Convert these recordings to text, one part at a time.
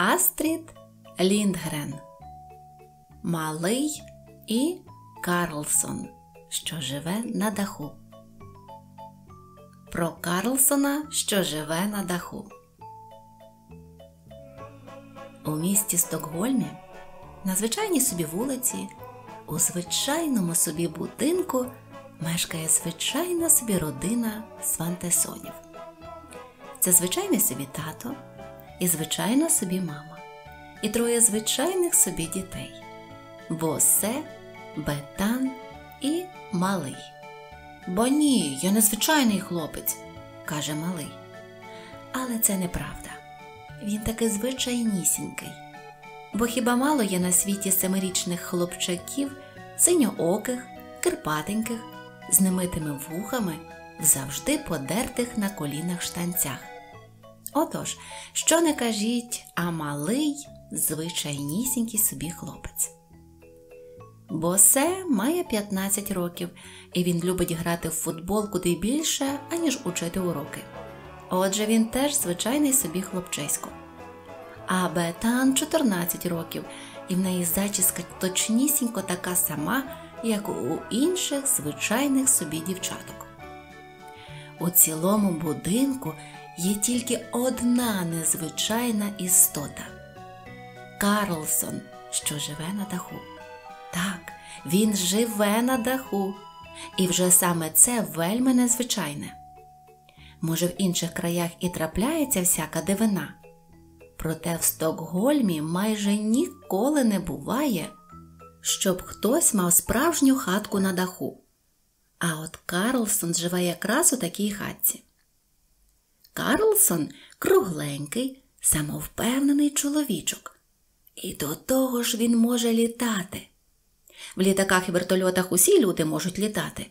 Астрід Ліндгрен, Малий і Карлсон, що живе на даху. Про Карлсона, що живе на даху. У місті Стокгольмі на звичайній собі вулиці, у звичайному собі будинку мешкає звичайна собі родина Свантесонів. Це звичайний собі тато і звичайна собі мама, і троє звичайних собі дітей Босе, Бетан і малий. Бо ні, я не звичайний хлопець, каже малий. Але це неправда. Він таки звичайнісінький. Бо хіба мало є на світі семирічних хлопчаків, синьооких, кирпатеньких, з немитими вухами, завжди подертих на колінах штанцях. Отож, що не кажіть, а малий, звичайнісінький собі хлопець. Босе має 15 років, і він любить грати в футбол куди більше, аніж учити уроки. Отже, він теж звичайний собі хлопчисько. А Бетан 14 років, і в неї зачіска точнісінько така сама, як у інших звичайних собі дівчаток. У цілому будинку є тільки одна незвичайна істота Карлсон, що живе на даху. Так, він живе на даху, і вже саме це вельми незвичайне. Може, в інших краях і трапляється всяка дивина, проте в Стокгольмі майже ніколи не буває, щоб хтось мав справжню хатку на даху. А от Карлсон живе якраз у такій хатці. Карлсон кругленький, самовпевнений чоловічок. І до того ж він може літати. В літаках і вертольотах усі люди можуть літати.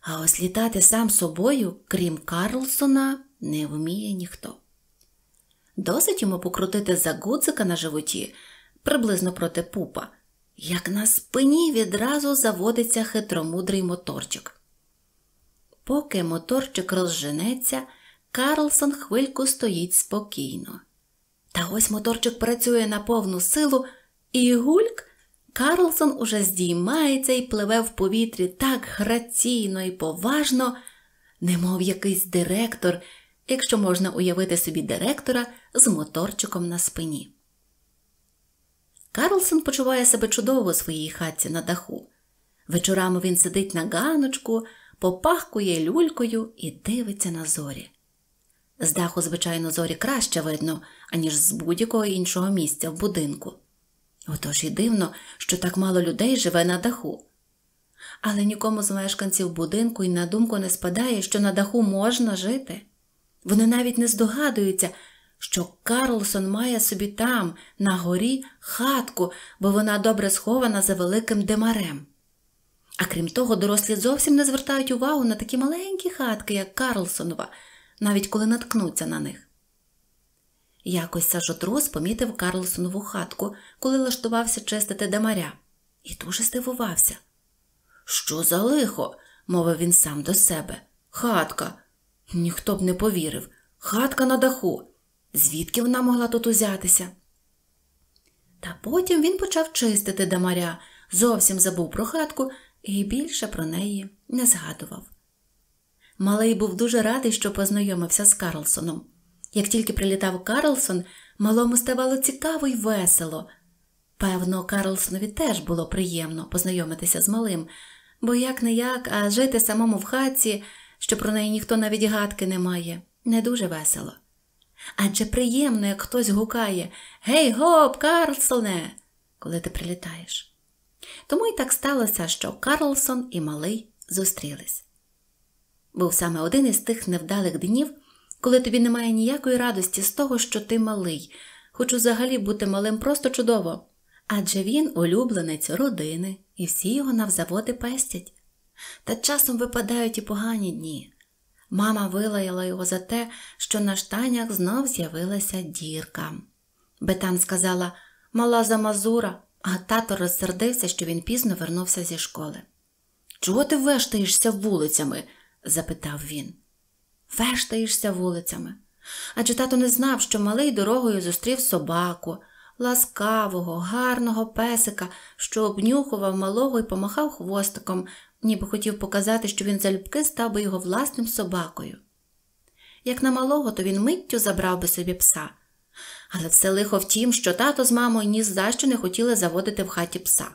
А ось літати сам собою, крім Карлсона, не вміє ніхто. Досить йому покрутити за гудзика на животі приблизно проти пупа, як на спині відразу заводиться хитромудрий моторчик. Поки моторчик розженеться, Карлсон хвильку стоїть спокійно. Та ось моторчик працює на повну силу, і гульк Карлсон уже здіймається і пливе в повітрі так граційно і поважно, немов якийсь директор, якщо можна уявити собі директора з моторчиком на спині. Карлсон почуває себе чудово у своїй хатці на даху. Вечорами він сидить на ганочку, попахкує люлькою і дивиться на зорі. З даху, звичайно, зорі краще видно, аніж з будь-якого іншого місця в будинку. Отож і дивно, що так мало людей живе на даху. Але нікому з мешканців будинку й на думку не спадає, що на даху можна жити. Вони навіть не здогадуються, що Карлсон має собі там, на горі, хатку, бо вона добре схована за великим димарем. А крім того, дорослі зовсім не звертають увагу на такі маленькі хатки, як Карлсонова – навіть коли наткнуться на них. Якось Сажотрос помітив Карлсонову хатку, коли лаштувався чистити дамаря, і дуже здивувався. Що за лихо? мовив він сам до себе. Хатка. Ніхто б не повірив. Хатка на даху. Звідки вона могла тут узятися? Та потім він почав чистити дамаря, зовсім забув про хатку і більше про неї не згадував. Малий був дуже радий, що познайомився з Карлсоном. Як тільки прилітав Карлсон, малому ставало цікаво й весело. Певно, Карлсонові теж було приємно познайомитися з малим, бо як не як, а жити самому в хатці, що про неї ніхто навіть гадки не має, не дуже весело. Адже приємно, як хтось гукає Гей гоп, Карлсоне, коли ти прилітаєш. Тому і так сталося, що Карлсон і малий зустрілись. Був саме один із тих невдалих днів, коли тобі немає ніякої радості з того, що ти малий, хоч взагалі бути малим просто чудово. Адже він улюбленець родини, і всі його навзаводи пестять. Та часом випадають і погані дні. Мама вилаяла його за те, що на штанях знов з'явилася дірка. Бетан сказала мала замазура, а тато розсердився, що він пізно вернувся зі школи. Чого ти вештаєшся вулицями? запитав він. Вештаєшся вулицями. Адже тато не знав, що малий дорогою зустрів собаку, ласкавого, гарного песика, що обнюхував малого і помахав хвостиком, ніби хотів показати, що він залюбки став би його власним собакою. Як на малого, то він миттю забрав би собі пса. Але все лихо в тім, що тато з мамою ні за що не хотіли заводити в хаті пса.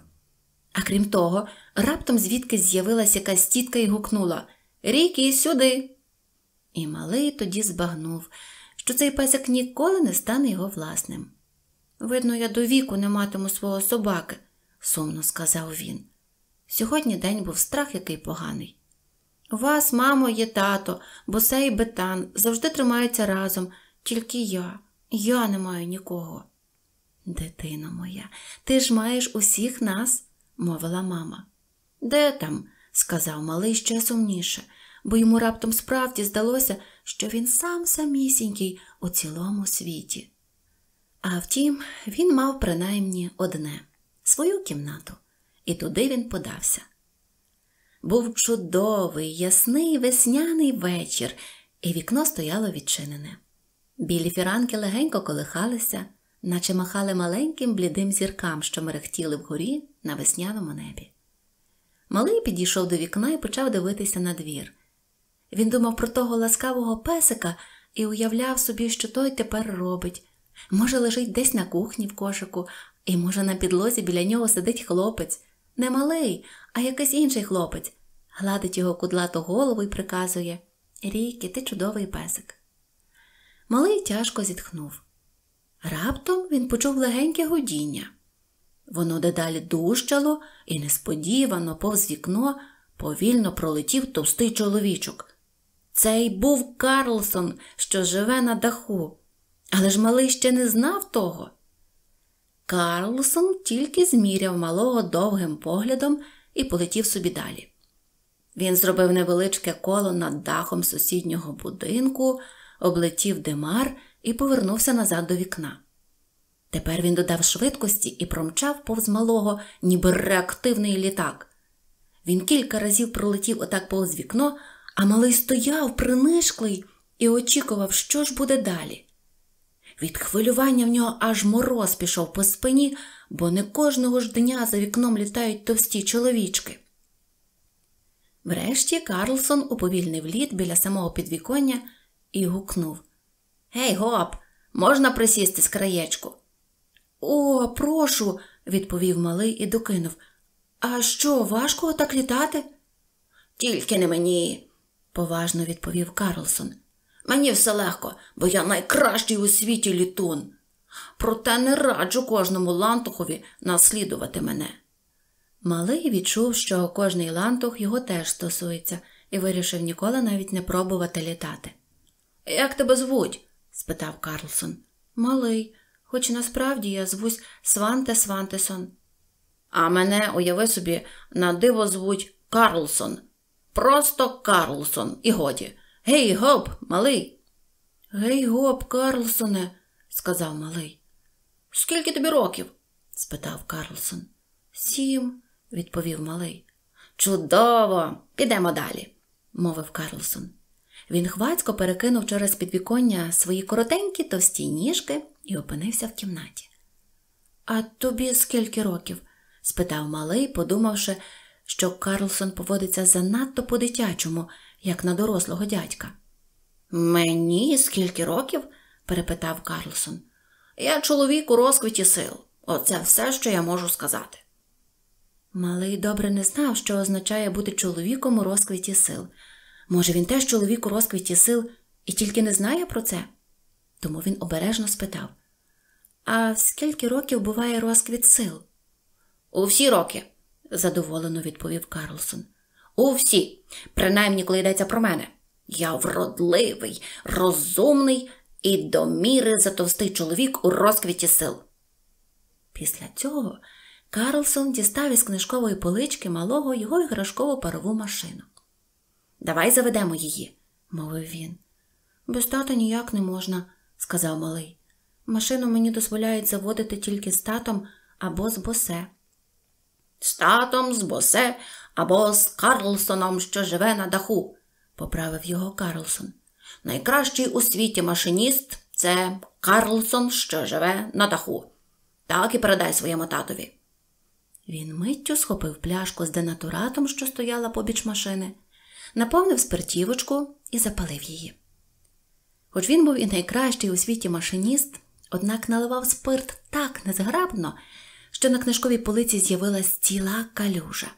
А крім того, раптом звідки з'явилася якась тітка і гукнула Рікі, сюди. І малий тоді збагнув, що цей песик ніколи не стане його власним. Видно, я до віку не матиму свого собаки, сумно сказав він. Сьогодні день був страх який поганий. У вас, мамо, є тато, босе і бетан завжди тримаються разом, тільки я, я не маю нікого. Дитино моя, ти ж маєш усіх нас, мовила мама. Де там? сказав малий ще сумніше бо йому раптом справді здалося, що він сам самісінький у цілому світі. А втім, він мав принаймні одне свою кімнату, і туди він подався. Був чудовий, ясний весняний вечір, і вікно стояло відчинене. Білі фіранки легенько колихалися, наче махали маленьким блідим зіркам, що мерехтіли вгорі на весняному небі. Малий підійшов до вікна і почав дивитися на двір – він думав про того ласкавого песика і уявляв собі, що той тепер робить. Може, лежить десь на кухні в кошику, і, може, на підлозі біля нього сидить хлопець, не малий, а якийсь інший хлопець, гладить його кудлату голову і приказує Рікі, ти чудовий песик. Малий тяжко зітхнув. Раптом він почув легеньке гудіння. Воно дедалі дужчало і несподівано повз вікно повільно пролетів товстий чоловічок. Це й був Карлсон, що живе на даху, але ж малий ще не знав того. Карлсон тільки зміряв малого довгим поглядом і полетів собі далі. Він зробив невеличке коло над дахом сусіднього будинку, облетів димар і повернувся назад до вікна. Тепер він додав швидкості і промчав повз малого, ніби реактивний літак. Він кілька разів пролетів отак повз вікно, а малий стояв принишклий і очікував, що ж буде далі. Від хвилювання в нього аж мороз пішов по спині, бо не кожного ж дня за вікном літають товсті чоловічки. Врешті Карлсон уповільнив лід біля самого підвіконня і гукнув Гей, гоп, можна присісти з краєчку? О, прошу, відповів малий і докинув. А що, важко отак літати? Тільки не мені, поважно відповів Карлсон. Мені все легко, бо я найкращий у світі літун. Проте не раджу кожному лантухові наслідувати мене. Малий відчув, що кожний лантух його теж стосується, і вирішив ніколи навіть не пробувати літати. Як тебе звуть? спитав Карлсон. Малий, хоч насправді я звусь Сванте Свантесон. А мене, уяви собі, на диво звуть Карлсон, Просто Карлсон, і годі. Гей, гоп, малий. Гей, гоп, Карлсоне, сказав малий. Скільки тобі років? спитав Карлсон. Сім, відповів малий. Чудово! Підемо далі, мовив Карлсон. Він хвацько перекинув через підвіконня свої коротенькі товсті ніжки і опинився в кімнаті. А тобі скільки років? спитав малий, подумавши, що Карлсон поводиться занадто по-дитячому, як на дорослого дядька. Мені скільки років? перепитав Карлсон. Я чоловік у розквіті сил. Оце все, що я можу сказати. Малий добре не знав, що означає бути чоловіком у розквіті сил. Може, він теж чоловік у розквіті сил і тільки не знає про це? Тому він обережно спитав: А в скільки років буває розквіт сил? У всі роки, задоволено відповів Карлсон. У всі, принаймні, коли йдеться про мене. Я вродливий, розумний і до міри затовстий чоловік у розквіті сил. Після цього Карлсон дістав із книжкової полички малого його іграшкову парову машину. Давай заведемо її, мовив він. Без тата ніяк не можна, сказав малий. Машину мені дозволяють заводити тільки з татом або з босе з татом, з босе або з Карлсоном, що живе на даху, поправив його Карлсон. Найкращий у світі машиніст це Карлсон, що живе на даху. Так і передай своєму татові. Він миттю схопив пляшку з денатуратом, що стояла побіч машини, наповнив спиртівочку і запалив її. Хоч він був і найкращий у світі машиніст, однак наливав спирт так незграбно, що на книжковій полиці з'явилась ціла калюжа.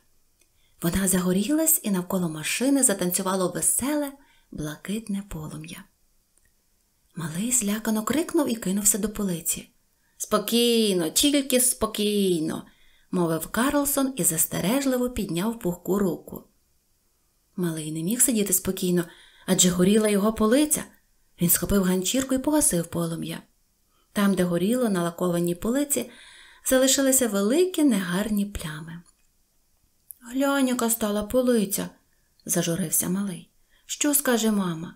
Вона загорілась і навколо машини затанцювало веселе, блакитне полум'я. Малий злякано крикнув і кинувся до полиці. Спокійно, тільки спокійно, мовив Карлсон і застережливо підняв пухку руку. Малий не міг сидіти спокійно, адже горіла його полиця. Він схопив ганчірку і погасив полум'я. Там, де горіло на лакованій полиці, залишилися великі негарні плями. Глянь, яка стала полиця, зажурився малий. Що скаже мама?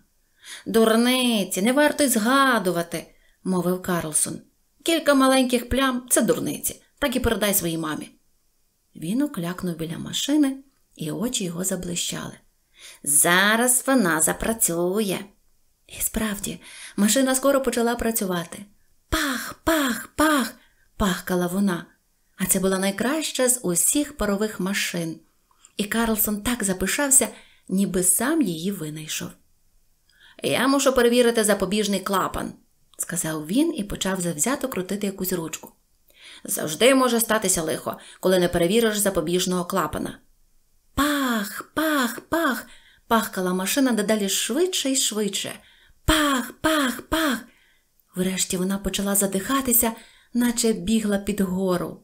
Дурниці, не варто й згадувати, мовив Карлсон. Кілька маленьких плям це дурниці, так і передай своїй мамі. Він уклякнув біля машини, і очі його заблищали. Зараз вона запрацює. І справді, машина скоро почала працювати. Пах, пах, пах пахкала вона, а це була найкраща з усіх парових машин. І Карлсон так запишався, ніби сам її винайшов. Я мушу перевірити запобіжний клапан, сказав він і почав завзято крутити якусь ручку. Завжди може статися лихо, коли не перевіриш запобіжного клапана. Пах, пах, пах. пахкала машина дедалі швидше і швидше. Пах, пах, пах. Врешті вона почала задихатися наче бігла під гору.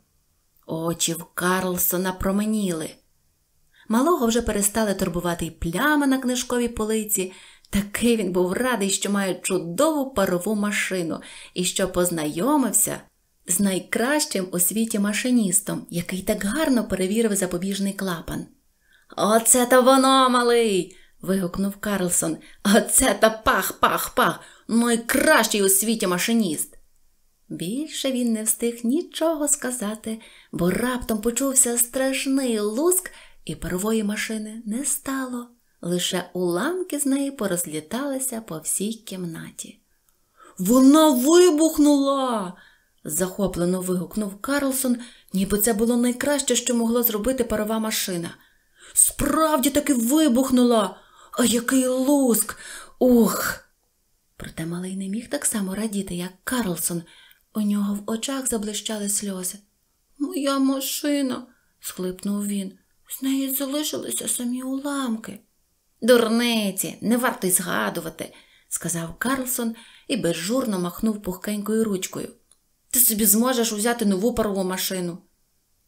Очі в Карлсона променіли. Малого вже перестали турбувати й пляма на книжковій полиці. Такий він був радий, що має чудову парову машину і що познайомився з найкращим у світі машиністом, який так гарно перевірив запобіжний клапан. Оце то воно, малий. вигукнув Карлсон. Оце то пах-пах-пах, найкращий у світі машиніст. Більше він не встиг нічого сказати, бо раптом почувся страшний луск, і парової машини не стало. Лише уламки з неї порозліталися по всій кімнаті. Вона вибухнула. захоплено вигукнув Карлсон, ніби це було найкраще, що могла зробити парова машина. Справді таки вибухнула, а який луск! Ух! Проте малий не міг так само радіти, як Карлсон. У нього в очах заблищали сльози. Моя машина, схлипнув він. З неї залишилися самі уламки. Дурниці, не варто й згадувати, сказав Карлсон і безжурно махнув пухкенькою ручкою. Ти собі зможеш взяти нову парову машину.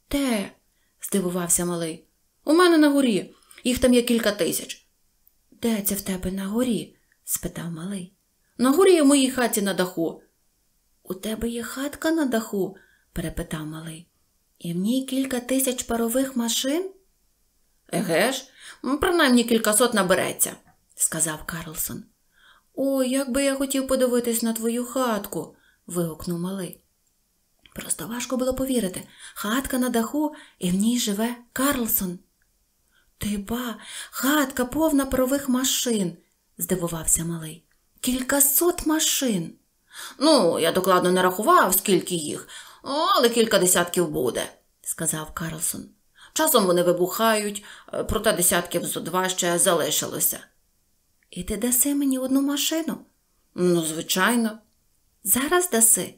Те, здивувався малий. У мене на горі, їх там є кілька тисяч. Де це в тебе на горі? спитав малий. На горі в моїй хаті на даху. У тебе є хатка на даху? перепитав малий. І в ній кілька тисяч парових машин? Еге ж, принаймні кількасот набереться, сказав Карлсон. О, як би я хотів подивитись на твою хатку. вигукнув малий. Просто важко було повірити. Хатка на даху і в ній живе Карлсон. Ти ба, хатка повна парових машин, здивувався малий. Кількасот машин. Ну, я докладно не рахував, скільки їх, але кілька десятків буде, сказав Карлсон. Часом вони вибухають, е, проте десятків зо два ще залишилося. І ти даси мені одну машину? Ну, звичайно. Зараз даси?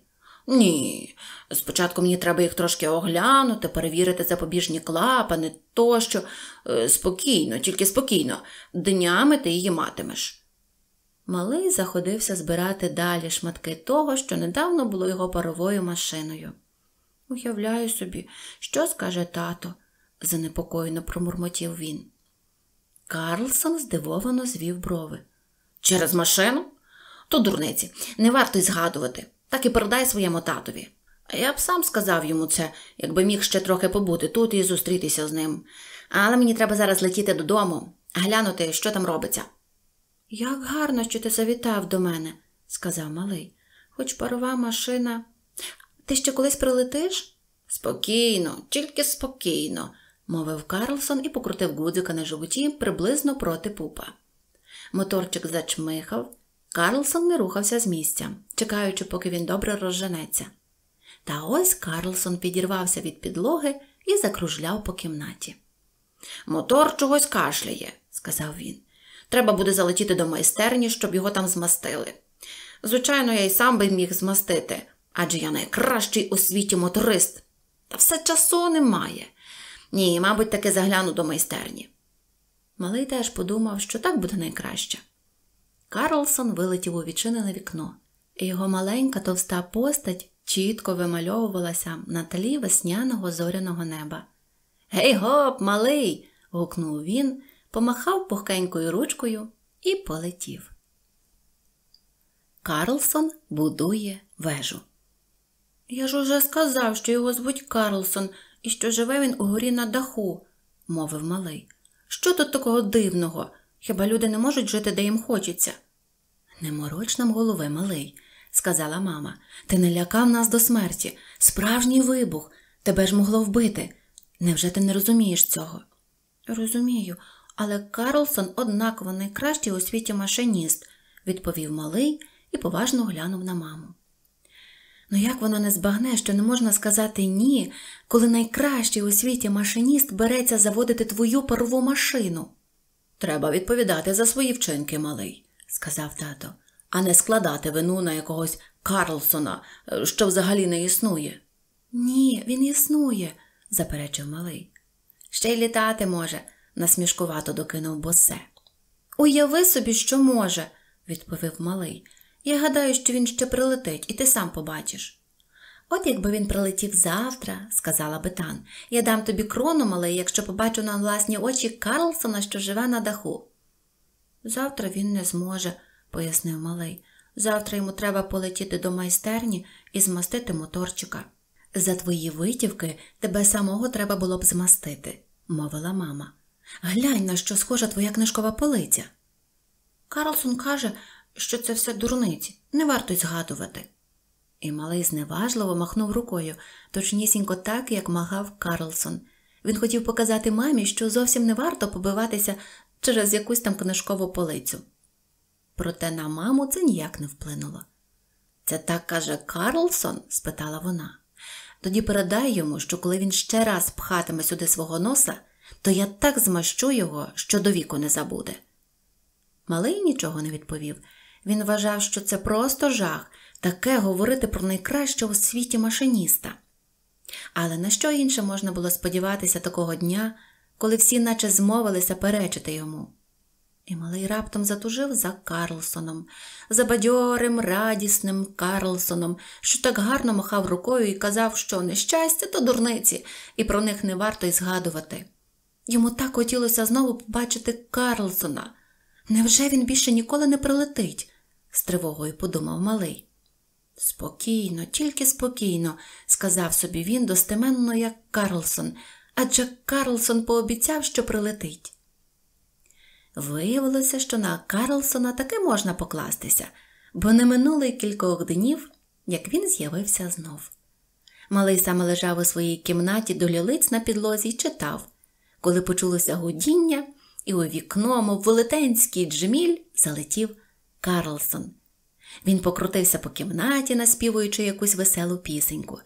Ні. Спочатку мені треба їх трошки оглянути, перевірити запобіжні клапани тощо. Е, спокійно, тільки спокійно, днями ти її матимеш. Малий заходився збирати далі шматки того, що недавно було його паровою машиною. Уявляю собі, що скаже тато, занепокоєно промурмотів він. Карлсон здивовано звів брови. Через машину? То дурниці, не варто й згадувати, так і передай своєму татові. Я б сам сказав йому це, якби міг ще трохи побути тут і зустрітися з ним. Але мені треба зараз летіти додому, глянути, що там робиться. Як гарно, що ти завітав до мене, сказав малий, хоч парова машина. Ти ще колись прилетиш? Спокійно, тільки спокійно, мовив Карлсон і покрутив гудзика на животі приблизно проти пупа. Моторчик зачмихав. Карлсон не рухався з місця, чекаючи, поки він добре розженеться. Та ось Карлсон підірвався від підлоги і закружляв по кімнаті. Мотор чогось кашляє, сказав він. Треба буде залетіти до майстерні, щоб його там змастили. Звичайно, я й сам би міг змастити, адже я найкращий у світі моторист. Та все часу немає. Ні, мабуть, таки загляну до майстерні. Малий теж подумав, що так буде найкраще. Карлсон вилетів у відчинене вікно, і його маленька товста постать чітко вимальовувалася на тлі весняного зоряного неба. Гей, гоп, малий. гукнув він помахав пухкенькою ручкою і полетів. Карлсон будує вежу. Я ж уже сказав, що його звуть Карлсон і що живе він угорі на даху, мовив малий. Що тут такого дивного? Хіба люди не можуть жити, де їм хочеться? Не мороч нам голови, малий, сказала мама. Ти не лякав нас до смерті. Справжній вибух. Тебе ж могло вбити. Невже ти не розумієш цього? Розумію, але Карлсон однаково найкращий у світі машиніст, відповів малий і поважно глянув на маму. Ну як вона не збагне, що не можна сказати ні, коли найкращий у світі машиніст береться заводити твою парову машину? Треба відповідати за свої вчинки, малий, сказав тато, а не складати вину на якогось Карлсона, е, що взагалі не існує. Ні, він існує, заперечив малий. Ще й літати може насмішкувато докинув босе. Уяви собі, що може, відповів малий. Я гадаю, що він ще прилетить, і ти сам побачиш. От якби він прилетів завтра, сказала Бетан, я дам тобі крону, малий, якщо побачу на власні очі Карлсона, що живе на даху. Завтра він не зможе, пояснив малий. Завтра йому треба полетіти до майстерні і змастити моторчика. За твої витівки тебе самого треба було б змастити, мовила мама. Глянь, на що схожа твоя книжкова полиця. Карлсон каже, що це все дурниці, не варто й згадувати. І малий зневажливо махнув рукою, точнісінько так, як магав Карлсон. Він хотів показати мамі, що зовсім не варто побиватися через якусь там книжкову полицю. Проте на маму це ніяк не вплинуло. Це так каже Карлсон? спитала вона. Тоді передай йому, що коли він ще раз пхатиме сюди свого носа, то я так змащу його, що до віку не забуде. Малий нічого не відповів. Він вважав, що це просто жах, таке говорити про найкраще у світі машиніста. Але на що інше можна було сподіватися такого дня, коли всі наче змовилися перечити йому? І малий раптом затужив за Карлсоном, за бадьорим, радісним Карлсоном, що так гарно махав рукою і казав, що нещастя то дурниці, і про них не варто й згадувати. Йому так хотілося знову побачити Карлсона. Невже він більше ніколи не прилетить? з тривогою подумав малий. Спокійно, тільки спокійно, сказав собі він достеменно, як Карлсон, адже Карлсон пообіцяв, що прилетить. Виявилося, що на Карлсона таки можна покластися, бо не минуло й кількох днів, як він з'явився знов. Малий саме лежав у своїй кімнаті до лілиць на підлозі і читав, коли почулося гудіння, і у вікно, мов велетенський джміль, залетів Карлсон. Він покрутився по кімнаті, наспівуючи якусь веселу пісеньку.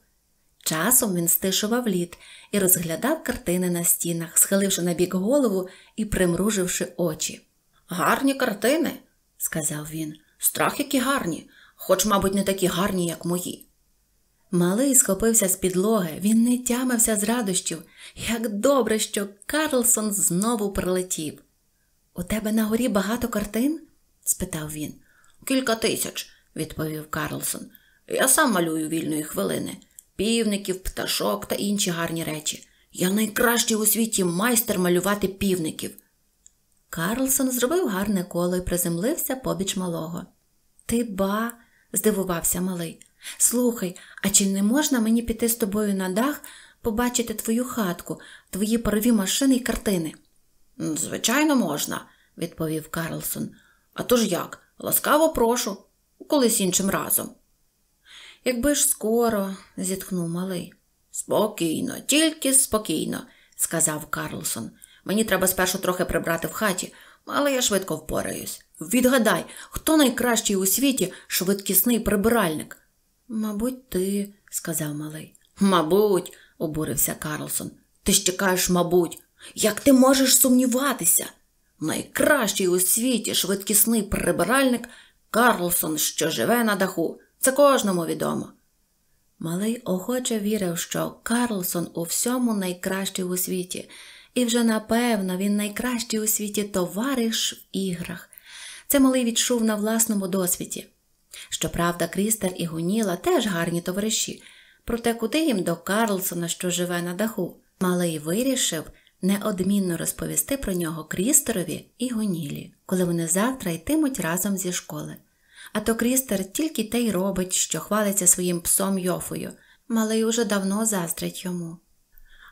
Часом він стишував лід і розглядав картини на стінах, схиливши на бік голову і примруживши очі. Гарні картини, сказав він. Страх, які гарні, хоч, мабуть, не такі гарні, як мої. Малий схопився з підлоги, він не тямився з радощів. Як добре, що Карлсон знову прилетів. У тебе на горі багато картин? спитав він. Кілька тисяч, відповів Карлсон. Я сам малюю вільної хвилини, півників, пташок та інші гарні речі. Я найкращий у світі майстер малювати півників. Карлсон зробив гарне коло і приземлився побіч малого. Ти ба, здивувався малий. Слухай, а чи не можна мені піти з тобою на дах, побачити твою хатку, твої парові машини і картини? Звичайно, можна, відповів Карлсон. «А то ж як? Ласкаво прошу, колись іншим разом. Якби ж скоро, зітхнув малий. Спокійно, тільки спокійно, сказав Карлсон. Мені треба спершу трохи прибрати в хаті, але я швидко впораюсь. Відгадай, хто найкращий у світі швидкісний прибиральник? Мабуть, ти, сказав малий. Мабуть, обурився Карлсон. Ти ж чекаєш, мабуть, як ти можеш сумніватися? Найкращий у світі швидкісний прибиральник Карлсон, що живе на даху. Це кожному відомо. Малий охоче вірив, що Карлсон у всьому найкращий у світі, і вже напевно він найкращий у світі товариш в іграх. Це малий відчув на власному досвіді. Щоправда, Крістер і Гуніла теж гарні товариші, проте куди їм до Карлсона, що живе на даху, малий вирішив неодмінно розповісти про нього Крістерові і Гонілі, коли вони завтра йтимуть разом зі школи. А то Крістер тільки те й робить, що хвалиться своїм псом Йофою, малий уже давно заздрить йому.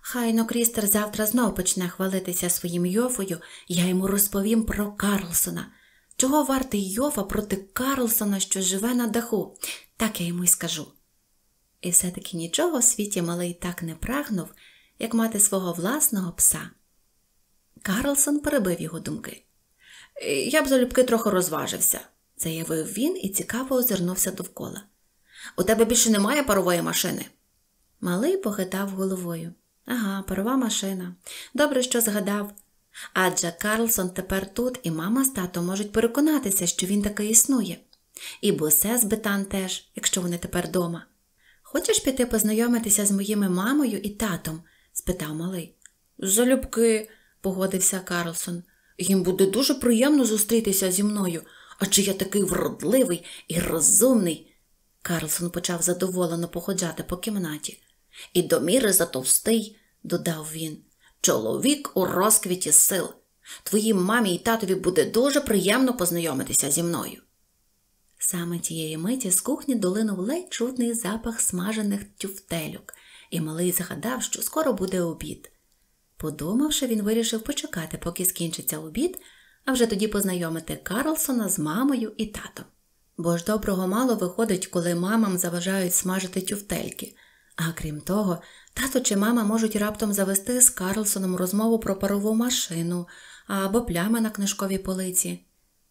Хайно Крістер завтра знов почне хвалитися своїм Йофою, я йому розповім про Карлсона чого вартий Йова проти Карлсона, що живе на даху, так я йому й скажу. І все-таки нічого в світі малий так не прагнув, як мати свого власного пса. Карлсон перебив його думки. Я б залюбки трохи розважився, заявив він і цікаво озирнувся довкола. У тебе більше немає парової машини. Малий похитав головою. Ага, парова машина. Добре, що згадав. Адже Карлсон тепер тут і мама з татом можуть переконатися, що він таки існує. І босе з бетан теж, якщо вони тепер дома. Хочеш піти познайомитися з моїми мамою і татом? спитав малий. Залюбки, погодився Карлсон. Їм буде дуже приємно зустрітися зі мною, а чи я такий вродливий і розумний. Карлсон почав задоволено походжати по кімнаті. І до міри затовстий, додав він чоловік у розквіті сил. Твоїм мамі і татові буде дуже приємно познайомитися зі мною. Саме тієї миті з кухні долинув ледь чутний запах смажених тюфтелюк, і малий згадав, що скоро буде обід. Подумавши, він вирішив почекати, поки скінчиться обід, а вже тоді познайомити Карлсона з мамою і татом. Бо ж доброго мало виходить, коли мамам заважають смажити тюфтельки. А крім того, тато чи мама можуть раптом завести з Карлсоном розмову про парову машину або плями на книжковій полиці.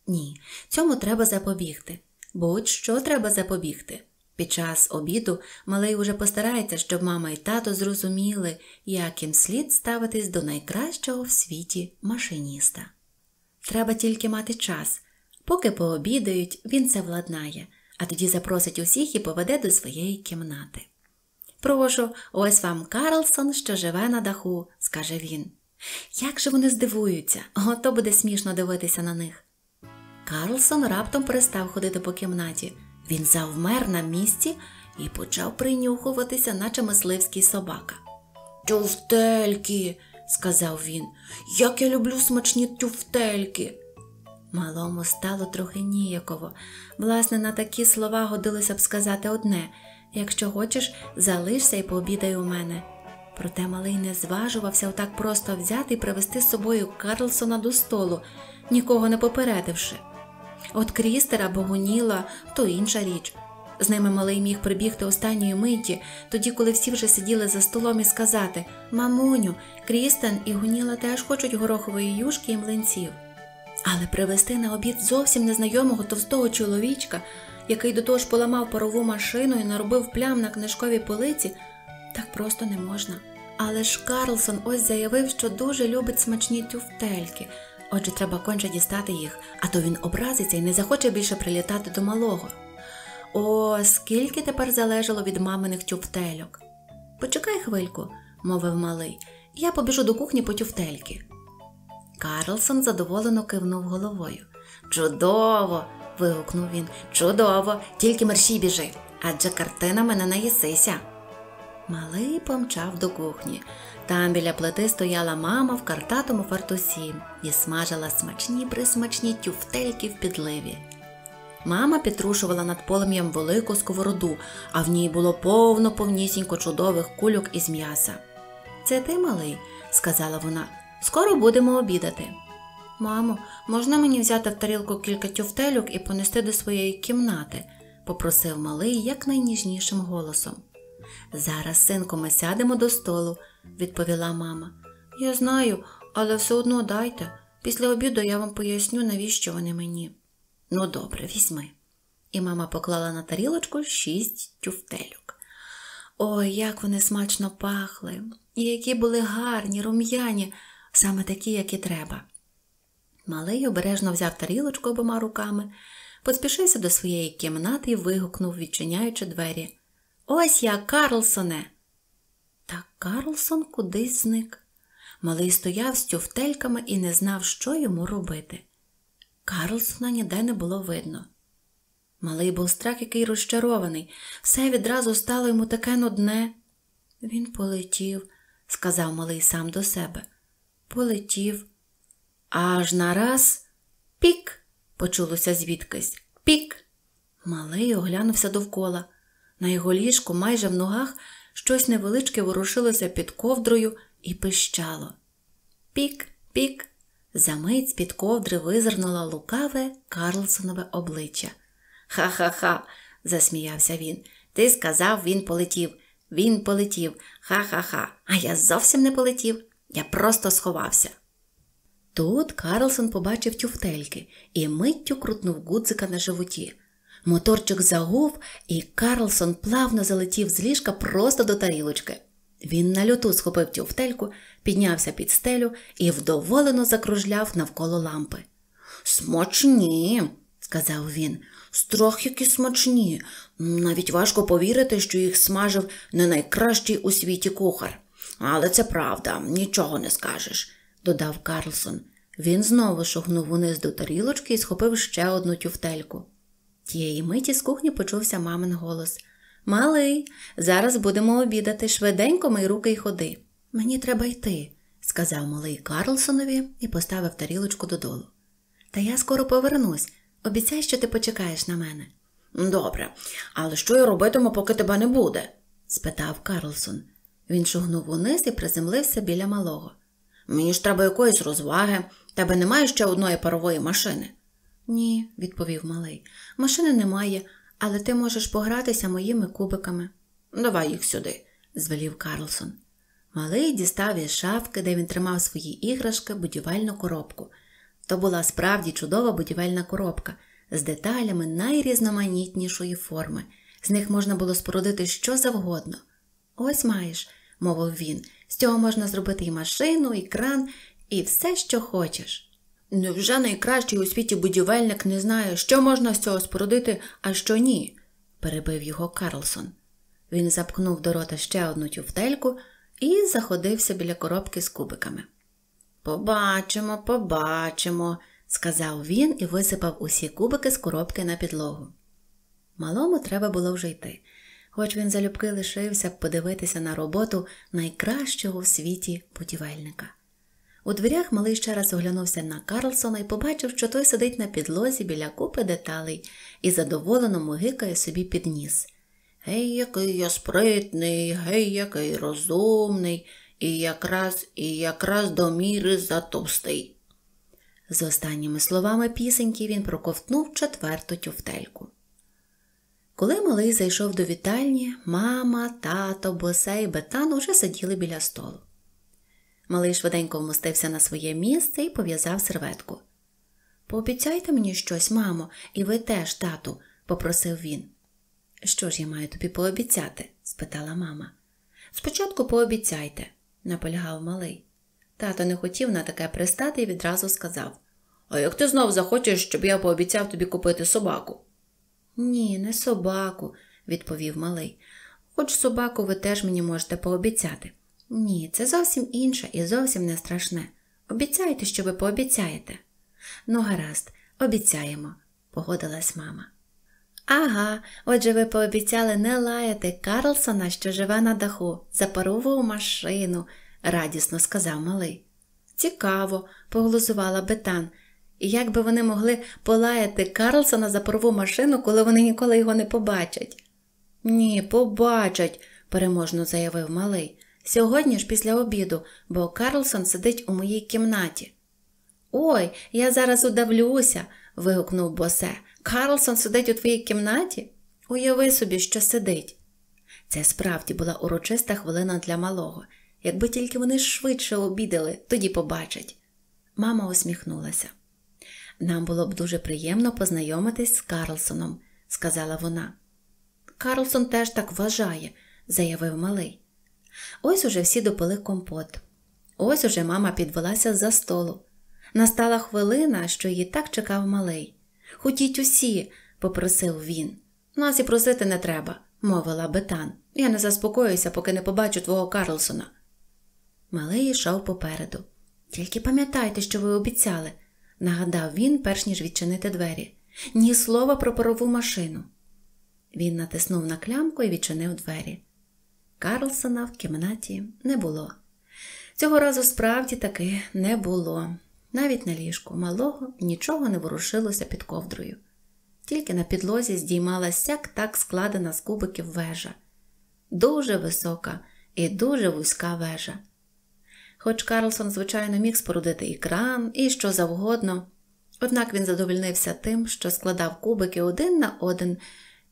Ні, цьому треба запобігти. Будь-що треба запобігти. Під час обіду малий уже постарається, щоб мама і тато зрозуміли, яким слід ставитись до найкращого в світі машиніста. Треба тільки мати час. Поки пообідають, він це владнає, а тоді запросить усіх і поведе до своєї кімнати. Прошу, ось вам Карлсон, що живе на даху, скаже він. Як же вони здивуються, ото буде смішно дивитися на них. Карлсон раптом перестав ходити по кімнаті. Він завмер на місці і почав принюхуватися, наче мисливський собака. Тюфтельки, сказав він, як я люблю смачні тюфтельки. Малому стало трохи ніяково. Власне, на такі слова годилося б сказати одне. Якщо хочеш, залишся і пообідай у мене. Проте малий не зважувався отак просто взяти і привезти з собою Карлсона до столу, нікого не попередивши. От крістера богоніла то інша річ. З ними малий міг прибігти останньої миті, тоді, коли всі вже сиділи за столом і сказати Мамуню, Крістен і Гуніла теж хочуть горохової юшки і млинців. Але привезти на обід зовсім незнайомого товстого чоловічка який до того ж поламав парову машину і наробив плям на книжковій полиці, так просто не можна. Але ж Карлсон ось заявив, що дуже любить смачні тюфтельки, отже, треба конче дістати їх, а то він образиться і не захоче більше прилітати до малого. О, скільки тепер залежало від маминих тюфтельок. Почекай хвильку, мовив малий, я побіжу до кухні по тюфтельки. Карлсон задоволено кивнув головою. Чудово! вигукнув він. Чудово, тільки мерщій біжи, адже картина мене наїсися. Малий помчав до кухні. Там біля плити стояла мама в картатому фартусі і смажила смачні присмачні тюфтельки в підливі. Мама підтрушувала над полум'ям велику сковороду, а в ній було повно повнісінько чудових кульок із м'яса. Це ти, малий, сказала вона, скоро будемо обідати. Мамо, можна мені взяти в тарілку кілька тюфтелюк і понести до своєї кімнати? попросив малий якнайніжнішим голосом. Зараз, синку, ми сядемо до столу, відповіла мама. Я знаю, але все одно дайте. Після обіду я вам поясню, навіщо вони мені. Ну, добре, візьми. І мама поклала на тарілочку шість тюфтелюк. Ой, як вони смачно пахли, і які були гарні, рум'яні, саме такі, як і треба. Малий обережно взяв тарілочку обома руками, поспішився до своєї кімнати і вигукнув, відчиняючи двері. Ось я, Карлсоне! Та Карлсон кудись зник. Малий стояв з тюфтельками і не знав, що йому робити. Карлсона ніде не було видно. Малий був страх, який розчарований, все відразу стало йому таке нудне. Він полетів, сказав малий сам до себе. Полетів, Аж нараз пік, почулося звідкись. Пік. Малий оглянувся довкола. На його ліжку, майже в ногах, щось невеличке ворушилося під ковдрою і пищало. Пік, пік. Замить з під ковдри визирнуло лукаве Карлсонове обличчя. Ха-ха-ха, засміявся він. Ти сказав, він полетів. Він полетів. Ха-ха-ха. А я зовсім не полетів. Я просто сховався. Тут Карлсон побачив тюфтельки і миттю крутнув гудзика на животі. Моторчик загув, і Карлсон плавно залетів з ліжка просто до тарілочки. Він на люту схопив тюфтельку, піднявся під стелю і вдоволено закружляв навколо лампи. Смачні, сказав він, строх смачні. Навіть важко повірити, що їх смажив не найкращий у світі кухар. Але це правда, нічого не скажеш додав Карлсон. Він знову шугнув униз до тарілочки і схопив ще одну тюфтельку. Тієї миті з кухні почувся мамин голос Малий, зараз будемо обідати швиденько мий руки й ходи. Мені треба йти, сказав малий Карлсонові і поставив тарілочку додолу. Та я скоро повернусь. Обіцяй, що ти почекаєш на мене. Добре, але що я робитиму, поки тебе не буде? спитав Карлсон. Він шугнув униз і приземлився біля малого. Мені ж треба якоїсь розваги, тебе немає ще одної парової машини. Ні, відповів малий, машини немає, але ти можеш погратися моїми кубиками. Давай їх сюди, звелів Карлсон. Малий дістав із шафки, де він тримав свої іграшки, будівельну коробку. То була справді чудова будівельна коробка з деталями найрізноманітнішої форми. З них можна було спорудити що завгодно. Ось маєш, мовив він. З цього можна зробити і машину, і кран, і все, що хочеш. Невже найкращий у світі будівельник не знає, що можна з цього спорудити, а що ні, перебив його Карлсон. Він запхнув до рота ще одну тюфтельку і заходився біля коробки з кубиками. Побачимо, побачимо, сказав він і висипав усі кубики з коробки на підлогу. Малому треба було вже йти хоч він залюбки лишився б подивитися на роботу найкращого в світі будівельника. У дверях малий ще раз оглянувся на Карлсона і побачив, що той сидить на підлозі біля купи деталей і задоволено мугикає собі під ніс. Гей, який я спритний, гей, який розумний, і якраз, і якраз до міри затовстий. З останніми словами пісеньки він проковтнув четверту тюфтельку. Коли малий зайшов до вітальні, мама, тато, босе і бетан уже сиділи біля столу. Малий швиденько вмостився на своє місце і пов'язав серветку. Пообіцяйте мені щось, мамо, і ви теж, тату, попросив він. Що ж я маю тобі пообіцяти? спитала мама. Спочатку пообіцяйте, наполягав малий. Тато не хотів на таке пристати і відразу сказав: А як ти знов захочеш, щоб я пообіцяв тобі купити собаку? Ні, не собаку, відповів малий. Хоч собаку ви теж мені можете пообіцяти. Ні, це зовсім інше і зовсім не страшне. Обіцяйте, що ви пообіцяєте. Ну, гаразд, обіцяємо, погодилась мама. Ага, отже ви пообіцяли не лаяти Карлсона, що живе на даху, за парову машину, радісно сказав малий. Цікаво, поглузувала бетан, і як би вони могли полаяти Карлсона за парову машину, коли вони ніколи його не побачать? Ні, побачать, переможно заявив малий. Сьогодні ж після обіду, бо Карлсон сидить у моїй кімнаті. Ой, я зараз удавлюся, вигукнув босе. Карлсон сидить у твоїй кімнаті? Уяви собі, що сидить. Це справді була урочиста хвилина для малого. Якби тільки вони швидше обідали, тоді побачать. Мама усміхнулася. Нам було б дуже приємно познайомитись з Карлсоном, сказала вона. Карлсон теж так вважає, заявив малий. Ось уже всі допили компот. Ось уже мама підвелася з за столу. Настала хвилина, що її так чекав малий. Ходіть усі, попросив він. Нас і просити не треба, мовила Бетан. Я не заспокоюся, поки не побачу твого Карлсона. Малий йшов попереду. Тільки пам'ятайте, що ви обіцяли, нагадав він, перш ніж відчинити двері, ні слова про парову машину. Він натиснув на клямку і відчинив двері. Карлсона в кімнаті не було. Цього разу справді таки не було. Навіть на ліжку малого нічого не ворушилося під ковдрою. Тільки на підлозі здіймалася як так складена з кубиків вежа, дуже висока і дуже вузька вежа хоч Карлсон, звичайно, міг спорудити і кран, і що завгодно, однак він задовольнився тим, що складав кубики один на один,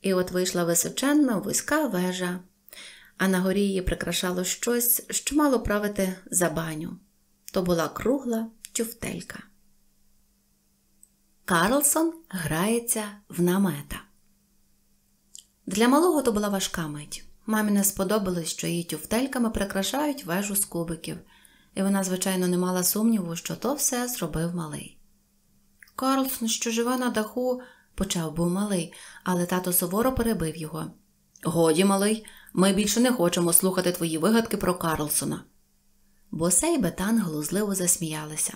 і от вийшла височенна вузька вежа, а на горі її прикрашало щось, що мало правити за баню. То була кругла тюфтелька. Карлсон грається в намета. Для малого то була важка мить. Мамі не сподобалось, що її тюфтельками прикрашають вежу з кубиків і вона, звичайно, не мала сумніву, що то все зробив малий. Карлсон, що живе на даху, почав був малий, але тато суворо перебив його. Годі, малий, ми більше не хочемо слухати твої вигадки про Карлсона. Босе і Бетан глузливо засміялися.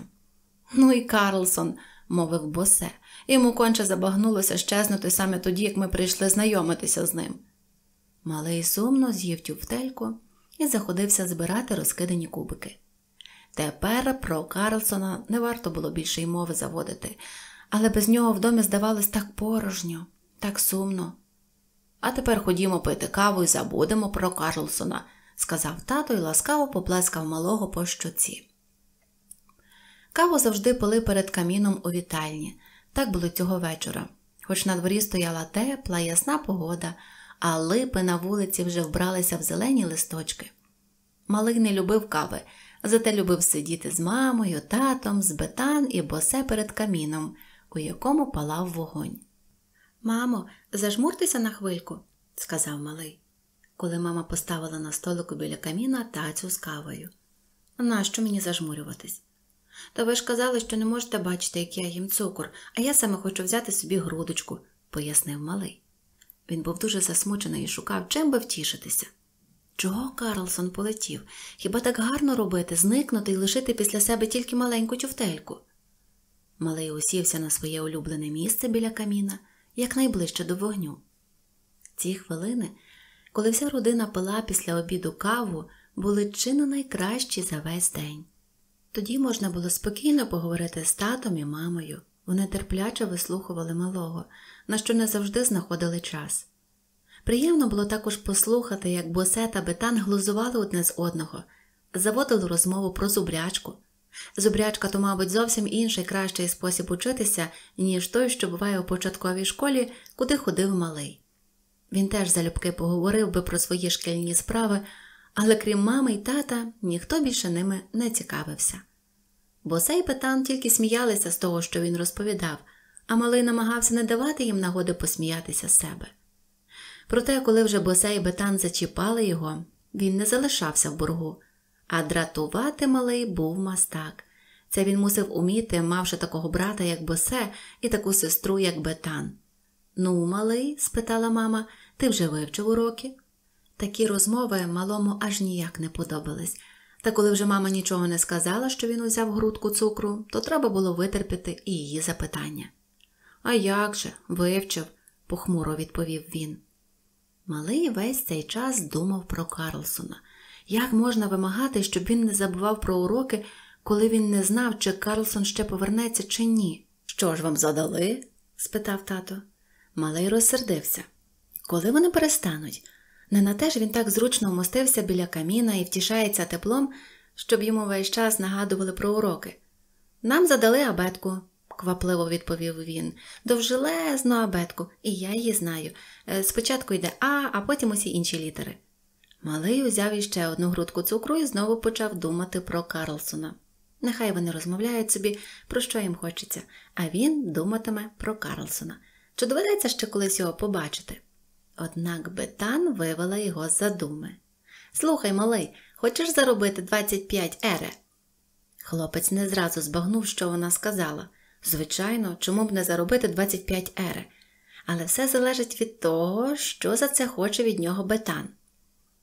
Ну і Карлсон, мовив босе, йому конче забагнулося щезнути саме тоді, як ми прийшли знайомитися з ним. Малий сумно з'їв тюфтельку і заходився збирати розкидані кубики. Тепер про Карлсона не варто було більше й мови заводити, але без нього в домі здавалось так порожньо, так сумно. А тепер ходімо пити каву і забудемо про Карлсона, сказав тато і ласкаво поплескав малого по щоці. Каву завжди пили перед каміном у вітальні. Так було цього вечора. Хоч на дворі стояла тепла, ясна погода, а липи на вулиці вже вбралися в зелені листочки. Малий не любив кави, зате любив сидіти з мамою, татом, з бетан і босе перед каміном, у якому палав вогонь. Мамо, зажмуртеся на хвильку, сказав малий, коли мама поставила на столику біля каміна тацю з кавою. Нащо мені зажмурюватись? Та ви ж казали, що не можете бачити, як я їм цукор, а я саме хочу взяти собі грудочку, пояснив малий. Він був дуже засмучений і шукав, чим би втішитися. Чого Карлсон полетів? Хіба так гарно робити, зникнути і лишити після себе тільки маленьку тюфтельку? Малий усівся на своє улюблене місце біля каміна якнайближче до вогню. Ці хвилини, коли вся родина пила після обіду каву, були чинно найкращі за весь день. Тоді можна було спокійно поговорити з татом і мамою. Вони терпляче вислухували малого, на що не завжди знаходили час. Приємно було також послухати, як босе та бетан глузували одне з одного, заводили розмову про зубрячку. Зубрячка то, мабуть, зовсім інший кращий спосіб учитися, ніж той, що буває у початковій школі, куди ходив малий. Він теж залюбки поговорив би про свої шкільні справи, але крім мами й тата, ніхто більше ними не цікавився. Босей Петан тільки сміялися з того, що він розповідав, а малий намагався не давати їм нагоди посміятися з себе. Проте, коли вже босе і бетан зачіпали його, він не залишався в боргу, а дратувати малий був мастак. Це він мусив уміти, мавши такого брата, як босе, і таку сестру, як бетан. Ну, малий? спитала мама, ти вже вивчив уроки? Такі розмови малому аж ніяк не подобались. Та коли вже мама нічого не сказала, що він узяв грудку цукру, то треба було витерпіти і її запитання. А як же, вивчив, похмуро відповів він. Малий весь цей час думав про Карлсона. Як можна вимагати, щоб він не забував про уроки, коли він не знав, чи Карлсон ще повернеться, чи ні? Що ж вам задали? спитав тато. Малий розсердився. Коли вони перестануть? Не на те ж він так зручно вмостився біля каміна і втішається теплом, щоб йому весь час нагадували про уроки. Нам задали абетку, квапливо відповів він. Довжелезну абетку, і я її знаю. Е, спочатку йде А, а потім усі інші літери. Малий узяв іще одну грудку цукру і знову почав думати про Карлсона. Нехай вони розмовляють собі, про що їм хочеться, а він думатиме про Карлсона. Чи доведеться ще колись його побачити? Однак Бетан вивела його з задуми. Слухай, малий, хочеш заробити 25 ере? Хлопець не зразу збагнув, що вона сказала. Звичайно, чому б не заробити 25 ере. але все залежить від того, що за це хоче від нього бетан.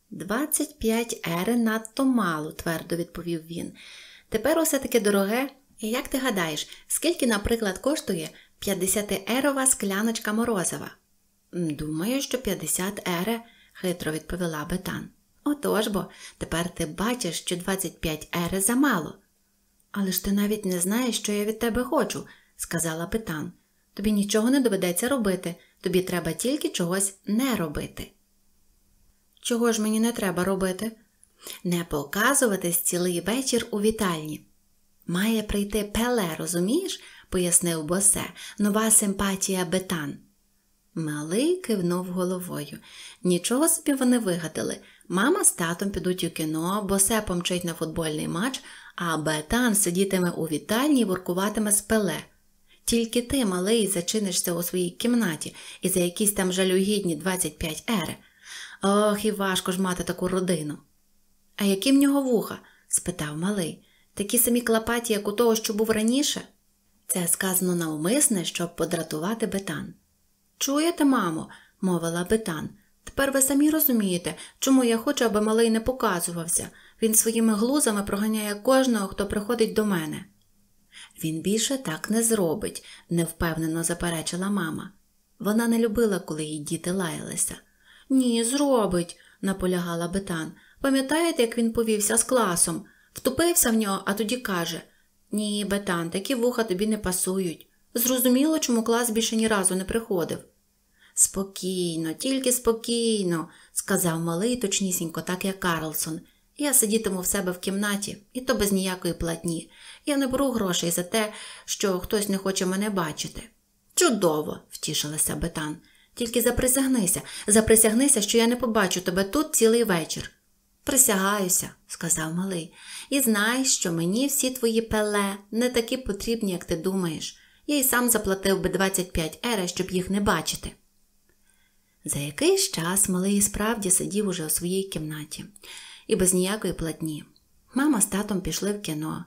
25 ере надто мало, твердо відповів він. Тепер усе таке дороге, і як ти гадаєш, скільки, наприклад, коштує 50-ерова скляночка морозова? Думаю, що 50 ере, хитро відповіла бетан. Отож бо, тепер ти бачиш, що 25 ери замало. Але ж ти навіть не знаєш, що я від тебе хочу, сказала питан. Тобі нічого не доведеться робити, тобі треба тільки чогось не робити. Чого ж мені не треба робити? Не показуватись цілий вечір у вітальні. Має прийти пеле, розумієш? пояснив босе, нова симпатія бетан. Малий кивнув головою. Нічого собі вони вигадали. Мама з татом підуть у кіно, босе помчить на футбольний матч, а Бетан сидітиме у вітальні і воркуватиме з пеле. Тільки ти, малий, зачинишся у своїй кімнаті і за якісь там жалюгідні 25 ери. Ох, і важко ж мати таку родину. А які в нього вуха? спитав малий. Такі самі клопаті, як у того, що був раніше. Це сказано навмисне, щоб подратувати бетан. Чуєте, мамо, мовила бетан. Тепер ви самі розумієте, чому я хочу, аби малий не показувався. Він своїми глузами проганяє кожного, хто приходить до мене. Він більше так не зробить, невпевнено заперечила мама. Вона не любила, коли її діти лаялися. Ні, зробить, наполягала бетан. Пам'ятаєте, як він повівся з класом? Втупився в нього, а тоді каже Ні, бетан, такі вуха тобі не пасують. Зрозуміло, чому клас більше ні разу не приходив. Спокійно, тільки спокійно, сказав малий точнісінько, так як Карлсон. Я сидітиму в себе в кімнаті, і то без ніякої платні. Я не беру грошей за те, що хтось не хоче мене бачити. Чудово, втішилася Бетан. Тільки заприсягнися, заприсягнися, що я не побачу тебе тут цілий вечір. Присягаюся, сказав малий, і знай, що мені всі твої пеле не такі потрібні, як ти думаєш. Я й сам заплатив би 25 ере, щоб їх не бачити. За якийсь час малий справді сидів уже у своїй кімнаті і без ніякої платні. Мама з татом пішли в кіно,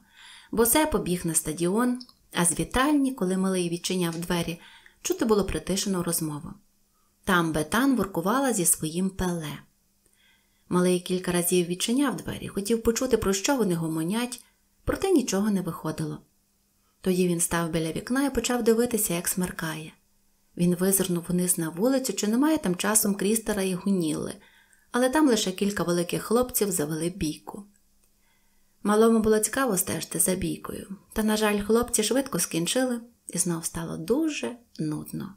бо Босе побіг на стадіон, а з вітальні, коли малий відчиняв двері, чути було притишену розмову. Там бетан воркувала зі своїм пеле. Малий кілька разів відчиняв двері, хотів почути, про що вони гомонять, проте нічого не виходило. Тоді він став біля вікна і почав дивитися, як смеркає. Він визирнув униз на вулицю, чи немає там часом крістера і гуніли, але там лише кілька великих хлопців завели бійку. Малому було цікаво стежити за бійкою, та, на жаль, хлопці швидко скінчили, і знов стало дуже нудно.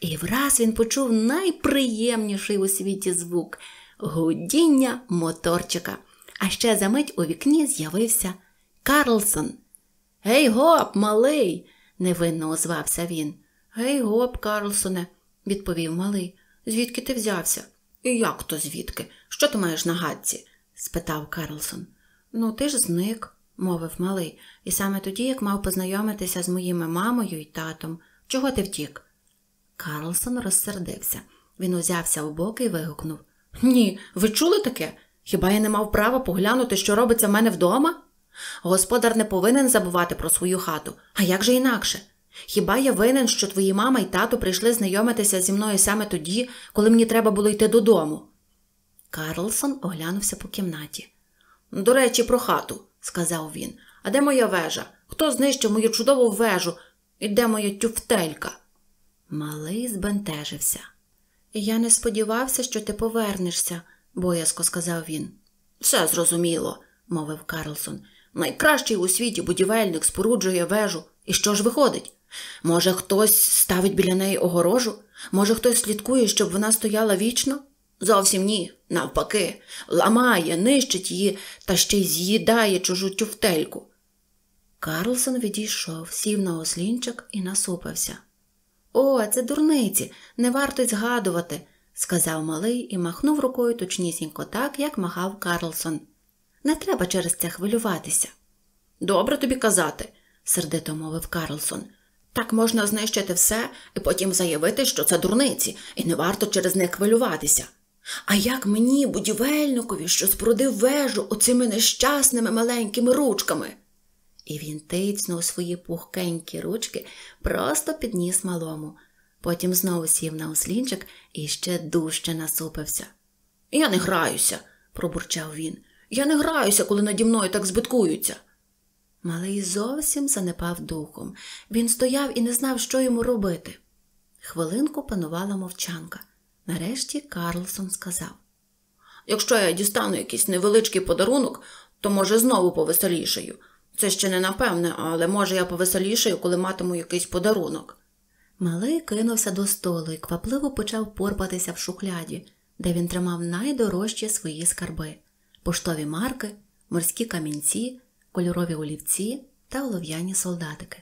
І враз він почув найприємніший у світі звук гудіння моторчика. А ще за мить у вікні з'явився Карлсон. Гей гоп, малий, невинно озвався він. Гей, гоп, Карлсоне, відповів малий. Звідки ти взявся? І як то звідки? Що ти маєш на гадці? спитав Карлсон. Ну, ти ж зник, мовив малий, і саме тоді, як мав познайомитися з моїми мамою і татом. Чого ти втік? Карлсон розсердився. Він узявся в бок і вигукнув Ні, ви чули таке? Хіба я не мав права поглянути, що робиться в мене вдома? Господар не повинен забувати про свою хату, а як же інакше? Хіба я винен, що твої мама і тато прийшли знайомитися зі мною саме тоді, коли мені треба було йти додому? Карлсон оглянувся по кімнаті. До речі, про хату, сказав він. А де моя вежа? Хто знищив мою чудову вежу? І де моя тюфтелька? Малий збентежився. Я не сподівався, що ти повернешся, боязко сказав він. Все зрозуміло, мовив Карлсон. Найкращий у світі будівельник споруджує вежу. І що ж виходить? Може, хтось ставить біля неї огорожу? Може, хтось слідкує, щоб вона стояла вічно? Зовсім ні, навпаки, ламає, нищить її та ще й з'їдає чужу тюфтельку. Карлсон відійшов, сів на ослінчик і насупився. О, це дурниці, не варто й згадувати, сказав малий і махнув рукою точнісінько так, як махав Карлсон. Не треба через це хвилюватися. Добре тобі казати, сердито мовив Карлсон. Так можна знищити все і потім заявити, що це дурниці, і не варто через них хвилюватися. А як мені, будівельникові, що спорудив вежу оцими нещасними маленькими ручками? І він тицнув свої пухкенькі ручки, просто підніс малому. Потім знову сів на ослінчик і ще дужче насупився. Я не граюся, пробурчав він. Я не граюся, коли наді мною так збиткуються. Малий зовсім занепав духом. Він стояв і не знав, що йому робити. Хвилинку панувала мовчанка. Нарешті Карлсон сказав: Якщо я дістану якийсь невеличкий подарунок, то, може, знову повеселішаю. Це ще не напевне, але може я повеселішаю, коли матиму якийсь подарунок. Малий кинувся до столу і квапливо почав порпатися в шухляді, де він тримав найдорожчі свої скарби поштові марки, морські камінці, кольорові олівці та олов'яні солдатики.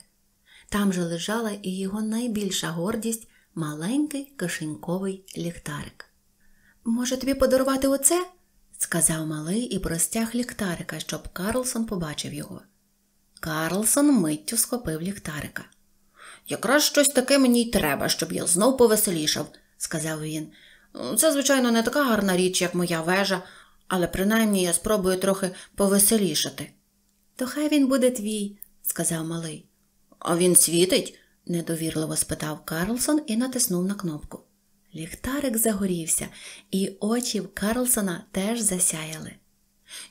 Там же лежала і його найбільша гордість маленький кишеньковий ліхтарик. Може, тобі подарувати оце? сказав малий і простяг ліхтарика, щоб Карлсон побачив його. Карлсон миттю схопив ліхтарика. Якраз щось таке мені й треба, щоб я знов повеселішав, сказав він. Це, звичайно, не така гарна річ, як моя вежа, але принаймні я спробую трохи повеселішати. То хай він буде твій, сказав малий. А він світить? недовірливо спитав Карлсон і натиснув на кнопку. Ліхтарик загорівся, і очі в Карлсона теж засяяли.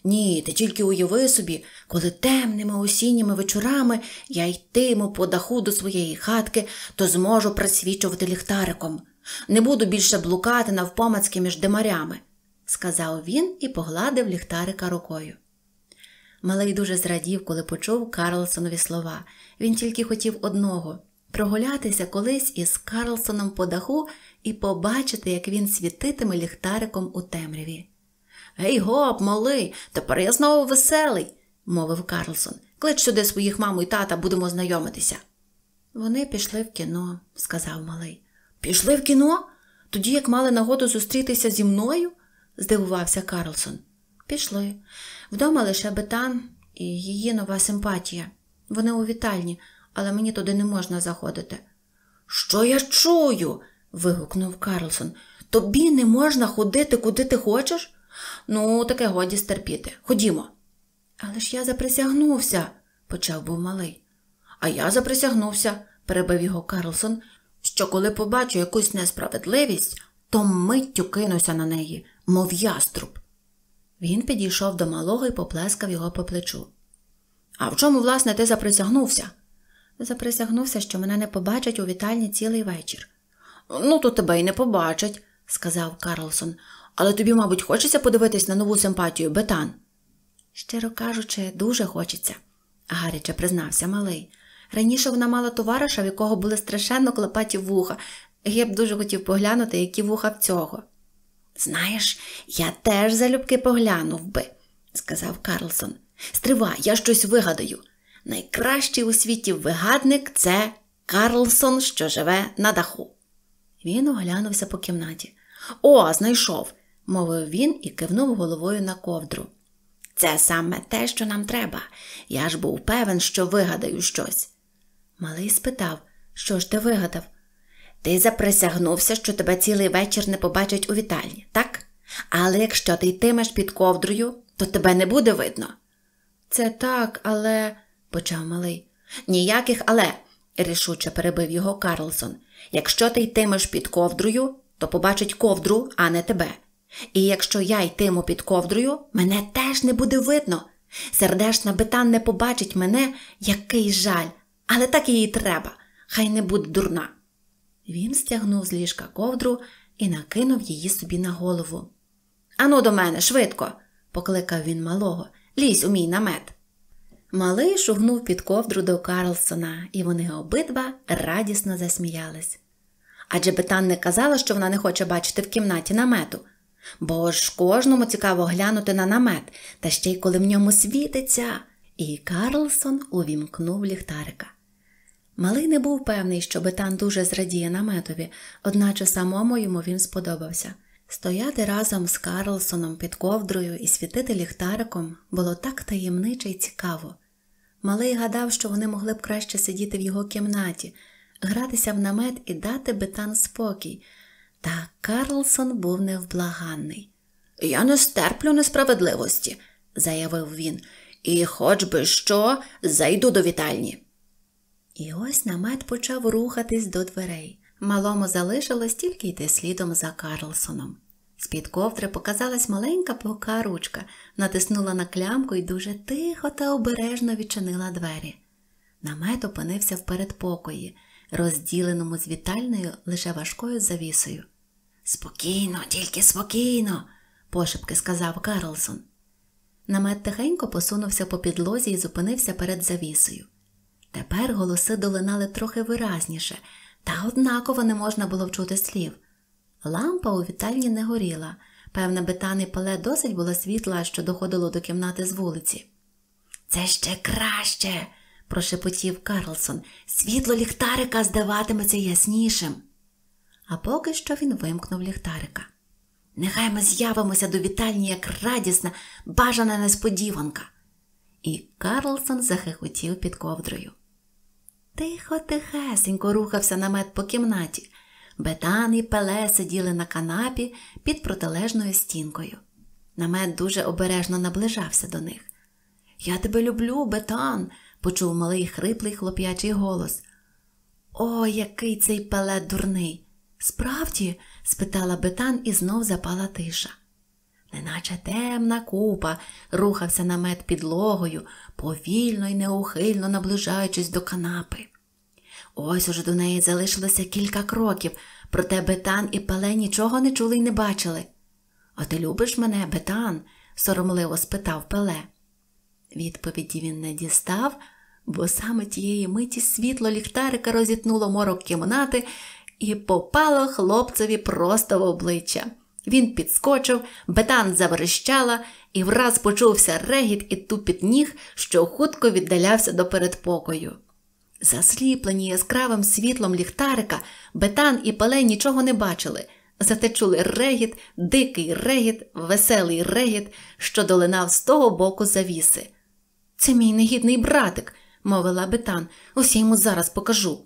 Ні, ти тільки уяви собі, коли темними осінніми вечорами я йтиму по даху до своєї хатки, то зможу присвічувати ліхтариком. Не буду більше блукати навпомацьки між димарями, сказав він і погладив ліхтарика рукою. Малий дуже зрадів, коли почув Карлсонові слова. Він тільки хотів одного прогулятися колись із Карлсоном по даху і побачити, як він світитиме ліхтариком у темряві. Гей, гоп, малий, тепер я знову веселий, мовив Карлсон. Клич сюди своїх маму і тата, будемо знайомитися. Вони пішли в кіно, сказав малий. Пішли в кіно? Тоді як мали нагоду зустрітися зі мною? здивувався Карлсон. Пішли. Вдома лише бетан і її нова симпатія. Вони у вітальні, але мені туди не можна заходити. Що я чую? вигукнув Карлсон. Тобі не можна ходити, куди ти хочеш? Ну, таке годі стерпіти. Ходімо. Але ж я заприсягнувся, почав був малий. А я заприсягнувся, перебив його Карлсон, що коли побачу якусь несправедливість, то миттю кинуся на неї, мов яструб. Він підійшов до малого і поплескав його по плечу. А в чому, власне, ти заприсягнувся? Заприсягнувся, що мене не побачать у вітальні цілий вечір. Ну, то тебе й не побачать, сказав Карлсон, але тобі, мабуть, хочеться подивитись на нову симпатію Бетан. Щиро кажучи, дуже хочеться, гаряче признався малий. Раніше вона мала товариша, в якого були страшенно клопаті вуха, я б дуже хотів поглянути, які вуха в цього. Знаєш, я теж залюбки поглянув би, сказав Карлсон. Стривай, я щось вигадаю. Найкращий у світі вигадник це Карлсон, що живе на даху. Він оглянувся по кімнаті. О, знайшов, мовив він і кивнув головою на ковдру. Це саме те, що нам треба. Я ж був певен, що вигадаю щось. Малий спитав, що ж ти вигадав? Ти заприсягнувся, що тебе цілий вечір не побачать у вітальні, так? Але якщо ти йтимеш під ковдрою, то тебе не буде видно. Це так, але, почав малий. Ніяких але, рішуче перебив його Карлсон. Якщо ти йтимеш під ковдрою, то побачить ковдру, а не тебе. І якщо я йтиму під ковдрою, мене теж не буде видно. Сердешна бетан не побачить мене, який жаль, але так їй треба. Хай не буде дурна. Він стягнув з ліжка ковдру і накинув її собі на голову. Ану до мене, швидко, покликав він малого. Лізь у мій намет. Малий шугнув під ковдру до Карлсона, і вони обидва радісно засміялись. Адже Бетан не казала, що вона не хоче бачити в кімнаті намету, бо ж кожному цікаво глянути на намет, та ще й коли в ньому світиться. І Карлсон увімкнув ліхтарика. Малий не був певний, що Бетан дуже зрадіє наметові, одначе самому йому він сподобався. Стояти разом з Карлсоном під ковдрою і світити ліхтариком було так таємниче й цікаво. Малий гадав, що вони могли б краще сидіти в його кімнаті, гратися в намет і дати бетан спокій, та Карлсон був невблаганний. Я не стерплю несправедливості, заявив він, і хоч би що, зайду до вітальні. І ось намет почав рухатись до дверей. Малому залишилось тільки йти слідом за Карлсоном. З-під ковдри показалась маленька плока ручка, натиснула на клямку і дуже тихо та обережно відчинила двері. Намет опинився в передпокої, розділеному з вітальною лише важкою завісою. Спокійно, тільки спокійно, пошепки сказав Карлсон. Намет тихенько посунувся по підлозі і зупинився перед завісою. Тепер голоси долинали трохи виразніше, та однаково не можна було вчути слів. Лампа у вітальні не горіла, певне, бетане пале досить було світла, що доходило до кімнати з вулиці. Це ще краще, прошепотів Карлсон. Світло ліхтарика здаватиметься яснішим. А поки що він вимкнув ліхтарика. Нехай ми з'явимося до вітальні як радісна, бажана несподіванка. І Карлсон захихотів під ковдрою. Тихо, тихесенько рухався намет по кімнаті. Бетан і пеле сиділи на канапі під протилежною стінкою. Намет дуже обережно наближався до них. Я тебе люблю, Бетан, почув малий хриплий хлоп'ячий голос. О, який цей пеле дурний! Справді? спитала Бетан і знов запала тиша неначе темна купа, рухався намет підлогою, повільно й неухильно наближаючись до канапи. Ось уже до неї залишилося кілька кроків, проте Бетан і Пеле нічого не чули й не бачили. А ти любиш мене, Бетан? соромливо спитав Пеле. Відповіді він не дістав, бо саме тієї миті світло ліхтарика розітнуло морок кімнати і попало хлопцеві просто в обличчя. Він підскочив, бетан заверещала, і враз почувся регіт і тупіт ніг, що хутко віддалявся до передпокою. Засліплені яскравим світлом ліхтарика, бетан і палей нічого не бачили, зате чули регіт, дикий регіт, веселий регіт, що долинав з того боку завіси. Це мій негідний братик, мовила бетан, ось я йому зараз покажу.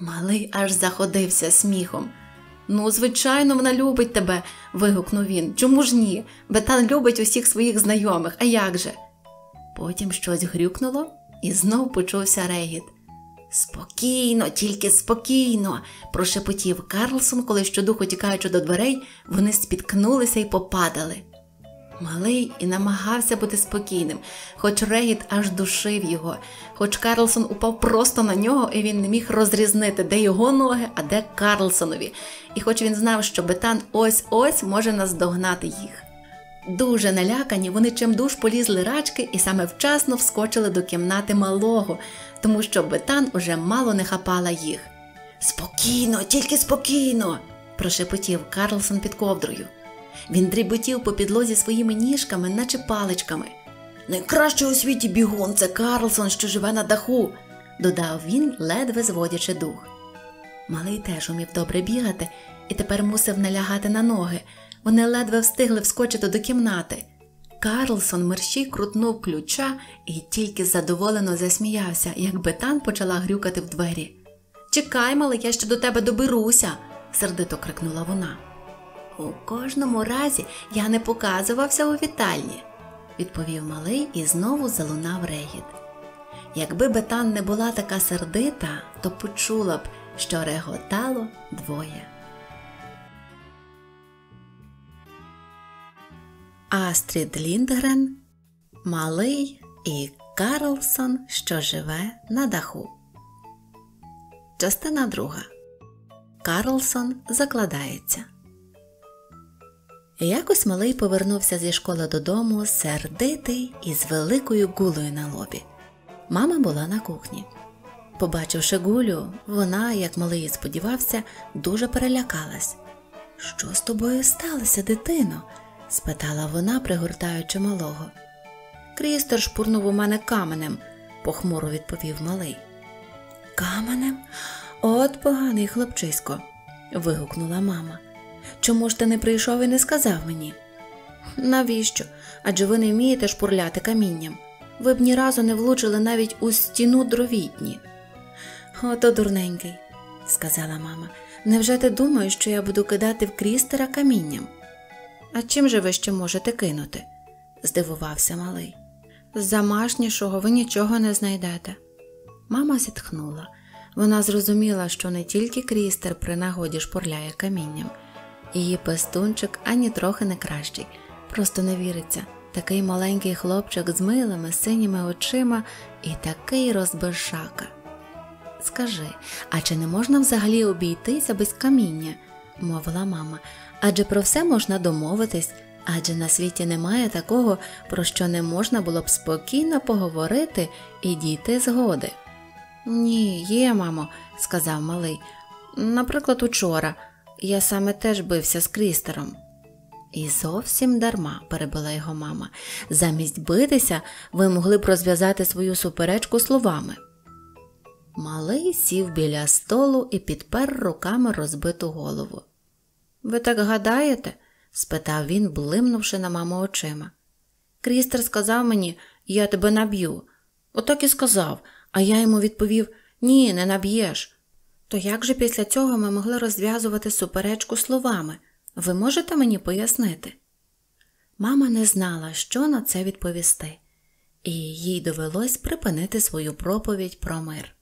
Малий аж заходився сміхом. Ну, звичайно, вона любить тебе. вигукнув він. Чому ж ні? Бетан любить усіх своїх знайомих, а як же? Потім щось грюкнуло і знов почувся регіт. Спокійно, тільки спокійно, прошепотів Карлсон, коли щодуху тікаючи до дверей, вони спіткнулися і попадали. Малий і намагався бути спокійним, хоч регіт аж душив його, хоч Карлсон упав просто на нього, і він не міг розрізнити, де його ноги, а де Карлсонові. І хоч він знав, що бетан ось-ось може наздогнати їх. Дуже налякані, вони чимдуж полізли рачки і саме вчасно вскочили до кімнати малого, тому що бетан уже мало не хапала їх. Спокійно, тільки спокійно, прошепотів Карлсон під ковдрою. Він дріботів по підлозі своїми ніжками, наче паличками. Найкращий у світі бігун це Карлсон, що живе на даху, додав він, ледве зводячи дух. Малий теж умів добре бігати і тепер мусив налягати на ноги. Вони ледве встигли вскочити до кімнати. Карлсон мерщій крутнув ключа і тільки задоволено засміявся, як бетан почала грюкати в двері. Чекай, мале, я ще до тебе доберуся, сердито крикнула вона. У кожному разі я не показувався у вітальні, відповів малий і знову залунав регіт. Якби Бетан не була така сердита, то почула б, що реготало двоє. Астрід Ліндгрен, Малий і Карлсон, що живе на даху. Частина друга. Карлсон закладається. Якось малий повернувся зі школи додому, сердитий і з великою гулею на лобі. Мама була на кухні. Побачивши гулю, вона, як малий сподівався, дуже перелякалась. Що з тобою сталося, дитино? спитала вона, пригортаючи малого. Крістер шпурнув у мене каменем, похмуро відповів малий. Каменем? От поганий хлопчисько. вигукнула мама. Чому ж ти не прийшов і не сказав мені? Навіщо? Адже ви не вмієте шпурляти камінням. Ви б ні разу не влучили навіть у стіну дровітні. Ото дурненький, сказала мама, невже ти думаєш, що я буду кидати в крістера камінням? А чим же ви ще можете кинути? здивувався малий. З замашнішого ви нічого не знайдете. Мама зітхнула. Вона зрозуміла, що не тільки крістер при нагоді шпурляє камінням. Її пестунчик ані трохи не кращий, просто не віриться. Такий маленький хлопчик з милими синіми очима і такий розбишака. Скажи, а чи не можна взагалі обійтися без каміння? мовила мама, адже про все можна домовитись, адже на світі немає такого, про що не можна було б спокійно поговорити і дійти згоди. Ні, є, мамо, сказав малий. Наприклад, учора я саме теж бився з Крістером. І зовсім дарма, перебила його мама. Замість битися ви могли б розв'язати свою суперечку словами. Малий сів біля столу і підпер руками розбиту голову. Ви так гадаєте? спитав він, блимнувши на маму очима. Крістер сказав мені, я тебе наб'ю. Отак і сказав, а я йому відповів Ні, не наб'єш. То як же після цього ми могли розв'язувати суперечку словами? Ви можете мені пояснити? Мама не знала, що на це відповісти, і їй довелось припинити свою проповідь про мир.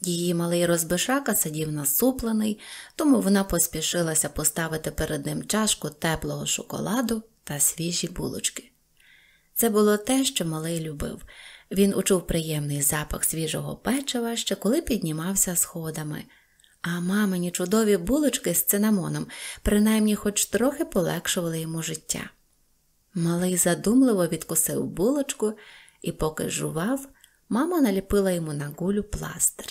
Її малий розбишака сидів насуплений, тому вона поспішилася поставити перед ним чашку теплого шоколаду та свіжі булочки. Це було те, що малий любив. Він учув приємний запах свіжого печива ще коли піднімався сходами, а мамині чудові булочки з цинамоном принаймні хоч трохи полегшували йому життя. Малий задумливо відкусив булочку і, поки жував, мама наліпила йому на гулю пластир.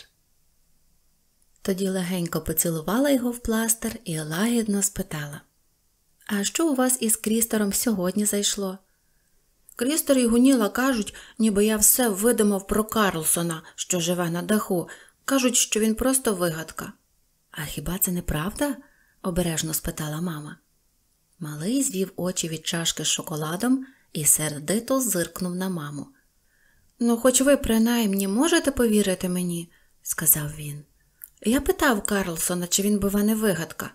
Тоді легенько поцілувала його в пластир і лагідно спитала А що у вас із крістором сьогодні зайшло? Крістер і Гуніла кажуть, ніби я все видумав про Карлсона, що живе на даху. Кажуть, що він просто вигадка. А хіба це неправда? обережно спитала мама. Малий звів очі від чашки з шоколадом і сердито зиркнув на маму. Ну, хоч ви принаймні можете повірити мені, сказав він. Я питав Карлсона, чи він бува не вигадка.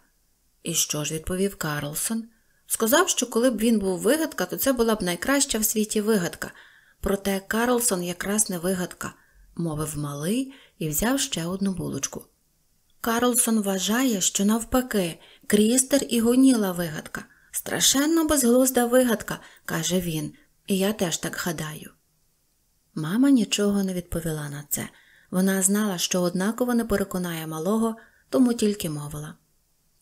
І що ж відповів Карлсон? Сказав, що коли б він був вигадка, то це була б найкраща в світі вигадка. Проте Карлсон якраз не вигадка, мовив малий і взяв ще одну булочку. Карлсон вважає, що навпаки, крістер і гоніла вигадка. Страшенно безглузда вигадка, каже він, і я теж так гадаю. Мама нічого не відповіла на це. Вона знала, що однаково не переконає малого, тому тільки мовила.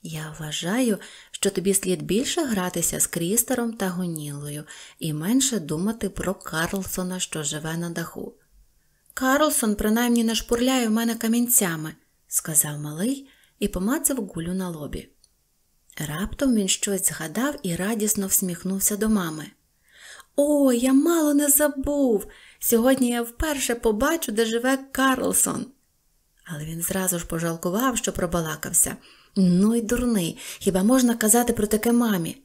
Я вважаю, що тобі слід більше гратися з крістером та гонілою і менше думати про Карлсона, що живе на даху. Карлсон принаймні не шпурляє в мене камінцями, сказав малий і помацав гулю на лобі. Раптом він щось згадав і радісно всміхнувся до мами. О, я мало не забув. Сьогодні я вперше побачу, де живе Карлсон. Але він зразу ж пожалкував, що пробалакався. Ну й дурний, хіба можна казати про таке мамі?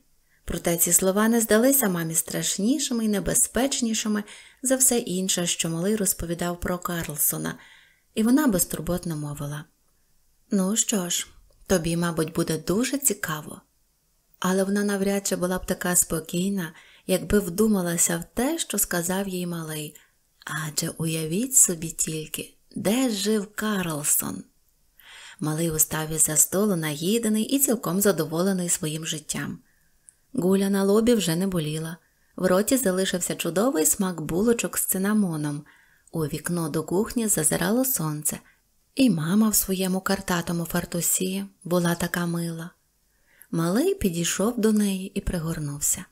Проте ці слова не здалися мамі страшнішими і небезпечнішими за все інше, що малий розповідав про Карлсона, і вона безтурботно мовила Ну що ж, тобі, мабуть, буде дуже цікаво. Але вона навряд чи була б така спокійна, якби вдумалася в те, що сказав їй малий. Адже уявіть собі тільки, де жив Карлсон. Малий устав із за столу, наїдений і цілком задоволений своїм життям. Гуля на лобі вже не боліла. В роті залишився чудовий смак булочок з цинамоном. У вікно до кухні зазирало сонце, і мама в своєму картатому фартусі була така мила. Малий підійшов до неї і пригорнувся.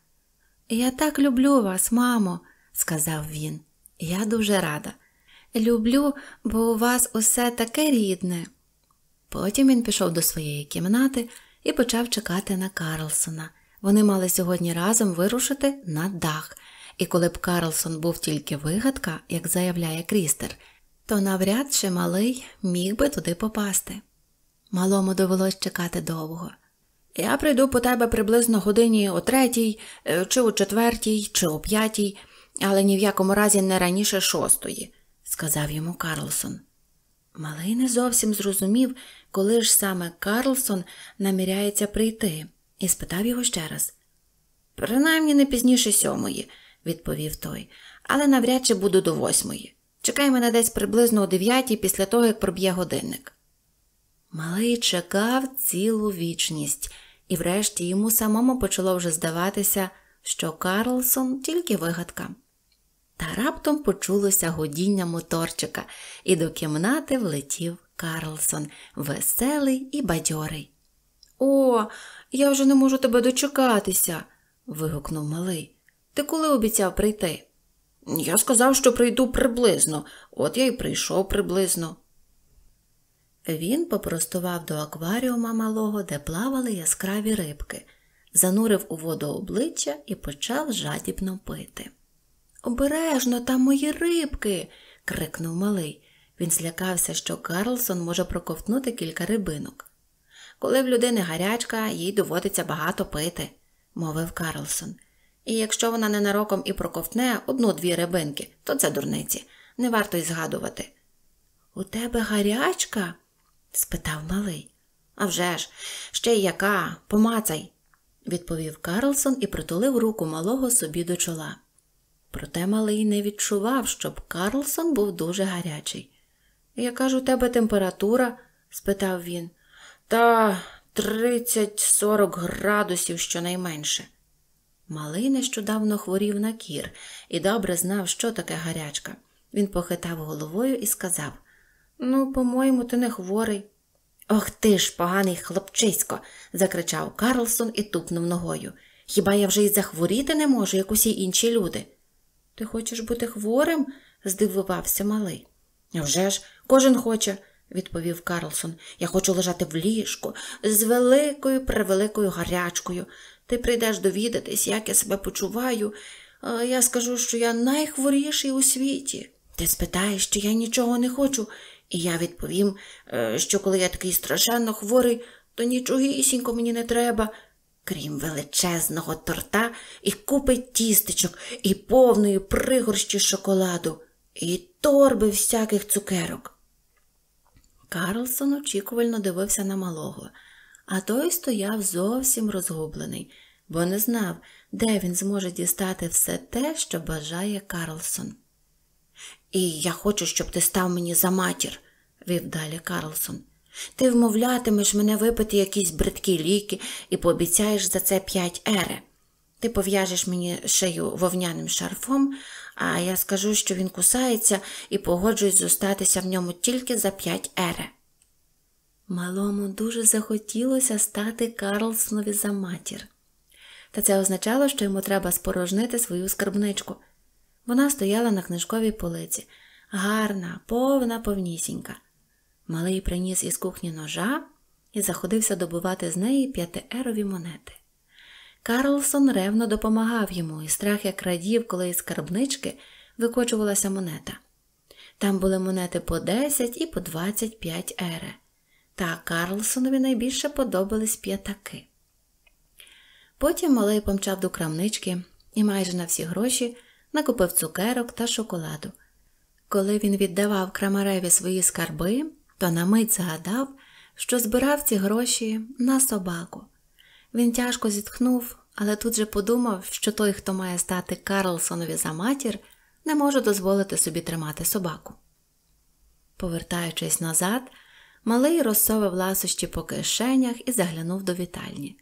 Я так люблю вас, мамо, сказав він. Я дуже рада. Люблю, бо у вас усе таке рідне. Потім він пішов до своєї кімнати і почав чекати на Карлсона. Вони мали сьогодні разом вирушити на дах, і коли б Карлсон був тільки вигадка, як заявляє Крістер, то навряд чи малий міг би туди попасти. Малому довелось чекати довго. Я прийду по тебе приблизно годині о третій, е, чи о четвертій, чи о п'ятій, але ні в якому разі не раніше шостої, сказав йому Карлсон. Малий не зовсім зрозумів, коли ж саме Карлсон наміряється прийти, і спитав його ще раз. Принаймні не пізніше сьомої, відповів той, але навряд чи буду до восьмої. Чекай мене десь приблизно о дев'ятій після того, як проб'є годинник. Малий чекав цілу вічність, і врешті йому самому почало вже здаватися, що Карлсон тільки вигадка та раптом почулося годіння моторчика, і до кімнати влетів Карлсон, веселий і бадьорий. О, я вже не можу тебе дочекатися. вигукнув малий. Ти коли обіцяв прийти? Я сказав, що прийду приблизно, от я й прийшов приблизно. Він попростував до акваріума малого, де плавали яскраві рибки, занурив у воду обличчя і почав жадібно пити. Обережно там мої рибки. крикнув малий. Він злякався, що Карлсон може проковтнути кілька рибинок. Коли в людини гарячка, їй доводиться багато пити, мовив Карлсон. І якщо вона ненароком і проковтне одну-дві рибинки, то це дурниці, не варто й згадувати. У тебе гарячка? спитав малий. «А вже ж, ще й яка, помацай, відповів Карлсон і притулив руку малого собі до чола. Проте малий не відчував, щоб Карлсон був дуже гарячий. Яка ж у тебе температура? спитав він. Та 30-40 градусів щонайменше. Малий нещодавно хворів на кір і добре знав, що таке гарячка. Він похитав головою і сказав Ну, по-моєму, ти не хворий. Ох ти ж, поганий хлопчисько, закричав Карлсон і тупнув ногою. Хіба я вже й захворіти не можу, як усі інші люди? Ти хочеш бути хворим? здивувався малий. Невже ж, кожен хоче, відповів Карлсон. Я хочу лежати в ліжку з великою превеликою гарячкою. Ти прийдеш довідатись, як я себе почуваю. Я скажу, що я найхворіший у світі. Ти спитаєш, що я нічого не хочу, і я відповім, е, що коли я такий страшенно хворий, то нічогісінько мені не треба, крім величезного торта і купи тістечок, і повної пригорщі шоколаду, і торби всяких цукерок. Карлсон очікувально дивився на малого, а той стояв зовсім розгублений, бо не знав, де він зможе дістати все те, що бажає Карлсон. І я хочу, щоб ти став мені за матір, вів далі Карлсон. Ти вмовлятимеш мене випити якісь бридкі ліки і пообіцяєш за це п'ять ере. Ти пов'яжеш мені шию вовняним шарфом, а я скажу, що він кусається, і погоджуюсь зостатися в ньому тільки за п'ять ере. Малому дуже захотілося стати Карлсонові за матір. Та це означало, що йому треба спорожнити свою скарбничку. Вона стояла на книжковій полиці, гарна, повна, повнісінька. Малий приніс із кухні ножа і заходився добувати з неї п'ятиерові монети. Карлсон ревно допомагав йому, і страх як радів, коли із скарбнички викочувалася монета. Там були монети по 10 і по 25 ере. Та Карлсонові найбільше подобались п'ятаки. Потім малий помчав до крамнички і майже на всі гроші накупив цукерок та шоколаду. Коли він віддавав крамареві свої скарби, то на мить згадав, що збирав ці гроші на собаку. Він тяжко зітхнув, але тут же подумав, що той, хто має стати Карлсонові за матір, не може дозволити собі тримати собаку. Повертаючись назад, малий розсовив ласощі по кишенях і заглянув до вітальні.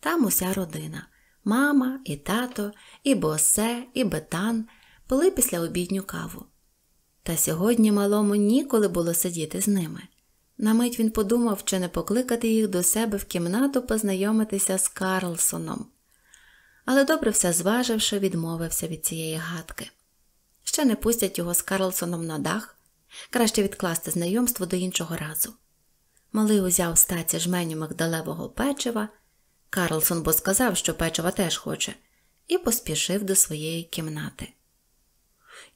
Там уся родина мама, і тато, і босе, і бетан пили після обідню каву. Та сьогодні малому ніколи було сидіти з ними. На мить він подумав, чи не покликати їх до себе в кімнату познайомитися з Карлсоном. Але добре все зваживши, відмовився від цієї гадки. Ще не пустять його з Карлсоном на дах, краще відкласти знайомство до іншого разу. Малий узяв стаці жменю мигдалевого печива, Карлсон бо сказав, що печива теж хоче, і поспішив до своєї кімнати.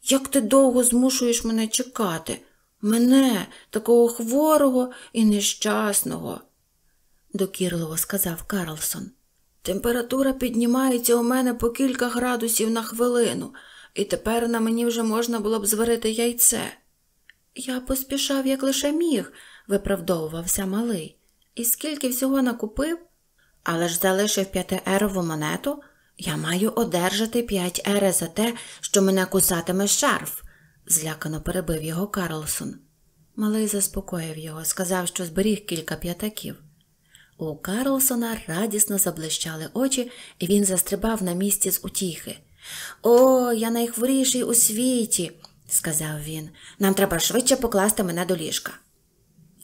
Як ти довго змушуєш мене чекати? Мене, такого хворого і нещасного, докірливо сказав Карлсон. Температура піднімається у мене по кілька градусів на хвилину, і тепер на мені вже можна було б зварити яйце. Я поспішав, як лише міг, виправдовувався малий. І скільки всього накупив, але ж залишив п'ятиерову монету. Я маю одержати п'ять ере за те, що мене кусатиме шарф, злякано перебив його Карлсон. Малий заспокоїв його, сказав, що зберіг кілька п'ятаків. У Карлсона радісно заблищали очі, і він застрибав на місці з утіхи. О, я найхворіший у світі, сказав він. Нам треба швидше покласти мене до ліжка.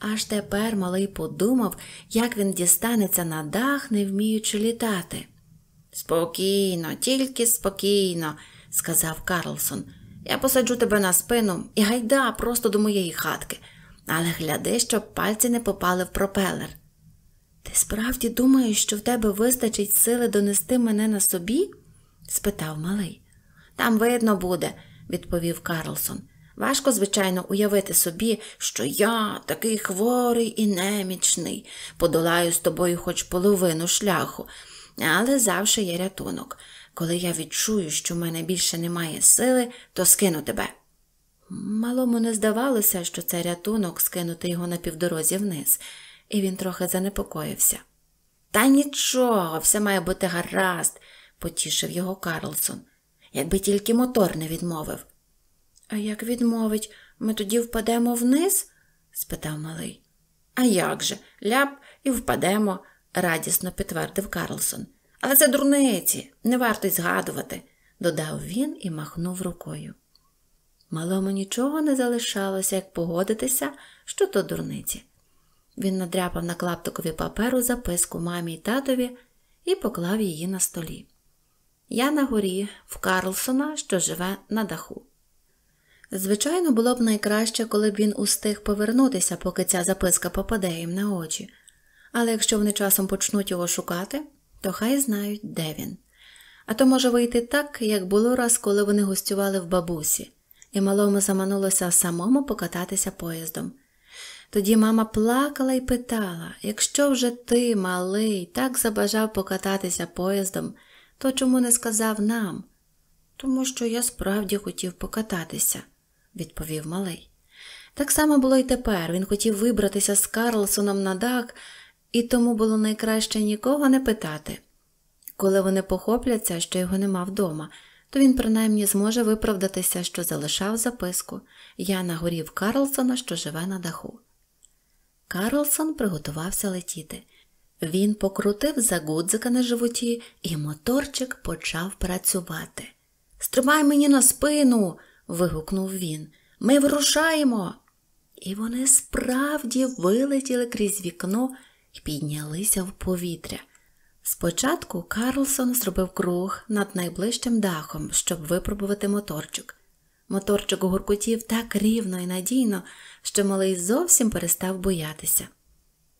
Аж тепер малий подумав, як він дістанеться на дах, не вміючи літати. Спокійно, тільки спокійно, сказав Карлсон. Я посаджу тебе на спину і гайда просто до моєї хатки, але гляди, щоб пальці не попали в пропелер. Ти справді думаєш, що в тебе вистачить сили донести мене на собі? спитав малий. Там видно буде, відповів Карлсон. Важко, звичайно, уявити собі, що я, такий хворий і немічний, подолаю з тобою хоч половину шляху, але завжди є рятунок. Коли я відчую, що в мене більше немає сили, то скину тебе. Малому не здавалося, що це рятунок скинути його на півдорозі вниз, і він трохи занепокоївся. Та нічого, все має бути гаразд, потішив його Карлсон, якби тільки мотор не відмовив. А як відмовить, ми тоді впадемо вниз? спитав малий. «А як же, ляп і впадемо, радісно підтвердив Карлсон. Але це дурниці, не варто й згадувати, додав він і махнув рукою. Малому нічого не залишалося, як погодитися, що то дурниці. Він надряпав на клаптикові паперу записку мамі й татові і поклав її на столі. Я на горі в Карлсона, що живе на даху. Звичайно, було б найкраще, коли б він устиг повернутися, поки ця записка попаде їм на очі, але якщо вони часом почнуть його шукати, то хай знають, де він. А то може вийти так, як було раз, коли вони гостювали в бабусі, і малому заманулося самому покататися поїздом. Тоді мама плакала і питала якщо вже ти, малий, так забажав покататися поїздом, то чому не сказав нам? Тому що я справді хотів покататися, відповів малий. Так само було й тепер він хотів вибратися з Карлсоном на дах, і тому було найкраще нікого не питати. Коли вони похопляться, що його нема вдома, то він принаймні зможе виправдатися, що залишав записку Я нагорів Карлсона, що живе на даху. Карлсон приготувався летіти. Він покрутив загудзика на животі, і моторчик почав працювати. Стримай мені на спину. вигукнув він. Ми вирушаємо. І вони справді вилетіли крізь вікно піднялися в повітря. Спочатку Карлсон зробив круг над найближчим дахом, щоб випробувати моторчик. Моторчик гуркотів так рівно і надійно, що малий зовсім перестав боятися.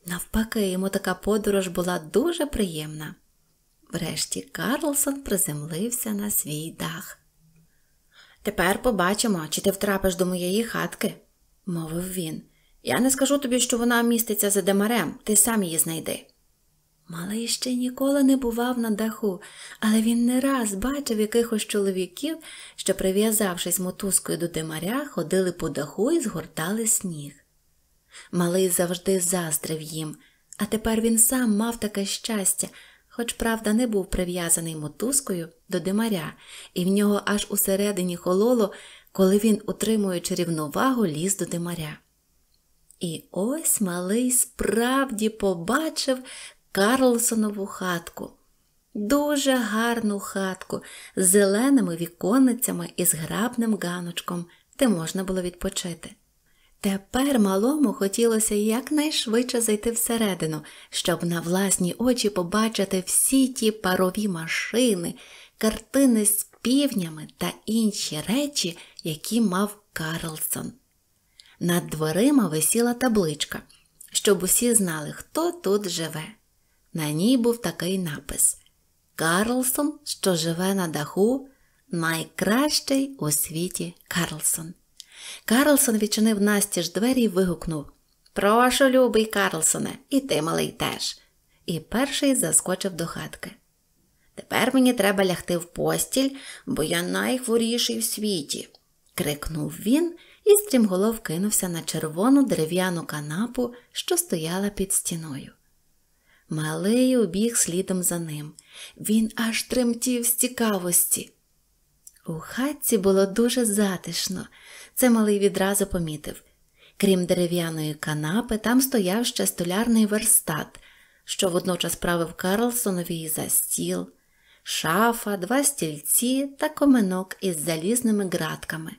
Навпаки, йому така подорож була дуже приємна. Врешті Карлсон приземлився на свій дах. Тепер побачимо, чи ти втрапиш до моєї хатки, мовив він. Я не скажу тобі, що вона міститься за демарем, ти сам її знайди. Малий ще ніколи не бував на даху, але він не раз бачив якихось чоловіків, що, прив'язавшись мотузкою до димаря, ходили по даху і згортали сніг. Малий завжди заздрив їм, а тепер він сам мав таке щастя, хоч, правда, не був прив'язаний мотузкою до димаря, і в нього аж усередині хололо, коли він, утримуючи рівновагу, ліз до димаря. І ось малий справді побачив Карлсонову хатку. Дуже гарну хатку з зеленими віконницями і з грабним ганочком, де можна було відпочити. Тепер малому хотілося якнайшвидше зайти всередину, щоб на власні очі побачити всі ті парові машини, картини з півнями та інші речі, які мав Карлсон. Над дверима висіла табличка, щоб усі знали, хто тут живе. На ній був такий напис Карлсон, що живе на даху, найкращий у світі Карлсон. Карлсон відчинив настіж двері і вигукнув Прошу, любий Карлсоне, і ти малий теж. І перший заскочив до хатки. Тепер мені треба лягти в постіль, бо я найхворіший в світі, крикнув він і стрімголов кинувся на червону дерев'яну канапу, що стояла під стіною. Малий убіг слідом за ним. Він аж тремтів з цікавості. У хатці було дуже затишно, це малий відразу помітив. Крім дерев'яної канапи, там стояв ще столярний верстат, що водночас правив Карлсонові за стіл, шафа, два стільці та коменок із залізними ґратками.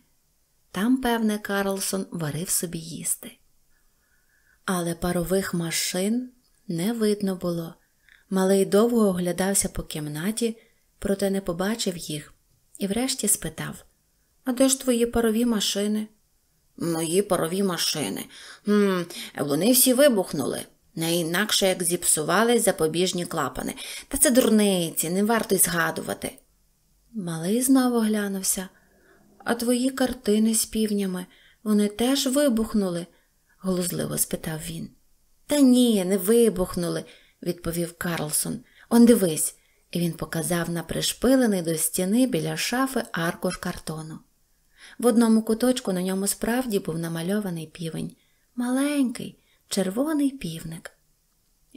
Там, певне, Карлсон варив собі їсти. Але парових машин не видно було. Малий довго оглядався по кімнаті, проте не побачив їх, і врешті спитав А де ж твої парові машини? Мої парові машини. Хм, Вони всі вибухнули, не інакше як зіпсували запобіжні клапани. Та це дурниці, не варто й згадувати. Малий знову оглянувся. А твої картини з півнями, вони теж вибухнули? глузливо спитав він. Та ні, не вибухнули, відповів Карлсон. Он дивись, і він показав на пришпилений до стіни біля шафи аркуш картону. В одному куточку на ньому справді був намальований півень, маленький, червоний півник.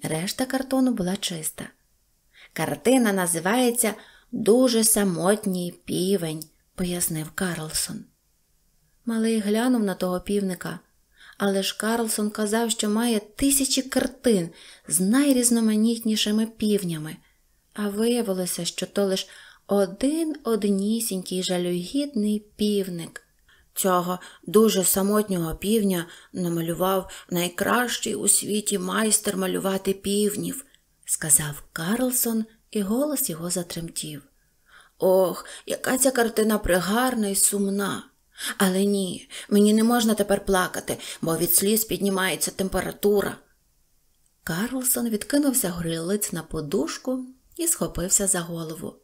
Решта картону була чиста. Картина називається Дуже самотній півень пояснив Карлсон. Малий глянув на того півника, але ж Карлсон казав, що має тисячі картин з найрізноманітнішими півнями, а виявилося, що то лише один однісінький жалюгідний півник. Цього дуже самотнього півня намалював найкращий у світі майстер малювати півнів, сказав Карлсон, і голос його затремтів. Ох, яка ця картина пригарна і сумна. Але ні, мені не можна тепер плакати, бо від сліз піднімається температура. Карлсон відкинувся горілиць на подушку і схопився за голову.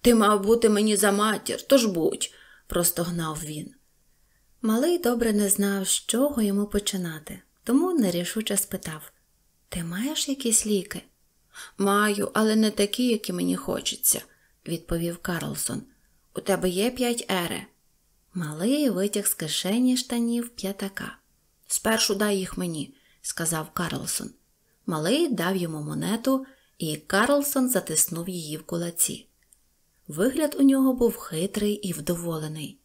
Ти, мав бути мені за матір, тож будь, простогнав він. Малий добре не знав, з чого йому починати, тому нерішуче спитав Ти маєш якісь ліки? Маю, але не такі, які мені хочеться відповів Карлсон. У тебе є п'ять ере. Малий витяг з кишені штанів п'ятака. Спершу дай їх мені, сказав Карлсон. Малий дав йому монету, і Карлсон затиснув її в кулаці. Вигляд у нього був хитрий і вдоволений.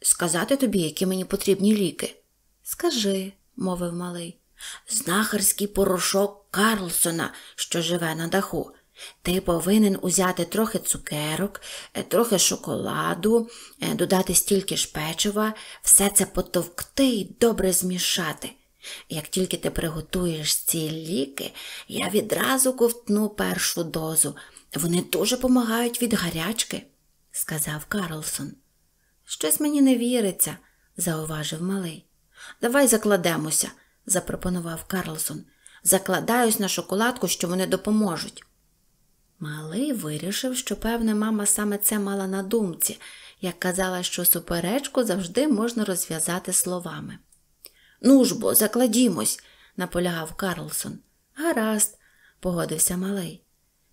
Сказати тобі, які мені потрібні ліки. Скажи, мовив малий, знахарський порошок Карлсона, що живе на даху. Ти повинен узяти трохи цукерок, е, трохи шоколаду, е, додати стільки ж печива, все це потовкти і добре змішати. Як тільки ти приготуєш ці ліки, я відразу ковтну першу дозу. Вони дуже помагають від гарячки, сказав Карлсон. Щось мені не віриться, зауважив малий. Давай закладемося, запропонував Карлсон. Закладаюсь на шоколадку, що вони допоможуть. Малий вирішив, що, певне, мама саме це мала на думці, як казала, що суперечку завжди можна розв'язати словами. Ну ж бо, закладімось, наполягав Карлсон. Гаразд, погодився малий.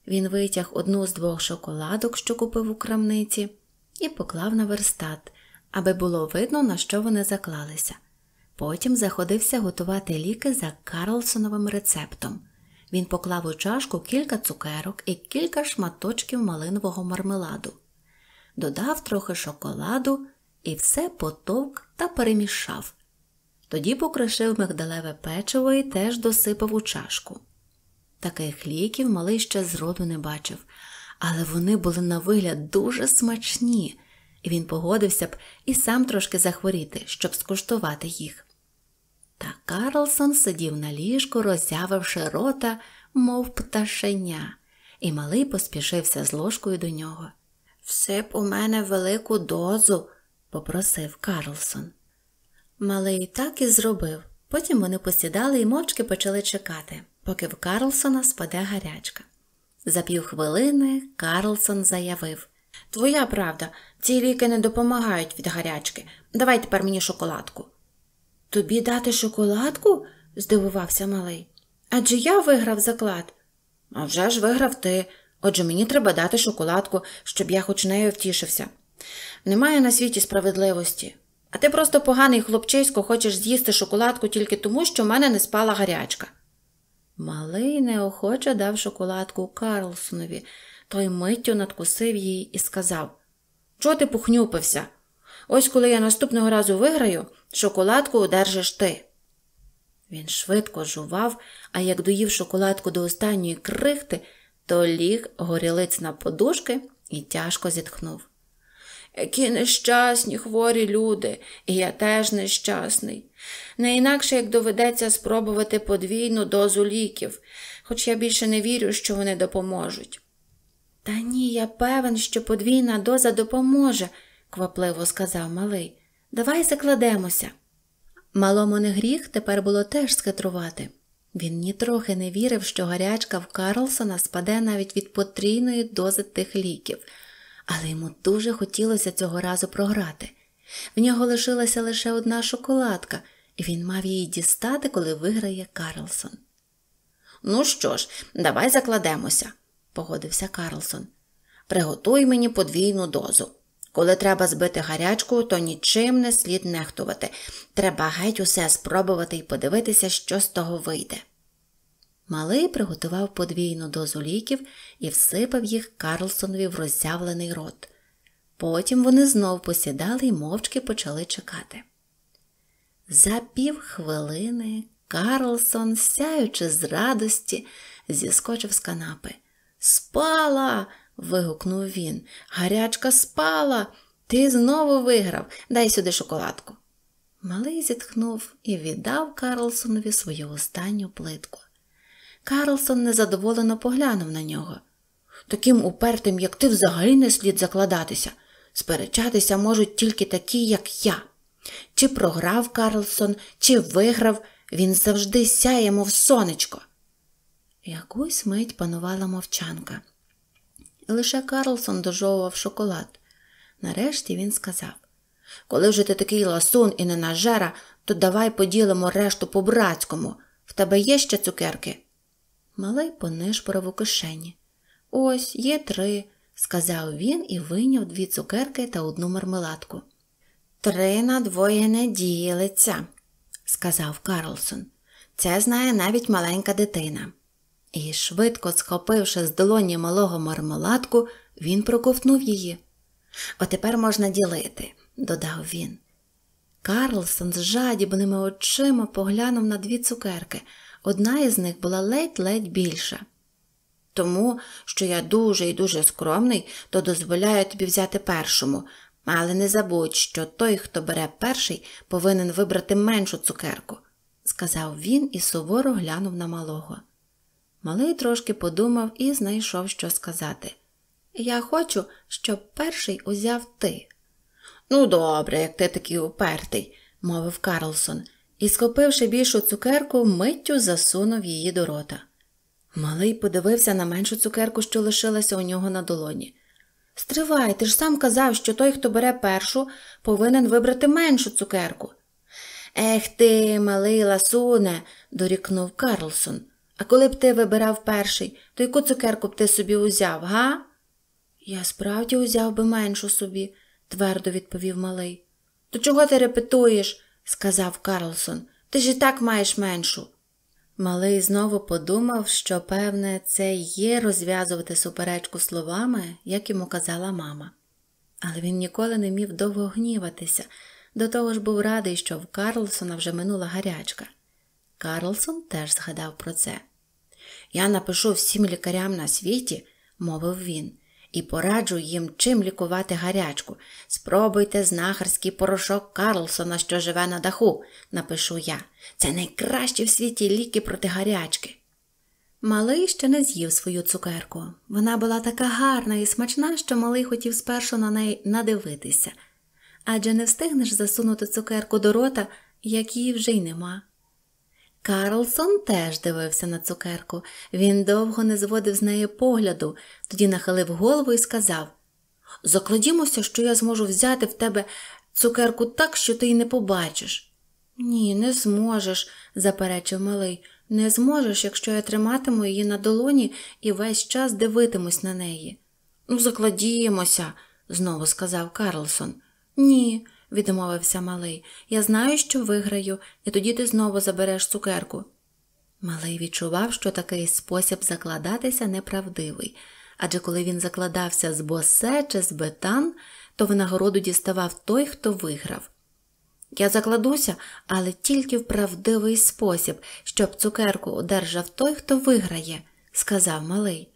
Він витяг одну з двох шоколадок, що купив у крамниці, і поклав на верстат, аби було видно, на що вони заклалися. Потім заходився готувати ліки за Карлсоновим рецептом. Він поклав у чашку кілька цукерок і кілька шматочків малинового мармеладу, додав трохи шоколаду і все потовк та перемішав. Тоді покришив мигдалеве печиво і теж досипав у чашку. Таких ліків малий ще зроду не бачив, але вони були на вигляд дуже смачні, і він погодився б і сам трошки захворіти, щоб скуштувати їх. Та Карлсон сидів на ліжку, роззявивши рота, мов пташеня, і малий поспішився з ложкою до нього. Всип у мене велику дозу, попросив Карлсон. Малий так і зробив. Потім вони посідали і мовчки почали чекати, поки в Карлсона спаде гарячка. За півхвилини Карлсон заявив Твоя правда, ці ліки не допомагають від гарячки. Давай тепер мені шоколадку. Тобі дати шоколадку? здивувався малий. Адже я виграв заклад. «А вже ж виграв ти. Отже, мені треба дати шоколадку, щоб я хоч нею втішився. Немає на світі справедливості. А ти просто поганий хлопчисько хочеш з'їсти шоколадку тільки тому, що в мене не спала гарячка. Малий неохоче дав шоколадку Карлсонові, той миттю надкусив її і сказав Чого ти похнюпився? Ось коли я наступного разу виграю, шоколадку одержиш ти. Він швидко жував, а як доїв шоколадку до останньої крихти, то ліг горілиць на подушки і тяжко зітхнув. Які нещасні, хворі люди, і я теж нещасний. Не інакше як доведеться спробувати подвійну дозу ліків, хоч я більше не вірю, що вони допоможуть. Та ні, я певен, що подвійна доза допоможе, квапливо сказав малий. Давай закладемося. Малому не гріх тепер було теж схитрувати. Він нітрохи не вірив, що гарячка в Карлсона спаде навіть від потрійної дози тих ліків, але йому дуже хотілося цього разу програти. В нього лишилася лише одна шоколадка, і він мав її дістати, коли виграє Карлсон. Ну що ж, давай закладемося, погодився Карлсон. Приготуй мені подвійну дозу. Коли треба збити гарячку, то нічим не слід нехтувати. Треба геть усе спробувати і подивитися, що з того вийде. Малий приготував подвійну дозу ліків і всипав їх Карлсонові в роззявлений рот. Потім вони знов посідали і мовчки почали чекати. За півхвилини Карлсон, сяючи з радості, зіскочив з канапи. Спала! вигукнув він. Гарячка спала. Ти знову виграв. Дай сюди шоколадку. Малий зітхнув і віддав Карлсонові свою останню плитку. Карлсон незадоволено поглянув на нього. Таким упертим, як ти, взагалі не слід закладатися. Сперечатися можуть тільки такі, як я. Чи програв Карлсон, чи виграв, він завжди сяє, мов сонечко. Якусь мить панувала мовчанка і лише Карлсон дожовував шоколад. Нарешті він сказав Коли вже ти такий ласун і не нажера, то давай поділимо решту по-братському. В тебе є ще цукерки? Малий понишпорив у кишені. Ось є три, сказав він і вийняв дві цукерки та одну мармеладку. Три на двоє не ділиться, сказав Карлсон. Це знає навіть маленька дитина. І, швидко схопивши з долоні малого мармеладку, він проковтнув її. Отепер можна ділити, додав він. Карлсон з жадібними очима поглянув на дві цукерки. Одна із них була ледь-ледь більша. Тому, що я дуже і дуже скромний, то дозволяю тобі взяти першому, але не забудь, що той, хто бере перший, повинен вибрати меншу цукерку, сказав він і суворо глянув на малого. Малий трошки подумав і знайшов, що сказати. Я хочу, щоб перший узяв ти. Ну, добре, як ти такий упертий, мовив Карлсон, і, схопивши більшу цукерку, миттю засунув її до рота. Малий подивився на меншу цукерку, що лишилася у нього на долоні. Стривай, ти ж сам казав, що той, хто бере першу, повинен вибрати меншу цукерку. Ех ти, малий ласуне, дорікнув Карлсон. А коли б ти вибирав перший, то яку цукерку б ти собі узяв, га? Я справді узяв би меншу собі, твердо відповів малий. То чого ти репетуєш? сказав Карлсон. Ти ж і так маєш меншу. Малий знову подумав, що, певне, це є розв'язувати суперечку словами, як йому казала мама. Але він ніколи не міг довго гніватися, до того ж був радий, що в Карлсона вже минула гарячка. Карлсон теж згадав про це. Я напишу всім лікарям на світі, мовив він, і пораджу їм чим лікувати гарячку. Спробуйте знахарський порошок Карлсона, що живе на даху, напишу я. Це найкращі в світі ліки проти гарячки. Малий ще не з'їв свою цукерку. Вона була така гарна і смачна, що малий хотів спершу на неї надивитися, адже не встигнеш засунути цукерку до рота, як її вже й нема. Карлсон теж дивився на цукерку. Він довго не зводив з неї погляду, тоді нахилив голову і сказав Закладімося, що я зможу взяти в тебе цукерку так, що ти її не побачиш. Ні, не зможеш, заперечив малий. Не зможеш, якщо я триматиму її на долоні і весь час дивитимусь на неї. Ну, закладімося, знову сказав Карлсон. Ні, відмовився малий. Я знаю, що виграю, і тоді ти знову забереш цукерку. Малий відчував, що такий спосіб закладатися неправдивий, адже коли він закладався з босе чи з бетан, то в нагороду діставав той, хто виграв. Я закладуся, але тільки в правдивий спосіб, щоб цукерку одержав той, хто виграє, сказав малий.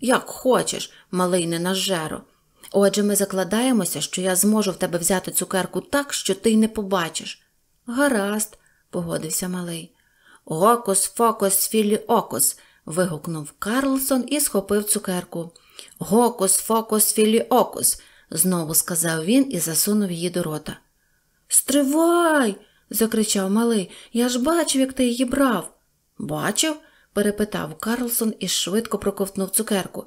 Як хочеш, малий ненажеро, Отже, ми закладаємося, що я зможу в тебе взяти цукерку так, що ти й не побачиш. Гаразд, погодився малий. Гокус, фокус, філі окос. вигукнув Карлсон і схопив цукерку. Гокус, фокус, філі окос, знову сказав він і засунув її до рота. Стривай. закричав малий. Я ж бачив, як ти її брав. Бачив? перепитав Карлсон і швидко проковтнув цукерку.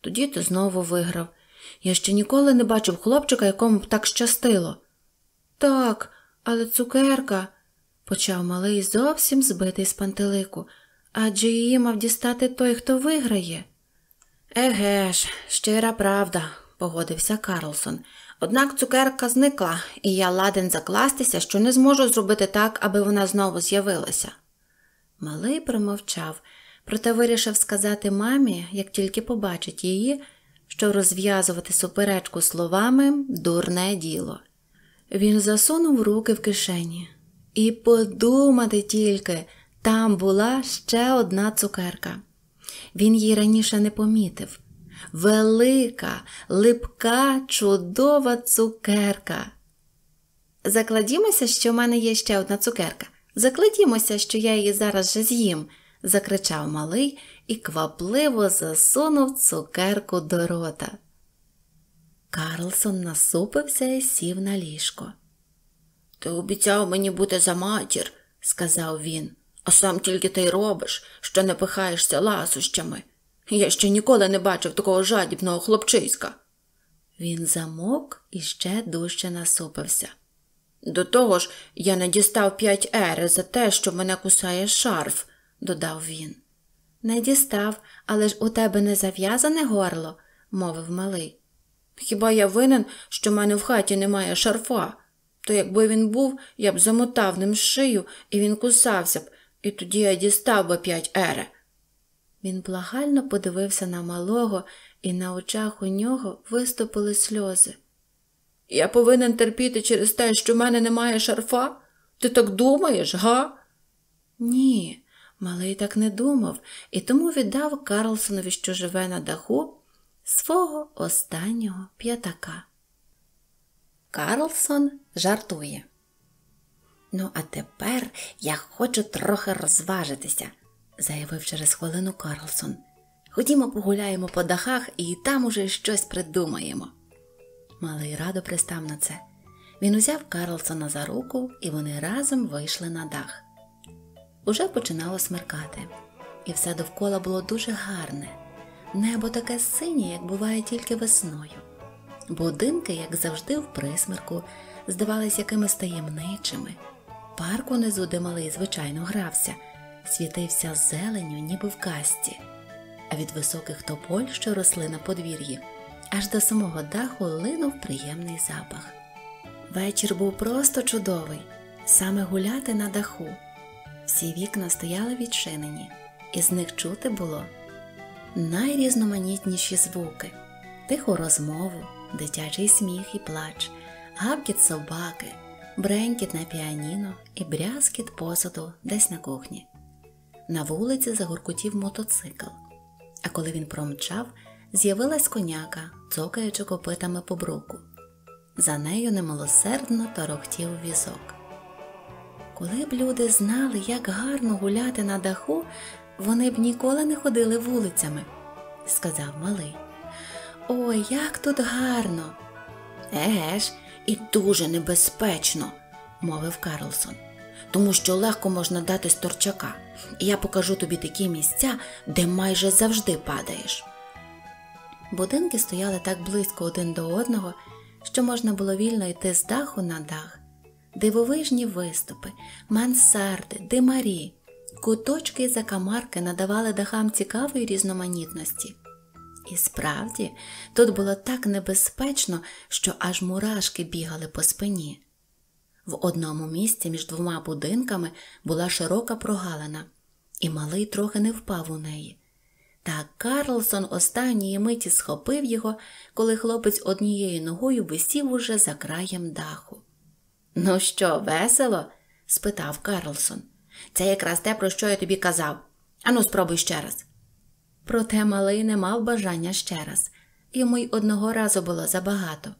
Тоді ти знову виграв. Я ще ніколи не бачив хлопчика, якому б так щастило. Так, але цукерка, почав малий зовсім збитий з пантелику, адже її мав дістати той, хто виграє. Еге ж, щира правда, погодився Карлсон. Однак цукерка зникла, і я ладен закластися, що не зможу зробити так, аби вона знову з'явилася. Малий промовчав, проте вирішив сказати мамі, як тільки побачить її що розв'язувати суперечку словами дурне діло. Він засунув руки в кишені. І подумати тільки, там була ще одна цукерка. Він її раніше не помітив. Велика, липка, чудова цукерка. Закладімося, що в мене є ще одна цукерка. Закладімося, що я її зараз же з'їм, закричав малий і квапливо засунув цукерку до рота. Карлсон насупився і сів на ліжко. Ти обіцяв мені бути за матір, сказав він, а сам тільки ти й робиш, що не пихаєшся ласощами. Я ще ніколи не бачив такого жадібного хлопчиська. Він замовк і ще дужче насупився. До того ж, я не дістав п'ять ери за те, що мене кусає шарф, додав він. Не дістав, але ж у тебе не зав'язане горло, мовив малий. Хіба я винен, що в мене в хаті немає шарфа? То якби він був, я б замотав ним шию, і він кусався б, і тоді я дістав би п'ять ере. Він благально подивився на малого, і на очах у нього виступили сльози. Я повинен терпіти через те, що в мене немає шарфа? Ти так думаєш, га? Ні, Малий так не думав і тому віддав Карлсонові, що живе на даху, свого останнього п'ятака. Карлсон жартує. Ну, а тепер я хочу трохи розважитися, заявив через хвилину Карлсон. Ходімо погуляємо по дахах і там уже щось придумаємо. Малий радо пристав на це. Він узяв Карлсона за руку, і вони разом вийшли на дах. Уже починало смеркати, і все довкола було дуже гарне, небо таке синє, як буває тільки весною. Будинки, як завжди, в присмерку, здавались якимись таємничими. Парк унизу, де малий, звичайно, грався, світився зеленю, ніби в касті, а від високих тополь, що росли на подвір'ї, аж до самого даху линув приємний запах. Вечір був просто чудовий, саме гуляти на даху. Всі вікна стояли відчинені, і з них чути було найрізноманітніші звуки, тиху розмову, дитячий сміх і плач, гавкіт собаки, бренькіт на піаніно і брязкіт посуду десь на кухні. На вулиці загуркотів мотоцикл, а коли він промчав, з'явилась коняка, цокаючи копитами по бруку. За нею немилосердно торохтів візок. Коли б люди знали, як гарно гуляти на даху, вони б ніколи не ходили вулицями, сказав малий. Ой, як тут гарно. Еге ж, і дуже небезпечно, мовив Карлсон, тому що легко можна дати сторчака, І я покажу тобі такі місця, де майже завжди падаєш. Будинки стояли так близько один до одного, що можна було вільно йти з даху на дах дивовижні виступи, мансарди, димарі, куточки і закамарки надавали дахам цікавої різноманітності. І справді, тут було так небезпечно, що аж мурашки бігали по спині. В одному місці між двома будинками була широка прогалина, і малий трохи не впав у неї. Та Карлсон останньої миті схопив його, коли хлопець однією ногою висів уже за краєм даху. Ну що, весело? спитав Карлсон. Це якраз те, про що я тобі казав. Ану, спробуй ще раз. Проте малий не мав бажання ще раз, йому й одного разу було забагато.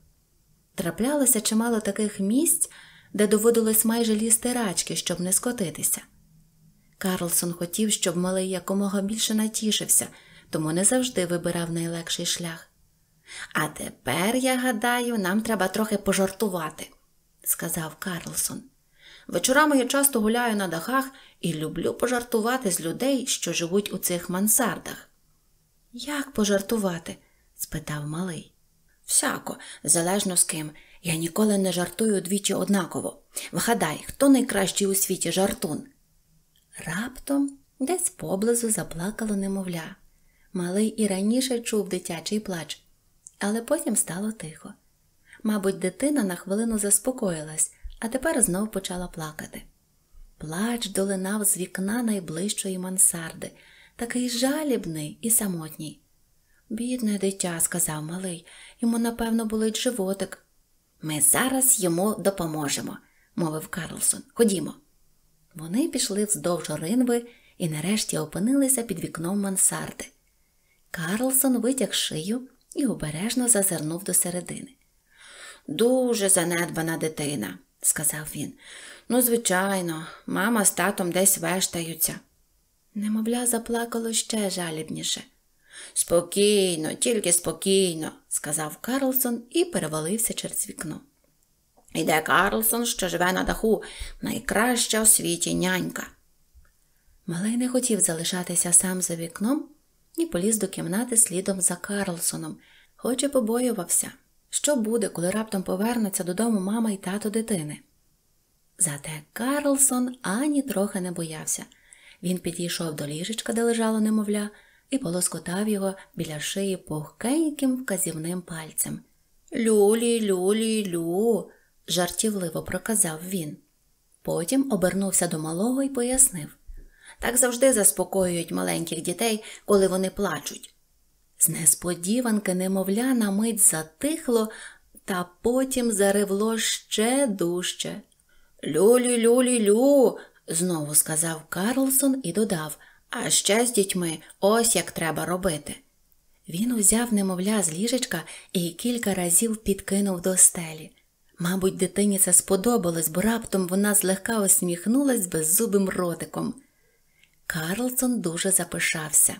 Траплялося чимало таких місць, де доводилось майже лізти рачки, щоб не скотитися. Карлсон хотів, щоб малий якомога більше натішився, тому не завжди вибирав найлегший шлях. А тепер, я гадаю, нам треба трохи пожартувати сказав Карлсон. Вечорами я часто гуляю на дахах і люблю пожартувати з людей, що живуть у цих мансардах. Як пожартувати? спитав малий. Всяко, залежно з ким. Я ніколи не жартую двічі однаково. Вгадай, хто найкращий у світі жартун. Раптом десь поблизу заплакало немовля. Малий і раніше чув дитячий плач, але потім стало тихо. Мабуть, дитина на хвилину заспокоїлась, а тепер знов почала плакати. Плач долинав з вікна найближчої мансарди, такий жалібний і самотній. Бідне дитя, сказав малий, йому, напевно, болить животик. Ми зараз йому допоможемо, мовив Карлсон. Ходімо. Вони пішли вздовж ринви і нарешті опинилися під вікном мансарди. Карлсон витяг шию і обережно зазирнув до середини. Дуже занедбана дитина, сказав він. Ну, звичайно, мама з татом десь вештаються. Немовля заплакало ще жалібніше. Спокійно, тільки спокійно, сказав Карлсон і перевалився через вікно. Іде Карлсон, що живе на даху, найкраща у світі нянька. Малий не хотів залишатися сам за вікном і поліз до кімнати слідом за Карлсоном, хоч і побоювався. Що буде, коли раптом повернуться додому мама і тато дитини? Зате Карлсон ані трохи не боявся. Він підійшов до ліжечка, де лежало немовля, і полоскотав його біля шиї пухкеньким вказівним пальцем. Люлі, люлі, лю, жартівливо проказав він. Потім обернувся до малого і пояснив так завжди заспокоюють маленьких дітей, коли вони плачуть. З несподіванки немовля на мить затихло, та потім заревло ще дужче. Люлі, люлі, лю, знову сказав Карлсон і додав А ще з дітьми ось як треба робити. Він узяв немовля з ліжечка і кілька разів підкинув до стелі. Мабуть, дитині це сподобалось, бо раптом вона злегка усміхнулась беззубим ротиком. Карлсон дуже запишався.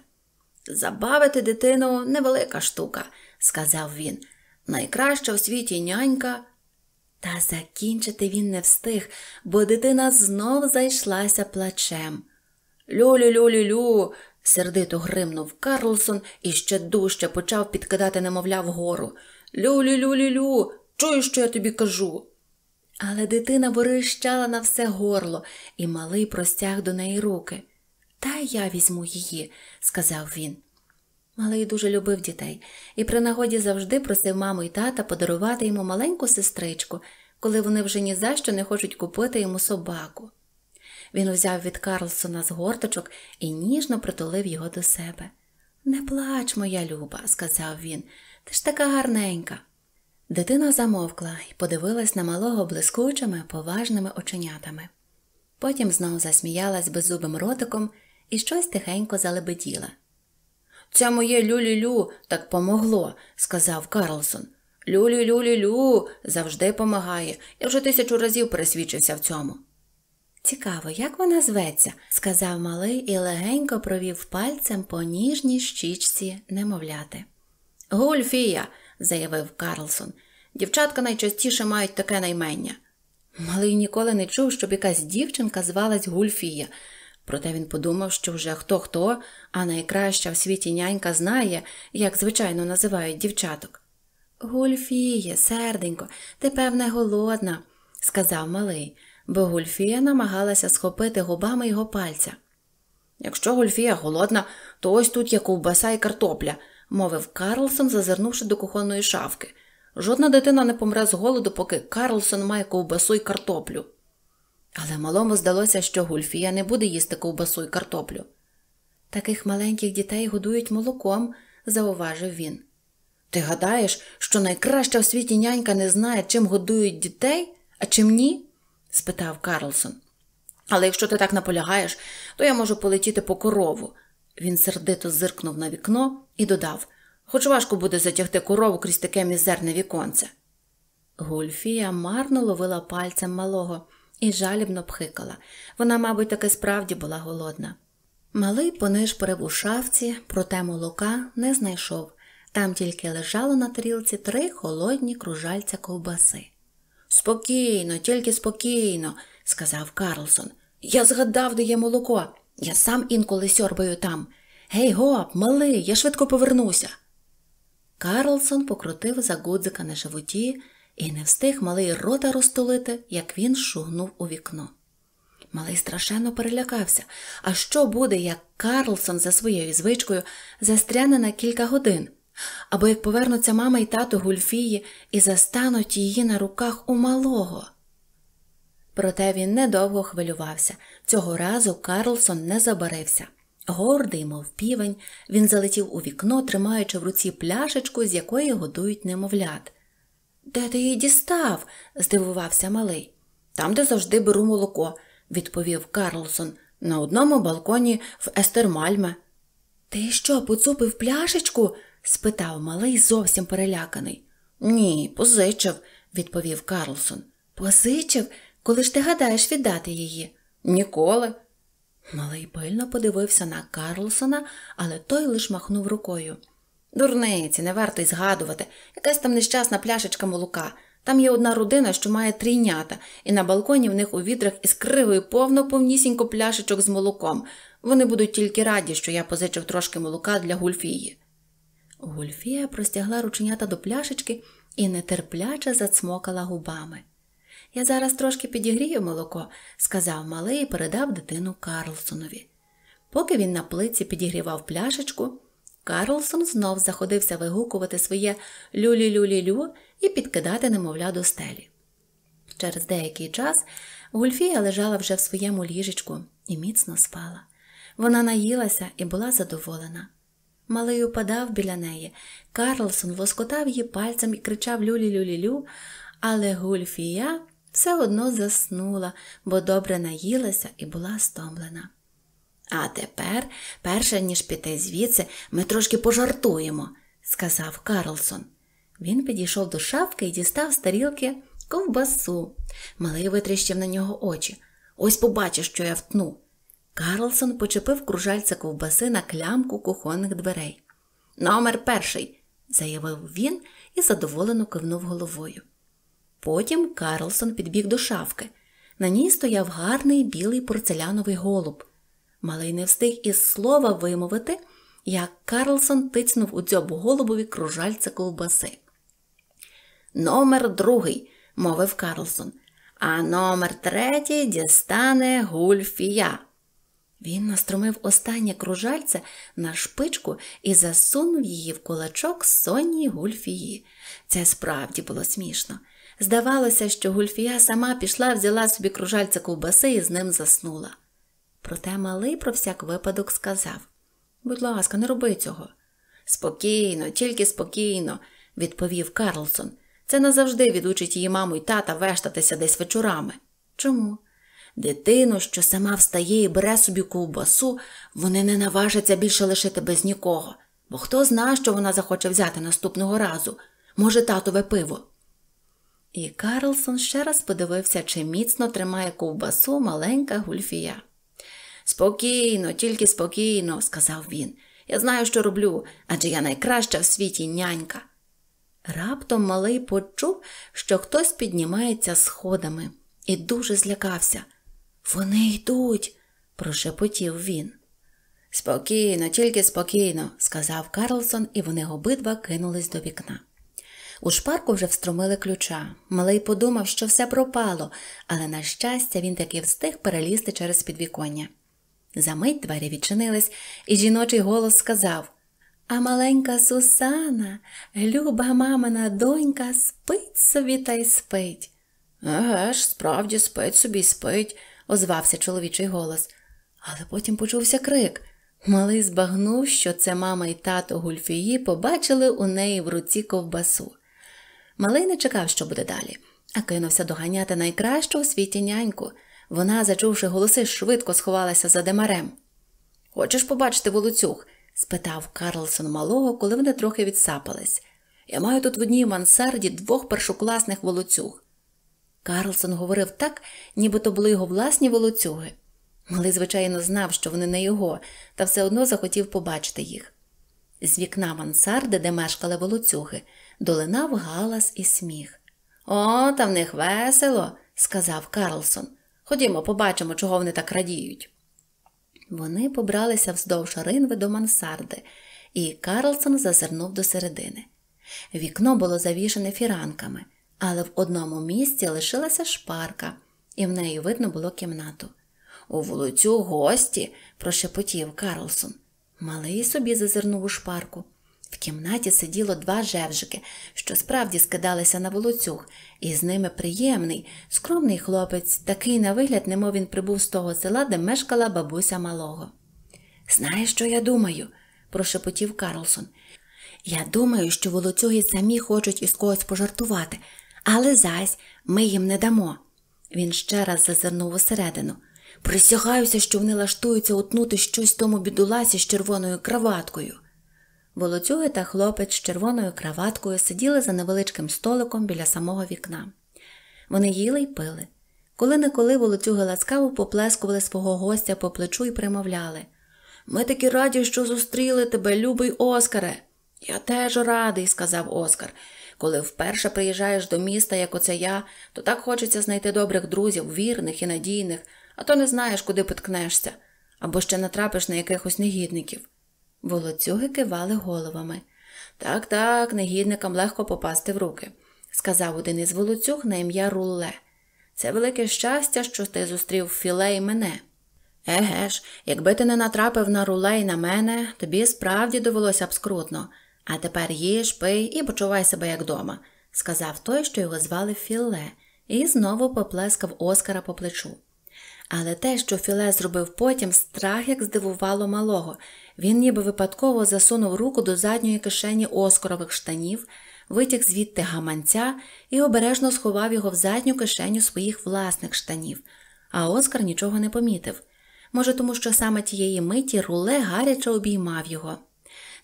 Забавити дитину невелика штука, сказав він. Найкраща в світі нянька. Та закінчити він не встиг, бо дитина знов зайшлася плачем. Люлю-люлю-лю, сердито гримнув Карлсон і ще дужче почав підкидати немовля вгору. Люлю-люлю-лю, чуєш, що я тобі кажу? Але дитина борищала на все горло, і малий простяг до неї руки. Та я візьму її, сказав він. Малий дуже любив дітей і при нагоді завжди просив маму і тата подарувати йому маленьку сестричку, коли вони вже ні за що не хочуть купити йому собаку. Він взяв від Карлсона з горточок і ніжно притулив його до себе. Не плач, моя люба, сказав він, ти ж така гарненька. Дитина замовкла і подивилась на малого блискучими, поважними оченятами. Потім знову засміялась беззубим ротиком і щось тихенько залебетіла. Це моє люлі-лю так помогло, сказав Карлсон. Люлі-люлі-лю завжди помагає. Я вже тисячу разів пересвідчився в цьому. Цікаво, як вона зветься, сказав малий і легенько провів пальцем по ніжній щічці немовляти. Гульфія, заявив Карлсон, дівчатка найчастіше мають таке наймення. Малий ніколи не чув, щоб якась дівчинка звалась Гульфія, Проте він подумав, що вже хто хто, а найкраща в світі нянька знає, як звичайно називають дівчаток. Гульфіє, серденько, ти, певне, голодна, сказав малий, бо Гульфія намагалася схопити губами його пальця. Якщо Гульфія голодна, то ось тут є ковбаса і картопля, мовив Карлсон, зазирнувши до кухонної шафки. Жодна дитина не помре з голоду, поки Карлсон має ковбасу і картоплю. Але малому здалося, що Гульфія не буде їсти ковбасу й картоплю. Таких маленьких дітей годують молоком, зауважив він. Ти гадаєш, що найкраща в світі нянька не знає, чим годують дітей, а чим ні? спитав Карлсон. Але якщо ти так наполягаєш, то я можу полетіти по корову. Він сердито зиркнув на вікно і додав хоч важко буде затягти корову крізь таке мізерне віконце. Гульфія марно ловила пальцем малого і жалібно пхикала. Вона, мабуть, таки справді була голодна. Малий понишпорив у шафці, проте молока не знайшов. Там тільки лежало на тарілці три холодні кружальця ковбаси. Спокійно, тільки спокійно, сказав Карлсон. Я згадав, де є молоко. Я сам інколи сьорбаю там. Гей, гоп, малий, я швидко повернуся. Карлсон покрутив за гудзика на животі, і не встиг малий рота розтолити, як він шугнув у вікно. Малий страшенно перелякався. А що буде, як Карлсон за своєю звичкою застряне на кілька годин? Або як повернуться мама і тато Гульфії і застануть її на руках у малого. Проте він недовго хвилювався. Цього разу Карлсон не забарився. Гордий, мов півень, він залетів у вікно, тримаючи в руці пляшечку, з якої годують немовлят. Де ти її дістав? здивувався малий. Там, де завжди беру молоко, відповів Карлсон, на одному балконі в Естермальме. Ти що, поцупив пляшечку? спитав малий, зовсім переляканий. Ні, позичив, відповів Карлсон. Позичив, коли ж ти гадаєш віддати її? Ніколи. Малий пильно подивився на Карлсона, але той лиш махнув рукою. Дурниці, не варто й згадувати, якась там нещасна пляшечка молока. Там є одна родина, що має трійнята, і на балконі в них у відрах із кривою повно повнісінько пляшечок з молоком. Вони будуть тільки раді, що я позичив трошки молока для гульфії. Гульфія простягла рученята до пляшечки і нетерпляче зацмокала губами. Я зараз трошки підігрію молоко, сказав малий і передав дитину Карлсонові. Поки він на плиці підігрівав пляшечку, Карлсон знов заходився вигукувати своє люлі-люлі-лю і підкидати немовля до стелі. Через деякий час Гульфія лежала вже в своєму ліжечку і міцно спала. Вона наїлася і була задоволена. Малий упадав біля неї. Карлсон воскотав її пальцем і кричав люлі-люлі-лю, але Гульфія все одно заснула, бо добре наїлася і була стомлена. А тепер, перше ніж піти звідси, ми трошки пожартуємо, сказав Карлсон. Він підійшов до шафки і дістав з тарілки ковбасу. Малий витріщив на нього очі. Ось побачиш, що я втну. Карлсон почепив кружальце ковбаси на клямку кухонних дверей. Номер перший, заявив він і задоволено кивнув головою. Потім Карлсон підбіг до шафки. На ній стояв гарний білий порцеляновий голуб. Малий не встиг із слова вимовити, як Карлсон тицнув у дзьоб голубові кружальця ковбаси. Номер другий, мовив Карлсон, а номер третій дістане гульфія. Він настромив останнє кружальце на шпичку і засунув її в кулачок сонній гульфії. Це справді було смішно. Здавалося, що гульфія сама пішла, взяла собі кружальце ковбаси і з ним заснула. Проте малий про всяк випадок сказав Будь ласка, не роби цього. Спокійно, тільки спокійно, відповів Карлсон. Це назавжди відучить її маму й тата вештатися десь вечорами. Чому? Дитину, що сама встає і бере собі ковбасу, вони не наважаться більше лишити без нікого, бо хто знає, що вона захоче взяти наступного разу, може, татове пиво. І Карлсон ще раз подивився, чи міцно тримає ковбасу маленька гульфія. Спокійно, тільки спокійно, сказав він. Я знаю, що роблю, адже я найкраща в світі нянька. Раптом малий почув, що хтось піднімається сходами, і дуже злякався. Вони йдуть, прошепотів він. Спокійно, тільки спокійно, сказав Карлсон, і вони обидва кинулись до вікна. У шпарку вже встромили ключа. Малий подумав, що все пропало, але, на щастя, він таки встиг перелізти через підвіконня. Замить двері відчинились, і жіночий голос сказав А маленька Сусана, люба мамина донька, спить собі та й спить. Еге ж, справді спить собі, й спить, озвався чоловічий голос. Але потім почувся крик. Малий збагнув, що це мама і тато Гульфії побачили у неї в руці ковбасу. Малий не чекав, що буде далі, а кинувся доганяти найкращу у світі няньку. Вона, зачувши голоси, швидко сховалася за демарем. Хочеш побачити волоцюг? спитав Карлсон малого, коли вони трохи відсапались. Я маю тут в одній мансарді двох першокласних волоцюг. Карлсон говорив так, ніби то були його власні волоцюги. Малий, звичайно, знав, що вони не його, та все одно захотів побачити їх. З вікна мансарди, де мешкали волоцюги, долинав галас і сміх. О, там в них весело, сказав Карлсон. Ходімо, побачимо, чого вони так радіють. Вони побралися вздовж ринви до мансарди, і Карлсон зазирнув до середини. Вікно було завішене фіранками, але в одному місці лишилася шпарка, і в неї видно було кімнату. У вулицю гості, прошепотів Карлсон. Малий собі зазирнув у шпарку. В кімнаті сиділо два жевжики, що справді скидалися на волоцюг, і з ними приємний, скромний хлопець, такий на вигляд, немов він прибув з того села, де мешкала бабуся малого. Знаєш, що я думаю? прошепотів Карлсон. Я думаю, що волоцюги самі хочуть із когось пожартувати, але зась ми їм не дамо. Він ще раз зазирнув усередину. Присягаюся, що вони лаштуються утнути щось тому бідуласі з червоною кроваткою. Волоцюги та хлопець з червоною краваткою сиділи за невеличким столиком біля самого вікна. Вони їли й пили. Коли неколи волоцюги ласкаво поплескували свого гостя по плечу і примовляли Ми такі раді, що зустріли тебе, любий Оскаре. Я теж радий, сказав Оскар. Коли вперше приїжджаєш до міста, як оце я, то так хочеться знайти добрих друзів, вірних і надійних, а то не знаєш, куди поткнешся, або ще натрапиш на якихось негідників. Волоцюги кивали головами. Так, так, негідникам легко попасти в руки, сказав один із волоцюг на ім'я Рулле. Це велике щастя, що ти зустрів філе і мене. Еге ж, якби ти не натрапив на руле і на мене, тобі справді довелося б скрутно. А тепер їж, пий і почувай себе як дома, сказав той, що його звали Філе, і знову поплескав Оскара по плечу. Але те, що Філе зробив потім, страх як здивувало малого, він ніби випадково засунув руку до задньої кишені оскорових штанів, витяг звідти гаманця і обережно сховав його в задню кишеню своїх власних штанів, а Оскар нічого не помітив. Може, тому що саме тієї миті руле гаряче обіймав його.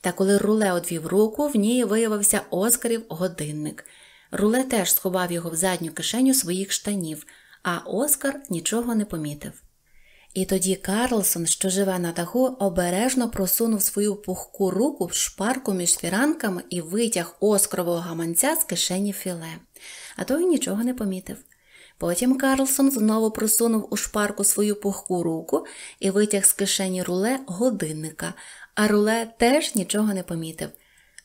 Та коли руле одвів руку, в ній виявився Оскарів годинник. Руле теж сховав його в задню кишеню своїх штанів, а Оскар нічого не помітив. І тоді Карлсон, що живе на дагу, обережно просунув свою пухку руку в шпарку між фіранками і витяг оскрового гаманця з кишені філе, а той нічого не помітив. Потім Карлсон знову просунув у шпарку свою пухку руку і витяг з кишені руле годинника, а руле теж нічого не помітив.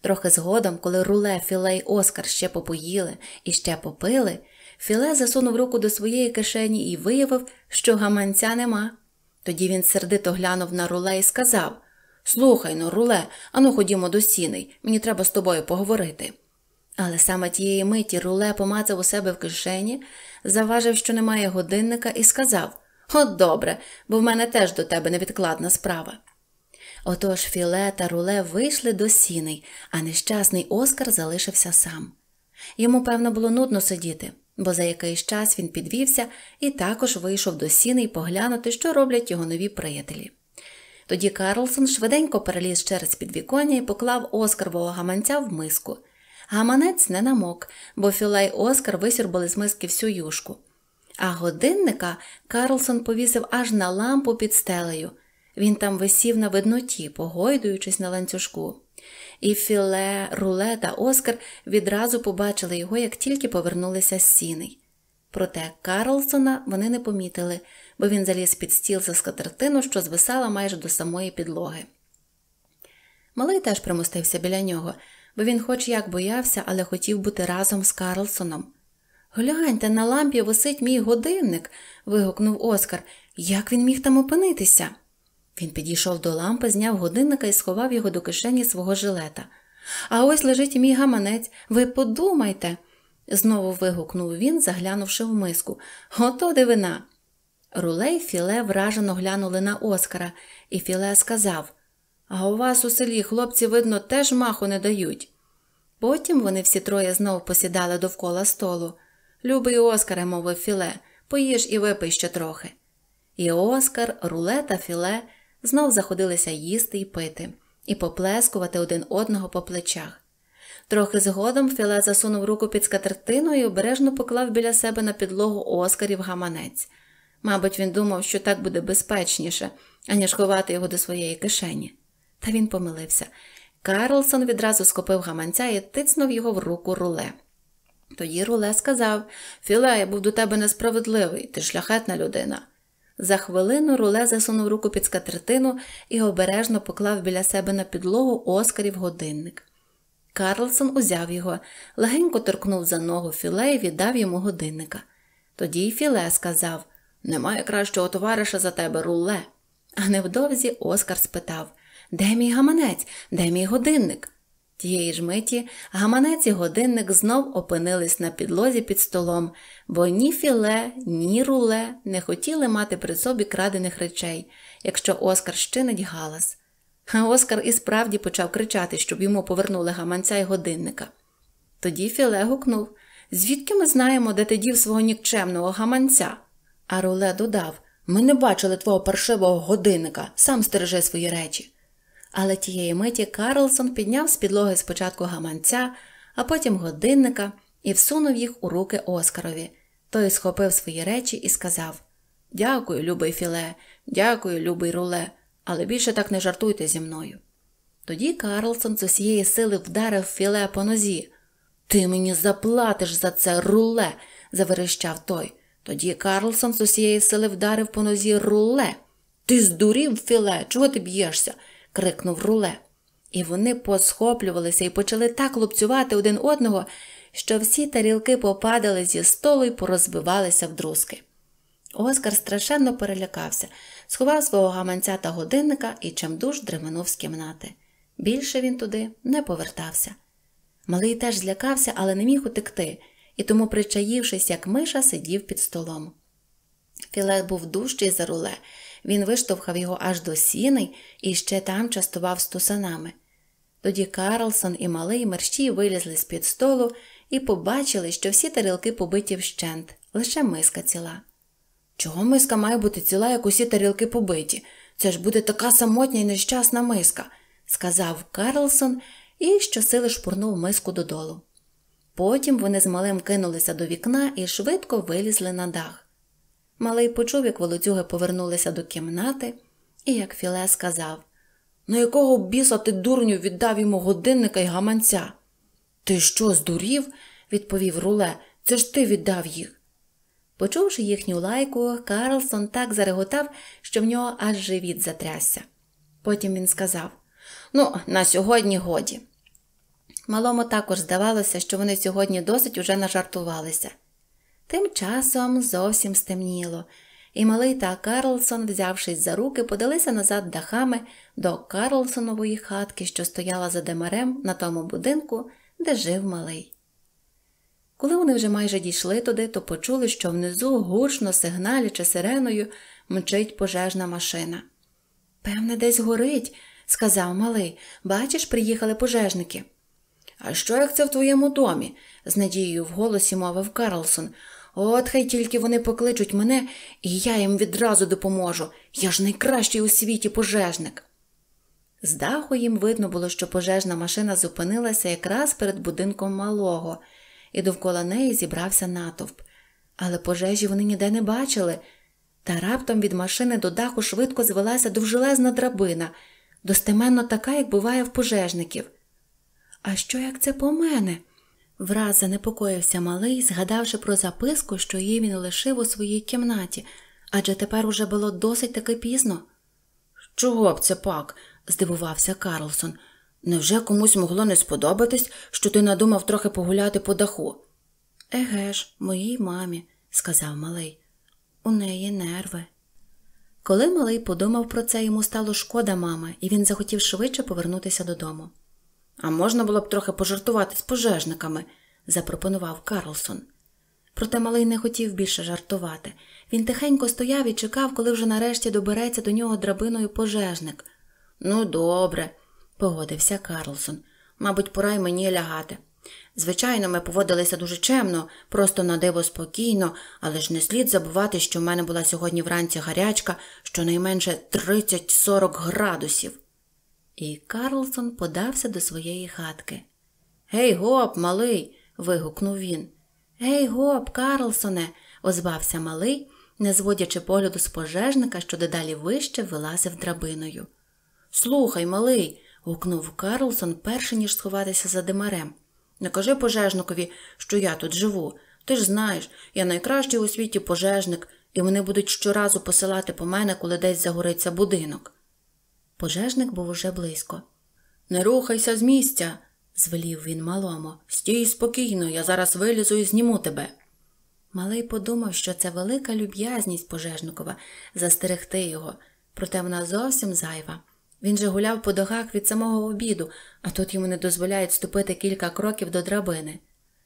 Трохи згодом, коли руле, філе й Оскар ще попоїли і ще попили, Філе засунув руку до своєї кишені і виявив, що гаманця нема. Тоді він сердито глянув на руле і сказав Слухай ну, руле, ану ходімо до сіней, мені треба з тобою поговорити. Але саме тієї миті руле помацав у себе в кишені, заважив, що немає годинника, і сказав От добре, бо в мене теж до тебе невідкладна справа. Отож Філе та руле вийшли до сіней, а нещасний Оскар залишився сам. Йому, певно, було нудно сидіти бо за якийсь час він підвівся і також вийшов до сіни поглянути, що роблять його нові приятелі. Тоді Карлсон швиденько переліз через підвіконня і поклав оскарвого гаманця в миску. Гаманець не намок, бо філей Оскар висірбали з миски всю юшку. А годинника Карлсон повісив аж на лампу під стелею. Він там висів на видноті, погойдуючись на ланцюжку і Філе, Руле та Оскар відразу побачили його, як тільки повернулися з сіней. Проте Карлсона вони не помітили, бо він заліз під стіл за скатертину, що звисала майже до самої підлоги. Малий теж примостився біля нього, бо він хоч як боявся, але хотів бути разом з Карлсоном. Гляньте, на лампі висить мій годинник. вигукнув Оскар. Як він міг там опинитися? Він підійшов до лампи, зняв годинника і сховав його до кишені свого жилета. А ось лежить мій гаманець. Ви подумайте, знову вигукнув він, заглянувши в миску. Ото дивина. Рулей Філе вражено глянули на Оскара, і Філе сказав А у вас у селі хлопці, видно, теж маху не дають. Потім вони всі троє знов посідали довкола столу. Любий Оскаре, мовив Філе, поїж і випий ще трохи. І Оскар, руле та Філе знов заходилися їсти і пити, і поплескувати один одного по плечах. Трохи згодом Філе засунув руку під скатертину і обережно поклав біля себе на підлогу Оскарів гаманець. Мабуть, він думав, що так буде безпечніше, аніж ховати його до своєї кишені. Та він помилився. Карлсон відразу скопив гаманця і тицнув його в руку руле. Тоді руле сказав Філе, я був до тебе несправедливий, ти шляхетна людина. За хвилину Руле засунув руку під скатертину і обережно поклав біля себе на підлогу Оскарів годинник. Карлсон узяв його, легенько торкнув за ногу філе і віддав йому годинника. Тоді й Філе сказав Немає кращого товариша за тебе, Руле. А невдовзі Оскар спитав Де мій гаманець? Де мій годинник? Тієї ж миті гаманець і годинник знов опинились на підлозі під столом, бо ні філе, ні руле не хотіли мати при собі крадених речей, якщо Оскар щинить галас. А Оскар і справді почав кричати, щоб йому повернули гаманця і годинника. Тоді Філе гукнув Звідки ми знаємо, де ти дів свого нікчемного гаманця? А руле додав Ми не бачили твого паршивого годинника, сам стережи свої речі. Але тієї миті Карлсон підняв з підлоги спочатку гаманця, а потім годинника і всунув їх у руки Оскарові. Той схопив свої речі і сказав Дякую, любий Філе, дякую, любий руле, але більше так не жартуйте зі мною. Тоді Карлсон з усієї сили вдарив Філе по нозі. Ти мені заплатиш за це руле, заверещав той. Тоді Карлсон з усієї сили вдарив по нозі руле. Ти здурів, Філе, чого ти б'єшся? крикнув Руле. І вони посхоплювалися і почали так лупцювати один одного, що всі тарілки попадали зі столу і порозбивалися в друзки. Оскар страшенно перелякався, сховав свого гаманця та годинника і чимдуж дременув з кімнати. Більше він туди не повертався. Малий теж злякався, але не міг утекти, і тому, причаївшись, як миша, сидів під столом. Філе був дужчий за руле, він виштовхав його аж до сіни і ще там частував стусанами. Тоді Карлсон і малий мерщій вилізли з під столу і побачили, що всі тарілки побиті вщент, лише миска ціла. Чого миска має бути ціла, як усі тарілки побиті? Це ж буде така самотня і нещасна миска, сказав Карлсон і щосили шпурнув миску додолу. Потім вони з малим кинулися до вікна і швидко вилізли на дах. Малий почув, як волоцюги повернулися до кімнати, і як Філе сказав: На якого біса ти дурню віддав йому годинника й гаманця? Ти що, здурів? відповів Руле. Це ж ти віддав їх. Почувши їхню лайку, Карлсон так зареготав, що в нього аж живіт затрясся. Потім він сказав: Ну, на сьогодні годі. Малому також здавалося, що вони сьогодні досить уже нажартувалися. Тим часом зовсім стемніло, і малий та Карлсон, взявшись за руки, подалися назад дахами до Карлсонової хатки, що стояла за демарем на тому будинку, де жив малий. Коли вони вже майже дійшли туди, то почули, що внизу гучно сигналячи сиреною мчить пожежна машина. Певне, десь горить, сказав малий. Бачиш, приїхали пожежники. А що як це в твоєму домі? з надією в голосі мовив Карлсон. От хай тільки вони покличуть мене, і я їм відразу допоможу. Я ж найкращий у світі пожежник. З даху їм видно було, що пожежна машина зупинилася якраз перед будинком малого, і довкола неї зібрався натовп. Але пожежі вони ніде не бачили, та раптом від машини до даху швидко звелася довжелезна драбина, достеменно така, як буває в пожежників. А що як це по мене? Враз занепокоївся малий, згадавши про записку, що її він лишив у своїй кімнаті, адже тепер уже було досить таки пізно. Чого б це пак? здивувався Карлсон. Невже комусь могло не сподобатись, що ти надумав трохи погуляти по даху? Еге ж, моїй мамі, сказав малий, у неї нерви. Коли малий подумав про це, йому стало шкода мами, і він захотів швидше повернутися додому. А можна було б трохи пожартувати з пожежниками, запропонував Карлсон. Проте малий не хотів більше жартувати. Він тихенько стояв і чекав, коли вже нарешті добереться до нього драбиною пожежник. Ну, добре, погодився Карлсон. Мабуть, пора й мені лягати. Звичайно, ми поводилися дуже чемно, просто на диво спокійно, але ж не слід забувати, що в мене була сьогодні вранці гарячка щонайменше 30-40 градусів. І Карлсон подався до своєї хатки. Гей, гоп, малий. вигукнув він. Гей, гоп, Карлсоне, озвався малий, не зводячи погляду з пожежника, що дедалі вище вилазив драбиною. Слухай, малий, гукнув Карлсон, перш ніж сховатися за димарем. Не кажи пожежникові, що я тут живу. Ти ж знаєш, я найкращий у світі пожежник, і вони будуть щоразу посилати по мене, коли десь загориться будинок. Пожежник був уже близько. Не рухайся з місця, звелів він малому. Стій спокійно, я зараз вилізу і зніму тебе. Малий подумав, що це велика люб'язність пожежникова застерегти його, проте вона зовсім зайва. Він же гуляв по догах від самого обіду, а тут йому не дозволяють ступити кілька кроків до драбини.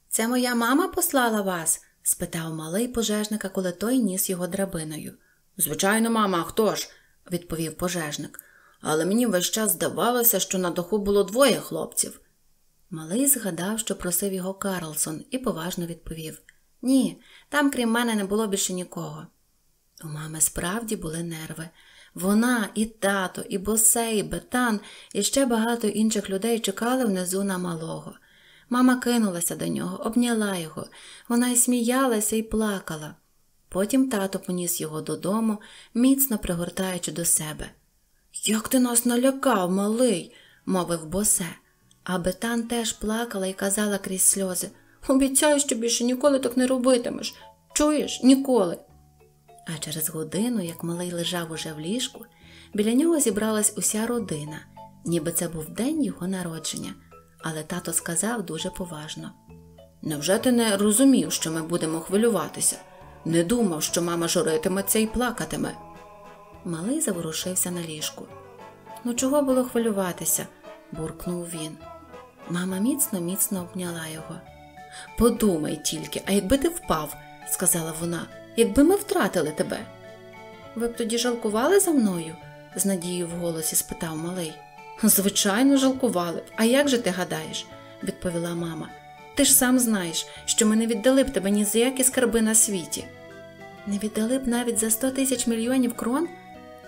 Це моя мама послала вас? спитав малий пожежника, коли той ніс його драбиною. Звичайно, мама, а хто ж? відповів пожежник але мені весь час здавалося, що на даху було двоє хлопців. Малий згадав, що просив його Карлсон, і поважно відповів Ні, там, крім мене, не було більше нікого. У мами справді були нерви. Вона і тато, і босей, і Бетан, і ще багато інших людей чекали внизу на малого. Мама кинулася до нього, обняла його. Вона й сміялася і плакала. Потім тато поніс його додому, міцно пригортаючи до себе. Як ти нас налякав, малий, мовив босе. А Бетан теж плакала і казала крізь сльози Обіцяю, що більше ніколи так не робитимеш. Чуєш, ніколи. А через годину, як малий лежав уже в ліжку, біля нього зібралась уся родина, ніби це був день його народження, але тато сказав дуже поважно: Невже ти не розумів, що ми будемо хвилюватися? Не думав, що мама журитиметься і плакатиме. Малий заворушився на ліжку. Ну, чого було хвилюватися? буркнув він. Мама міцно, міцно обняла його. Подумай тільки, а якби ти впав, сказала вона, якби ми втратили тебе. Ви б тоді жалкували за мною? з надією в голосі спитав малий. Звичайно, жалкували б. А як же ти гадаєш? відповіла мама. Ти ж сам знаєш, що ми не віддали б тебе ні за які скарби на світі. Не віддали б навіть за сто тисяч мільйонів крон?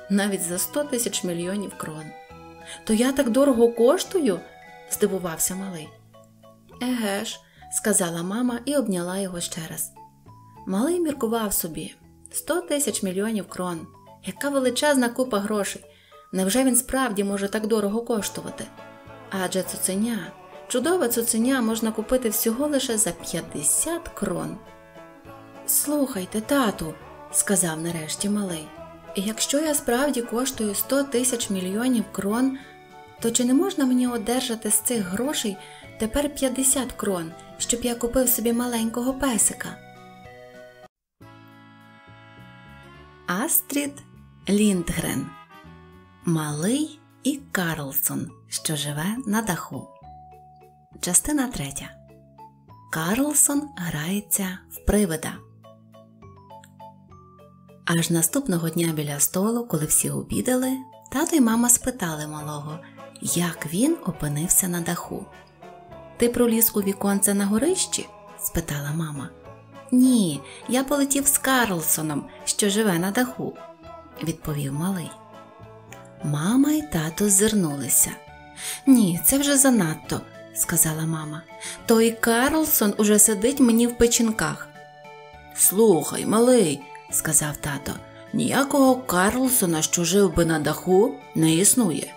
навіть за 100 тисяч мільйонів крон. То я так дорого коштую? здивувався малий. Еге ж, сказала мама і обняла його ще раз. Малий міркував собі 100 тисяч мільйонів крон. Яка величезна купа грошей. Невже він справді може так дорого коштувати? Адже цуценя, чудова цуценя можна купити всього лише за 50 крон. Слухайте, тату, сказав нарешті малий якщо я справді коштую 100 тисяч мільйонів крон, то чи не можна мені одержати з цих грошей тепер 50 крон, щоб я купив собі маленького песика? Астрід Ліндгрен Малий і Карлсон, що живе на даху. Частина третя. Карлсон грається в привида. Аж наступного дня біля столу, коли всі обідали, тато й мама спитали малого, як він опинився на даху. Ти проліз у віконце на горищі? спитала мама. Ні, я полетів з Карлсоном, що живе на даху, відповів малий. Мама й тато ззирнулися. Ні, це вже занадто, сказала мама. Той Карлсон уже сидить мені в печінках. Слухай, малий сказав тато, ніякого Карлсона, що жив би на даху, не існує.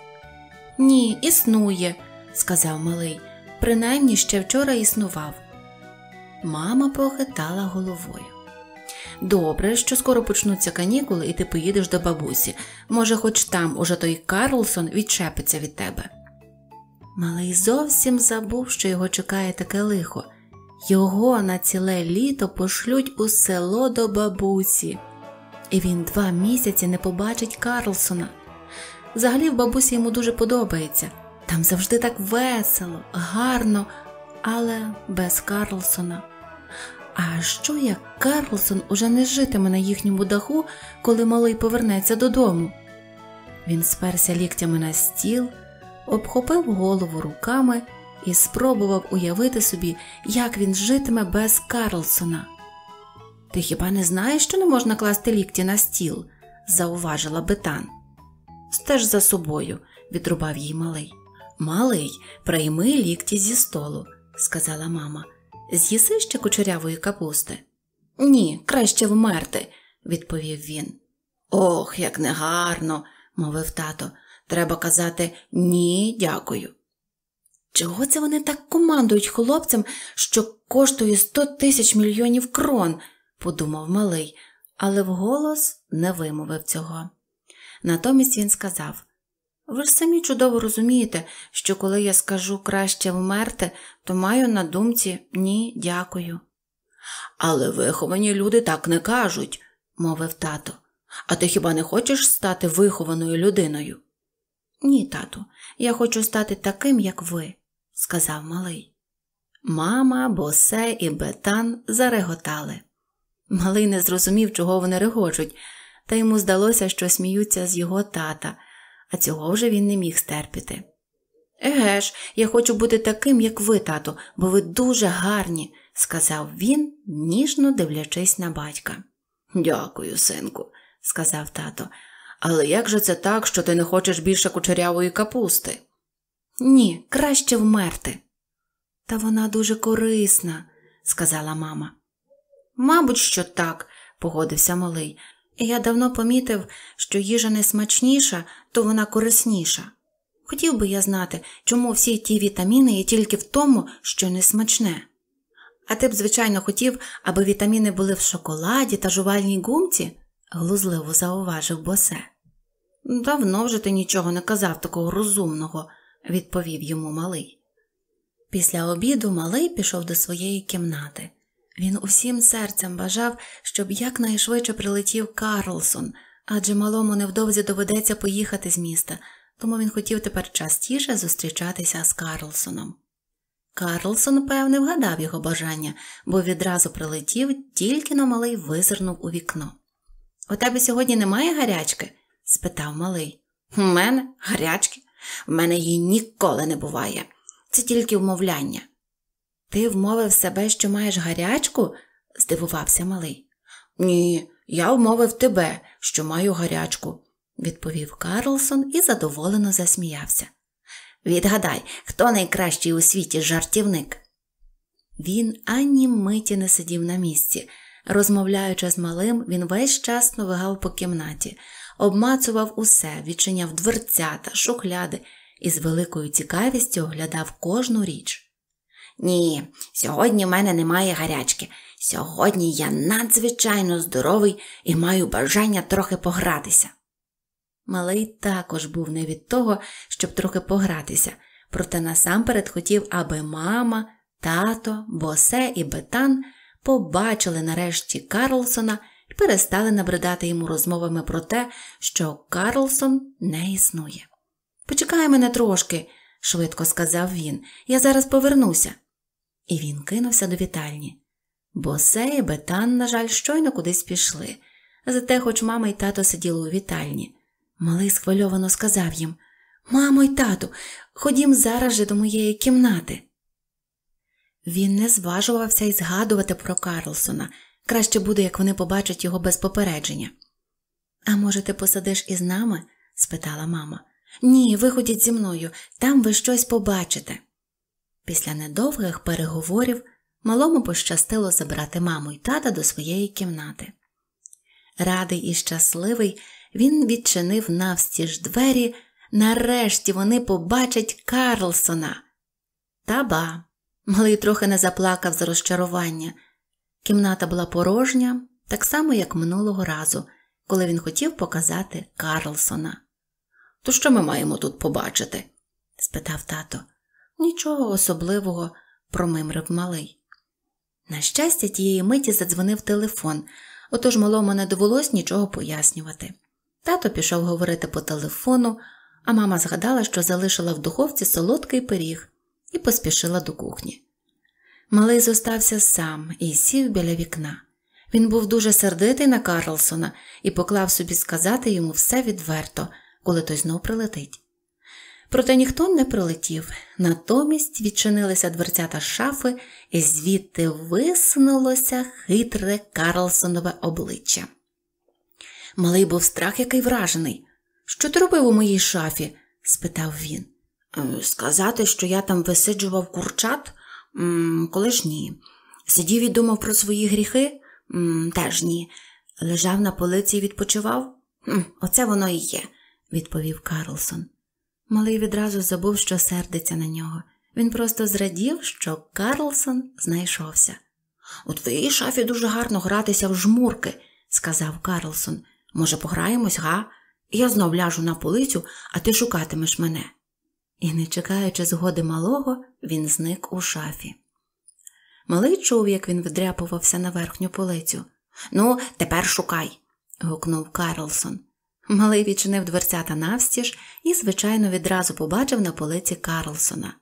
Ні, існує, сказав малий, принаймні ще вчора існував. Мама похитала головою. Добре, що скоро почнуться канікули, і ти поїдеш до бабусі. Може, хоч там уже той Карлсон відчепиться від тебе. Малий зовсім забув, що його чекає таке лихо. Його на ціле літо пошлють у село до бабусі, і він два місяці не побачить Карлсона. Взагалі в бабусі йому дуже подобається. Там завжди так весело, гарно, але без Карлсона. А що як Карлсон уже не житиме на їхньому даху, коли малий повернеться додому? Він сперся ліктями на стіл, обхопив голову руками і спробував уявити собі, як він житиме без Карлсона. Ти хіба не знаєш, що не можна класти лікті на стіл? зауважила Бетан. Стеж за собою, відрубав їй малий. Малий, прийми лікті зі столу, сказала мама. З'їси ще кучерявої капусти? Ні, краще вмерти, відповів він. Ох, як негарно, мовив тато. Треба казати ні, дякую. Чого це вони так командують хлопцям, що коштує сто тисяч мільйонів крон, подумав малий, але вголос не вимовив цього. Натомість він сказав ви ж самі чудово розумієте, що коли я скажу краще вмерти, то маю на думці ні, дякую. Але виховані люди так не кажуть, мовив тато. А ти хіба не хочеш стати вихованою людиною? Ні, тату, я хочу стати таким, як ви сказав малий. Мама, босе і бетан зареготали. Малий не зрозумів, чого вони регочуть, та йому здалося, що сміються з його тата, а цього вже він не міг стерпіти. Еге ж, я хочу бути таким, як ви, тато, бо ви дуже гарні, сказав він, ніжно дивлячись на батька. Дякую, синку, сказав тато. Але як же це так, що ти не хочеш більше кучерявої капусти? Ні, краще вмерти. Та вона дуже корисна, сказала мама. Мабуть, що так, погодився малий. Я давно помітив, що їжа не смачніша, то вона корисніша. Хотів би я знати, чому всі ті вітаміни є тільки в тому, що не смачне. А ти б, звичайно, хотів, аби вітаміни були в шоколаді та жувальній гумці, глузливо зауважив босе. Давно вже ти нічого не казав такого розумного, відповів йому малий. Після обіду малий пішов до своєї кімнати. Він усім серцем бажав, щоб якнайшвидше прилетів Карлсон, адже малому невдовзі доведеться поїхати з міста, тому він хотів тепер частіше зустрічатися з Карлсоном. Карлсон, певне, вгадав його бажання, бо відразу прилетів, тільки на малий визирнув у вікно. У тебе сьогодні немає гарячки? спитав малий. У мене гарячки? В мене її ніколи не буває. Це тільки вмовляння. Ти вмовив себе, що маєш гарячку? здивувався малий. Ні, я вмовив тебе, що маю гарячку, відповів Карлсон і задоволено засміявся. Відгадай, хто найкращий у світі жартівник. Він ані миті не сидів на місці. Розмовляючи з малим, він весь час новигав по кімнаті, обмацував усе, відчиняв дверцята, шухляди і з великою цікавістю оглядав кожну річ. Ні, сьогодні в мене немає гарячки. Сьогодні я надзвичайно здоровий і маю бажання трохи погратися. Малий також був не від того, щоб трохи погратися, проте насамперед хотів, аби мама, тато, босе і бетан побачили нарешті Карлсона і перестали набридати йому розмовами про те, що Карлсон не існує. Почекай мене трошки, швидко сказав він, я зараз повернуся. І він кинувся до вітальні. Босе і Бетан, на жаль, щойно кудись пішли. Зате, хоч мама і тато сиділи у вітальні. Малий схвильовано сказав їм Мамо й тату, ходім зараз же до моєї кімнати. Він не зважувався й згадувати про Карлсона, Краще буде, як вони побачать його без попередження. А може, ти посадиш із нами? спитала мама. Ні, виходіть зі мною, там ви щось побачите. Після недовгих переговорів малому пощастило забрати маму й тата до своєї кімнати. Радий і щасливий, він відчинив навстіж двері, нарешті вони побачать Карлсона. Та ба. Малий трохи не заплакав з розчарування. Кімната була порожня, так само, як минулого разу, коли він хотів показати Карлсона. То що ми маємо тут побачити? спитав тато. Нічого особливого, промимрив малий. На щастя, тієї миті задзвонив телефон, отож малому не довелось нічого пояснювати. Тато пішов говорити по телефону, а мама згадала, що залишила в духовці солодкий пиріг, і поспішила до кухні. Малий зостався сам і сів біля вікна. Він був дуже сердитий на Карлсона і поклав собі сказати йому все відверто, коли той знов прилетить. Проте ніхто не прилетів, натомість відчинилися дверцята шафи, і звідти висунулося хитре Карлсонове обличчя. Малий був страх, який вражений. Що ти робив у моїй шафі? спитав він. «Е, сказати, що я там висиджував курчат? коли ж ні. Сидів і думав про свої гріхи? Теж ні. Лежав на полиці і відпочивав? Оце воно і є, відповів Карлсон. Малий відразу забув, що сердиться на нього. Він просто зрадів, що Карлсон знайшовся. У твоїй шафі дуже гарно гратися в жмурки, сказав Карлсон. Може, пограємось, га? Я знов ляжу на полицю, а ти шукатимеш мене і, не чекаючи згоди малого, він зник у шафі. Малий чув, як він вдряпувався на верхню полицю. Ну, тепер шукай. гукнув Карлсон. Малий відчинив дверцята навстіж і, звичайно, відразу побачив на полиці Карлсона.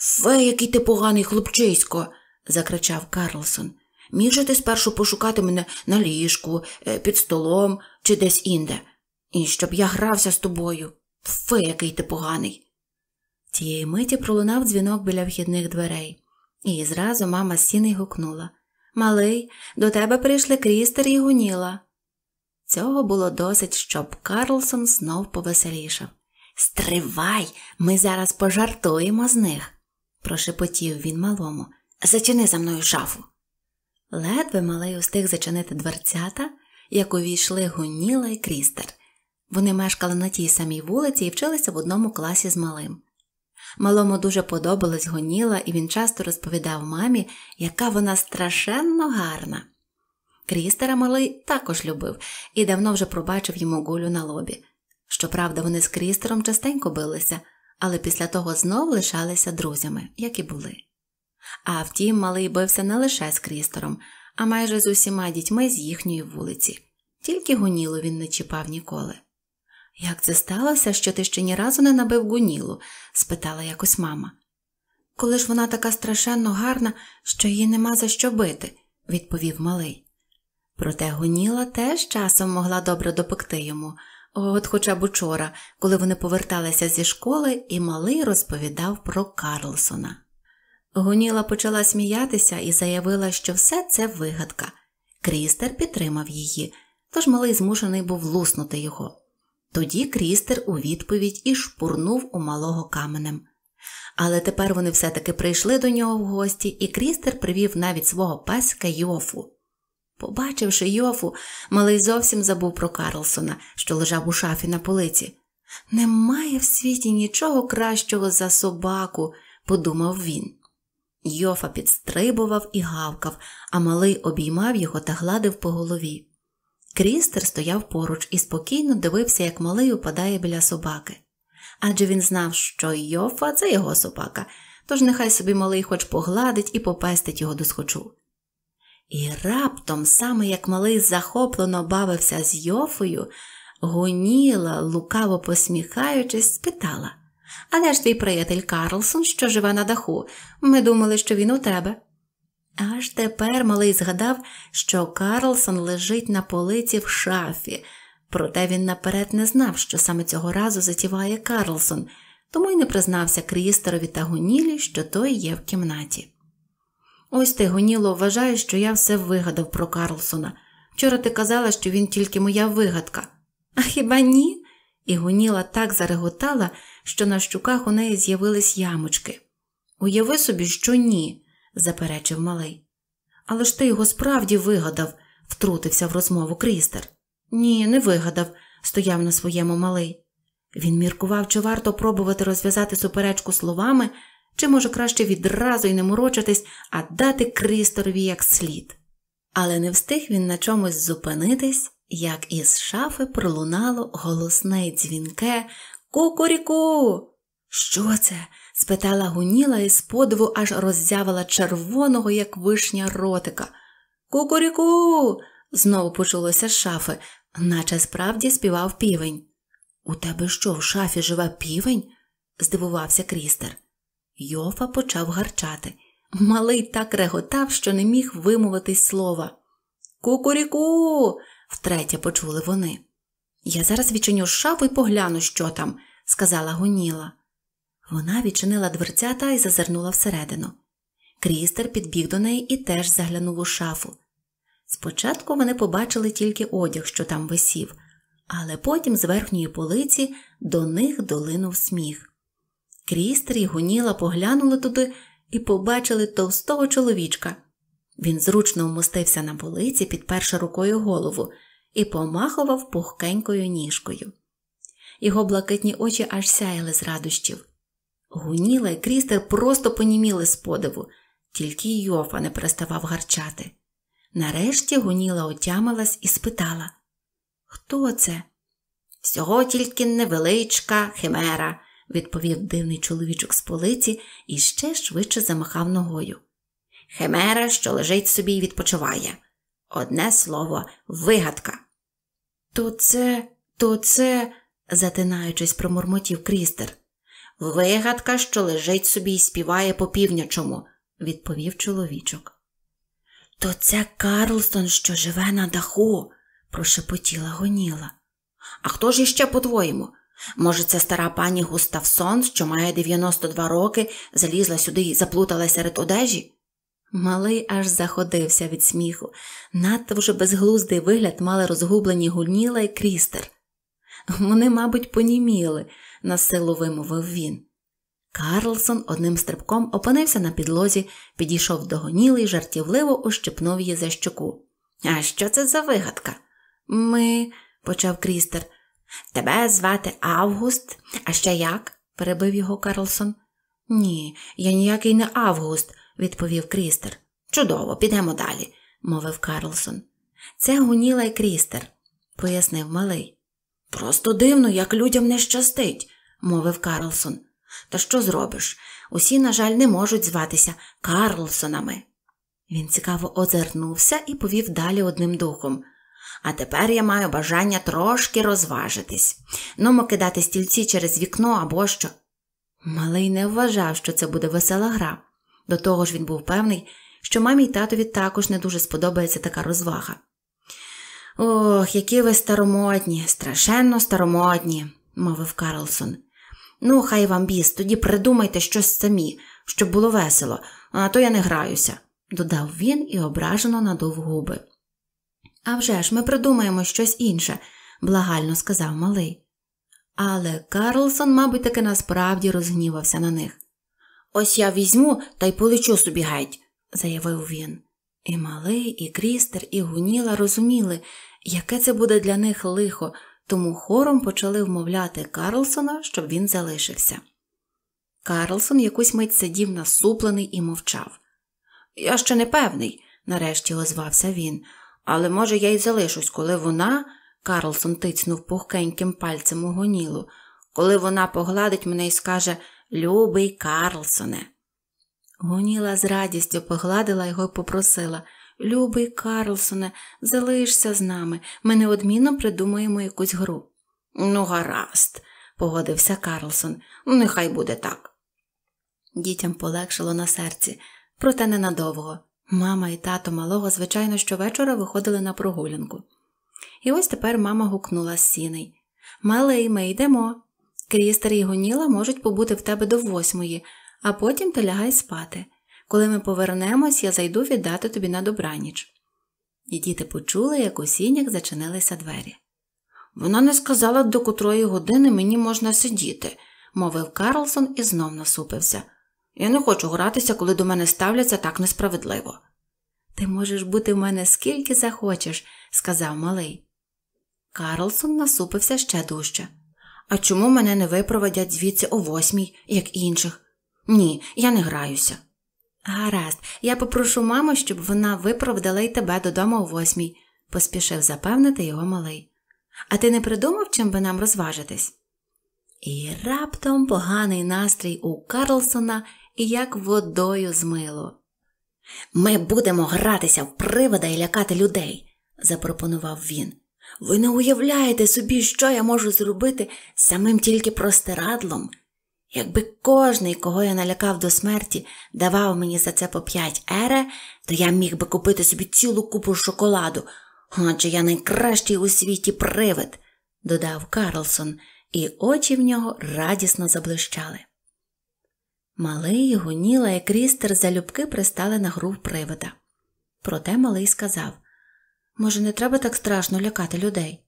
Фе, який ти поганий хлопчисько. закричав Карлсон. Міг же ти спершу пошукати мене на ліжку, е, під столом чи десь інде, і щоб я грався з тобою. Фе, який ти поганий. Тієї миті пролунав дзвінок біля вхідних дверей, і зразу мама з сіни гукнула Малий, до тебе прийшли крістер і гуніла. Цього було досить, щоб Карлсон знов повеселішав. Стривай, ми зараз пожартуємо з них, прошепотів він малому. Зачини за мною шафу. Ледве малий устиг зачинити дверцята, як увійшли гуніла і крістер. Вони мешкали на тій самій вулиці і вчилися в одному класі з малим. Малому дуже подобалась гоніла, і він часто розповідав мамі, яка вона страшенно гарна. Крістера малий також любив і давно вже пробачив йому гулю на лобі. Щоправда, вони з крістером частенько билися, але після того знов лишалися друзями, як і були. А втім, малий бився не лише з крістером, а майже з усіма дітьми з їхньої вулиці, тільки гунілу він не чіпав ніколи. Як це сталося, що ти ще ні разу не набив гунілу? спитала якось мама. Коли ж вона така страшенно гарна, що її нема за що бити, відповів малий. Проте гуніла теж часом могла добре допекти йому, от хоча б учора, коли вони поверталися зі школи, і малий розповідав про Карлсона. Гуніла почала сміятися і заявила, що все це вигадка. Крістер підтримав її, тож малий змушений був луснути його. Тоді крістер у відповідь і шпурнув у малого каменем. Але тепер вони все-таки прийшли до нього в гості, і крістер привів навіть свого паська Йофу. Побачивши Йофу, малий зовсім забув про Карлсона, що лежав у шафі на полиці. Немає в світі нічого кращого за собаку, подумав він. Йофа підстрибував і гавкав, а малий обіймав його та гладив по голові. Крістер стояв поруч і спокійно дивився, як малий упадає біля собаки. Адже він знав, що Йофа це його собака, тож нехай собі малий хоч погладить і попестить його до схочу. І раптом, саме як малий захоплено бавився з Йофою, гоніла, лукаво посміхаючись, спитала А де ж твій приятель Карлсон, що живе на даху? Ми думали, що він у тебе. Аж тепер малий згадав, що Карлсон лежить на полиці в шафі, проте він наперед не знав, що саме цього разу затіває Карлсон, тому й не признався Крістерові та Гунілі, що той є в кімнаті. Ось ти, Гуніло, вважаєш, що я все вигадав про Карлсона. Вчора ти казала, що він тільки моя вигадка. А хіба ні? І Гуніла так зареготала, що на щуках у неї з'явились ямочки. Уяви собі, що ні заперечив малий. Але ж ти його справді вигадав, втрутився в розмову крістер. Ні, не вигадав, стояв на своєму малий. Він міркував, чи варто пробувати розв'язати суперечку словами, чи, може, краще відразу й не морочитись, а дати крістерові як слід. Але не встиг він на чомусь зупинитись, як із шафи пролунало голосне дзвінке Кукуріку. Що це? спитала гуніла і з подиву аж роззявила червоного, як вишня ротика. Кукуріку. знову почулося з шафи, наче справді співав півень. У тебе що, в шафі живе півень? здивувався крістер. Йофа почав гарчати. Малий так реготав, що не міг вимовити слова. Кукуріку. втретє почули вони. Я зараз відчиню шафу і погляну, що там, сказала гуніла. Вона відчинила дверцята і зазирнула всередину. Крістер підбіг до неї і теж заглянув у шафу. Спочатку вони побачили тільки одяг, що там висів, але потім з верхньої полиці до них долинув сміх. Крістер і гуніла поглянули туди і побачили товстого чоловічка. Він зручно вмостився на полиці, підперши рукою голову, і помахував пухкенькою ніжкою. Його блакитні очі аж сяяли з радощів. Гуніла і Крістер просто поніміли з подиву, тільки Йофа не переставав гарчати. Нарешті гуніла отямилась і спитала Хто це? Всього тільки невеличка химера, відповів дивний чоловічок з полиці і ще швидше замахав ногою. Химера, що лежить собі і відпочиває. Одне слово, вигадка. То це, то це, затинаючись, промурмотів Крістер. Вигадка, що лежить собі і співає по півнячому, відповів чоловічок. То це Карлстон, що живе на даху, прошепотіла гоніла. А хто ж іще, по-твоєму? Може, це стара пані Густавсон, що має 92 роки, залізла сюди і заплуталась серед одежі? Малий аж заходився від сміху. Надто вже безглуздий вигляд мали розгублені гуніла і крістер. Вони, мабуть, поніміли насилу вимовив він. Карлсон одним стрибком опинився на підлозі, підійшов до гоніли і жартівливо ущипнув її за щоку. А що це за вигадка? Ми, почав Крістер, тебе звати Август, а ще як? перебив його Карлсон. Ні, я ніякий не Август, відповів Крістер. Чудово, підемо далі, мовив Карлсон. Це гуніла й Крістер, пояснив малий. Просто дивно, як людям не щастить, мовив Карлсон. Та що зробиш? Усі, на жаль, не можуть зватися Карлсонами. Він цікаво озирнувся і повів далі одним духом. А тепер я маю бажання трошки розважитись. Нумо кидати стільці через вікно або що. Малий не вважав, що це буде весела гра. До того ж він був певний, що мамі й татові також не дуже сподобається така розвага. Ох, які ви старомодні, страшенно старомодні, мовив Карлсон. Ну, хай вам біс, тоді придумайте щось самі, щоб було весело, а то я не граюся, додав він і ображено надув губи. «А вже ж, ми придумаємо щось інше, благально сказав малий. Але Карлсон, мабуть, таки насправді розгнівався на них. Ось я візьму та й полечу собі геть, заявив він. І малий, і крістер, і гуніла розуміли, яке це буде для них лихо, тому хором почали вмовляти Карлсона, щоб він залишився. Карлсон якусь мить сидів насуплений і мовчав. Я ще не певний, нарешті озвався він, але, може, я й залишусь, коли вона. Карлсон тицнув пухкеньким пальцем у гонілу, коли вона погладить мене і скаже Любий Карлсоне. Гоніла з радістю погладила його і попросила Любий Карлсоне, залишся з нами, ми неодмінно придумаємо якусь гру. Ну, гаразд, погодився Карлсон, нехай буде так. Дітям полегшило на серці, проте ненадовго. Мама і тато малого, звичайно, щовечора виходили на прогулянку. І ось тепер мама гукнула з сіней Малий, ми йдемо. Крістер і гоніла можуть побути в тебе до восьмої, а потім ти лягай спати. Коли ми повернемось, я зайду віддати тобі на добраніч. І діти почули, як у сінях зачинилися двері. Вона не сказала, до котрої години мені можна сидіти, мовив Карлсон і знов насупився. Я не хочу гратися, коли до мене ставляться так несправедливо. Ти можеш бути в мене скільки захочеш, сказав малий. Карлсон насупився ще дужче. А чому мене не випровадять звідси о восьмій, як інших? Ні, я не граюся. Гаразд, я попрошу маму, щоб вона виправдала й тебе додому о восьмій, поспішив запевнити його малий. А ти не придумав, чим би нам розважитись? І раптом поганий настрій у Карлсона як водою змило. Ми будемо гратися в привода і лякати людей, запропонував він. Ви не уявляєте собі, що я можу зробити самим тільки простирадлом. Якби кожний, кого я налякав до смерті, давав мені за це по п'ять ере, то я міг би купити собі цілу купу шоколаду, адже я найкращий у світі привид, додав Карлсон, і очі в нього радісно заблищали. Малий Гуніла як крістер залюбки пристали на гру в привида. Проте малий сказав Може, не треба так страшно лякати людей?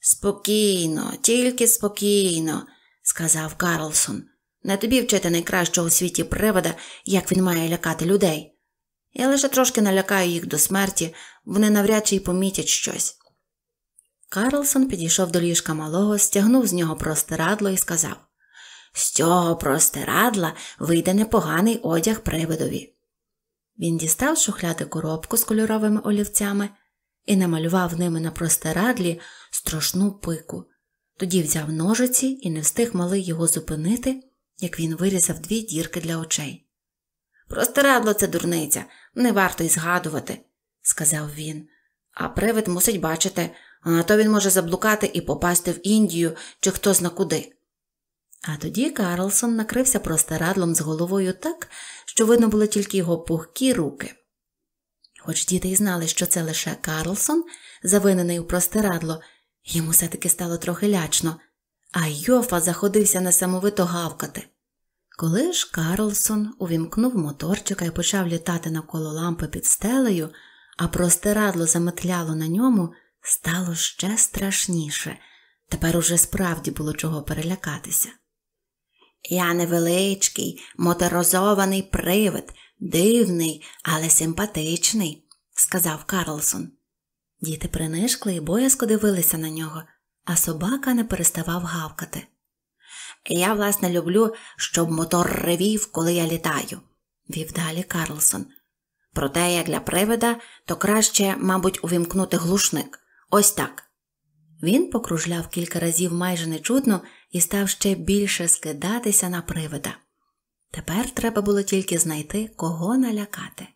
Спокійно, тільки спокійно сказав Карлсон. Не тобі вчити найкращого у світі привода, як він має лякати людей. Я лише трошки налякаю їх до смерті, вони навряд чи й помітять щось. Карлсон підійшов до ліжка малого, стягнув з нього простирадло і сказав З цього простирадла вийде непоганий одяг привидові. Він дістав шухляти коробку з кольоровими олівцями і намалював ними на простирадлі страшну пику тоді взяв ножиці і не встиг малий його зупинити, як він вирізав дві дірки для очей. Простирадло це дурниця, не варто й згадувати, сказав він, а привид мусить бачити, а то він може заблукати і попасти в Індію чи хто зна куди. А тоді Карлсон накрився простирадлом з головою так, що видно були тільки його пухкі руки. Хоч діти й знали, що це лише Карлсон, завинений у простирадло, Йому все таки стало трохи лячно, а Йофа заходився несамовито гавкати. Коли ж Карлсон увімкнув моторчика і почав літати навколо лампи під стелею, а простирадло заметляло на ньому, стало ще страшніше. Тепер уже справді було чого перелякатися. Я невеличкий, моторозований привид, дивний, але симпатичний, сказав Карлсон. Діти принишкли і боязко дивилися на нього, а собака не переставав гавкати. Я, власне, люблю, щоб мотор ревів, коли я літаю, вів далі Карлсон. Проте, як для привида, то краще, мабуть, увімкнути глушник. Ось так. Він покружляв кілька разів майже нечутно і став ще більше скидатися на привида. Тепер треба було тільки знайти, кого налякати.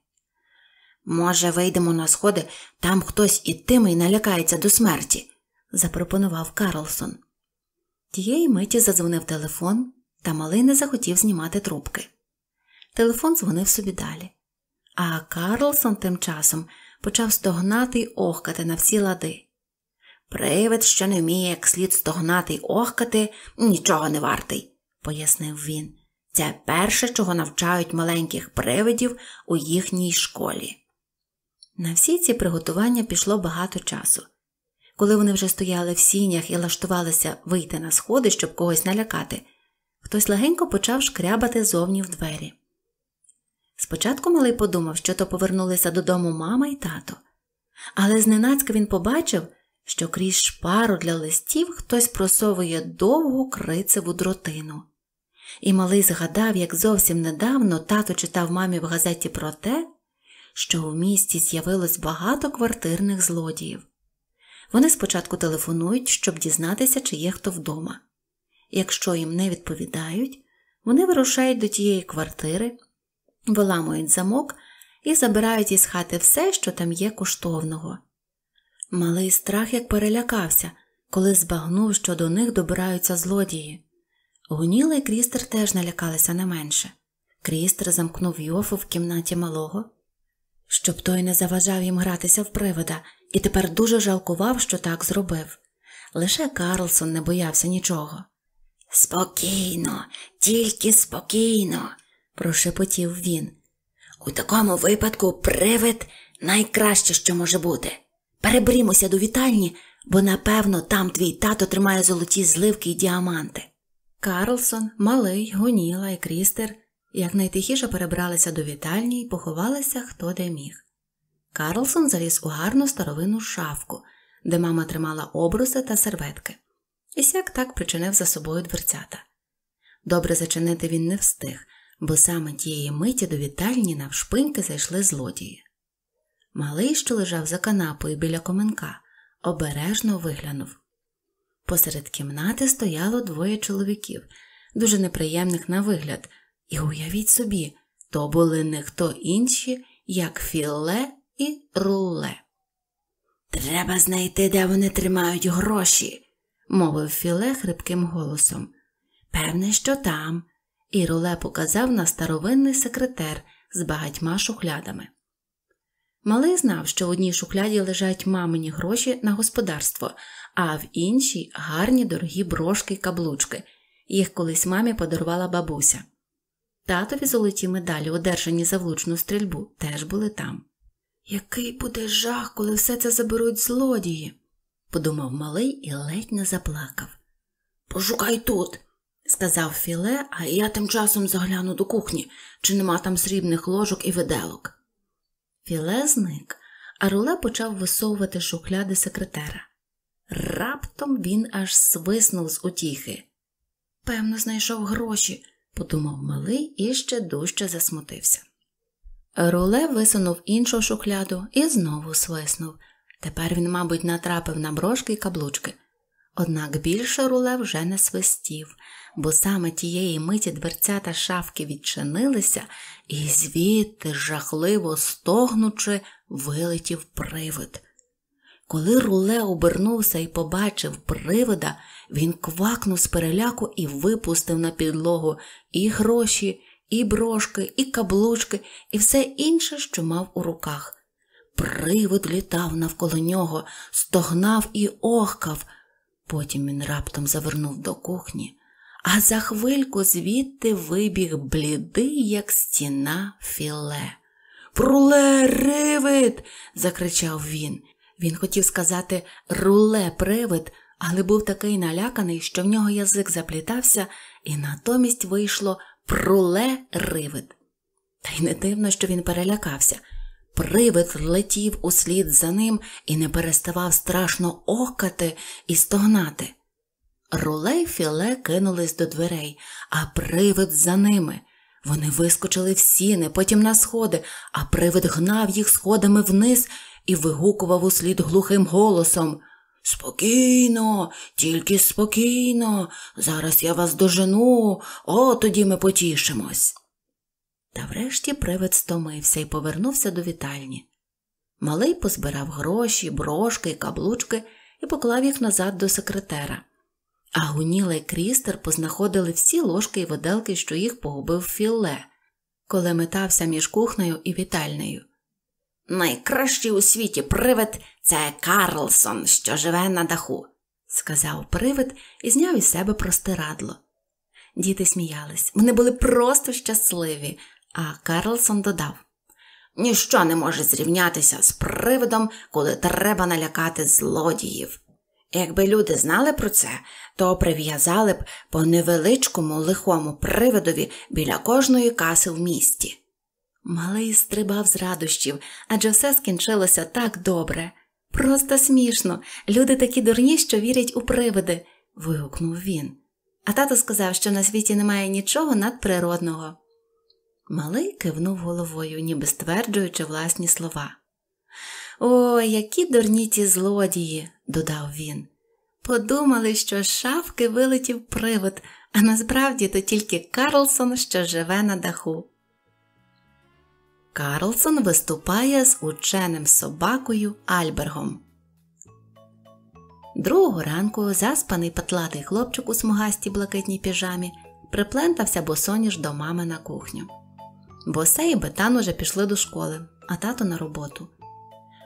Може, вийдемо на сходи, там хтось і й налякається до смерті, запропонував Карлсон. Тієї миті задзвонив телефон, та малий не захотів знімати трубки. Телефон дзвонив собі далі. А Карлсон тим часом почав стогнати й охкати на всі лади. Привид, що не вміє як слід стогнати й охкати, нічого не вартий, пояснив він. Це перше, чого навчають маленьких привидів у їхній школі. На всі ці приготування пішло багато часу. Коли вони вже стояли в сінях і лаштувалися вийти на сходи, щоб когось налякати, хтось легенько почав шкрябати зовні в двері. Спочатку малий подумав, що то повернулися додому мама і тато, але зненацька він побачив, що крізь шпару для листів хтось просовує довгу крицеву дротину. І малий згадав, як зовсім недавно тато читав мамі в газеті про те, що у місті з'явилось багато квартирних злодіїв. Вони спочатку телефонують, щоб дізнатися, чи є хто вдома. Якщо їм не відповідають, вони вирушають до тієї квартири, виламують замок і забирають із хати все, що там є коштовного. Малий страх як перелякався, коли збагнув, що до них добираються злодії. Гуніла і Крістер теж налякалися не менше. Крістер замкнув Йофу в кімнаті малого щоб той не заважав їм гратися в привода, і тепер дуже жалкував, що так зробив. Лише Карлсон не боявся нічого. Спокійно, тільки спокійно, прошепотів він. У такому випадку привид найкраще, що може бути. Перебрімося до вітальні, бо напевно там твій тато тримає золоті зливки і діаманти. Карлсон, малий, гоніла і крістер якнайтихіше перебралися до вітальні і поховалися хто де міг. Карлсон заліз у гарну старовину шафку, де мама тримала обруси та серветки, і сяк так причинив за собою дверцята. Добре зачинити він не встиг, бо саме тієї миті до вітальні навшпиньки зайшли злодії. Малий, що лежав за канапою біля коменка, обережно виглянув. Посеред кімнати стояло двоє чоловіків, дуже неприємних на вигляд. І уявіть собі, то були не хто інші, як філе і руле. Треба знайти, де вони тримають гроші, мовив філе хрипким голосом. Певне, що там. І руле показав на старовинний секретер з багатьма шухлядами. Малий знав, що в одній шухляді лежать мамині гроші на господарство, а в іншій гарні дорогі брошки й каблучки. Їх колись мамі подарувала бабуся. Татові золоті медалі, одержані за влучну стрільбу, теж були там. Який буде жах, коли все це заберуть злодії, подумав малий і ледь не заплакав. Пошукай тут, сказав Філе, а я тим часом загляну до кухні, чи нема там срібних ложок і виделок. Філе зник, а руле почав висовувати шухляди секретера. Раптом він аж свиснув з утіхи. Певно, знайшов гроші подумав малий і ще дужче засмутився. Руле висунув іншу шухляду і знову свиснув. Тепер він, мабуть, натрапив на брошки й каблучки. Однак більше руле вже не свистів, бо саме тієї миті дверця та шафки відчинилися, і звідти, жахливо стогнучи, вилетів привид. Коли руле обернувся і побачив привида, він квакнув з переляку і випустив на підлогу і гроші, і брошки, і каблучки, і все інше, що мав у руках. Привид літав навколо нього, стогнав і охкав. Потім він раптом завернув до кухні, а за хвильку звідти вибіг блідий, як стіна філе. Пруле ривид! закричав він. Він хотів сказати руле привид, але був такий наляканий, що в нього язик заплітався, і натомість вийшло пруле ривид. Та й не дивно, що він перелякався. Привид летів услід за ним і не переставав страшно окати і стогнати. Руле й філе кинулись до дверей, а привид за ними. Вони вискочили в сіни, потім на сходи, а привид гнав їх сходами вниз і вигукував услід глухим голосом Спокійно, тільки спокійно. Зараз я вас дожену, о тоді ми потішимось. Та врешті привид стомився і повернувся до вітальні. Малий позбирав гроші, брошки і каблучки і поклав їх назад до секретера. А Гуніла і крістер познаходили всі ложки і воделки, що їх погубив Філле, коли метався між кухнею і вітальнею. Найкращий у світі привид це Карлсон, що живе на даху, сказав привид і зняв із себе простирадло. Діти сміялись, вони були просто щасливі, а Карлсон додав Ніщо не може зрівнятися з привидом, коли треба налякати злодіїв. Якби люди знали про це, то прив'язали б по невеличкому лихому привидові біля кожної каси в місті. Малий стрибав з радощів, адже все скінчилося так добре. Просто смішно. Люди такі дурні, що вірять у привиди, вигукнув він. А тато сказав, що на світі немає нічого надприродного. Малий кивнув головою, ніби стверджуючи власні слова. О, які дурні ті злодії, додав він. Подумали, що з шафки вилетів привид, а насправді то тільки Карлсон, що живе на даху. Карлсон виступає з ученим собакою Альбергом. Другого ранку заспаний патлатий хлопчик у смугастій блакитній піжамі приплентався босоніж до мами на кухню. Босе і Бетан уже пішли до школи, а тато на роботу.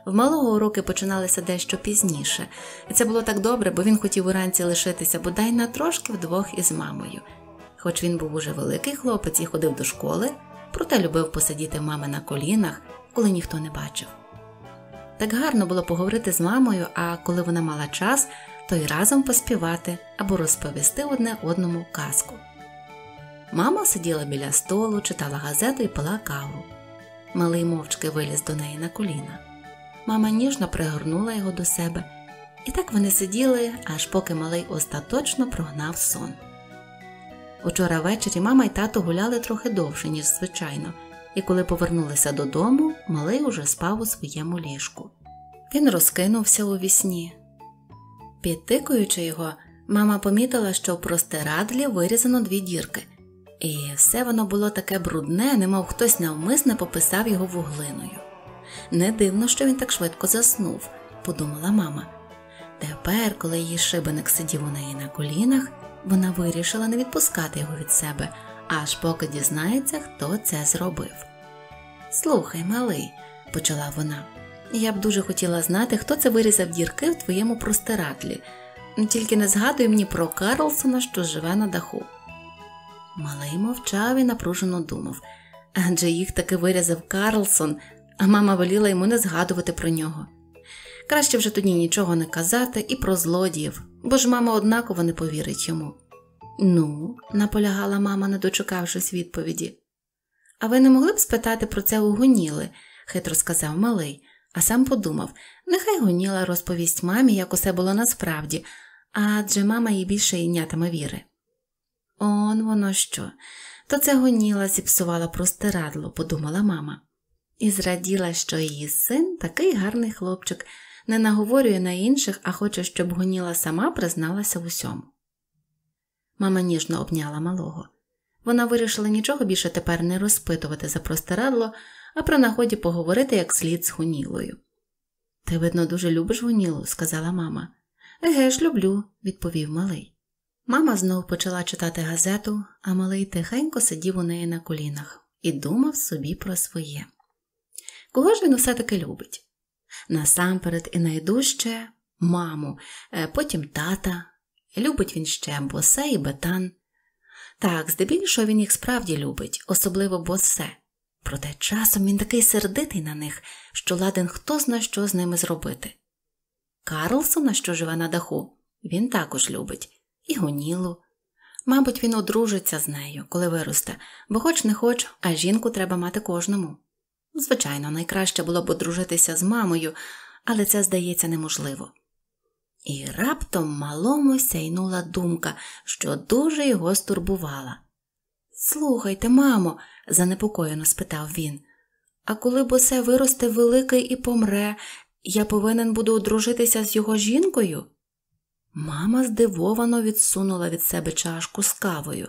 В малого уроки починалися дещо пізніше, і це було так добре, бо він хотів уранці лишитися бодай на трошки вдвох із мамою. Хоч він був уже великий хлопець і ходив до школи, проте любив посидіти мами на колінах, коли ніхто не бачив. Так гарно було поговорити з мамою, а коли вона мала час, то й разом поспівати або розповісти одне одному казку. Мама сиділа біля столу, читала газету і пила каву. Малий мовчки виліз до неї на коліна. Мама ніжно пригорнула його до себе, і так вони сиділи, аж поки малий остаточно прогнав сон. Учора ввечері мама й тато гуляли трохи довше, ніж звичайно, і коли повернулися додому, малий уже спав у своєму ліжку. Він розкинувся у вісні. Підтикуючи його, мама помітила, що в простирадлі вирізано дві дірки, і все воно було таке брудне, немов хтось навмисне пописав його вуглиною. Не дивно, що він так швидко заснув, подумала мама. Тепер, коли її шибеник сидів у неї на колінах, вона вирішила не відпускати його від себе, аж поки дізнається, хто це зробив. Слухай, малий, почала вона, я б дуже хотіла знати, хто це вирізав дірки в твоєму простирадлі, тільки не згадуй мені про Карлсона, що живе на даху. Малий мовчав і напружено думав адже їх таки вирізав Карлсон, а мама воліла йому не згадувати про нього. Краще вже тоді нічого не казати і про злодіїв, бо ж мама однаково не повірить йому. Ну, наполягала мама, не дочекавшись відповіді. А ви не могли б спитати про це у Гуніли, хитро сказав малий, а сам подумав нехай Гуніла розповість мамі, як усе було насправді, адже мама їй більше ійнятиме віри. Он воно що? То це Гуніла зіпсувала простирадло, подумала мама, і зраділа, що її син такий гарний хлопчик не наговорює на інших, а хоче, щоб гоніла сама призналася в усьому. Мама ніжно обняла малого. Вона вирішила нічого більше тепер не розпитувати за простирадло, а про нагоді поговорити як слід з гунілою. Ти, видно, дуже любиш гонілу, сказала мама. Еге ж, люблю, відповів малий. Мама знов почала читати газету, а малий тихенько сидів у неї на колінах і думав собі про своє. Кого ж він усе таки любить? насамперед і найдужче маму, е, потім тата. Любить він ще босе і бетан. Так, здебільшого він їх справді любить, особливо босе. Проте часом він такий сердитий на них, що ладен хто зна що з ними зробити. Карлсона, що живе на даху, він також любить, і гонілу. Мабуть, він одружиться з нею, коли виросте, бо хоч не хоч, а жінку треба мати кожному. Звичайно, найкраще було б одружитися з мамою, але це здається неможливо. І раптом малому сяйнула думка, що дуже його стурбувала. Слухайте, мамо, занепокоєно спитав він, а коли босе виросте великий і помре, я повинен буду одружитися з його жінкою? Мама здивовано відсунула від себе чашку з кавою.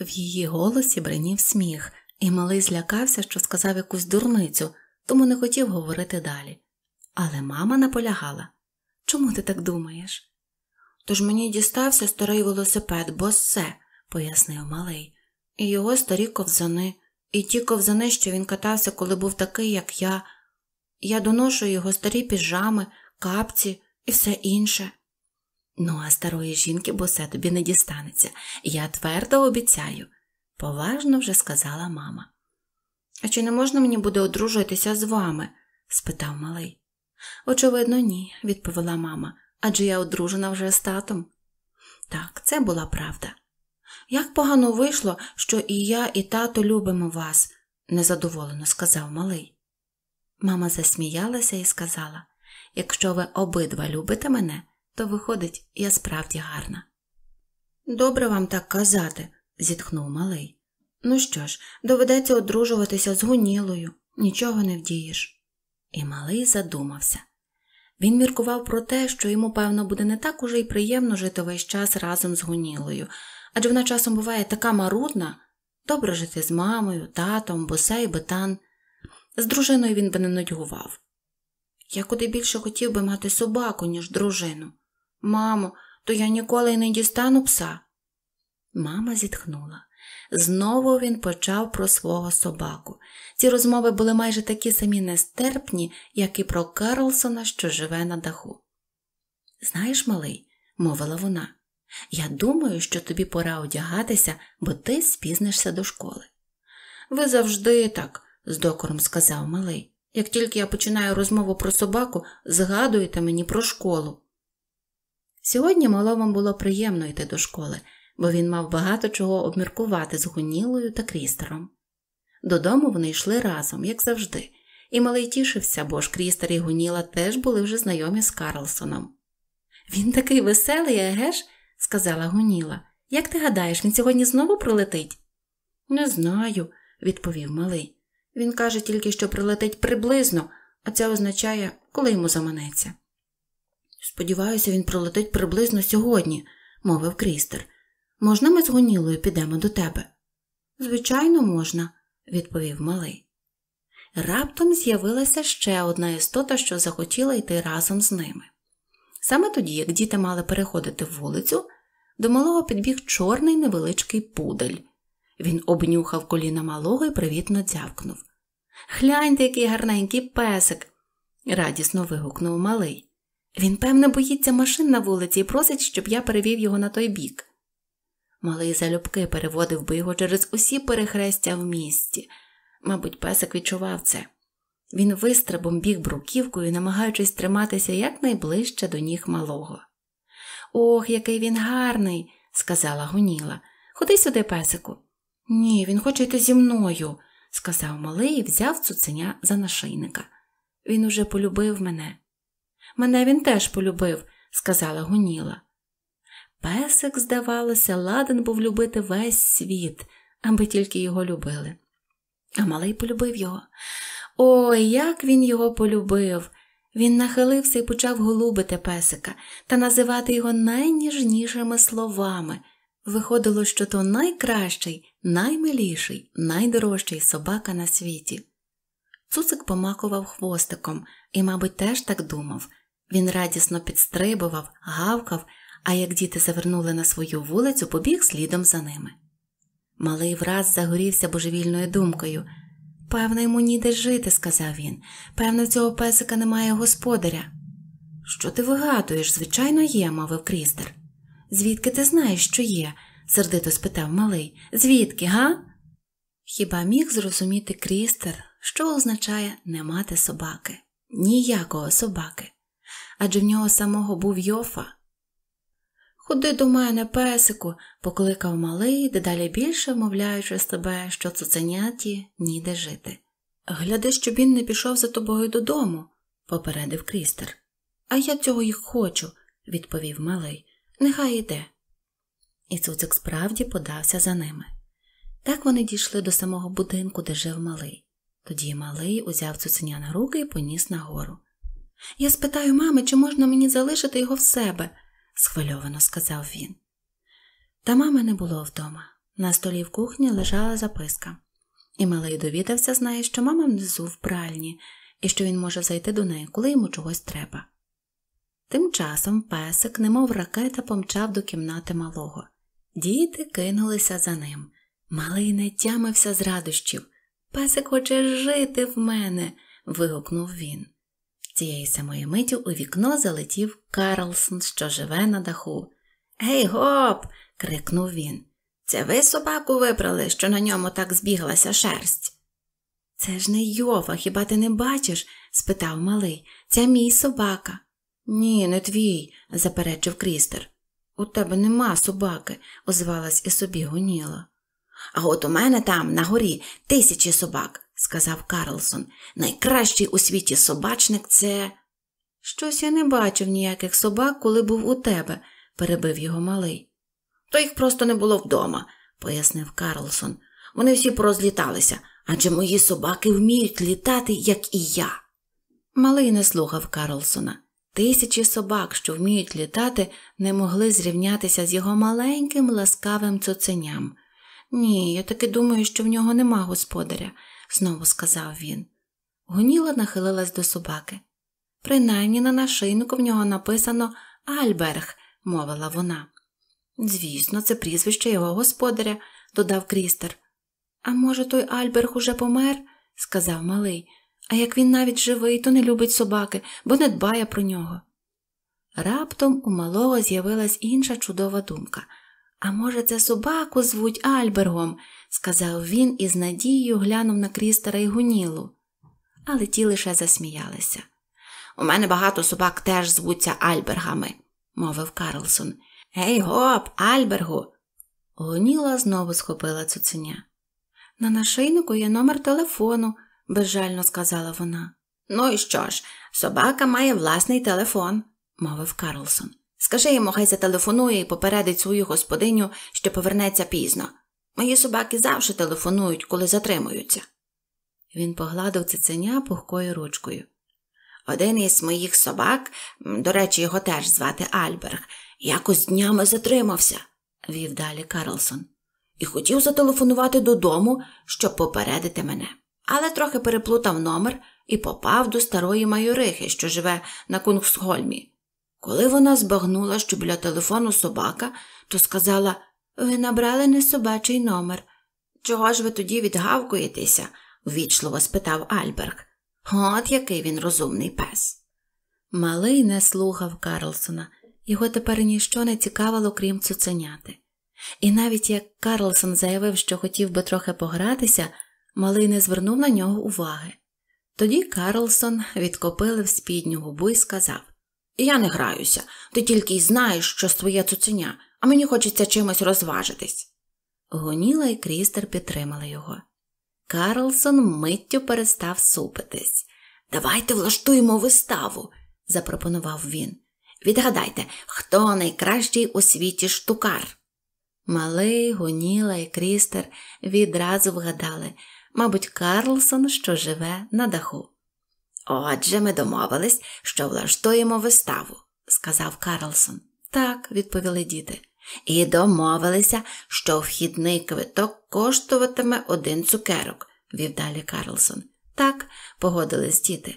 В її голосі бринів сміх і малий злякався, що сказав якусь дурницю, тому не хотів говорити далі. Але мама наполягала чому ти так думаєш? Тож мені дістався старий велосипед, бо все, пояснив малий, і його старі ковзани, і ті ковзани, що він катався, коли був такий, як я. Я доношу його старі піжами, капці і все інше. Ну, а старої жінки босе тобі не дістанеться, я твердо обіцяю поважно вже сказала мама. А чи не можна мені буде одружуватися з вами? спитав малий. Очевидно, ні, відповіла мама, адже я одружена вже з татом. Так, це була правда. Як погано вийшло, що і я, і тато любимо вас, незадоволено сказав малий. Мама засміялася і сказала якщо ви обидва любите мене, то виходить, я справді гарна. Добре вам так казати, зітхнув малий. Ну що ж, доведеться одружуватися з гунілою, нічого не вдієш. І малий задумався. Він міркував про те, що йому, певно, буде не так уже й приємно жити весь час разом з гунілою, адже вона часом буває така марудна, добре жити з мамою, татом, босе і бетан. З дружиною він би не нудьгував. Я куди більше хотів би мати собаку, ніж дружину. Мамо, то я ніколи й не дістану пса. Мама зітхнула. Знову він почав про свого собаку. Ці розмови були майже такі самі нестерпні, як і про Карлсона, що живе на даху. Знаєш, малий, мовила вона, я думаю, що тобі пора одягатися, бо ти спізнишся до школи. Ви завжди так, з докором сказав малий. Як тільки я починаю розмову про собаку, згадуйте мені про школу. Сьогодні малому було приємно йти до школи бо він мав багато чого обміркувати з гунілою та крістером. Додому вони йшли разом, як завжди, і малий тішився, бо ж крістер і гуніла теж були вже знайомі з Карлсоном. Він такий веселий, еге ж? сказала гуніла. Як ти гадаєш, він сьогодні знову прилетить? Не знаю, відповів малий. Він каже тільки, що прилетить приблизно, а це означає, коли йому заманеться. Сподіваюся, він прилетить приблизно сьогодні, мовив крістер. Можна ми з гонілою підемо до тебе? Звичайно, можна, відповів малий. Раптом з'явилася ще одна істота, що захотіла йти разом з ними. Саме тоді, як діти мали переходити вулицю, до малого підбіг чорний невеличкий пудель. Він обнюхав коліна малого і привітно дзявкнув. Гляньте, який гарненький песик, радісно вигукнув малий. Він, певне, боїться машин на вулиці і просить, щоб я перевів його на той бік. Малий залюбки переводив би його через усі перехрестя в місті. Мабуть, песик відчував це. Він вистрибом біг бруківкою, намагаючись триматися якнайближче до ніг малого. Ох, який він гарний, сказала Гуніла. Ходи сюди, песику. Ні, він хоче йти зі мною, сказав малий і взяв цуценя за нашийника. Він уже полюбив мене. Мене він теж полюбив, сказала Гуніла. Песик, здавалося, ладен був любити весь світ, аби тільки його любили. А малий полюбив його. О, як він його полюбив! Він нахилився і почав голубити песика та називати його найніжнішими словами. Виходило, що то найкращий, наймиліший, найдорожчий собака на світі. Цуцик помакував хвостиком і, мабуть, теж так думав. Він радісно підстрибував, гавкав, а як діти завернули на свою вулицю, побіг слідом за ними. Малий враз загорівся божевільною думкою. Певно, йому ніде жити, сказав він. Певно, цього песика немає господаря. Що ти вигадуєш? Звичайно, є, мовив крістер. Звідки ти знаєш, що є? сердито спитав малий. Звідки, га? Хіба міг зрозуміти крістер, що означає не мати собаки, ніякого собаки. Адже в нього самого був йофа, Ходи до мене, песику, покликав малий, дедалі більше вмовляючи себе, що цуценяті ніде жити. Гляди, щоб він не пішов за тобою додому, попередив крістер. А я цього й хочу, відповів малий. Нехай іде. І цуцик справді подався за ними. Так вони дійшли до самого будинку, де жив малий. Тоді малий узяв цуценя на руки і поніс нагору. Я спитаю мами, чи можна мені залишити його в себе схвильовано сказав він. Та мами не було вдома. На столі в кухні лежала записка, і малий довідався з неї, що мама внизу в пральні і що він може зайти до неї, коли йому чогось треба. Тим часом песик, немов ракета, помчав до кімнати малого. Діти кинулися за ним. Малий не тямився з радощів. Песик хоче жити в мене. вигукнув він цієї самої миті у вікно залетів Карлсон, що живе на даху. Гей, гоп! крикнув він. Це ви собаку вибрали, що на ньому так збіглася шерсть? Це ж не Йова, хіба ти не бачиш? спитав малий. Це мій собака. Ні, не твій, заперечив Крістер. У тебе нема собаки, озвалась і собі гоніла. А от у мене там, на горі, тисячі собак, сказав Карлсон. Найкращий у світі собачник це. Щось я не бачив ніяких собак, коли був у тебе, перебив його малий. То їх просто не було вдома, пояснив Карлсон. Вони всі порозліталися, адже мої собаки вміють літати, як і я. Малий не слухав Карлсона. Тисячі собак, що вміють літати, не могли зрівнятися з його маленьким ласкавим цуценям. Ні, я таки думаю, що в нього нема господаря, знову сказав він. Гоніла нахилилась до собаки. Принаймні на нашийнику в нього написано Альберг, мовила вона. Звісно, це прізвище його господаря, додав Крістер. А може, той Альберг уже помер, сказав малий, а як він навіть живий, то не любить собаки, бо не дбає про нього. Раптом у малого з'явилась інша чудова думка. А може, це собаку звуть Альбергом, сказав він і з надією глянув на крістера і гунілу. Але ті лише засміялися. У мене багато собак теж звуться Альбергами, мовив Карлсон. Гей, гоп, Альбергу. Гуніла знову схопила цуценя. На нашийнику є номер телефону, безжально сказала вона. Ну і що ж, собака має власний телефон, мовив Карлсон. Скажи йому, хай зателефонує і попередить свою господиню, що повернеться пізно. Мої собаки завжди телефонують, коли затримуються. Він погладив циценя пухкою ручкою. Один із моїх собак, до речі, його теж звати Альберг, якось днями затримався, вів далі Карлсон, і хотів зателефонувати додому, щоб попередити мене. Але трохи переплутав номер і попав до старої майорихи, що живе на Кунгсхольмі. Коли вона збагнула, що біля телефону собака, то сказала Ви набрали не собачий номер. Чого ж ви тоді відгавкуєтеся? ввічливо спитав Альберг. От який він розумний пес. Малий не слухав Карлсона, його тепер ніщо не цікавило, крім цуценяти. І навіть як Карлсон заявив, що хотів би трохи погратися, малий не звернув на нього уваги. Тоді Карлсон відкопили в спідню губу і сказав я не граюся, ти тільки й знаєш, що своє цуценя, а мені хочеться чимось розважитись. Гоніла і крістер підтримали його. Карлсон миттю перестав супитись. Давайте влаштуємо виставу, запропонував він. Відгадайте, хто найкращий у світі штукар. Малий, гоніла і крістер відразу вгадали, мабуть, Карлсон, що живе на даху. Отже, ми домовились, що влаштуємо виставу, сказав Карлсон. Так, відповіли діти. І домовилися, що вхідний квиток коштуватиме один цукерок, вів далі Карлсон. Так, погодились діти.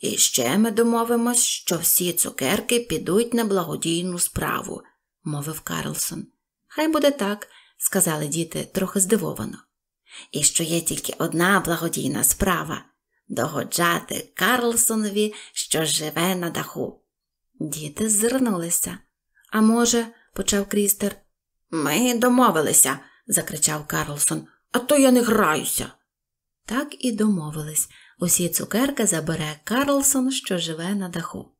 І ще ми домовимось, що всі цукерки підуть на благодійну справу, мовив Карлсон. Хай буде так, сказали діти трохи здивовано. І що є тільки одна благодійна справа, догоджати Карлсонові, що живе на даху. Діти ззирнулися. А може, почав крістер. Ми домовилися, закричав Карлсон, а то я не граюся. Так і домовились. Усі цукерки забере Карлсон, що живе на даху.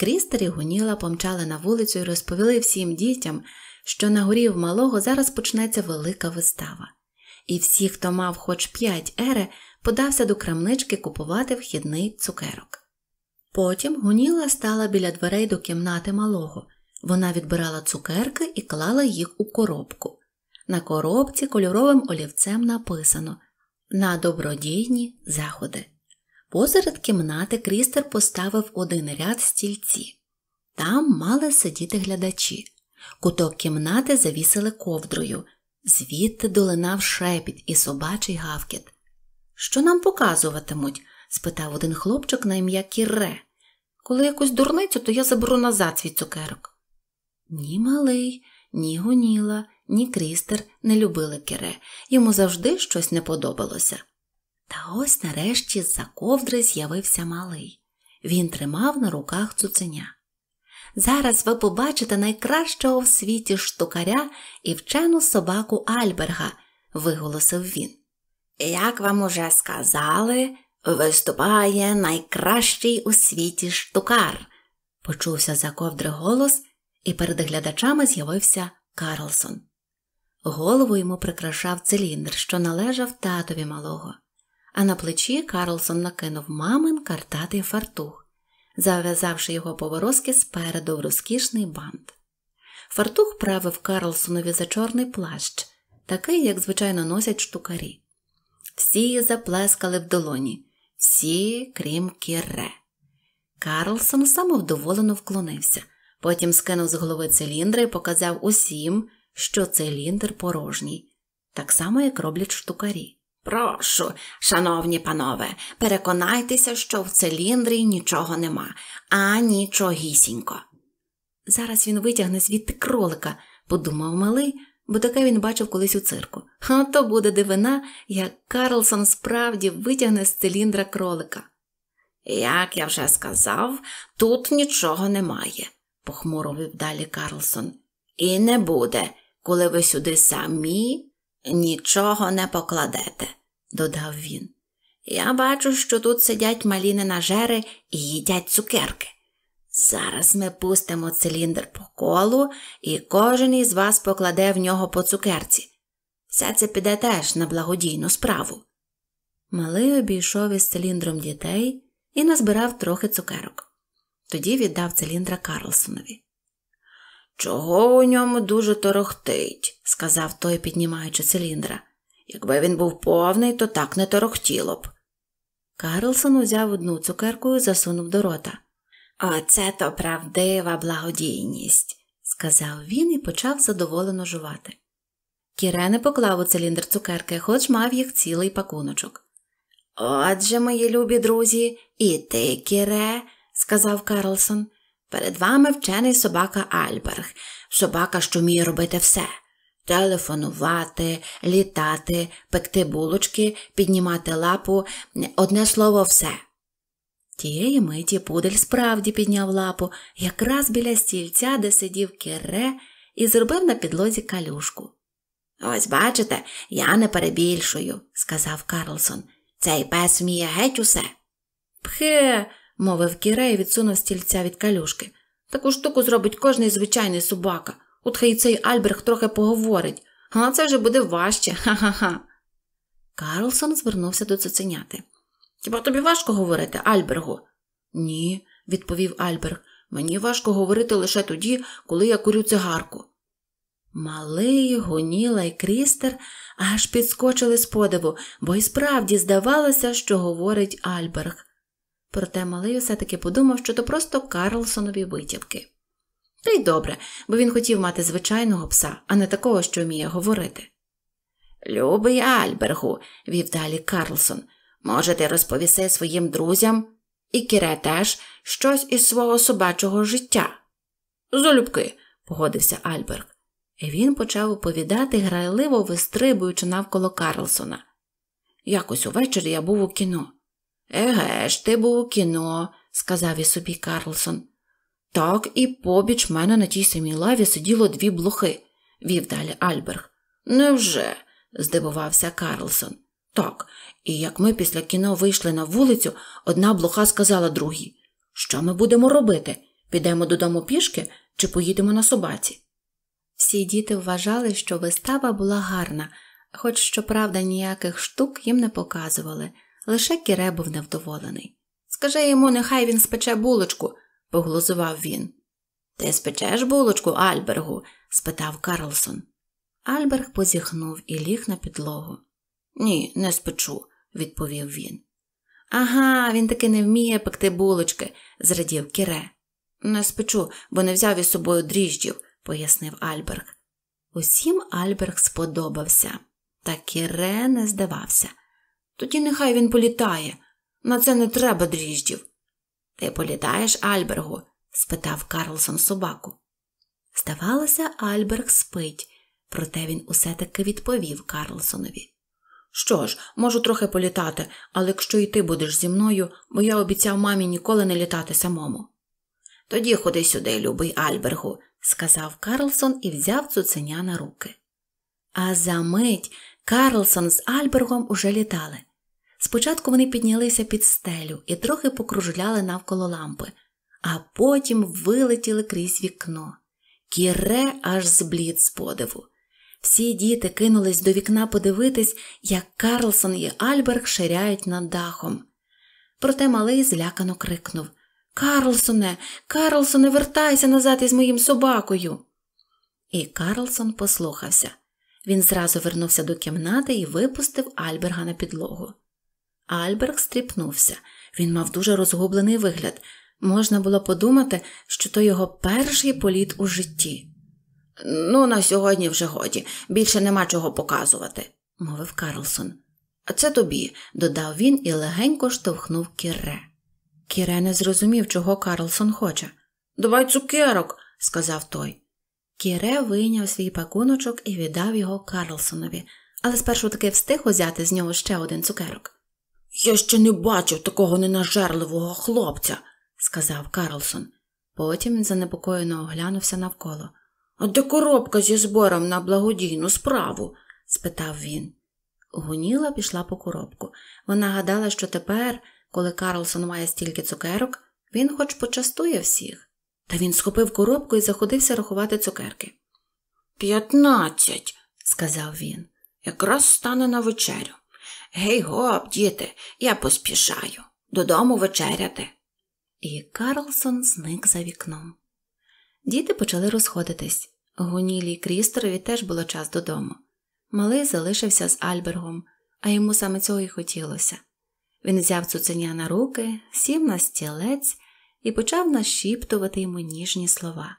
Крістер і гуніла помчали на вулицю і розповіли всім дітям, що на горі в малого зараз почнеться велика вистава. І всі, хто мав хоч п'ять ере, подався до крамнички купувати вхідний цукерок. Потім гуніла стала біля дверей до кімнати малого. Вона відбирала цукерки і клала їх у коробку. На коробці кольоровим олівцем написано На добродійні заходи. Посеред кімнати крістер поставив один ряд стільці. Там мали сидіти глядачі. Куток кімнати завісили ковдрою, звідти долинав шепіт і собачий гавкіт. Що нам показуватимуть? спитав один хлопчик на ім'я Кірре. Коли якусь дурницю, то я заберу назад свій цукерок. Ні малий, ні гоніла, ні крістер не любили кіре, йому завжди щось не подобалося. Та ось нарешті з за ковдри з'явився малий. Він тримав на руках цуценя. Зараз ви побачите найкращого в світі штукаря і вчену собаку Альберга, виголосив він. Як вам уже сказали, виступає найкращий у світі штукар, почувся за ковдри голос, і перед глядачами з'явився Карлсон. Голову йому прикрашав циліндр, що належав татові малого, а на плечі Карлсон накинув мамин картатий фартух, зав'язавши його поворозки спереду в розкішний бант. Фартух правив Карлсонові за чорний плащ, такий, як звичайно носять штукарі. Всі заплескали в долоні, всі, крім кіре. Карлсон самовдоволено вклонився, потім скинув з голови циліндра і показав усім, що циліндр порожній, так само, як роблять штукарі. Прошу, шановні панове, переконайтеся, що в циліндрі нічого нема, а нічогісінько. Зараз він витягне звідти кролика, подумав малий, бо таке він бачив колись у цирку. А то буде дивина, як Карлсон справді витягне з циліндра кролика. Як я вже сказав, тут нічого немає, похмуро вів далі Карлсон. І не буде, коли ви сюди самі нічого не покладете, додав він. Я бачу, що тут сидять малі ненажери і їдять цукерки. Зараз ми пустимо циліндр по колу, і кожен із вас покладе в нього по цукерці. Все це піде теж на благодійну справу. Малий обійшов із циліндром дітей і назбирав трохи цукерок. Тоді віддав циліндра Карлсонові. Чого у ньому дуже торохтить, сказав той, піднімаючи циліндра. Якби він був повний, то так не торохтіло б. Карлсон узяв одну цукерку і засунув до рота. Оце то правдива благодійність, сказав він і почав задоволено жувати. Кірене поклав у циліндр цукерки, хоч мав їх цілий пакуночок. Отже, мої любі друзі, і ти, Кіре, сказав Карлсон, перед вами вчений собака Альберг, собака, що вміє робити все телефонувати, літати, пекти булочки, піднімати лапу, одне слово, все. Тієї миті пудель справді підняв лапу якраз біля стільця, де сидів кере, і зробив на підлозі калюшку. Ось бачите, я не перебільшую, сказав Карлсон. Цей пес вміє геть усе. Пхе, мовив Кіре і відсунув стільця від калюшки. Таку штуку зробить кожний звичайний собака. От хай цей Альберг трохи поговорить, а це вже буде важче. Ха-ха. ха Карлсон звернувся до цуценяти. Хіба тобі важко говорити, Альбергу? Ні, відповів Альберг. Мені важко говорити лише тоді, коли я курю цигарку. Малий, гоніла і крістер аж підскочили з подиву, бо й справді здавалося, що говорить Альберг. Проте малий все таки подумав, що то просто Карлсонові витівки. Та й добре, бо він хотів мати звичайного пса, а не такого, що вміє говорити. Любий Альбергу, вів далі Карлсон. Можете розповісти своїм друзям і кіре теж щось із свого собачого життя. Залюбки, погодився Альберг. І він почав оповідати, грайливо вистрибуючи навколо Карлсона. Якось увечері я був у кіно. Еге ж, ти був у кіно, сказав і собі Карлсон. Так і побіч мене на тій самій лаві сиділо дві блохи, вів далі Альберг. Невже? здивувався Карлсон. Так, і як ми після кіно вийшли на вулицю, одна блоха сказала другій Що ми будемо робити? Підемо додому пішки чи поїдемо на собаці? Всі діти вважали, що вистава була гарна, хоч, щоправда, ніяких штук їм не показували, лише Кіре був невдоволений. Скажи йому, нехай він спече булочку, поглузував він. Ти спечеш булочку, Альбергу? спитав Карлсон. Альберг позіхнув і ліг на підлогу. Ні, не спечу відповів він. Ага, він таки не вміє пекти булочки, зрадів Кіре. Не спечу, бо не взяв із собою дріжджів, пояснив Альберг. Усім Альберг сподобався, та Кіре не здавався. Тоді нехай він політає. На це не треба дріжджів. Ти політаєш Альбергу? спитав Карлсон собаку. Здавалося, Альберг спить, проте він усе таки відповів Карлсонові. Що ж, можу трохи політати, але якщо і ти будеш зі мною, бо я обіцяв мамі ніколи не літати самому. Тоді ходи сюди, любий Альбергу, сказав Карлсон і взяв цуценя на руки. А за мить Карлсон з Альбергом уже літали. Спочатку вони піднялися під стелю і трохи покружляли навколо лампи, а потім вилетіли крізь вікно. Кіре аж зблід з подиву. Всі діти кинулись до вікна подивитись, як Карлсон і Альберг ширяють над дахом. Проте малий злякано крикнув Карлсоне, Карлсоне, вертайся назад із моїм собакою. І Карлсон послухався. Він зразу вернувся до кімнати і випустив Альберга на підлогу. Альберг стріпнувся. Він мав дуже розгублений вигляд. Можна було подумати, що то його перший політ у житті. Ну, на сьогодні вже годі, більше нема чого показувати, мовив Карлсон. А це тобі, додав він і легенько штовхнув кіре. Кіре не зрозумів, чого Карлсон хоче. Давай цукерок, сказав той. Кіре вийняв свій пакуночок і віддав його Карлсонові, але спершу таки встиг узяти з нього ще один цукерок. Я ще не бачив такого ненажерливого хлопця, сказав Карлсон. Потім він занепокоєно оглянувся навколо. А де коробка зі збором на благодійну справу? спитав він. Гуніла пішла по коробку. Вона гадала, що тепер, коли Карлсон має стільки цукерок, він хоч почастує всіх. Та він схопив коробку і заходився рахувати цукерки. П'ятнадцять, сказав він, якраз стане на вечерю. Гей гоп, діти, я поспішаю. Додому вечеряти. І Карлсон зник за вікном. Діти почали розходитись. Гунілі і Крісторові теж було час додому. Малий залишився з Альбергом, а йому саме цього й хотілося. Він взяв цуценя на руки, сів на стілець і почав нашіптувати йому ніжні слова.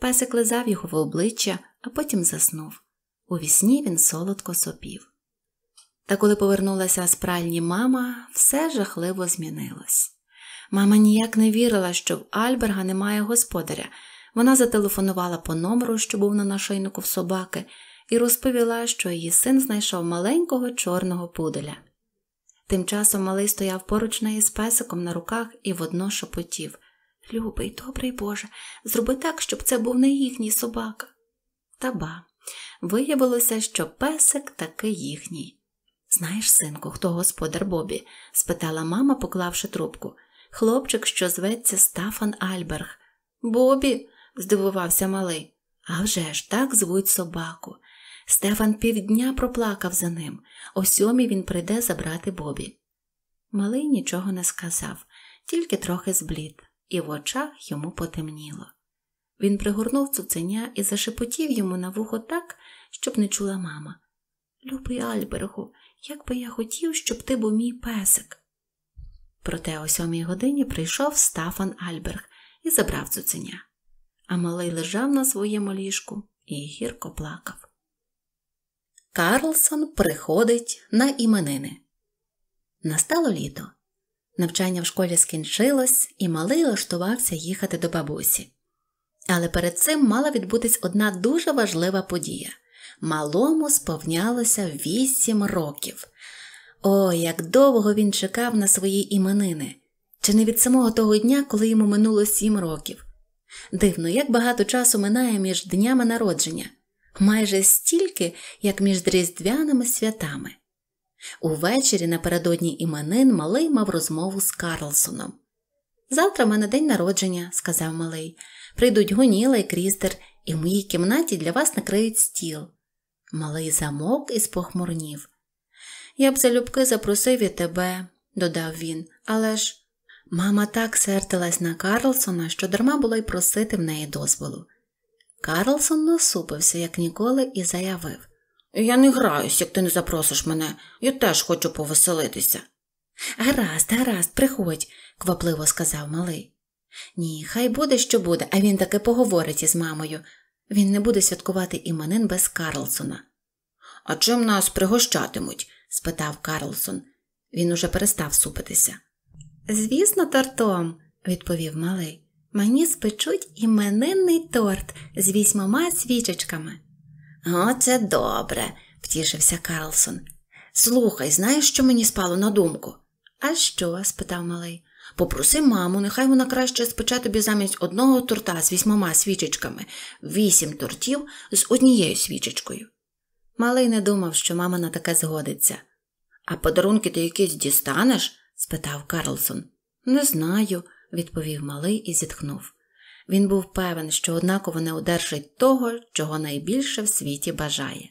Песик лизав його в обличчя, а потім заснув. У вісні він солодко сопів. Та коли повернулася з пральні мама, все жахливо змінилось. Мама ніяк не вірила, що в Альберга немає господаря. Вона зателефонувала по номеру, що був на нашийнику в собаки, і розповіла, що її син знайшов маленького чорного пуделя. Тим часом малий стояв поруч неї з песиком на руках і водно шепотів Любий, добрий Боже, зроби так, щоб це був не їхній собака. Та ба. Виявилося, що песик таки їхній. Знаєш, синку, хто господар Бобі? спитала мама, поклавши трубку. Хлопчик, що зветься Стафан Альберг. Бобі, здивувався малий. «А вже ж, так звуть собаку. Стефан півдня проплакав за ним. О сьомій він прийде забрати Бобі. Малий нічого не сказав, тільки трохи зблід, і в очах йому потемніло. Він пригорнув цуценя і зашепотів йому на вухо так, щоб не чула мама. Любий Альбергу, як би я хотів, щоб ти був мій песик. Проте о сьомій годині прийшов Стафан Альберг і забрав цуценя а малий лежав на своєму ліжку і гірко плакав. Карлсон приходить на іменини. Настало літо. Навчання в школі скінчилось, і малий лаштувався їхати до бабусі. Але перед цим мала відбутись одна дуже важлива подія. Малому сповнялося вісім років. О, як довго він чекав на свої іменини, чи не від самого того дня, коли йому минуло сім років, Дивно, як багато часу минає між днями народження, майже стільки, як між різдвяними святами. Увечері напередодні іменин малий мав розмову з Карлсоном. Завтра в мене день народження, сказав малий. Прийдуть Гоніла і Крістер, і в моїй кімнаті для вас накриють стіл. Малий замок і спохмурнів. Я б залюбки запросив і тебе, додав він, але ж Мама так сертилась на Карлсона, що дарма було й просити в неї дозволу. Карлсон насупився, як ніколи, і заявив Я не граюсь, як ти не запросиш мене, я теж хочу повеселитися. Гаразд, гаразд, приходь, квапливо сказав малий. Ні, хай буде, що буде, а він таки поговорить із мамою. Він не буде святкувати іменин без Карлсона. А чим нас пригощатимуть? спитав Карлсон. Він уже перестав супитися. Звісно, тортом, відповів малий. Мені спечуть іменинний торт з вісьмома свічечками. Оце добре, втішився Карлсон. Слухай, знаєш, що мені спало на думку? А що? спитав малий. Попроси маму, нехай вона краще спече тобі замість одного торта з вісьмома свічечками, вісім тортів з однією свічечкою. Малий не думав, що мама на таке згодиться. А подарунки ти якісь дістанеш? спитав Карлсон. Не знаю, відповів малий і зітхнув. Він був певен, що однаково не одержить того, чого найбільше в світі бажає.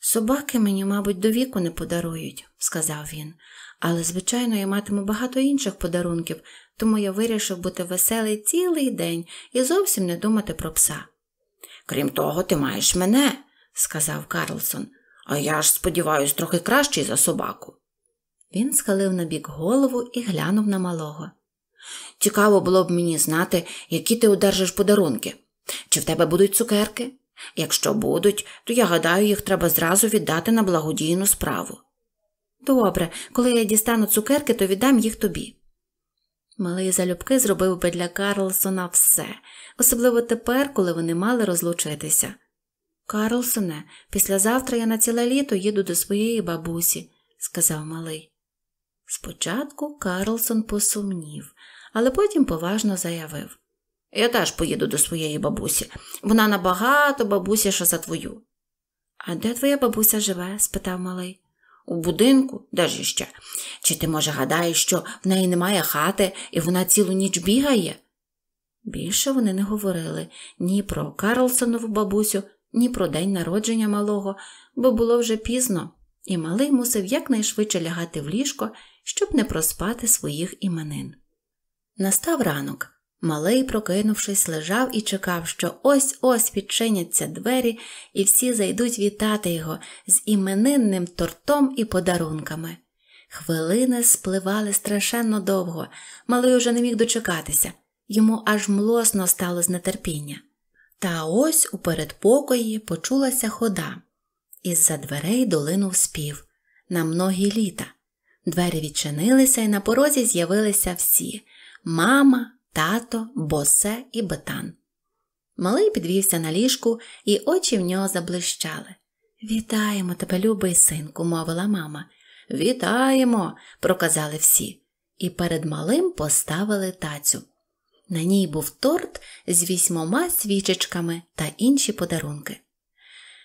Собаки мені, мабуть, до віку не подарують, сказав він, але, звичайно, я матиму багато інших подарунків, тому я вирішив бути веселий цілий день і зовсім не думати про пса. Крім того, ти маєш мене, сказав Карлсон, а я ж сподіваюся, трохи кращий за собаку. Він схалив на бік голову і глянув на малого. Цікаво було б мені знати, які ти одержиш подарунки. Чи в тебе будуть цукерки? Якщо будуть, то я гадаю, їх треба зразу віддати на благодійну справу. Добре, коли я дістану цукерки, то віддам їх тобі. Малий залюбки зробив би для Карлсона все, особливо тепер, коли вони мали розлучитися. Карлсоне, післязавтра я на ціле літо їду до своєї бабусі, сказав малий. Спочатку Карлсон посумнів, але потім поважно заявив Я теж поїду до своєї бабусі. Вона набагато бабусіша за твою. А де твоя бабуся живе? спитав малий. У будинку, де ж іще? Чи ти, може, гадаєш, що в неї немає хати і вона цілу ніч бігає? Більше вони не говорили ні про Карлсонову бабусю, ні про день народження малого, бо було вже пізно, і малий мусив якнайшвидше лягати в ліжко щоб не проспати своїх іменин. Настав ранок. Малий, прокинувшись, лежав і чекав, що ось ось відчиняться двері, і всі зайдуть вітати його з іменинним тортом і подарунками. Хвилини спливали страшенно довго, малий уже не міг дочекатися, йому аж млосно стало з нетерпіння. Та ось у передпокої почулася хода. Із за дверей долинув спів на многі літа. Двері відчинилися і на порозі з'явилися всі мама, тато, босе і Бетан. Малий підвівся на ліжку, і очі в нього заблищали. Вітаємо тебе, любий синку, мовила мама. Вітаємо, проказали всі, і перед малим поставили тацю. На ній був торт з вісьмома свічечками та інші подарунки.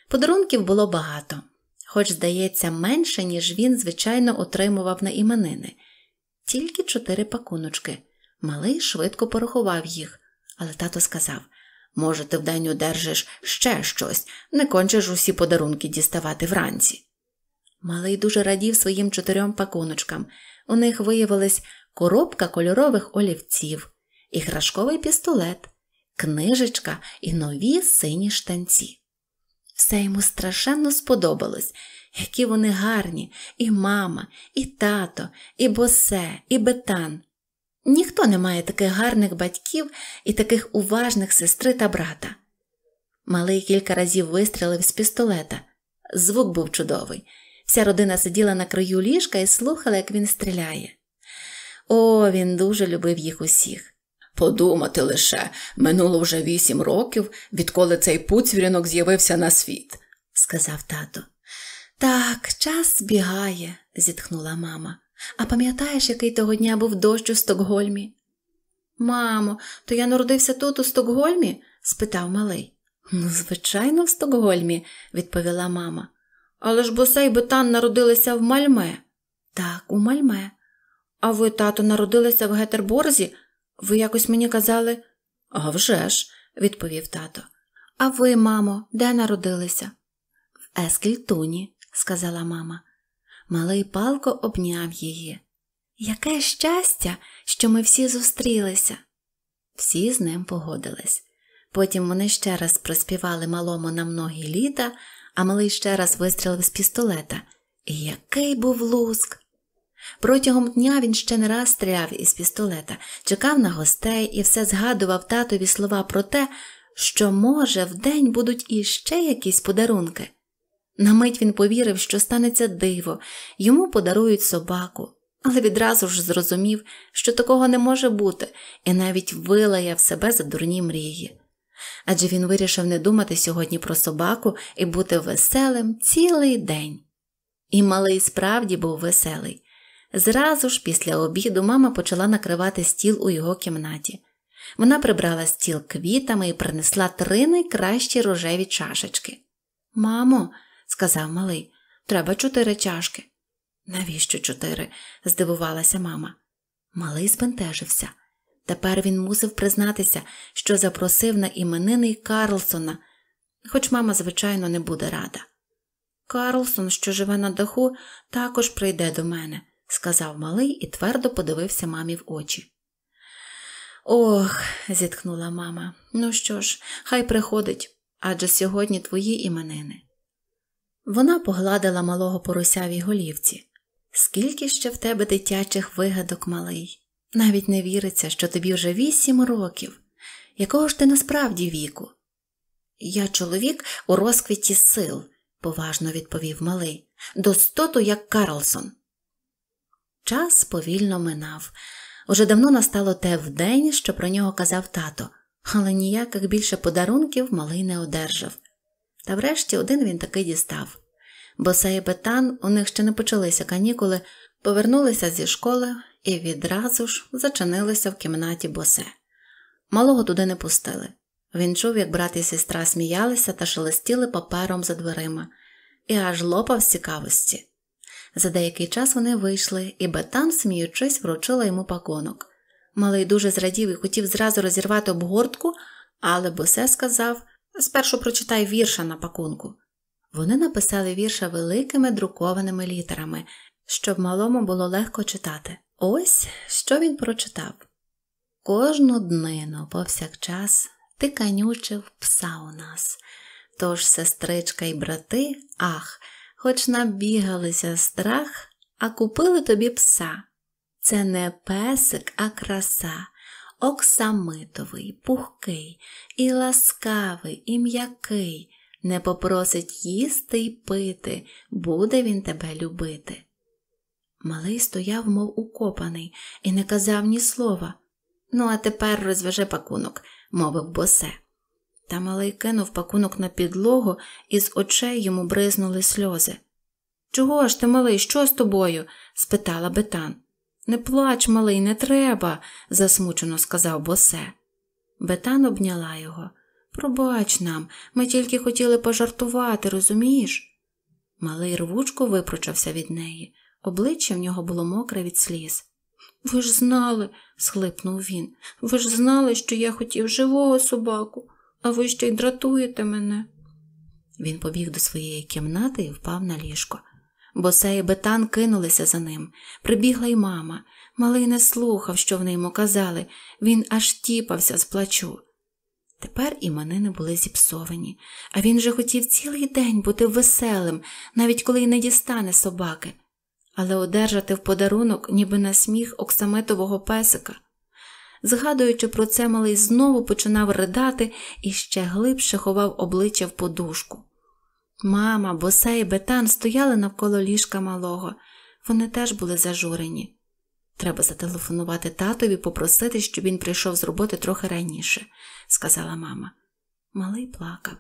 Подарунків було багато хоч, здається, менше, ніж він, звичайно, отримував на іменини, тільки чотири пакуночки. Малий швидко порахував їх, але тато сказав може, ти вдень одержиш ще щось, не кончиш усі подарунки діставати вранці. Малий дуже радів своїм чотирьом пакуночкам. У них виявилась коробка кольорових олівців, іграшковий пістолет, книжечка і нові сині штанці. Все йому страшенно сподобалось, які вони гарні, і мама, і тато, і босе, і бетан. Ніхто не має таких гарних батьків і таких уважних сестри та брата. Малий кілька разів вистрілив з пістолета. Звук був чудовий. Вся родина сиділа на краю ліжка і слухала, як він стріляє. О, він дуже любив їх усіх. Подумати лише, минуло вже вісім років, відколи цей пуцвірінок з'явився на світ, сказав тато. Так, час збігає, зітхнула мама. А пам'ятаєш, який того дня був дощ у Стокгольмі? Мамо, то я народився тут, у Стокгольмі? спитав малий. Ну, звичайно, в Стокгольмі, відповіла мама. Але ж Босе і Бетан народилися в Мальме. Так, у Мальме. А ви, тато, народилися в Гетерборзі? Ви якось мені казали? «А вже ж», – відповів тато. А ви, мамо, де народилися? В Ескільтуні, сказала мама. Малий палко обняв її. Яке щастя, що ми всі зустрілися. Всі з ним погодились. Потім вони ще раз проспівали малому на многі літа, а малий ще раз вистрілив з пістолета. І який був луск! Протягом дня він ще не раз стріляв із пістолета, чекав на гостей і все згадував татові слова про те, що, може, вдень будуть іще якісь подарунки. На мить він повірив, що станеться диво, йому подарують собаку, але відразу ж зрозумів, що такого не може бути, і навіть вилаяв себе за дурні мрії. Адже він вирішив не думати сьогодні про собаку і бути веселим цілий день. І малий справді був веселий. Зразу ж після обіду мама почала накривати стіл у його кімнаті. Вона прибрала стіл квітами і принесла три найкращі рожеві чашечки. Мамо, сказав малий, треба чотири чашки. Навіщо чотири? здивувалася мама. Малий збентежився. Тепер він мусив признатися, що запросив на іменини Карлсона, хоч мама, звичайно, не буде рада. Карлсон, що живе на даху, також прийде до мене сказав малий і твердо подивився мамі в очі. Ох, зітхнула мама. Ну що ж, хай приходить адже сьогодні твої іменини. Вона погладила малого поросявій голівці. Скільки ще в тебе дитячих вигадок малий? Навіть не віриться, що тобі вже вісім років. Якого ж ти насправді віку? Я чоловік у розквіті сил, поважно відповів малий. Достоту, як Карлсон. Час повільно минав. Уже давно настало те вдень, що про нього казав тато, але ніяких більше подарунків малий не одержав. Та врешті один він таки дістав. Босей і Бетан, у них ще не почалися канікули, повернулися зі школи і відразу ж зачинилися в кімнаті босе. Малого туди не пустили. Він чув, як брат і сестра сміялися та шелестіли папером за дверима, і аж лопав з цікавості. За деякий час вони вийшли, і Бетан, сміючись, вручила йому пакунок. Малий дуже зрадів і хотів зразу розірвати обгортку, але Босе сказав спершу прочитай вірша на пакунку. Вони написали вірша великими друкованими літерами, щоб малому було легко читати. Ось що він прочитав. Кожну днину повсякчас ти канючив пса у нас. Тож сестричка і брати, ах, хоч набігалися страх, а купили тобі пса. Це не песик, а краса, оксамитовий, пухкий, і ласкавий, і м'який, не попросить їсти й пити, буде він тебе любити. Малий стояв, мов укопаний, і не казав ні слова. Ну, а тепер розв'яже пакунок, мовив босе. Та малий кинув пакунок на підлогу, і з очей йому бризнули сльози. Чого ж ти, малий, що з тобою? спитала бетан. Не плач, малий, не треба, засмучено сказав босе. Бетан обняла його. Пробач нам, ми тільки хотіли пожартувати, розумієш? Малий рвучко випручався від неї. Обличчя в нього було мокре від сліз. Ви ж знали, схлипнув він, ви ж знали, що я хотів живого собаку а ви ще й дратуєте мене. Він побіг до своєї кімнати і впав на ліжко. Боса і бетан кинулися за ним. Прибігла й мама. Малий не слухав, що в ньому казали, він аж тіпався з плачу. Тепер іменини були зіпсовані, а він же хотів цілий день бути веселим, навіть коли й не дістане собаки, але одержати в подарунок, ніби на сміх оксаметового песика. Згадуючи про це, малий знову починав ридати і ще глибше ховав обличчя в подушку. Мама, босе і бетан стояли навколо ліжка малого. Вони теж були зажурені. Треба зателефонувати татові, попросити, щоб він прийшов з роботи трохи раніше, сказала мама. Малий плакав.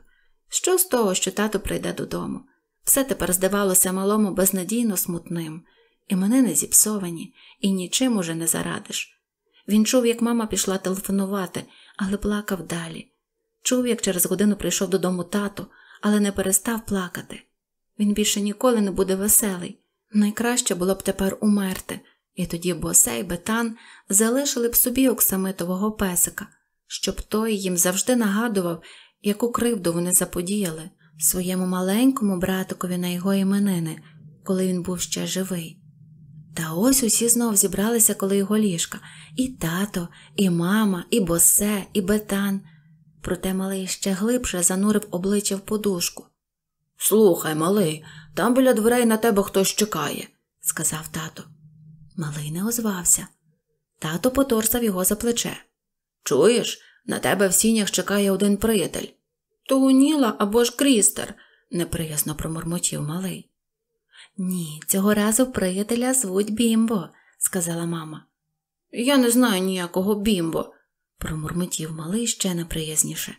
Що з того, що тато прийде додому? Все тепер здавалося малому безнадійно смутним. і мене не зіпсовані, і нічим уже не зарадиш. Він чув, як мама пішла телефонувати, але плакав далі. Чув, як через годину прийшов додому тато, але не перестав плакати. Він більше ніколи не буде веселий. Найкраще було б тепер умерти, і тоді босей Бетан залишили б собі оксамитового песика, щоб той їм завжди нагадував, яку кривду вони заподіяли своєму маленькому братикові на його іменини, коли він був ще живий. Та ось усі знов зібралися коло його ліжка і тато, і мама, і босе, і бетан. Проте малий ще глибше занурив обличчя в подушку. Слухай, малий, там біля дверей на тебе хтось чекає, сказав тато. Малий не озвався. Тато поторсав його за плече. Чуєш, на тебе в сінях чекає один приятель. То Ніла або ж крістер, неприязно промормотів малий. Ні, цього разу приятеля звуть Бімбо, сказала мама. Я не знаю ніякого бімбо, промурмотів малий ще неприязніше.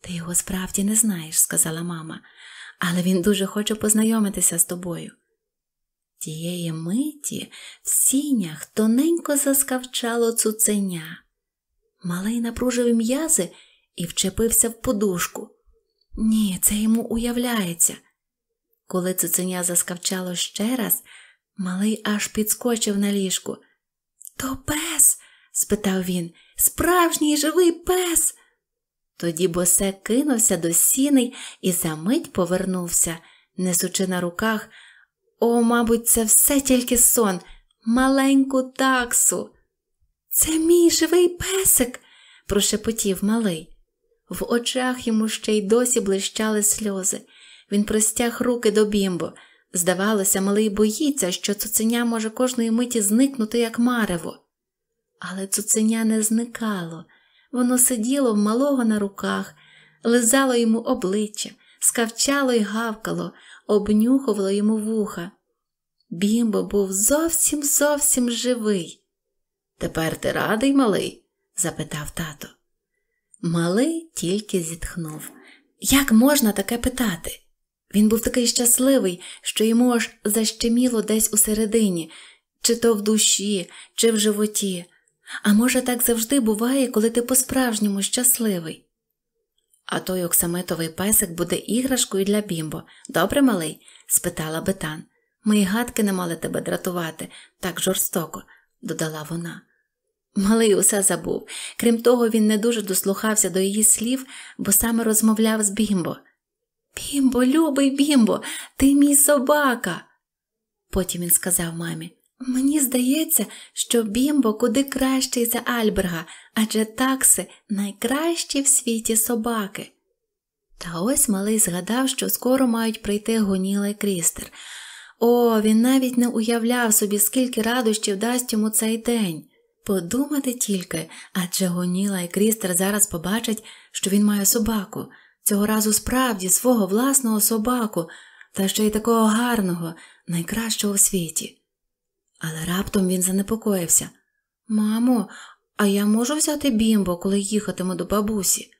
Ти його справді не знаєш, сказала мама, але він дуже хоче познайомитися з тобою. Тієї миті в сінях тоненько заскавчало цуценя. Малий напружив м'язи і вчепився в подушку. Ні, це йому уявляється. Коли цуценя заскавчало ще раз, малий аж підскочив на ліжку. То пес? спитав він. Справжній живий пес. Тоді босе кинувся до сіний і за мить повернувся, несучи на руках. О, мабуть, це все тільки сон, маленьку таксу. Це мій живий песик, прошепотів малий. В очах йому ще й досі блищали сльози. Він простяг руки до бімбо. Здавалося, малий боїться, що цуценя може кожної миті зникнути, як марево. Але цуценя не зникало. Воно сиділо в малого на руках, лизало йому обличчя, скавчало й гавкало, обнюхувало йому вуха. Бімбо був зовсім зовсім живий. Тепер ти радий, малий? запитав тато. Малий тільки зітхнув. Як можна таке питати? Він був такий щасливий, що йому аж защеміло десь усередині, чи то в душі, чи в животі. А може, так завжди буває, коли ти по-справжньому щасливий. А той оксамитовий песик буде іграшкою для бімбо. Добре, малий? спитала Бетан. Ми й гадки не мали тебе дратувати так жорстоко, додала вона. Малий усе забув. Крім того, він не дуже дослухався до її слів, бо саме розмовляв з бімбо. Бімбо, любий бімбо, ти мій собака. Потім він сказав мамі Мені здається, що бімбо куди кращий за Альберга, адже такси найкращі в світі собаки. Та ось малий згадав, що скоро мають прийти гоніла і крістер. О, він навіть не уявляв собі, скільки радощів дасть йому цей день. Подумати тільки, адже гоніла і крістер зараз побачать, що він має собаку цього разу справді свого власного собаку, та ще й такого гарного, найкращого у світі. Але раптом він занепокоївся Мамо, а я можу взяти бімбо, коли їхатиму до бабусі?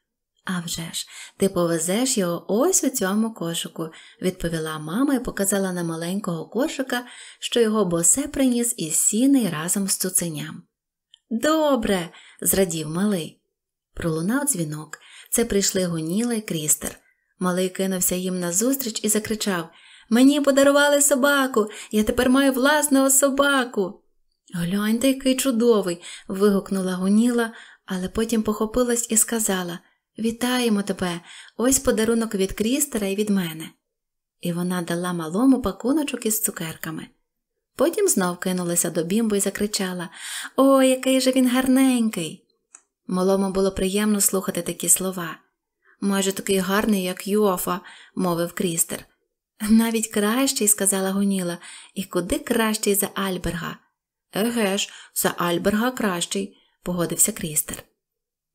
«А вже ж, ти повезеш його ось у цьому кошику, відповіла мама і показала на маленького кошика, що його босе приніс із сіни разом з цуценям. Добре, зрадів малий. Пролунав дзвінок, це прийшли гоніла і крістер. Малий кинувся їм назустріч і закричав Мені подарували собаку, я тепер маю власного собаку. Гляньте, який чудовий. вигукнула гоніла, але потім похопилась і сказала Вітаємо тебе, ось подарунок від крістера і від мене. І вона дала малому пакуночок із цукерками. Потім знов кинулася до Бімбу і закричала О, який же він гарненький. Малому було приємно слухати такі слова. Майже такий гарний, як Йофа, мовив Крістер. Навіть кращий, сказала Гоніла, і куди кращий за Альберга. Еге ж, за Альберга кращий, погодився Крістер.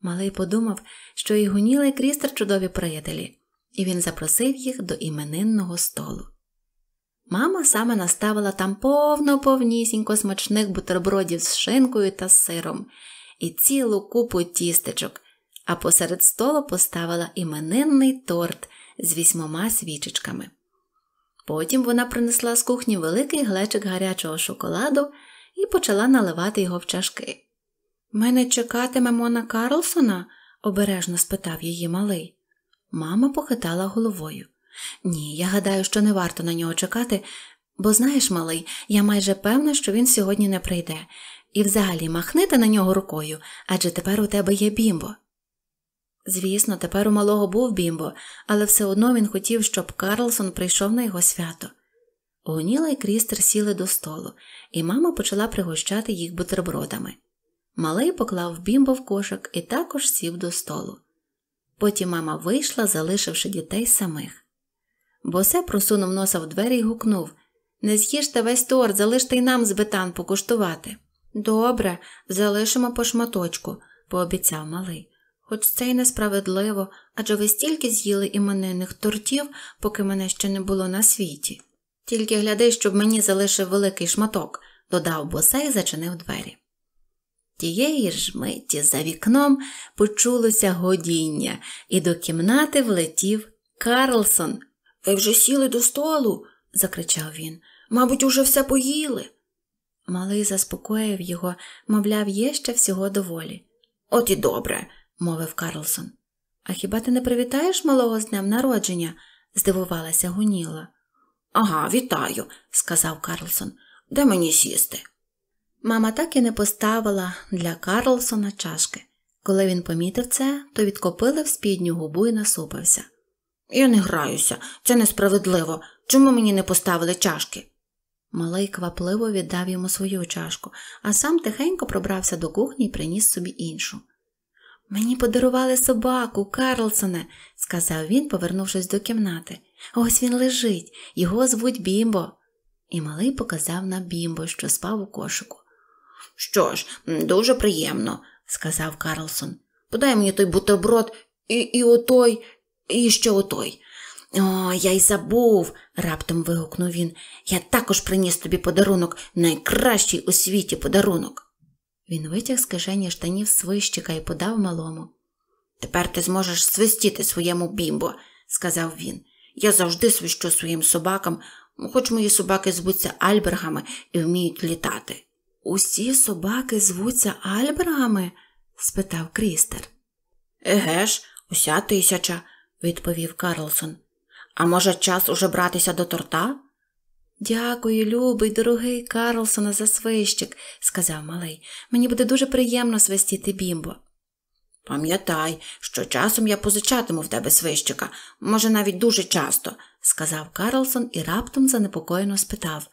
Малий подумав, що і Гоніла, і Крістер чудові приятелі, і він запросив їх до іменинного столу. Мама саме наставила там повно повнісінько смачних бутербродів з шинкою та сиром і цілу купу тістечок, а посеред столу поставила іменинний торт з вісьмома свічечками. Потім вона принесла з кухні великий глечик гарячого шоколаду і почала наливати його в чашки. Ми не чекатимемо на Карлсона? обережно спитав її малий. Мама похитала головою. Ні, я гадаю, що не варто на нього чекати, бо знаєш, малий, я майже певна, що він сьогодні не прийде і взагалі махнити на нього рукою адже тепер у тебе є бімбо. Звісно, тепер у малого був бімбо, але все одно він хотів, щоб Карлсон прийшов на його свято. Гоніла і Крістер сіли до столу, і мама почала пригощати їх бутербродами. Малий поклав бімбо в кошик і також сів до столу. Потім мама вийшла, залишивши дітей самих. Босе просунув носа в двері і гукнув Не з'їжте весь торт, залиште й нам збитан покуштувати. Добре, залишимо по шматочку, пообіцяв малий, хоч це й несправедливо, адже ви стільки з'їли іменинних тортів, поки мене ще не було на світі. Тільки гляди, щоб мені залишив великий шматок, додав босей, зачинив двері. Тієї ж миті за вікном почулося годіння, і до кімнати влетів Карлсон. Ви вже сіли до столу, закричав він. Мабуть, уже все поїли. Малий заспокоїв його, мовляв, є ще всього доволі. От і добре, мовив Карлсон. А хіба ти не привітаєш малого з днем народження? здивувалася Гуніла. Ага, вітаю, сказав Карлсон. Де мені сісти? Мама так і не поставила для Карлсона чашки. Коли він помітив це, то відкопили в спідню губу і насупився. Я не граюся, це несправедливо. Чому мені не поставили чашки? Малий квапливо віддав йому свою чашку, а сам тихенько пробрався до кухні і приніс собі іншу. Мені подарували собаку, Карлсоне, сказав він, повернувшись до кімнати. Ось він лежить, його звуть Бімбо. І малий показав на бімбо, що спав у кошику. Що ж, дуже приємно, сказав Карлсон. Подай мені той бутерброд і і отой, і ще отой. О, я й забув, раптом вигукнув він. Я також приніс тобі подарунок, найкращий у світі подарунок. Він витяг з кишені штанів свищика і подав малому. Тепер ти зможеш свистіти своєму бімбо, сказав він. Я завжди свищу своїм собакам, хоч мої собаки звуться альбергами і вміють літати. Усі собаки звуться альбергами? спитав Крістер. Еге ж, уся тисяча, відповів Карлсон. А може, час уже братися до торта? Дякую, любий, дорогий Карлсона, за свищик, сказав малий. Мені буде дуже приємно свистіти бімбо. Пам'ятай, що часом я позичатиму в тебе свищика, може, навіть дуже часто, сказав Карлсон і раптом занепокоєно спитав.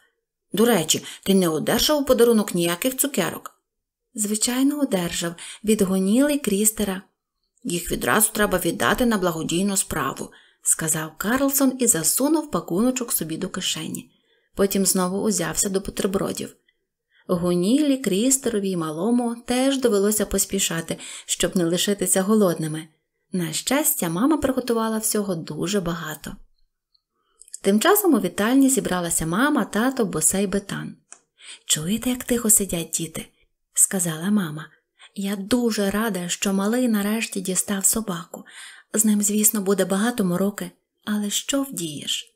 До речі, ти не одержав у подарунок ніяких цукерок? Звичайно, одержав, відгоніли крістера. Їх відразу треба віддати на благодійну справу сказав Карлсон і засунув пакуночок собі до кишені. Потім знову узявся до бутербродів. Гунілі, крістерові й малому теж довелося поспішати, щоб не лишитися голодними. На щастя, мама приготувала всього дуже багато. Тим часом у вітальні зібралася мама, тато, босей бетан. Чуєте, як тихо сидять діти? сказала мама. Я дуже рада, що малий нарешті дістав собаку, з ним, звісно, буде багато мороки, але що вдієш?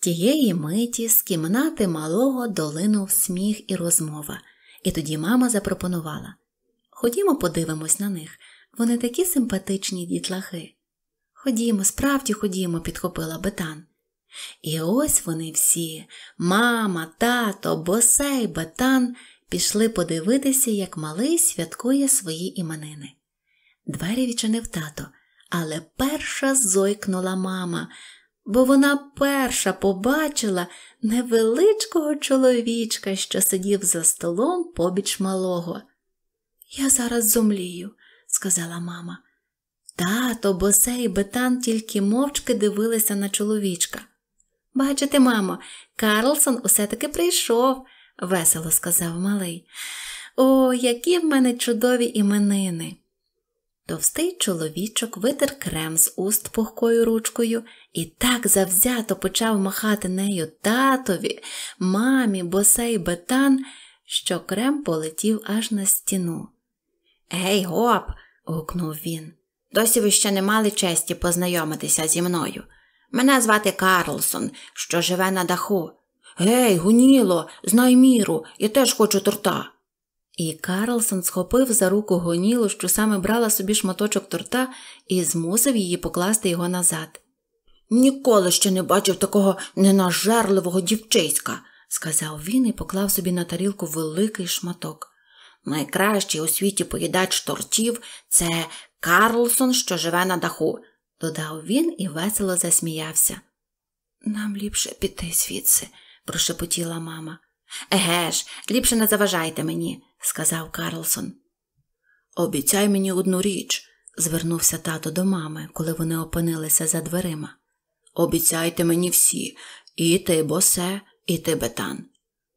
Тієї миті з кімнати малого долинув сміх і розмова, і тоді мама запропонувала Ходімо, подивимось на них, вони такі симпатичні дітлахи. Ходімо, справді ходімо, підхопила бетан. І ось вони всі, мама, тато, босей, бетан, пішли подивитися, як малий святкує свої іменини. Двері відчинив тато, але перша зойкнула мама, бо вона перша побачила невеличкого чоловічка, що сидів за столом побіч малого. Я зараз зумлію, сказала мама. Тато, Босе і Бетан тільки мовчки дивилися на чоловічка. Бачите, мамо, Карлсон усе таки прийшов, весело сказав малий. О, які в мене чудові іменини. Товстий чоловічок витер крем з уст пухкою ручкою і так завзято почав махати нею татові, мамі, босей бетан, що крем полетів аж на стіну. Гей, гоп! гукнув він. Досі ви ще не мали честі познайомитися зі мною. Мене звати Карлсон, що живе на даху. Гей, гуніло, знай міру, я теж хочу торта. І Карлсон схопив за руку гонілу, що саме брала собі шматочок торта, і змусив її покласти його назад. Ніколи ще не бачив такого ненажерливого дівчиська, сказав він і поклав собі на тарілку великий шматок. Найкращий у світі поїдач тортів це Карлсон, що живе на даху, додав він і весело засміявся. Нам ліпше піти звідси, прошепотіла мама. Еге ж, ліпше не заважайте мені, сказав Карлсон. Обіцяй мені одну річ, звернувся тато до мами, коли вони опинилися за дверима. Обіцяйте мені всі, і ти, босе, і ти бетан.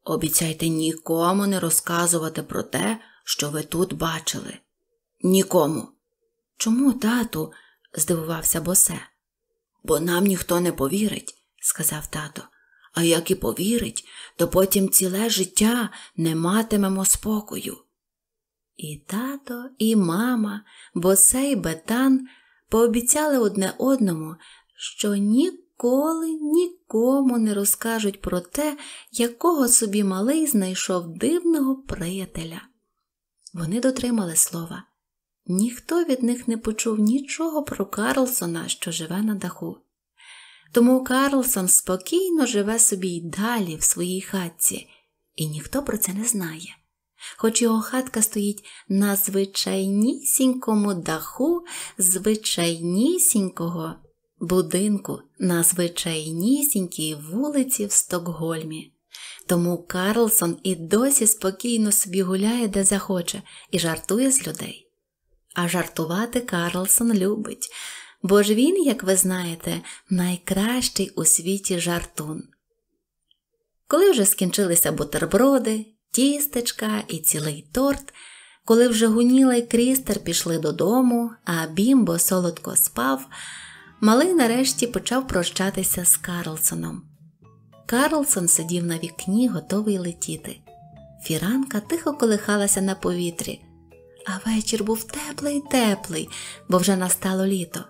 Обіцяйте нікому не розказувати про те, що ви тут бачили. Нікому. Чому, тату? здивувався босе. Бо нам ніхто не повірить, сказав тато а як і повірить, то потім ціле життя не матимемо спокою. І тато, і мама, бо сей бетан пообіцяли одне одному, що ніколи нікому не розкажуть про те, якого собі малий знайшов дивного приятеля. Вони дотримали слова. Ніхто від них не почув нічого про Карлсона, що живе на даху. Тому Карлсон спокійно живе собі й далі в своїй хатці, і ніхто про це не знає. Хоч його хатка стоїть на звичайнісінькому даху звичайнісінького будинку на звичайнісінькій вулиці в Стокгольмі. Тому Карлсон і досі спокійно собі гуляє, де захоче, і жартує з людей. А жартувати Карлсон любить бо ж він, як ви знаєте, найкращий у світі жартун. Коли вже скінчилися бутерброди, тістечка і цілий торт, коли вже гуніла й крістер пішли додому, а бімбо солодко спав, малий нарешті почав прощатися з Карлсоном. Карлсон сидів на вікні, готовий летіти. Фіранка тихо колихалася на повітрі, а вечір був теплий, теплий, бо вже настало літо.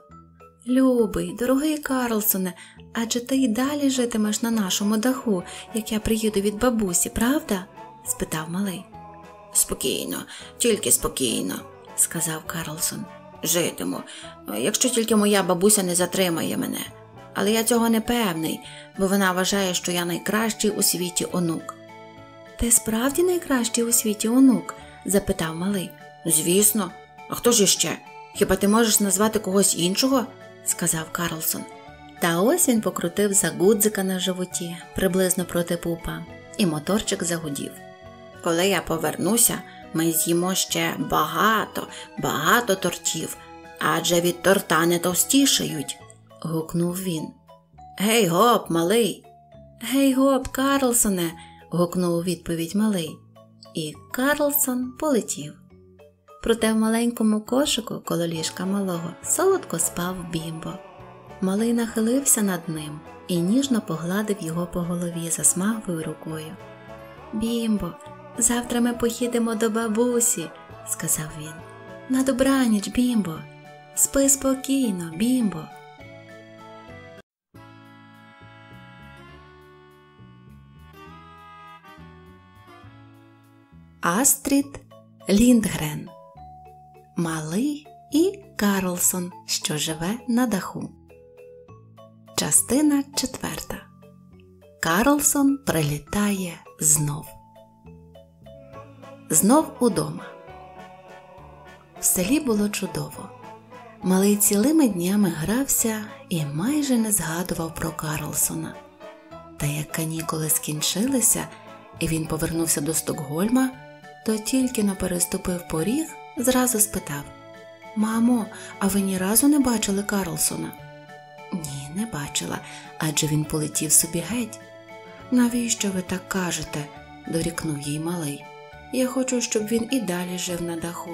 Любий, дорогий Карлсоне, адже ти й далі житимеш на нашому даху, як я приїду від бабусі, правда? спитав малий. Спокійно, тільки спокійно, сказав Карлсон. Житиму, якщо тільки моя бабуся не затримає мене. Але я цього не певний, бо вона вважає, що я найкращий у світі онук. Ти справді найкращий у світі онук? запитав малий. Звісно, а хто ж іще? Хіба ти можеш назвати когось іншого? сказав Карлсон. Та ось він покрутив загудзика на животі приблизно проти пупа, і моторчик загудів. Коли я повернуся, ми з'їмо ще багато, багато тортів, адже від торта не товстішають. гукнув він. Гей гоп, малий. Гей гоп, Карлсоне. гукнув у відповідь малий. І Карлсон полетів проте в маленькому кошику коло ліжка малого солодко спав бімбо. Малий нахилився над ним і ніжно погладив його по голові засмагою рукою. Бімбо, завтра ми поїдемо до бабусі, сказав він. На добраніч, бімбо, спи спокійно, бімбо. Астрід Ліндгрен Малий і Карлсон, що живе на даху. Частина четверта. Карлсон прилітає знов. Знов удома. В селі було чудово. Малий цілими днями грався і майже не згадував про Карлсона. Та як канікули скінчилися, і він повернувся до Стокгольма, то тільки но переступив поріг зразу спитав Мамо, а ви ні разу не бачили Карлсона? Ні, не бачила, адже він полетів собі геть. Навіщо ви так кажете? дорікнув їй малий. Я хочу, щоб він і далі жив на даху.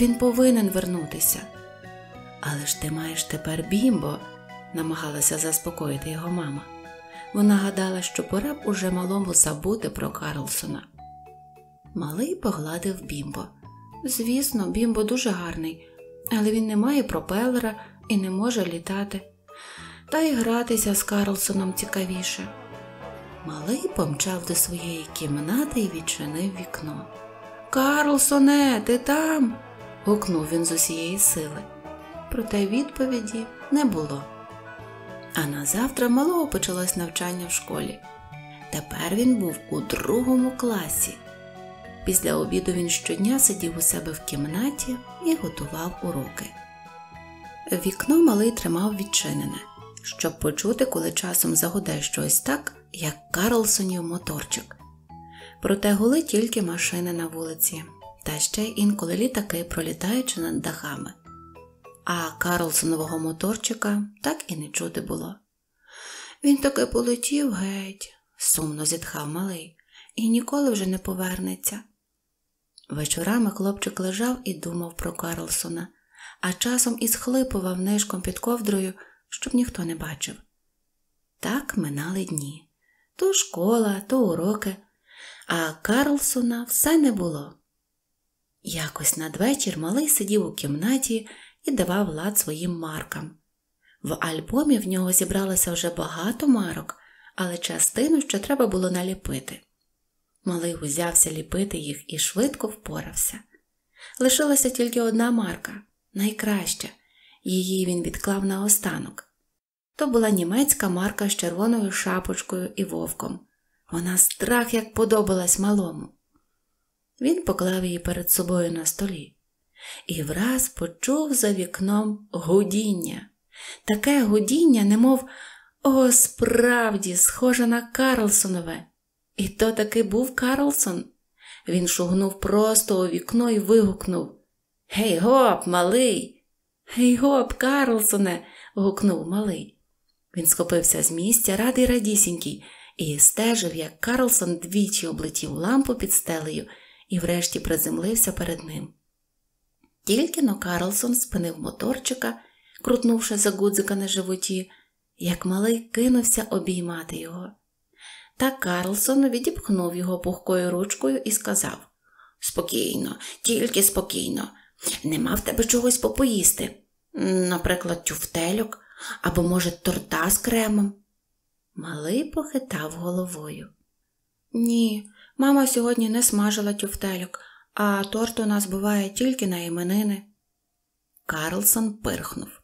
Він повинен вернутися. Але ж ти маєш тепер бімбо, намагалася заспокоїти його мама. Вона гадала, що пора б уже малому забути про Карлсона. Малий погладив бімбо. Звісно, бімбо дуже гарний, але він не має пропелера і не може літати. Та й гратися з Карлсоном цікавіше. Малий помчав до своєї кімнати і відчинив вікно. Карлсоне, ти там? гукнув він з усієї сили. Проте відповіді не було. А назавтра малого почалось навчання в школі. Тепер він був у другому класі. Після обіду він щодня сидів у себе в кімнаті і готував уроки. Вікно малий тримав відчинене, щоб почути, коли часом загуде щось так, як Карлсонів моторчик. Проте гули тільки машини на вулиці, та ще інколи літаки, пролітаючи над дахами. А Карлсонового моторчика так і не чути було. Він таки полетів геть, сумно зітхав малий, і ніколи вже не повернеться. Вечорами хлопчик лежав і думав про Карлсона, а часом і схлипував нишком під ковдрою, щоб ніхто не бачив. Так минали дні то школа, то уроки, а Карлсона все не було. Якось надвечір малий сидів у кімнаті і давав лад своїм маркам. В альбомі в нього зібралося вже багато марок, але частину ще треба було наліпити. Малий узявся ліпити їх і швидко впорався. Лишилася тільки одна марка найкраща, її він відклав на останок. То була німецька марка з червоною шапочкою і вовком. Вона страх як подобалась малому. Він поклав її перед собою на столі і враз почув за вікном гудіння. Таке гудіння, немов о, справді, схоже на Карлсонове. І то таки був Карлсон. Він шугнув просто у вікно і вигукнув Гей гоп, малий. Гей гоп, Карлсоне. гукнув малий. Він схопився з місця радий радісінький і стежив, як Карлсон двічі облетів лампу під стелею і врешті приземлився перед ним. Тільки но Карлсон спинив моторчика, крутнувши за гудзика на животі, як малий кинувся обіймати його та Карлсон відіпхнув його пухкою ручкою і сказав Спокійно, тільки спокійно. Нема в тебе чогось попоїсти, наприклад, тюфтельок або, може, торта з кремом. Малий похитав головою. Ні, мама сьогодні не смажила тюфтельок, а торт у нас буває тільки на іменини. Карлсон пирхнув.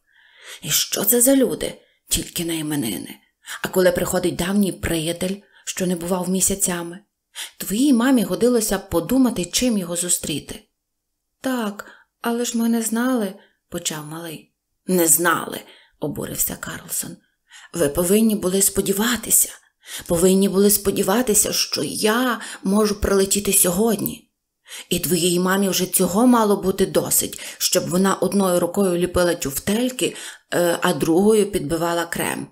І що це за люди, тільки на іменини? А коли приходить давній приятель, що не бував місяцями. Твоїй мамі годилося б подумати, чим його зустріти. Так, але ж ми не знали, почав малий. Не знали, обурився Карлсон. Ви повинні були сподіватися, повинні були сподіватися, що я можу прилетіти сьогодні. І твоїй мамі вже цього мало бути досить, щоб вона одною рукою ліпила тюфтельки, е, а другою підбивала крем.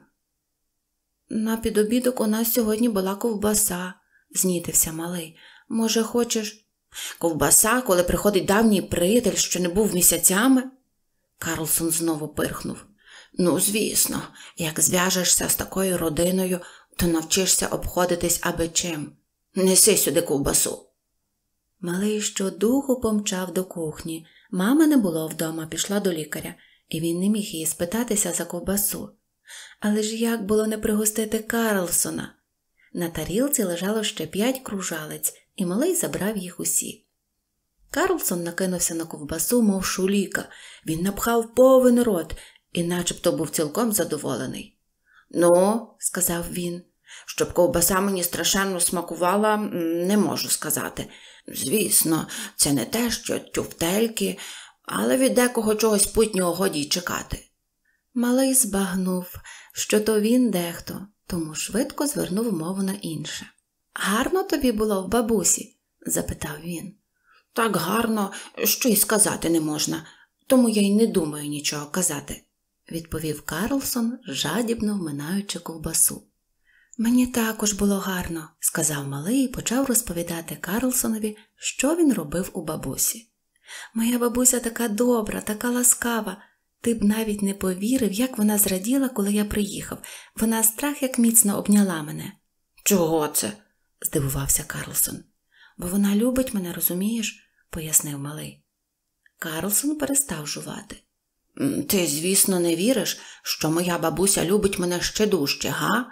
На підобідок у нас сьогодні була ковбаса, знітився малий. Може, хочеш. Ковбаса, коли приходить давній приятель, що не був місяцями. Карлсон знову пирхнув. Ну, звісно, як зв'яжешся з такою родиною, то навчишся обходитись аби чим. Неси сюди ковбасу. Малий щодуху помчав до кухні. Мама не було вдома, пішла до лікаря, і він не міг її спитатися за ковбасу. Але ж як було не пригостити Карлсона? На тарілці лежало ще п'ять кружалець, і малий забрав їх усі. Карлсон накинувся на ковбасу, мов шуліка, він напхав повен рот і начебто був цілком задоволений. Ну, сказав він, щоб ковбаса мені страшенно смакувала, не можу сказати. Звісно, це не те, що тюфтельки, але від декого чогось путнього годі й чекати. Малий збагнув, що то він дехто, тому швидко звернув мову на інше. Гарно тобі було в бабусі? запитав він. Так гарно, що й сказати не можна, тому я й не думаю нічого казати, відповів Карлсон, жадібно вминаючи ковбасу. Мені також було гарно, сказав малий і почав розповідати Карлсонові, що він робив у бабусі. Моя бабуся така добра, така ласкава, ти б навіть не повірив, як вона зраділа, коли я приїхав. Вона страх як міцно обняла мене. Чого це? здивувався Карлсон. Бо вона любить мене, розумієш, пояснив малий. Карлсон перестав жувати. Ти, звісно, не віриш, що моя бабуся любить мене ще дужче, га?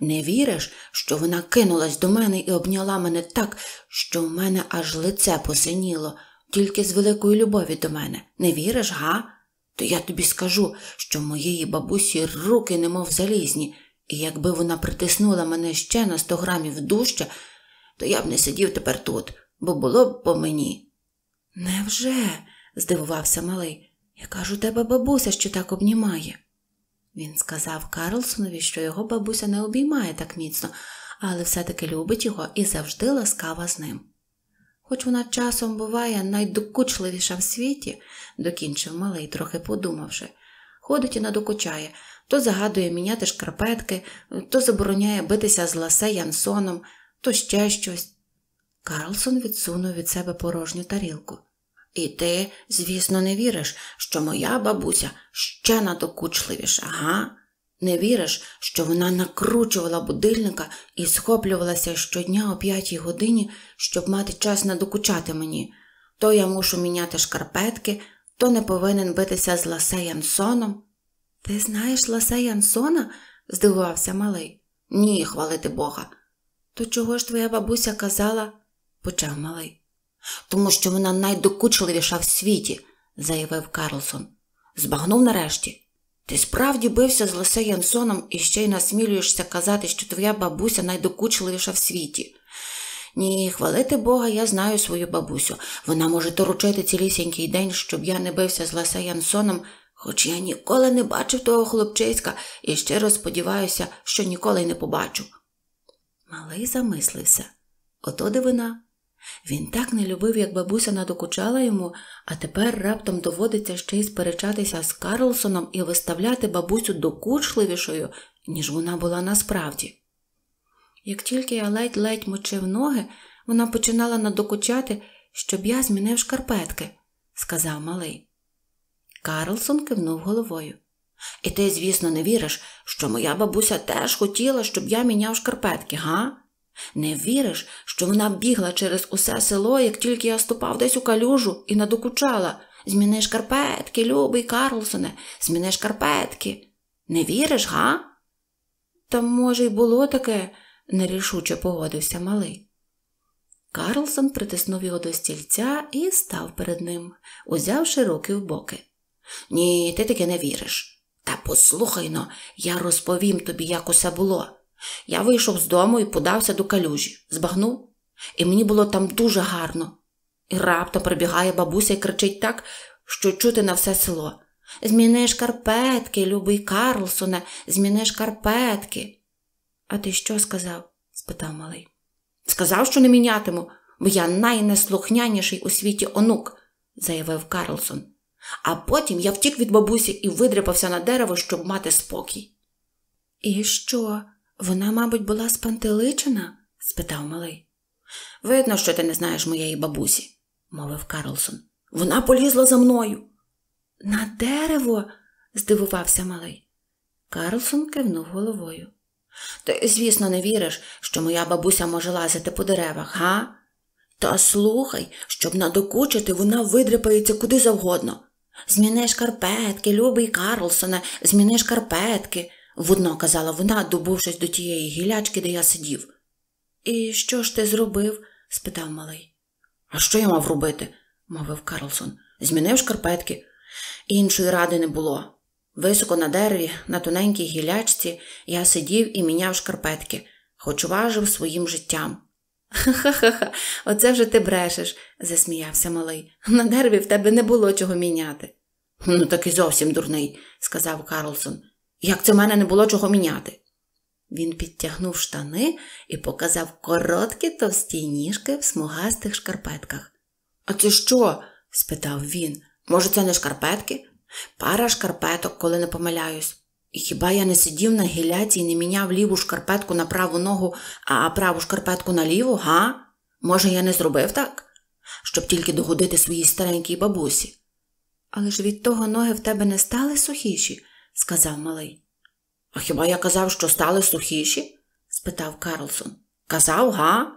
Не віриш, що вона кинулась до мене і обняла мене так, що в мене аж лице посиніло, тільки з великої любові до мене. Не віриш, га? то я тобі скажу, що моєї бабусі руки немов залізні, і якби вона притиснула мене ще на сто грамів дужче, то я б не сидів тепер тут, бо було б по мені. Невже? здивувався малий. Яка ж у тебе бабуся, що так обнімає? Він сказав Карлсонові, що його бабуся не обіймає так міцно, але все таки любить його і завжди ласкава з ним. Хоч вона часом буває найдокучливіша в світі, докінчив малий, трохи подумавши. Ходить і надокучає, то загадує міняти шкарпетки, то забороняє битися з ласе Янсоном, то ще щось. Карлсон відсунув від себе порожню тарілку. І ти, звісно, не віриш, що моя бабуся ще надокучливіша, га? Не віриш, що вона накручувала будильника і схоплювалася щодня о п'ятій годині, щоб мати час надокучати мені. То я мушу міняти шкарпетки, то не повинен битися з Ласе Янсоном. Ти знаєш Ласе Янсона? здивувався малий. Ні, хвалити Бога. То чого ж твоя бабуся казала? почав малий. Тому що вона найдокучливіша в світі, заявив Карлсон. Збагнув нарешті. Ти справді бився з лисе Янсоном і ще й насмілюєшся казати, що твоя бабуся найдокучливіша в світі. Ні, хвалити Бога, я знаю свою бабусю. Вона може торочити цілісінький день, щоб я не бився з Ласе Янсоном, хоч я ніколи не бачив того хлопчиська і щиро сподіваюся, що ніколи й не побачу. Малий замислився. Ото дивина. Він так не любив, як бабуся надокучала йому, а тепер раптом доводиться ще й сперечатися з Карлсоном і виставляти бабусю докучливішою, ніж вона була насправді. Як тільки я ледь-ледь мочив ноги, вона починала надокучати, щоб я змінив шкарпетки, сказав малий. Карлсон кивнув головою. І ти, звісно, не віриш, що моя бабуся теж хотіла, щоб я міняв шкарпетки, га? Не віриш, що вона бігла через усе село, як тільки я ступав десь у калюжу і надокучала. Зміни шкарпетки, любий Карлсоне, зміни шкарпетки. Не віриш, га? Та, може, й було таке, нерішуче погодився малий. Карлсон притиснув його до стільця і став перед ним, узявши руки в боки. Ні, ти таки не віриш. Та послухай но, ну, я розповім тобі, як усе було. Я вийшов з дому і подався до калюжі, збагнув, і мені було там дуже гарно. І раптом прибігає бабуся і кричить так, що чути на все село. Зміни шкарпетки, любий Карлсоне, зміни шкарпетки. А ти що сказав? спитав малий. Сказав, що не мінятиму, бо я найнеслухняніший у світі онук, заявив Карлсон. А потім я втік від бабусі і видряпався на дерево, щоб мати спокій. І що? Вона, мабуть, була спантеличена? спитав малий. Видно, що ти не знаєш моєї бабусі, мовив Карлсон. Вона полізла за мною. На дерево? здивувався малий. Карлсон кивнув головою. Ти, звісно, не віриш, що моя бабуся може лазити по деревах, га? Та слухай, щоб надокучити, вона видряпається куди завгодно. Зміни шкарпетки, любий Карлсоне, зміни шкарпетки. Вудно казала вона, добувшись до тієї гілячки, де я сидів. І що ж ти зробив? спитав малий. А що я мав робити? мовив Карлсон. Змінив шкарпетки. Іншої ради не було. Високо на дереві, на тоненькій гілячці, я сидів і міняв шкарпетки, хоч важив своїм життям. Ха-ха-ха, оце вже ти брешеш, засміявся малий. На дереві в тебе не було чого міняти. Ну, так і зовсім дурний, сказав Карлсон. Як це в мене не було чого міняти? Він підтягнув штани і показав короткі товсті ніжки в смугастих шкарпетках. А це що? спитав він. Може, це не шкарпетки? Пара шкарпеток, коли не помиляюсь. І хіба я не сидів на гіляці і не міняв ліву шкарпетку на праву ногу, а праву шкарпетку на ліву, га? Може, я не зробив так? Щоб тільки догодити своїй старенькій бабусі. Але ж від того ноги в тебе не стали сухіші сказав малий. А хіба я казав, що стали сухіші? спитав Карлсон. Казав, га?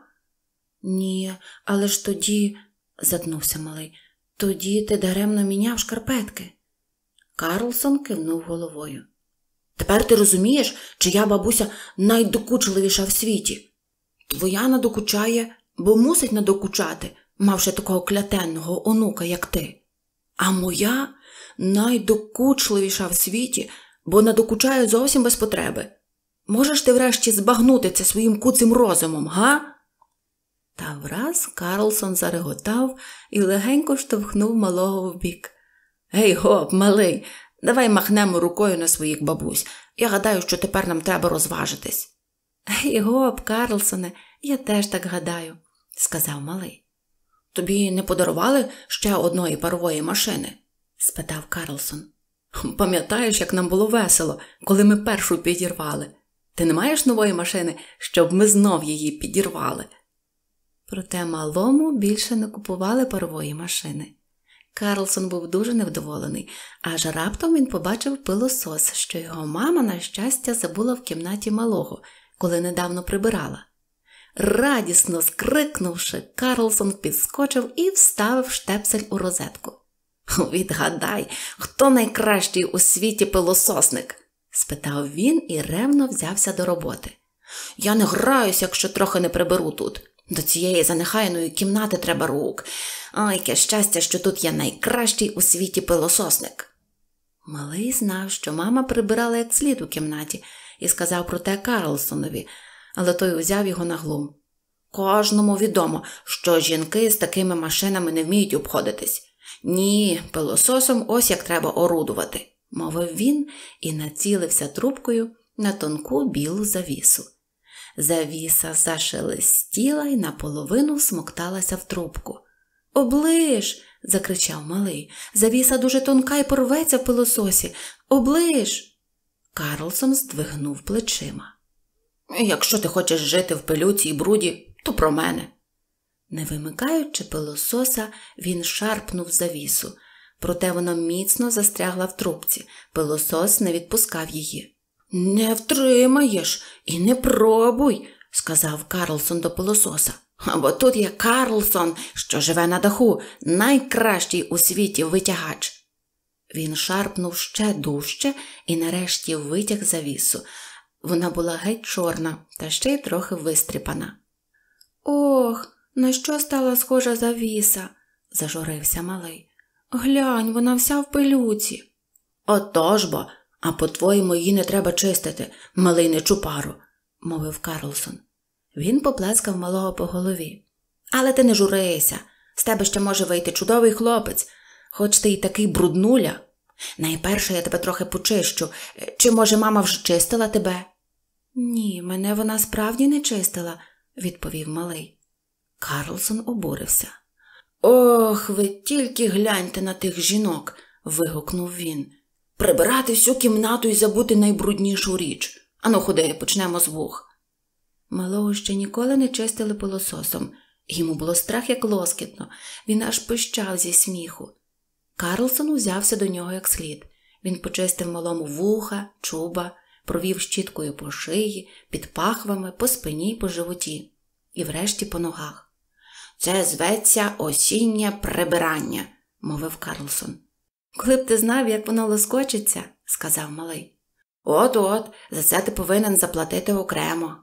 Ні, але ж тоді, затнувся малий, тоді ти даремно міняв шкарпетки. Карлсон кивнув головою. Тепер ти розумієш, чия бабуся найдокучливіша в світі. Твоя надокучає, бо мусить надокучати, мавши такого клятенного онука, як ти. А моя найдокучливіша в світі, бо надокучає зовсім без потреби. Можеш ти врешті збагнути це своїм куцим розумом, га? Та враз Карлсон зареготав і легенько штовхнув малого в бік. Гей, гоп, малий, давай махнемо рукою на своїх бабусь. Я гадаю, що тепер нам треба розважитись. Гей, гоп, Карлсоне, я теж так гадаю, сказав малий. Тобі не подарували ще одної парової машини? спитав Карлсон. Пам'ятаєш, як нам було весело, коли ми першу підірвали. Ти не маєш нової машини, щоб ми знов її підірвали. Проте малому більше не купували парової машини. Карлсон був дуже невдоволений, аж раптом він побачив пилосос, що його мама, на щастя, забула в кімнаті малого, коли недавно прибирала. Радісно скрикнувши, Карлсон підскочив і вставив штепсель у розетку. Відгадай, хто найкращий у світі пилососник? спитав він і ревно взявся до роботи. Я не граюсь, якщо трохи не приберу тут. До цієї занехайної кімнати треба рук. А яке щастя, що тут я найкращий у світі пилососник. Малий знав, що мама прибирала як слід у кімнаті і сказав про те Карлсонові, але той узяв його на глум. Кожному відомо, що жінки з такими машинами не вміють обходитись. Ні, пилососом ось як треба орудувати, мовив він і націлився трубкою на тонку білу завісу. Завіса зашелестіла й наполовину смокталася в трубку. Оближ. закричав малий. Завіса дуже тонка й порветься в пилососі. Оближ. Карлсон здвигнув плечима. Якщо ти хочеш жити в пилюці й бруді, то про мене. Не вимикаючи пилососа, він шарпнув завісу, проте вона міцно застрягла в трубці. Пилосос не відпускав її. Не втримаєш і не пробуй, сказав Карлсон до пилососа. Або тут є Карлсон, що живе на даху, найкращий у світі витягач. Він шарпнув ще дужче і нарешті витяг завісу. Вона була геть чорна та ще й трохи вистріпана. Ох, на що стала схожа завіса? зажурився малий. Глянь, вона вся в пилюці. Отож бо, а по-твоєму її не треба чистити, малий не чупару, мовив Карлсон. Він поплескав малого по голові. Але ти не журися, з тебе ще може вийти чудовий хлопець, хоч ти й такий бруднуля. Найперше я тебе трохи почищу. Чи, може, мама вже чистила тебе? Ні, мене вона справді не чистила, відповів малий. Карлсон обурився. Ох, ви тільки гляньте на тих жінок. вигукнув він. Прибирати всю кімнату і забути найбруднішу річ. Ану, ходи, почнемо з вух. Малого ще ніколи не чистили пилососом. Йому було страх, як лоскітно, він аж пищав зі сміху. Карлсон узявся до нього як слід. Він почистив малому вуха, чуба, провів щіткою по шиї, під пахвами, по спині, по животі і врешті по ногах. Це зветься осіннє прибирання, мовив Карлсон. Коли б ти знав, як воно лоскочиться, сказав малий. От от, за це ти повинен заплатити окремо.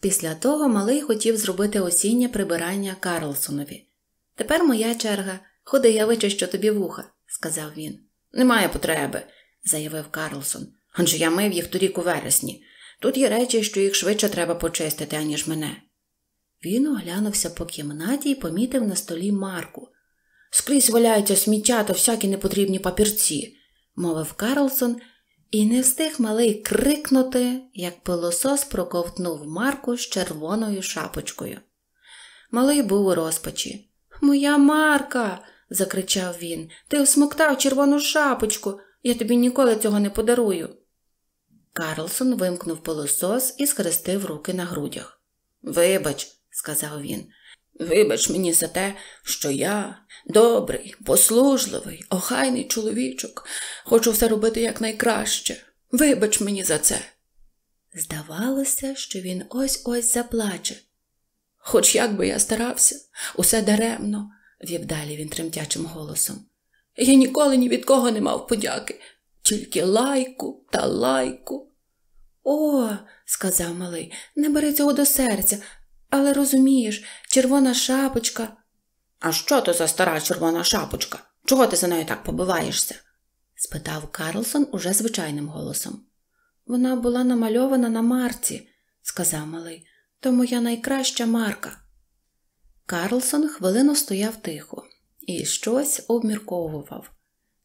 Після того малий хотів зробити осіннє прибирання Карлсонові. Тепер моя черга, ходи, я вичищу тобі вуха, сказав він. Немає потреби, заявив Карлсон. Адже я мив їх торік у вересні. Тут є речі, що їх швидше треба почистити, аніж мене. Він оглянувся по кімнаті і помітив на столі Марку. Скрізь валяються сміття та всякі непотрібні папірці, мовив Карлсон, і не встиг малий крикнути, як пилосос проковтнув Марку з червоною шапочкою. Малий був у розпачі. Моя Марка, закричав він, ти всмоктав червону шапочку. Я тобі ніколи цього не подарую. Карлсон вимкнув полосос і схрестив руки на грудях. Вибач, сказав він, вибач мені за те, що я добрий, послужливий, охайний чоловічок, хочу все робити якнайкраще. Вибач мені за це. Здавалося, що він ось ось заплаче. Хоч як би я старався, усе даремно, вів далі він тремтячим голосом. Я ніколи ні від кого не мав подяки, тільки лайку та лайку. О, сказав малий, не бери цього до серця, але розумієш, червона шапочка. А що то за стара червона шапочка? Чого ти за нею так побиваєшся? спитав Карлсон уже звичайним голосом. Вона була намальована на марці, сказав малий, то моя найкраща марка. Карлсон хвилину стояв тихо і щось обмірковував.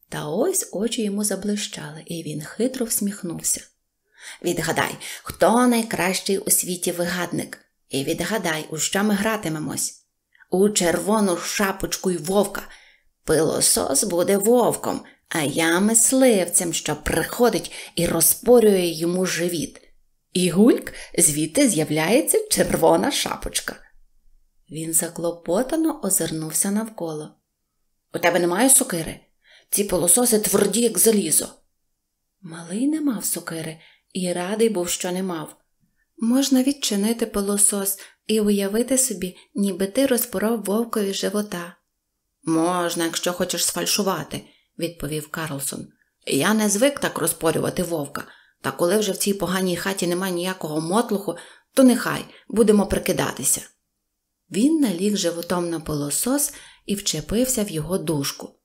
Та ось очі йому заблищали, і він хитро всміхнувся. Відгадай, хто найкращий у світі вигадник, і відгадай, у що ми гратимемось. У червону шапочку й вовка. Пилосос буде вовком, а я мисливцем, що приходить і розпорює йому живіт. І гульк звідти з'являється червона шапочка. Він заклопотано озирнувся навколо. У тебе немає сокири? Ці полососи тверді, як залізо. Малий не мав сокири і радий був, що не мав. Можна відчинити пилосос і уявити собі, ніби ти розпоров вовкові живота. Можна, якщо хочеш сфальшувати, відповів Карлсон. Я не звик так розпорювати вовка, та коли вже в цій поганій хаті немає ніякого мотлуху, то нехай будемо прикидатися. Він наліг животом на полосос і вчепився в його дужку.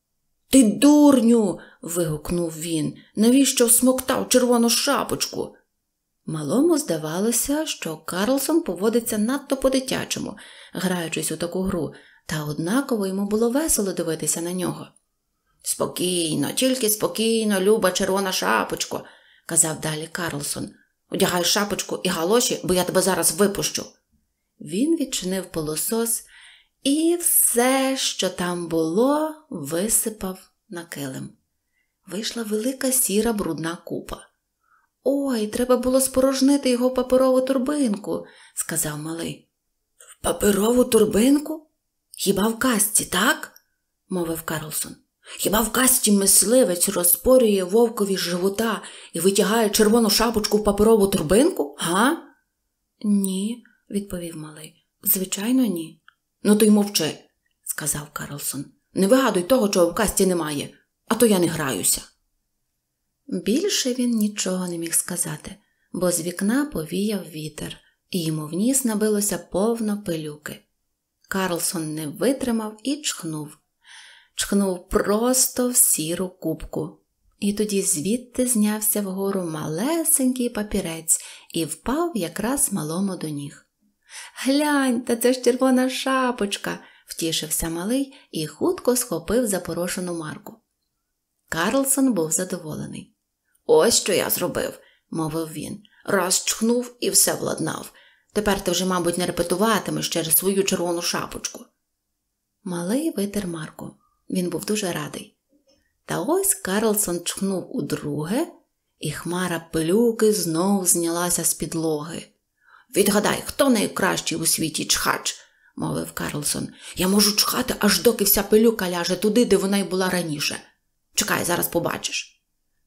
Ти, дурню. вигукнув він. Навіщо смоктав червону шапочку? Малому здавалося, що Карлсон поводиться надто по-дитячому, граючись у таку гру, та однаково йому було весело дивитися на нього. Спокійно, тільки спокійно, люба червона шапочко, казав далі Карлсон. Одягай шапочку і галоші, бо я тебе зараз випущу. Він відчинив полосос і все, що там було, висипав на килим. Вийшла велика сіра брудна купа. Ой, треба було спорожнити його паперову турбинку, сказав малий. В паперову турбинку? Хіба в казці, так? мовив Карлсон. Хіба в касті мисливець розпорює вовкові живота і витягає червону шапочку в паперову турбинку? Га? Ні, відповів малий. Звичайно, ні. Ну то й мовчи, сказав Карлсон. Не вигадуй того, чого в касті немає, а то я не граюся. Більше він нічого не міг сказати, бо з вікна повіяв вітер, і йому в ніс набилося повно пилюки. Карлсон не витримав і чхнув, чхнув просто в сіру кубку. І тоді звідти знявся вгору малесенький папірець і впав якраз малому до ніг. Глянь, та це ж червона шапочка, втішився малий і хутко схопив запорошену марку. Карлсон був задоволений. Ось що я зробив, мовив він. Раз чхнув і все владнав. Тепер ти вже, мабуть, не репетуватимеш через свою червону шапочку. Малий витер Марку. Він був дуже радий. Та ось Карлсон чхнув удруге, і хмара пилюки знову знялася з підлоги. Відгадай, хто найкращий у світі чхач, мовив Карлсон. Я можу чхати, аж доки вся пилюка ляже туди, де вона й була раніше. Чекай, зараз побачиш.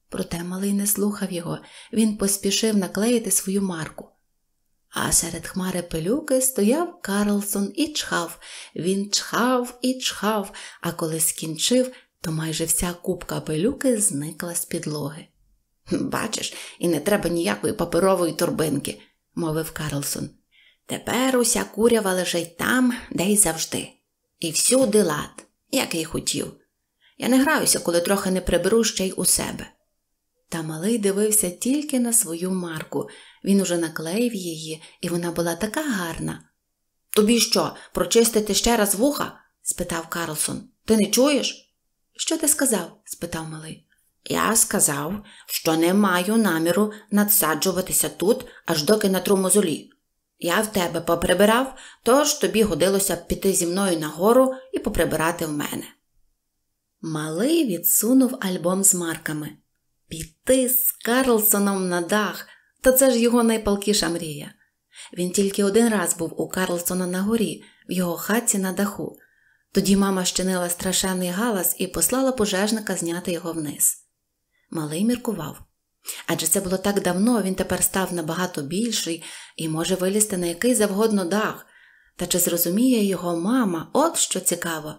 Проте малий не слухав його, він поспішив наклеїти свою марку. А серед хмари пилюки стояв Карлсон і чхав. Він чхав і чхав, а коли скінчив, то майже вся купка пилюки зникла з підлоги. Бачиш, і не треба ніякої паперової торбинки мовив Карлсон. Тепер уся курява лежить там, де й завжди, і всюди лад, як який хотів. Я не граюся, коли трохи не приберу ще й у себе. Та малий дивився тільки на свою марку. Він уже наклеїв її, і вона була така гарна. Тобі що, прочистити ще раз вуха? спитав Карлсон. Ти не чуєш? Що ти сказав? спитав малий. Я сказав, що не маю наміру надсаджуватися тут, аж доки натру мозолі. Я в тебе поприбирав, тож тобі годилося піти зі мною нагору і поприбирати в мене. Малий відсунув альбом з марками. Піти з Карлсоном на дах, та це ж його найпалкіша мрія. Він тільки один раз був у Карлсона на горі, в його хатці на даху. Тоді мама щинила страшенний галас і послала пожежника зняти його вниз. Малий міркував. Адже це було так давно, він тепер став набагато більший і може вилізти на який завгодно дах. Та чи зрозуміє його мама, от що цікаво.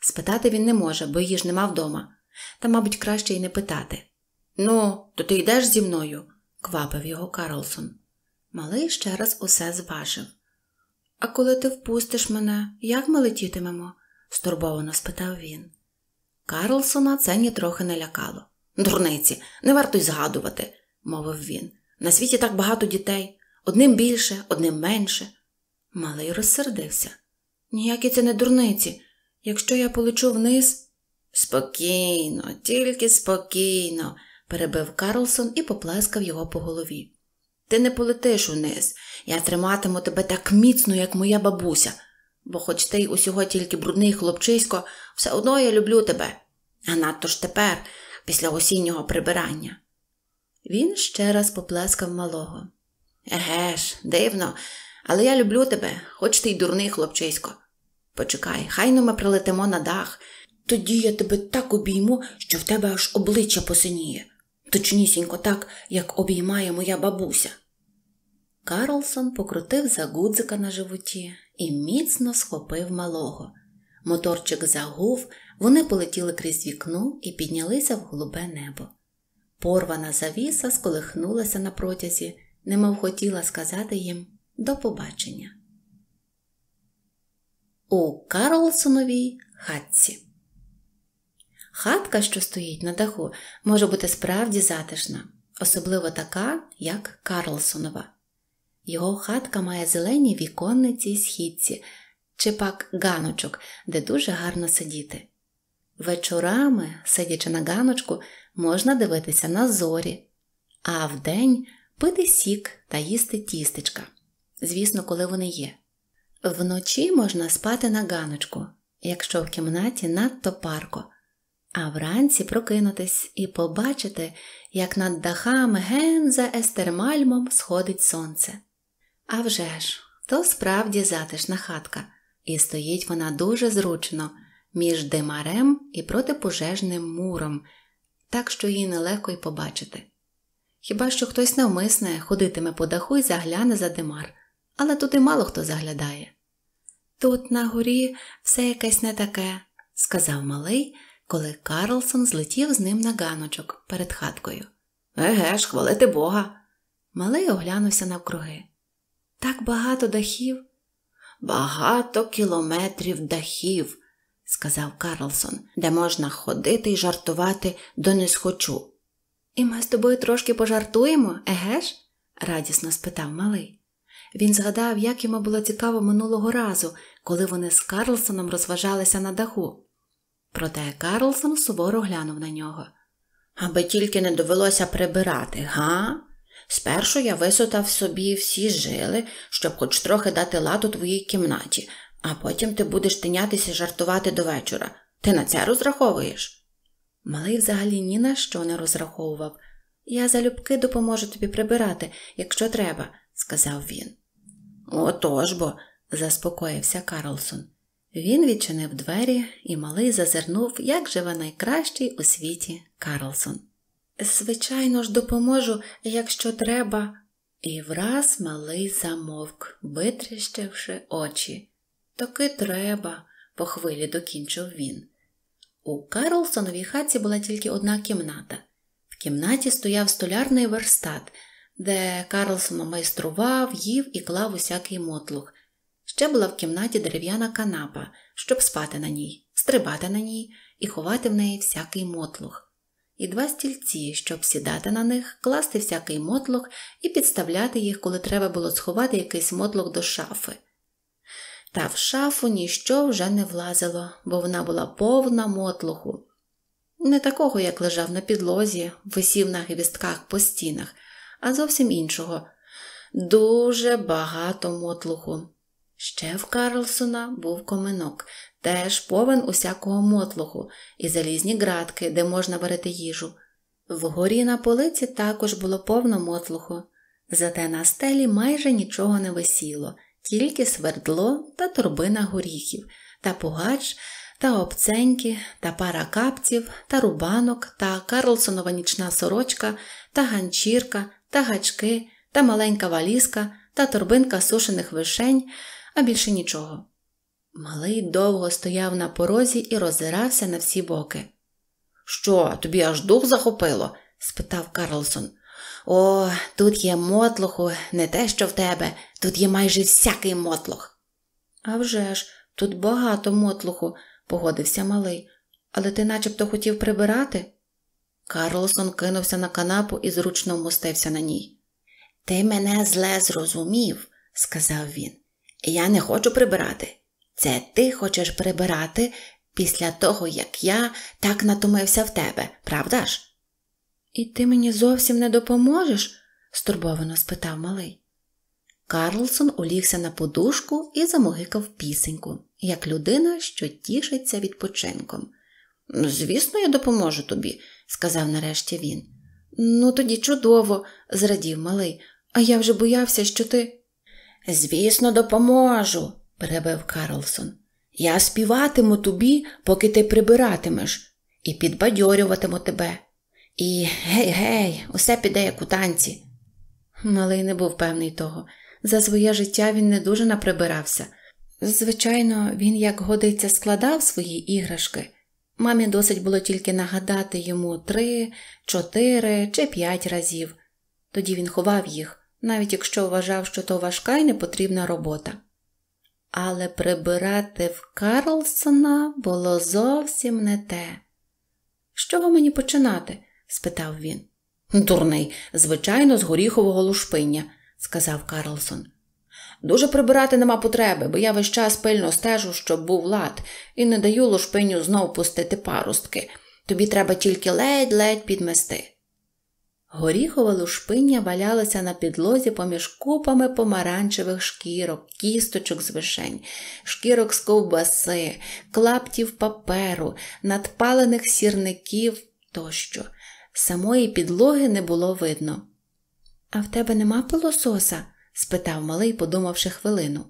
Спитати він не може, бо її ж нема вдома, та, мабуть, краще й не питати. Ну, то ти йдеш зі мною, квапив його Карлсон. Малий ще раз усе зважив. А коли ти впустиш мене, як ми летітимемо? стурбовано спитав він. Карлсона це нітрохи не лякало. Дурниці, не варто й згадувати, мовив він. На світі так багато дітей, одним більше, одним менше. Малий розсердився. Ніякі це не дурниці. Якщо я полечу вниз. Спокійно, тільки спокійно, перебив Карлсон і поплескав його по голові. Ти не полетиш униз. Я триматиму тебе так міцно, як моя бабуся, бо хоч ти й усього тільки брудний хлопчисько, все одно я люблю тебе. А надто ж тепер, після осіннього прибирання. Він ще раз поплескав малого. Еге ж, дивно, але я люблю тебе, хоч ти й дурний, хлопчисько. Почекай, хай ну ми прилетимо на дах. Тоді я тебе так обійму, що в тебе аж обличчя посиніє, точнісінько так, як обіймає моя бабуся. Карлсон покрутив за гудзика на животі і міцно схопив малого. Моторчик загув, вони полетіли крізь вікно і піднялися в голубе небо. Порвана завіса сколихнулася на протязі, немов хотіла сказати їм до побачення. У Карлсоновій хатці. Хатка, що стоїть на даху, може бути справді затишна, особливо така, як Карлсонова. Його хатка має зелені віконниці й східці, чи пак ганочок, де дуже гарно сидіти. Вечорами, сидячи на ганочку, можна дивитися на зорі, а вдень пити сік та їсти тістечка. Звісно, коли вони є. Вночі можна спати на ганочку, якщо в кімнаті надто парко, а вранці прокинутись і побачити, як над дахами ген за естермальмом сходить сонце. А вже ж, то справді затишна хатка, і стоїть вона дуже зручно між димарем і протипожежним муром, так що її нелегко й побачити. Хіба що хтось навмисне ходитиме по даху і загляне за димар, але туди мало хто заглядає. Тут на горі все якесь не таке, сказав малий, коли Карлсон злетів з ним на ганочок перед хаткою. Еге ж, хвалити Бога. Малий оглянувся навкруги. Так багато дахів. Багато кілометрів дахів, сказав Карлсон, де можна ходити і жартувати до не схочу. І ми з тобою трошки пожартуємо, егеш?» – радісно спитав малий. Він згадав, як йому було цікаво минулого разу, коли вони з Карлсоном розважалися на даху. Проте Карлсон суворо глянув на нього. Аби тільки не довелося прибирати, га? Спершу я висотав собі всі жили, щоб хоч трохи дати лад у твоїй кімнаті, а потім ти будеш тинятися жартувати до вечора. Ти на це розраховуєш? Малий взагалі ні на що не розраховував. Я залюбки допоможу тобі прибирати, якщо треба, сказав він. Отож бо, заспокоївся Карлсон. Він відчинив двері, і малий зазирнув, як живе найкращий у світі Карлсон. Звичайно ж, допоможу, якщо треба. І враз малий замовк, витріщивши очі. Таки треба, по хвилі докінчив він. У Карлсоновій хаті була тільки одна кімната. В кімнаті стояв столярний верстат, де Карлсон майстрував, їв і клав усякий мотлух. Ще була в кімнаті дерев'яна канапа, щоб спати на ній, стрибати на ній і ховати в неї всякий мотлух, і два стільці, щоб сідати на них, класти всякий мотлух і підставляти їх, коли треба було сховати якийсь мотлух до шафи та в шафу ніщо вже не влазило, бо вона була повна мотлуху. Не такого, як лежав на підлозі, висів на гвістках по стінах, а зовсім іншого. Дуже багато мотлуху. Ще в Карлсона був коминок, теж повен усякого мотлуху і залізні ґратки, де можна варити їжу. Вгорі на полиці також було повно мотлуху, зате на стелі майже нічого не висіло тільки свердло та торбина горіхів, та пугач, та обценьки, та пара капців, та рубанок, та Карлсонова нічна сорочка, та ганчірка, та гачки, та маленька валізка, та торбинка сушених вишень, а більше нічого. Малий довго стояв на порозі і роззирався на всі боки. Що, тобі аж дух захопило? спитав Карлсон. О, тут є мотлоху, не те, що в тебе, тут є майже всякий мотлох. «А вже ж, тут багато мотлуху, погодився малий, але ти начебто хотів прибирати. Карлсон кинувся на канапу і зручно вмостився на ній. Ти мене зле зрозумів, сказав він. Я не хочу прибирати. Це ти хочеш прибирати після того, як я так натомився в тебе, правда ж? І ти мені зовсім не допоможеш? стурбовано спитав малий. Карлсон улігся на подушку і замогикав пісеньку, як людина, що тішиться відпочинком. Звісно, я допоможу тобі, сказав нарешті він. Ну, тоді чудово, зрадів малий, а я вже боявся, що ти. Звісно, допоможу, перебив Карлсон. Я співатиму тобі, поки ти прибиратимеш, і підбадьорюватиму тебе. І гей, гей, усе піде як у танці. Малий не був певний того. За своє життя він не дуже наприбирався. Звичайно, він, як годиться, складав свої іграшки. Мамі досить було тільки нагадати йому три, чотири чи п'ять разів. Тоді він ховав їх, навіть якщо вважав, що то важка і непотрібна робота. Але прибирати в Карлсона було зовсім не те. Що чого мені починати? спитав він. Дурний, звичайно, з горіхового лушпиння, сказав Карлсон. Дуже прибирати нема потреби, бо я весь час пильно стежу, щоб був лад, і не даю лушпиню знов пустити паростки. Тобі треба тільки ледь-ледь підмести. Горіхова лушпиння валялася на підлозі поміж купами помаранчевих шкірок, кісточок з вишень, шкірок з ковбаси, клаптів паперу, надпалених сірників тощо самої підлоги не було видно. А в тебе нема пилососа? спитав малий, подумавши хвилину.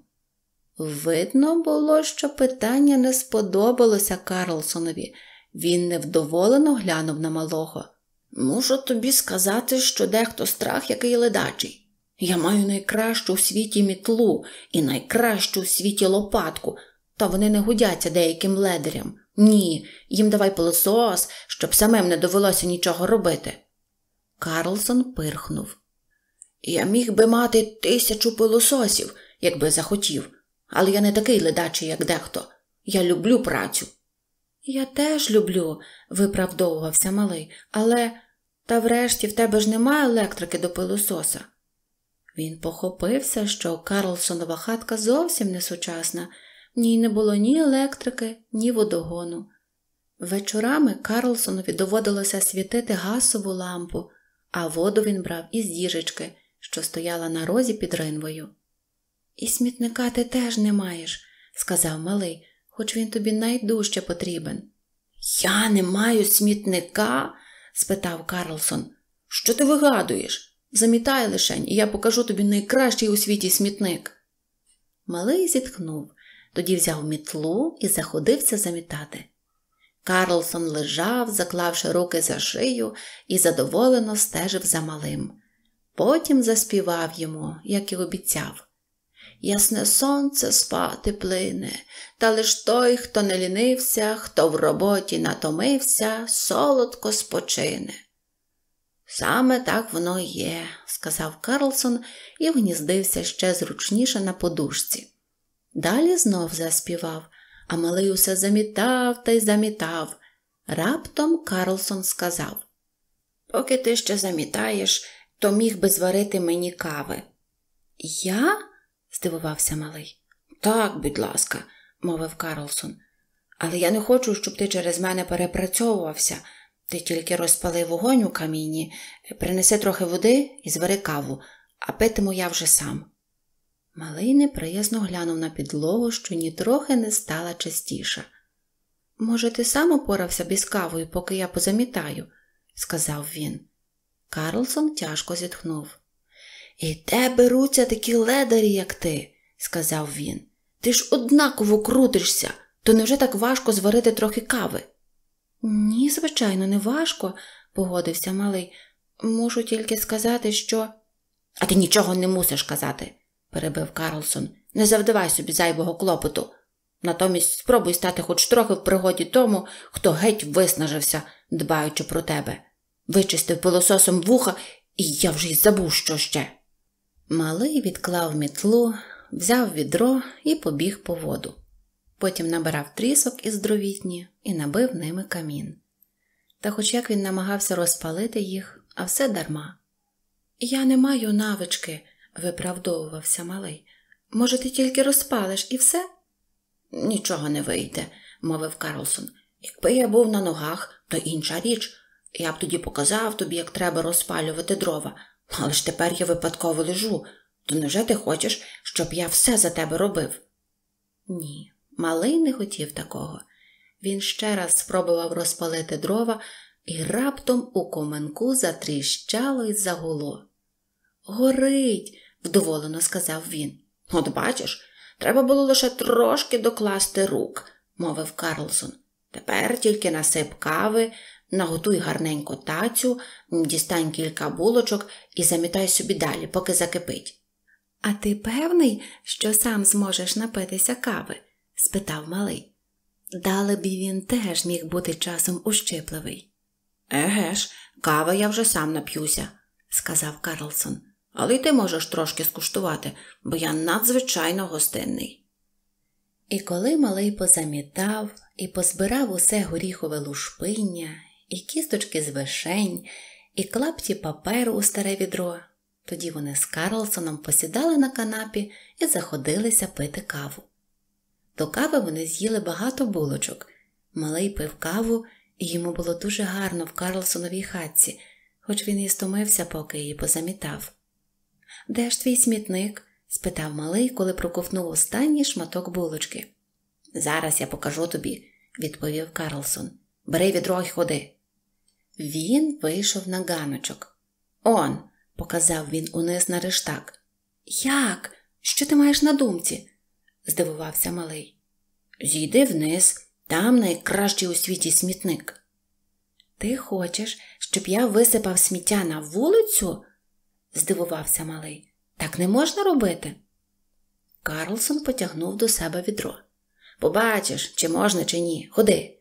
Видно було, що питання не сподобалося Карлсонові. Він невдоволено глянув на малого. Можу тобі сказати, що дехто страх, який ледачий. Я маю найкращу в світі мітлу і найкращу в світі лопатку, та вони не гудяться деяким ледарям. Ні, їм давай пилосос, щоб самим не довелося нічого робити. Карлсон пирхнув. Я міг би мати тисячу пилососів, якби захотів, але я не такий ледачий, як дехто. Я люблю працю. Я теж люблю, виправдовувався малий, але та врешті в тебе ж немає електрики до пилососа. Він похопився, що Карлсонова хатка зовсім не сучасна ній не було ні електрики, ні водогону. Вечорами Карлсонові доводилося світити гасову лампу, а воду він брав із діжечки, що стояла на розі під ринвою. І смітника ти теж не маєш, сказав малий, хоч він тобі найдужче потрібен. Я не маю смітника? спитав Карлсон. Що ти вигадуєш? Замітай лишень, і я покажу тобі найкращий у світі смітник. Малий зітхнув тоді взяв мітлу і заходився замітати. Карлсон лежав, заклавши руки за шию, і задоволено стежив за малим. Потім заспівав йому, як і обіцяв. Ясне сонце спати плине, та лиш той, хто не лінився, хто в роботі натомився, солодко спочине. Саме так воно є, сказав Карлсон і вгніздився ще зручніше на подушці. Далі знов заспівав, а малий усе замітав та й замітав. Раптом Карлсон сказав Поки ти ще замітаєш, то міг би зварити мені кави. Я? здивувався малий. Так, будь ласка, мовив Карлсон. Але я не хочу, щоб ти через мене перепрацьовувався. Ти тільки розпали вогонь у каміні, принеси трохи води і звари каву, а питиму я вже сам. Малий неприязно глянув на підлогу, що нітрохи не стала частіша. Може, ти сам опорався без кавою, поки я позамітаю, сказав він. Карлсон тяжко зітхнув. І те беруться такі ледарі, як ти, сказав він. Ти ж однаково крутишся, то невже так важко зварити трохи кави? Ні, звичайно, не важко, погодився малий. Мушу тільки сказати, що. А ти нічого не мусиш казати перебив Карлсон. Не завдавай собі зайвого клопоту. Натомість спробуй стати хоч трохи в пригоді тому, хто геть виснажився, дбаючи про тебе. Вичистив пилососом вуха, і я вже й забув, що ще. Малий відклав мітлу, взяв відро і побіг по воду. Потім набирав трісок із дровітні і набив ними камін. Та хоч як він намагався розпалити їх, а все дарма. Я не маю навички, виправдовувався малий. Може, ти тільки розпалиш і все? Нічого не вийде, мовив Карлсон. Якби я був на ногах, то інша річ. Я б тоді показав тобі, як треба розпалювати дрова, але ж тепер я випадково лежу, то невже ти хочеш, щоб я все за тебе робив? Ні, малий не хотів такого. Він ще раз спробував розпалити дрова і раптом у коменку затріщало й загуло. Горить, вдоволено сказав він. От бачиш, треба було лише трошки докласти рук, мовив Карлсон. Тепер тільки насип кави, наготуй гарненько тацю, дістань кілька булочок і замітай собі далі, поки закипить. А ти певний, що сам зможеш напитися кави? спитав малий. Далебі він теж міг бути часом ущипливий. Еге ж, кави я вже сам нап'юся, сказав Карлсон але й ти можеш трошки скуштувати, бо я надзвичайно гостинний. І коли малий позамітав і позбирав усе горіхове лушпиння, і кісточки з вишень, і клапті паперу у старе відро, тоді вони з Карлсоном посідали на канапі і заходилися пити каву. До кави вони з'їли багато булочок. Малий пив каву, і йому було дуже гарно в Карлсоновій хатці, хоч він і стомився, поки її позамітав. Де ж твій смітник? спитав малий, коли проковтнув останній шматок булочки. Зараз я покажу тобі, відповів Карлсон. Бери відро й ходи. Він вийшов на ганочок. Он, показав він униз на рештак. Як? Що ти маєш на думці? здивувався малий. Зійди вниз, там найкращий у світі смітник. Ти хочеш, щоб я висипав сміття на вулицю? здивувався малий. Так не можна робити. Карлсон потягнув до себе відро. Побачиш, чи можна, чи ні. Ходи.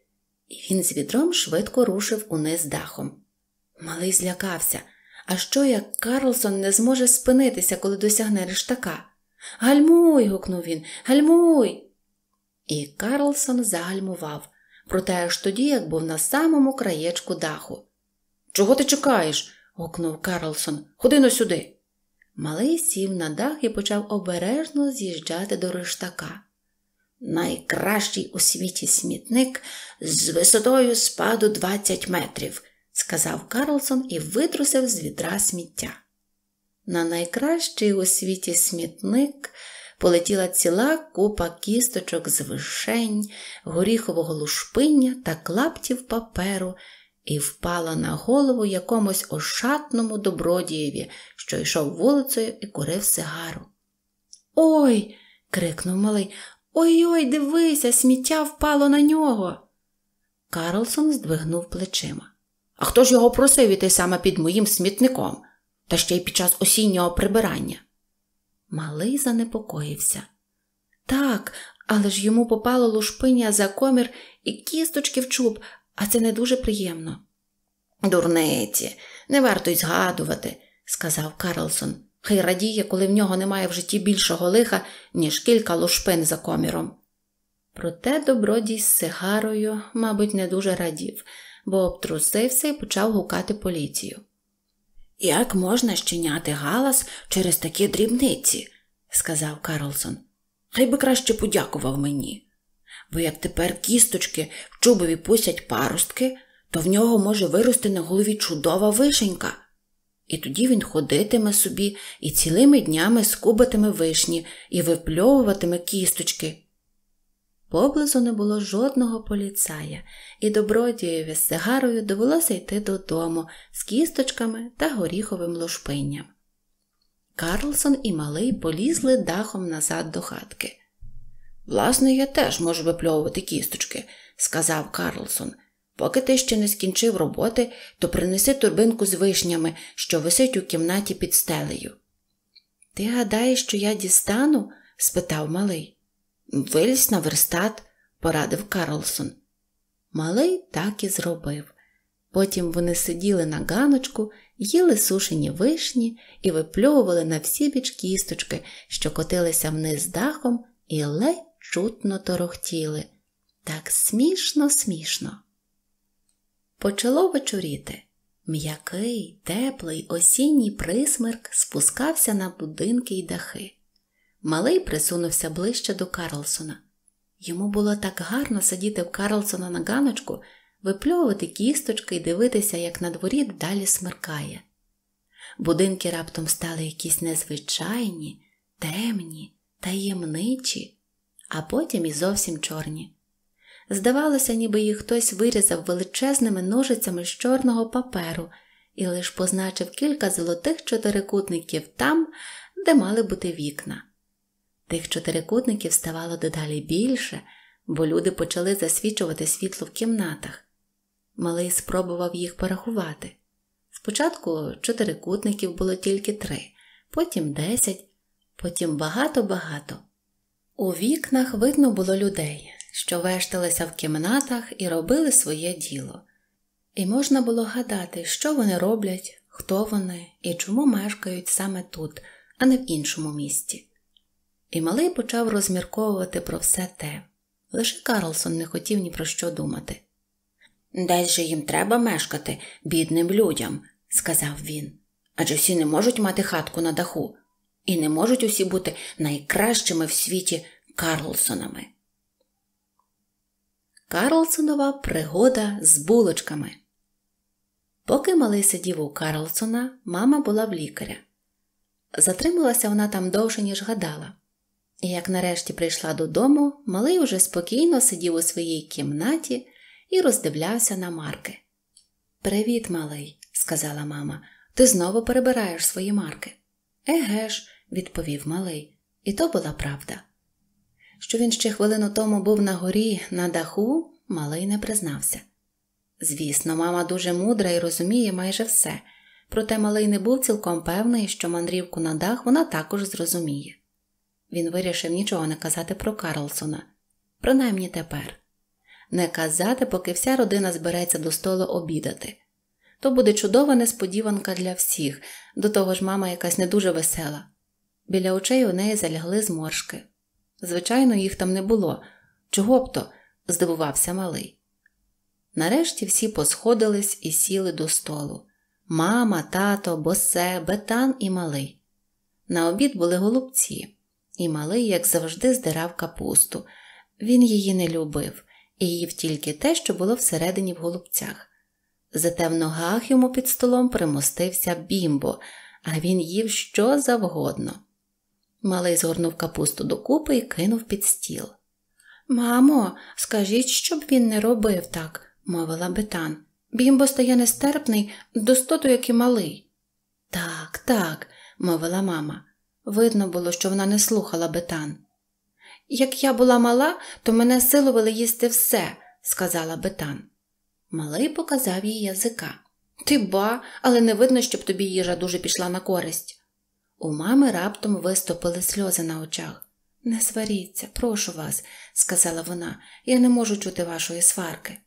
І він з відром швидко рушив униз дахом. Малий злякався. А що як Карлсон не зможе спинитися, коли досягне рештака? Гальмуй. гукнув він, гальмуй. І Карлсон загальмував, проте аж тоді, як був на самому краєчку даху. Чого ти чекаєш? гукнув Карлсон. Ходино сюди. Малий сів на дах і почав обережно з'їжджати до рештака. Найкращий у світі смітник з висотою спаду 20 метрів, сказав Карлсон і витрусив з відра сміття. На найкращий у світі смітник полетіла ціла купа кісточок з вишень, горіхового лушпиння та клаптів паперу, і впала на голову якомусь ошатному добродієві, що йшов вулицею і курив сигару. Ой. крикнув малий. Ой ой, дивися, сміття впало на нього. Карлсон здвигнув плечима. А хто ж його просив іти саме під моїм смітником, та ще й під час осіннього прибирання? Малий занепокоївся. Так, але ж йому попало лушпиня за комір і кісточки в чуб, а це не дуже приємно. Дурниці, не варто й згадувати, сказав Карлсон. Хай радіє, коли в нього немає в житті більшого лиха, ніж кілька лушпин за коміром. Проте добродій з сигарою, мабуть, не дуже радів, бо обтрусився і почав гукати поліцію. Як можна щиняти галас через такі дрібниці? сказав Карлсон. Хай би краще подякував мені бо як тепер кісточки в чубові пусять паростки, то в нього може вирости на голові чудова вишенька. І тоді він ходитиме собі і цілими днями скубатиме вишні і випльовуватиме кісточки. Поблизу не було жодного поліцая, і добродієві з сигарою довелося йти додому з кісточками та горіховим лушпинням. Карлсон і малий полізли дахом назад до хатки. Власне, я теж можу випльовувати кісточки, сказав Карлсон. Поки ти ще не скінчив роботи, то принеси турбинку з вишнями, що висить у кімнаті під стелею. Ти гадаєш, що я дістану? спитав малий. Вилізь на верстат, порадив Карлсон. Малий так і зробив. Потім вони сиділи на ганочку, їли сушені вишні і випльовували на всі біч кісточки, що котилися вниз дахом і ледь чутно торохтіли. Так смішно, смішно. Почало вечоріти. М'який, теплий осінній присмерк спускався на будинки й дахи. Малий присунувся ближче до Карлсона. Йому було так гарно сидіти в Карлсона на ганочку, випльовувати кісточки і дивитися, як на дворі далі смеркає. Будинки раптом стали якісь незвичайні, темні, таємничі а потім і зовсім чорні. Здавалося, ніби їх хтось вирізав величезними ножицями з чорного паперу і лише позначив кілька золотих чотирикутників там, де мали бути вікна. Тих чотирикутників ставало дедалі більше, бо люди почали засвічувати світло в кімнатах. Малий спробував їх порахувати. Спочатку чотирикутників було тільки три, потім десять, потім багато-багато. У вікнах видно було людей, що вешталися в кімнатах і робили своє діло, і можна було гадати, що вони роблять, хто вони і чому мешкають саме тут, а не в іншому місті. І малий почав розмірковувати про все те. Лише Карлсон не хотів ні про що думати. Десь же їм треба мешкати, бідним людям, сказав він, адже всі не можуть мати хатку на даху і не можуть усі бути найкращими в світі Карлсонами. Карлсонова пригода з булочками. Поки малий сидів у Карлсона, мама була в лікаря. Затрималася вона там довше, ніж гадала, і як нарешті прийшла додому, малий уже спокійно сидів у своїй кімнаті і роздивлявся на марки. Привіт, малий, сказала мама, ти знову перебираєш свої марки. Еге ж, відповів малий, і то була правда. Що він ще хвилину тому був на горі на даху, малий не признався. Звісно, мама дуже мудра і розуміє майже все, проте малий не був цілком певний, що мандрівку на дах вона також зрозуміє. Він вирішив нічого не казати про Карлсона, принаймні тепер не казати, поки вся родина збереться до столу обідати. То буде чудова несподіванка для всіх, до того ж мама якась не дуже весела. Біля очей у неї залягли зморшки. Звичайно, їх там не було. Чого б то? здивувався малий. Нарешті всі посходились і сіли до столу мама, тато, босе, бетан і малий. На обід були голубці, і малий, як завжди, здирав капусту. Він її не любив і їв тільки те, що було всередині в голубцях. Зате в ногах йому під столом примостився бімбо, а він їв що завгодно. Малий згорнув капусту докупи і кинув під стіл. Мамо, скажіть, щоб він не робив так, мовила бетан. Бімбо стає нестерпний, достоту, як і малий. Так, так, мовила мама. Видно було, що вона не слухала бетан. Як я була мала, то мене силували їсти все, сказала бетан. Малий показав їй язика. Ти ба, але не видно, щоб тобі їжа дуже пішла на користь. У мами раптом виступили сльози на очах. Не сваріться, прошу вас, сказала вона, я не можу чути вашої сварки.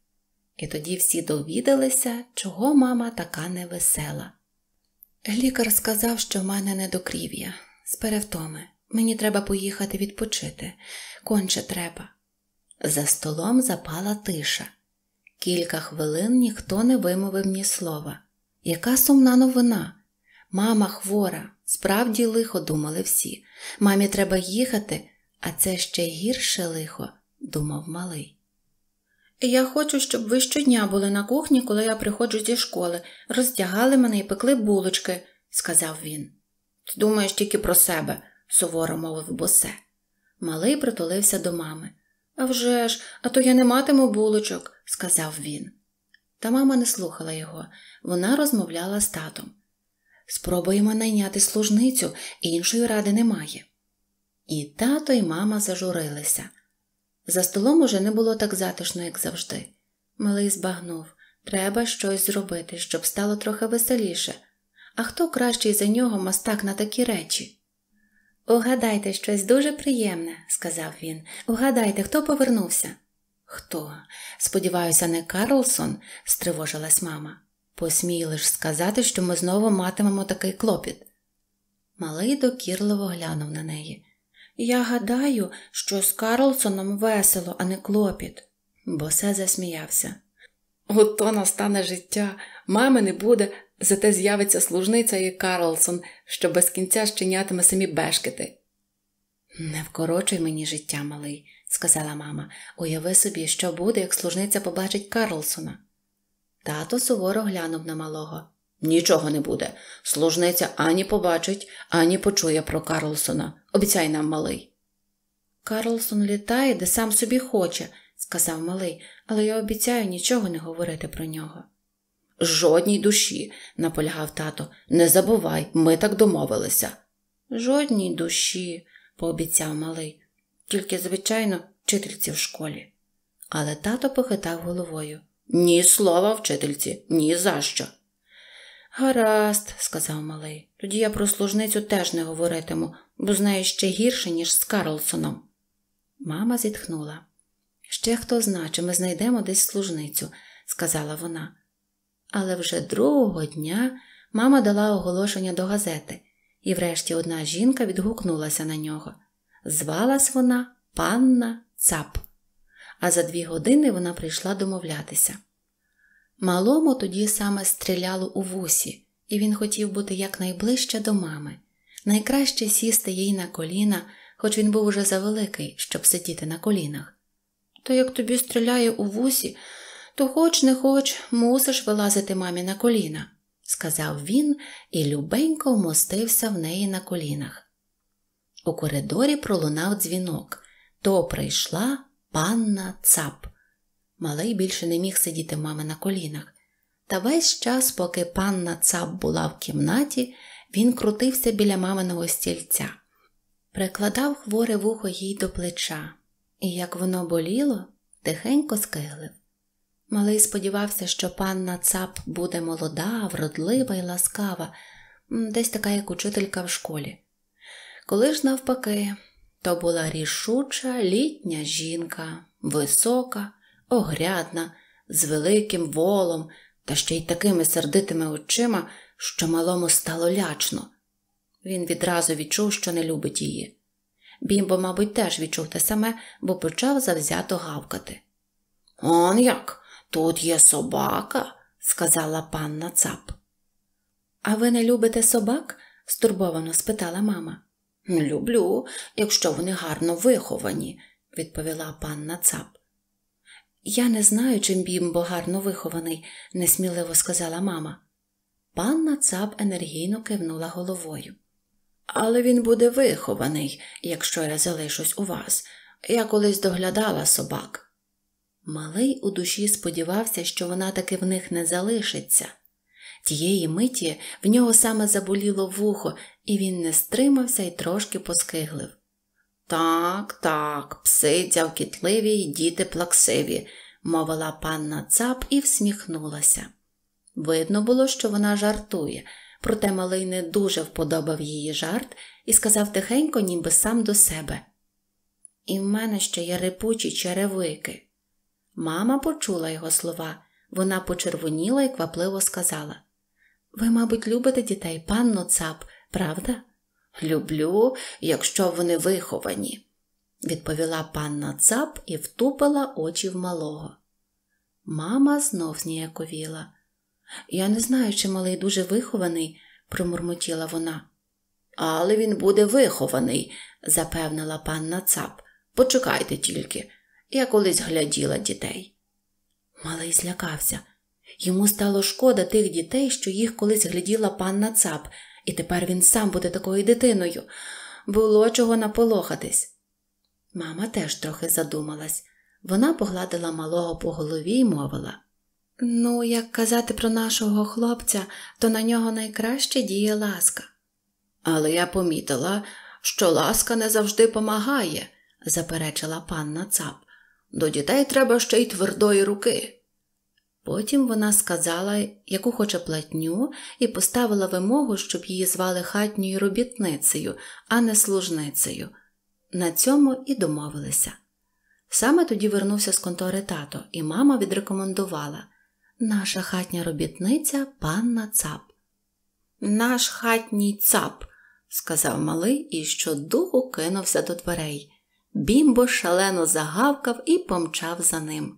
І тоді всі довідалися, чого мама така невесела. Лікар сказав, що в мене недокрів'я, з перевтоми. Мені треба поїхати відпочити, конче треба. За столом запала тиша. Кілька хвилин ніхто не вимовив ні слова. Яка сумна новина? Мама хвора, справді лихо думали всі. Мамі треба їхати, а це ще гірше лихо, думав малий. Я хочу, щоб ви щодня були на кухні, коли я приходжу зі школи, роздягали мене і пекли булочки, сказав він. Ти думаєш тільки про себе, суворо мовив босе. Малий притулився до мами. «А вже ж, а то я не матиму булочок, сказав він. Та мама не слухала його, вона розмовляла з татом. Спробуємо найняти служницю, іншої ради немає. І тато і мама зажурилися. За столом уже не було так затишно, як завжди. Малий збагнув треба щось зробити, щоб стало трохи веселіше. А хто кращий за нього мастак на такі речі? Угадайте щось дуже приємне, сказав він. Угадайте, хто повернувся. Хто? Сподіваюся, не Карлсон, стривожилась мама. Посмій лиш сказати, що ми знову матимемо такий клопіт. Малий докірливо глянув на неї. Я гадаю, що з Карлсоном весело, а не клопіт. Босе засміявся. Ото настане життя, мами не буде, зате з'явиться служниця і Карлсон, що без кінця щинятиме самі бешкити. Не вкорочуй мені життя, малий, сказала мама. Уяви собі, що буде, як служниця побачить Карлсона. Тато суворо глянув на малого. Нічого не буде. Служниця ані побачить, ані почує про Карлсона. Обіцяй нам малий. Карлсон літає, де сам собі хоче, сказав малий, але я обіцяю нічого не говорити про нього. Жодній душі, наполягав тато, не забувай, ми так домовилися. Жодній душі, пообіцяв малий, тільки, звичайно, вчительці в школі. Але тато похитав головою. Ні слова вчительці, ні за що. Гаразд, сказав малий, тоді я про служницю теж не говоритиму, бо з нею ще гірше, ніж з Карлсоном. Мама зітхнула. Ще хто зна, чи ми знайдемо десь служницю, сказала вона. Але вже другого дня мама дала оголошення до газети, і врешті одна жінка відгукнулася на нього. Звалась вона панна Цап а за дві години вона прийшла домовлятися. Малому тоді саме стріляло у вусі, і він хотів бути якнайближче до мами, найкраще сісти їй на коліна, хоч він був уже завеликий, щоб сидіти на колінах. То як тобі стріляє у вусі, то хоч не хоч, мусиш вилазити мамі на коліна, сказав він і любенько вмостився в неї на колінах. У коридорі пролунав дзвінок то прийшла, панна цап. Малий більше не міг сидіти мами на колінах. Та весь час, поки панна цап була в кімнаті, він крутився біля маминого стільця, прикладав хворе вухо їй до плеча, і як воно боліло, тихенько скиглив. Малий сподівався, що панна цап буде молода, вродлива і ласкава, десь така, як учителька в школі. Коли ж навпаки, то була рішуча літня жінка, висока, огрядна, з великим волом та ще й такими сердитими очима, що малому стало лячно. Він відразу відчув, що не любить її. Бімбо, мабуть, теж відчув те саме, бо почав завзято гавкати. Он як, тут є собака, сказала панна цап. А ви не любите собак? стурбовано спитала мама. Люблю, якщо вони гарно виховані, відповіла панна цап. Я не знаю, чим бімбо гарно вихований, несміливо сказала мама. Панна цап енергійно кивнула головою. Але він буде вихований, якщо я залишусь у вас. Я колись доглядала собак. Малий у душі сподівався, що вона таки в них не залишиться. Тієї миті в нього саме заболіло вухо, і він не стримався і трошки поскиглив. Так, так, пси дзявкітливі й діти плаксиві, мовила панна цап і всміхнулася. Видно було, що вона жартує, проте малий не дуже вподобав її жарт і сказав тихенько, ніби сам до себе. І в мене ще є репучі черевики. Мама почула його слова. Вона почервоніла і квапливо сказала ви, мабуть, любите дітей, панно цап, правда? Люблю, якщо вони виховані, відповіла панна цап і втупила очі в малого. Мама знов зніяковіла. Я не знаю, чи малий дуже вихований, промурмотіла вона. Але він буде вихований, запевнила панна цап. Почекайте тільки, я колись гляділа дітей. Малий злякався. Йому стало шкода тих дітей, що їх колись гляділа панна цап, і тепер він сам буде такою дитиною. Було чого наполохатись. Мама теж трохи задумалась. Вона погладила малого по голові і мовила Ну, як казати про нашого хлопця, то на нього найкраще діє ласка. Але я помітила, що ласка не завжди помагає, заперечила панна цап. До дітей треба ще й твердої руки. Потім вона сказала, яку хоче платню, і поставила вимогу, щоб її звали хатньою робітницею, а не служницею. На цьому і домовилися. Саме тоді вернувся з контори тато, і мама відрекомендувала наша хатня робітниця панна цап. Наш хатній цап, сказав малий і щодуху кинувся до дверей. Бімбо шалено загавкав і помчав за ним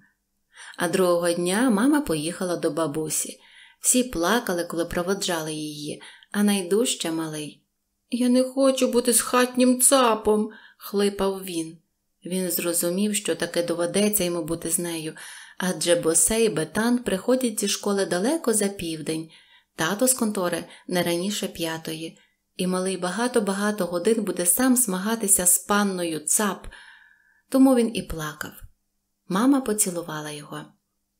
а другого дня мама поїхала до бабусі. Всі плакали, коли проводжали її, а найдужче малий. Я не хочу бути з хатнім цапом, хлипав він. Він зрозумів, що таке доведеться йому бути з нею, адже босе і бетан приходять зі школи далеко за південь, тато з контори не раніше п'ятої, і малий багато-багато годин буде сам змагатися з панною цап, тому він і плакав. Мама поцілувала його.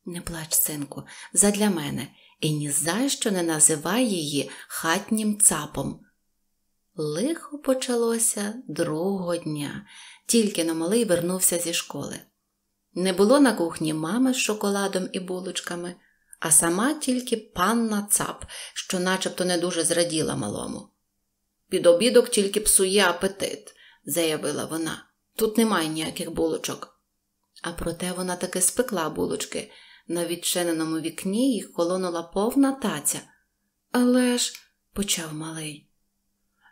Не плач, синку, задля мене, і ні за що не називай її хатнім цапом. Лихо почалося другого дня, тільки на малий вернувся зі школи. Не було на кухні мами з шоколадом і булочками, а сама тільки панна цап, що начебто не дуже зраділа малому. Під обідок тільки псує апетит, заявила вона. Тут немає ніяких булочок. А проте вона таки спекла булочки. На відчиненому вікні їх колонула повна таця. Але ж, почав малий.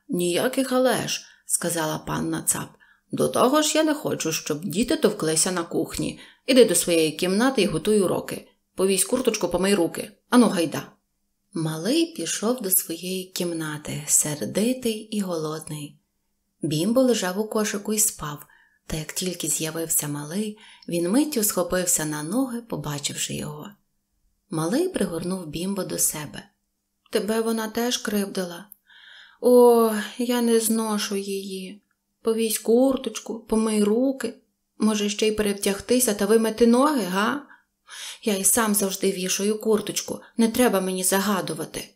Ніяких але ж, сказала панна цап. До того ж я не хочу, щоб діти товклися на кухні. Іди до своєї кімнати і готуй уроки. Повісь курточку, помий руки. Ану, гайда. Малий пішов до своєї кімнати, сердитий і голодний. Бімбо лежав у кошику і спав. Та як тільки з'явився малий, він миттю схопився на ноги, побачивши його. Малий пригорнув бімбо до себе. Тебе вона теж кривдила. О, я не зношу її. Повісь курточку, помий руки. Може, ще й перевтягтися та вимити ноги, га? Я й сам завжди вішаю курточку, не треба мені загадувати.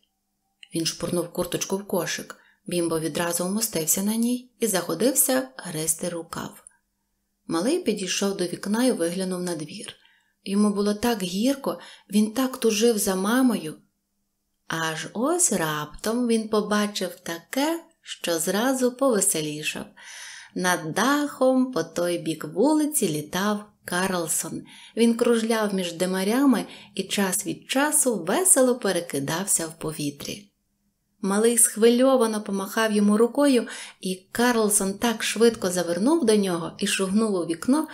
Він шпурнув курточку в кошик. Бімбо відразу вмостився на ній і заходився грести рукав. Малий підійшов до вікна і виглянув на двір. Йому було так гірко, він так тужив за мамою. Аж ось раптом він побачив таке, що зразу повеселішав. Над дахом по той бік вулиці літав Карлсон. Він кружляв між димарями і час від часу весело перекидався в повітрі. Малий схвильовано помахав йому рукою, і Карлсон так швидко завернув до нього і шугнув у вікно,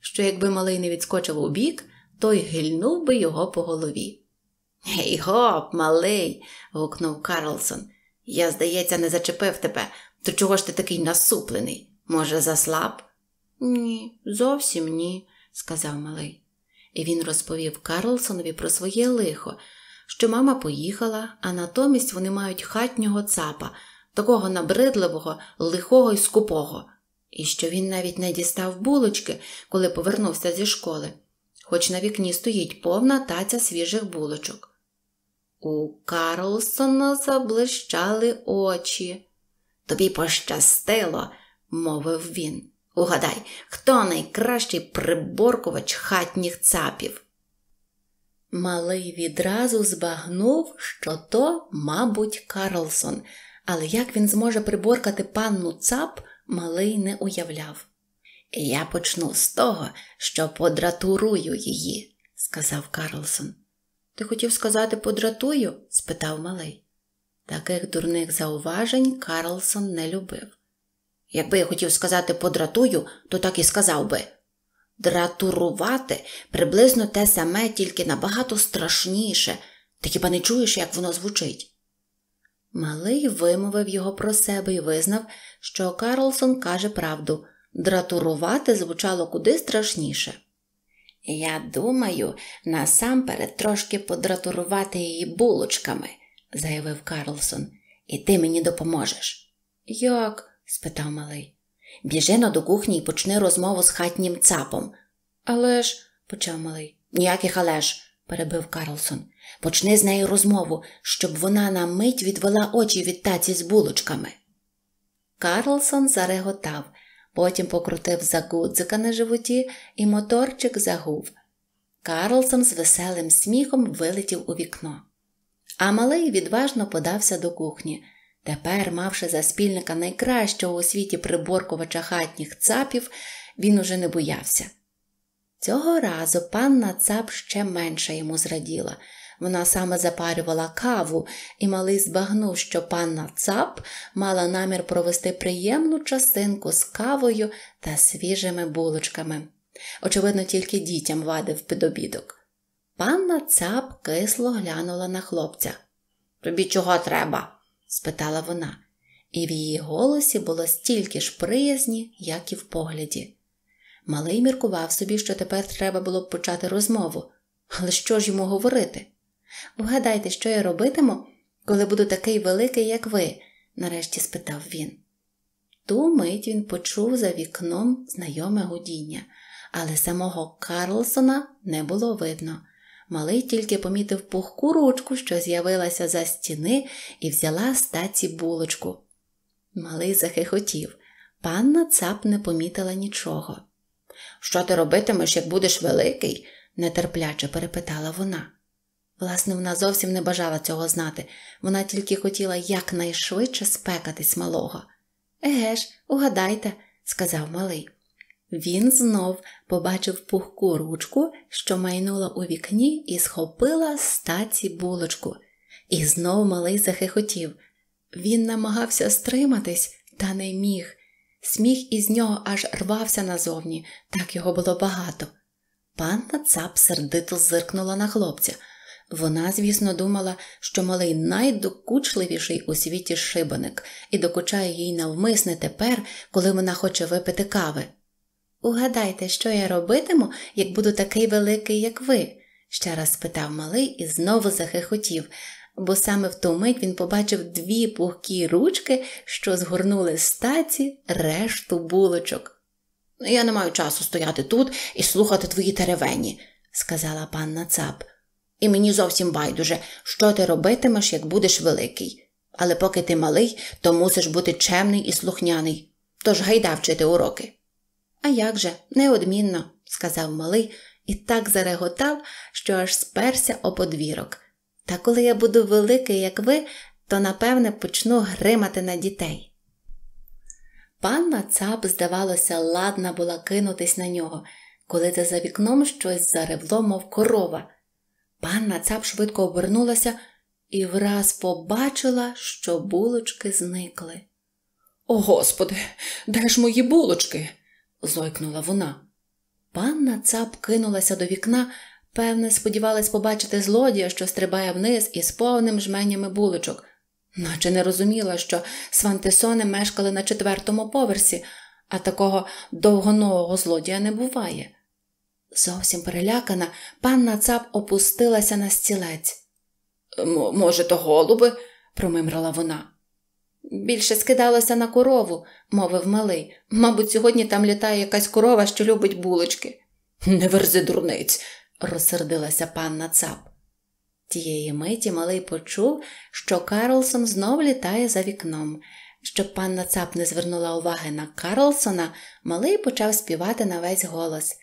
що якби малий не відскочив у бік, той гильнув би його по голові. Гей гоп, малий. гукнув Карлсон. Я, здається, не зачепив тебе. То чого ж ти такий насуплений? Може, заслаб? Ні, зовсім ні, сказав малий. І він розповів Карлсонові про своє лихо що мама поїхала, а натомість вони мають хатнього цапа, такого набридливого, лихого і скупого, і що він навіть не дістав булочки, коли повернувся зі школи, хоч на вікні стоїть повна таця свіжих булочок. У Карлсона заблищали очі. Тобі пощастило, мовив він. Угадай, хто найкращий приборкувач хатніх цапів. Малий відразу збагнув, що то, мабуть, Карлсон, але як він зможе приборкати панну цап, малий не уявляв. Я почну з того, що подратурую її, сказав Карлсон. Ти хотів сказати подратую? спитав малий. Таких дурних зауважень Карлсон не любив. Якби я хотів сказати подратую, то так і сказав би, Дратурувати приблизно те саме, тільки набагато страшніше, Ти хіба не чуєш, як воно звучить. Малий вимовив його про себе і визнав, що Карлсон каже правду дратурувати звучало куди страшніше. Я думаю, насамперед трошки подратурувати її булочками, заявив Карлсон, і ти мені допоможеш. Як? спитав малий. Біжино до кухні і почни розмову з хатнім цапом. Але ж, почав малий. Ніяких але ж, перебив Карлсон. Почни з нею розмову, щоб вона на мить відвела очі від таці з булочками. Карлсон зареготав, потім покрутив загудзика на животі, і моторчик загув. Карлсон з веселим сміхом вилетів у вікно. А малий відважно подався до кухні. Тепер, мавши за спільника найкращого у світі приборкувача хатніх цапів, він уже не боявся. Цього разу панна цап ще менше йому зраділа. Вона саме запарювала каву, і малий збагнув, що панна цап мала намір провести приємну частинку з кавою та свіжими булочками. Очевидно, тільки дітям вадив підобідок. Панна цап кисло глянула на хлопця. Тобі чого треба? спитала вона, і в її голосі було стільки ж приязні, як і в погляді. Малий міркував собі, що тепер треба було б почати розмову, але що ж йому говорити? Вгадайте, що я робитиму, коли буду такий великий, як ви, нарешті спитав він. Ту мить він почув за вікном знайоме гудіння, але самого Карлсона не було видно. Малий тільки помітив пухку ручку, що з'явилася за стіни, і взяла з булочку. Малий захихотів. Панна цап не помітила нічого. Що ти робитимеш, як будеш великий? нетерпляче перепитала вона. Власне, вона зовсім не бажала цього знати, вона тільки хотіла якнайшвидше спекатись малого. Еге ж, угадайте, сказав малий. Він знов побачив пухку ручку, що майнула у вікні і схопила стаці булочку. І знов малий захихотів. Він намагався стриматись, та не міг. Сміх із нього аж рвався назовні, так його було багато. Панна цап сердито зиркнула на хлопця. Вона, звісно, думала, що малий найдокучливіший у світі шибаник і докучає їй навмисне тепер, коли вона хоче випити кави. Угадайте, що я робитиму, як буду такий великий, як ви? ще раз спитав малий і знову захихотів, бо саме в ту мить він побачив дві пухкі ручки, що згорнули стаці решту булочок. Я не маю часу стояти тут і слухати твої теревені, сказала панна цап. І мені зовсім байдуже, що ти робитимеш, як будеш великий. Але поки ти малий, то мусиш бути чемний і слухняний. Тож гайда вчити уроки. А як же, неодмінно, сказав малий і так зареготав, що аж сперся о подвірок. Та коли я буду великий, як ви, то напевне почну гримати на дітей. Панна цап, здавалося, ладна була кинутись на нього, коли те за вікном щось заревло, мов корова. Панна цап швидко обернулася і враз побачила, що булочки зникли. О, Господи, де ж мої булочки? зойкнула вона. Панна цап кинулася до вікна, певне, сподівалась побачити злодія, що стрибає вниз із повним жменями булочок, наче не розуміла, що свантисони мешкали на четвертому поверсі, а такого довгонового злодія не буває. Зовсім перелякана, панна цап опустилася на стілець. Може, то голуби? промимрила вона. Більше скидалося на корову, мовив малий. Мабуть, сьогодні там літає якась корова, що любить булочки. Не верзи дурниць, розсердилася панна цап. Тієї миті малий почув, що Карлсон знов літає за вікном. Щоб панна цап не звернула уваги на Карлсона, малий почав співати на весь голос.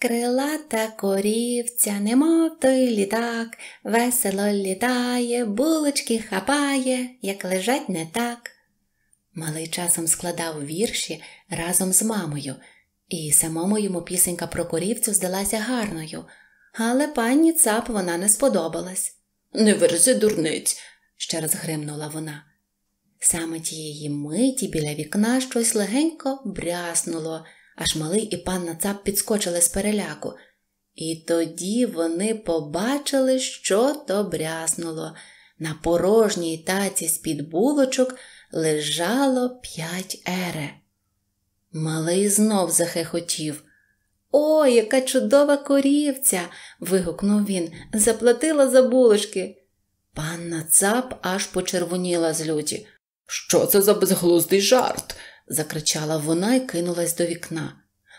Крилата корівця, немов той літак, весело літає, булочки хапає, як лежать не так. Малий часом складав вірші разом з мамою, і самому йому пісенька про корівцю здалася гарною, але пані цап вона не сподобалась. Не верзи дурниць, ще раз гримнула вона. Саме тієї миті біля вікна щось легенько бряснуло аж малий і пан Нацап підскочили з переляку. І тоді вони побачили, що то бряснуло. На порожній таці з-під булочок лежало п'ять ере. Малий знов захихотів. О, яка чудова корівця. вигукнув він. Заплатила за булочки. Панна цап аж почервоніла з люті. Що це за безглуздий жарт? закричала вона і кинулась до вікна.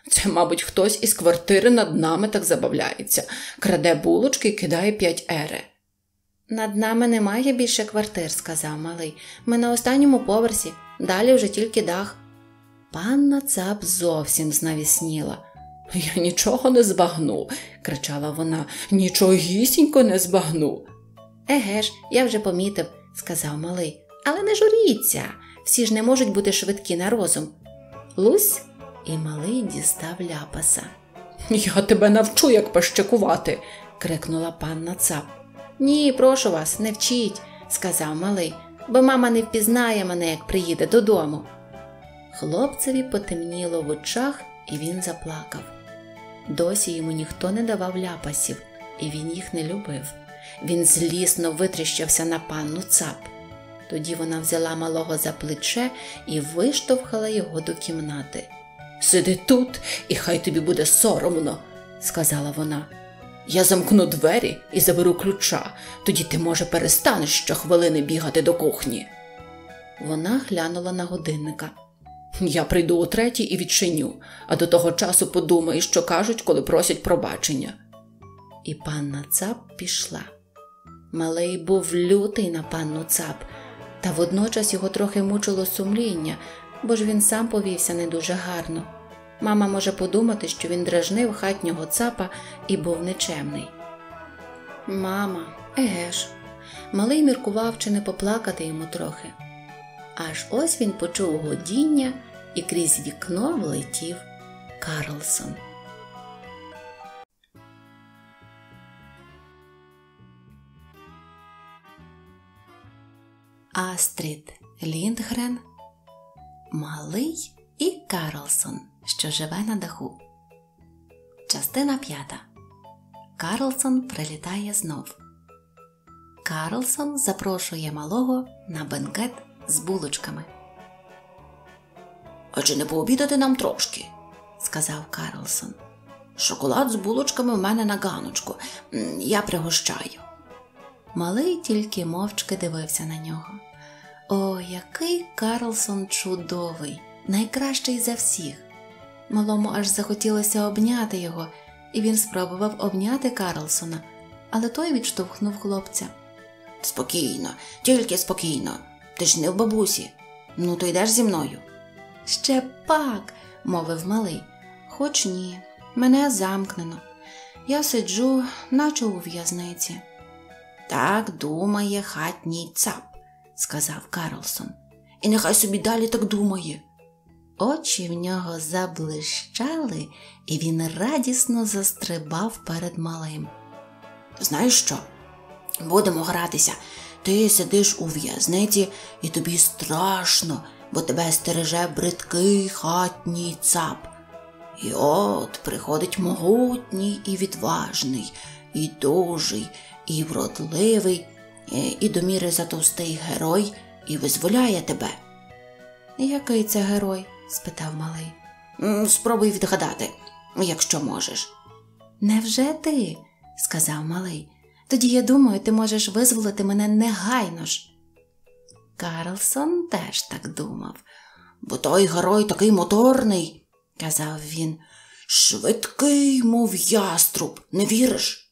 Це, мабуть, хтось із квартири над нами так забавляється, краде булочки і кидає п'ять ере. Над нами немає більше квартир, сказав малий. Ми на останньому поверсі, далі вже тільки дах. Панна цап зовсім знавісніла. Я нічого не збагну, кричала вона, нічогісінько не збагну. Еге ж, я вже помітив, сказав малий, але не журіться всі ж не можуть бути швидкі на розум. Лусь і малий дістав ляпаса. Я тебе навчу, як пащакувати, крикнула панна цап. Ні, прошу вас, не вчіть, сказав малий, бо мама не впізнає мене, як приїде додому. Хлопцеві потемніло в очах, і він заплакав. Досі йому ніхто не давав ляпасів, і він їх не любив. Він злісно витріщався на панну цап. Тоді вона взяла малого за плече і виштовхала його до кімнати. Сиди тут, і хай тобі буде соромно, сказала вона. Я замкну двері і заберу ключа, тоді ти, може, перестанеш щохвилини бігати до кухні. Вона глянула на годинника. Я прийду о третій і відчиню, а до того часу подумай, що кажуть, коли просять пробачення. І панна цап пішла. Малий був лютий на панну цап та водночас його трохи мучило сумління, бо ж він сам повівся не дуже гарно. Мама може подумати, що він дражнив хатнього цапа і був нечемний. Мама, еге ж, малий міркував чи не поплакати йому трохи. Аж ось він почув годіння і крізь вікно влетів Карлсон. Астрід Ліндгрен, Малий і Карлсон, що живе на даху. Частина п'ята. Карлсон прилітає знов. Карлсон запрошує малого на бенкет з булочками. А чи не пообідати нам трошки? сказав Карлсон. Шоколад з булочками в мене на ганочку. Я пригощаю. Малий тільки мовчки дивився на нього. О, який Карлсон чудовий, найкращий за всіх. Малому аж захотілося обняти його, і він спробував обняти Карлсона, але той відштовхнув хлопця. Спокійно, тільки спокійно, ти ж не в бабусі. Ну, то йдеш зі мною. Ще пак, мовив малий, хоч ні, мене замкнено. Я сиджу, наче у в'язниці. Так думає хатній цап сказав Карлсон, і нехай собі далі так думає. Очі в нього заблищали, і він радісно застрибав перед малим. Знаєш що? Будемо гратися. Ти сидиш у в'язниці, і тобі страшно, бо тебе стереже бридкий хатній цап. І от приходить могутній і відважний, і дужий, і вродливий. Е, і до міри затовстий герой і визволяє тебе. Який це герой? спитав малий. Спробуй відгадати, якщо можеш. Невже ти? сказав малий. Тоді я думаю, ти можеш визволити мене негайно ж. Карлсон теж так думав, бо той герой такий моторний, казав він. Швидкий, мов яструб, не віриш?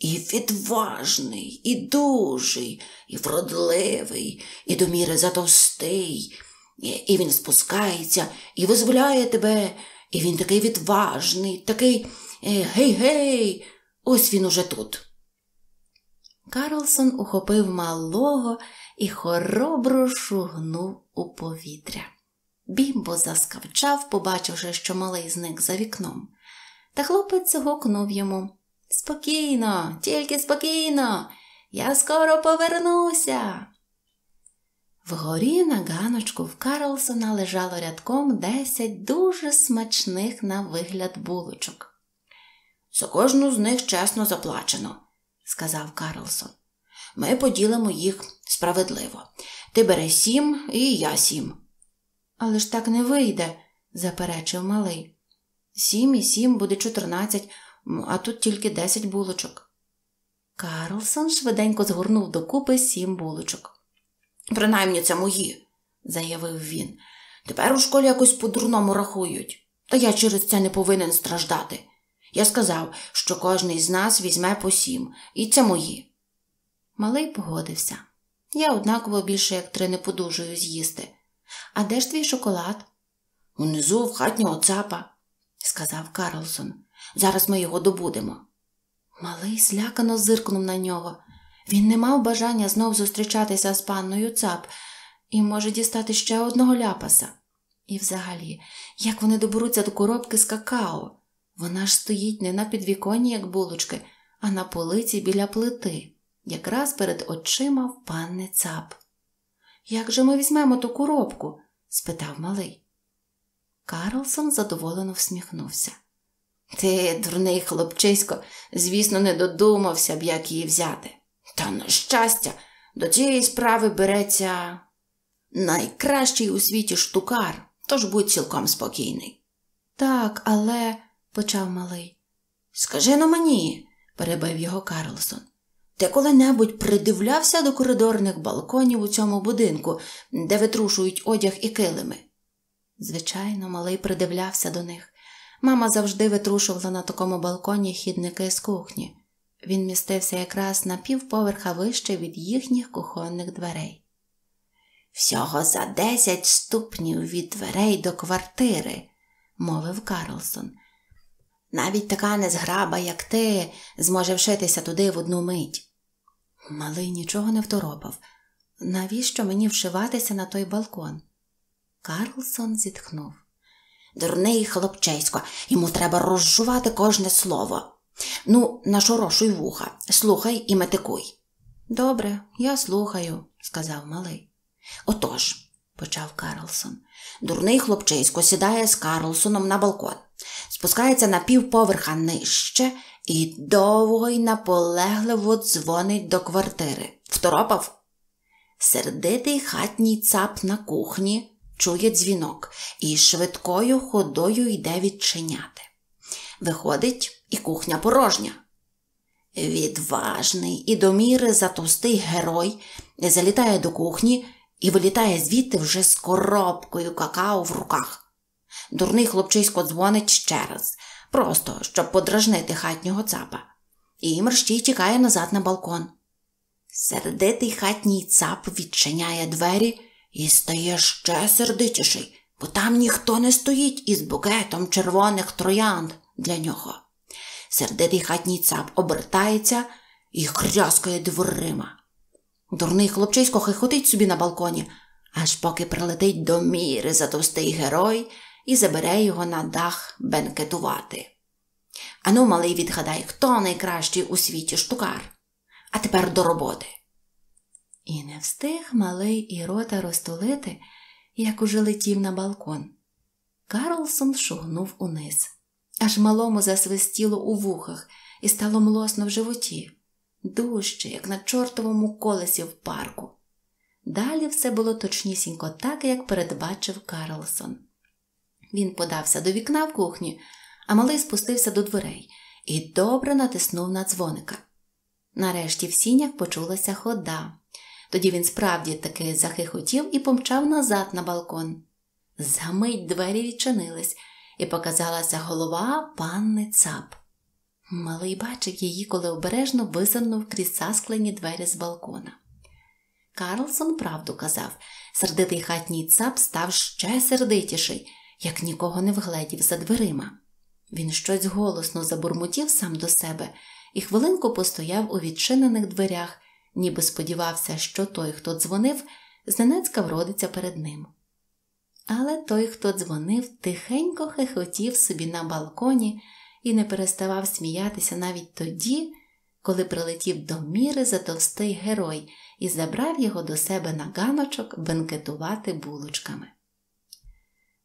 І відважний, і дужий, і вродливий, і до міри затовстий, і він спускається, і визволяє тебе, і він такий відважний, такий е, гей-гей, ось він уже тут. Карлсон ухопив малого і хоробро шугнув у повітря. Бімбо заскавчав, побачивши, що малий зник за вікном, та хлопець гукнув йому. Спокійно, тільки спокійно, я скоро повернуся. Вгорі на ганочку в Карлсона лежало рядком десять дуже смачних на вигляд булочок. За кожну з них чесно заплачено, сказав Карлсон. Ми поділимо їх справедливо. Ти бери сім і я сім. Але ж так не вийде, заперечив малий. Сім і сім буде чотирнадцять а тут тільки десять булочок. Карлсон швиденько згорнув докупи сім булочок. Принаймні це мої, заявив він. Тепер у школі якось по-дурному рахують, та я через це не повинен страждати. Я сказав, що кожний з нас візьме по сім, і це мої. Малий погодився. Я однаково більше як три не подужую з'їсти. А де ж твій шоколад? Унизу в хатнього цапа, сказав Карлсон. Зараз ми його добудемо. Малий злякано зиркнув на нього. Він не мав бажання знов зустрічатися з панною цап і може дістати ще одного ляпаса. І взагалі, як вони доберуться до коробки з какао? Вона ж стоїть не на підвіконні, як булочки, а на полиці біля плити, якраз перед очима в панни цап. Як же ми візьмемо ту коробку? спитав малий. Карлсон задоволено всміхнувся. Ти, дурний хлопчисько, звісно, не додумався б, як її взяти. Та, на щастя, до цієї справи береться найкращий у світі штукар, тож будь цілком спокійний. Так, але, почав малий, скажи на мені, перебив його Карлсон. Ти коли-небудь придивлявся до коридорних балконів у цьому будинку, де витрушують одяг і килими? Звичайно, малий придивлявся до них. Мама завжди витрушувала на такому балконі хідники з кухні. Він містився якраз на півповерха вище від їхніх кухонних дверей. Всього за десять ступнів від дверей до квартири, мовив Карлсон. Навіть така незграба, як ти, зможе вшитися туди в одну мить. Малий нічого не второпав. Навіщо мені вшиватися на той балкон? Карлсон зітхнув. Дурний хлопчисько, йому треба розжувати кожне слово. Ну, нашорошуй вуха, слухай і метикуй. Добре, я слухаю, сказав малий. Отож, почав Карлсон. Дурний хлопчисько сідає з Карлсоном на балкон, спускається на півповерха нижче і довго й наполегливо дзвонить до квартири. Второпав. Сердитий хатній цап на кухні чує дзвінок і швидкою ходою йде відчиняти. Виходить, і кухня порожня. Відважний і доміри затовстий герой залітає до кухні і вилітає звідти вже з коробкою какао в руках. Дурний хлопчисько дзвонить ще раз, просто щоб подражнити хатнього цапа, і мерщій тікає назад на балкон. Сердитий хатній цап відчиняє двері і стає ще сердитіший, бо там ніхто не стоїть із букетом червоних троянд для нього. Сердитий хатній цап обертається і хряскає дверима. Дурний хлопчисько хихотить собі на балконі, аж поки прилетить до міри за товстий герой і забере його на дах бенкетувати. Ану, малий, відгадай, хто найкращий у світі штукар. А тепер до роботи. І не встиг малий і рота розтулити, як уже летів на балкон. Карлсон шугнув униз. Аж малому засвистіло у вухах і стало млосно в животі, дужче, як на чортовому колесі в парку. Далі все було точнісінько так, як передбачив Карлсон. Він подався до вікна в кухні, а малий спустився до дверей і добре натиснув на дзвоника. Нарешті в сінях почулася хода. Тоді він справді таки захихотів і помчав назад на балкон. Замить двері відчинились, і показалася голова панни цап. Малий бачив її, коли обережно визирнув крізь засклені двері з балкона. Карлсон правду казав сердитий хатній цап став ще сердитіший, як нікого не вгледів за дверима. Він щось голосно забурмотів сам до себе і хвилинку постояв у відчинених дверях ніби сподівався, що той, хто дзвонив, зненацька вродиться перед ним. Але той, хто дзвонив, тихенько хихотів собі на балконі і не переставав сміятися навіть тоді, коли прилетів до міри за товстий герой і забрав його до себе на ганочок бенкетувати булочками.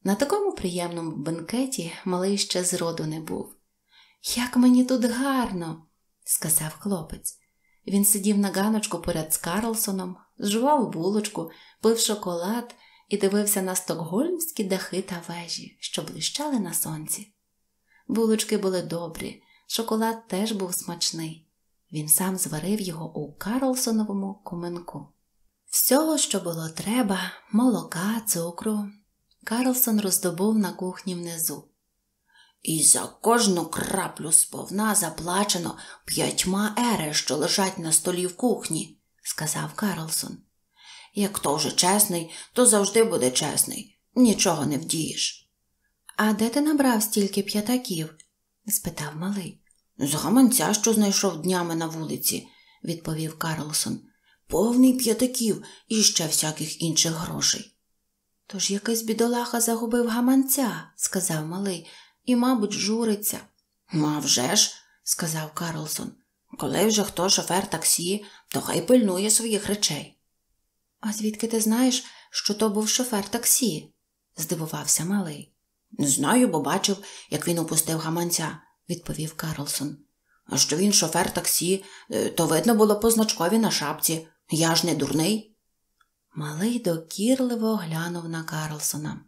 На такому приємному бенкеті малий ще зроду не був. Як мені тут гарно, сказав хлопець. Він сидів на ганочку поряд з Карлсоном, зжував булочку, пив шоколад і дивився на стокгольмські дахи та вежі, що блищали на сонці. Булочки були добрі, шоколад теж був смачний. Він сам зварив його у Карлсоновому куменку. Всього, що було треба, молока, цукру. Карлсон роздобув на кухні внизу і за кожну краплю сповна заплачено п'ятьма ери, що лежать на столі в кухні, сказав Карлсон. Як то вже чесний, то завжди буде чесний, нічого не вдієш. А де ти набрав стільки п'ятаків? спитав малий. З гаманця, що знайшов днями на вулиці, відповів Карлсон. Повний п'ятаків і ще всяких інших грошей. Тож якийсь бідолаха загубив гаманця, сказав малий, і, мабуть, журиться. «Ма ну, ж», – сказав Карлсон. Коли вже хто шофер таксі, то хай пильнує своїх речей. А звідки ти знаєш, що то був шофер таксі? здивувався малий. Знаю, бо бачив, як він опустив гаманця, відповів Карлсон. А що він шофер таксі, е, то видно було по значкові на шапці. Я ж не дурний. Малий докірливо глянув на Карлсона.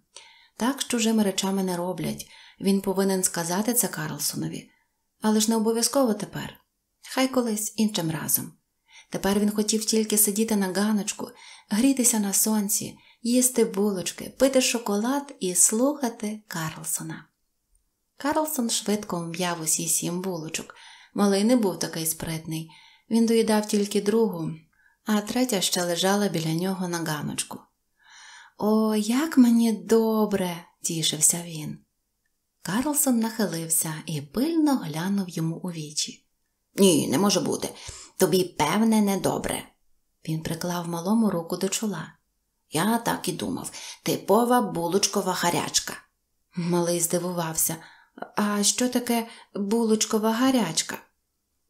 Так з чужими речами не роблять. Він повинен сказати це Карлсонові, але ж не обов'язково тепер, хай колись іншим разом. Тепер він хотів тільки сидіти на ганочку, грітися на сонці, їсти булочки, пити шоколад і слухати Карлсона. Карлсон швидко вм'яв усі сім булочок. Малий не був такий спритний. Він доїдав тільки другу, а третя ще лежала біля нього на ганочку. О, як мені добре, тішився він. Карлсон нахилився і пильно глянув йому у вічі. Ні, не може бути. Тобі, певне, недобре. Він приклав малому руку до чола. Я так і думав типова булочкова гарячка. Малий здивувався. А що таке булочкова гарячка?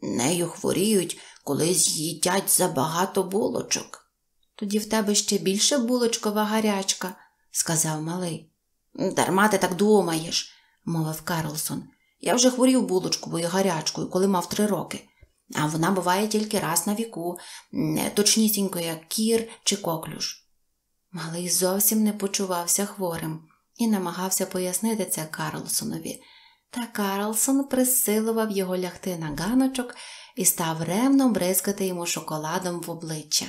Нею хворіють, коли з'їдять забагато булочок. Тоді в тебе ще більше булочкова гарячка, сказав малий. Дарма ти так думаєш мовив Карлсон. Я вже хворів булочковою гарячкою, коли мав три роки. А вона буває тільки раз на віку, точнісінько, як кір чи коклюш. Малий зовсім не почувався хворим і намагався пояснити це Карлсонові. Та Карлсон присилував його лягти на ганочок і став ревно бризкати йому шоколадом в обличчя.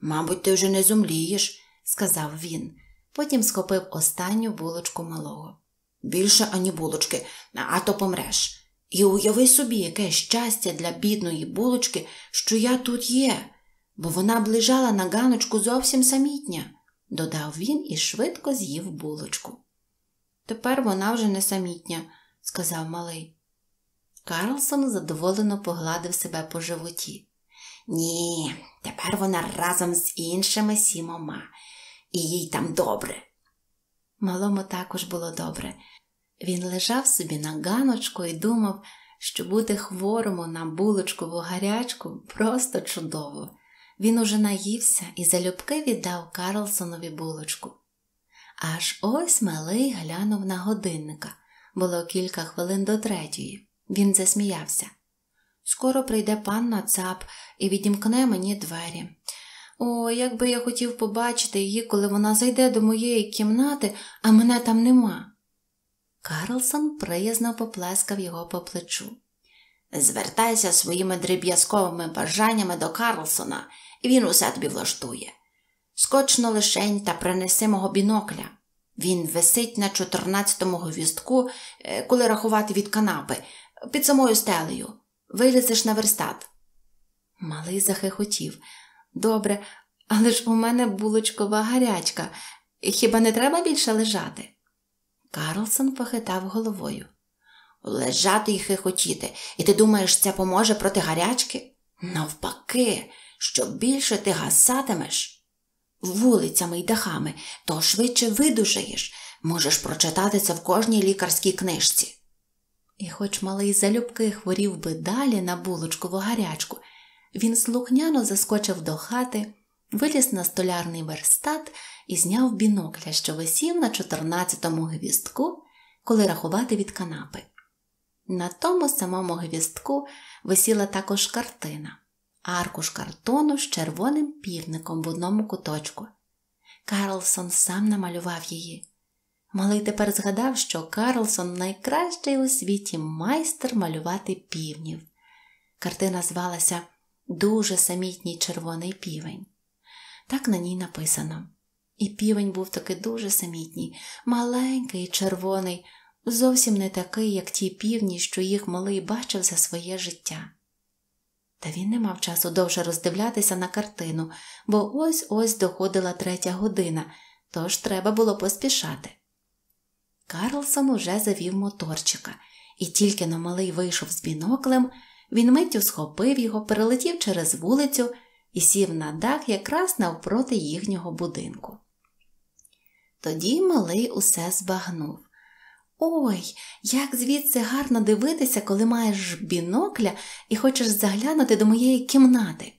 Мабуть, ти вже не зумлієш, сказав він. Потім схопив останню булочку малого більше ані булочки, а то помреш. І уяви собі, яке щастя для бідної булочки, що я тут є, бо вона б лежала на ганочку зовсім самітня, додав він і швидко з'їв булочку. Тепер вона вже не самітня, сказав малий. Карлсон задоволено погладив себе по животі. Ні, тепер вона разом з іншими сімома, і їй там добре. Малому також було добре. Він лежав собі на ганочку і думав, що бути хворому на булочкову гарячку просто чудово. Він уже наївся і залюбки віддав Карлсонові булочку. Аж ось малий глянув на годинника. Було кілька хвилин до третьої. Він засміявся. Скоро прийде панна цап і відімкне мені двері. О, як би я хотів побачити її, коли вона зайде до моєї кімнати, а мене там нема. Карлсон приязно поплескав його по плечу. Звертайся своїми дріб'язковими бажаннями до Карлсона, і він усе тобі влаштує. Скочно лишень та принеси мого бінокля. Він висить на чотирнадцятому му е, коли рахувати від канапи, під самою стелею. Вилізеш на верстат. Малий захихотів. Добре, але ж у мене булочкова гарячка. Хіба не треба більше лежати? Карлсон похитав головою. Лежати і хихотіти, і ти думаєш, це поможе проти гарячки? Навпаки, що більше ти гасатимеш вулицями й дахами, то швидше видужаєш, можеш прочитати це в кожній лікарській книжці. І хоч малий залюбки хворів би далі на булочкову гарячку, він слухняно заскочив до хати, виліз на столярний верстат і зняв бінокля, що висів на 14-му гвіздку, коли рахувати від канапи. На тому самому гвістку висіла також картина, аркуш картону з червоним півником в одному куточку. Карлсон сам намалював її. Малий тепер згадав, що Карлсон найкращий у світі майстер малювати півнів. Картина звалася дуже самітній червоний півень. Так на ній написано. І півень був таки дуже самітній, маленький, червоний, зовсім не такий, як ті півні, що їх малий бачив за своє життя. Та він не мав часу довше роздивлятися на картину, бо ось ось доходила третя година, тож треба було поспішати. Карлсон уже завів моторчика, і тільки но малий вийшов з біноклем. Він миттю схопив його, перелетів через вулицю і сів на дах якраз навпроти їхнього будинку. Тоді малий усе збагнув. Ой, як звідси гарно дивитися, коли маєш бінокля і хочеш заглянути до моєї кімнати.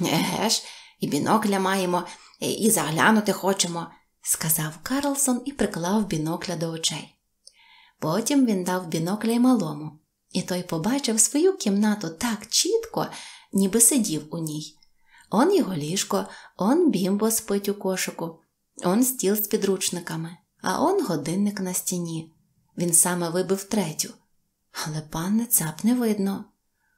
Еге ж, і бінокля маємо, і заглянути хочемо, сказав Карлсон і приклав бінокля до очей. Потім він дав бінокля й малому і той побачив свою кімнату так чітко, ніби сидів у ній. Он його ліжко, он бімбо спить у кошику, он стіл з підручниками, а он годинник на стіні. Він саме вибив третю. Але панне цап не видно.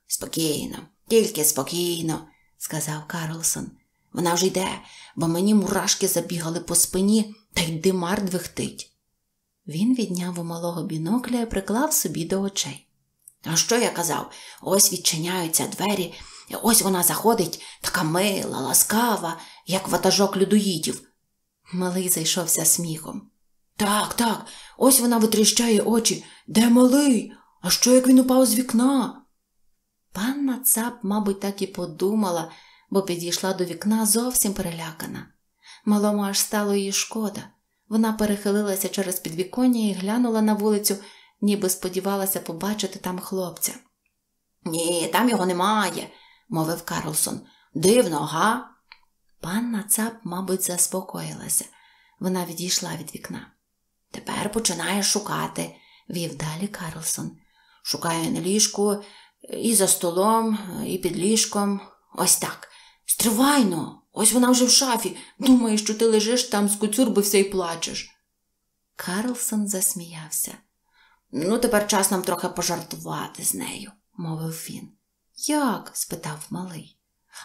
Спокійно, тільки спокійно, сказав Карлсон. Вона вже йде, бо мені мурашки забігали по спині, та й димар двихтить. Він відняв у малого бінокля і приклав собі до очей. А що я казав? Ось відчиняються двері, ось вона заходить, така мила, ласкава, як ватажок людоїдів. Малий зайшовся сміхом. Так, так, ось вона витріщає очі. Де малий? А що як він упав з вікна? Панна цап, мабуть, так і подумала, бо підійшла до вікна зовсім перелякана. Малому аж стало її шкода. Вона перехилилася через підвіконня і глянула на вулицю, ніби сподівалася побачити там хлопця. Ні, там його немає, мовив Карлсон. Дивно, га? Панна цап, мабуть, заспокоїлася. Вона відійшла від вікна. Тепер починаєш шукати, вів далі Карлсон. Шукає на ліжку і за столом, і під ліжком. Ось так. Стривайно, ось вона вже в шафі. Думає, що ти лежиш там, скуцюрбився і плачеш. Карлсон засміявся. Ну, тепер час нам трохи пожартувати з нею, мовив він. Як? спитав малий.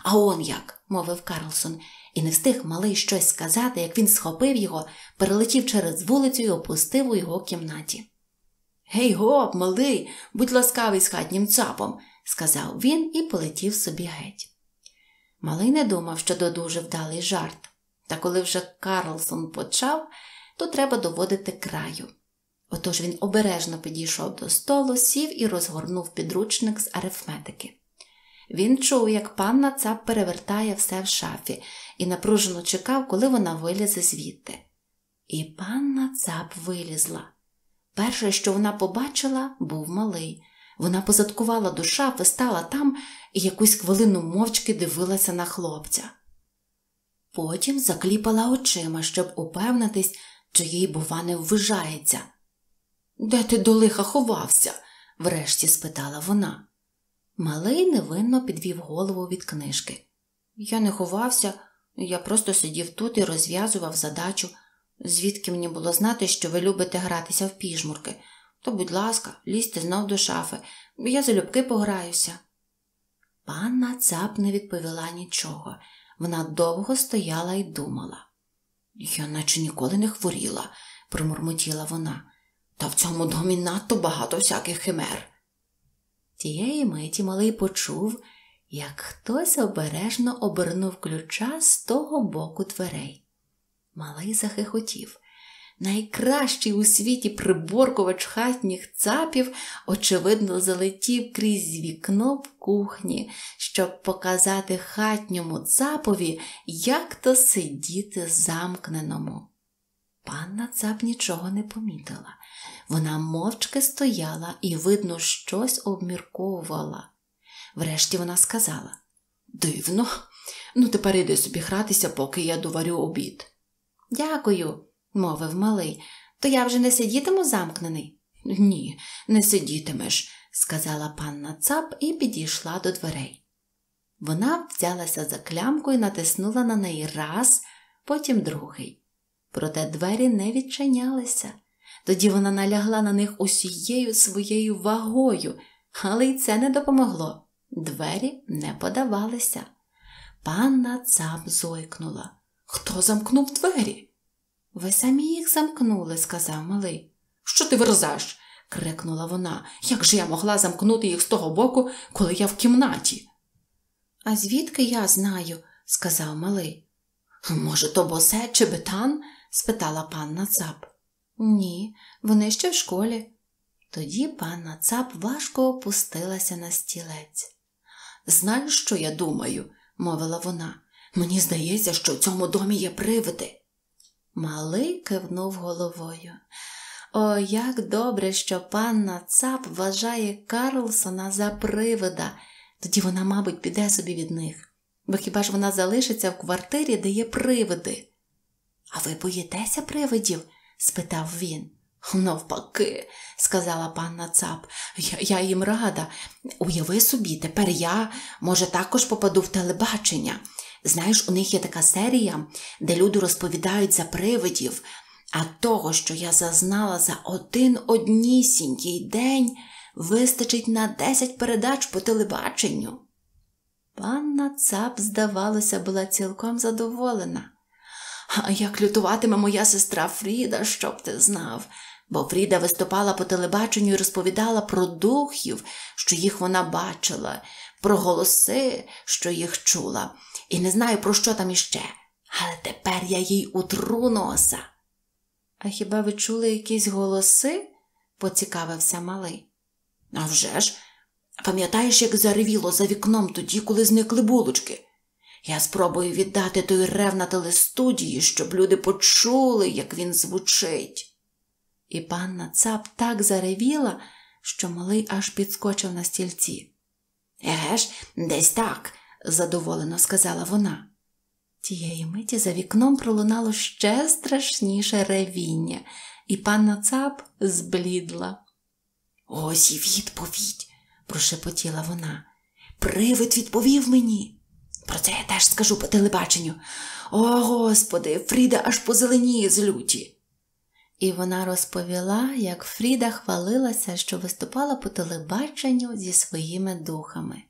А он як, мовив Карлсон, і не встиг малий щось сказати, як він схопив його, перелетів через вулицю і опустив у його кімнаті. Гей гоп, малий, будь ласкавий з хатнім цапом, сказав він і полетів собі геть. Малий не думав, що до дуже вдалий жарт, та коли вже Карлсон почав, то треба доводити краю. Отож він обережно підійшов до столу, сів і розгорнув підручник з арифметики. Він чув, як панна цап перевертає все в шафі і напружено чекав, коли вона вилізе звідти. І панна цап вилізла. Перше, що вона побачила, був малий. Вона позадкувала до шафи, стала там і якусь хвилину мовчки дивилася на хлопця. Потім закліпала очима, щоб упевнитись, чи їй, бува, не ввижається. Де ти до лиха ховався? врешті спитала вона. Малий невинно підвів голову від книжки. Я не ховався, я просто сидів тут і розв'язував задачу, звідки мені було знати, що ви любите гратися в піжмурки. То, будь ласка, лізьте знов до шафи, я залюбки пограюся. Панна цап не відповіла нічого. Вона довго стояла і думала. Я наче ніколи не хворіла, промурмотіла вона. Та в цьому домі надто багато всяких химер. Тієї миті малий почув, як хтось обережно обернув ключа з того боку дверей. Малий захихотів. Найкращий у світі приборкувач хатніх цапів, очевидно, залетів крізь вікно в кухні, щоб показати хатньому цапові, як то сидіти замкненому. Панна цап нічого не помітила. Вона мовчки стояла і, видно, щось обмірковувала. Врешті вона сказала: Дивно, ну тепер іди собі гратися, поки я доварю обід. Дякую, мовив малий, то я вже не сидітиму замкнений. Ні, не сидітимеш, сказала панна цап і підійшла до дверей. Вона взялася за клямку і натиснула на неї раз, потім другий. Проте двері не відчинялися. Тоді вона налягла на них усією своєю вагою, але й це не допомогло. Двері не подавалися. Панна цап зойкнула. Хто замкнув двері? Ви самі їх замкнули, сказав малий. Що ти верзаш? крикнула вона. Як же я могла замкнути їх з того боку, коли я в кімнаті? А звідки я знаю, сказав малий. Може, то босе чи бетан? спитала панна цап. Ні, вони ще в школі. Тоді панна цап важко опустилася на стілець. Знаєш, що я думаю, мовила вона. Мені здається, що в цьому домі є привиди. Малий кивнув головою. О, як добре, що панна цап вважає Карлсона за привида, тоді вона, мабуть, піде собі від них, бо хіба ж вона залишиться в квартирі, де є привиди? А ви боїтеся привидів? спитав він. Навпаки, сказала панна Цап, я, я їм рада. Уяви собі, тепер я, може, також попаду в телебачення. Знаєш, у них є така серія, де люди розповідають за привидів, а того, що я зазнала за один однісінький день, вистачить на десять передач по телебаченню. Панна Цап, здавалося, була цілком задоволена. А як лютуватиме моя сестра Фріда, щоб ти знав. Бо Фріда виступала по телебаченню і розповідала про духів, що їх вона бачила, про голоси, що їх чула, і не знаю, про що там іще. Але тепер я їй утру носа. А хіба ви чули якісь голоси? поцікавився малий. «А вже ж! Пам'ятаєш, як заревіло за вікном тоді, коли зникли булочки? Я спробую віддати той рев на телестудії, щоб люди почули, як він звучить. І панна цап так заревіла, що малий аж підскочив на стільці. Еге ж, десь так, задоволено сказала вона. Тієї миті за вікном пролунало ще страшніше ревіння, і панна цап зблідла. Ось і відповідь, прошепотіла вона. Привид відповів мені. Про це я теж скажу по телебаченню. О, Господи, Фріда аж позеленіє з люті. І вона розповіла, як Фріда хвалилася, що виступала по телебаченню зі своїми духами.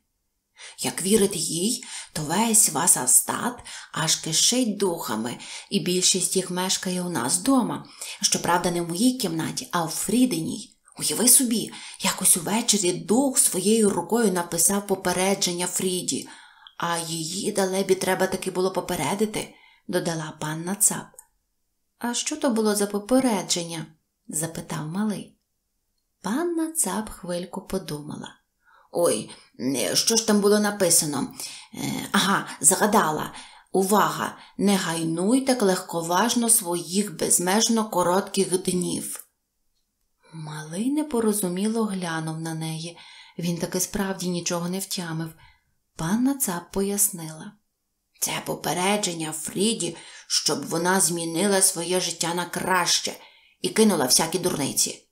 Як вірити їй, то весь вас Астат аж кишить духами, і більшість їх мешкає у нас вдома, щоправда, не в моїй кімнаті, а у Фрідиній. Уяви собі, якось увечері дух своєю рукою написав попередження Фріді – а її далебі треба таки було попередити, додала панна цап. А що то було за попередження? запитав малий. Панна цап хвильку подумала. Ой, е, що ж там було написано? Е, ага, згадала. Увага, не гайнуй так легковажно своїх безмежно коротких днів. Малий непорозуміло глянув на неї. Він таки справді нічого не втямив. Панна Цап пояснила. Це попередження Фріді, щоб вона змінила своє життя на краще і кинула всякі дурниці.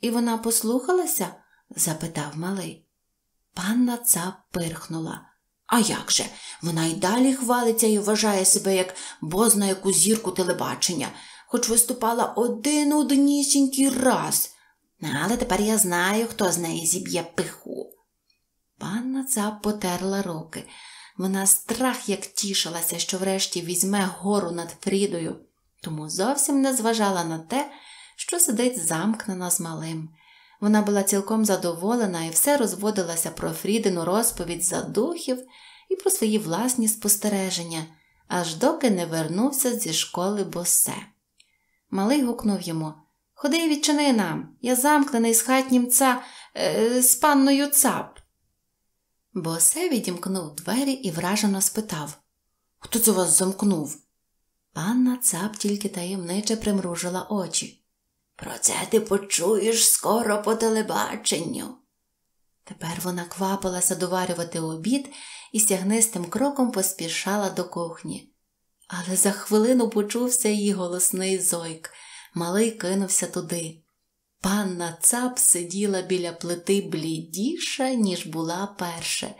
І вона послухалася? запитав малий. Панна Цап пирхнула. А як же? Вона й далі хвалиться і вважає себе як бозна яку зірку телебачення, хоч виступала один однісінький раз. Ну, але тепер я знаю, хто з неї зіб'є пиху. Панна Цап потерла руки. Вона страх як тішилася, що врешті візьме гору над Фрідою, тому зовсім не зважала на те, що сидить замкнена з малим. Вона була цілком задоволена і все розводилася про Фрідину розповідь за духів і про свої власні спостереження, аж доки не вернувся зі школи босе. Малий гукнув йому Ходи, відчини нам, я замкнений з хатнім ца... Е, з панною цап. Босе відімкнув двері і вражено спитав Хто це вас замкнув? Панна цап тільки таємниче примружила очі. Про це ти почуєш скоро по телебаченню. Тепер вона квапилася доварювати обід і стягнистим кроком поспішала до кухні. Але за хвилину почувся її голосний зойк. Малий кинувся туди. Панна цап сиділа біля плити блідіша, ніж була перше,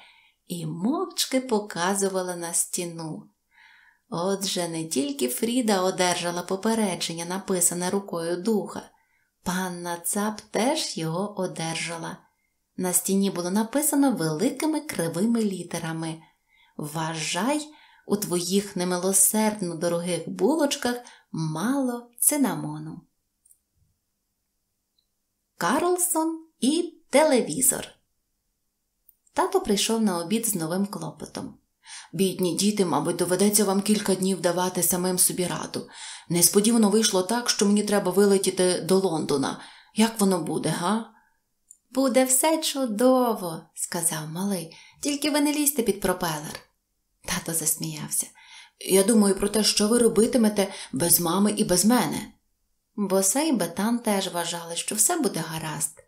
і мовчки показувала на стіну. Отже, не тільки Фріда одержала попередження, написане рукою духа, панна цап теж його одержала. На стіні було написано великими кривими літерами Вважай, у твоїх немилосердно дорогих булочках мало цинамону. Карлсон і телевізор. Тато прийшов на обід з новим клопотом. Бідні діти, мабуть, доведеться вам кілька днів давати самим собі раду. Несподівано вийшло так, що мені треба вилетіти до Лондона. Як воно буде, га? Буде все чудово, сказав малий, тільки ви не лізьте під пропелер. Тато засміявся. Я думаю про те, що ви робитимете без мами і без мене бо сей Бетан теж вважали, що все буде гаразд.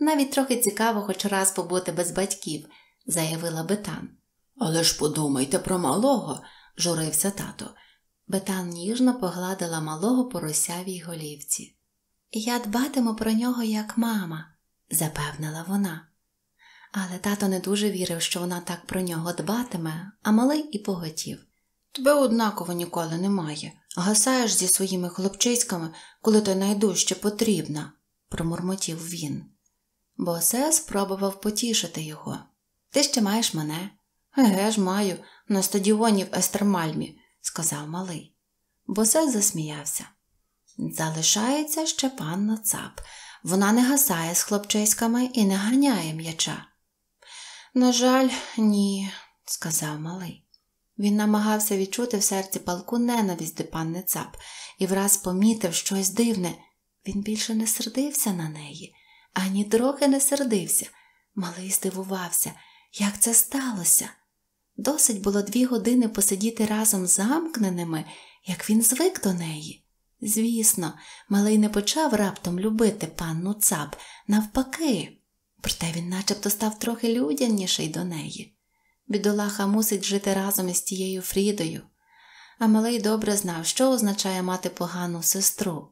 Навіть трохи цікаво хоч раз побути без батьків, заявила Бетан. Але ж подумайте про малого, журився тато. Бетан ніжно погладила малого по росявій голівці. Я дбатиму про нього як мама, запевнила вона. Але тато не дуже вірив, що вона так про нього дбатиме, а малий і поготів. Тебе однаково ніколи немає, Гасаєш зі своїми хлопчиськами, коли то найдужче потрібна, промурмотів він. Босе спробував потішити його. Ти ще маєш мене? Еге ж, маю, на стадіоні в Естермальмі, сказав малий. Босе засміявся. Залишається ще панна цап. Вона не гасає з хлопчиськами і не ганяє м'яча. На жаль, ні, сказав малий. Він намагався відчути в серці палку ненависть до панни цап і враз помітив щось дивне. Він більше не сердився на неї, ані трохи не сердився. Малий здивувався, як це сталося. Досить було дві години посидіти разом замкненими, як він звик до неї. Звісно, малий не почав раптом любити панну цап, навпаки, проте він начебто став трохи людяніший до неї. Бідолаха мусить жити разом із тією Фрідою, а малий добре знав, що означає мати погану сестру.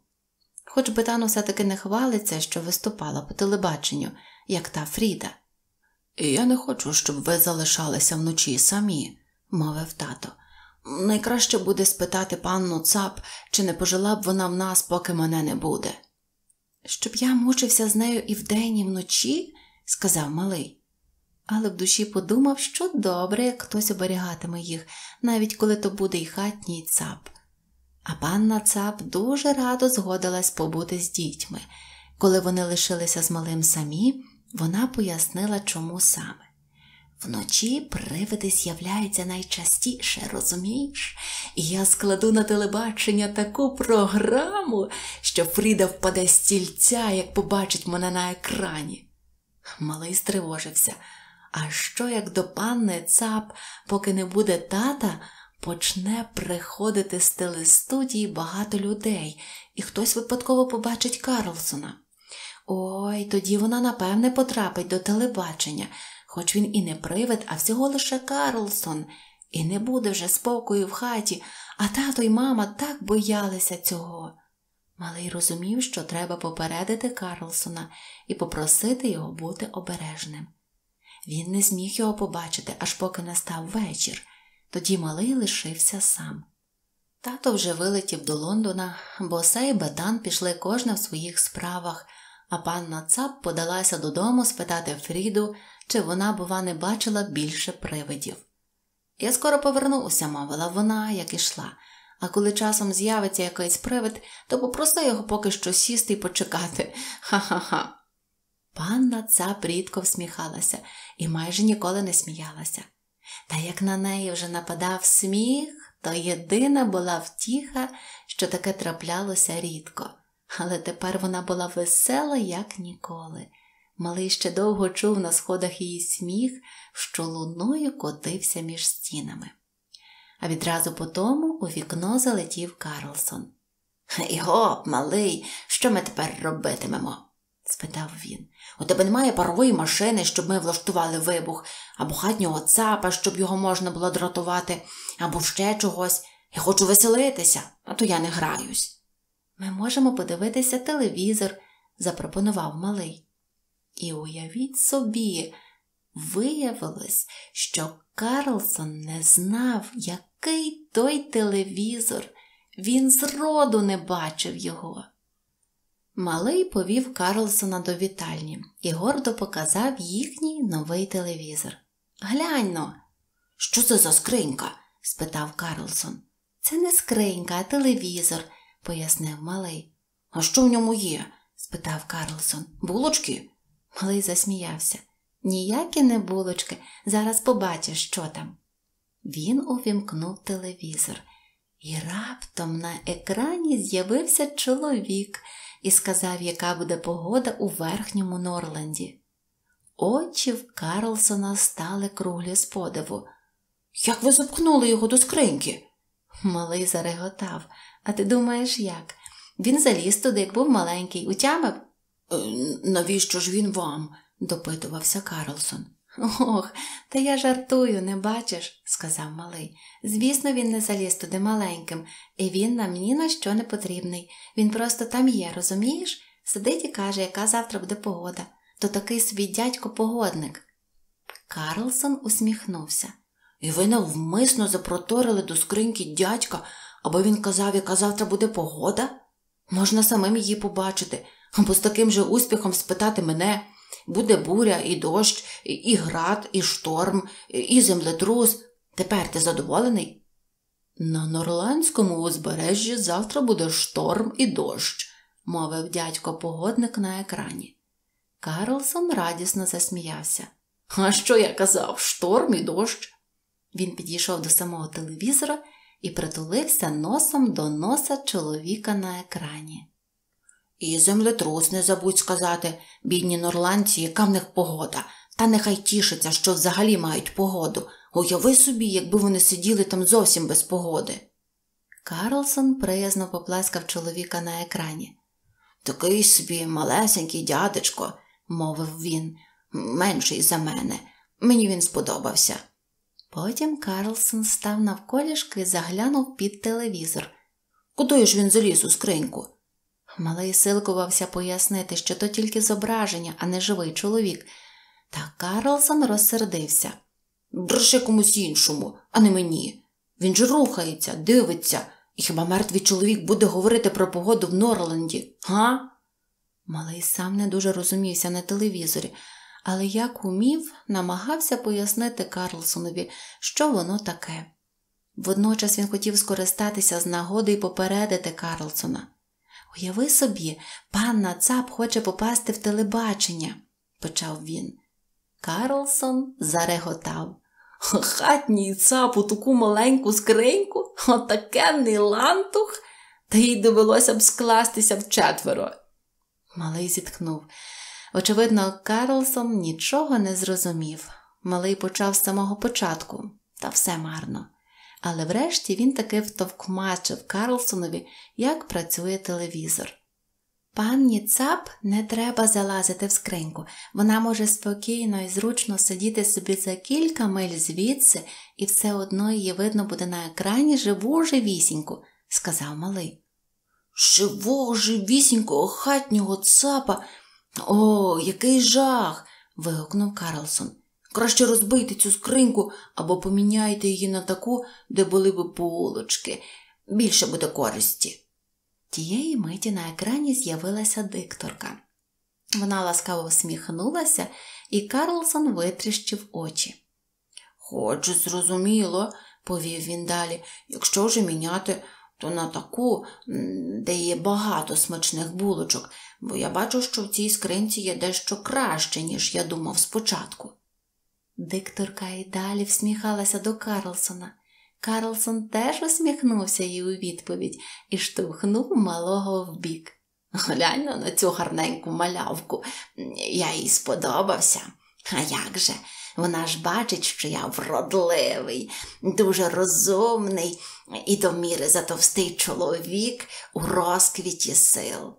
Хоч би тан усе таки не хвалиться, що виступала по телебаченню, як та Фріда. Я не хочу, щоб ви залишалися вночі самі, мовив тато. Найкраще буде спитати панну цап, чи не пожила б вона в нас, поки мене не буде. Щоб я мучився з нею і вдень, і вночі, сказав малий але в душі подумав, що добре, як хтось оберігатиме їх, навіть коли то буде й хатній цап. А панна цап дуже радо згодилась побути з дітьми. Коли вони лишилися з малим самі, вона пояснила, чому саме. Вночі привиди з'являються найчастіше, розумієш? І я складу на телебачення таку програму, що Фріда впаде з стільця, як побачить мене на екрані. Малий стривожився. А що як до панни цап, поки не буде тата, почне приходити з телестудії багато людей, і хтось випадково побачить Карлсона? Ой, тоді вона, напевне, потрапить до телебачення, хоч він і не привид, а всього лише Карлсон, і не буде вже спокою в хаті, а тато й мама так боялися цього. Малий розумів, що треба попередити Карлсона і попросити його бути обережним. Він не зміг його побачити, аж поки настав вечір, тоді малий лишився сам. Тато вже вилетів до Лондона, бо сей Бетан пішли кожне в своїх справах, а панна Цап подалася додому спитати Фріду, чи вона, бува, не бачила більше привидів. Я скоро повернуся, мовила вона, як ішла, а коли часом з'явиться якийсь привид, то попроси його поки що сісти і почекати. Ха-ха-ха. Панна цап рідко всміхалася і майже ніколи не сміялася. Та як на неї вже нападав сміх, то єдина була втіха, що таке траплялося рідко. Але тепер вона була весела, як ніколи. Малий ще довго чув на сходах її сміх, що луною котився між стінами. А відразу по тому у вікно залетів Карлсон. Його, малий, що ми тепер робитимемо? спитав він. У тебе немає парової машини, щоб ми влаштували вибух, або хатнього цапа, щоб його можна було дратувати, або ще чогось. Я хочу веселитися, а то я не граюсь. Ми можемо подивитися телевізор, запропонував малий. І уявіть собі, виявилось, що Карлсон не знав, який той телевізор. Він зроду не бачив його. Малий повів Карлсона до вітальні і гордо показав їхній новий телевізор. Глянь но, що це за скринька? спитав Карлсон. Це не скринька, а телевізор, пояснив малий. А що в ньому є? спитав Карлсон. Булочки? Малий засміявся. Ніякі не булочки, зараз побачиш, що там. Він увімкнув телевізор, і раптом на екрані з'явився чоловік і сказав, яка буде погода у верхньому Норленді. Очі в Карлсона стали круглі з подиву. Як ви запхнули його до скриньки? Малий зареготав. А ти думаєш, як? Він заліз туди, як був маленький, утямив? Е, навіщо ж він вам? допитувався Карлсон. Ох, та я жартую, не бачиш, сказав малий. Звісно, він не заліз туди маленьким, і він нам ні на що не потрібний. Він просто там є, розумієш? Сидить і каже, яка завтра буде погода. То такий свій дядько погодник. Карлсон усміхнувся. І ви навмисно запроторили до скриньки дядька, або він казав, яка завтра буде погода? Можна самим її побачити, або з таким же успіхом спитати мене. Буде буря, і дощ, і град, і шторм, і землетрус. Тепер ти задоволений? На Норландському узбережжі завтра буде шторм і дощ, мовив дядько погодник на екрані. Карлсон радісно засміявся. А що я казав? Шторм і дощ? Він підійшов до самого телевізора і притулився носом до носа чоловіка на екрані. І землетрус не забудь сказати, бідні норландці, яка в них погода, та нехай тішиться, що взагалі мають погоду. Уяви собі, якби вони сиділи там зовсім без погоди. Карлсон приязно поплескав чоловіка на екрані. Такий собі малесенький дядечко, мовив він, менший за мене. Мені він сподобався. Потім Карлсон став навколішки і заглянув під телевізор. Куди ж він заліз у скриньку? Малий силкувався пояснити, що то тільки зображення, а не живий чоловік. Та Карлсон розсердився. Бреше комусь іншому, а не мені. Він же рухається, дивиться, і хіба мертвий чоловік буде говорити про погоду в Норланді, га? Малий сам не дуже розумівся на телевізорі, але як умів, намагався пояснити Карлсонові, що воно таке. Водночас він хотів скористатися з нагоди і попередити Карлсона. Уяви собі, панна цап хоче попасти в телебачення, почав він. Карлсон зареготав. Хатній цап у таку маленьку скриньку, отакенний лантух, та їй довелося б скластися в четверо. Малий зітхнув. Очевидно, Карлсон нічого не зрозумів. Малий почав з самого початку, та все марно але врешті він таки втовкмачив Карлсонові, як працює телевізор. Панні цап не треба залазити в скриньку, вона може спокійно і зручно сидіти собі за кілька миль звідси, і все одно її видно буде на екрані живу живісіньку, сказав малий. Живого живісінького хатнього цапа. О, який жах. вигукнув Карлсон. Краще розбийте цю скриньку або поміняйте її на таку, де були б полочки. Більше буде користі. Тієї миті на екрані з'явилася дикторка. Вона ласкаво всміхнулася, і Карлсон витріщив очі. Хоч, зрозуміло, повів він далі, якщо вже міняти, то на таку, де є багато смачних булочок, бо я бачу, що в цій скринці є дещо краще, ніж я думав спочатку. Дикторка і далі всміхалася до Карлсона. Карлсон теж усміхнувся їй у відповідь і штовхнув малого вбік. Глянь на цю гарненьку малявку, я їй сподобався. А як же? Вона ж бачить, що я вродливий, дуже розумний і до міри затовстий чоловік у розквіті сил.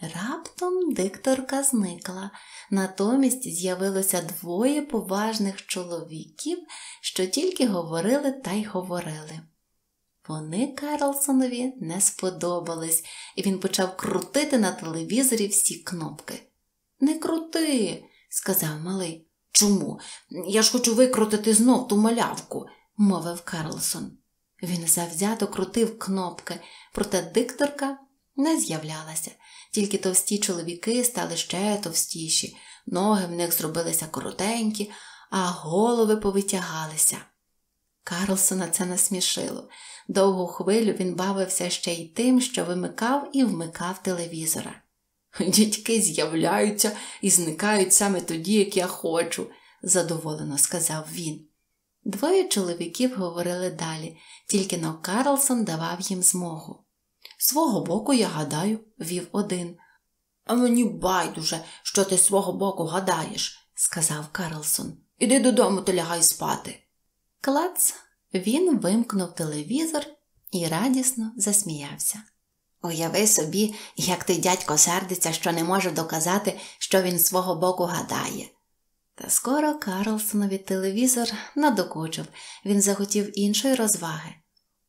Раптом дикторка зникла, натомість з'явилося двоє поважних чоловіків, що тільки говорили та й говорили. Вони Карлсонові не сподобались, і він почав крутити на телевізорі всі кнопки. Не крути, сказав малий. Чому? Я ж хочу викрутити знов ту малявку, мовив Карлсон. Він завзято крутив кнопки, проте дикторка не з'являлася. Тільки товсті чоловіки стали ще товстіші, ноги в них зробилися коротенькі, а голови повитягалися. Карлсона це насмішило. Довгу хвилю він бавився ще й тим, що вимикав і вмикав телевізора. Дітьки з'являються і зникають саме тоді, як я хочу, задоволено сказав він. Двоє чоловіків говорили далі, тільки но Карлсон давав їм змогу. Свого боку, я гадаю, вів один. А мені байдуже, що ти свого боку гадаєш, сказав Карлсон. Іди додому та лягай спати. Клац, він вимкнув телевізор і радісно засміявся. Уяви собі, як ти дядько сердиться, що не може доказати, що він свого боку гадає. Та скоро Карлсонові телевізор надокочив, він захотів іншої розваги.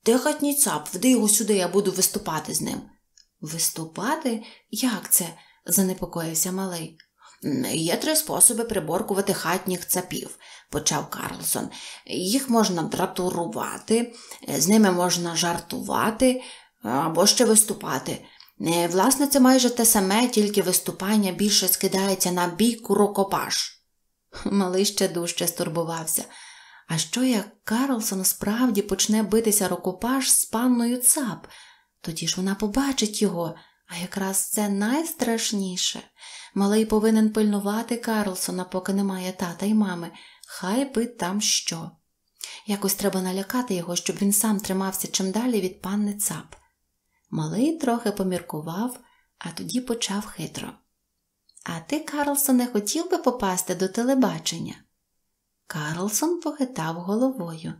Ти хатній цап, вди його сюди, я буду виступати з ним. Виступати? Як це? занепокоївся малий. Є три способи приборкувати хатніх цапів, почав Карлсон. Їх можна дратурувати, е, з ними можна жартувати е, або ще виступати. Е, власне, це майже те саме, тільки виступання більше скидається на бійку рукопаш. Малий ще дужче стурбувався. А що як Карлсон справді почне битися рукопаш з панною цап? Тоді ж вона побачить його, а якраз це найстрашніше. Малий повинен пильнувати Карлсона, поки немає тата й мами, хай би там що. Якось треба налякати його, щоб він сам тримався чим далі від панни цап. Малий трохи поміркував, а тоді почав хитро. А ти, Карлсон, не хотів би попасти до телебачення? Карлсон похитав головою.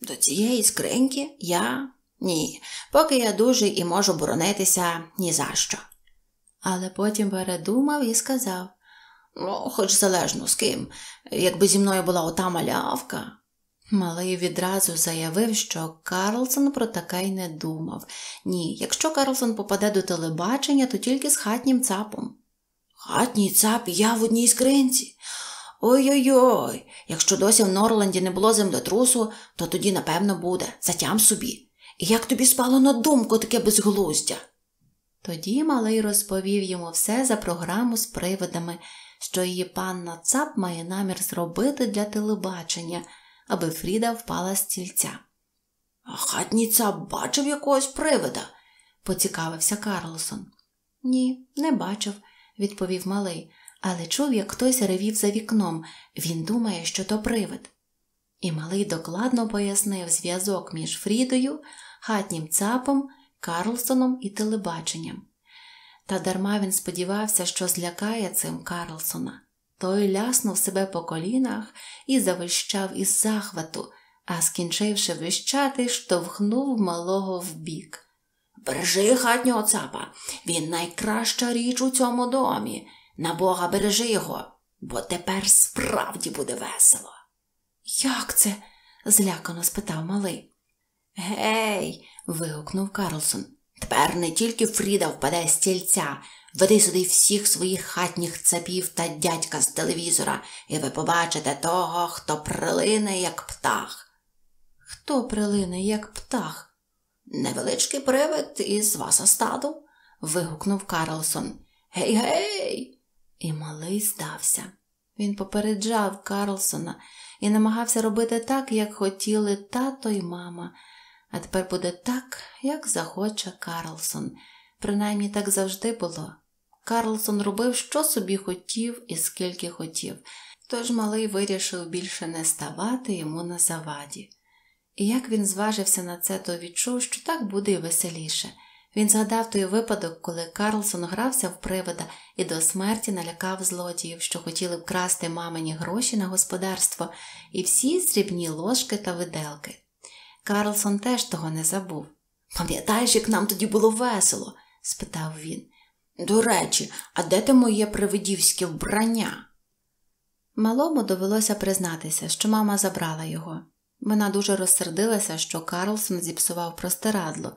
До цієї скриньки я? Ні. Поки я дужий і можу боронитися ні за що». Але потім передумав і сказав Ну, хоч залежно з ким, якби зі мною була ота малявка. Малий відразу заявив, що Карлсон про таке й не думав. Ні, якщо Карлсон попаде до телебачення, то тільки з хатнім цапом. Хатній цап я в одній скринці. Ой-ой, ой якщо досі в Норланді не було землетрусу, то тоді, напевно, буде, затям собі. І як тобі спало на думку таке безглуздя? Тоді малий розповів йому все за програму з привидами, що її панна Цап має намір зробити для телебачення, аби Фріда впала з стільця. А хатній цап бачив якогось привида? поцікавився Карлсон. Ні, не бачив, відповів малий але чув, як хтось ревів за вікном він думає, що то привид. І малий докладно пояснив зв'язок між Фрідою, хатнім цапом, Карлсоном і телебаченням. Та дарма він сподівався, що злякає цим Карлсона. Той ляснув себе по колінах і завищав із захвату, а скінчивши вищати, штовхнув малого вбік. Бережи хатнього цапа, він найкраща річ у цьому домі. На Бога бережи його, бо тепер справді буде весело. Як це? злякано спитав малий. Гей, вигукнув Карлсон. Тепер не тільки Фріда впаде з тільця, веди сюди всіх своїх хатніх цапів та дядька з телевізора, і ви побачите того, хто прилине, як птах. Хто прилине, як птах? Невеличкий привид із вас остаду. вигукнув Карлсон. Гей, гей. І малий здався. Він попереджав Карлсона і намагався робити так, як хотіли тато й мама, а тепер буде так, як захоче Карлсон. Принаймні так завжди було. Карлсон робив, що собі хотів і скільки хотів, тож малий вирішив більше не ставати йому на заваді. І як він зважився на це, то відчув, що так буде й веселіше. Він згадав той випадок, коли Карлсон грався в привода і до смерті налякав злодіїв, що хотіли вкрасти мамині гроші на господарство і всі срібні ложки та виделки. Карлсон теж того не забув. Пам'ятаєш, як нам тоді було весело? спитав він. До речі, а де те моє привидівське вбрання? Малому довелося признатися, що мама забрала його. Вона дуже розсердилася, що Карлсон зіпсував простирадло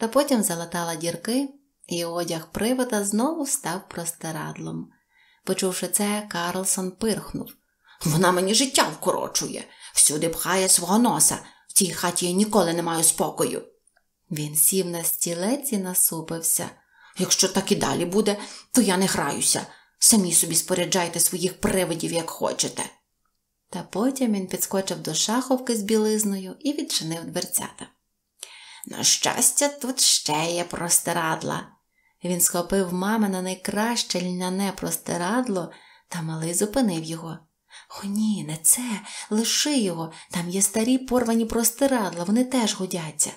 та потім залатала дірки, і одяг привода знову став простирадлом. Почувши це, Карлсон пирхнув. Вона мені життя вкорочує, всюди пхає свого носа, в цій хаті я ніколи не маю спокою. Він сів на стілець і насупився. Якщо так і далі буде, то я не граюся. Самі собі споряджайте своїх привидів, як хочете. Та потім він підскочив до шаховки з білизною і відчинив дверцята. На щастя, тут ще є простирадла. Він схопив мами на найкраще льняне простирадло, та малий зупинив його. О, ні, не це, лиши його, там є старі порвані простирадла, вони теж годяться.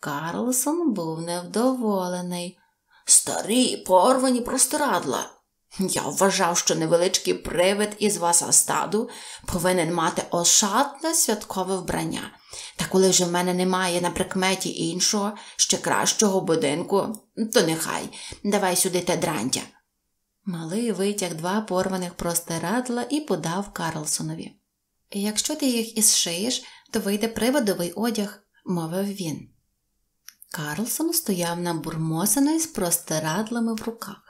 Карлсон був невдоволений. Старі порвані простирадла. Я вважав, що невеличкий привид із вас стаду повинен мати ошатне святкове вбрання. Та коли вже в мене немає на прикметі іншого, ще кращого будинку, то нехай давай сюди те дрантя. Малий витяг два порваних простирадла і подав Карлсонові. Якщо ти їх ізшиєш, то вийде приводовий одяг, мовив він. Карлсон стояв на бурмосиної з простирадлами в руках.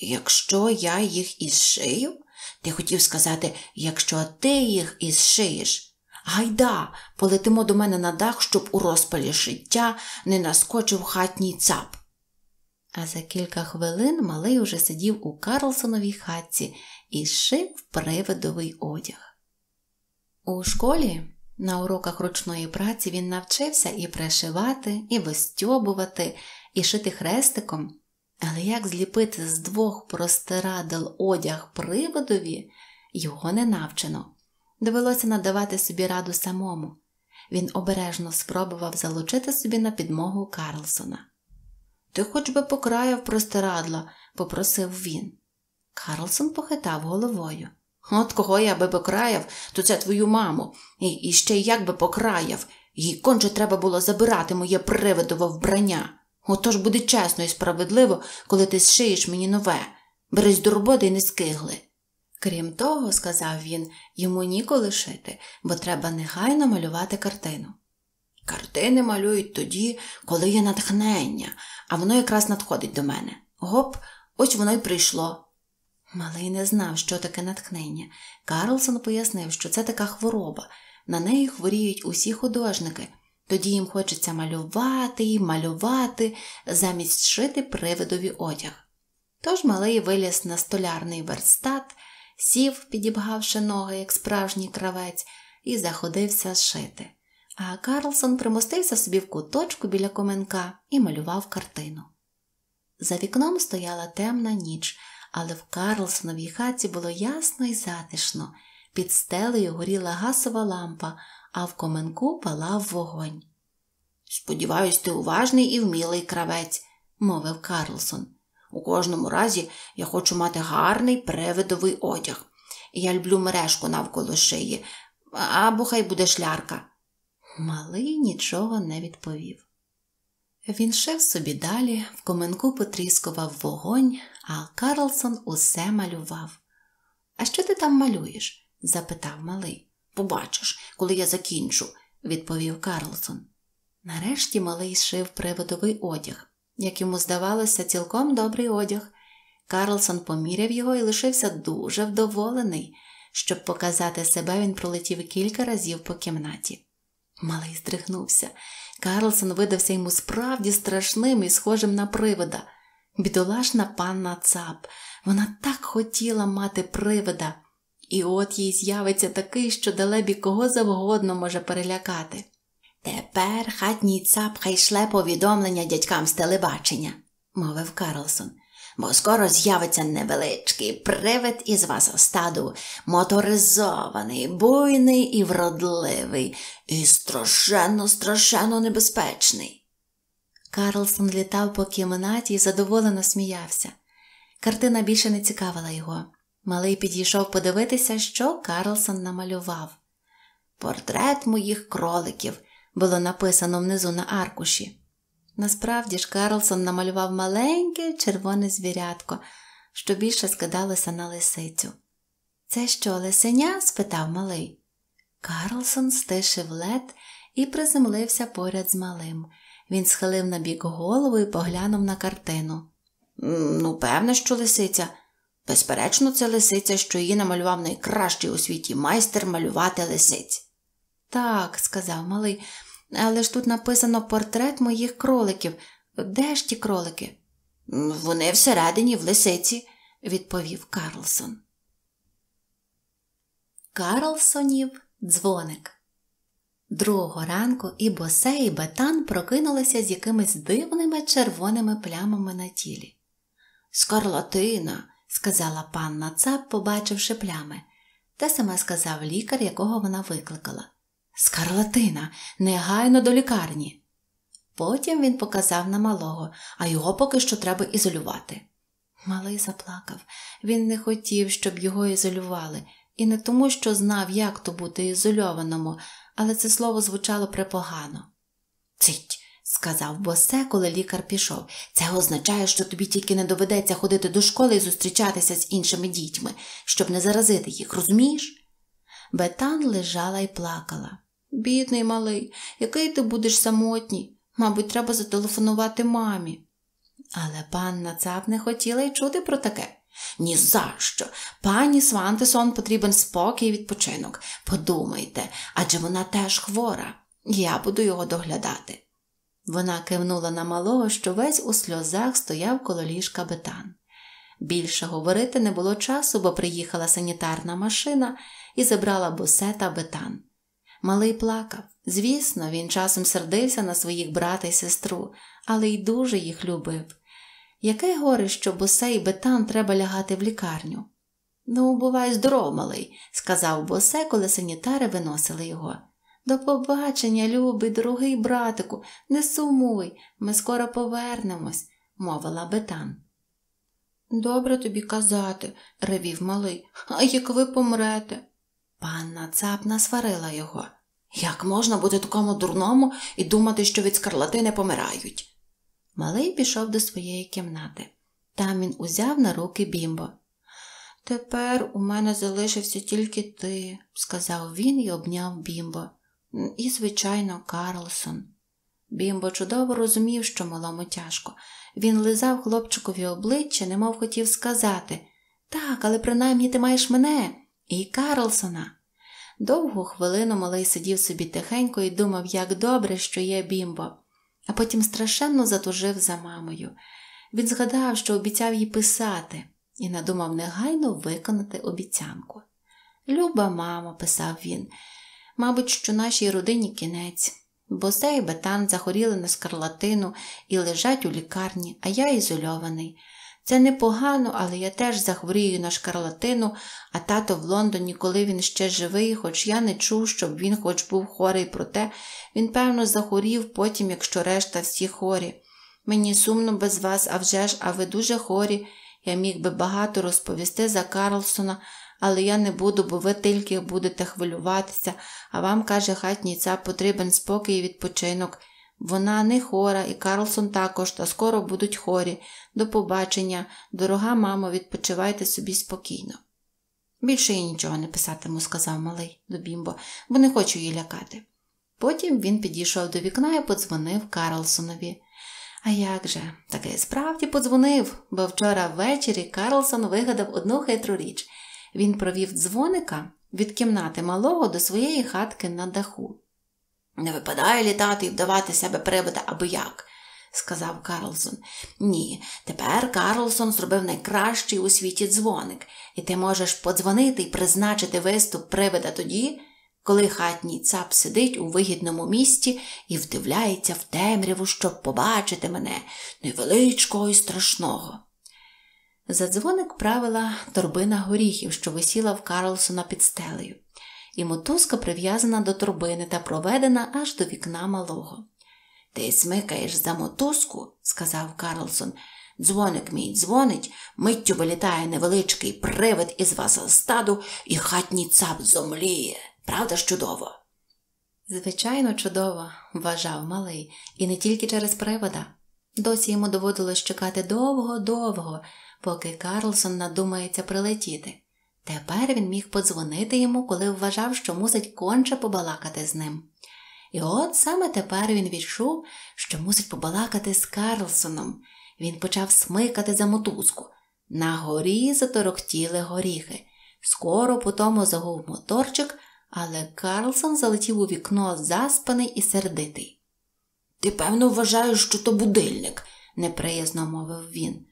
Якщо я їх ізшию? Ти хотів сказати, якщо ти їх ізшиєш. Гайда, полетимо до мене на дах, щоб у розпалі шиття не наскочив хатній цап. А за кілька хвилин малий уже сидів у Карлсоновій хатці і шив приводовий одяг. У школі на уроках ручної праці він навчився і пришивати, і вистьобувати, і шити хрестиком, але як зліпити з двох простирадил одяг приводові, його не навчено. Довелося надавати собі раду самому. Він обережно спробував залучити собі на підмогу Карлсона. Ти хоч би покраяв простирадла, попросив він. Карлсон похитав головою. От кого я би покраяв, то це твою маму, і, і ще як би покраяв, їй конче треба було забирати моє приводове вбрання. Отож буде чесно і справедливо, коли ти зшиєш мені нове. Берись до роботи і не скигли. Крім того, сказав він, йому ніколи шити, бо треба негайно малювати картину. Картини малюють тоді, коли є натхнення, а воно якраз надходить до мене. Гоп, ось воно й прийшло. Малий не знав, що таке натхнення. Карлсон пояснив, що це така хвороба. На неї хворіють усі художники, тоді їм хочеться малювати і малювати, замість шити привидові одяг. Тож малий виліз на столярний верстат, сів, підібгавши ноги, як справжній кравець, і заходився шити. А Карлсон примостився собі в куточку біля коменка і малював картину. За вікном стояла темна ніч, але в Карлсоновій хаті було ясно і затишно. Під стелею горіла гасова лампа, а в коменку палав вогонь. Сподіваюсь, ти уважний і вмілий кравець, мовив Карлсон. У кожному разі я хочу мати гарний привидовий одяг. Я люблю мережку навколо шиї, або хай буде шлярка. Малий нічого не відповів. Він шив собі далі, в коменку потріскував вогонь, а Карлсон усе малював. А що ти там малюєш? запитав малий. Побачиш, коли я закінчу, відповів Карлсон. Нарешті малий шив приводовий одяг, як йому здавалося, цілком добрий одяг. Карлсон поміряв його і лишився дуже вдоволений. Щоб показати себе, він пролетів кілька разів по кімнаті. Малий здригнувся. Карлсон видався йому справді страшним і схожим на привида. Бідолашна панна Цап. Вона так хотіла мати привида. І от їй з'явиться такий, що далебі кого завгодно може перелякати. Тепер хатній цап хай шле повідомлення дядькам з телебачення, мовив Карлсон, бо скоро з'явиться невеличкий привид із вас стаду, моторизований, буйний і вродливий, і страшенно, страшенно небезпечний. Карлсон літав по кімнаті і задоволено сміявся. Картина більше не цікавила його. Малий підійшов подивитися, що Карлсон намалював. Портрет моїх кроликів було написано внизу на аркуші. Насправді ж Карлсон намалював маленьке червоне звірятко, що більше скидалося на лисицю. Це що, лисеня? спитав малий. Карлсон стишив лед і приземлився поряд з малим. Він схилив набік голову і поглянув на картину. Ну, певне, що лисиця, Безперечно, це лисиця, що її намалював найкращий у світі майстер малювати лисиць. Так, сказав малий, але ж тут написано портрет моїх кроликів. Де ж ті кролики? Вони всередині, в лисиці, відповів Карлсон. Карлсонів дзвоник. Другого ранку і босе, і Бетан прокинулися з якимись дивними червоними плямами на тілі. Скарлатина, сказала панна Цап, побачивши плями, те саме сказав лікар, якого вона викликала. Скарлатина, негайно до лікарні. Потім він показав на малого, а його поки що треба ізолювати. Малий заплакав. Він не хотів, щоб його ізолювали, і не тому, що знав, як то бути ізольованому, але це слово звучало препогано. Цей сказав босе, коли лікар пішов. Це означає, що тобі тільки не доведеться ходити до школи і зустрічатися з іншими дітьми, щоб не заразити їх, розумієш? Бетан лежала і плакала. Бідний малий, який ти будеш самотній? Мабуть, треба зателефонувати мамі. Але панна цап не хотіла й чути про таке. Ні за що. Пані Свантесон потрібен спокій і відпочинок. Подумайте, адже вона теж хвора. Я буду його доглядати. Вона кивнула на малого, що весь у сльозах стояв коло ліжка бетан. Більше говорити не було часу, бо приїхала санітарна машина і забрала босе та бетан. Малий плакав. Звісно, він часом сердився на своїх брата і сестру, але й дуже їх любив. Яке горе, що босе і бетан треба лягати в лікарню. Ну, бувай здоров, малий, сказав босе, коли санітари виносили його. До побачення, любий, дорогий братику, не сумуй, ми скоро повернемось, мовила Бетан. Добре тобі казати, ревів малий, а як ви помрете. Панна цапна сварила його. Як можна бути такому дурному і думати, що від скарлати не помирають? Малий пішов до своєї кімнати. Там він узяв на руки бімбо. Тепер у мене залишився тільки ти, сказав він і обняв бімбо. І, звичайно, Карлсон. Бімбо чудово розумів, що малому тяжко. Він лизав хлопчикові обличчя, немов хотів сказати так, але принаймні ти маєш мене і Карлсона. Довгу хвилину малий сидів собі тихенько і думав, як добре, що є бімбо, а потім страшенно затужив за мамою. Він згадав, що обіцяв їй писати, і надумав негайно виконати обіцянку. Люба мамо, писав він. Мабуть, що нашій родині кінець. Бозе і Бетан захоріли на скарлатину і лежать у лікарні, а я ізольований. Це непогано, але я теж захворію на шкарлатину, а тато в Лондоні, коли він ще живий, хоч я не чув, щоб він хоч був хорий, проте він, певно, захворів потім, якщо решта всі хорі. Мені сумно без вас, а вже ж, а ви дуже хорі. Я міг би багато розповісти за Карлсона, але я не буду, бо ви тільки будете хвилюватися, а вам, каже хатній ця, потрібен спокій і відпочинок. Вона не хора, і Карлсон також, та скоро будуть хорі. До побачення, дорога мамо, відпочивайте собі спокійно. Більше я нічого не писатиму, сказав малий до Бімбо, бо не хочу її лякати. Потім він підійшов до вікна і подзвонив Карлсонові. А як же, таки справді подзвонив, бо вчора ввечері Карлсон вигадав одну хитру річ. Він провів дзвоника від кімнати малого до своєї хатки на даху. Не випадає літати і вдавати себе привода аби як, сказав Карлсон. Ні, тепер Карлсон зробив найкращий у світі дзвоник, і ти можеш подзвонити і призначити виступ привида тоді, коли хатній цап сидить у вигідному місті і вдивляється в темряву, щоб побачити мене невеличкого і страшного. За дзвоник правила торбина горіхів, що висіла в Карлсона під стелею, і мотузка прив'язана до торбини та проведена аж до вікна малого. Ти смикаєш за мотузку, сказав Карлсон. Дзвоник мій дзвонить, миттю вилітає невеличкий привид із вас стаду, і хатній цап зомліє. Правда ж чудово? Звичайно, чудово, вважав малий, і не тільки через привода. Досі йому доводилось чекати довго-довго поки Карлсон надумається прилетіти. Тепер він міг подзвонити йому, коли вважав, що мусить конче побалакати з ним. І от саме тепер він відчув, що мусить побалакати з Карлсоном. Він почав смикати за мотузку. На горі заторохтіли горіхи. Скоро по тому загув моторчик, але Карлсон залетів у вікно заспаний і сердитий. Ти, певно, вважаєш, що то будильник, неприязно мовив він.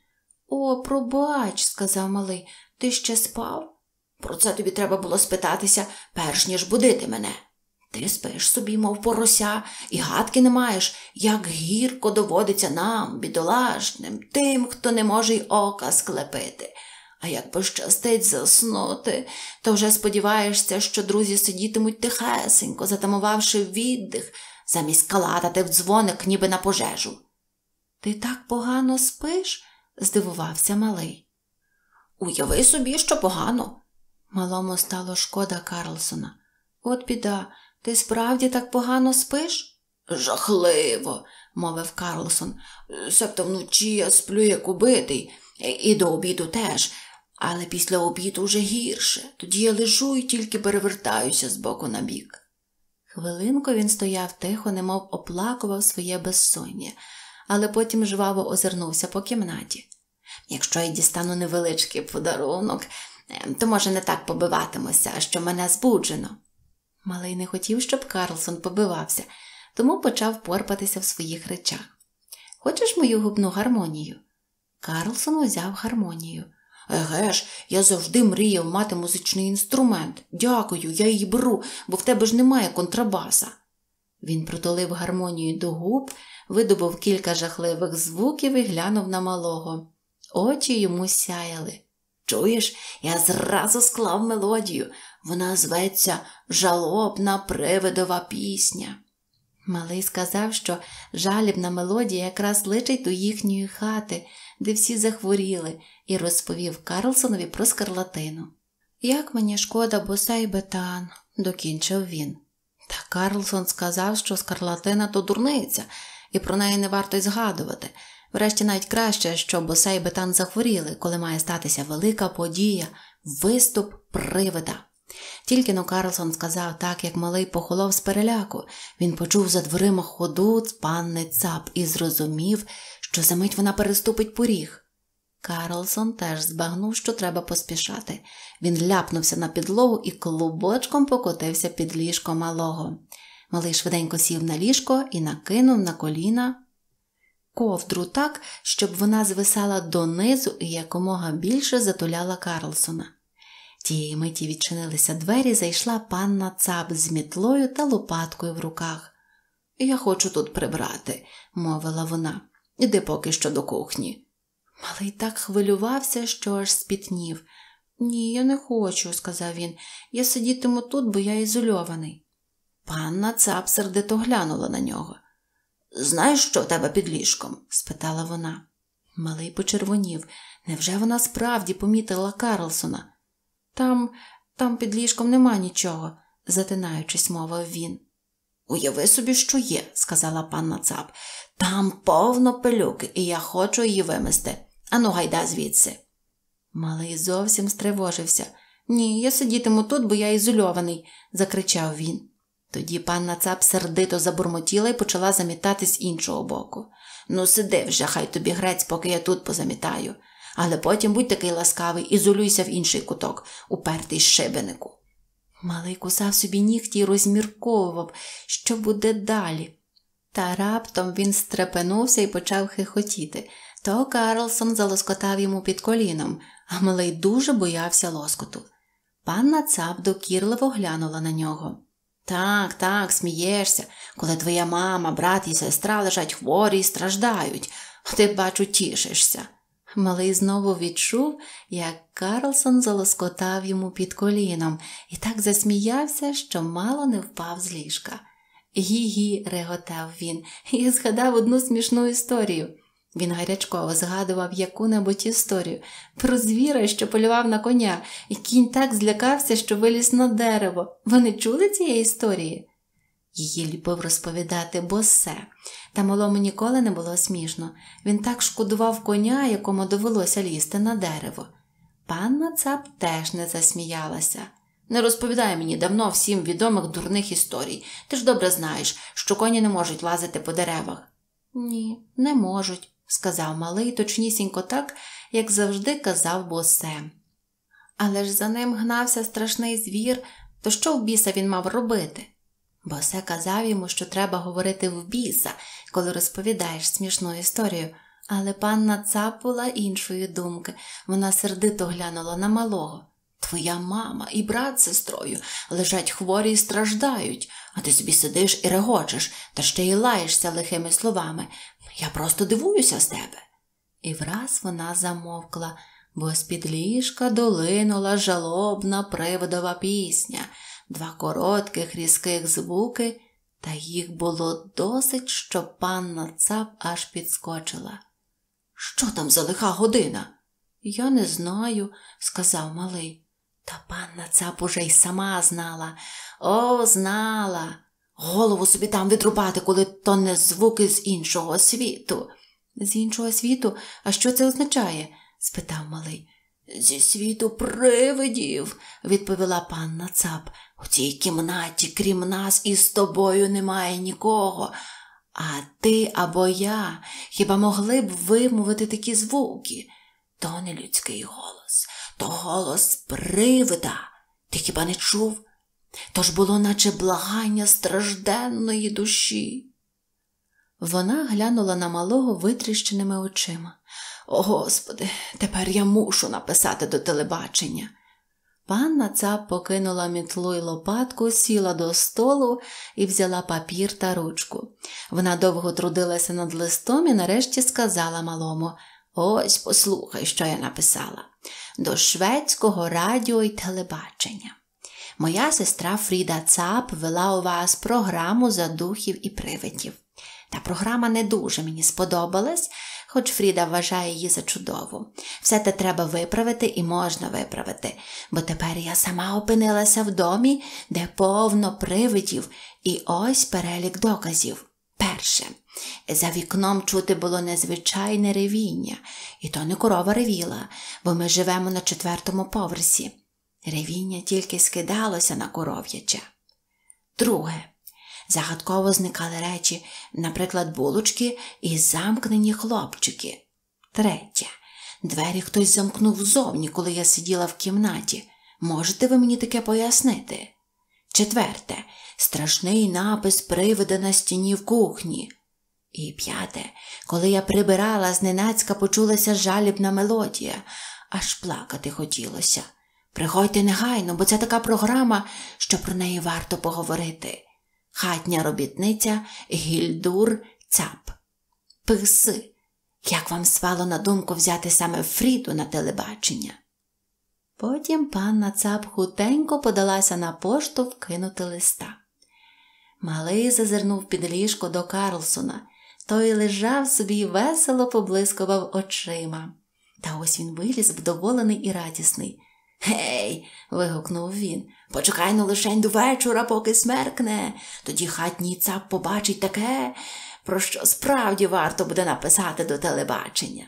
О, пробач, сказав малий, ти ще спав? Про це тобі треба було спитатися, перш ніж будити мене. Ти спиш собі, мов порося, і гадки не маєш, як гірко доводиться нам, бідолашним, тим, хто не може й ока склепити. А як пощастить заснути, то вже сподіваєшся, що друзі сидітимуть тихесенько, затамувавши віддих, замість калатати в дзвоник, ніби на пожежу. Ти так погано спиш? здивувався малий. Уяви собі, що погано. Малому стало шкода Карлсона. От біда, ти справді так погано спиш? Жахливо, мовив Карлсон. Себто вночі я сплю як убитий, і до обіду теж, але після обіду вже гірше. Тоді я лежу і тільки перевертаюся з боку на бік. Хвилинку він стояв тихо, немов оплакував своє безсоння але потім жваво озирнувся по кімнаті. Якщо я дістану невеличкий подарунок, е, то, може, не так побиватимуся, що мене збуджено. Малий не хотів, щоб Карлсон побивався, тому почав порпатися в своїх речах. Хочеш мою губну гармонію? Карлсон узяв гармонію. Еге ж, я завжди мріяв мати музичний інструмент. Дякую, я її беру, бо в тебе ж немає контрабаса. Він протолив гармонію до губ, видобув кілька жахливих звуків і глянув на малого. Очі йому сяяли. Чуєш, я зразу склав мелодію. Вона зветься Жалобна привидова пісня. Малий сказав, що жалібна мелодія якраз личить до їхньої хати, де всі захворіли, і розповів Карлсонові про скарлатину. Як мені шкода, боса бетан, докінчив він. Та Карлсон сказав, що скарлатина то дурниця, і про неї не варто й згадувати. Врешті навіть краще, що босей бетан захворіли, коли має статися велика подія, виступ привида. Тільки но Карлсон сказав так, як малий похолов з переляку. Він почув за дверима ходу панни цап і зрозумів, що за мить вона переступить поріг. Карлсон теж збагнув, що треба поспішати. Він ляпнувся на підлогу і клубочком покотився під ліжко малого. Малий швиденько сів на ліжко і накинув на коліна ковдру так, щоб вона звисала донизу і якомога більше затуляла Карлсона. Тієї миті відчинилися двері, зайшла панна цап з мітлою та лопаткою в руках. Я хочу тут прибрати, мовила вона, іди поки що до кухні. Малий так хвилювався, що аж спітнів. Ні, я не хочу, сказав він. Я сидітиму тут, бо я ізольований. Панна цап сердито глянула на нього. Знаєш, що в тебе під ліжком? спитала вона. Малий почервонів. Невже вона справді помітила Карлсона? Там, там під ліжком нема нічого, затинаючись, мовив він. Уяви собі, що є, сказала панна цап. Там повно пилюки, і я хочу її вимести. Ану, гайда звідси. Малий зовсім стривожився. Ні, я сидітиму тут, бо я ізольований, закричав він. Тоді панна цап сердито забурмотіла і почала замітати з іншого боку. Ну, сиди вже, хай тобі грець, поки я тут позамітаю. Але потім будь такий ласкавий ізолюйся в інший куток, упертий шибенику. Малий кусав собі нігті й розмірковував, що буде далі. Та раптом він стрепенувся і почав хихотіти. То Карлсон залоскотав йому під коліном, а малий дуже боявся лоскоту. Панна цап докірливо глянула на нього. Так, так, смієшся, коли твоя мама, брат і сестра лежать хворі і страждають, ти, бачу, тішишся. Малий знову відчув, як Карлсон залоскотав йому під коліном і так засміявся, що мало не впав з ліжка. Гі-гі, реготав він, і згадав одну смішну історію. Він гарячково згадував яку-небудь історію про звіра, що полював на коня, і кінь так злякався, що виліз на дерево. Вони чули цієї історії? Її любив розповідати босе, та малому ніколи не було смішно. Він так шкодував коня, якому довелося лізти на дерево. Панна цап теж не засміялася. Не розповідай мені давно всім відомих дурних історій. Ти ж добре знаєш, що коні не можуть лазити по деревах. Ні, не можуть сказав малий, точнісінько так, як завжди казав босе. Але ж за ним гнався страшний звір, то що в біса він мав робити? Босе казав йому, що треба говорити в біса, коли розповідаєш смішну історію, але панна цапула іншої думки. Вона сердито глянула на малого. Твоя мама і брат з сестрою лежать хворі і страждають, а ти собі сидиш і регочеш, та ще й лаєшся лихими словами, я просто дивуюся з тебе. І враз вона замовкла, бо з під ліжка долинула жалобна приводова пісня, два коротких різких звуки, та їх було досить, що панна цап аж підскочила. Що там за лиха година? Я не знаю, сказав малий. Та панна цап уже й сама знала. О, знала. Голову собі там відрубати, коли то не звуки з іншого світу. З іншого світу, а що це означає? спитав малий. Зі світу привидів, відповіла панна цап. У цій кімнаті, крім нас, із тобою немає нікого. А ти або я хіба могли б вимовити такі звуки? То не людський голос, то голос привида. Ти хіба не чув? тож було наче благання стражденної душі. Вона глянула на малого витріщеними очима. О, Господи, тепер я мушу написати до телебачення. Панна цап покинула мітлу й лопатку, сіла до столу і взяла папір та ручку. Вона довго трудилася над листом і нарешті сказала малому Ось послухай, що я написала до шведського радіо й телебачення. Моя сестра Фріда Цап вела у вас програму за духів і привидів. Та програма не дуже мені сподобалась, хоч Фріда вважає її за чудову. Все те треба виправити і можна виправити, бо тепер я сама опинилася в домі, де повно привидів, і ось перелік доказів. Перше. За вікном чути було незвичайне ревіння, і то не корова ревіла, бо ми живемо на четвертому поверсі. Ревіння тільки скидалося на коров'яче. Друге. Загадково зникали речі, наприклад, булочки і замкнені хлопчики. Третє. Двері хтось замкнув зовні, коли я сиділа в кімнаті. Можете ви мені таке пояснити? Четверте. Страшний напис привида на стіні в кухні. І п'яте, коли я прибирала, зненацька почулася жалібна мелодія, аж плакати хотілося. Приходьте негайно, бо це така програма, що про неї варто поговорити. Хатня робітниця Гільдур Цап. Писи, як вам спало на думку взяти саме Фріду на телебачення? Потім панна Цап хутенько подалася на пошту вкинути листа. Малий зазирнув під ліжко до Карлсона, той лежав собі і весело поблискував очима. Та ось він виліз вдоволений і радісний. Гей. вигукнув він. Почекай ну лишень до вечора, поки смеркне. Тоді хатній цап побачить таке, про що справді варто буде написати до телебачення.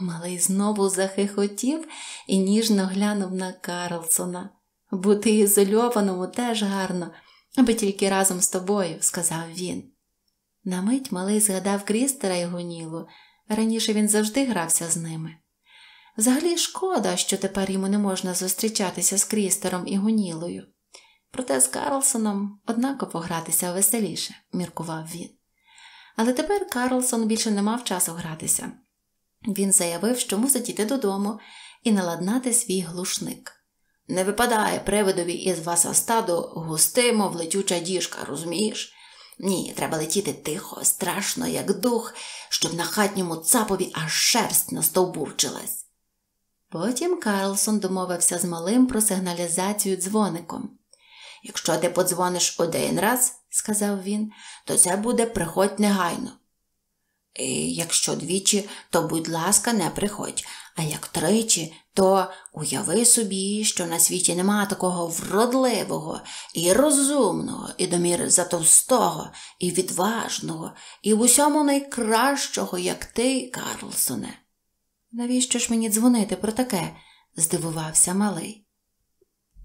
Малий знову захихотів і ніжно глянув на Карлсона. Бути ізольованому теж гарно, аби тільки разом з тобою, сказав він. На мить малий згадав Крістера і Гунілу. Раніше він завжди грався з ними. Взагалі шкода, що тепер йому не можна зустрічатися з Крістером і Гунілою. Проте з Карлсоном однаково гратися веселіше, міркував він. Але тепер Карлсон більше не мав часу гратися. Він заявив, що мусить іти додому і наладнати свій глушник. Не випадає привидові із вас остаду густимо, в летюча діжка, розумієш? Ні, треба летіти тихо, страшно, як дух, щоб на хатньому цапові аж шерсть настовбурчилась. Потім Карлсон домовився з малим про сигналізацію дзвоником. Якщо ти подзвониш один раз, сказав він, то це буде приходь негайно. І Якщо двічі, то будь ласка, не приходь, а як тричі, то уяви собі, що на світі нема такого вродливого і розумного, і домір затовстого, і відважного, і в усьому найкращого, як ти, Карлсоне. Навіщо ж мені дзвонити про таке? здивувався малий.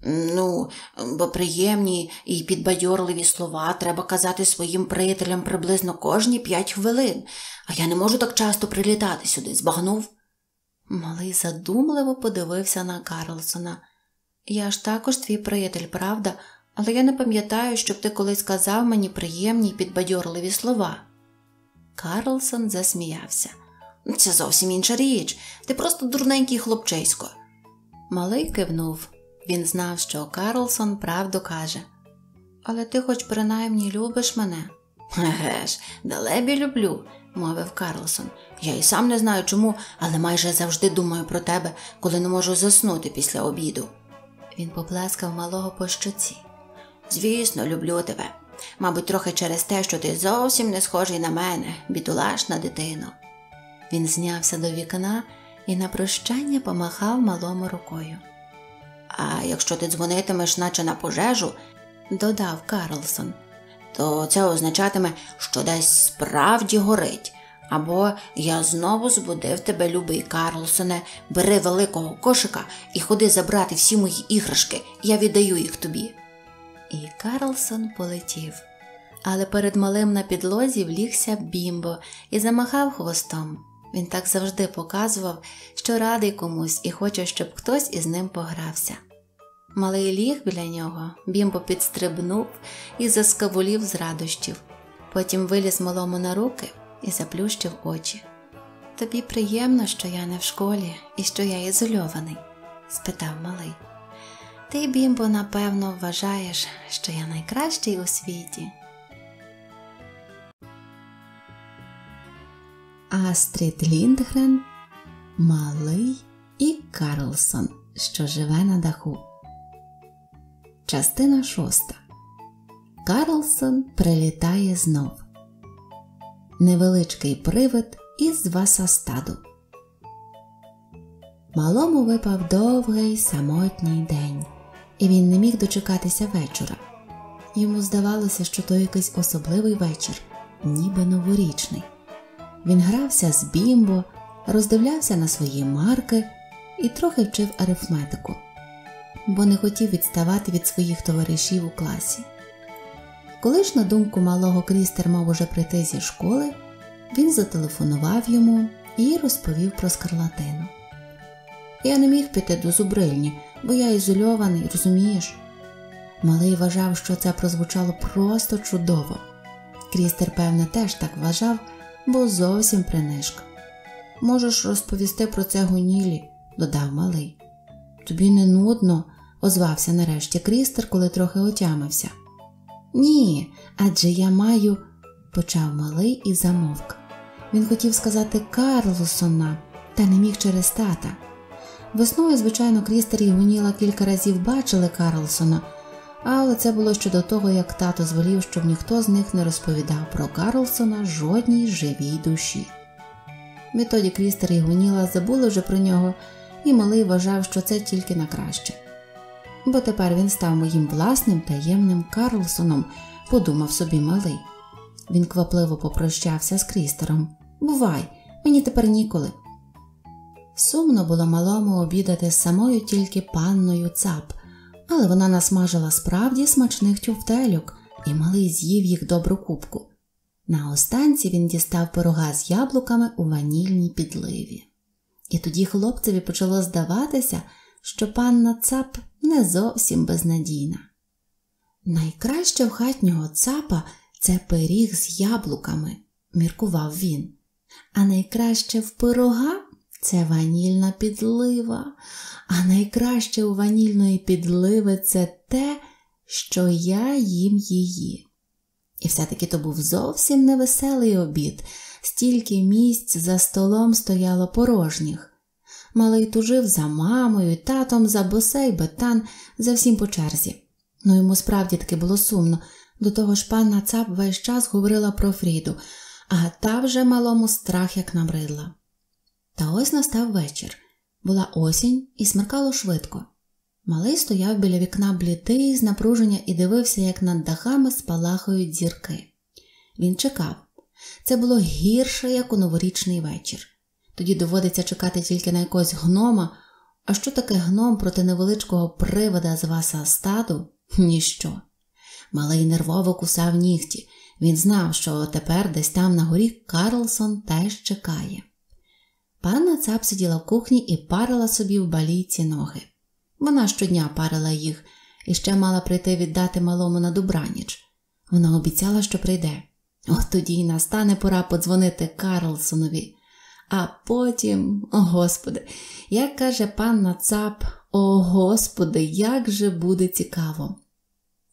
Ну, бо приємні і підбадьорливі слова треба казати своїм приятелям приблизно кожні п'ять хвилин, а я не можу так часто прилітати сюди, збагнув. Малий задумливо подивився на Карлсона. Я ж також твій приятель, правда, але я не пам'ятаю, щоб ти колись казав мені приємні і підбадьорливі слова. Карлсон засміявся. Ну, це зовсім інша річ, ти просто дурненький хлопчисько. Малий кивнув. Він знав, що Карлсон правду каже. Але ти хоч принаймні любиш мене? Еге ж, далебі люблю, мовив Карлсон. Я і сам не знаю чому, але майже завжди думаю про тебе, коли не можу заснути після обіду. Він поплескав малого по щоці. Звісно, люблю тебе. Мабуть, трохи через те, що ти зовсім не схожий на мене, бідолашна дитино. Він знявся до вікна і на прощання помахав малому рукою. А якщо ти дзвонитимеш, наче на пожежу, додав Карлсон, то це означатиме, що десь справді горить. Або я знову збудив тебе, любий Карлсоне, бери великого кошика і ходи забрати всі мої іграшки, я віддаю їх тобі. І Карлсон полетів. Але перед малим на підлозі влігся бімбо і замахав хвостом. Він так завжди показував, що радий комусь і хоче, щоб хтось із ним погрався. Малий ліг біля нього, бімбо підстрибнув і заскавулів з радощів, потім виліз малому на руки і заплющив очі. Тобі приємно, що я не в школі і що я ізольований? спитав малий. Ти, бімбо, напевно, вважаєш, що я найкращий у світі. Астрід Ліндгрен, Малий і Карлсон, що живе на даху. Частина шоста. Карлсон прилітає знов. Невеличкий привид із васастаду. Малому випав довгий самотній день, і він не міг дочекатися вечора. Йому здавалося, що то якийсь особливий вечір, ніби новорічний. Він грався з бімбо, роздивлявся на свої марки і трохи вчив арифметику, бо не хотів відставати від своїх товаришів у класі. Коли ж, на думку малого Крістер мав уже прийти зі школи, він зателефонував йому і розповів про скарлатину. Я не міг піти до зубрильні, бо я ізольований, розумієш? Малий вважав, що це прозвучало просто чудово. Крістер, певне, теж так вважав бо зовсім принишка. Можеш розповісти про це гонілі, додав малий. Тобі не нудно, озвався нарешті крістер, коли трохи отямився. Ні, адже я маю, почав малий і замовк. Він хотів сказати Карлсона, та не міг через тата. Весною, звичайно, крістер і Гоніла кілька разів бачили Карлсона, але це було щодо того, як тато звелів, щоб ніхто з них не розповідав про Карлсона жодній живій душі. Відтоді Крістер і Гуніла забули вже про нього, і малий вважав, що це тільки на краще. Бо тепер він став моїм власним таємним Карлсоном, подумав собі малий. Він квапливо попрощався з Крістером. Бувай, мені тепер ніколи. Сумно було малому обідати самою тільки панною цап але вона насмажила справді смачних тюфтельок, і малий з'їв їх добру кубку. На останці він дістав пирога з яблуками у ванільній підливі. І тоді хлопцеві почало здаватися, що панна цап не зовсім безнадійна. Найкраще в хатнього цапа це пиріг з яблуками, міркував він, а найкраще в пирога це ванільна підлива. А найкраще у ванільної підливи це те, що я їм її. І все-таки то був зовсім невеселий обід, стільки місць за столом стояло порожніх. Малий тужив за мамою, татом, за босей, бетан, за всім по черзі. Ну йому справді таки було сумно. До того ж панна Цап весь час говорила про Фріду, а та вже малому страх як набридла. Та ось настав вечір. Була осінь і смеркало швидко. Малий стояв біля вікна блідий з напруження і дивився, як над дахами спалахають зірки. Він чекав. Це було гірше, як у новорічний вечір. Тоді доводиться чекати тільки на якогось гнома. А що таке гном проти невеличкого привода з васа стаду? Ніщо. Малий нервово кусав нігті. Він знав, що тепер десь там на горі Карлсон теж чекає. Панна Цап сиділа в кухні і парила собі в балійці ноги. Вона щодня парила їх і ще мала прийти віддати малому на добраніч. Вона обіцяла, що прийде. От тоді й настане пора подзвонити Карлсонові. А потім, о Господи, як каже панна Цап, о Господи, як же буде цікаво.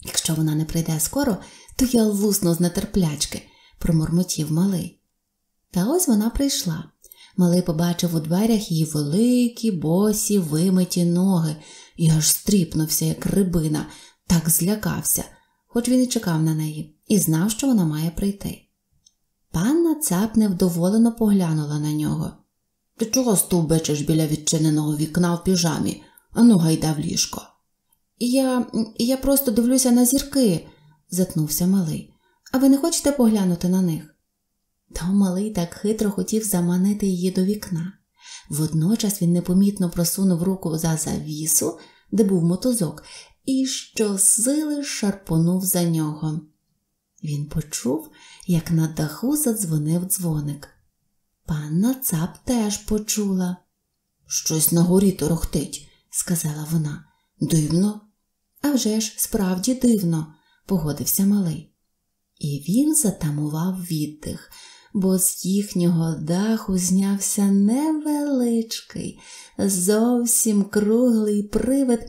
Якщо вона не прийде скоро, то я лусну з нетерплячки, промурмотів малий. Та ось вона прийшла. Малий побачив у дверях її великі, босі, вимиті ноги і аж стріпнувся, як рибина, так злякався, хоч він і чекав на неї, і знав, що вона має прийти. Панна цап невдоволено поглянула на нього. Ти чого стовбичиш біля відчиненого вікна в піжамі? Ану, гайда в ліжко. Я я просто дивлюся на зірки, затнувся малий. А ви не хочете поглянути на них? То малий так хитро хотів заманити її до вікна. Водночас він непомітно просунув руку за завісу, де був мотузок, і щосили шарпонув за нього. Він почув, як на даху задзвонив дзвоник. Панна цап теж почула. Щось на горі торохтить, сказала вона. Дивно. «А вже ж, справді дивно, погодився малий. І він затамував віддих, бо з їхнього даху знявся невеличкий, зовсім круглий привид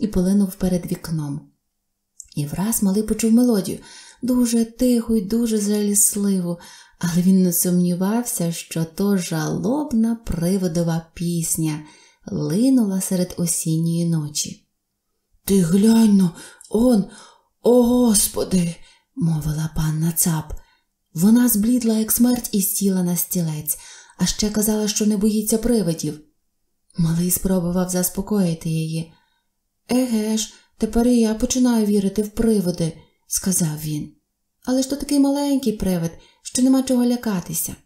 і полинув перед вікном. І враз малий почув мелодію дуже тиху й дуже залісливу, але він не сумнівався, що то жалобна приводова пісня линула серед осінньої ночі. Ти глянь ну, он, о господи, мовила панна цап. Вона зблідла, як смерть, і сіла на стілець, а ще казала, що не боїться привидів. Малий спробував заспокоїти її. Еге ж, тепер і я починаю вірити в приводи, сказав він. Але ж то такий маленький привид, що нема чого лякатися.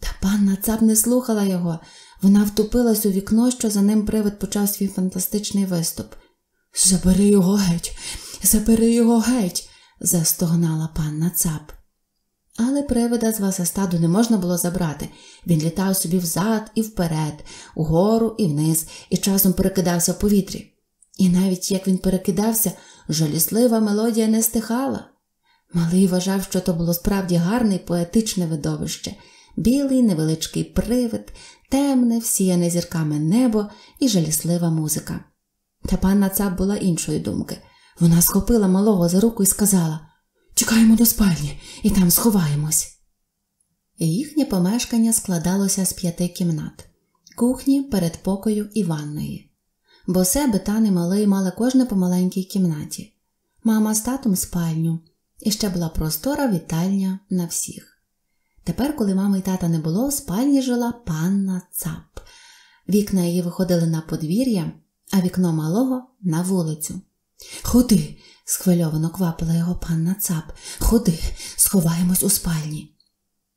Та панна цап не слухала його. Вона втупилась у вікно, що за ним привид почав свій фантастичний виступ. Забери його геть, забери його геть, застогнала панна цап. Але привида з вас стаду не можна було забрати. Він літав собі взад і вперед, угору і вниз, і часом перекидався в повітрі. І навіть як він перекидався, жаліслива мелодія не стихала. Малий вважав, що то було справді гарне і поетичне видовище білий невеличкий привид, темне, всіяне зірками небо і жаліслива музика. Та панна цап була іншої думки. Вона схопила малого за руку і сказала Чекаємо до спальні і там сховаємось. Їхнє помешкання складалося з п'яти кімнат кухні, передпокою і ванної. Босе, Бетан і малий мали кожне по маленькій кімнаті, мама з татом спальню, і ще була простора вітальня на всіх. Тепер, коли мами й тата не було, в спальні жила панна цап. Вікна її виходили на подвір'я, а вікно малого на вулицю. Ходи, схвильовано квапила його панна цап. Ходи, сховаємось у спальні.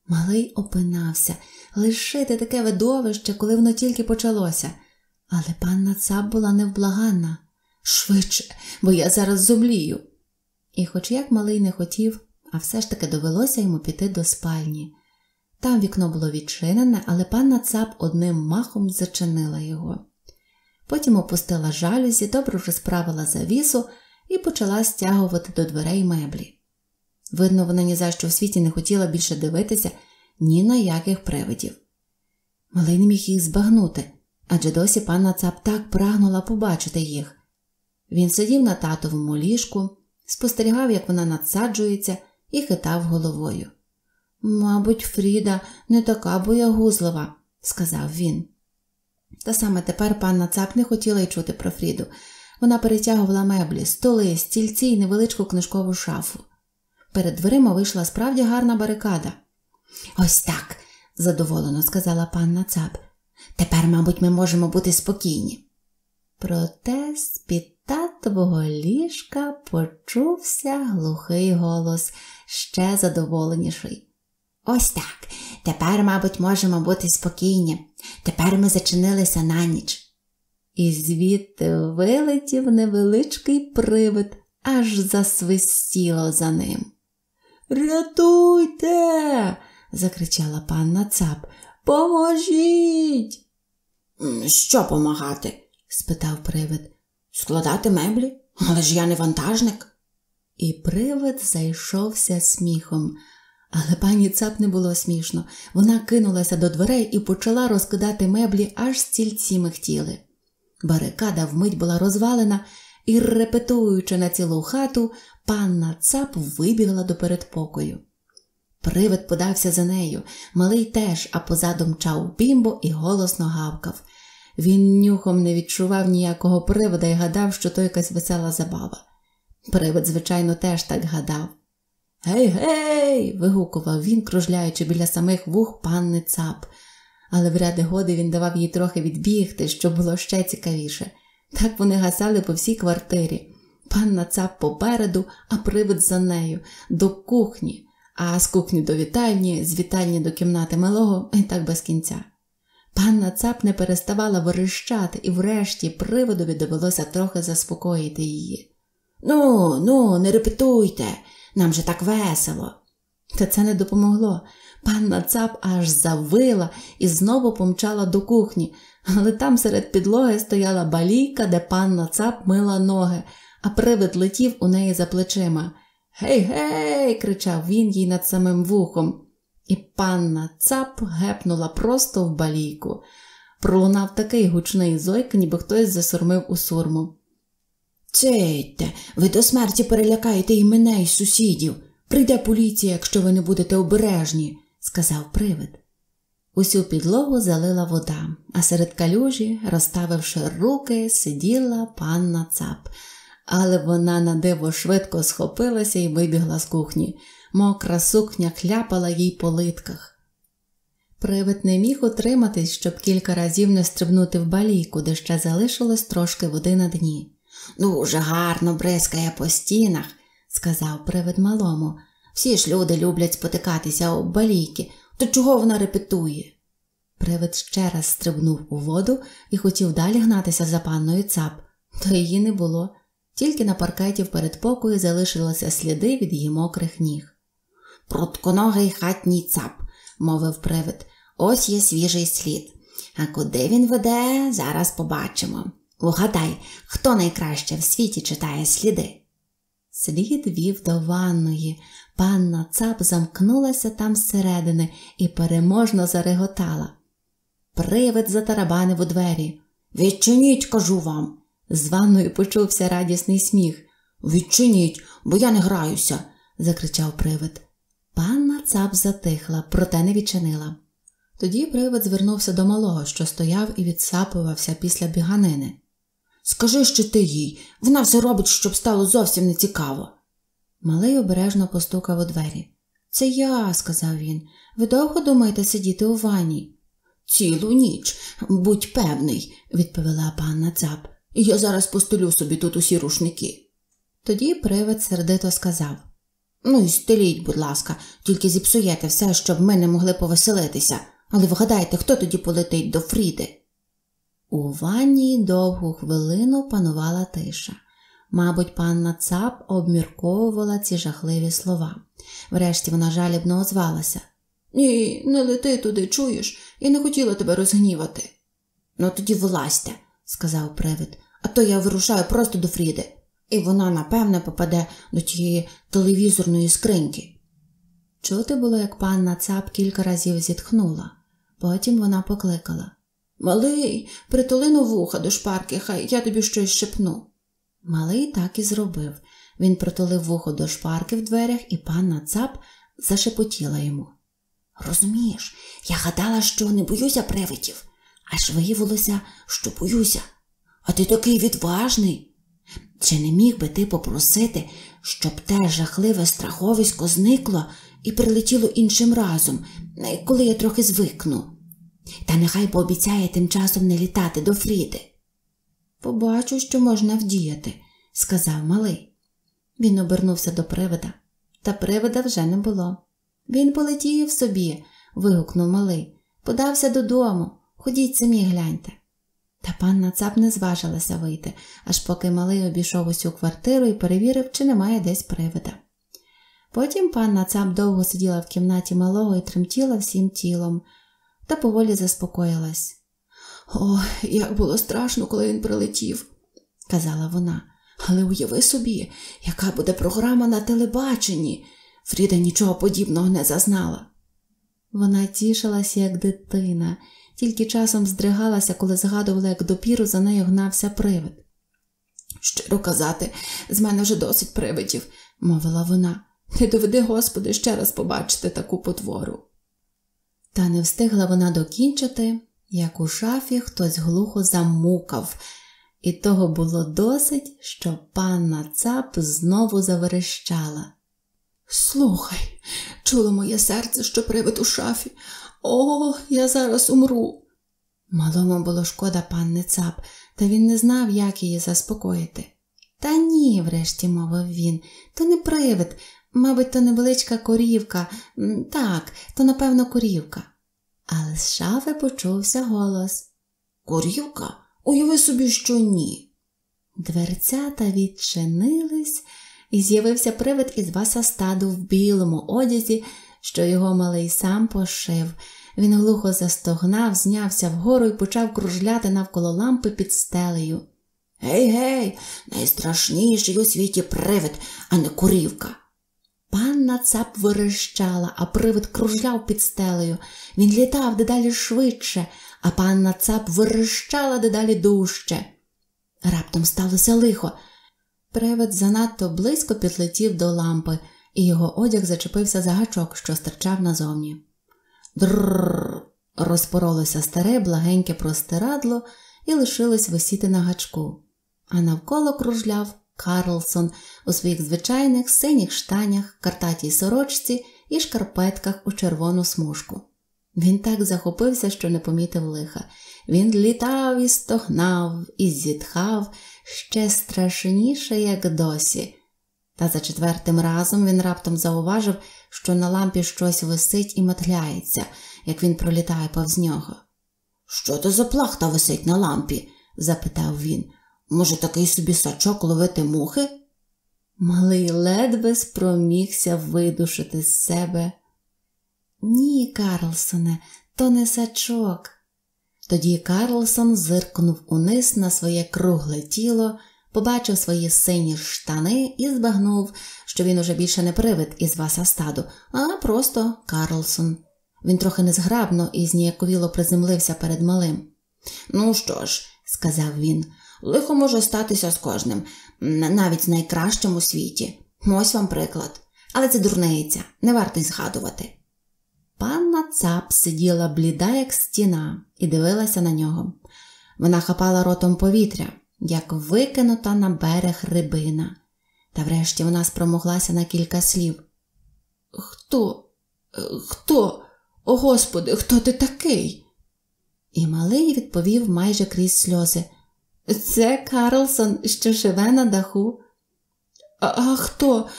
Малий опинався лишити таке видовище, коли воно тільки почалося. Але панна цап була невблаганна, швидше, бо я зараз зумлію. І, хоч як малий не хотів, а все ж таки довелося йому піти до спальні. Там вікно було відчинене, але панна цап одним махом зачинила його. Потім опустила жалюзі, добре розправила завісу, і почала стягувати до дверей меблі. Видно, вона ні за що в світі не хотіла більше дивитися ні на яких привидів. Малий не міг їх збагнути, адже досі панна цап так прагнула побачити їх. Він сидів на татовому ліжку, спостерігав, як вона надсаджується, і хитав головою. Мабуть, Фріда не така боягузлива, сказав він. Та саме тепер панна цап не хотіла й чути про Фріду. Вона перетягувала меблі, столи, стільці і невеличку книжкову шафу. Перед дверима вийшла справді гарна барикада. Ось так, задоволено сказала панна Цап. Тепер, мабуть, ми можемо бути спокійні. Проте з-під татового ліжка почувся глухий голос, ще задоволеніший. Ось так. Тепер, мабуть, можемо бути спокійні. Тепер ми зачинилися на ніч і звідти вилетів невеличкий привид, аж засвистіло за ним. Рятуйте. закричала панна цап. Поможіть. Що помагати? спитав привид. Складати меблі? Але ж я не вантажник. І привид зайшовся сміхом. Але пані цап не було смішно. Вона кинулася до дверей і почала розкидати меблі, аж стільці михтіли. Барикада вмить була розвалена, і, репетуючи на цілу хату, панна цап вибігла до передпокою. Привид подався за нею, малий теж, а позаду мчав бімбо і голосно гавкав. Він нюхом не відчував ніякого привода і гадав, що то якась весела забава. Привид, звичайно, теж так гадав. Гей, гей. вигукував він, кружляючи біля самих вух панни цап але в ряди годи він давав їй трохи відбігти, що було ще цікавіше. Так вони гасали по всій квартирі. Панна цап попереду, а привид за нею, до кухні, а з кухні до вітальні, з вітальні до кімнати малого і так без кінця. Панна цап не переставала верещати, і врешті приводові довелося трохи заспокоїти її. Ну, ну, не репетуйте, нам же так весело. Та це не допомогло. Панна цап аж завила і знову помчала до кухні, але там серед підлоги стояла балійка, де панна цап мила ноги, а привид летів у неї за плечима. Гей, гей, кричав він їй над самим вухом. І панна цап гепнула просто в балійку. Пролунав такий гучний зойк, ніби хтось засурмив у сурму. Цейте, ви до смерті перелякаєте і мене, і сусідів. Прийде поліція, якщо ви не будете обережні сказав привид. Усю підлогу залила вода, а серед калюжі, розставивши руки, сиділа панна цап, але вона на диво швидко схопилася і вибігла з кухні. Мокра сукня хляпала їй по литках. Привид не міг утриматись, щоб кілька разів не стрибнути в балійку, де ще залишилось трошки води на дні. Дуже «Ну, гарно бризкає по стінах, сказав привид малому, всі ж люди люблять спотикатися об балійки, то чого вона репетує? Привид ще раз стрибнув у воду і хотів далі гнатися за панною цап, то її не було, тільки на паркеті в передпокої залишилися сліди від її мокрих ніг. Прутконогий хатній цап, мовив привид, ось є свіжий слід. А куди він веде, зараз побачимо. Угадай, хто найкраще в світі читає сліди. Слід вів до ванної, Панна цап замкнулася там зсередини і переможно зареготала. Привид затарабанив у двері. Відчиніть, кажу вам. З ванною почувся радісний сміх. Відчиніть, бо я не граюся, закричав привид. Панна цап затихла, проте не відчинила. Тоді привид звернувся до малого, що стояв і відсапувався після біганини. Скажи, що ти їй, вона все робить, щоб стало зовсім нецікаво. Малий обережно постукав у двері. Це я, сказав він. Ви довго думаєте сидіти у ванні? Цілу ніч, будь певний, відповіла панна цап. Я зараз постелю собі тут усі рушники. Тоді привид сердито сказав Ну, і стеліть, будь ласка, тільки зіпсуєте все, щоб ми не могли повеселитися, але вгадайте, хто тоді полетить до Фріди. У ванні довгу хвилину панувала тиша. Мабуть, панна Цап обмірковувала ці жахливі слова. Врешті вона жалібно озвалася. Ні, не лети туди, чуєш, я не хотіла тебе розгнівати. Ну тоді влазьте, сказав привид, а то я вирушаю просто до Фріди, і вона, напевне, попаде до тієї телевізорної скриньки. Чути було, як панна цап кілька разів зітхнула. Потім вона покликала Малий, притули вуха до шпарки, хай я тобі щось шепну. Малий так і зробив. Він протулив вухо до шпарки в дверях, і панна цап зашепотіла йому. Розумієш, я гадала, що не боюся привидів, аж виявилося, що боюся. А ти такий відважний. Чи не міг би ти попросити, щоб те жахливе страховисько зникло і прилетіло іншим разом, коли я трохи звикну? Та нехай пообіцяє тим часом не літати до Фріди. Побачу, що можна вдіяти, сказав малий. Він обернувся до привида, та привида вже не було. Він полетів собі, вигукнув малий, подався додому, ходіть самі гляньте. Та панна цап не зважилася вийти, аж поки малий обійшов усю квартиру і перевірив, чи немає десь привида. Потім панна цап довго сиділа в кімнаті малого і тремтіла всім тілом, та поволі заспокоїлась. О, як було страшно, коли він прилетів, казала вона. Але уяви собі, яка буде програма на телебаченні. Фріда нічого подібного не зазнала. Вона тішилася, як дитина, тільки часом здригалася, коли згадувала, як допіру за нею гнався привид. Щиро казати, з мене вже досить привидів, мовила вона. Не доведи, Господи, ще раз побачити таку потвору. Та не встигла вона докінчити, як у шафі хтось глухо замукав, і того було досить, що панна цап знову заверещала. Слухай, чуло моє серце, що привид у шафі. О, я зараз умру. Малому було шкода панни цап, та він не знав, як її заспокоїти. Та ні, врешті мовив він, то не привид, мабуть, то невеличка корівка. Так, то, напевно, корівка. Але з шафи почувся голос Корівка, уяви собі, що ні. Дверцята відчинились, і з'явився привид із васа стаду в білому одязі, що його малий сам пошив. Він глухо застогнав, знявся вгору і почав кружляти навколо лампи під стелею. Гей, гей, найстрашніший у світі привид, а не курівка. Анна цап верещала, а привид кружляв під стелею. Він літав дедалі швидше, а панна цап верещала дедалі дужче. Раптом сталося лихо. Привид занадто близько підлетів до лампи, і його одяг зачепився за гачок, що стирчав назовні. Дрррр. розпоролося старе, благеньке простирадло і лишилось висіти на гачку, а навколо кружляв Карлсон у своїх звичайних синіх штанях, картатій сорочці і шкарпетках у червону смужку. Він так захопився, що не помітив лиха. Він літав і стогнав, і зітхав ще страшніше, як досі. Та за четвертим разом він раптом зауважив, що на лампі щось висить і матляється, як він пролітає повз нього. Що то за плахта висить на лампі? запитав він. Може, такий собі сачок ловити мухи? Малий ледве спромігся видушити з себе. Ні, Карлсоне, то не сачок. Тоді Карлсон зиркнув униз на своє кругле тіло, побачив свої сині штани і збагнув, що він уже більше не привид із васа стаду, а просто Карлсон. Він трохи незграбно і зніяковіло приземлився перед малим. Ну що ж, сказав він, Лихо може статися з кожним, навіть з найкращим у світі. Ось вам приклад. Але це дурниця, не варто й згадувати. Панна цап сиділа бліда, як стіна, і дивилася на нього. Вона хапала ротом повітря, як викинута на берег рибина. Та врешті вона спромоглася на кілька слів. Хто? Е, хто? О Господи, хто ти такий? І малий відповів майже крізь сльози. Це Карлсон, що живе на даху. А, а хто?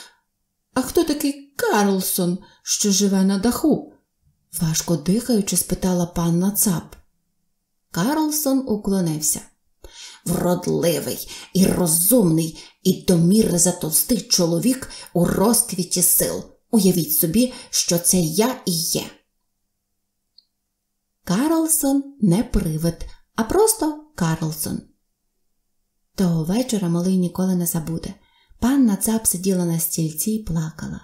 А хто такий Карлсон, що живе на даху? важко дихаючи, спитала панна цап. Карлсон уклонився. Вродливий і розумний, і домір затовстий чоловік у розквіті сил. Уявіть собі, що це я і є. Карлсон не привид, а просто Карлсон. Того вечора малий ніколи не забуде. Панна цап сиділа на стільці і плакала.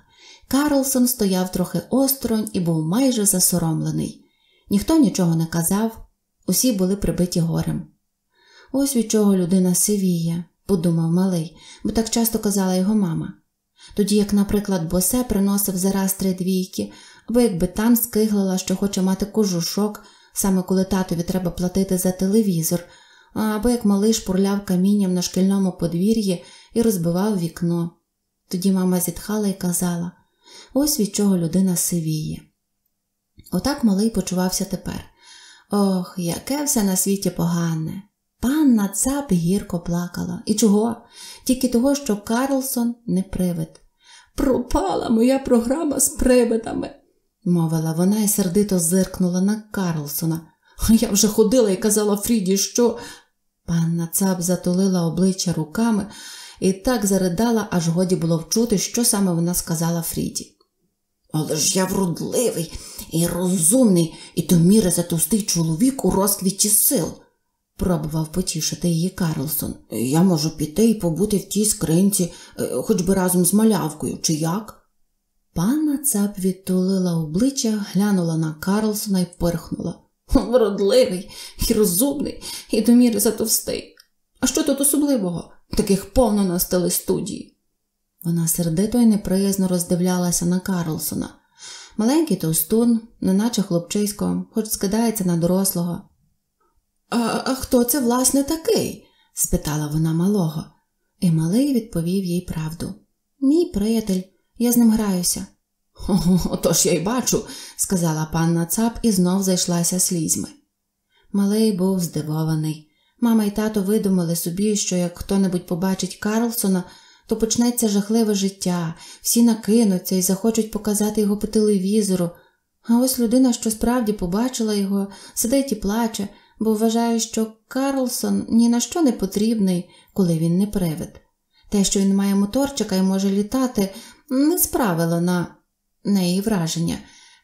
Карлсон стояв трохи осторонь і був майже засоромлений. Ніхто нічого не казав, усі були прибиті горем. Ось від чого людина сивіє, подумав малий, бо так часто казала його мама. Тоді, як, наприклад, босе приносив зараз три двійки, або якби там скиглила, що хоче мати кожушок, саме коли татові треба платити за телевізор або як малий шпурляв камінням на шкільному подвір'ї і розбивав вікно. Тоді мама зітхала і казала ось від чого людина сивіє. Отак малий почувався тепер. Ох, яке все на світі погане. Панна цап гірко плакала. І чого? Тільки того, що Карлсон не привид. Пропала моя програма з привидами, мовила вона і сердито зиркнула на Карлсона. Я вже ходила і казала Фріді, що Панна цап затулила обличчя руками і так заридала, аж годі було вчути, що саме вона сказала Фріді. Але ж я вродливий і розумний, і до міри затовстий чоловік у розквіті сил, пробував потішити її Карлсон. Я можу піти і побути в тій скринці, е, хоч би разом з малявкою, чи як? Панна цап відтулила обличчя, глянула на Карлсона і пирхнула. Вродливий і розумний, і доміри затовстий. А що тут особливого? Таких повно настали студії. Вона сердито і неприязно роздивлялася на Карлсона. Маленький товстун, неначе хлопчисько, хоч скидається на дорослого. А, а хто це, власне, такий? спитала вона малого, і малий відповів їй правду. Мій приятель, я з ним граюся. Отож я й бачу, сказала панна цап і знов зайшлася слізьми. Малий був здивований. Мама і тато видумали собі, що як хто небудь побачить Карлсона, то почнеться жахливе життя, всі накинуться і захочуть показати його по телевізору. А ось людина, що справді побачила його, сидить і плаче, бо вважає, що Карлсон ні на що не потрібний, коли він не привид. Те, що він має моторчика і може літати, не справило на неї враження.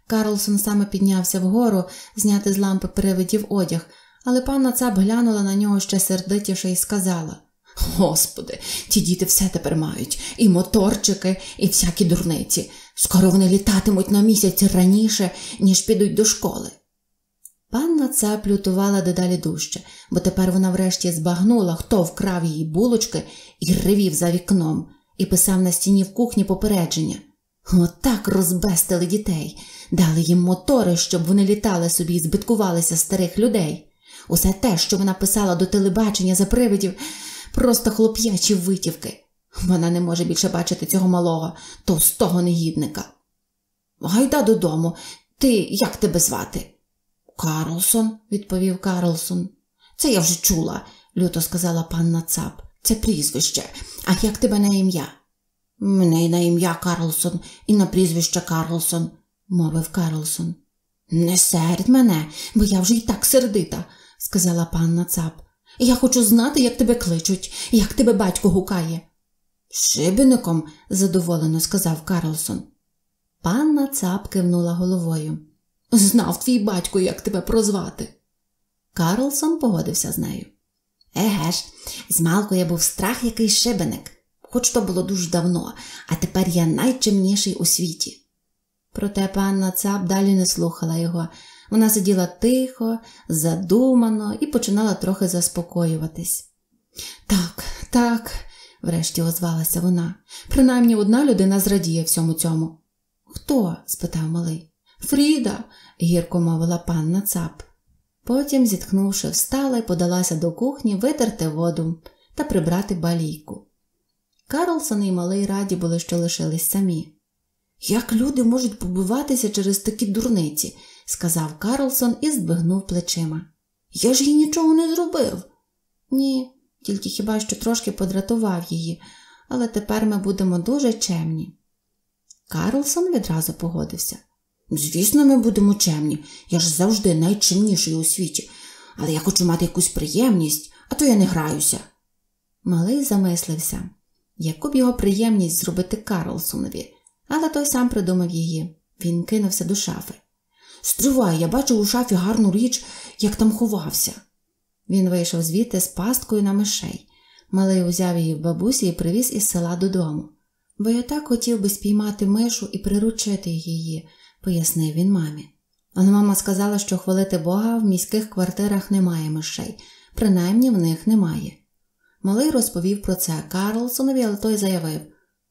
Карлсон саме піднявся вгору зняти з лампи привидів одяг, але панна цап глянула на нього ще сердитіше і сказала Господи, ті діти все тепер мають і моторчики, і всякі дурниці. Скоро вони літатимуть на місяць раніше, ніж підуть до школи. Панна цап лютувала дедалі дужче, бо тепер вона врешті збагнула, хто вкрав її булочки і ревів за вікном, і писав на стіні в кухні попередження. Отак розбестили дітей, дали їм мотори, щоб вони літали собі і збиткувалися старих людей. Усе те, що вона писала до телебачення за привидів, просто хлоп'ячі витівки. Вона не може більше бачити цього малого, товстого негідника. Гайда додому. Ти як тебе звати? Карлсон, відповів Карлсон. Це я вже чула, люто сказала панна Цап. Це прізвище. А як тебе на ім'я? Мене й на ім'я Карлсон, і на прізвище Карлсон, мовив Карлсон. Не сердь мене, бо я вже й так сердита, сказала панна цап. Я хочу знати, як тебе кличуть, як тебе батько гукає. Шибеником, задоволено сказав Карлсон. Панна цап кивнула головою. Знав твій батько, як тебе прозвати. Карлсон погодився з нею. Еге ж, змалку я був страх який шибеник хоч то було дуже давно, а тепер я найчимніший у світі. Проте панна цап далі не слухала його. Вона сиділа тихо, задумано і починала трохи заспокоюватись. Так, так, врешті озвалася вона. Принаймні одна людина зрадіє всьому цьому. Хто? спитав малий. Фріда, гірко мовила панна цап. Потім, зітхнувши, встала і подалася до кухні витерти воду та прибрати балійку. Карлсон і малий раді були, що лишились самі. Як люди можуть побиватися через такі дурниці, сказав Карлсон і здвигнув плечима. Я ж їй нічого не зробив. Ні, тільки хіба що трошки подратував її, але тепер ми будемо дуже чемні. Карлсон відразу погодився. Звісно, ми будемо чемні. Я ж завжди найчемніший у світі, але я хочу мати якусь приємність, а то я не граюся. Малий замислився. Яку б його приємність зробити Карлсонові, але той сам придумав її. Він кинувся до шафи. Стривай, я бачу у шафі гарну річ, як там ховався. Він вийшов звідти з пасткою на мишей. Малий узяв її в бабусі і привіз із села додому. Бо я так хотів би спіймати мишу і приручити її, пояснив він мамі. Але мама сказала, що хвалити Бога в міських квартирах немає мишей, принаймні в них немає. Малий розповів про це Карлсонові, але той заявив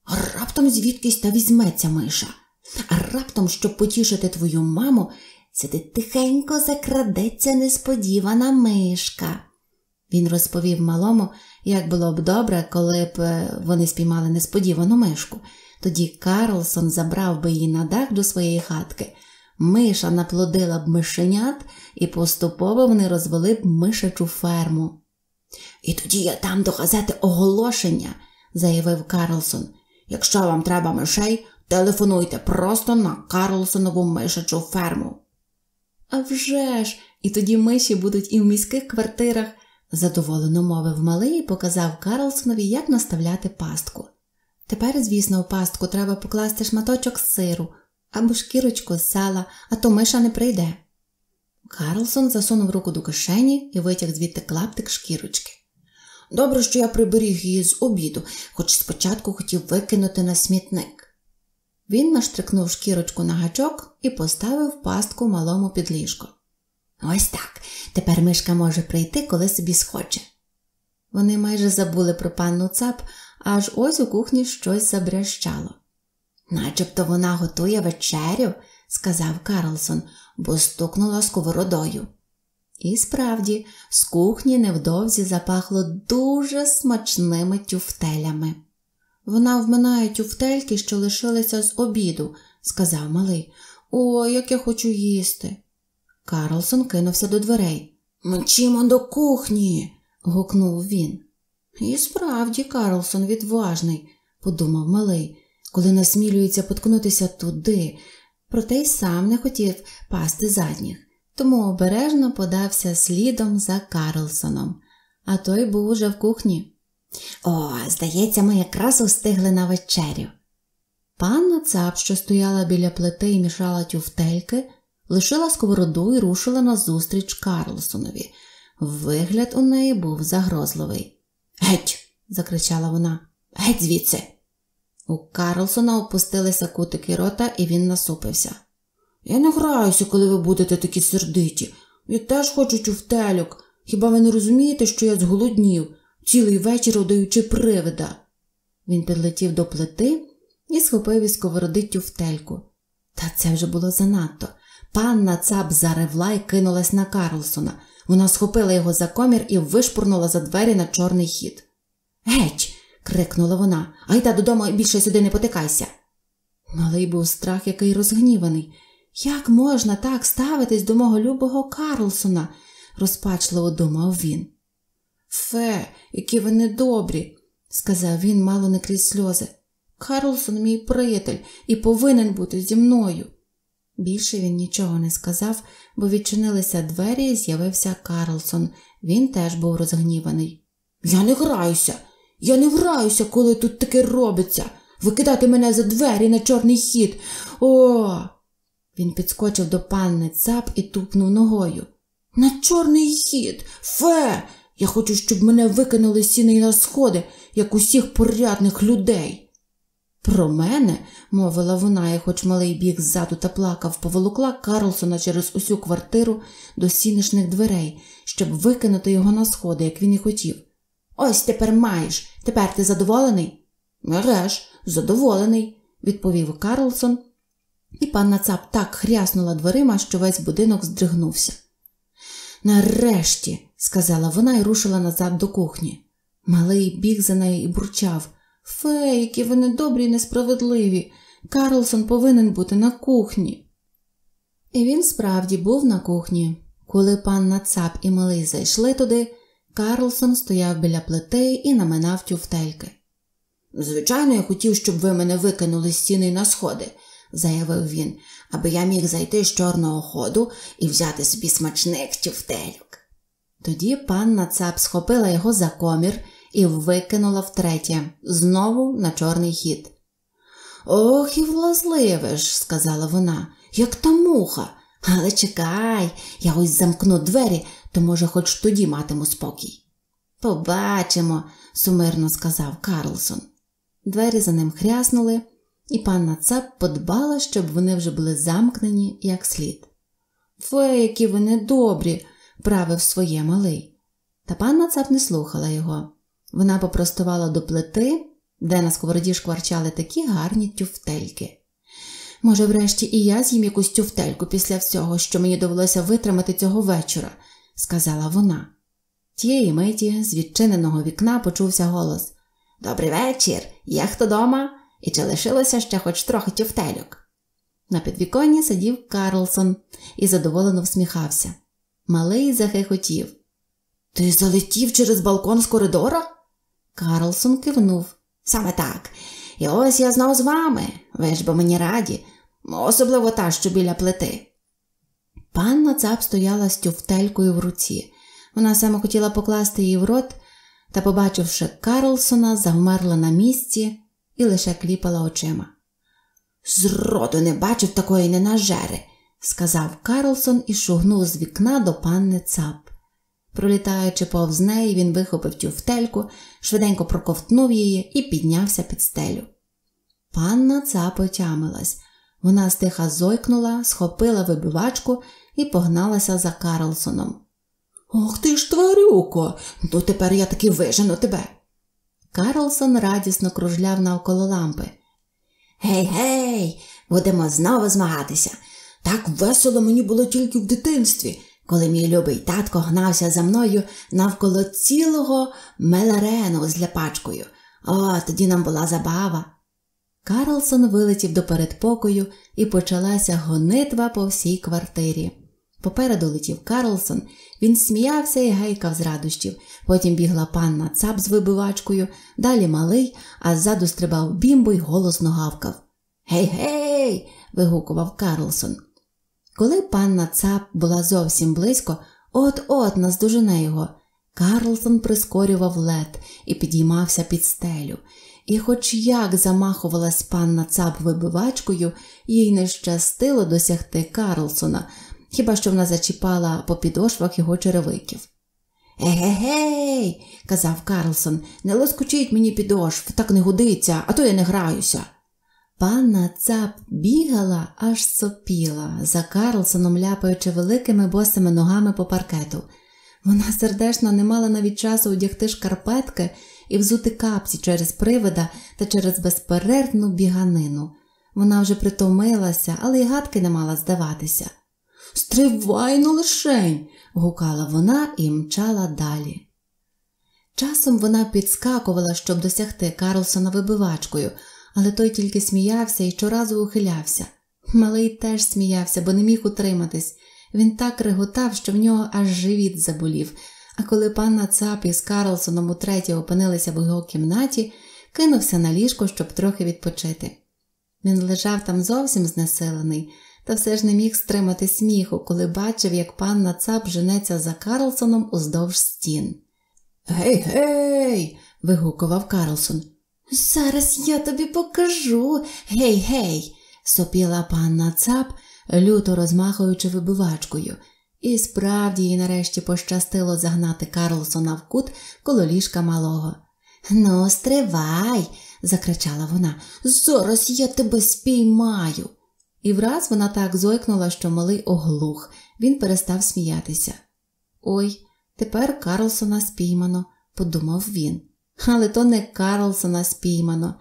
«А раптом звідкись та візьметься миша, а раптом, щоб потішити твою маму, сюди тихенько закрадеться несподівана мишка. Він розповів малому, як було б добре, коли б е, вони спіймали несподівану мишку. Тоді Карлсон забрав би її на дах до своєї хатки. Миша наплодила б мишенят, і поступово вони розвели б мишачу ферму. І тоді я дам до газети оголошення, заявив Карлсон. Якщо вам треба мишей, телефонуйте просто на Карлсонову мишачу ферму. «А вже ж! і тоді миші будуть і в міських квартирах, задоволено мовив малий і показав Карлсонові, як наставляти пастку. Тепер, звісно, у пастку треба покласти шматочок сиру або шкірочку з сала, а то миша не прийде. Карлсон засунув руку до кишені і витяг звідти клаптик шкірочки. Добре, що я приберіг її з обіду, хоч спочатку хотів викинути на смітник. Він наштрикнув шкірочку на гачок і поставив пастку малому під ліжко. Ось так. Тепер мишка може прийти, коли собі схоче. Вони майже забули про панну цап, аж ось у кухні щось забрящало. Начебто вона готує вечерю, сказав Карлсон, бо стукнула сковородою. І справді, з кухні невдовзі запахло дуже смачними тюфтелями. Вона вминає тюфтельки, що лишилися з обіду, сказав малий. О, як я хочу їсти. Карлсон кинувся до дверей. Мчимо до кухні. гукнув він. І справді, Карлсон відважний, подумав малий, коли насмілюється поткнутися туди, проте й сам не хотів пасти задніх, тому обережно подався слідом за Карлсоном, а той був уже в кухні. О, здається, ми якраз устигли на вечерю. Панна цап, що стояла біля плити і мішала тюфтельки, лишила сковороду і рушила назустріч Карлсонові. Вигляд у неї був загрозливий. Геть. закричала вона. Геть звідси. У Карлсона опустилися кутики рота, і він насупився. Я не граюся, коли ви будете такі сердиті. Я теж хочу тюфтельок. Хіба ви не розумієте, що я зголоднів, цілий вечір одаючи привида? Він підлетів до плити і схопив із сковороди тюфтельку. Та це вже було занадто. Панна цап заревла і кинулась на Карлсона. Вона схопила його за комір і вишпурнула за двері на чорний хід. Геть! крикнула вона. Гайда додому і більше сюди не потикайся. Малий був страх, який розгніваний. Як можна так ставитись до мого любого Карлсона? розпачливо думав він. Фе, які ви недобрі, сказав він мало не крізь сльози. Карлсон мій приятель і повинен бути зі мною. Більше він нічого не сказав, бо відчинилися двері і з'явився Карлсон. Він теж був розгніваний. Я не граюся, я не враюся, коли тут таке робиться. Викидати мене за двері на чорний хід. О. Він підскочив до панни цап і тупнув ногою. На чорний хід. Фе. Я хочу, щоб мене викинули сіни на сходи, як усіх порядних людей. Про мене, мовила вона, і хоч малий біг ззаду та плакав, поволокла Карлсона через усю квартиру до сінишних дверей, щоб викинути його на сходи, як він і хотів. Ось тепер маєш. Тепер ти задоволений? Мереж, задоволений, відповів Карлсон, і панна Цап так хряснула дверима, що весь будинок здригнувся. Нарешті, сказала вона і рушила назад до кухні. Малий біг за нею і бурчав Фе, які ви недобрі і несправедливі. Карлсон повинен бути на кухні. І він справді був на кухні. Коли панна Цап і малий зайшли туди, Карлсон стояв біля плити і наминав тюфтельки. Звичайно, я хотів, щоб ви мене викинули з стіни на сходи, заявив він, аби я міг зайти з чорного ходу і взяти собі смачних тюфтельок. Тоді панна цап схопила його за комір і викинула втретє, знову на чорний хід. Ох, і влазливе ж, сказала вона, як та муха. Але чекай, я ось замкну двері, то, може, хоч тоді матиму спокій. Побачимо, сумирно сказав Карлсон. Двері за ним хряснули, і панна Цап подбала, щоб вони вже були замкнені як слід. Фе, які вони добрі, правив своє малий. Та панна Цап не слухала його. Вона попростувала до плити, де на сковороді шкварчали такі гарні тюфтельки. Може, врешті і я з'їм якусь тюфтельку після всього, що мені довелося витримати цього вечора сказала вона. Тієї миті з відчиненого вікна почувся голос Добрий вечір! Є хто дома? І чи лишилося ще хоч трохи тюфтельок? На підвіконні сидів Карлсон і задоволено всміхався. Малий захихотів. Ти залетів через балкон з коридора? Карлсон кивнув. Саме так. І ось я знов з вами. Ви ж бо мені раді, особливо та, що біля плити. Панна цап стояла з тюфтелькою в руці. Вона саме хотіла покласти її в рот та, побачивши Карлсона, завмерла на місці і лише кліпала очима. Зроду не бачив такої ненажери, сказав Карлсон і шугнув з вікна до панни цап. Пролітаючи повз неї, він вихопив тюфтельку, швиденько проковтнув її і піднявся під стелю. Панна цап отямилась. Вона стиха зойкнула, схопила вибивачку і погналася за Карлсоном. Ох ти ж, тварюко, то ну, тепер я таки вижену тебе. Карлсон радісно кружляв навколо лампи. Гей, гей, будемо знову змагатися. Так весело мені було тільки в дитинстві, коли мій любий татко гнався за мною навколо цілого меларену з ляпачкою. О, тоді нам була забава. Карлсон вилетів до передпокою і почалася гонитва по всій квартирі. Попереду летів Карлсон, він сміявся і гайкав з радощів. Потім бігла панна цап з вибивачкою, далі малий, а ззаду стрибав бімбо й голосно гавкав. Гей, гей. вигукував Карлсон. Коли панна цап була зовсім близько, от-от наздожене його. Карлсон прискорював лед і підіймався під стелю. І, хоч як замахувалась панна цап вибивачкою, їй не щастило досягти Карлсона хіба що вона зачіпала по підошвах його черевиків. Егегей, казав Карлсон, не лоскочіть мені підошв, так не годиться, а то я не граюся. Панна цап бігала, аж сопіла, за Карлсоном ляпаючи великими босими ногами по паркету. Вона сердечно не мала навіть часу одягти шкарпетки і взути капці через привида та через безперервну біганину. Вона вже притомилася, але й гадки не мала здаватися. Стривай ну лишень. гукала вона і мчала далі. Часом вона підскакувала, щоб досягти Карлсона вибивачкою, але той тільки сміявся і щоразу ухилявся. Малий теж сміявся, бо не міг утриматись. Він так реготав, що в нього аж живіт заболів. А коли панна Цап із Карлсоном утретє опинилися в його кімнаті, кинувся на ліжко, щоб трохи відпочити. Він лежав там зовсім знесилений, та все ж не міг стримати сміху, коли бачив, як панна цап женеться за Карлсоном уздовж стін. Гей, гей, вигукував Карлсон. Зараз я тобі покажу. Гей, гей, сопіла панна цап, люто розмахуючи вибивачкою. І справді їй нарешті пощастило загнати Карлсона в кут коло ліжка малого. Ну, стривай, закричала вона, зараз я тебе спіймаю. І враз вона так зойкнула, що малий оглух, він перестав сміятися. Ой, тепер Карлсона спіймано, подумав він. Але то не Карлсона спіймано,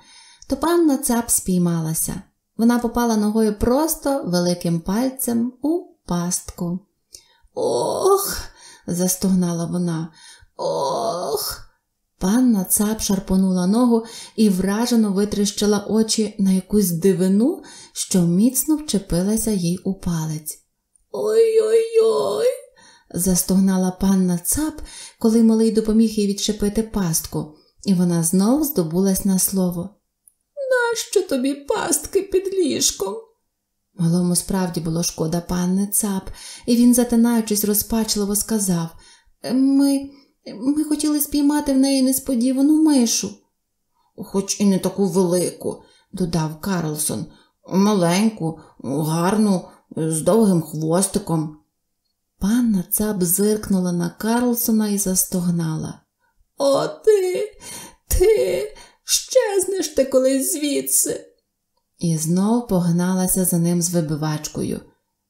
то панна цап спіймалася. Вона попала ногою просто великим пальцем у пастку. Ох. застогнала вона. Ох. Панна цап шарпонула ногу і вражено витріщила очі на якусь дивину, що міцно вчепилася їй у палець. Ой-ой-ой, застогнала панна цап, коли малий допоміг їй відчепити пастку, і вона знов здобулась на слово. Нащо тобі пастки під ліжком? Малому справді було шкода панни цап, і він, затинаючись, розпачливо сказав Ми. Ми хотіли спіймати в неї несподівану мишу, хоч і не таку велику, додав Карлсон, маленьку, гарну, з довгим хвостиком. Панна цап зиркнула на Карлсона і застогнала. О, ти, ти, щезнеш ти колись звідси. І знов погналася за ним з вибивачкою.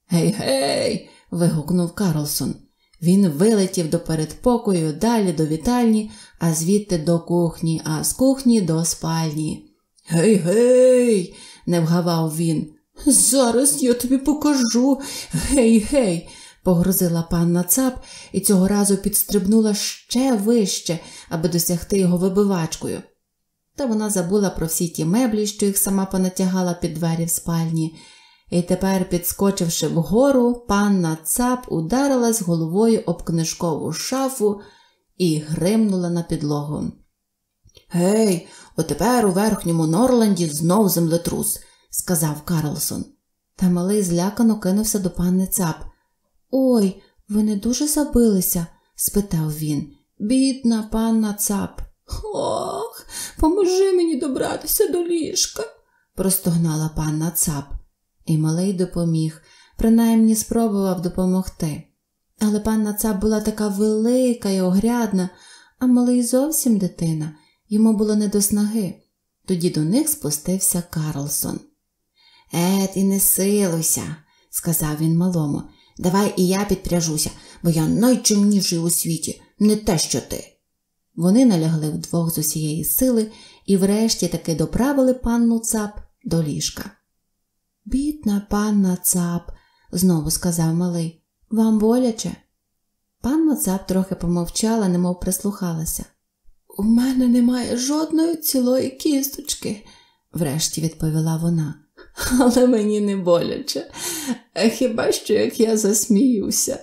Гей, гей. вигукнув Карлсон. Він вилетів до передпокою, далі до вітальні, а звідти до кухні, а з кухні до спальні. Гей, гей, не вгавав він. Зараз я тобі покажу. Гей, гей, погрозила панна цап і цього разу підстрибнула ще вище, аби досягти його вибивачкою. Та вона забула про всі ті меблі, що їх сама понатягала під двері в спальні. І тепер, підскочивши вгору, панна цап ударилась головою об книжкову шафу і гримнула на підлогу. Гей, отепер у верхньому Норланді знов землетрус, сказав Карлсон. Та малий злякано кинувся до панни цап. Ой, ви не дуже забилися? спитав він. Бідна панна цап. Ох, поможи мені добратися до ліжка, простогнала панна цап і малий допоміг, принаймні спробував допомогти. Але панна цап була така велика і огрядна, а малий зовсім дитина, йому було не до снаги. Тоді до них спустився Карлсон. Е, і не силуйся, сказав він малому. Давай і я підпряжуся, бо я найчимніший у світі, не те що ти. Вони налягли вдвох з усієї сили і врешті таки доправили панну цап до ліжка. Бідна панна цап, знову сказав малий. Вам боляче? Панна цап трохи помовчала, немов прислухалася. У мене немає жодної цілої кісточки, врешті відповіла вона. Але мені не боляче, хіба що як я засміюся.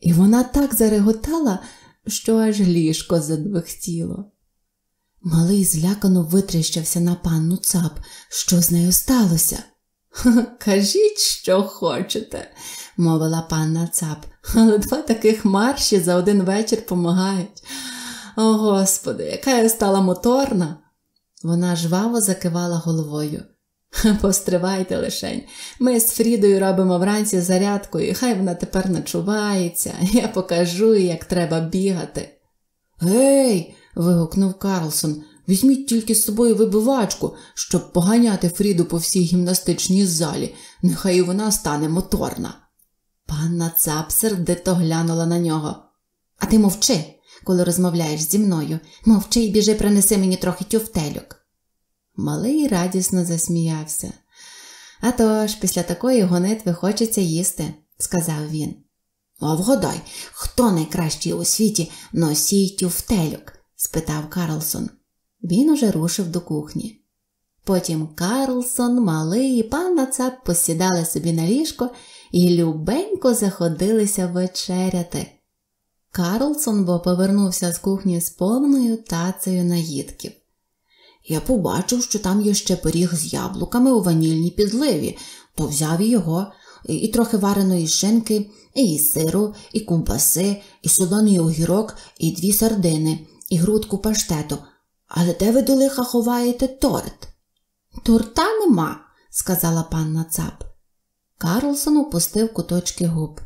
І вона так зареготала, що аж ліжко задвихтіло. Малий злякано витріщався на панну цап, що з нею сталося. Кажіть, що хочете, мовила панна цап, але два таких марші за один вечір помагають. О, Господи, яка я стала моторна. Вона жваво закивала головою. Постривайте лишень. Ми з Фрідою робимо вранці зарядку, і хай вона тепер начувається, я покажу їй, як треба бігати. Гей. вигукнув Карлсон. Візьміть тільки з собою вибивачку, щоб поганяти Фріду по всій гімнастичній залі, нехай вона стане моторна. Панна цапсер дето глянула на нього. А ти мовчи, коли розмовляєш зі мною. Мовчи і біжи, принеси мені трохи тюфтелюк. Малий радісно засміявся. «А тож, після такої гонитви хочеться їсти, сказав він. А вгадай, хто найкращий у світі носій тюфтельок? спитав Карлсон. Він уже рушив до кухні. Потім Карлсон, малий і панна Цап посідали собі на ліжко і любенько заходилися вечеряти. Карлсон бо повернувся з кухні з повною тацею наїдків. Я побачив, що там є ще пиріг з яблуками у ванільній підливі, то взяв його, і трохи вареної шинки, і сиру, і кумпаси, і солоний огірок, і дві сардини, і грудку паштету. Але де ви до лиха ховаєте торт? Торта нема, сказала панна цап. Карлсон опустив куточки губ.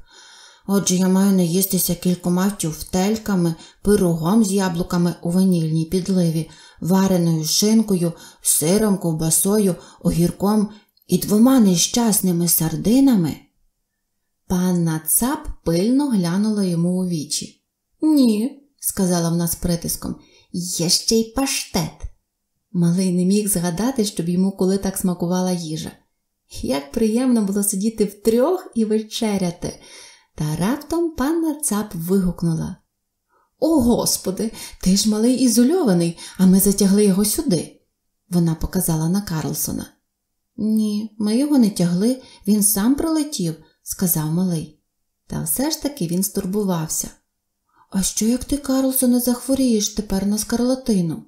Отже, я маю наїстися кількома тюфтельками, пирогом з яблуками у ванільній підливі, вареною шинкою, сиром, ковбасою, огірком і двома нещасними сардинами. Панна цап пильно глянула йому у вічі. Ні, сказала вона з притиском є ще й паштет. Малий не міг згадати, щоб йому коли так смакувала їжа. Як приємно було сидіти втрьох і вечеряти, та раптом панна цап вигукнула О, Господи, ти ж малий ізольований, а ми затягли його сюди. Вона показала на Карлсона. Ні, ми його не тягли, він сам прилетів, сказав малий. Та все ж таки він стурбувався. А що як ти, Карлсоне, захворієш тепер на скарлатину?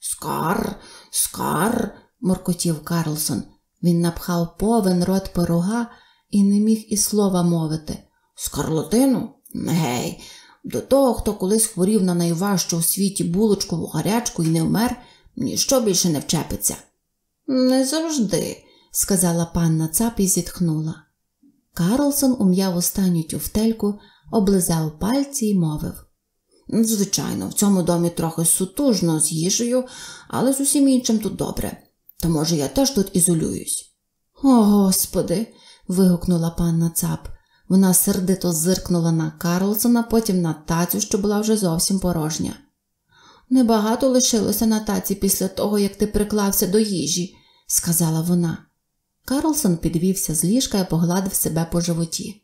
Скар, скар, моркотів Карлсон. Він напхав повен рот пирога і не міг і слова мовити. Скарлатину? Гей, до того, хто колись хворів на найважчу в світі булочкову гарячку і не вмер, ніщо більше не вчепиться. Не завжди, сказала панна цап і зітхнула. Карлсон ум'яв останню тюфтельку, облизав пальці і мовив Звичайно, в цьому домі трохи сутужно з їжею, але з усім іншим тут добре. То, може, я теж тут ізолююсь. О, господи. вигукнула панна цап. Вона сердито зиркнула на Карлсона, потім на тацю, що була вже зовсім порожня. Небагато лишилося на таці після того, як ти приклався до їжі, сказала вона. Карлсон підвівся з ліжка і погладив себе по животі.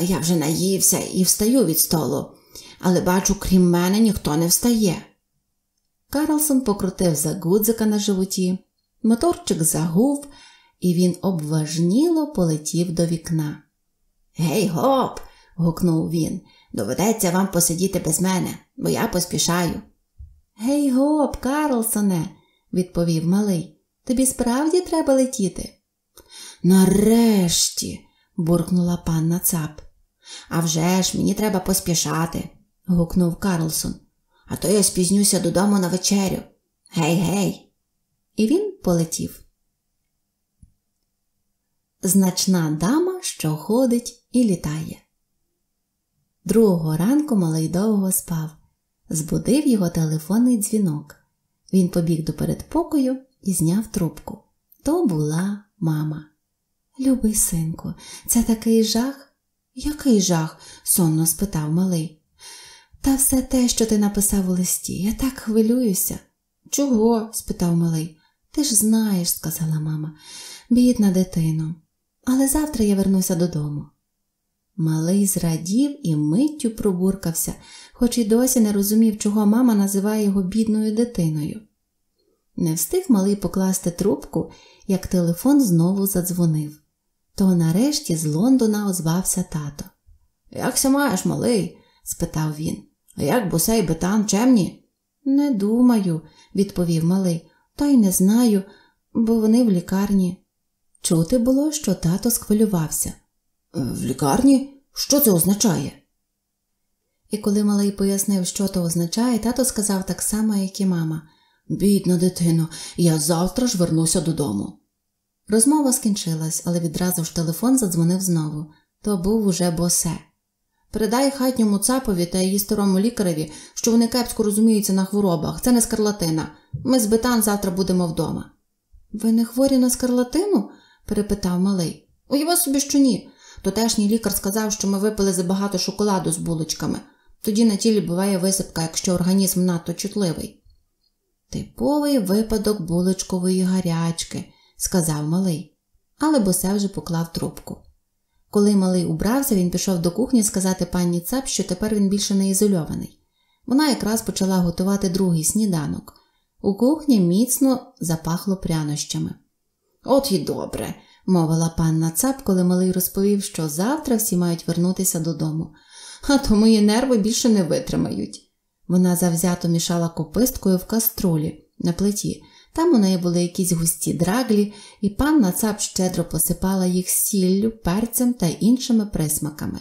Я вже наївся і встаю від столу, але бачу, крім мене ніхто не встає. Карлсон покрутив за гудзика на животі, моторчик загув, і він обважніло полетів до вікна. Гей, гоп! гукнув він. Доведеться вам посидіти без мене, бо я поспішаю. Гей, гоп, Карлсоне, відповів малий. Тобі справді треба летіти? Нарешті, буркнула панна цап. «А вже ж, мені треба поспішати, гукнув Карлсон. А то я спізнюся додому на вечерю. Гей, гей. І він полетів. Значна дама, що ходить і літає. Другого ранку малий довго спав, збудив його телефонний дзвінок. Він побіг до передпокою і зняв трубку. То була мама. Любий синку, це такий жах? Який жах? сонно спитав малий. Та все те, що ти написав у листі, я так хвилююся. Чого? спитав малий. Ти ж знаєш, сказала мама, бідна дитино, але завтра я вернуся додому. Малий зрадів і миттю пробуркався, хоч і досі не розумів, чого мама називає його бідною дитиною. Не встиг малий покласти трубку, як телефон знову задзвонив. То нарешті з Лондона озвався тато. Як Якся маєш, малий? спитав він. А як бусей би там чемні? Не думаю, відповів малий, та й не знаю, бо вони в лікарні. Чути було, що тато схвилювався. «Е, в лікарні? Що це означає? І коли малий пояснив, що то означає, тато сказав так само, як і мама. Бідна дитино, я завтра ж вернуся додому. Розмова скінчилась, але відразу ж телефон задзвонив знову то був уже босе. Передай хатньому цапові та її старому лікареві, що вони кепсько розуміються на хворобах, це не скарлатина. Ми з бетан завтра будемо вдома. Ви не хворі на скарлатину? перепитав малий. Уява собі, що ні. Тотешній лікар сказав, що ми випили забагато шоколаду з булочками. Тоді на тілі буває висипка, якщо організм надто чутливий. Типовий випадок булочкової гарячки, сказав малий, але босе вже поклав трубку. Коли малий убрався, він пішов до кухні сказати пані Цап, що тепер він більше не ізольований. Вона якраз почала готувати другий сніданок. У кухні міцно запахло прянощами. От і добре, мовила панна Цап, коли малий розповів, що завтра всі мають вернутися додому, а то мої нерви більше не витримають. Вона завзято мішала кописткою в каструлі на плиті. Там у неї були якісь густі драглі, і панна цап щедро посипала їх сіллю, перцем та іншими присмаками.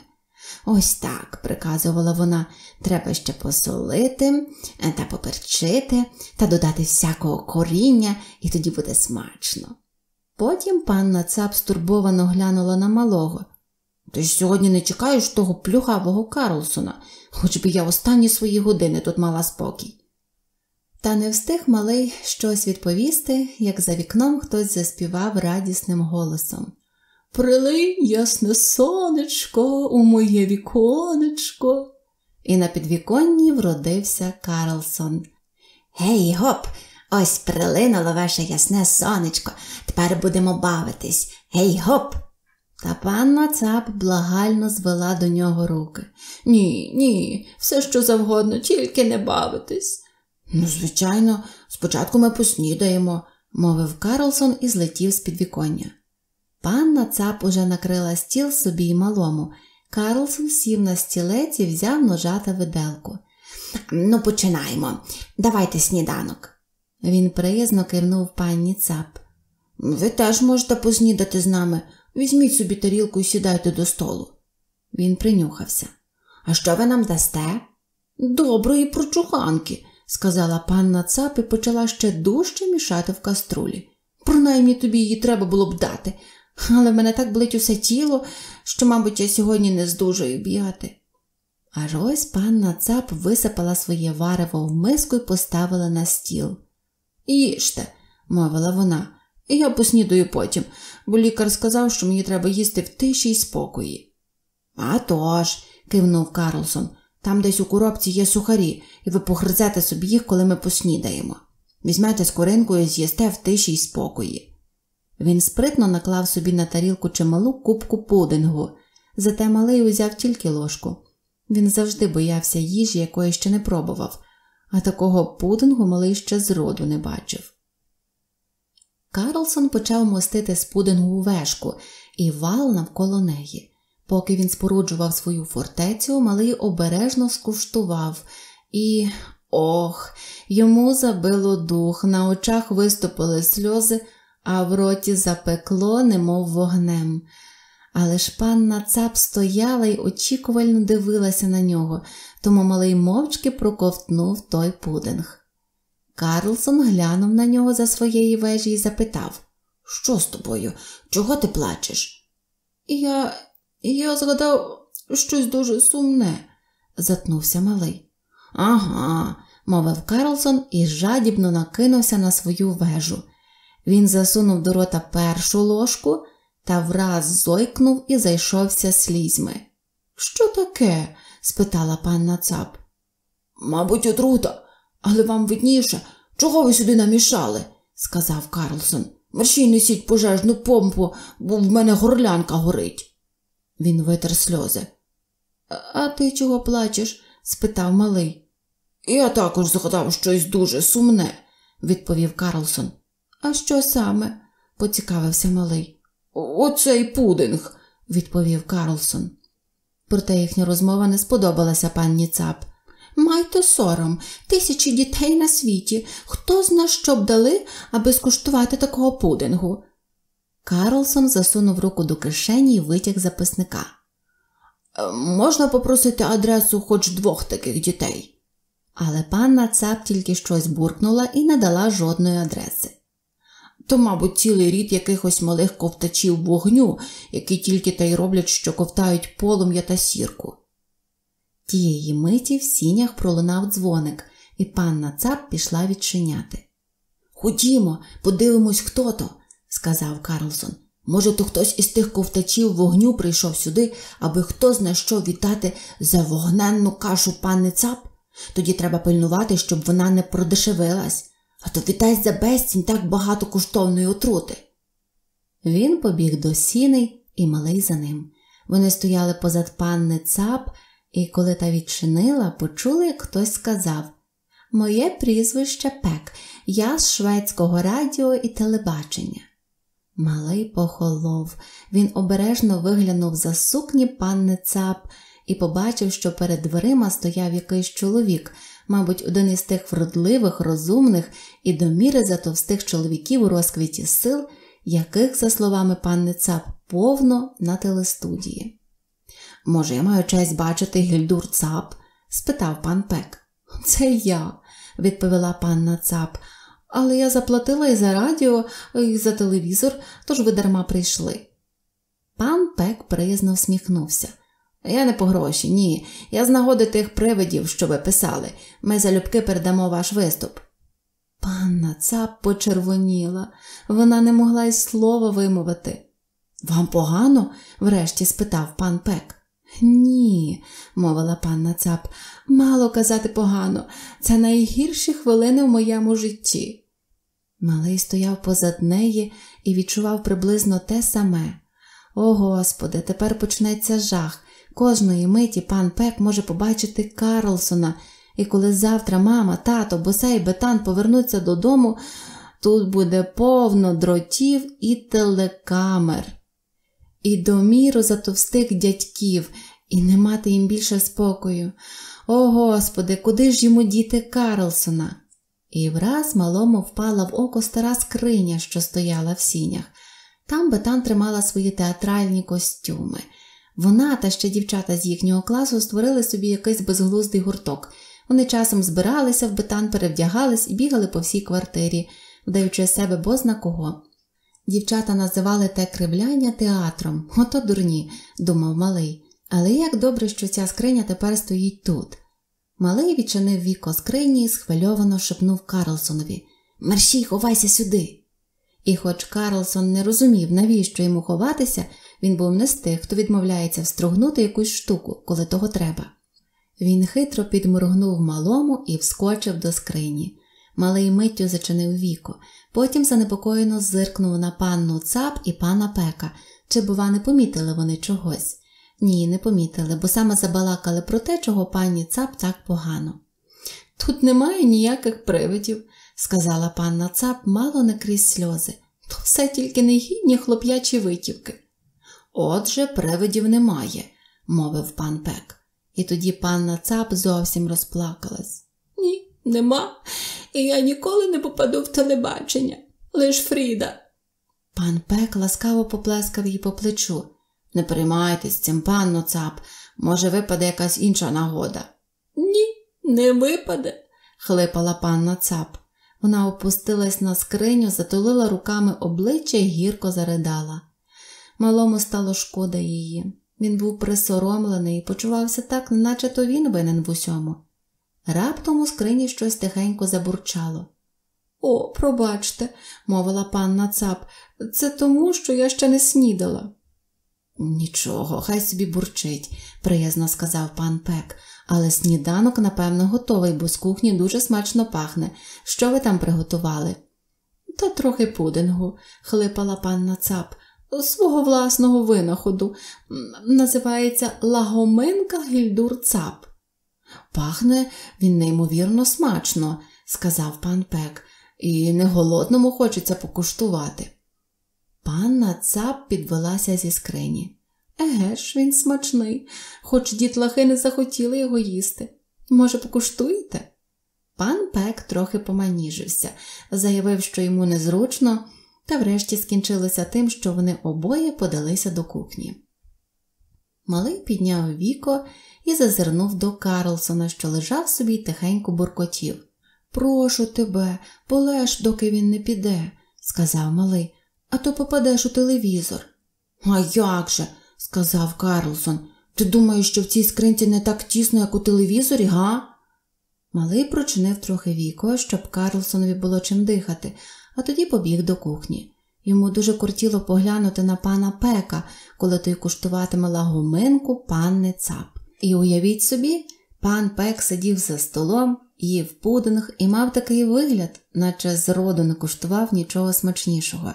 Ось так, приказувала вона, треба ще посолити е, та поперчити та додати всякого коріння, і тоді буде смачно. Потім панна цап стурбовано глянула на малого. Ти ж сьогодні не чекаєш того плюхавого Карлсона, хоч би я останні свої години тут мала спокій. Та не встиг малий щось відповісти, як за вікном хтось заспівав радісним голосом. Прилинь, ясне сонечко, у моє віконечко. І на підвіконні вродився Карлсон. Гей, гоп, ось прилинуло ваше ясне сонечко. Тепер будемо бавитись. Гей, гоп. Та панна цап благально звела до нього руки. Ні, ні, все що завгодно, тільки не бавитись. Ну, звичайно, спочатку ми поснідаємо, мовив Карлсон і злетів з під віконня. Панна цап уже накрила стіл собі й малому. Карлсон сів на стілець і взяв ножа та виделку. Ну, починаємо. Давайте сніданок. Він приязно кивнув панні цап. Ви теж можете поснідати з нами. Візьміть собі тарілку і сідайте до столу. Він принюхався. А що ви нам дасте? Доброї прочуханки сказала панна Цап і почала ще дужче мішати в каструлі. Принаймні тобі її треба було б дати, але в мене так болить усе тіло, що, мабуть, я сьогодні не здужую б'яти. Аж ось панна цап висипала своє варево в миску і поставила на стіл. Їжте, мовила вона, я поснідаю потім, бо лікар сказав, що мені треба їсти в тиші й спокої. «А тож», – кивнув Карлсон. Там десь у коробці є сухарі, і ви погризете собі їх, коли ми поснідаємо. Візьмете скоринку і з'їсте в тиші й спокої. Він спритно наклав собі на тарілку чималу кубку пудингу, зате малий узяв тільки ложку. Він завжди боявся їжі, якої ще не пробував, а такого пудингу малий ще зроду не бачив. Карлсон почав мостити з пудингу у вешку і вал навколо неї. Поки він споруджував свою фортецю, малий обережно скуштував і. Ох, йому забило дух, на очах виступили сльози, а в роті запекло, немов вогнем. Але ж панна цап стояла й очікувально дивилася на нього, тому малий мовчки проковтнув той пудинг. Карлсон глянув на нього за своєї вежі і запитав Що з тобою? Чого ти плачеш? Я я згадав щось дуже сумне, затнувся малий. Ага, мовив Карлсон і жадібно накинувся на свою вежу. Він засунув до рота першу ложку та враз зойкнув і зайшовся слізьми. Що таке? спитала панна цап. Мабуть, отрута, але вам видніше, чого ви сюди намішали, сказав Карлсон. Мерші несіть пожежну помпу, бо в мене горлянка горить. Він витер сльози. А ти чого плачеш? спитав малий. Я також згадав щось дуже сумне, відповів Карлсон. А що саме? поцікавився малий. Оцей пудинг, відповів Карлсон. Проте їхня розмова не сподобалася панні цап. Майте сором, тисячі дітей на світі. Хто зна, що б дали, аби скуштувати такого пудингу? Карлсон засунув руку до кишені і витяг записника. «Е, можна попросити адресу хоч двох таких дітей. Але панна цап тільки щось буркнула і не дала жодної адреси. То, мабуть, цілий рід якихось малих ковтачів вогню, які тільки та й роблять, що ковтають полум'я та сірку. Тієї миті в сінях пролунав дзвоник, і панна цап пішла відчиняти. Ходімо, подивимось, хто то сказав Карлсон. Може, то хтось із тих ковтачів вогню прийшов сюди, аби хто зна що вітати за вогненну кашу пани цап? Тоді треба пильнувати, щоб вона не продешевилась, а то вітай за безцінь так багато коштовної отрути. Він побіг до сіни і малий за ним. Вони стояли позад панни цап, і коли та відчинила, почули, як хтось сказав Моє прізвище Пек, я з шведського радіо і телебачення. Малий похолов, він обережно виглянув за сукні панни цап і побачив, що перед дверима стояв якийсь чоловік, мабуть, один із тих вродливих, розумних і доміри затовстих чоловіків у розквіті сил, яких, за словами панни цап, повно на телестудії. Може, я маю честь бачити Гільдур цап? спитав пан Пек. Це я, відповіла панна цап. Але я заплатила і за радіо, і за телевізор, тож ви дарма прийшли. Пан Пек приязно всміхнувся. Я не по гроші, ні. Я з нагоди тих привидів, що ви писали. Ми залюбки передамо ваш виступ. Панна цап почервоніла, вона не могла й слова вимовити. Вам погано? врешті спитав пан Пек. Ні, мовила панна цап, мало казати погано. Це найгірші хвилини в моєму житті. Малий стояв позад неї і відчував приблизно те саме. О Господи, тепер почнеться жах. Кожної миті пан Пек може побачити Карлсона, і коли завтра мама, тато, босей, бетан повернуться додому, тут буде повно дротів і телекамер. І до міру затовстих дядьків, і не мати їм більше спокою. О Господи, куди ж йому діти Карлсона? І враз малому впала в око стара скриня, що стояла в сінях. Там Бетан тримала свої театральні костюми. Вона та ще дівчата з їхнього класу створили собі якийсь безглуздий гурток. Вони часом збиралися в бетан, перевдягались і бігали по всій квартирі, вдаючи себе бозна кого. Дівчата називали те кривляння театром, ото дурні, думав малий. Але як добре, що ця скриня тепер стоїть тут. Малий відчинив віко скрині і схвильовано шепнув Карлсонові Мерщій, ховайся сюди. І хоч Карлсон не розумів, навіщо йому ховатися, він був не з тих, хто відмовляється встругнути якусь штуку, коли того треба. Він хитро підморгнув малому і вскочив до скрині. Малий миттю зачинив віко, потім занепокоєно зиркнув на панну цап і пана пека, чи, бува, не помітили вони чогось. Ні, не помітили, бо саме забалакали про те, чого пані цап так погано. Тут немає ніяких привидів, сказала панна цап мало не крізь сльози, то все тільки негідні хлоп'ячі витівки. Отже, привидів немає, мовив пан пек. І тоді панна цап зовсім розплакалась. Ні, нема, і я ніколи не попаду в телебачення, лиш Фріда. Пан пек ласкаво поплескав її по плечу. Не приймайтесь цим панно цап, може, випаде якась інша нагода. Ні, не випаде, хлипала панна цап. Вона опустилась на скриню, затулила руками обличчя і гірко заридала. Малому стало шкода її. Він був присоромлений і почувався так, наче то він винен в усьому. Раптом у скрині щось тихенько забурчало. О, пробачте, мовила панна цап, це тому, що я ще не снідала. Нічого, хай собі бурчить, приязно сказав пан Пек, але сніданок, напевно, готовий, бо з кухні дуже смачно пахне. Що ви там приготували? Та трохи пудингу, хлипала панна цап, свого власного винаходу. Називається лагоминка гільдур цап. Пахне він неймовірно смачно, сказав пан Пек, і не голодному хочеться покуштувати. Панна цап підвелася зі скрині. Еге ж, він смачний, хоч дітлахи не захотіли його їсти. Може, покуштуєте? Пан Пек трохи поманіжився, заявив, що йому незручно, та врешті скінчилося тим, що вони обоє подалися до кухні. Малий підняв віко і зазирнув до Карлсона, що лежав собі й тихенько буркотів. Прошу тебе, полеж, доки він не піде, сказав малий а то попадеш у телевізор. А як же, сказав Карлсон, ти думаєш, що в цій скринці не так тісно, як у телевізорі, га? Малий прочинив трохи віко, щоб Карлсонові було чим дихати, а тоді побіг до кухні. Йому дуже кортіло поглянути на пана пека, коли той куштуватиме лагоминку панни цап. І уявіть собі, пан пек сидів за столом, їв пудинг і мав такий вигляд, наче зроду не куштував нічого смачнішого.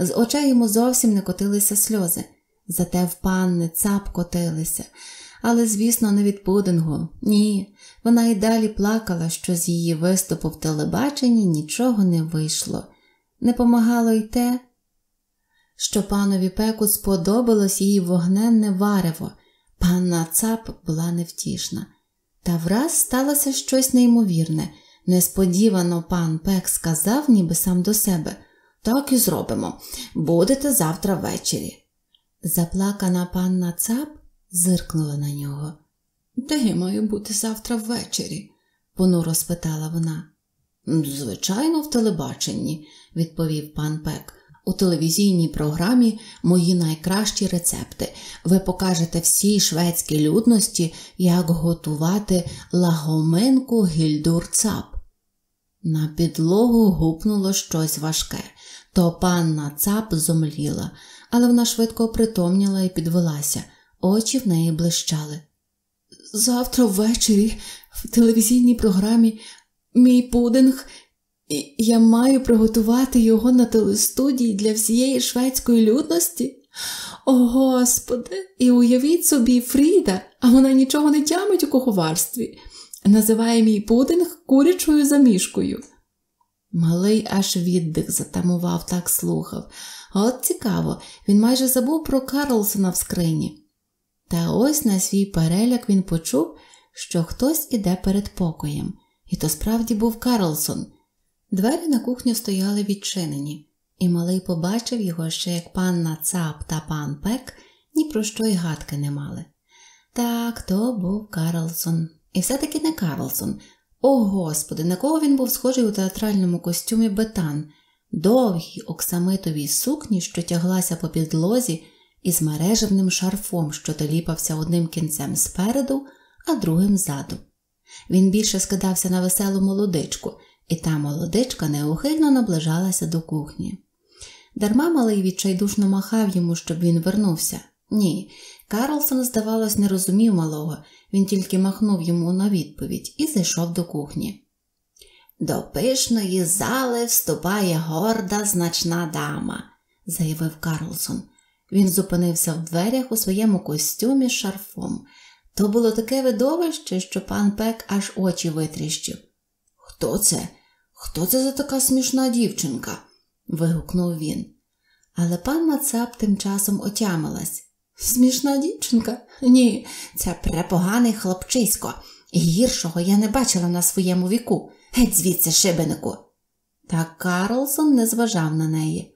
З очей йому зовсім не котилися сльози, зате в панни цап котилися. Але, звісно, не від пудингу. Ні, вона й далі плакала, що з її виступу в телебаченні нічого не вийшло. Не помагало й те, що панові пеку сподобалось її вогненне варево. Панна цап була невтішна. Та враз сталося щось неймовірне. Несподівано пан пек сказав, ніби сам до себе. Так і зробимо. Будете завтра ввечері. Заплакана панна цап зиркнула на нього. Де я маю бути завтра ввечері? понуро спитала вона. Звичайно, в телебаченні, відповів пан Пек. У телевізійній програмі мої найкращі рецепти. Ви покажете всій шведській людності, як готувати лагоминку гільдур цап. На підлогу гупнуло щось важке то панна цап зомліла, але вона швидко притомніла і підвелася, очі в неї блищали. Завтра ввечері в телевізійній програмі мій пудинг, і я маю приготувати його на телестудії для всієї шведської людності. О, Господи, і уявіть собі, Фріда, а вона нічого не тямить у куховарстві. Називає мій пудинг курячою замішкою. Малий аж віддих затамував, так слухав. От цікаво, він майже забув про Карлсона в скрині. Та ось на свій переляк він почув, що хтось іде перед покоєм, і то справді був Карлсон. Двері на кухню стояли відчинені, і малий побачив його ще як панна Цап та пан Пек ні про що й гадки не мали. Так, то був Карлсон. І все-таки не Карлсон, о Господи, на кого він був схожий у театральному костюмі бетан, довгій оксамитовій сукні, що тяглася по підлозі, із мережевним шарфом, що доліпався одним кінцем спереду, а другим ззаду. Він більше скидався на веселу молодичку, і та молодичка неухильно наближалася до кухні. Дарма малий відчайдушно махав йому, щоб він вернувся. Ні, Карлсон, здавалось, не розумів малого він тільки махнув йому на відповідь і зайшов до кухні. До пишної зали вступає горда, значна дама, заявив Карлсон. Він зупинився в дверях у своєму костюмі з шарфом. То було таке видовище, що пан Пек аж очі витріщив. Хто це? Хто це за така смішна дівчинка? вигукнув він. Але панна Цап тим часом отямилась. Смішна дівчинка? Ні, це препоганий хлопчисько. Гіршого я не бачила на своєму віку. Геть звідси, шибенику. Та Карлсон не зважав на неї.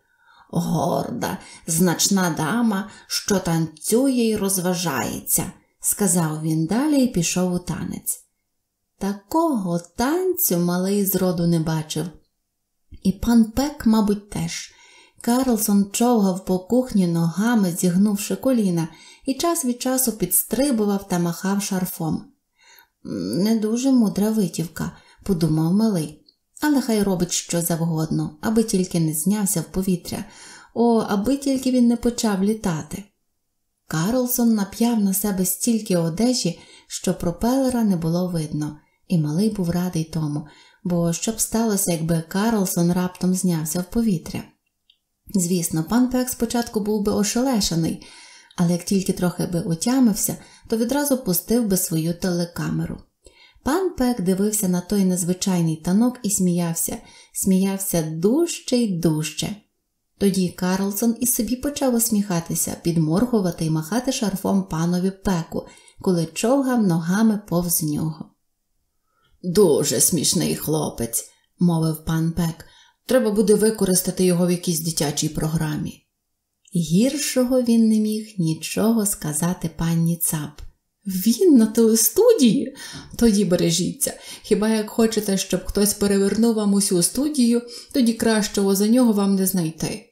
Горда, значна дама, що танцює і розважається, сказав він далі і пішов у танець. Такого танцю малий зроду не бачив. І пан Пек, мабуть, теж. Карлсон човгав по кухні ногами, зігнувши коліна, і час від часу підстрибував та махав шарфом. Не дуже мудра витівка, подумав малий, але хай робить що завгодно, аби тільки не знявся в повітря, о, аби тільки він не почав літати. Карлсон нап'яв на себе стільки одежі, що пропелера не було видно, і малий був радий тому, бо що б сталося, якби Карлсон раптом знявся в повітря. Звісно, пан Пек спочатку був би ошелешений, але як тільки трохи би отямився, то відразу пустив би свою телекамеру. Пан Пек дивився на той незвичайний танок і сміявся, сміявся дужче й дужче. Тоді Карлсон і собі почав усміхатися, підморгувати й махати шарфом панові пеку, коли човгав ногами повз нього. Дуже смішний хлопець, мовив пан Пек. Треба буде використати його в якійсь дитячій програмі. Гіршого він не міг нічого сказати пані цап. Він на телестудії? Тоді бережіться. Хіба як хочете, щоб хтось перевернув вам усю студію, тоді кращого за нього вам не знайти.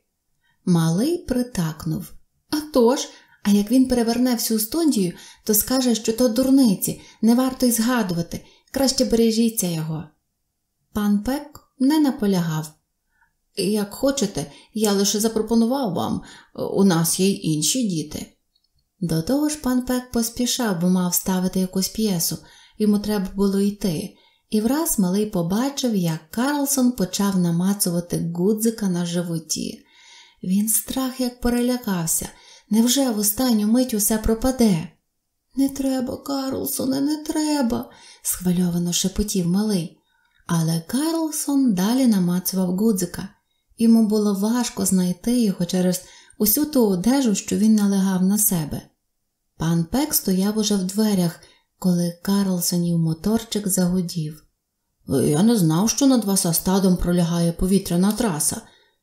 Малий притакнув. «А тож, а як він переверне всю студію, то скаже, що то дурниці, не варто й згадувати, краще бережіться його. Пан Пек не наполягав. Як хочете, я лише запропонував вам, е, у нас є й інші діти. До того ж, пан Пек поспішав, бо мав ставити якусь п'єсу, йому треба було йти, і враз малий побачив, як Карлсон почав намацувати гудзика на животі. Він страх як перелякався. Невже в останню мить усе пропаде? Не треба, Карлсоне, не треба, схвильовано шепотів малий. Але Карлсон далі намацував гудзика. Йому було важко знайти його через усю ту одежу, що він налегав на себе. Пан Пек стояв уже в дверях, коли Карлсонів моторчик загудів. Я не знав, що над вас стадом пролягає повітряна траса,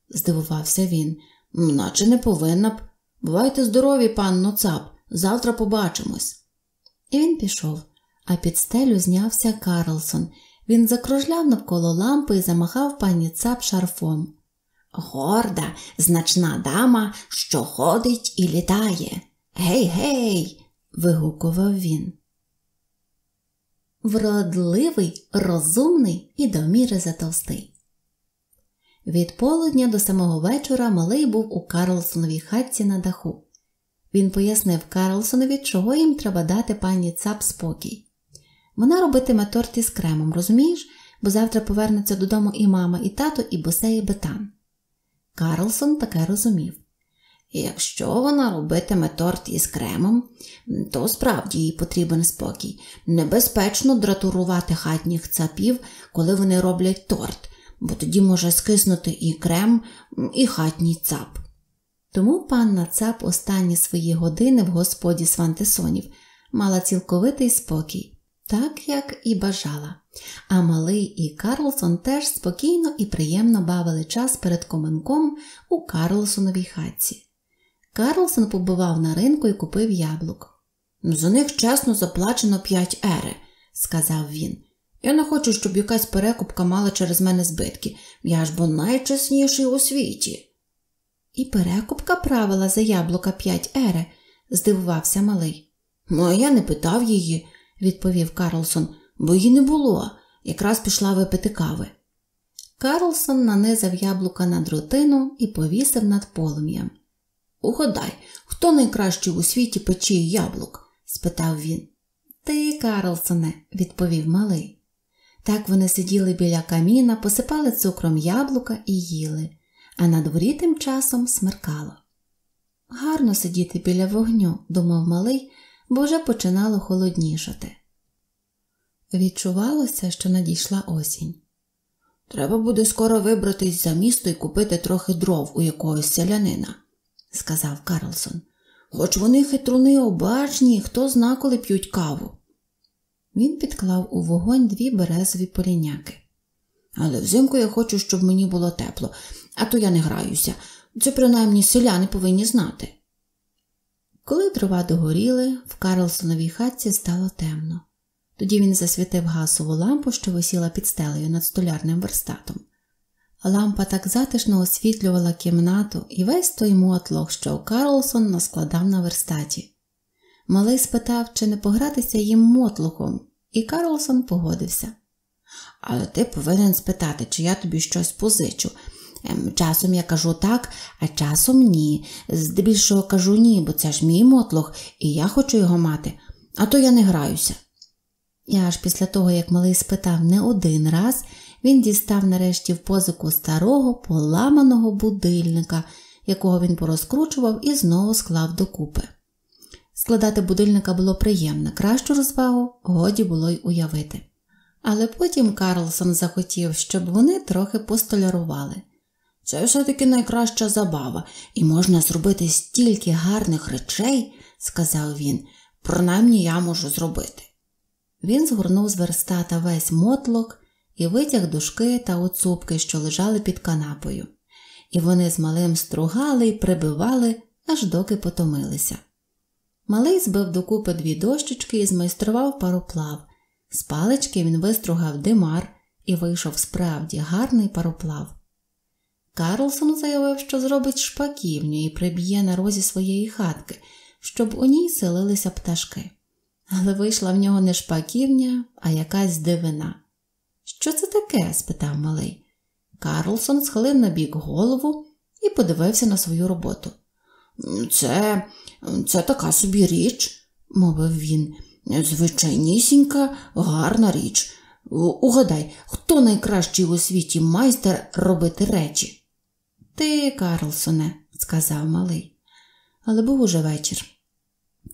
здивувався він. Наче не повинна б. Бувайте здорові, пан Ноцап, завтра побачимось. І він пішов, а під стелю знявся Карлсон. Він закружляв навколо лампи і замахав пані цап шарфом. Горда, значна дама, що ходить і літає. Гей, гей! вигукував він. Вродливий, розумний і до міри затовстий. Від полудня до самого вечора малий був у Карлсоновій хатці на даху. Він пояснив Карлсонові, чого їм треба дати пані цап спокій. Вона робитиме торт із кремом, розумієш, бо завтра повернеться додому і мама, і тато, і босе, і бетан. Карлсон таке розумів. Якщо вона робитиме торт із кремом, то справді їй потрібен спокій. Небезпечно дратурувати хатніх цапів, коли вони роблять торт, бо тоді може скиснути і крем, і хатній цап. Тому панна цап останні свої години в господі Свантесонів мала цілковитий спокій, так як і бажала. А малий і Карлсон теж спокійно і приємно бавили час перед коменком у Карлсоновій хатці. Карлсон побував на ринку і купив яблук. За них чесно заплачено п'ять ери, сказав він. Я не хочу, щоб якась перекупка мала через мене збитки. Я ж бо найчесніший у світі. І перекупка правила за яблука п'ять ери, здивувався малий. «Ну, а я не питав її, відповів Карлсон бо її не було, якраз пішла випити кави. Карлсон нанизав яблука на дротину і повісив над полум'ям. Угадай, хто найкращий у світі печіє яблук? спитав він. Ти, Карлсоне, відповів малий. Так вони сиділи біля каміна, посипали цукром яблука і їли, а на дворі тим часом смеркало. Гарно сидіти біля вогню, думав малий, бо вже починало холоднішати. Відчувалося, що надійшла осінь. Треба буде скоро вибратись за місто і купити трохи дров у якогось селянина, сказав Карлсон. Хоч вони хитруни обачні, хто зна, коли п'ють каву. Він підклав у вогонь дві березові поліняки. Але взимку я хочу, щоб мені було тепло, а то я не граюся. Це принаймні селяни повинні знати. Коли дрова догоріли, в Карлсоновій хатці стало темно. Тоді він засвітив газову лампу, що висіла під стелею над столярним верстатом. Лампа так затишно освітлювала кімнату і весь той мотлох, що Карлсон наскладав на верстаті. Малий спитав, чи не погратися їм мотлохом, і Карлсон погодився. Але ти повинен спитати, чи я тобі щось позичу. Ем, часом я кажу так, а часом ні. Здебільшого кажу ні, бо це ж мій мотлох, і я хочу його мати, а то я не граюся. І аж після того, як малий спитав не один раз, він дістав нарешті в позику старого поламаного будильника, якого він порозкручував і знову склав докупи. Складати будильника було приємно, кращу розвагу годі було й уявити. Але потім Карлсон захотів, щоб вони трохи постолярували. Це все-таки найкраща забава, і можна зробити стільки гарних речей, сказав він, принаймні я можу зробити. Він згорнув з верстата весь мотлок і витяг дужки та оцупки, що лежали під канапою, і вони з малим стругали і прибивали, аж доки потомилися. Малий збив докупи дві дощечки і змайстрував пароплав. З палички він вистругав димар і вийшов справді гарний пароплав. Карлсон заявив, що зробить шпаківню і приб'є на розі своєї хатки, щоб у ній селилися пташки але вийшла в нього не шпаківня, а якась дивина. Що це таке? спитав малий. Карлсон схилив на бік голову і подивився на свою роботу. Це це така собі річ, мовив він. Звичайнісінька, гарна річ. Угадай, хто найкращий у світі майстер робити речі? Ти, Карлсоне, сказав малий, але був уже вечір.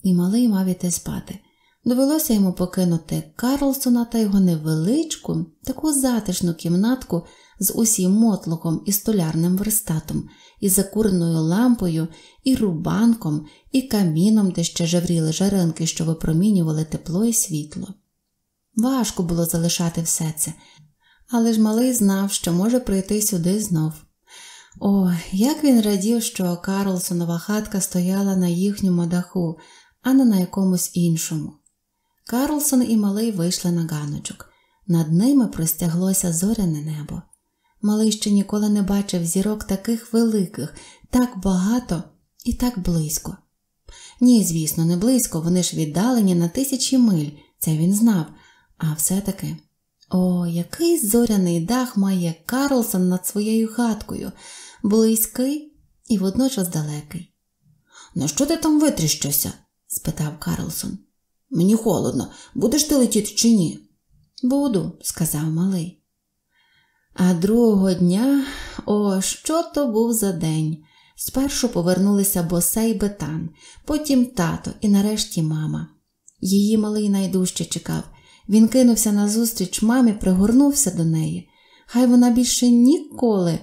І малий мав іти спати. Довелося йому покинути Карлсона та його невеличку, таку затишну кімнатку з усім мотлухом і столярним верстатом, і закуреною лампою, і рубанком, і каміном, де ще жевріли жаринки, що випромінювали тепло і світло. Важко було залишати все це, але ж малий знав, що може прийти сюди знов. О, як він радів, що Карлсонова хатка стояла на їхньому даху, а не на якомусь іншому. Карлсон і малий вийшли на ганочок. Над ними простяглося зоряне небо. Малий ще ніколи не бачив зірок таких великих, так багато і так близько. Ні, звісно, не близько, вони ж віддалені на тисячі миль, це він знав. А все-таки. О, який зоряний дах має Карлсон над своєю хаткою, близький і водночас далекий. На «Ну, що ти там витріщився? спитав Карлсон. Мені холодно, будеш ти летіти чи ні? Буду, сказав малий. А другого дня о, що то був за день. Спершу повернулися босей бетан, потім тато і нарешті мама. Її малий найдужче чекав. Він кинувся назустріч мамі, пригорнувся до неї. Хай вона більше ніколи,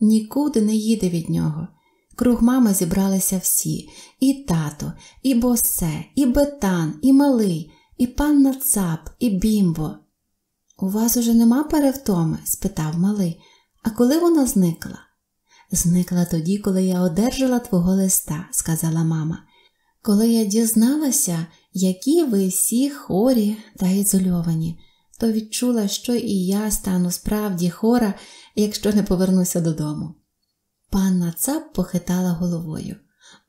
нікуди не їде від нього. Круг мами зібралися всі і тато, і босе, і бетан, і малий, і панна цап, і бімбо. У вас уже нема перевтоми? спитав малий. А коли вона зникла? Зникла тоді, коли я одержала твого листа, сказала мама. Коли я дізналася, які ви всі хорі та ізольовані, то відчула, що і я стану справді хора, якщо не повернуся додому. Панна цап похитала головою.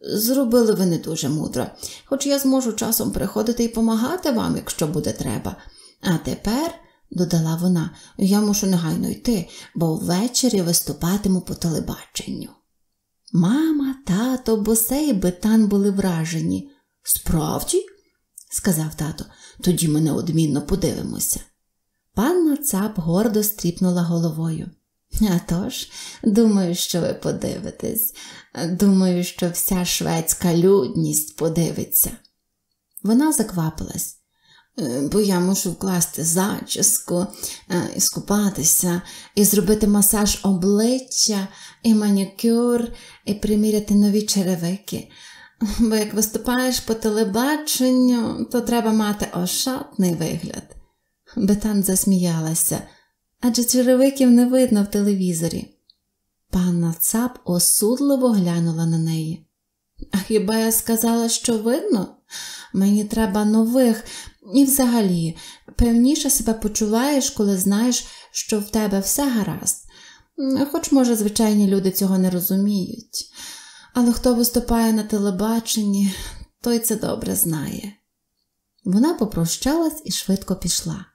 Зробили ви не дуже мудро, хоч я зможу часом приходити і помагати вам, якщо буде треба. А тепер, додала вона, я мушу негайно йти, бо ввечері виступатиму по телебаченню. Мама, тато, Босей і бетан були вражені. Справді, сказав тато, тоді ми неодмінно подивимося. Панна цап гордо стріпнула головою. А тож, думаю, що ви подивитесь, думаю, що вся шведська людність подивиться. Вона заквапилась, е, бо я мушу вкласти зачіску, е, і скупатися, і зробити масаж обличчя, і манікюр, і приміряти нові черевики. Бо як виступаєш по телебаченню, то треба мати ошатний вигляд. Бетан засміялася адже черевиків не видно в телевізорі. Панна цап осудливо глянула на неї. А хіба я сказала, що видно? Мені треба нових і взагалі певніше себе почуваєш, коли знаєш, що в тебе все гаразд. Хоч, може, звичайні люди цього не розуміють, але хто виступає на телебаченні, той це добре знає. Вона попрощалась і швидко пішла.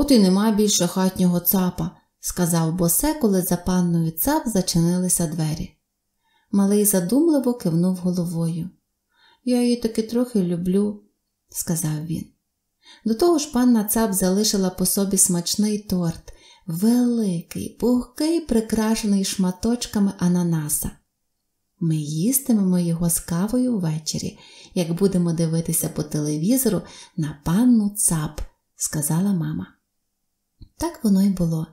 От і нема більше хатнього цапа, сказав босе, коли за панною цап зачинилися двері. Малий задумливо кивнув головою. Я її таки трохи люблю, сказав він. До того ж панна цап залишила по собі смачний торт, великий, пухкий, прикрашений шматочками ананаса. Ми їстимемо його з кавою ввечері, як будемо дивитися по телевізору на панну цап, сказала мама. Так воно й було.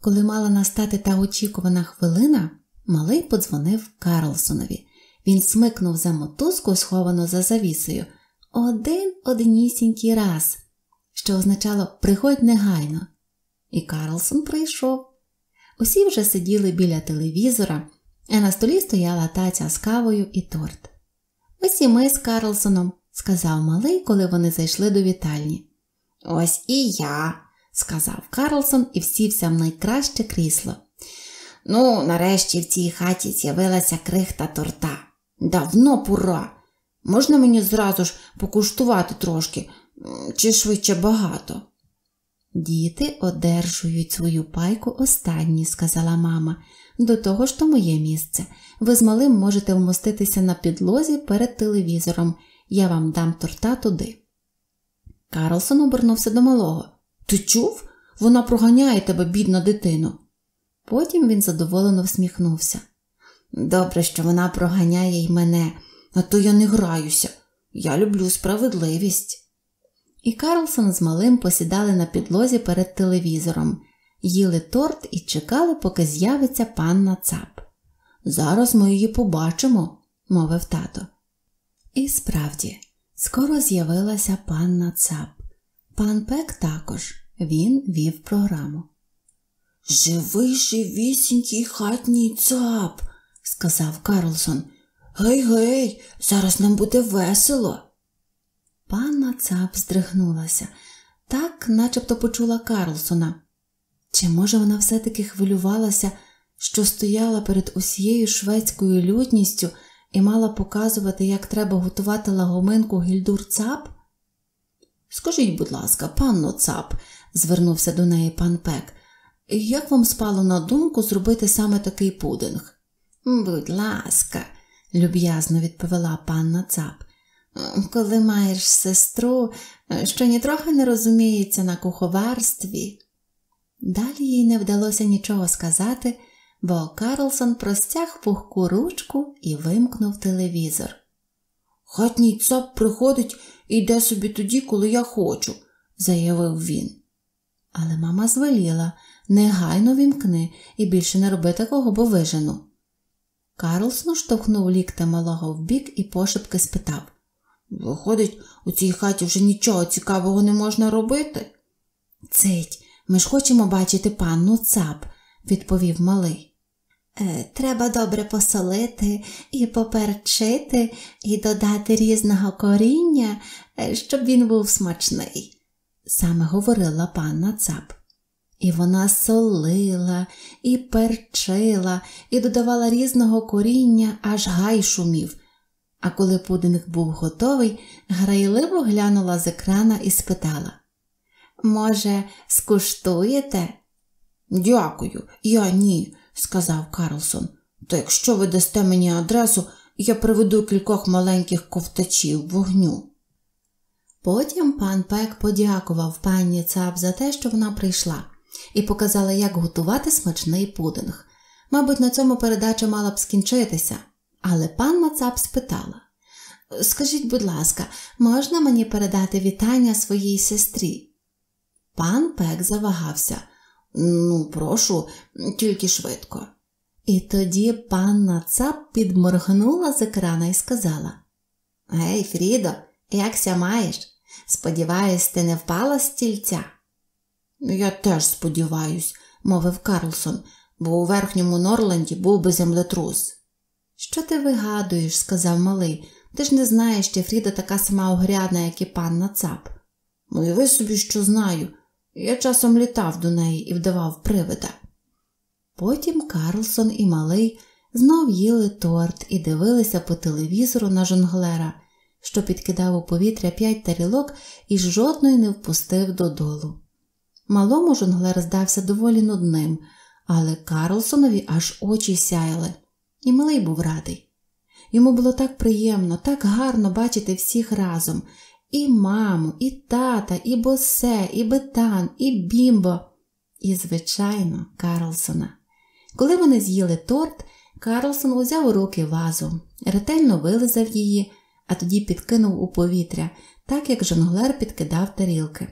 Коли мала настати та очікувана хвилина, малий подзвонив Карлсонові. Він смикнув за мотузку, сховану за завісою, один однісінький раз, що означало приходь негайно. І Карлсон прийшов. Усі вже сиділи біля телевізора, а на столі стояла таця з кавою і торт. Ось і ми з Карлсоном, сказав малий, коли вони зайшли до вітальні. Ось і я, сказав Карлсон і всівся в найкраще крісло. Ну, нарешті в цій хаті з'явилася крихта торта. Давно пора. Можна мені зразу ж покуштувати трошки, чи швидше багато? Діти одержують свою пайку останні, сказала мама, до того ж то моє місце. Ви з малим можете вмоститися на підлозі перед телевізором. Я вам дам торта туди. Карлсон обернувся до малого. Ти чув? Вона проганяє тебе, бідна дитино. Потім він задоволено всміхнувся. Добре, що вона проганяє й мене, а то я не граюся. Я люблю справедливість. І Карлсон з малим посідали на підлозі перед телевізором, їли торт і чекали, поки з'явиться панна цап. Зараз ми її побачимо, мовив тато. І справді, скоро з'явилася панна цап. Пан Пек також він вів програму. Живий живісінький хатній цап, сказав Карлсон. Гей, гей, зараз нам буде весело. Панна цап здригнулася, так начебто почула Карлсона. Чи може вона все-таки хвилювалася, що стояла перед усією шведською людністю і мала показувати, як треба готувати лагоминку гільдур цап? Скажіть, будь ласка, панно цап, звернувся до неї пан Пек, як вам спало на думку зробити саме такий пудинг? Будь ласка, люб'язно відповіла панна цап. Коли маєш сестру, що нітрохи не розуміється на куховарстві. Далі їй не вдалося нічого сказати, бо Карлсон простяг пухку ручку і вимкнув телевізор. Хатній цап приходить Іде собі тоді, коли я хочу, заявив він. Але мама звеліла негайно вімкни і більше не роби такого, бо вижену. Карлсон штовхнув лікта малого в бік і пошепки спитав Виходить, у цій хаті вже нічого цікавого не можна робити. Цить, ми ж хочемо бачити панну цап, відповів малий. Е, треба добре посолити і поперчити, і додати різного коріння, е, щоб він був смачний, саме говорила панна цап. І вона солила, і перчила, і додавала різного коріння, аж гай шумів. А коли пудинг був готовий, грайливо глянула з екрана і спитала Може, скуштуєте? Дякую, я ні сказав Карлсон. То якщо ви дасте мені адресу, я приведу кількох маленьких ковтачів вогню. Потім пан Пек подякував пані Цап за те, що вона прийшла, і показала, як готувати смачний пудинг. Мабуть, на цьому передача мала б скінчитися, але панна Цап спитала Скажіть, будь ласка, можна мені передати вітання своїй сестрі? Пан Пек завагався. Ну, прошу, тільки швидко. І тоді панна цап підморгнула з екрана і сказала: Гей, Фрідо, якся маєш? Сподіваюсь, ти не впала з стільця? Я теж сподіваюсь, мовив Карлсон, бо у верхньому Норленді був би землетрус. Що ти вигадуєш, сказав малий. Ти ж не знаєш, чи Фріда така сама огрядна, як і панна цап. Ну, і ви собі що знаю, я часом літав до неї і вдавав привида. Потім Карлсон і малий знов їли торт і дивилися по телевізору на жонглера, що підкидав у повітря п'ять тарілок і жодної не впустив додолу. Малому жонглер здався доволі нудним, але Карлсонові аж очі сяяли, і малий був радий. Йому було так приємно, так гарно бачити всіх разом, і маму, і тата, і босе, і бетан, і бімбо, і, звичайно, Карлсона. Коли вони з'їли торт, Карлсон узяв у руки вазу, ретельно вилизав її, а тоді підкинув у повітря, так як жонглер підкидав тарілки.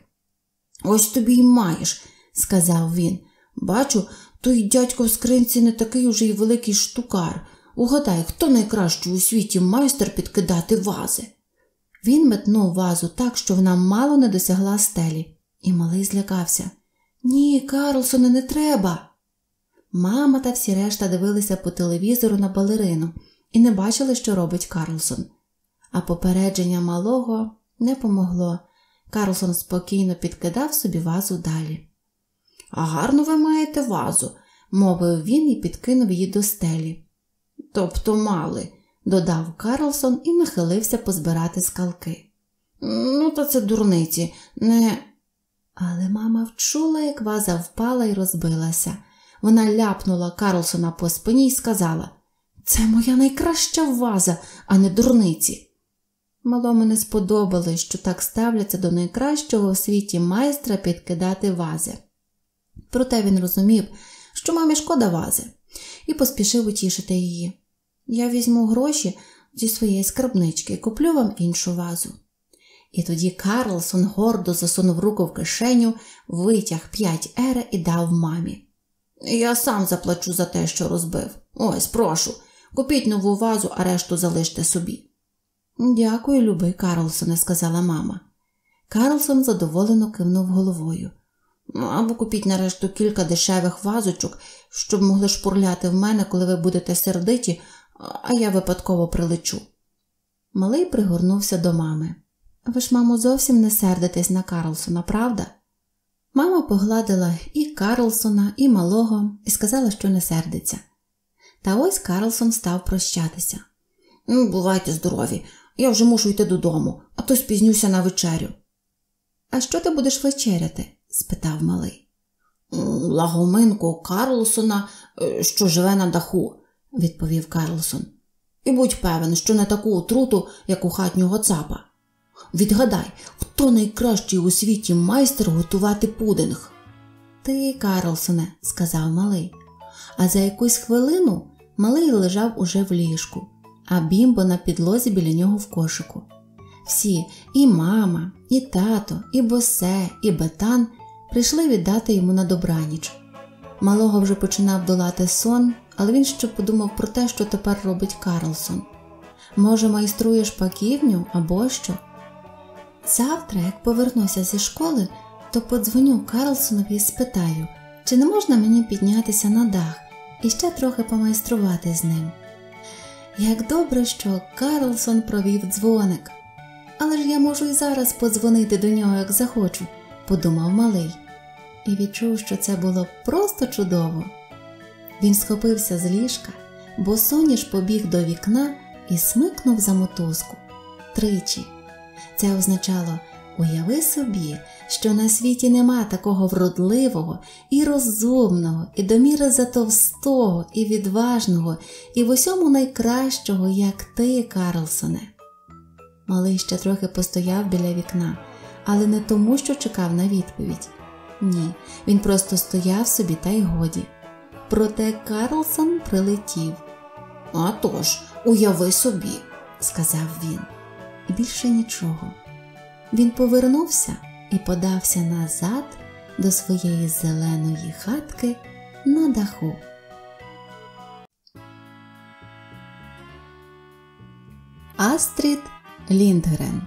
Ось тобі й маєш, сказав він. Бачу, той дядько в скринці не такий уже й великий штукар. Угадай, хто найкращий у світі майстер підкидати вази. Він метнув вазу так, що вона мало не досягла стелі, і малий злякався. Ні, Карлсоне, не треба. Мама та всі решта дивилися по телевізору на балерину і не бачили, що робить Карлсон. А попередження малого не помогло. Карлсон спокійно підкидав собі вазу далі. А гарно ви маєте вазу, мовив він і підкинув її до стелі. Тобто мали додав Карлсон і нахилився позбирати скалки. Ну, та це дурниці, не. Але мама вчула, як ваза впала і розбилася. Вона ляпнула Карлсона по спині і сказала Це моя найкраща ваза, а не дурниці. Малому не сподобалось, що так ставляться до найкращого в світі майстра підкидати вази. Проте він розумів, що мамі шкода вази, і поспішив утішити її. Я візьму гроші зі своєї скарбнички і куплю вам іншу вазу. І тоді Карлсон гордо засунув руку в кишеню, витяг п'ять ере і дав мамі. Я сам заплачу за те, що розбив. Ось, прошу, купіть нову вазу, а решту залиште собі. Дякую, любий Карлсоне, сказала мама. Карлсон задоволено кивнув головою. Або купіть нарешту кілька дешевих вазочок, щоб могли шпурляти в мене, коли ви будете сердиті а я випадково прилечу. Малий пригорнувся до мами. Ви ж, мамо, зовсім не сердитесь на Карлсона, правда? Мама погладила і Карлсона, і малого, і сказала, що не сердиться. Та ось Карлсон став прощатися. «Ну, бувайте здорові, я вже мушу йти додому, а то спізнюся на вечерю. А що ти будеш вечеряти? спитав малий. Лагоминку Карлсона, е, що живе на даху відповів Карлсон. І будь певен, що не таку отруту, як у хатнього цапа. Відгадай, хто найкращий у світі майстер готувати пудинг. Ти, Карлсоне, сказав малий. А за якусь хвилину малий лежав уже в ліжку, а бімбо на підлозі біля нього в кошику. Всі, і мама, і тато, і босе, і Бетан прийшли віддати йому на добраніч. Малого вже починав долати сон, але він ще подумав про те, що тепер робить Карлсон. Може, майструєш паківню або що? Завтра, як повернуся зі школи, то подзвоню Карлсонові і спитаю, чи не можна мені піднятися на дах і ще трохи помайструвати з ним. Як добре, що Карлсон провів дзвоник, але ж я можу і зараз подзвонити до нього, як захочу, подумав малий, і відчув, що це було просто чудово. Він схопився з ліжка, бо соняш побіг до вікна і смикнув за мотузку тричі. Це означало уяви собі, що на світі нема такого вродливого і розумного, і доміри затовстого, і відважного, і в усьому найкращого, як ти, Карлсоне. Малий ще трохи постояв біля вікна, але не тому, що чекав на відповідь. Ні, він просто стояв собі та й годі. Проте Карлсон прилетів. «А тож, уяви собі, сказав він. І більше нічого. Він повернувся і подався назад до своєї зеленої хатки на даху. Астрід Ліндгрен.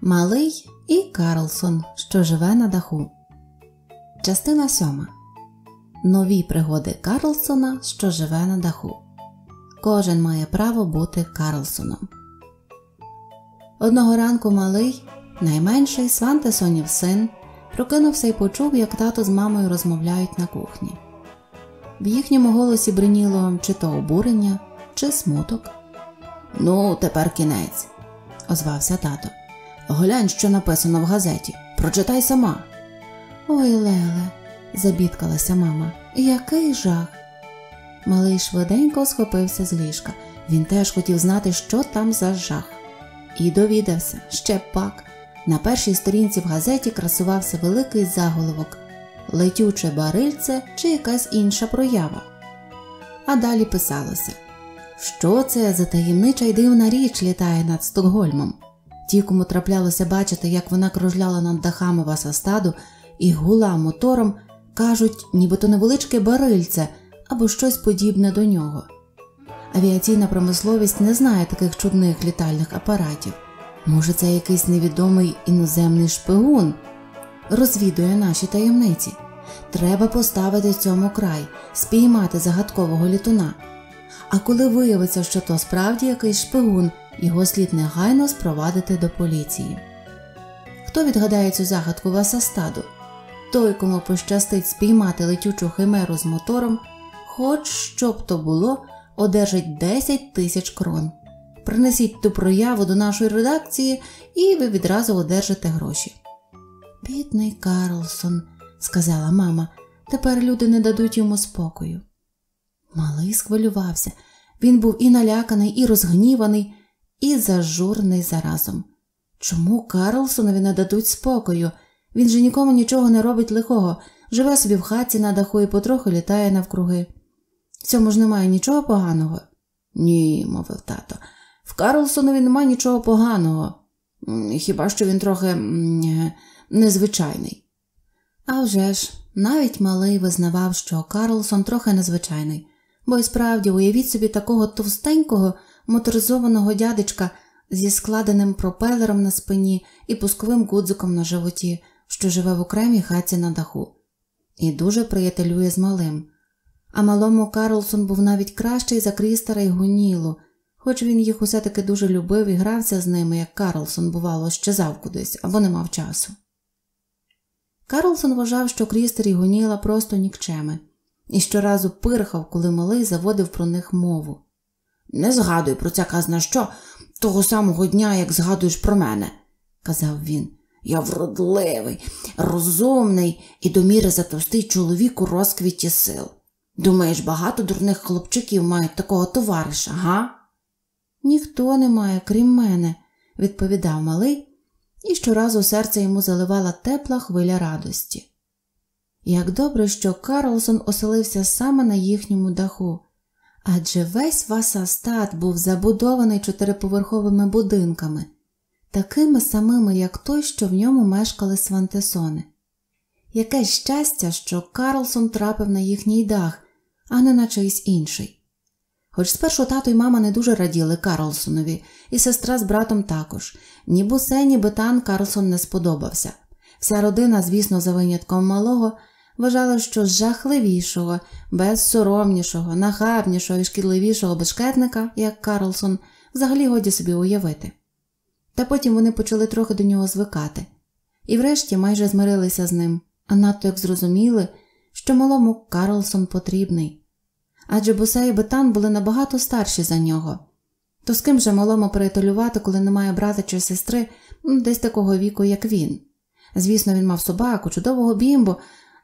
Малий і Карлсон, що живе на даху. Частина сьома. Нові пригоди Карлсона, що живе на даху. Кожен має право бути Карлсоном. Одного ранку малий, найменший Свантесонів син, прокинувся і почув, як тато з мамою розмовляють на кухні. В їхньому голосі бриніло чи то обурення, чи смуток. Ну, тепер кінець, озвався тато. Глянь, що написано в газеті. Прочитай сама. Ой, Леле забідкалася мама. Який жах. Малий швиденько схопився з ліжка. Він теж хотів знати, що там за жах. І довідався ще пак. На першій сторінці в газеті красувався великий заголовок летюче барильце чи якась інша проява. А далі писалося, що це за таємнича й дивна річ літає над Стокгольмом. Ті, кому траплялося бачити, як вона кружляла над дахами васа стаду і гула мотором, Кажуть, нібито невеличке барильце або щось подібне до нього. Авіаційна промисловість не знає таких чудних літальних апаратів. Може, це якийсь невідомий іноземний шпигун розвідує наші таємниці. Треба поставити цьому край, спіймати загадкового літуна. А коли виявиться, що то справді якийсь шпигун, його слід негайно спровадити до поліції. Хто відгадає цю загадку Васастаду? Той, кому пощастить спіймати летючу химеру з мотором, хоч що б то було, одержить 10 тисяч крон. Принесіть ту прояву до нашої редакції, і ви відразу одержите гроші. Бідний Карлсон, сказала мама, тепер люди не дадуть йому спокою. Малий схвилювався. Він був і наляканий, і розгніваний, і зажурний заразом. Чому Карлсонові не дадуть спокою? Він же нікому нічого не робить лихого, живе собі в хаті на даху і потроху літає навкруги. В цьому ж немає нічого поганого? Ні, мовив тато. В Карлсонові немає нічого поганого. Хіба що він трохи незвичайний. А вже ж, навіть малий визнавав, що Карлсон трохи незвичайний, бо і справді уявіть собі такого товстенького моторизованого дядечка зі складеним пропелером на спині і пусковим гудзиком на животі що живе в окремій хаті на даху, і дуже приятелює з малим. А малому Карлсон був навіть кращий за Крістера й гуніло, хоч він їх усе таки дуже любив і грався з ними, як Карлсон, бувало, щезав кудись або не мав часу. Карлсон вважав, що Крістер і гуніла просто нікчеми, і щоразу пирхав, коли малий заводив про них мову. Не згадуй про це казна що того самого дня, як згадуєш про мене, казав він. Я вродливий, розумний і до міри затовстий чоловік у розквіті сил. Думаєш, багато дурних хлопчиків мають такого товариша, га? Ніхто не має, крім мене, відповідав малий, і щоразу серце йому заливала тепла хвиля радості. Як добре, що Карлсон оселився саме на їхньому даху, адже весь Васастат був забудований чотириповерховими будинками такими самими, як той, що в ньому мешкали Свантесони. Яке щастя, що Карлсон трапив на їхній дах, а не на чийсь інший. Хоч спершу тато й мама не дуже раділи Карлсонові, і сестра з братом також, ні бусе, ні бетан Карлсон не сподобався. Вся родина, звісно, за винятком малого, вважала, що жахливішого, безсоромнішого, нахабнішого і шкідливішого бешкетника, як Карлсон, взагалі годі собі уявити та потім вони почали трохи до нього звикати, і врешті майже змирилися з ним, а надто як зрозуміли, що малому Карлсон потрібний. Адже Буса і Бетан були набагато старші за нього. То з ким же малому перетолювати, коли немає брата чи сестри ну, десь такого віку, як він. Звісно, він мав собаку, чудового Бімбу,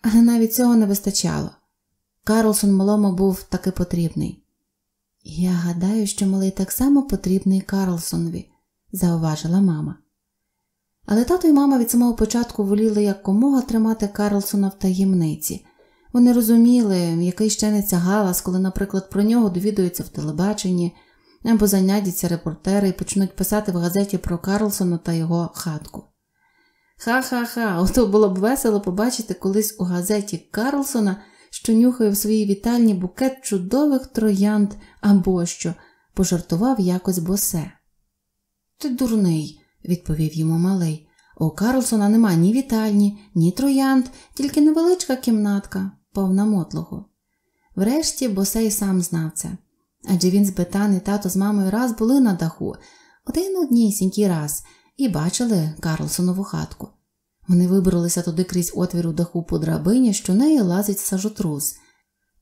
але навіть цього не вистачало. Карлсон малому був таки потрібний. Я гадаю, що малий так само потрібний Карлсонові, зауважила мама. Але тато і мама від самого початку воліли якомога тримати Карлсона в таємниці. Вони розуміли, який ще не галас, коли, наприклад, про нього довідуються в телебаченні або занядяться репортери і почнуть писати в газеті про Карлсона та його хатку. Ха-ха-ха, ото було б весело побачити колись у газеті Карлсона, що нюхає в своїй вітальні букет чудових троянд або що, пожартував якось босе. Ти дурний, відповів йому малий. У Карлсона нема ні вітальні, ні троянд, тільки невеличка кімнатка, повна мотлого. Врешті босей сам знав це. Адже він з Бетани тато з мамою раз були на даху, один однісінький раз, і бачили Карлсонову хатку. Вони вибралися туди крізь отвір у даху по драбині, що неї лазить сажотрус.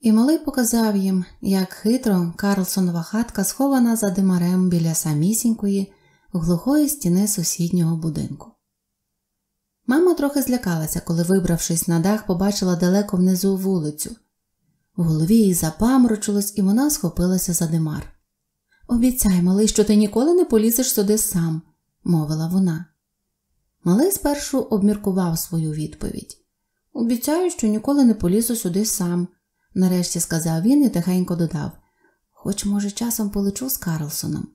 І малий показав їм, як хитро Карлсонова хатка схована за димарем біля самісінької глухої стіни сусіднього будинку. Мама трохи злякалася, коли, вибравшись на дах, побачила далеко внизу вулицю. В голові їй запамрочилось, і вона схопилася за димар. Обіцяй, малий, що ти ніколи не полізеш сюди сам, мовила вона. Малий спершу обміркував свою відповідь. Обіцяю, що ніколи не полізу сюди сам, нарешті сказав він і тихенько додав. Хоч, може, часом полечу з Карлсоном.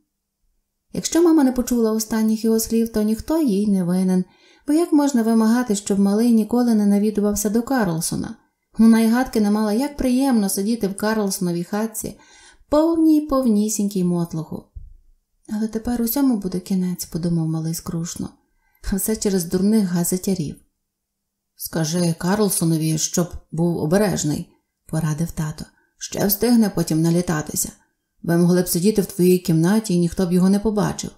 Якщо мама не почула останніх його слів, то ніхто їй не винен, бо як можна вимагати, щоб малий ніколи не навідувався до Карлсона? Вона ну, й гадки не мала як приємно сидіти в Карлсоновій хатці, повній повнісінькій мотлоху. Але тепер усьому буде кінець, подумав малий скрушно, все через дурних газетярів. Скажи Карлсонові, щоб був обережний, порадив тато, ще встигне потім налітатися. Ви могли б сидіти в твоїй кімнаті і ніхто б його не побачив.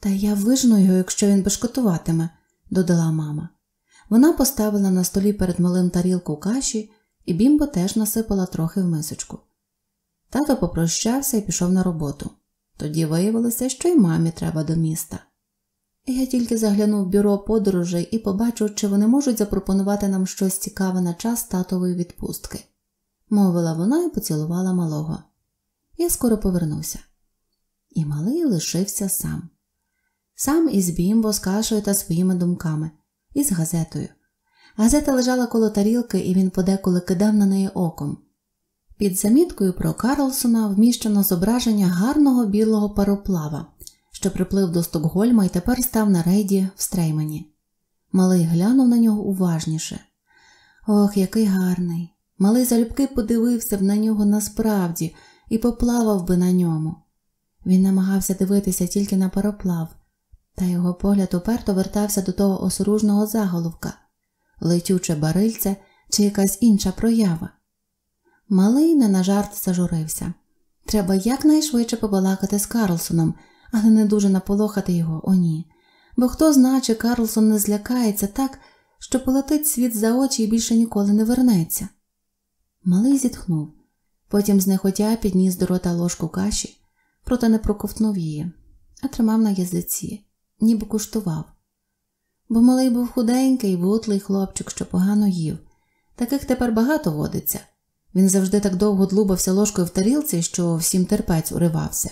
Та я вижну його, якщо він бешкотуватиме, додала мама. Вона поставила на столі перед малим тарілку каші, і бімбо теж насипала трохи в мисочку. Тато попрощався і пішов на роботу. Тоді виявилося, що й мамі треба до міста. Я тільки заглянув в бюро подорожей і побачив, чи вони можуть запропонувати нам щось цікаве на час татової відпустки, мовила вона і поцілувала малого. Я скоро повернуся. І малий лишився сам. Сам із бімбо з кашею та своїми думками, і з газетою. Газета лежала коло тарілки, і він подеколи кидав на неї оком. Під заміткою про Карлсона вміщено зображення гарного білого пароплава, що приплив до Стокгольма і тепер став на рейді в Стреймені. Малий глянув на нього уважніше. Ох, який гарний! Малий залюбки подивився б на нього насправді і поплавав би на ньому. Він намагався дивитися тільки на пароплав, та його погляд уперто вертався до того осоружного заголовка летюче барильце чи якась інша проява. Малий не на жарт зажурився. Треба якнайшвидше побалакати з Карлсоном, але не дуже наполохати його, о ні. Бо хто знає, чи Карлсон не злякається так, що полетить світ за очі і більше ніколи не вернеться. Малий зітхнув. Потім знехотя підніс до рота ложку каші, проте не проковтнув її, а тримав на язиці, ніби куштував. Бо малий був худенький, вутлий хлопчик, що погано їв. Таких тепер багато водиться. Він завжди так довго длубався ложкою в тарілці, що всім терпець уривався.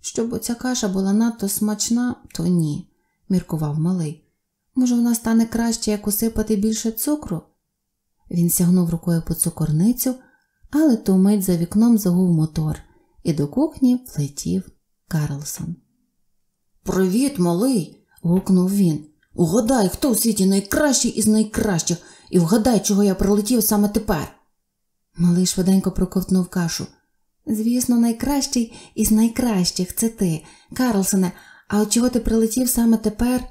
Щоб оця каша була надто смачна, то ні, міркував малий. Може, вона стане краще, як усипати більше цукру? Він сягнув рукою по цукорницю але ту мить за вікном загув мотор, і до кухні влетів Карлсон. Привіт, малий! гукнув він. Угадай, хто в світі найкращий із найкращих, і вгадай, чого я прилетів саме тепер. Малий швиденько проковтнув кашу. Звісно, найкращий із найкращих це ти, Карлсоне, а от чого ти прилетів саме тепер?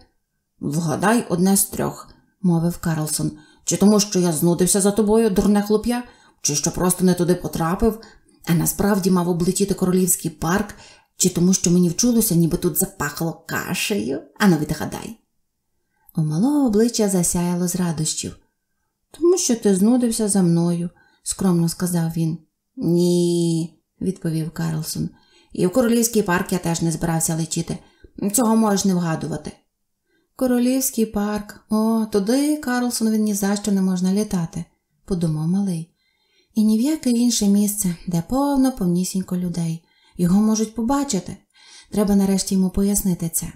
Вгадай одне з трьох, мовив Карлсон, чи тому, що я знудився за тобою, дурне хлоп'я, чи що просто не туди потрапив, а насправді мав облетіти королівський парк, чи тому, що мені вчулося, ніби тут запахло кашею, а ну відгадай. У малого обличчя засяяло з радощів. Тому що ти знудився за мною, скромно сказав він. Ні, відповів Карлсон. І в королівський парк я теж не збирався летіти. Цього можеш не вгадувати. Королівський парк, о, туди, Карлсон, він ні за що не можна літати, подумав малий і ні в яке інше місце, де повно повнісінько людей. Його можуть побачити. Треба нарешті йому пояснити це.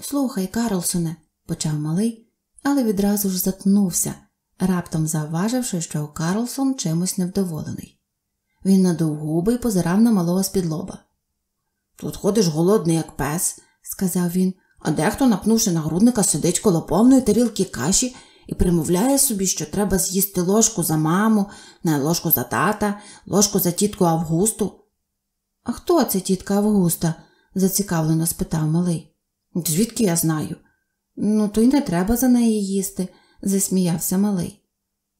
Слухай, Карлсоне, почав малий, але відразу ж затнувся, раптом завваживши, що Карлсон чимось невдоволений. Він надовгубий позирав на малого з-під лоба. Тут ходиш голодний, як пес, сказав він, а дехто, напнувши на грудника, сидить коло повної тарілки каші і примовляє собі, що треба з'їсти ложку за маму, не ложку за тата, ложку за тітку Августу. А хто це тітка Августа? зацікавлено спитав малий. Звідки я знаю? Ну, то й не треба за неї їсти, засміявся малий.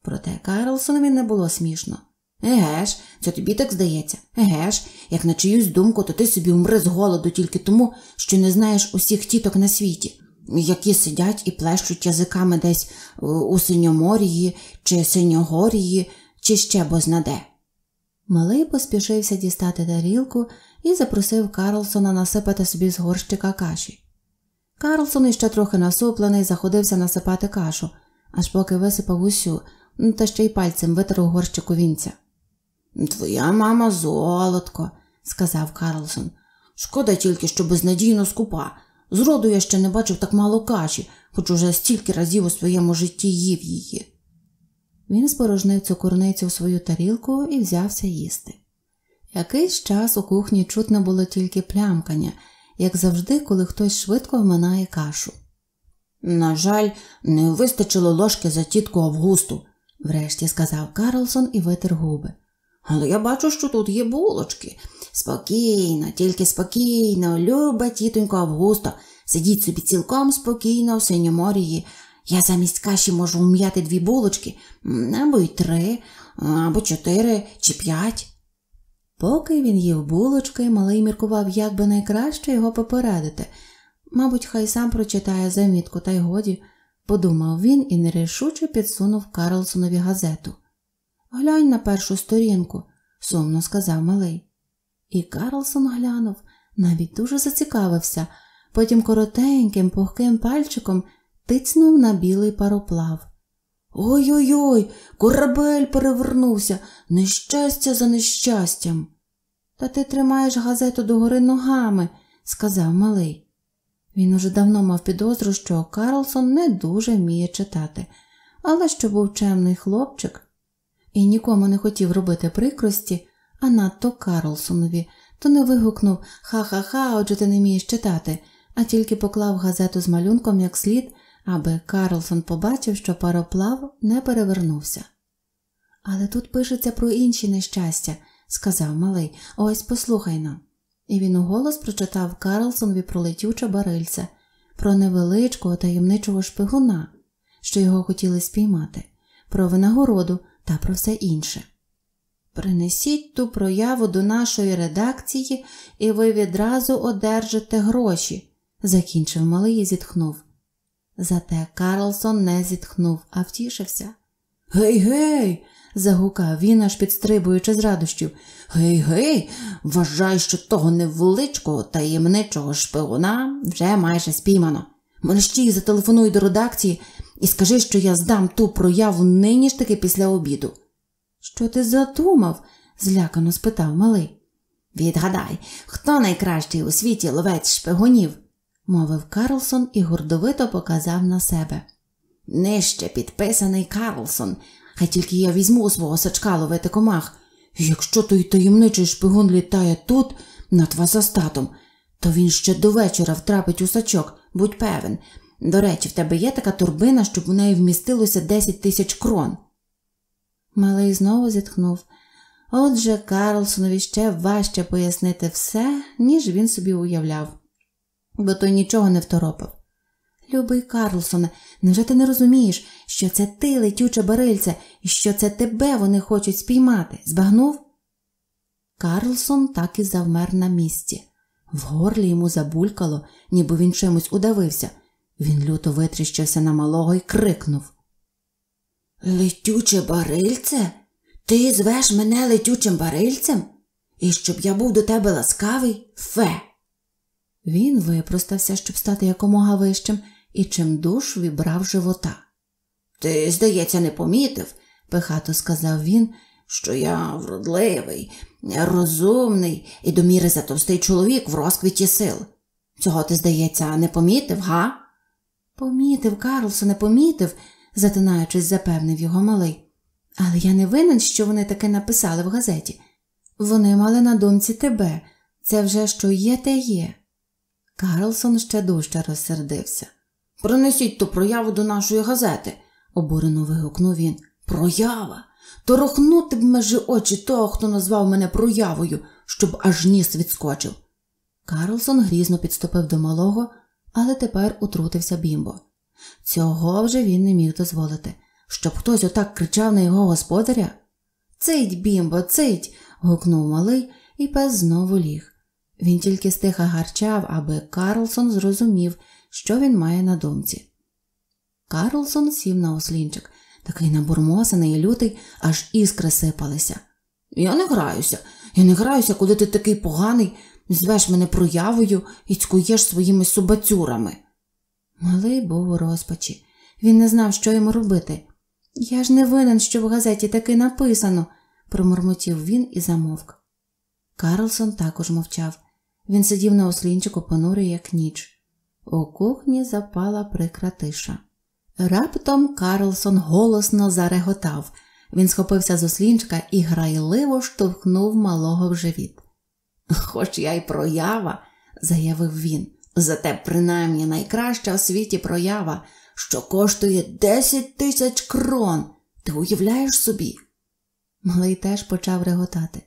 Проте Карлсонові не було смішно. Еге ж, це тобі так здається, еге ж, як на чиюсь думку, то ти собі умри з голоду тільки тому, що не знаєш усіх тіток на світі які сидять і плещуть язиками десь е, у Синьоморії чи Синьогорії, чи ще бознаде. Малий поспішився дістати тарілку і запросив Карлсона насипати собі з горщика каші. Карлсон іще трохи насуплений, заходився насипати кашу, аж поки висипав усю, та ще й пальцем витер у горщику вінця. Твоя мама золотко, сказав Карлсон. Шкода тільки, що безнадійно скупа. Зроду я ще не бачив так мало каші, хоч уже стільки разів у своєму житті їв її. Він спорожнив цю курницю в свою тарілку і взявся їсти. Якийсь час у кухні чутно було тільки плямкання, як завжди, коли хтось швидко вминає кашу. На жаль, не вистачило ложки за тітку Августу, врешті сказав Карлсон і витер губи. Але я бачу, що тут є булочки. Спокійно, тільки спокійно, люба тітонько Августа. Сидіть собі цілком спокійно в Синьоморії. Я замість каші можу вм'яти дві булочки, або й три, або чотири чи п'ять. Поки він їв булочки, малий міркував, як би найкраще його попередити. Мабуть, хай сам прочитає замітку, та й годі, подумав він і нерішуче підсунув Карлсонові газету. Глянь на першу сторінку, сумно сказав малий. І Карлсон глянув, навіть дуже зацікавився, потім коротеньким, пухким пальчиком тицнув на білий пароплав. Ой-ой, ой корабель перевернувся, нещастя за нещастям. Та ти тримаєш газету догори ногами, сказав малий. Він уже давно мав підозру, що Карлсон не дуже вміє читати, але що був чемний хлопчик і нікому не хотів робити прикрості, а надто Карлсонові, то не вигукнув Ха-ха-ха, отже ти не вмієш читати, а тільки поклав газету з малюнком як слід, аби Карлсон побачив, що пароплав не перевернувся. Але тут пишеться про інші нещастя, сказав малий, ось послухай нам. І він уголос прочитав Карлсонові про летюче барильце, про невеличкого таємничого шпигуна, що його хотіли спіймати, про винагороду, та про все інше. Принесіть ту прояву до нашої редакції, і ви відразу одержите гроші, закінчив малий і зітхнув. Зате Карлсон не зітхнув, а втішився. Гей, гей, загукав він, аж підстрибуючи з радощів. Гей, гей, вважай, що того невеличкого таємничого шпигуна вже майже спіймано. Мерщій зателефонуй до редакції і скажи, що я здам ту прояву нині ж таки після обіду. Що ти задумав? злякано спитав малий. Відгадай, хто найкращий у світі ловець шпигунів, мовив Карлсон і гордовито показав на себе. Нижче підписаний Карлсон, хай тільки я візьму у свого сачка ловити комах. якщо той таємничий шпигун літає тут, над вас за то він ще до вечора втрапить у сачок, будь певен, до речі, в тебе є така турбина, щоб у неї вмістилося 10 тисяч крон. Малий знову зітхнув. Отже, Карлсонові ще важче пояснити все, ніж він собі уявляв, бо той нічого не второпав. Любий Карлсоне, невже ти не розумієш, що це ти летюче барильце, і що це тебе вони хочуть спіймати? Збагнув? Карлсон так і завмер на місці. В горлі йому забулькало, ніби він чимось удавився. Він люто витріщився на малого і крикнув. Летюче барильце? Ти звеш мене летючим барильцем? І щоб я був до тебе ласкавий фе. Він випростався, щоб стати якомога вищим, і чим душ вібрав живота. Ти, здається, не помітив, пихато сказав він, що я вродливий, розумний і до міри затовстий чоловік в розквіті сил. Цього ти, здається, не помітив, га? Помітив, Карлсоне, помітив, затинаючись, запевнив його малий. Але я не винен, що вони таке написали в газеті. Вони мали на думці тебе. Це вже що є, те є. Карлсон ще дужче розсердився. Принесіть ту прояву до нашої газети, обурено вигукнув він. Проява. Торохнути б межі очі того, хто назвав мене проявою, щоб аж ніс відскочив. Карлсон грізно підступив до малого, але тепер утрутився бімбо. Цього вже він не міг дозволити, щоб хтось отак кричав на його господаря. Цить, бімбо, цить. гукнув малий, і пес знову ліг. Він тільки стиха гарчав, аби Карлсон зрозумів, що він має на думці. Карлсон сів на ослінчик, такий набурмосаний і лютий, аж іскри сипалися. Я не граюся, я не граюся, куди ти такий поганий, звеш мене проявою і цькуєш своїми субацюрами. Малий був у розпачі. Він не знав, що йому робити. Я ж не винен, що в газеті таки написано, промормотів він і замовк. Карлсон також мовчав. Він сидів на ослінчику понурий, як ніч. У кухні запала прикра тиша. Раптом Карлсон голосно зареготав. Він схопився з ослінчика і грайливо штовхнув малого в живіт. Хоч я й проява, заявив він, зате принаймні найкраща в світі проява, що коштує 10 тисяч крон. Ти уявляєш собі? Малий теж почав реготати.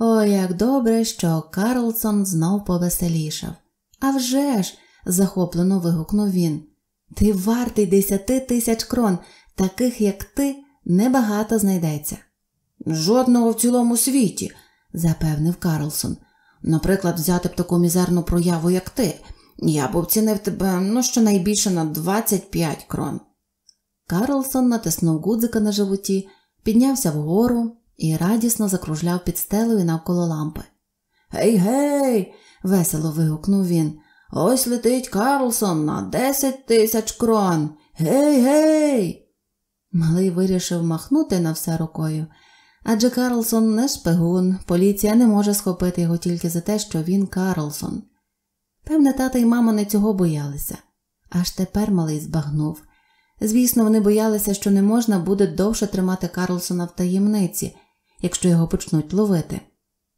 О, як добре, що Карлсон знов повеселішав. «А вже ж!» – захоплено вигукнув він. Ти вартий десяти тисяч крон, таких, як ти, небагато знайдеться. Жодного в цілому світі запевнив Карлсон. Наприклад, взяти б таку мізерну прояву, як ти. Я б оцінив тебе ну, щонайбільше на 25 крон. Карлсон натиснув гудзика на животі, піднявся вгору і радісно закружляв під стелею навколо лампи. Гей, гей, весело вигукнув він. Ось летить Карлсон на 10 тисяч крон. Гей, гей. Малий вирішив махнути на все рукою. Адже Карлсон не шпигун, поліція не може схопити його тільки за те, що він Карлсон. Певне, тата і мама не цього боялися. Аж тепер малий збагнув. Звісно, вони боялися, що не можна буде довше тримати Карлсона в таємниці, якщо його почнуть ловити.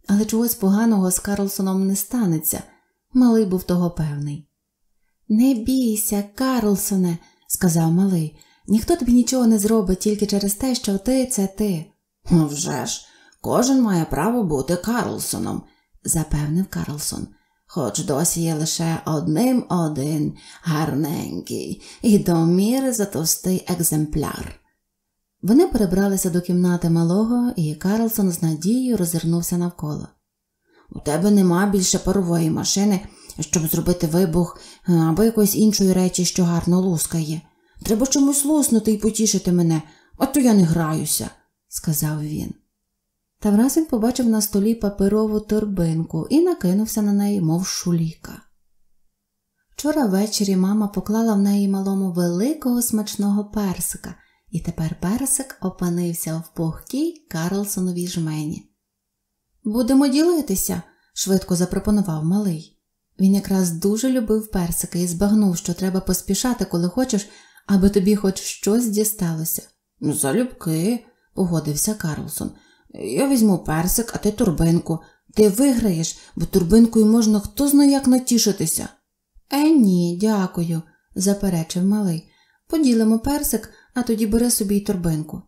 Але чогось поганого з Карлсоном не станеться, малий був того певний. Не бійся, Карлсоне, сказав малий, ніхто тобі нічого не зробить тільки через те, що ти це ти. Ну, вже ж, кожен має право бути Карлсоном, запевнив Карлсон. Хоч досі є лише одним один гарненький і до міри затовстий екземпляр. Вони перебралися до кімнати малого, і Карлсон з надією розвернувся навколо. У тебе нема більше парової машини, щоб зробити вибух е, або якоїсь іншої речі, що гарно лускає. Треба чомусь луснути і потішити мене, а то я не граюся сказав він. Та враз він побачив на столі паперову торбинку і накинувся на неї, мов шуліка. Вчора ввечері мама поклала в неї малому великого смачного персика, і тепер персик опинився в пухкій Карлсоновій жмені. Будемо ділитися, швидко запропонував малий. Він якраз дуже любив персики і збагнув, що треба поспішати, коли хочеш, аби тобі хоч щось дісталося. Залюбки, погодився Карлсон. Я візьму персик, а ти турбинку. Ти виграєш, бо турбинкою можна хто зна як натішитися. Е, ні, дякую, заперечив малий. Поділимо персик, а тоді бери собі й торбинку.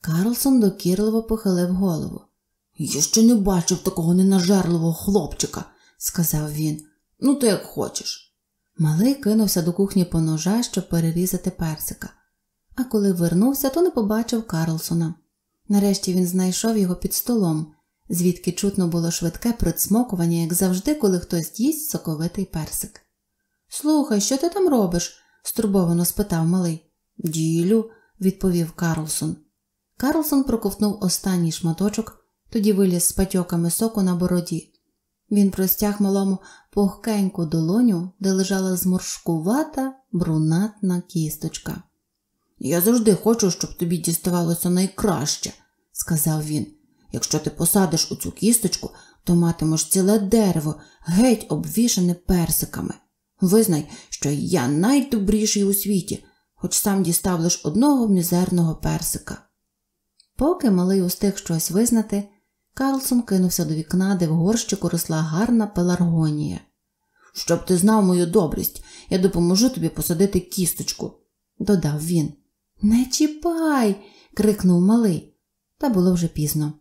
Карлсон докірливо похилив голову. Я ще не бачив такого ненажерливого хлопчика, сказав він. Ну, ти як хочеш. Малий кинувся до кухні по ножа, щоб перерізати персика а коли вернувся, то не побачив Карлсона. Нарешті він знайшов його під столом, звідки чутно було швидке прицмокування, як завжди, коли хтось їсть соковитий персик. Слухай, що ти там робиш? стурбовано спитав малий. Ділю, відповів Карлсон. Карлсон проковтнув останній шматочок, тоді виліз з патьоками соку на бороді. Він простяг малому пухкеньку долоню, де лежала зморшкувата брунатна кісточка. Я завжди хочу, щоб тобі діставалося найкраще, сказав він. Якщо ти посадиш у цю кісточку, то матимеш ціле дерево, геть обвішане персиками. Визнай, що я найдобріший у світі, хоч сам дістав лиш одного мізерного персика. Поки малий устиг щось визнати, Карлсон кинувся до вікна, де в горщику росла гарна пеларгонія. Щоб ти знав мою добрість, я допоможу тобі посадити кісточку, додав він. Не чіпай. крикнув малий, та було вже пізно.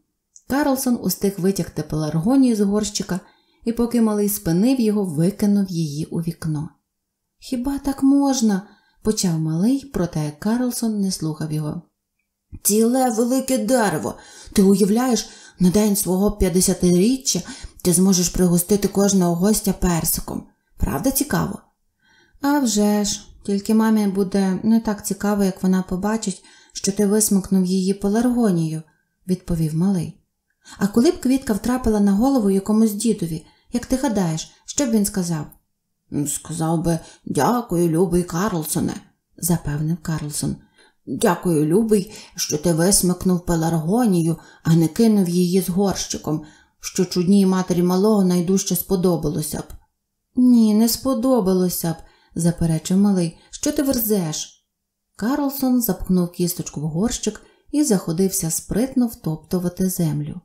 Карлсон устиг витягти пеларгонію з горщика і, поки малий спинив його, викинув її у вікно. Хіба так можна? почав малий, проте Карлсон не слухав його. Ціле велике дерево. Ти уявляєш, на день свого п'ятдесятиріччя ти зможеш пригостити кожного гостя персиком. Правда цікаво? «А вже ж!» Тільки мамі буде не так цікаво, як вона побачить, що ти висмикнув її поларгонію, відповів малий. А коли б квітка втрапила на голову якомусь дідові, як ти гадаєш, що б він сказав? Сказав би дякую, любий Карлсоне, запевнив Карлсон. Дякую, любий, що ти висмикнув пеларгонію, а не кинув її з горщиком, що чудній матері малого найдужче сподобалося б. Ні, не сподобалося б заперечив малий, що ти верзеш? Карлсон запхнув кісточку в горщик і заходився спритно втоптувати землю.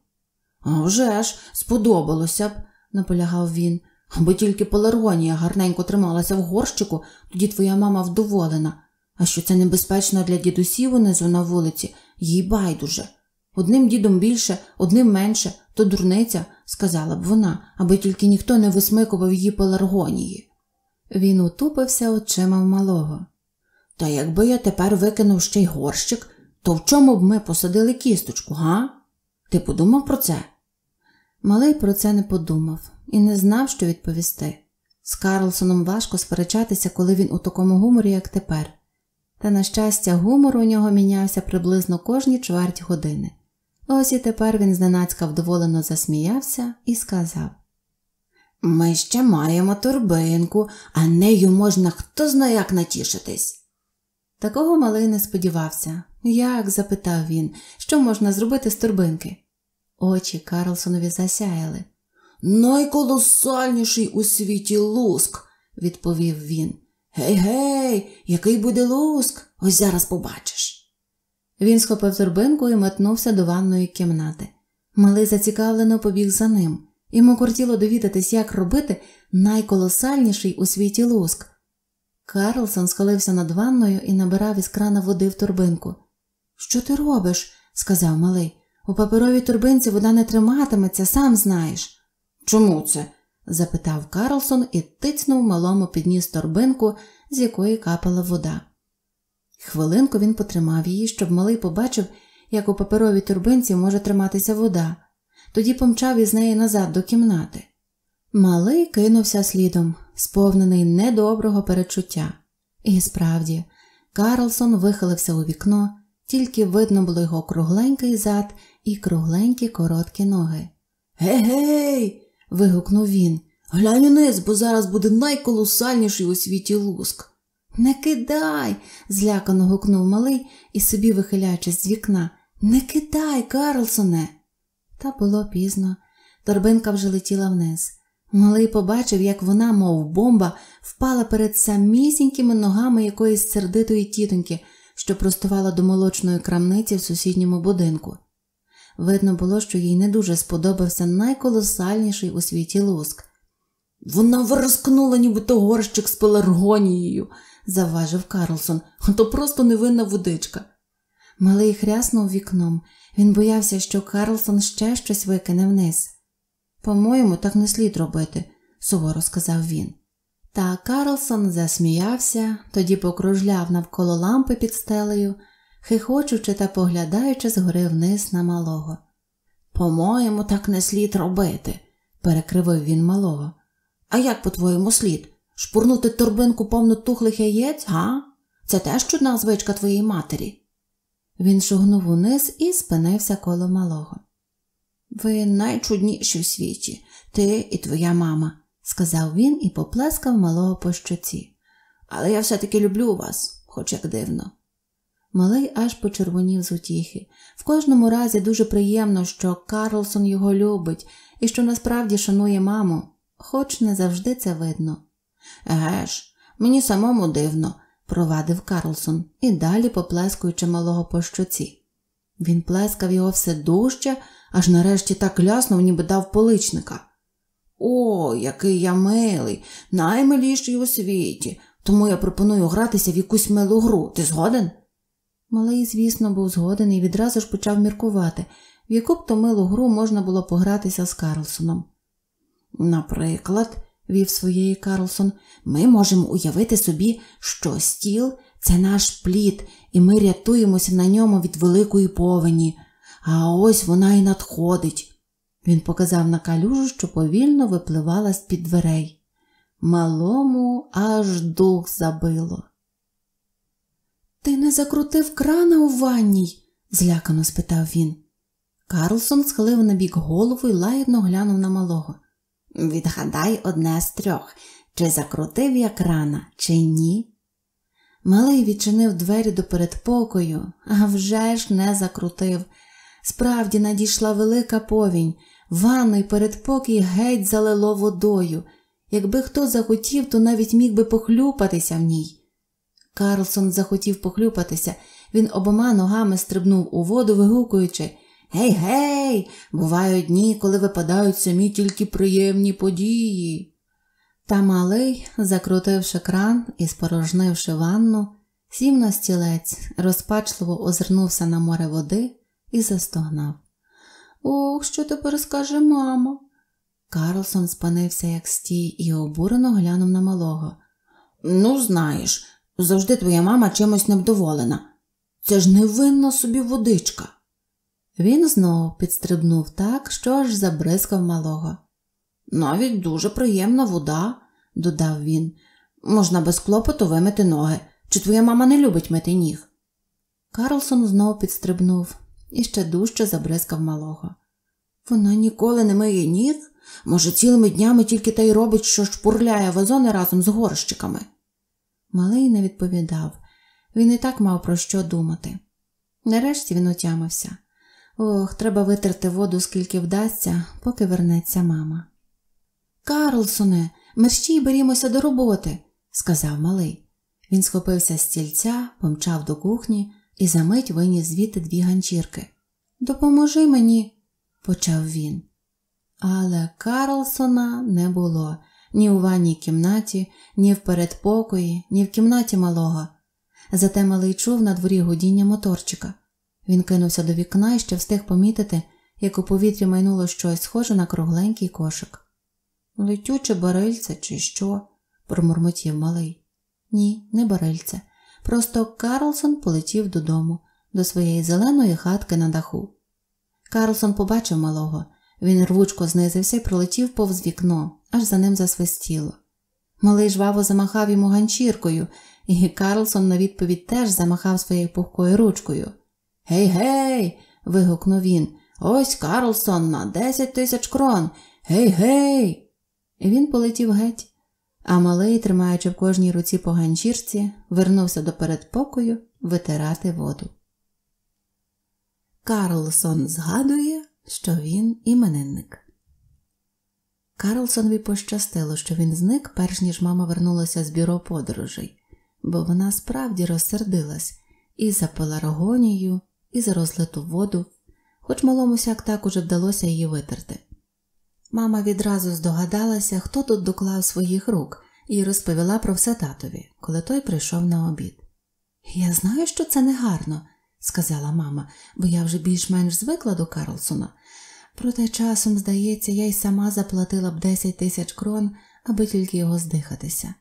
«А вже ж, сподобалося б, наполягав він, аби тільки поларгонія гарненько трималася в горщику, тоді твоя мама вдоволена. А що це небезпечно для дідусів унизу на вулиці, їй байдуже. Одним дідом більше, одним менше, то дурниця, сказала б вона, аби тільки ніхто не висмикував її пеларгонії. Він утупився очима в малого. Та якби я тепер викинув ще й горщик, то в чому б ми посадили кісточку, га? Ти подумав про це? Малий про це не подумав і не знав, що відповісти. З Карлсоном важко сперечатися, коли він у такому гуморі, як тепер. Та, на щастя, гумор у нього мінявся приблизно кожні чверть години. Ось і тепер він зненацька вдоволено засміявся і сказав ми ще маємо турбинку, а нею можна хто зна як натішитись. Такого малий не сподівався. Як? запитав він, що можна зробити з турбинки? Очі Карлсонові засяяли. Найколосальніший у світі луск, відповів він. Гей, гей, який буде луск? Ось зараз побачиш. Він схопив турбинку і метнувся до ванної кімнати. Малий зацікавлено побіг за ним. Йому кортіло довідатись, як робити найколосальніший у світі луск. Карлсон схилився над ванною і набирав із крана води в турбинку. Що ти робиш? сказав малий. У паперовій турбинці вода не триматиметься, сам знаєш. Чому це? запитав Карлсон і тицнув малому підніс торбинку, з якої капала вода. Хвилинку він потримав її, щоб малий побачив, як у паперовій турбинці може триматися вода тоді помчав із неї назад до кімнати. Малий кинувся слідом, сповнений недоброго перечуття. І справді, Карлсон вихилився у вікно, тільки видно було його кругленький зад і кругленькі короткі ноги. Гей-гей! вигукнув він. Глянь униз, бо зараз буде найколосальніший у світі луск. Не кидай, злякано гукнув малий і собі вихиляючись з вікна. Не кидай, Карлсоне. Та було пізно. Торбинка вже летіла вниз. Малий побачив, як вона, мов бомба, впала перед самісінькими ногами якоїсь сердитої тітоньки, що простувала до молочної крамниці в сусідньому будинку. Видно було, що їй не дуже сподобався найколосальніший у світі луск. Вона вирозкнула, нібито горщик з пеларгонією, заважив Карлсон, то просто невинна водичка. Малий хряснув вікном він боявся, що Карлсон ще щось викине вниз. По-моєму, так не слід робити, суворо сказав він. Та Карлсон засміявся, тоді покружляв навколо лампи під стелею, хихочучи та поглядаючи згори вниз на малого. По-моєму, так не слід робити, перекривив він малого. А як, по-твоєму, слід? Шпурнути торбинку повну тухлих яєць, га? Це теж чудна звичка твоєї матері. Він шугнув униз і спинився коло малого. Ви найчудніші в світі, ти і твоя мама, сказав він і поплескав малого по щоці. Але я все-таки люблю вас, хоч як дивно. Малий аж почервонів з утіхи. В кожному разі дуже приємно, що Карлсон його любить і що насправді шанує маму, хоч не завжди це видно. Еге ж, мені самому дивно, провадив Карлсон і далі поплескуючи малого по щоці. Він плескав його все дужче, аж нарешті так ляснув, ніби дав поличника. О, який я милий, наймиліший у світі. Тому я пропоную гратися в якусь милу гру. Ти згоден? Малий, звісно, був згоден і відразу ж почав міркувати, в яку б то милу гру можна було погратися з Карлсоном. Наприклад, вів своєї Карлсон, ми можемо уявити собі, що стіл це наш плід, і ми рятуємося на ньому від великої повені. А ось вона і надходить. Він показав на калюжу, що повільно випливала з під дверей. Малому аж дух забило. Ти не закрутив крана у ванній? злякано спитав він. Карлсон схилив на бік голову і лагідно глянув на малого. Відгадай одне з трьох, чи закрутив я крана, чи ні. Малий відчинив двері до передпокою, а вже ж не закрутив. Справді надійшла велика повінь, ванну й передпокій геть залило водою. Якби хто захотів, то навіть міг би похлюпатися в ній. Карлсон захотів похлюпатися, він обома ногами стрибнув у воду, вигукуючи. Гей, гей, бувають дні, коли випадають самі тільки приємні події. Та малий, закрутивши кран і спорожнивши ванну, сів на стілець, розпачливо озирнувся на море води і застогнав. Ох, що тепер скаже мама? Карлсон спанився, як стій, і обурено глянув на малого. Ну, знаєш, завжди твоя мама чимось невдоволена. Це ж невинна собі водичка. Він знову підстрибнув так, що аж забризкав малого. Навіть дуже приємна вода, додав він, можна без клопоту вимити ноги. Чи твоя мама не любить мити ніг? Карлсон знову підстрибнув і ще дужче забризкав малого. Вона ніколи не миє ніг. Може, цілими днями тільки та й робить, що шпурляє вазони разом з горщиками. Малий не відповідав він і так мав про що думати. Нарешті він отямився. Ох, треба витерти воду, скільки вдасться, поки вернеться мама. Карлсоне, мерщій берімося до роботи, сказав малий. Він схопився з стільця, помчав до кухні і за мить виніс звідти дві ганчірки. Допоможи мені, почав він. Але Карлсона не було ні у ванній кімнаті, ні в передпокої, ні в кімнаті малого. Зате малий чув на дворі гудіння моторчика. Він кинувся до вікна і ще встиг помітити, як у повітрі майнуло щось схоже на кругленький кошик. Летюче барильце, чи що? промурмотів малий. Ні, не барильце. Просто Карлсон полетів додому, до своєї зеленої хатки на даху. Карлсон побачив малого. Він рвучко знизився і пролетів повз вікно, аж за ним засвистіло. Малий жваво замахав йому ганчіркою, і Карлсон на відповідь теж замахав своєю пухкою ручкою. Гей, гей. вигукнув він. Ось Карлсон на десять тисяч крон. Гей, гей. І Він полетів геть, а малий, тримаючи в кожній руці по ганчірці, вернувся до передпокою витирати воду. Карлсон згадує, що він іменинник. Карлсонові пощастило, що він зник, перш ніж мама вернулася з бюро подорожей, бо вона справді розсердилась і запила рогонію і за розлиту воду, хоч малому сяк так уже вдалося її витерти. Мама відразу здогадалася, хто тут доклав своїх рук, і розповіла про все татові, коли той прийшов на обід. Я знаю, що це негарно, сказала мама, бо я вже більш-менш звикла до Карлсона. Проте часом, здається, я й сама заплатила б 10 тисяч крон, аби тільки його здихатися.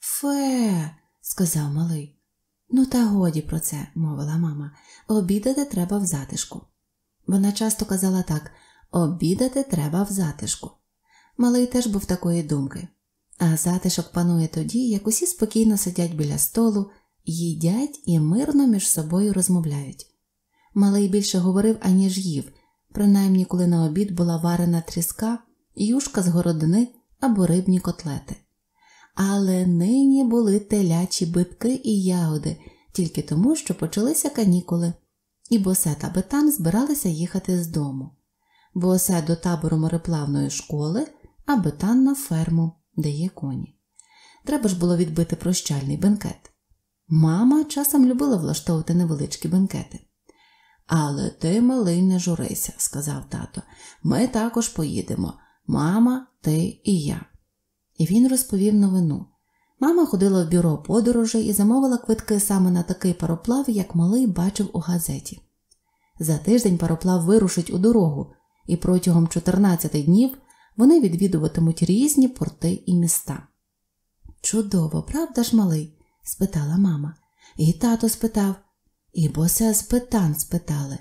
Фе, сказав малий. Ну, та годі про це, мовила мама, обідати треба в затишку. Вона часто казала так обідати треба в затишку. Малий теж був такої думки, а затишок панує тоді, як усі спокійно сидять біля столу, їдять і мирно між собою розмовляють. Малий більше говорив, аніж їв, принаймні коли на обід була варена тріска, юшка з городини або рибні котлети але нині були телячі битки і ягоди тільки тому, що почалися канікули, і Босет аби там збиралися їхати з дому. Босет до табору мореплавної школи, а Бетан на ферму, де є коні. Треба ж було відбити прощальний бенкет. Мама часом любила влаштовувати невеличкі бенкети. Але ти, малий, не журися, сказав тато. Ми також поїдемо. Мама, ти і я і він розповів новину. Мама ходила в бюро подорожей і замовила квитки саме на такий пароплав, як малий бачив у газеті. За тиждень пароплав вирушить у дорогу, і протягом 14 днів вони відвідуватимуть різні порти і міста. Чудово, правда ж, малий? спитала мама. І тато спитав, і бося з питан спитали.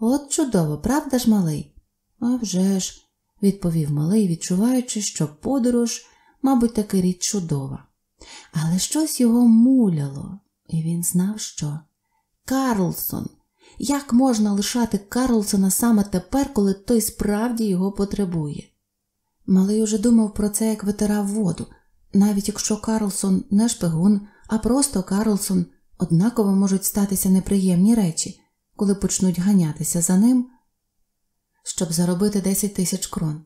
От чудово, правда ж, малий? «А вже ж, відповів малий, відчуваючи, що подорож, мабуть, таки річ чудова. Але щось його муляло, і він знав, що Карлсон. Як можна лишати Карлсона саме тепер, коли той справді його потребує? Малий уже думав про це, як витирав воду, навіть якщо Карлсон не шпигун, а просто Карлсон однаково можуть статися неприємні речі, коли почнуть ганятися за ним щоб заробити 10 тисяч крон.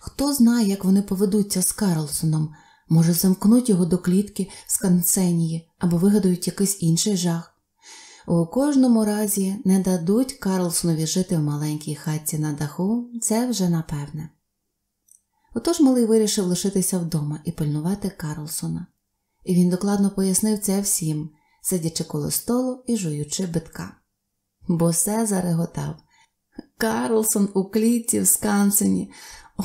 Хто знає, як вони поведуться з Карлсоном, може, замкнуть його до клітки з канценії або вигадують якийсь інший жах. У кожному разі не дадуть Карлсонові жити в маленькій хатці на даху, це вже напевне. Отож малий вирішив лишитися вдома і пильнувати Карлсона. І він докладно пояснив це всім, сидячи коло столу і жуючи битка. Бо все зареготав. Карлсон у клітці в Скансені.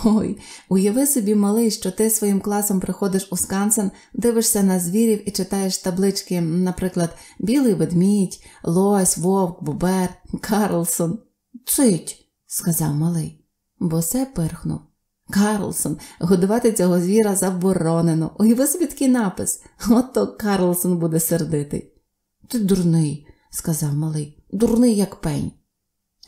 Ой, уяви собі, малий, що ти своїм класом приходиш у Скансен, дивишся на звірів і читаєш таблички, наприклад, Білий ведмідь, Лось, Вовк, Бубер, Карлсон. Цить, сказав малий. бо все пирхнув. Карлсон, годувати цього звіра заборонено. Уяви собі такий напис. Ото Карлсон буде сердитий. Ти дурний, сказав малий, дурний, як пень.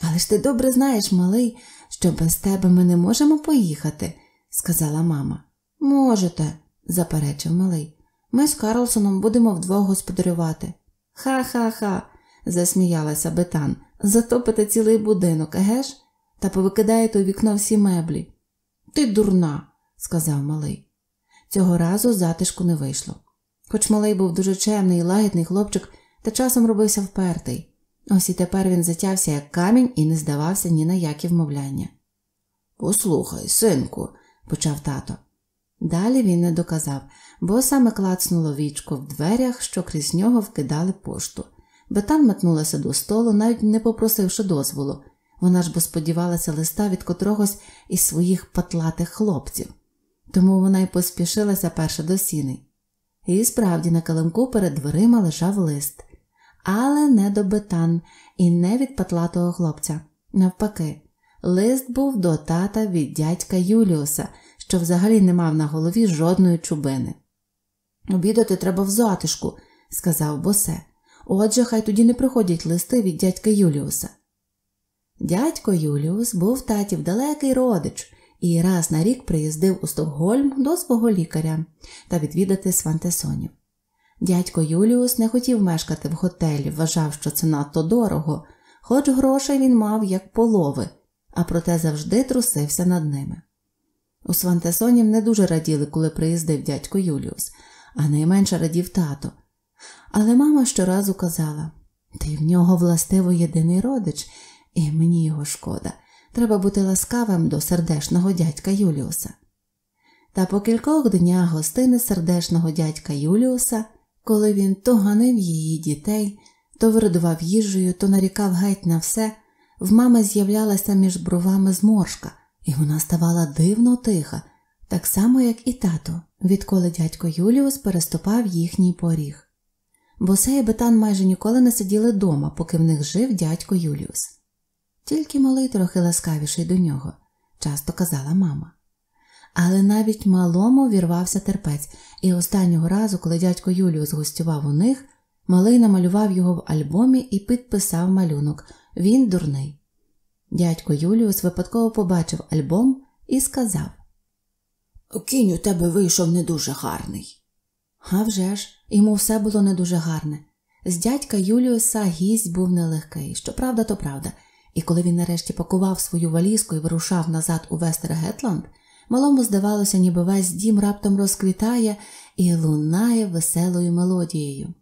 Але ж ти добре знаєш, малий, що без тебе ми не можемо поїхати, сказала мама. Можете, заперечив малий. Ми з Карлсоном будемо вдвох господарювати. Ха ха ха, засміялася Бетан. Затопите цілий будинок, геш? Та повикидаєте у вікно всі меблі. Ти дурна, сказав малий. Цього разу затишку не вийшло. Хоч малий був дуже чемний і лагідний хлопчик та часом робився впертий. Ось і тепер він затявся як камінь і не здавався ні на які вмовляння. Послухай, синку, почав тато. Далі він не доказав, бо саме клацнуло вічко в дверях, що крізь нього вкидали пошту. Бетан метнулася до столу, навіть не попросивши дозволу. Вона ж бо сподівалася листа від котрогось із своїх патлатих хлопців, тому вона й поспішилася перша до сіни. І справді на калимку перед дверима лежав лист але не до бетан і не від патлатого хлопця. Навпаки, лист був до тата від дядька Юліуса, що взагалі не мав на голові жодної чубини. Обідати треба в затишку, сказав босе. Отже, хай тоді не приходять листи від дядька Юліуса. Дядько Юліус був татів далекий родич і раз на рік приїздив у Стокгольм до свого лікаря та відвідати Свантесонів. Дядько Юліус не хотів мешкати в готелі, вважав, що це надто дорого, хоч грошей він мав як полови, а проте завжди трусився над ними. У Свантесонів не дуже раділи, коли приїздив дядько Юліус, а найменше радів тато. Але мама щоразу казала ти в нього властиво єдиний родич, і мені його шкода. Треба бути ласкавим до сердешного дядька Юліуса. Та по кількох днях гостини сердешного дядька Юліуса коли він то ганив її дітей, то виродував їжею, то нарікав геть на все, в мами з'являлася між бровами зморшка, і вона ставала дивно тиха, так само, як і тато, відколи дядько Юліус переступав їхній поріг. Босе і Бетан майже ніколи не сиділи дома, поки в них жив дядько Юліус. Тільки малий трохи ласкавіший до нього, часто казала мама. Але навіть малому вірвався терпець, і останнього разу, коли дядько Юліус гостював у них, малий намалював його в альбомі і підписав малюнок він дурний. Дядько Юліус випадково побачив альбом і сказав Кінь у тебе вийшов не дуже гарний. А вже ж, йому все було не дуже гарне. З дядька Юліуса гість був нелегкий, що правда, то правда, і коли він нарешті пакував свою валізку і вирушав назад у Вестергетланд, малому здавалося, ніби весь дім раптом розквітає і лунає веселою мелодією.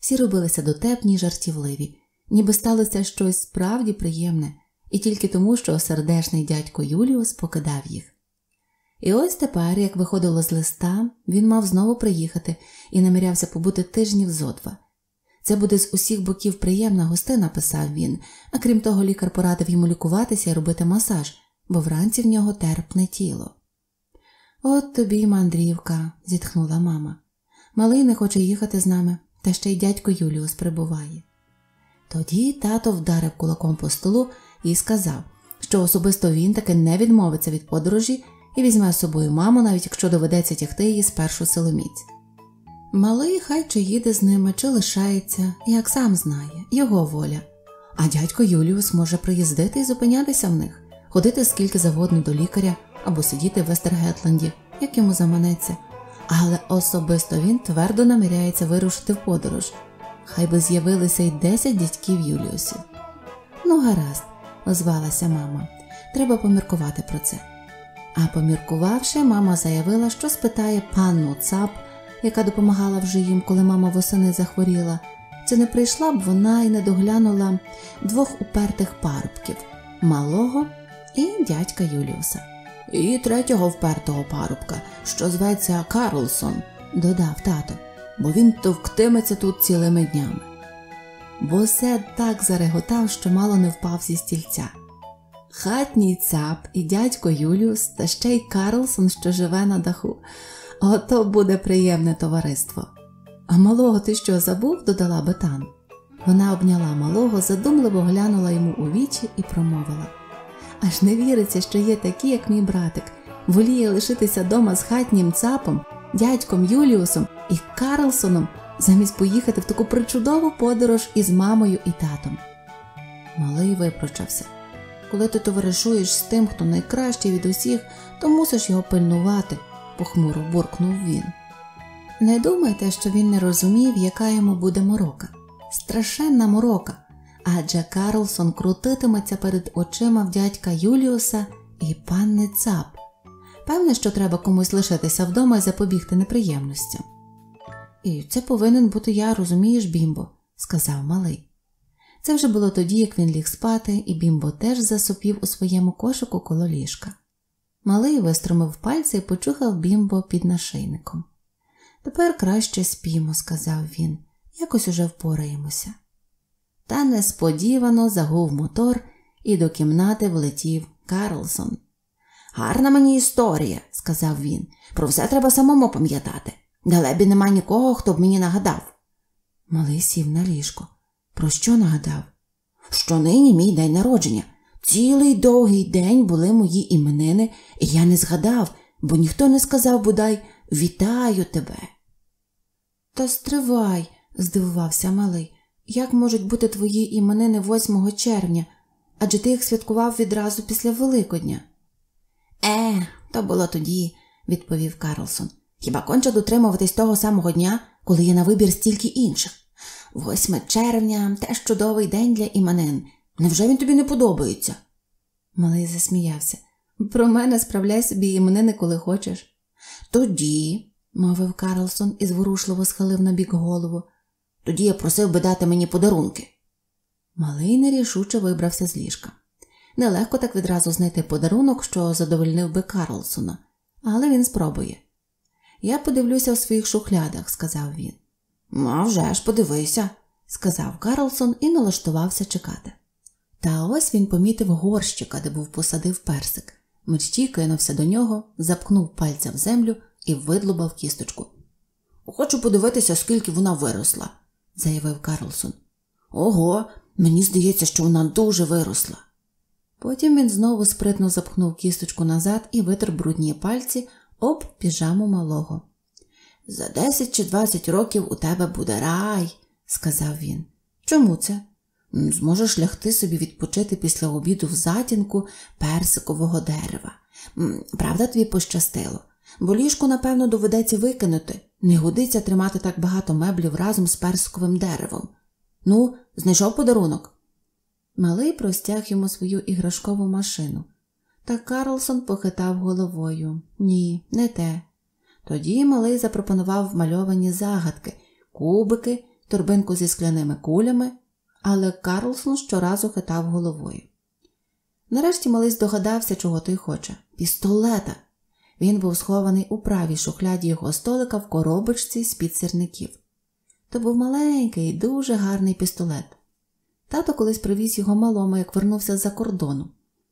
Всі робилися дотепні й жартівливі, ніби сталося щось справді приємне, і тільки тому, що сердешний дядько Юліус покидав їх. І ось тепер, як виходило з листа, він мав знову приїхати і намірявся побути тижнів зо два. Це буде з усіх боків приємна гостина, писав він, а крім того, лікар порадив йому лікуватися і робити масаж, бо вранці в нього терпне тіло. От тобі, мандрівка, зітхнула мама. Малий не хоче їхати з нами, та ще й дядько Юліус прибуває. Тоді тато вдарив кулаком по столу і сказав, що особисто він таки не відмовиться від подорожі і візьме з собою маму, навіть якщо доведеться тягти її спершу силоміць. Малий хай чи їде з ними, чи лишається, як сам знає, його воля. А дядько Юліус може приїздити і зупинятися в них ходити скільки завгодно до лікаря або сидіти в Вестергетланді, як йому заманеться. Але особисто він твердо наміряється вирушити в подорож. Хай би з'явилися й десять дітьків Юліусі. Ну, гаразд, озвалася мама. Треба поміркувати про це. А поміркувавши, мама заявила, що спитає панну цап, яка допомагала вже їм, коли мама восени захворіла. Чи не прийшла б вона і не доглянула двох упертих парубків малого і дядька Юліуса, і третього впертого парубка, що зветься Карлсон, додав тато, бо він товктиметься тут цілими днями. Босе так зареготав, що мало не впав зі стільця. Хатній цап і дядько Юліус та ще й Карлсон, що живе на даху. Ото буде приємне товариство. А малого ти що забув? додала Бетан. Вона обняла малого, задумливо глянула йому у вічі і промовила. Аж не віриться, що є такі, як мій братик, воліє лишитися дома з хатнім цапом, дядьком Юліусом і Карлсоном, замість поїхати в таку причудову подорож із мамою і татом. Малий випрочався коли ти товаришуєш з тим, хто найкращий від усіх, то мусиш його пильнувати, похмуро буркнув він. Не думайте, що він не розумів, яка йому буде морока. Страшенна морока, адже Карлсон крутитиметься перед очима в дядька Юліуса і панни Цап. Певне, що треба комусь лишитися вдома і запобігти неприємностям. І це повинен бути я, розумієш, бімбо, сказав малий. Це вже було тоді, як він ліг спати, і бімбо теж засопів у своєму кошику коло ліжка. Малий вистромив пальці і почухав бімбо під нашийником. Тепер краще спімо, сказав він, якось уже впораємося. Та несподівано загув мотор і до кімнати влетів Карлсон. Гарна мені історія, сказав він. Про все треба самому пам'ятати. Далебі нема нікого, хто б мені нагадав. Малий сів на ліжко. Про що нагадав? Що нині мій день народження. Цілий довгий день були мої іменини, і я не згадав, бо ніхто не сказав бодай вітаю тебе. Та стривай, здивувався малий. Як можуть бути твої іменини 8 червня, адже ти їх святкував відразу після Великодня? Е, то було тоді, відповів Карлсон. Хіба конче дотримуватись того самого дня, коли є на вибір стільки інших? 8 червня теж чудовий день для іменин. Невже він тобі не подобається? Малий засміявся. Про мене справляй собі іменини, коли хочеш. Тоді, мовив Карлсон і зворушливо схилив на бік голову. Тоді я просив би дати мені подарунки. Малий нерішуче вибрався з ліжка. Нелегко так відразу знайти подарунок, що задовольнив би Карлсона, але він спробує. Я подивлюся в своїх шухлядах, сказав він. «Ну, «А вже ж, подивися, сказав Карлсон і налаштувався чекати. Та ось він помітив горщика, де був посадив персик. Мечті кинувся до нього, запкнув пальця в землю і видлубав кісточку. Хочу подивитися, скільки вона виросла, заявив Карлсон. Ого, мені здається, що вона дуже виросла. Потім він знову спритно запхнув кісточку назад і витер брудні пальці об піжаму малого. За десять чи двадцять років у тебе буде рай, сказав він. Чому це? Зможеш лягти собі відпочити після обіду в затінку персикового дерева. Правда, тобі пощастило? бо ліжко, напевно, доведеться викинути, не годиться тримати так багато меблів разом з персиковим деревом. Ну, знайшов подарунок. Малий простяг йому свою іграшкову машину. Та Карлсон похитав головою ні, не те. Тоді малий запропонував мальовані загадки, кубики, торбинку зі скляними кулями, але Карлсон щоразу хитав головою. Нарешті малий здогадався, чого той хоче пістолета. Він був схований у правій шухляді його столика в коробочці з-під сірників. То був маленький, дуже гарний пістолет. Тато колись привіз його малому, як вернувся з-за кордону,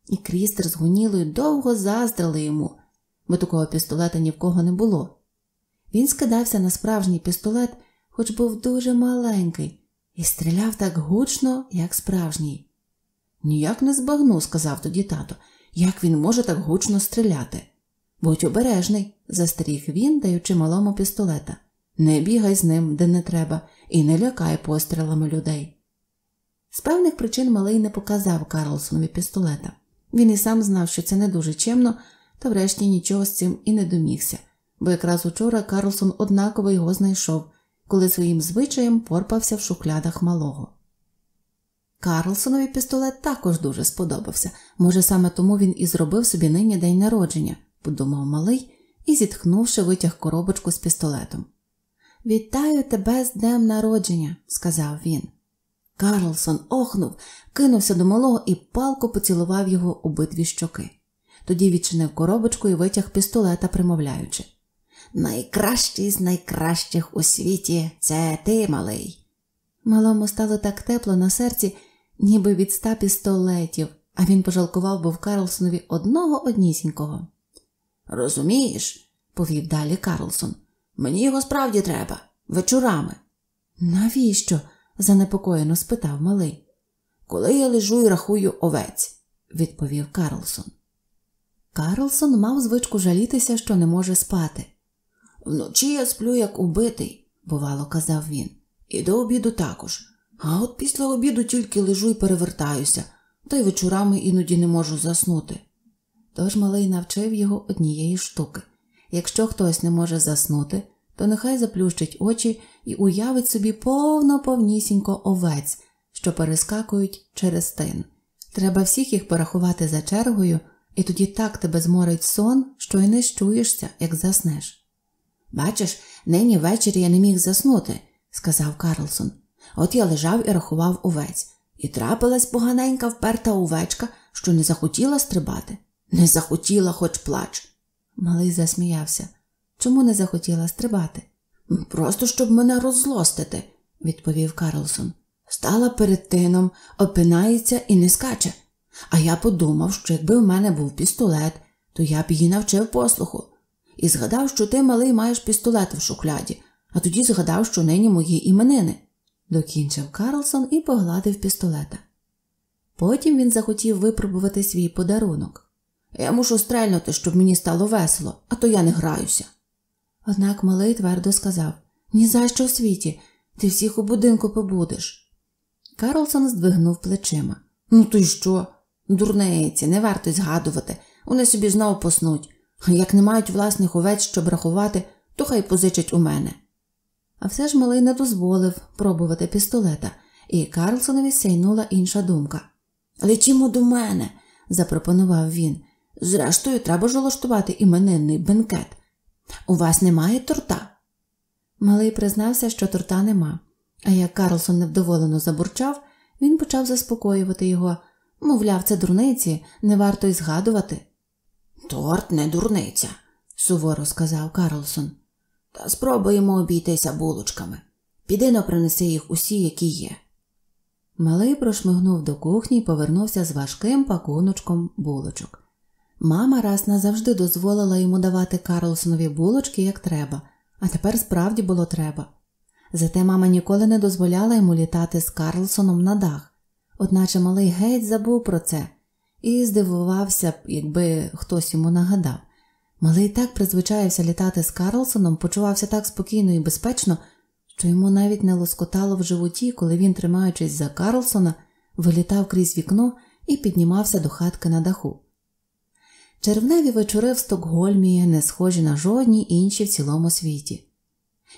і крістер з гунілою довго заздрили йому, бо такого пістолета ні в кого не було. Він скидався на справжній пістолет, хоч був дуже маленький, і стріляв так гучно, як справжній. Ніяк не збагну, сказав тоді тато, як він може так гучно стріляти. Будь обережний, застеріг він, даючи малому пістолета. Не бігай з ним, де не треба, і не лякай пострілами людей. З певних причин малий не показав Карлсонові пістолета. Він і сам знав, що це не дуже чемно, та врешті нічого з цим і не домігся, бо якраз учора Карлсон однаково його знайшов, коли своїм звичаєм порпався в шуклядах малого. Карлсонові пістолет також дуже сподобався може, саме тому він і зробив собі нині день народження подумав малий і, зітхнувши, витяг коробочку з пістолетом. Вітаю тебе з днем народження, сказав він. Карлсон охнув, кинувся до малого і палко поцілував його обидві щоки. Тоді відчинив коробочку і витяг пістолета, примовляючи. Найкращий з найкращих у світі це ти, малий. Малому стало так тепло на серці, ніби від ста пістолетів, а він пожалкував був Карлсонові одного однісінького. Розумієш, повів далі Карлсон. Мені його справді треба, вечорами. Навіщо? занепокоєно спитав малий. Коли я лежу і рахую овець, відповів Карлсон. Карлсон мав звичку жалітися, що не може спати. Вночі я сплю, як убитий, бувало, казав він, і до обіду також. А от після обіду тільки лежу і перевертаюся, та й вечорами іноді не можу заснути тож малий навчив його однієї штуки. Якщо хтось не може заснути, то нехай заплющить очі і уявить собі повно повнісінько овець, що перескакують через тин. Треба всіх їх порахувати за чергою, і тоді так тебе зморить сон, що й не щуєшся, як заснеш. Бачиш, нині ввечері я не міг заснути, сказав Карлсон. От я лежав і рахував овець, і трапилась поганенька вперта овечка, що не захотіла стрибати. Не захотіла, хоч плач. Малий засміявся. Чому не захотіла стрибати? Просто щоб мене роззлостити, відповів Карлсон. Стала перед тином, опинається і не скаче. А я подумав, що якби в мене був пістолет, то я б її навчив послуху. І згадав, що ти, малий, маєш пістолет в шухляді, а тоді згадав, що нині мої іменини, докінчив Карлсон і погладив пістолета. Потім він захотів випробувати свій подарунок. Я мушу стрельнути, щоб мені стало весело, а то я не граюся. Однак малий твердо сказав Ні за що в світі, ти всіх у будинку побудеш. Карлсон здвигнув плечима. Ну то й що? Дурниці, не варто згадувати. Вони собі знову поснуть. Як не мають власних овець, щоб рахувати, то хай позичать у мене. А все ж малий не дозволив пробувати пістолета, і Карлсонові сяйнула інша думка. Лечімо до мене, запропонував він. Зрештою, треба ж улаштувати іменинний бенкет. У вас немає торта? Малий признався, що торта нема. А як Карлсон невдоволено забурчав, він почав заспокоювати його. Мовляв, це дурниці, не варто й згадувати. Торт не дурниця, суворо сказав Карлсон. Та спробуємо обійтися булочками. Підино принеси їх усі, які є. Малий прошмигнув до кухні і повернувся з важким пакуночком булочок. Мама раз назавжди дозволила йому давати Карлсонові булочки як треба, а тепер справді було треба. Зате мама ніколи не дозволяла йому літати з Карлсоном на дах, одначе малий геть забув про це і здивувався б, якби хтось йому нагадав. Малий так призвичаєвся літати з Карлсоном, почувався так спокійно і безпечно, що йому навіть не лоскотало в животі, коли він, тримаючись за Карлсона, вилітав крізь вікно і піднімався до хатки на даху. Червневі вечори в Стокгольмі не схожі на жодні інші в цілому світі.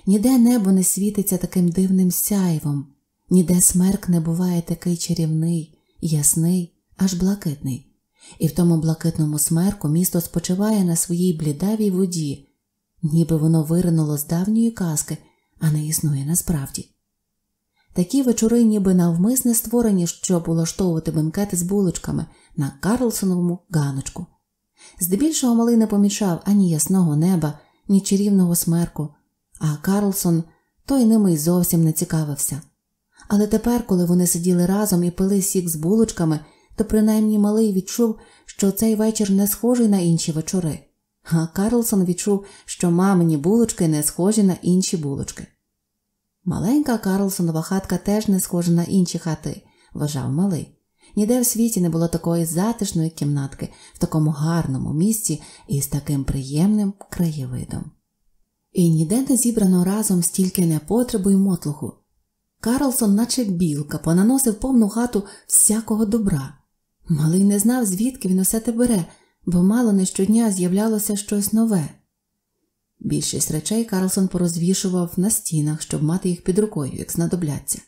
Ніде небо не світиться таким дивним сяйвом, ніде смерк не буває такий чарівний, ясний, аж блакитний, і в тому блакитному смерку місто спочиває на своїй блідавій воді, ніби воно виринуло з давньої казки, а не існує насправді. Такі вечори, ніби навмисне створені, щоб улаштовувати бенкети з булочками на Карлсоновому ганочку. Здебільшого малий не помічав ані ясного неба, ні чарівного смерку, а Карлсон той ними й зовсім не цікавився. Але тепер, коли вони сиділи разом і пили сік з булочками, то принаймні малий відчув, що цей вечір не схожий на інші вечори, а Карлсон відчув, що мамині булочки не схожі на інші булочки. Маленька Карлсонова хатка теж не схожа на інші хати, вважав малий. Ніде в світі не було такої затишної кімнатки в такому гарному місці і з таким приємним краєвидом. І ніде не зібрано разом стільки непотребу й мотлуху. Карлсон, наче білка, понаносив повну хату всякого добра. Малий не знав, звідки він усе те бере, бо мало не щодня з'являлося щось нове. Більшість речей Карлсон порозвішував на стінах, щоб мати їх під рукою, як знадобляться.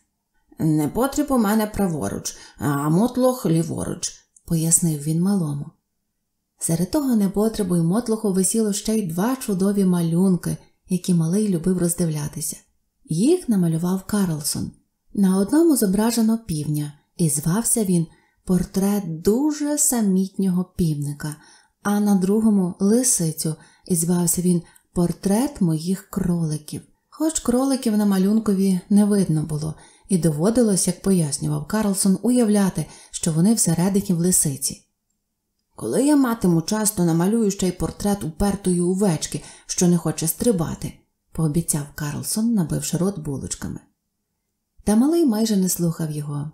Непотріб у мене праворуч, а мотлох ліворуч, пояснив він малому. Серед того непотребу й мотлоху висіло ще й два чудові малюнки, які малий любив роздивлятися. Їх намалював Карлсон. На одному зображено півня, і звався він портрет дуже самітнього півника, а на другому лисицю, і звався він портрет моїх кроликів. Хоч кроликів на малюнкові не видно було і доводилось, як пояснював Карлсон, уявляти, що вони всередині в лисиці. Коли я матиму час, то намалюю ще й портрет упертої увечки, що не хоче стрибати, пообіцяв Карлсон, набивши рот булочками. Та малий майже не слухав його.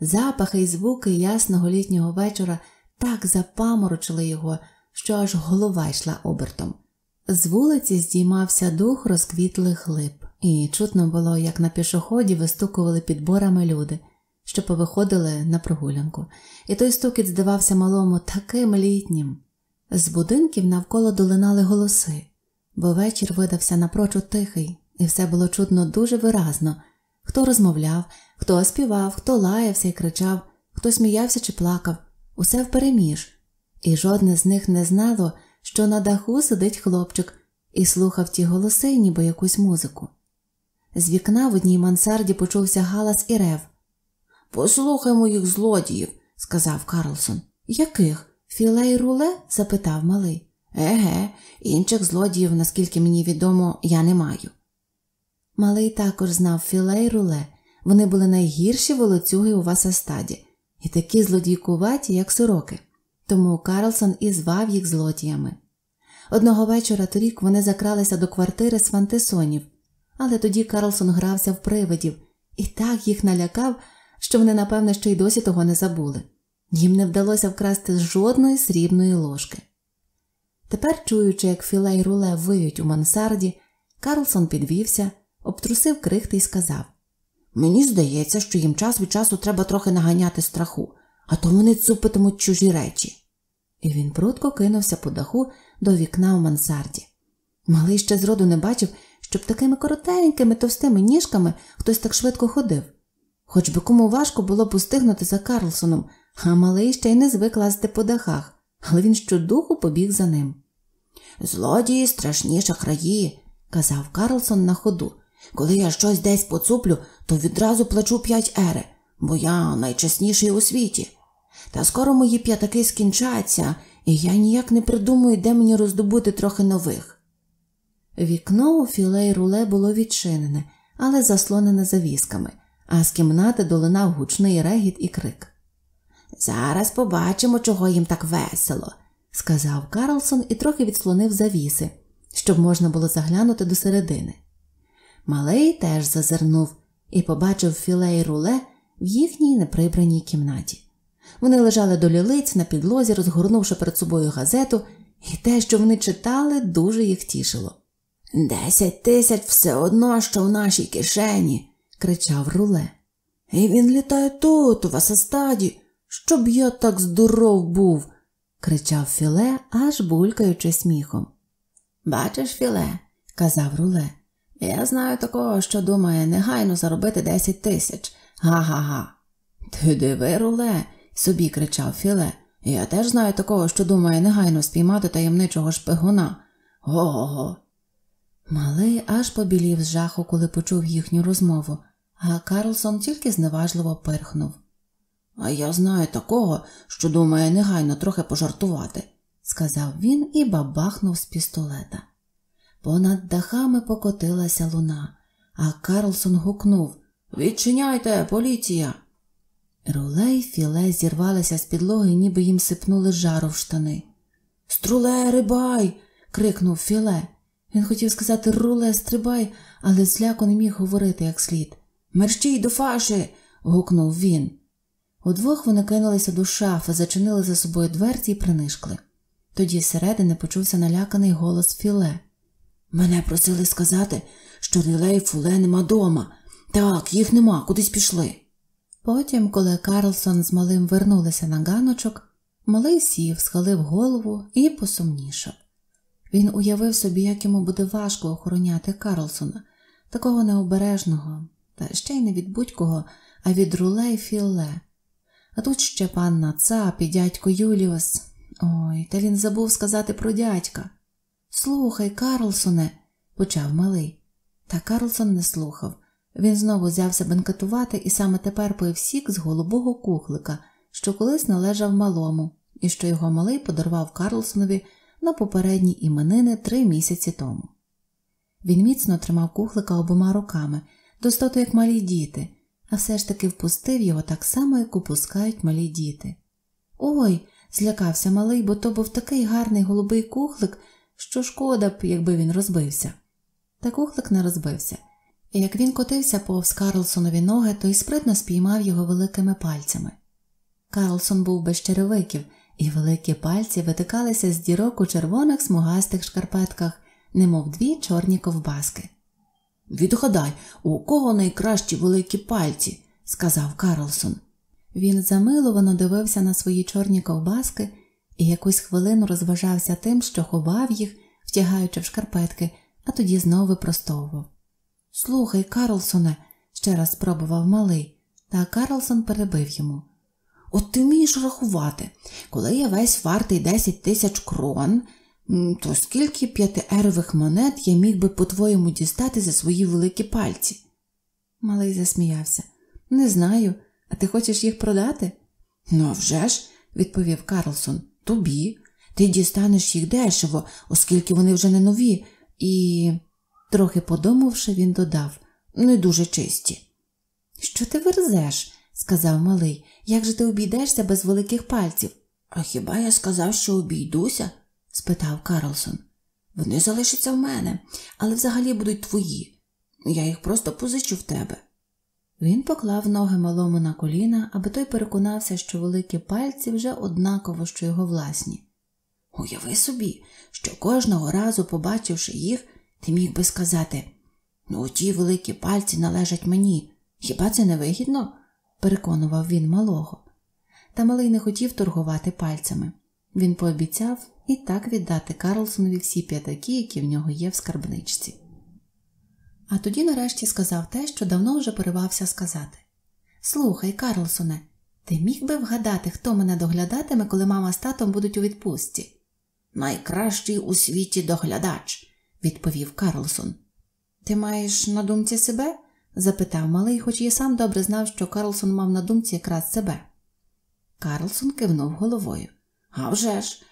Запахи і звуки ясного літнього вечора так запаморочили його, що аж голова йшла обертом. З вулиці здіймався дух розквітлих лип і чутно було, як на пішоході вистукували підборами люди, що повиходили на прогулянку, і той стукіт здавався малому таким літнім. З будинків навколо долинали голоси, бо вечір видався напрочуд тихий, і все було чутно дуже виразно хто розмовляв, хто співав, хто лаявся і кричав, хто сміявся чи плакав, усе впереміж, і жодне з них не знало, що на даху сидить хлопчик і слухав ті голоси, ніби якусь музику. З вікна в одній мансарді почувся галас і рев. Послухаймо їх злодіїв, сказав Карлсон. Яких? Філе і руле? запитав малий. Еге, інших злодіїв, наскільки мені відомо, я не маю. Малий також знав філе і руле. Вони були найгірші волоцюги у Васастаді і такі злодійкуваті, як сороки, тому Карлсон і звав їх злодіями. Одного вечора торік вони закралися до квартири Свантисонів але тоді Карлсон грався в привидів і так їх налякав, що вони, напевне, ще й досі того не забули. Їм не вдалося вкрасти жодної срібної ложки. Тепер, чуючи, як філей руле виють у мансарді, Карлсон підвівся, обтрусив крихти і сказав Мені здається, що їм час від часу треба трохи наганяти страху, а то вони цупитимуть чужі речі. І він прудко кинувся по даху до вікна в мансарді. Малий ще зроду не бачив, щоб такими коротенькими товстими ніжками хтось так швидко ходив. Хоч би кому важко було б устигнути за Карлсоном, а малий ще й не звик лазити по дахах, але він щодуху побіг за ним. Злодії страшніше храї, казав Карлсон на ходу. Коли я щось десь поцуплю, то відразу плачу п'ять ери, бо я найчесніший у світі. Та скоро мої п'ятаки скінчаться, і я ніяк не придумую, де мені роздобути трохи нових. Вікно у філей руле було відчинене, але заслонене завісками, а з кімнати долинав гучний регіт і крик. Зараз побачимо, чого їм так весело, сказав Карлсон і трохи відслонив завіси, щоб можна було заглянути до середини. Малий теж зазирнув і побачив філей руле в їхній неприбраній кімнаті. Вони лежали до лілиць на підлозі, розгорнувши перед собою газету, і те, що вони читали, дуже їх тішило. Десять тисяч все одно, що в нашій кишені, кричав Руле. І він літає тут, у вас Васастаді, щоб я так здоров був, кричав Філе, аж булькаючи сміхом. Бачиш, Філе, казав Руле, я знаю такого, що думає негайно заробити десять тисяч. Га-га-га. Ти диви, Руле, собі кричав Філе. Я теж знаю такого, що думає негайно спіймати таємничого шпигуна. Го-го-го. Малий аж побілів з жаху, коли почув їхню розмову, а Карлсон тільки зневажливо пирхнув. А я знаю такого, що думає негайно трохи пожартувати, сказав він і бабахнув з пістолета. Понад дахами покотилася луна, а Карлсон гукнув Відчиняйте, поліція. Рулей філе зірвалися з підлоги, ніби їм сипнули жару в штани. Струле, рибай. крикнув філе. Він хотів сказати Руле, стрибай, але зляко не міг говорити як слід. Мерщій до фаші. гукнув він. Удвох вони кинулися до шафи, зачинили за собою дверці і принишкли. Тоді зсередини почувся наляканий голос Філе. Мене просили сказати, що рілей Фуле нема дома. Так, їх нема, кудись пішли. Потім, коли Карлсон з малим вернулися на ганочок, малий сів, схалив голову і посумнішав. Він уявив собі, як йому буде важко охороняти Карлсона, такого необережного, та ще й не від будь-кого, а від руле і філле. А тут ще панна Цап і дядько Юліус. Ой, та він забув сказати про дядька. Слухай, Карлсоне, почав малий. Та Карлсон не слухав. Він знову взявся бенкетувати і саме тепер пив сік з голубого кухлика, що колись належав малому, і що його малий подарував Карлсонові на попередні іменини три місяці тому. Він міцно тримав кухлика обома руками, достоту як малі діти, а все ж таки впустив його так само, як упускають малі діти. Ой, злякався малий, бо то був такий гарний голубий кухлик, що шкода б, якби він розбився. Та кухлик не розбився. І Як він котився повз Карлсонові ноги, то й спритно спіймав його великими пальцями. Карлсон був без черевиків, і великі пальці витикалися з дірок у червоних смугастих шкарпетках, немов дві чорні ковбаски. Відгадай, у кого найкращі великі пальці, сказав Карлсон. Він замилувано дивився на свої чорні ковбаски і якусь хвилину розважався тим, що ховав їх, втягаючи в шкарпетки, а тоді знову випростовував. Слухай, Карлсоне, ще раз спробував малий, та Карлсон перебив йому. От ти вмієш рахувати, коли я весь вартий 10 тисяч крон, то скільки п'ятиерових монет я міг би по-твоєму дістати за свої великі пальці? Малий засміявся. Не знаю, а ти хочеш їх продати? Ну а вже ж, відповів Карлсон, тобі. Ти дістанеш їх дешево, оскільки вони вже не нові, і, трохи подумавши, він додав не дуже чисті. Що ти верзеш? сказав малий. Як же ти обійдешся без великих пальців? А хіба я сказав, що обійдуся? спитав Карлсон. Вони залишаться в мене, але взагалі будуть твої. Я їх просто позичу в тебе. Він поклав ноги малому на коліна, аби той переконався, що великі пальці вже однаково, що його власні. Уяви собі, що кожного разу, побачивши їх, ти міг би сказати ну, ті великі пальці належать мені. Хіба це не вигідно? переконував він малого. Та малий не хотів торгувати пальцями. Він пообіцяв і так віддати Карлсонові всі п'ятаки, які в нього є в скарбничці. А тоді нарешті сказав те, що давно вже поривався сказати: Слухай, Карлсоне, ти міг би вгадати, хто мене доглядатиме, коли мама з татом будуть у відпустці? Найкращий у світі доглядач, відповів Карлсон. Ти маєш на думці себе? запитав малий, хоч і сам добре знав, що Карлсон мав на думці якраз себе. Карлсон кивнув головою. «А вже ж!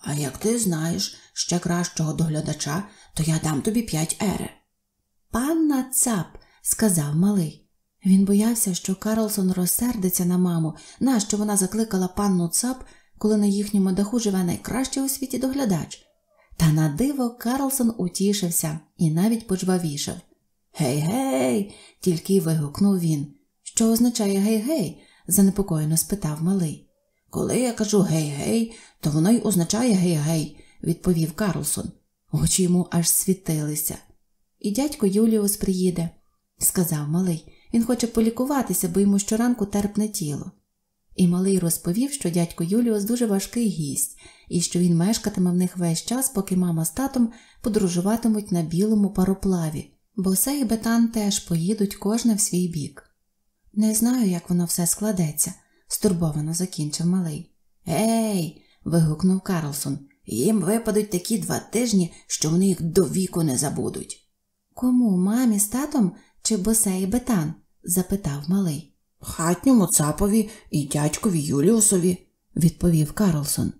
А як ти знаєш ще кращого доглядача, то я дам тобі п'ять ере. Панна цап, сказав малий. Він боявся, що Карлсон розсердиться на маму, на що вона закликала панну цап, коли на їхньому даху живе найкращий у світі доглядач. Та на диво Карлсон утішився і навіть пожвавішав. Гей, гей, тільки й вигукнув він. Що означає гей-гей? занепокоєно спитав малий. Коли я кажу гей-гей, то воно й означає гей-гей, відповів Карлсон. Очі йому аж світилися. І дядько Юліус приїде, сказав малий. Він хоче полікуватися, бо йому щоранку терпне тіло. І малий розповів, що дядько Юліус дуже важкий гість, і що він мешкатиме в них весь час, поки мама з татом подорожуватимуть на білому пароплаві. Босе і Бетан теж поїдуть кожне в свій бік. Не знаю, як воно все складеться, стурбовано закінчив малий. Ей. вигукнув Карлсон. Їм випадуть такі два тижні, що вони їх до віку не забудуть. Кому мамі з татом чи босе і Бетан? запитав малий. Хатньому цапові і дядькові Юліусові, відповів Карлсон.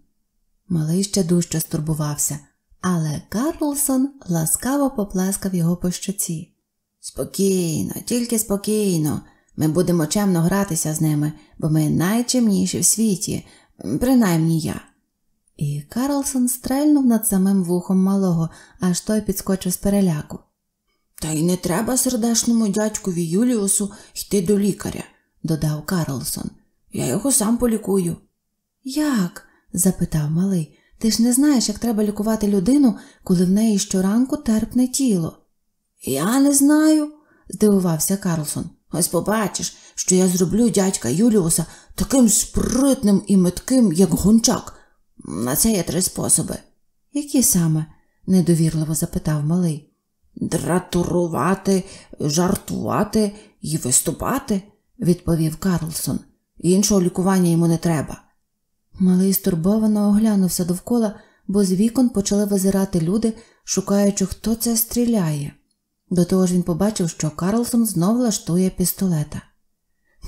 Малий ще дужче стурбувався але Карлсон ласкаво поплескав його по щоці. Спокійно, тільки спокійно. Ми будемо чемно гратися з ними, бо ми найчемніші в світі, принаймні я. І Карлсон стрельнув над самим вухом малого, аж той підскочив з переляку. Та й не треба сердешному дядькові Юліусу йти до лікаря, додав Карлсон. Я його сам полікую. Як? запитав малий. Ти ж не знаєш, як треба лікувати людину, коли в неї щоранку терпне тіло. Я не знаю, здивувався Карлсон. Ось побачиш, що я зроблю дядька Юліуса таким спритним і метким, як гончак. На це є три способи. Які саме? недовірливо запитав малий. Дратурувати, жартувати і виступати, відповів Карлсон. Іншого лікування йому не треба. Малий стурбовано оглянувся довкола, бо з вікон почали визирати люди, шукаючи, хто це стріляє. До того ж він побачив, що Карлсон знов влаштує пістолета.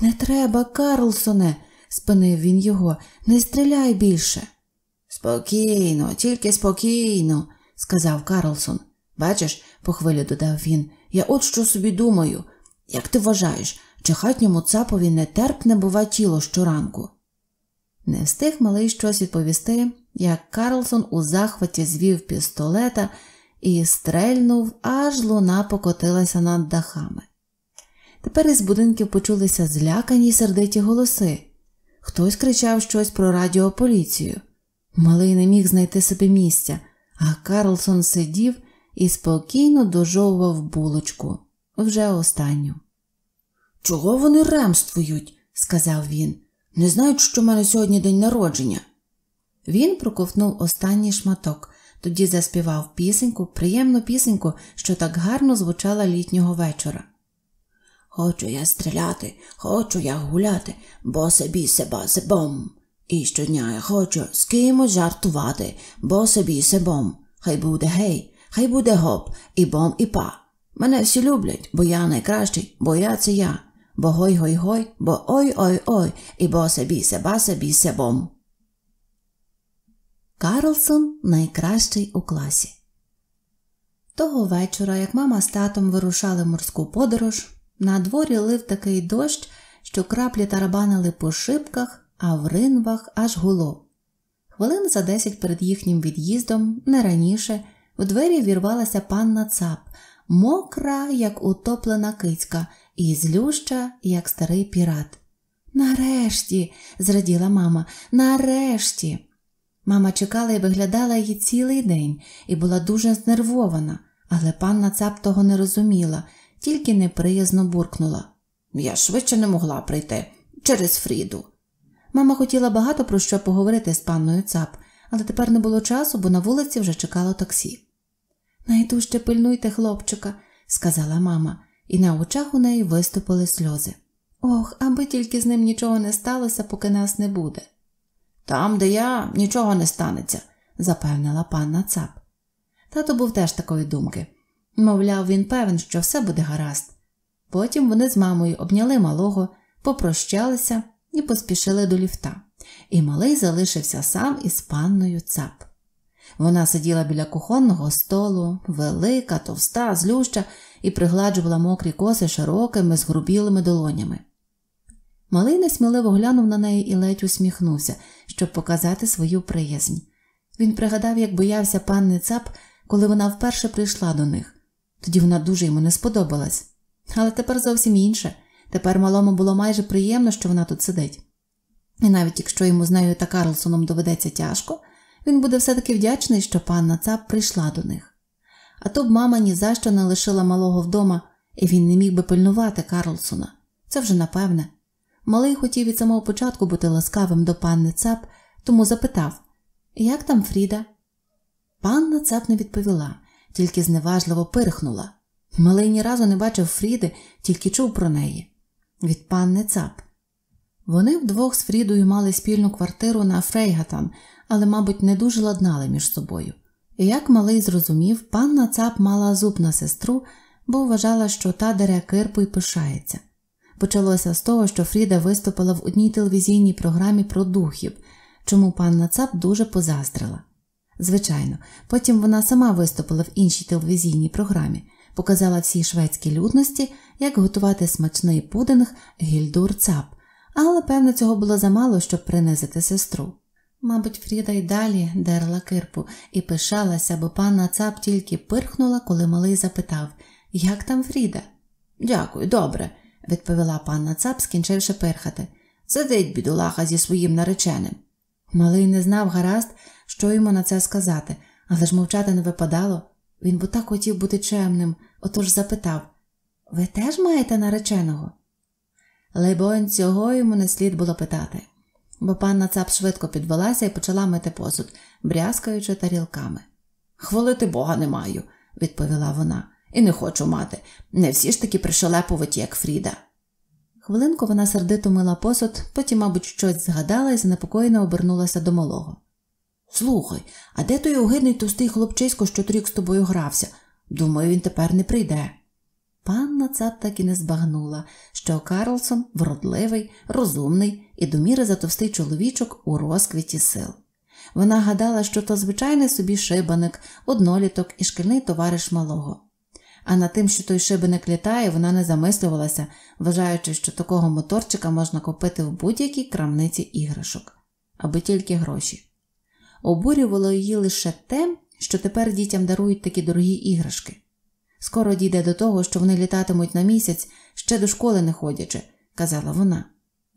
Не треба, Карлсоне, спинив він його, не стріляй більше. Спокійно, тільки спокійно, сказав Карлсон. Бачиш, по хвилі додав він, я от що собі думаю. Як ти вважаєш, чи хатньому цапові не терпне, бува, тіло щоранку? Не встиг малий щось відповісти, як Карлсон у захваті звів пістолета і стрельнув, аж луна покотилася над дахами. Тепер із будинків почулися злякані й сердиті голоси. Хтось кричав щось про радіополіцію. Малий не міг знайти собі місця, а Карлсон сидів і спокійно дожовував булочку вже останню. Чого вони ремствують? сказав він. Не знають, що в мене сьогодні день народження. Він проковтнув останній шматок, тоді заспівав пісеньку, приємну пісеньку, що так гарно звучала літнього вечора. Хочу я стріляти, хочу я гуляти, бо собі себа себом. І щодня я хочу з кимось жартувати, бо собі себом. Хай буде гей, хай буде гоп, і бом, і па. Мене всі люблять, бо я найкращий, бо я це я бо гой-гой-гой, бо ой-ой-ой, і босе бісе басе бісе бом. Карлсон найкращий у класі. Того вечора, як мама з татом вирушали морську подорож, на дворі лив такий дощ, що краплі тарабанили по шибках, а в ринвах аж гуло. Хвилин за десять перед їхнім від'їздом, не раніше, в двері вірвалася панна цап, мокра, як утоплена кицька, і злюща, як старий пірат. Нарешті, зраділа мама, нарешті. Мама чекала і виглядала її цілий день і була дуже знервована, але панна цап того не розуміла, тільки неприязно буркнула. Я швидше не могла прийти через Фріду. Мама хотіла багато про що поговорити з панною цап, але тепер не було часу, бо на вулиці вже чекало таксі. Найдужче пильнуйте, хлопчика, сказала мама і на очах у неї виступили сльози. Ох, аби тільки з ним нічого не сталося, поки нас не буде. Там, де я, нічого не станеться, запевнила панна цап. Тато був теж такої думки. Мовляв, він певен, що все буде гаразд. Потім вони з мамою обняли малого, попрощалися і поспішили до ліфта, і малий залишився сам із панною цап. Вона сиділа біля кухонного столу, велика, товста, злюща, і пригладжувала мокрі коси широкими, згрубілими долонями. Малий несміливо глянув на неї і ледь усміхнувся, щоб показати свою приязнь. Він пригадав, як боявся панни цап, коли вона вперше прийшла до них. Тоді вона дуже йому не сподобалась. Але тепер зовсім інше. Тепер малому було майже приємно, що вона тут сидить. І навіть якщо йому з нею та Карлсоном доведеться тяжко, він буде все таки вдячний, що панна цап прийшла до них а то б мама ні за що не лишила малого вдома, і він не міг би пильнувати Карлсона. Це вже напевне. Малий хотів від самого початку бути ласкавим до панни цап, тому запитав Як там Фріда? Панна цап не відповіла, тільки зневажливо пирхнула. Малий ні разу не бачив Фріди, тільки чув про неї. Від панни цап. Вони вдвох з Фрідою мали спільну квартиру на Фрейгатан, але, мабуть, не дуже ладнали між собою. Як малий зрозумів, панна цап мала зуб на сестру, бо вважала, що та дере кирпу й пишається. Почалося з того, що Фріда виступила в одній телевізійній програмі про духів, чому панна цап дуже позаздрила. Звичайно, потім вона сама виступила в іншій телевізійній програмі, показала всій шведській людності, як готувати смачний пудинг гільдур цап, але, певно, цього було замало, щоб принизити сестру. Мабуть, Фріда й далі дерла кирпу і пишалася, бо панна цап тільки пирхнула, коли малий запитав Як там Фріда? Дякую, добре, відповіла панна цап, скінчивши пирхати. Сидить, бідолаха, зі своїм нареченим. Малий не знав гаразд, що йому на це сказати, але ж мовчати не випадало. Він бо так хотів бути чемним, отож запитав Ви теж маєте нареченого? Либонь, цього йому не слід було питати бо панна цап швидко підвелася і почала мити посуд, брязкаючи тарілками. Хвалити бога не маю, відповіла вона, і не хочу мати. Не всі ж такі пришелепуваті, як Фріда. Хвилинку вона сердито мила посуд, потім, мабуть, щось згадала і занепокоєно обернулася до малого. Слухай, а де той огидний тустий хлопчисько, що трік з тобою грався? Думаю, він тепер не прийде. Панна цап так і не збагнула, що Карлсон вродливий, розумний, і до міри затовстий чоловічок у розквіті сил. Вона гадала, що то звичайний собі шибаник, одноліток і шкільний товариш малого. А над тим, що той шибеник літає, вона не замислювалася, вважаючи, що такого моторчика можна купити в будь-якій крамниці іграшок, аби тільки гроші. Обурювало її лише те, що тепер дітям дарують такі дорогі іграшки. Скоро дійде до того, що вони літатимуть на місяць, ще до школи не ходячи, казала вона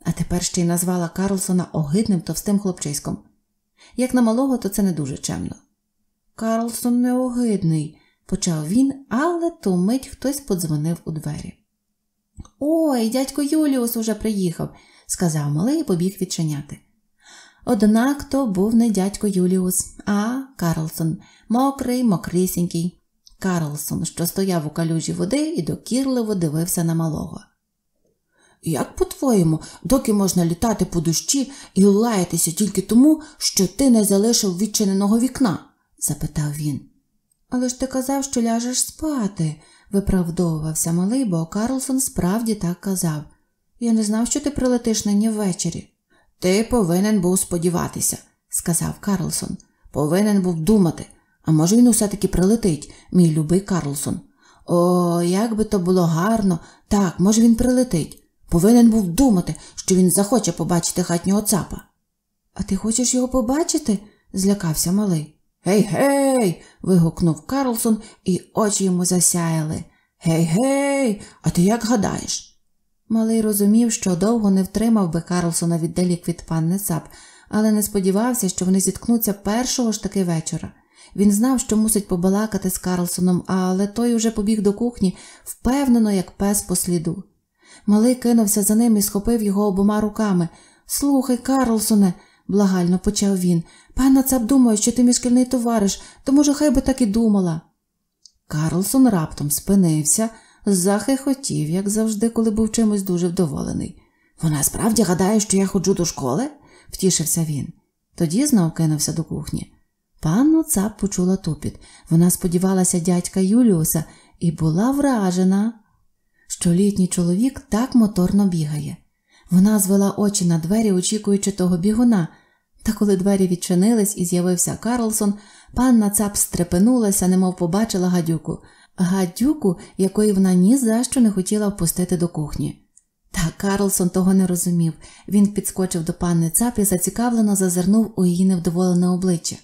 а тепер ще й назвала Карлсона огидним товстим хлопчиськом. Як на малого, то це не дуже чемно. Карлсон не огидний, почав він, але ту мить хтось подзвонив у двері. Ой, дядько Юліус уже приїхав, сказав малий і побіг відчиняти. Однак то був не дядько Юліус, а Карлсон, мокрий, мокрісінький. Карлсон, що стояв у калюжі води і докірливо дивився на малого. Як по-твоєму, доки можна літати по дощі і лаятися тільки тому, що ти не залишив відчиненого вікна? запитав він. Але ж ти казав, що ляжеш спати, виправдовувався малий, бо Карлсон справді так казав. Я не знав, що ти прилетиш нині ввечері. Ти повинен був сподіватися, сказав Карлсон. Повинен був думати. А може, він усе таки прилетить, мій любий Карлсон. О, як би то було гарно, так, може, він прилетить. Повинен був думати, що він захоче побачити хатнього цапа. А ти хочеш його побачити? злякався малий. Гей, гей. вигукнув Карлсон, і очі йому засяяли. Гей, гей, а ти як гадаєш? Малий розумів, що довго не втримав би Карлсона віддалік від панни Цап, але не сподівався, що вони зіткнуться першого ж таки вечора. Він знав, що мусить побалакати з Карлсоном, але той уже побіг до кухні, впевнено, як пес по сліду. Малий кинувся за ним і схопив його обома руками. Слухай, Карлсоне, благально почав він. Пана Цап думає, що ти мій шкільний товариш, то, може, хай би так і думала. Карлсон раптом спинився, захихотів, як завжди, коли був чимось дуже вдоволений. Вона справді гадає, що я ходжу до школи? втішився він. Тоді знов кинувся до кухні. Панно Цап почула тупіт. Вона сподівалася дядька Юліуса і була вражена що літній чоловік так моторно бігає. Вона звела очі на двері, очікуючи того бігуна. Та коли двері відчинились і з'явився Карлсон, панна цап стрепенулася, немов побачила гадюку, гадюку, якої вона ні за що не хотіла впустити до кухні. Та Карлсон того не розумів. Він підскочив до панни цап і зацікавлено зазирнув у її невдоволене обличчя.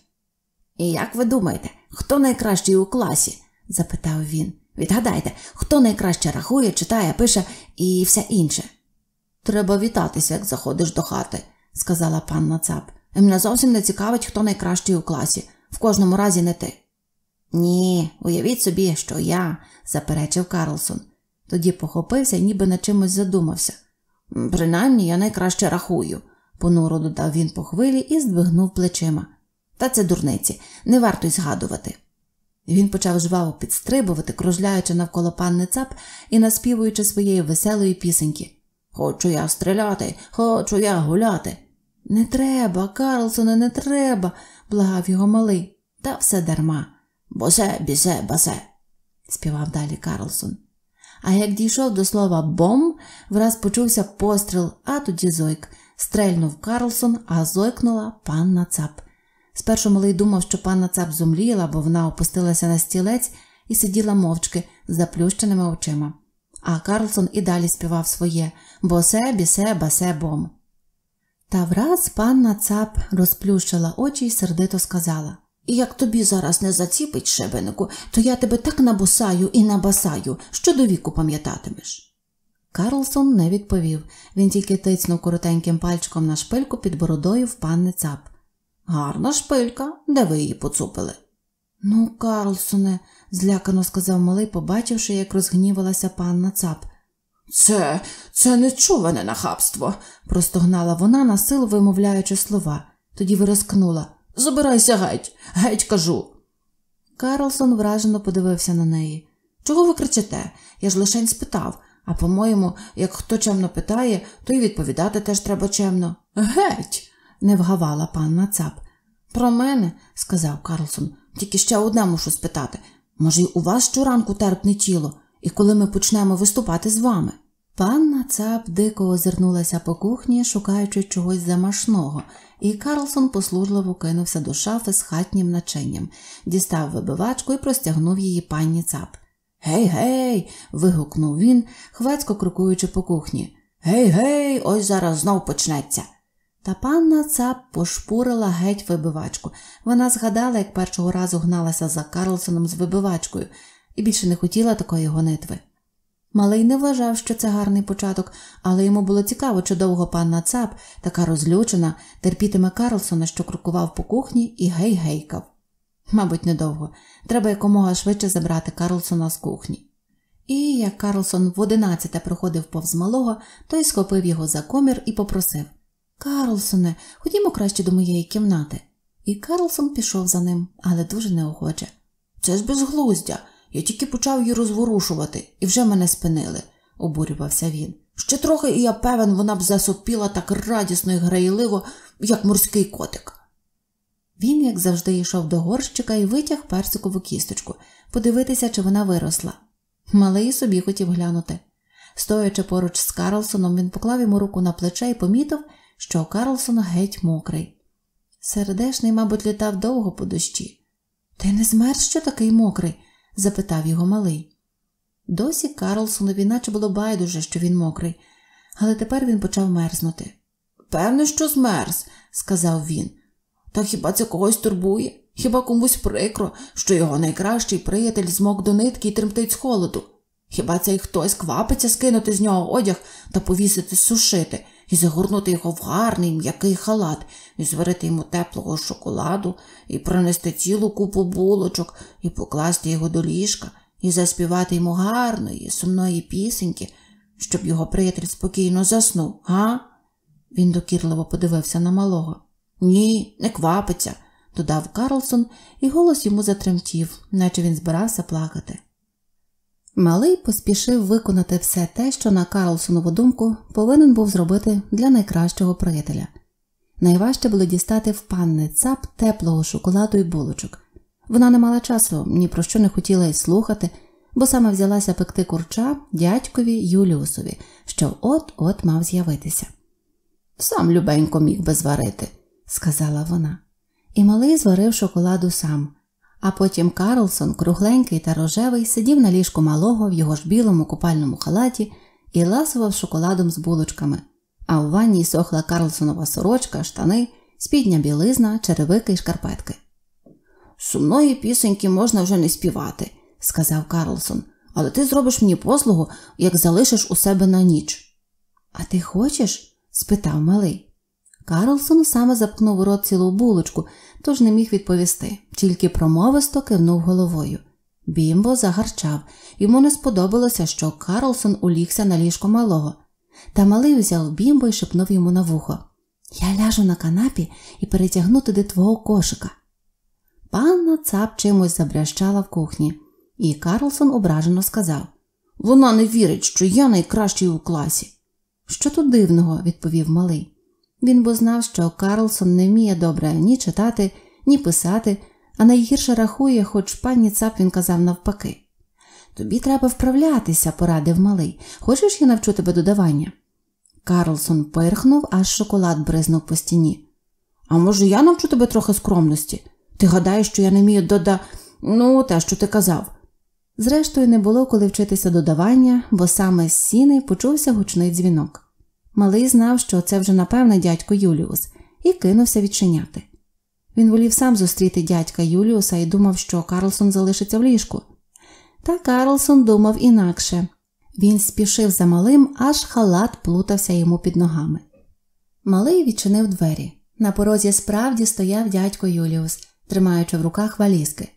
І як ви думаєте, хто найкращий у класі? запитав він. Відгадайте, хто найкраще рахує, читає, пише і все інше. Треба вітатися, як заходиш до хати, сказала панна цап. І мене зовсім не цікавить, хто найкращий у класі, в кожному разі не ти. Ні, уявіть собі, що я, заперечив Карлсон. Тоді похопився і ніби на чимось задумався. Принаймні, я найкраще рахую, понуро додав він по хвилі і здвигнув плечима. Та це дурниці, не варто й згадувати. Він почав жваво підстрибувати, кружляючи навколо панни цап і наспівуючи своєї веселої пісеньки. Хочу я стріляти, хочу я гуляти. Не треба, Карлсоне, не треба, благав його малий, та все дарма. Босе, бісе, басе, співав далі Карлсон. А як дійшов до слова бом, враз почувся постріл, а тоді зойк. Стрельнув Карлсон, а зойкнула панна цап. Спершу малий думав, що панна цап зумліла, бо вона опустилася на стілець і сиділа мовчки з заплющеними очима. А Карлсон і далі співав своє босе, бісе, басе бом. Та враз панна цап розплющила очі й сердито сказала І як тобі зараз не заціпить, шебенику, то я тебе так набусаю і набасаю, що до віку пам'ятатимеш. Карлсон не відповів, він тільки тицнув коротеньким пальчиком на шпильку під бородою в панни цап. Гарна шпилька, де ви її поцупили? Ну, Карлсоне, злякано сказав малий, побачивши, як розгнівалася панна цап. Це, це нечуване нахабство, простогнала вона, на силу вимовляючи слова. Тоді вироскнула Забирайся геть, геть кажу. Карлсон вражено подивився на неї. Чого ви кричите? Я ж лишень спитав, а по-моєму, як хто чемно питає, то й відповідати теж треба чемно. Геть не вгавала панна цап. Про мене, сказав Карлсон, тільки ще одне мушу спитати. Може, й у вас щоранку терпне тіло, і коли ми почнемо виступати з вами? Панна цап дико озирнулася по кухні, шукаючи чогось замашного, і Карлсон послужливо кинувся до шафи з хатнім начинням, дістав вибивачку і простягнув її панні цап. Гей, гей. вигукнув він, хвацько крокуючи по кухні. Гей, гей, ось зараз знов почнеться. Та панна цап пошпурила геть вибивачку. Вона згадала, як першого разу гналася за Карлсоном з вибивачкою і більше не хотіла такої гонитви. Малий не вважав, що це гарний початок, але йому було цікаво, чи довго панна цап, така розлючена, терпітиме Карлсона, що крокував по кухні, і гей-гейкав. Мабуть, недовго. Треба якомога швидше забрати Карлсона з кухні. І як Карлсон в одинадцяте проходив повз малого, той схопив його за комір і попросив. Карлсоне, ходімо краще до моєї кімнати. І Карлсон пішов за ним, але дуже неохоче. Це ж безглуздя. Я тільки почав її розворушувати, і вже мене спинили, обурювався він. Ще трохи, і я певен, вона б засопіла так радісно і грайливо, як морський котик. Він, як завжди, йшов до горщика і витяг персикову кісточку, подивитися, чи вона виросла. Малий собі хотів глянути. Стоячи поруч з Карлсоном, він поклав йому руку на плече і помітив, що Карлсон геть мокрий. Сердешний, мабуть, літав довго по дощі. Ти не змерз, що такий мокрий? запитав його малий. Досі Карлсонові наче було байдуже, що він мокрий, але тепер він почав мерзнути. Певне, що змерз, сказав він. Та хіба це когось турбує? Хіба комусь прикро, що його найкращий приятель змок до нитки і тремтить з холоду? Хіба цей хтось квапиться скинути з нього одяг та повісити сушити, і загорнути його в гарний м'який халат, і зварити йому теплого шоколаду, і принести цілу купу булочок, і покласти його до ліжка, і заспівати йому гарної, сумної пісеньки, щоб його приятель спокійно заснув, га? Він докірливо подивився на малого. Ні, не квапиться, додав Карлсон, і голос йому затремтів, наче він збирався плакати. Малий поспішив виконати все те, що на Карлсонову думку повинен був зробити для найкращого приятеля. Найважче було дістати в панни цап теплого шоколаду і булочок. Вона не мала часу, ні про що не хотіла й слухати, бо саме взялася пекти курча дядькові Юліусові, що от-от мав з'явитися. Сам любенько міг би зварити, сказала вона. І малий зварив шоколаду сам, а потім Карлсон, кругленький та рожевий, сидів на ліжку малого в його ж білому купальному халаті і ласував шоколадом з булочками, а в ванні сохла Карлсонова сорочка, штани, спідня білизна, черевики й шкарпетки. Сумної пісеньки можна вже не співати, сказав Карлсон, але ти зробиш мені послугу, як залишиш у себе на ніч. А ти хочеш? спитав малий. Карлсон саме запкнув у рот цілу булочку тож не міг відповісти, тільки промовисто кивнув головою. Бімбо загарчав, йому не сподобалося, що Карлсон улігся на ліжко малого. Та малий взяв бімбо і шепнув йому на вухо Я ляжу на канапі і перетягну туди твого кошика. Панна цап чимось забрящала в кухні, і Карлсон ображено сказав Вона не вірить, що я найкращий у класі. Що тут дивного, відповів малий. Він бо знав, що Карлсон не вміє добре ні читати, ні писати, а найгірше рахує, хоч пані цап він казав навпаки. Тобі треба вправлятися, порадив малий. Хочеш, я навчу тебе додавання? Карлсон пирхнув, аж шоколад бризнув по стіні. А може, я навчу тебе трохи скромності? Ти гадаєш, що я не вмію дода. Ну, те, що ти казав. Зрештою, не було коли вчитися додавання, бо саме з сіни почувся гучний дзвінок. Малий знав, що це вже, напевне, дядько Юліус, і кинувся відчиняти. Він волів сам зустріти дядька Юліуса і думав, що Карлсон залишиться в ліжку. Та Карлсон думав інакше він спішив за малим, аж халат плутався йому під ногами. Малий відчинив двері. На порозі справді стояв дядько Юліус, тримаючи в руках валізки.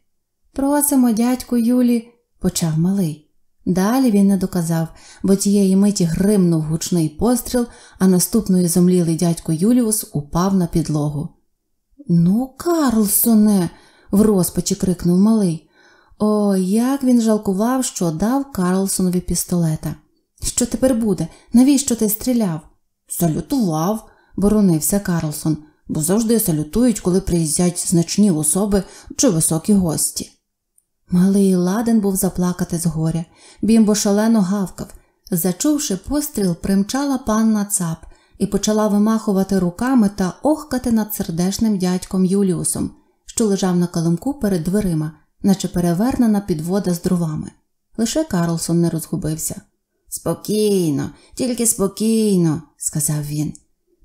Просимо, дядьку Юлі, почав малий. Далі він не доказав, бо тієї миті гримнув гучний постріл, а наступної зомлілий дядько Юліус упав на підлогу. Ну, Карлсоне, в розпачі крикнув малий. О, як він жалкував, що дав Карлсонові пістолета. Що тепер буде? Навіщо ти стріляв? Салютував, боронився Карлсон, бо завжди салютують, коли приїздять значні особи чи високі гості. Малий ладен був заплакати з горя. Бімбо шалено гавкав. Зачувши постріл, примчала панна цап і почала вимахувати руками та охкати над сердешним дядьком Юліусом, що лежав на калимку перед дверима, наче перевернена підвода з дровами. Лише Карлсон не розгубився. Спокійно, тільки спокійно, сказав він.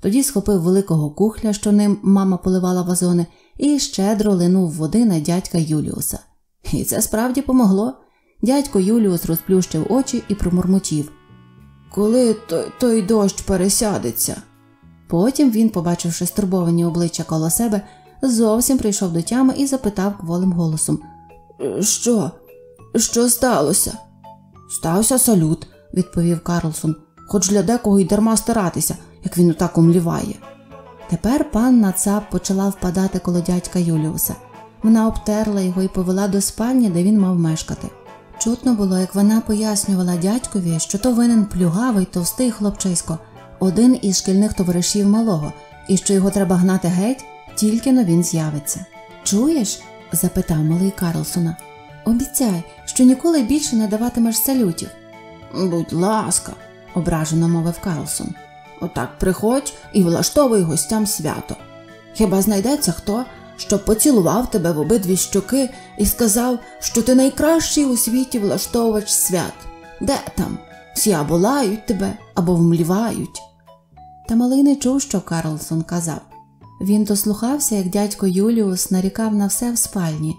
Тоді схопив великого кухля, що ним мама поливала вазони, і щедро линув води на дядька Юліуса. І це справді помогло. Дядько Юліус розплющив очі і промурмотів. Коли той, той дощ пересядеться. Потім він, побачивши стурбовані обличчя коло себе, зовсім прийшов до тями і запитав кволим голосом «Е, Що? Що сталося? Стався салют, відповів Карлсон, хоч для декого й дарма старатися, як він отак умліває. Тепер панна цап почала впадати коло дядька Юліуса. Вона обтерла його і повела до спальні, де він мав мешкати. Чутно було, як вона пояснювала дядькові, що то винен плюгавий, товстий хлопчисько, один із шкільних товаришів малого, і що його треба гнати геть, тільки но він з'явиться. Чуєш? запитав малий Карлсона. Обіцяй, що ніколи більше не даватимеш салютів. Будь ласка, ображено мовив Карлсон. Отак приходь і влаштовуй гостям свято. Хіба знайдеться хто? Щоб поцілував тебе в обидві щоки і сказав, що ти найкращий у світі влаштовувач свят. Де там? Всі або лають тебе, або вмлівають. Та малий не чув, що Карлсон казав. Він дослухався, як дядько Юліус нарікав на все в спальні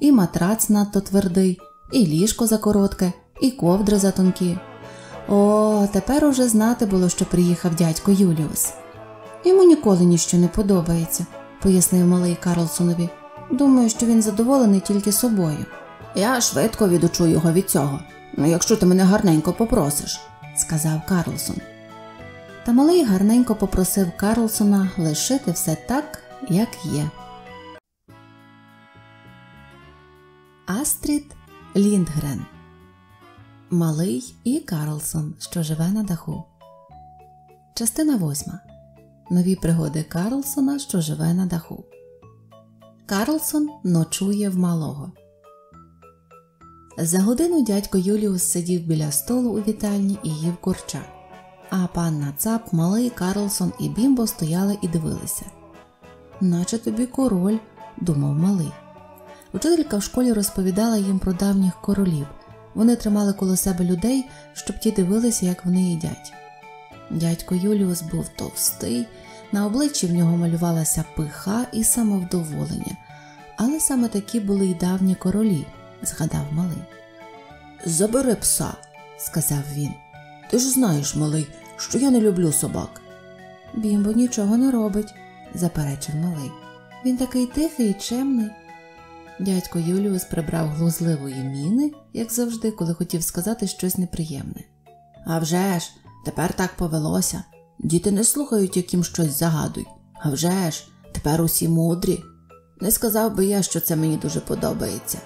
і матрац надто твердий, і ліжко закоротке, і ковдри затонкі. О, тепер уже знати було, що приїхав дядько Юліус. Йому ніколи ніщо не подобається пояснив малий Карлсонові. Думаю, що він задоволений тільки собою. Я швидко відучу його від цього, ну якщо ти мене гарненько попросиш, сказав Карлсон. Та малий гарненько попросив Карлсона лишити все так, як є. Астрід Ліндгрен. Малий і Карлсон, що живе на даху. Частина восьма. Нові пригоди Карлсона, що живе на даху. Карлсон ночує в малого. За годину дядько Юліус сидів біля столу у вітальні і їв курча. А панна Цап, малий Карлсон і Бімбо стояли і дивилися. Наче тобі король, думав малий. Учителька в школі розповідала їм про давніх королів. Вони тримали коло себе людей, щоб ті дивилися, як вони їдять. Дядько Юліус був товстий, на обличчі в нього малювалася пиха і самовдоволення, але саме такі були й давні королі, згадав малий. Забери пса, сказав він. Ти ж знаєш, малий, що я не люблю собак. Бімбо нічого не робить, заперечив малий. Він такий тихий і чемний. Дядько Юліус прибрав глузливої міни, як завжди, коли хотів сказати щось неприємне. «А вже ж, Тепер так повелося. Діти не слухають, як їм щось загадують. А вже ж, тепер усі мудрі. Не сказав би я, що це мені дуже подобається.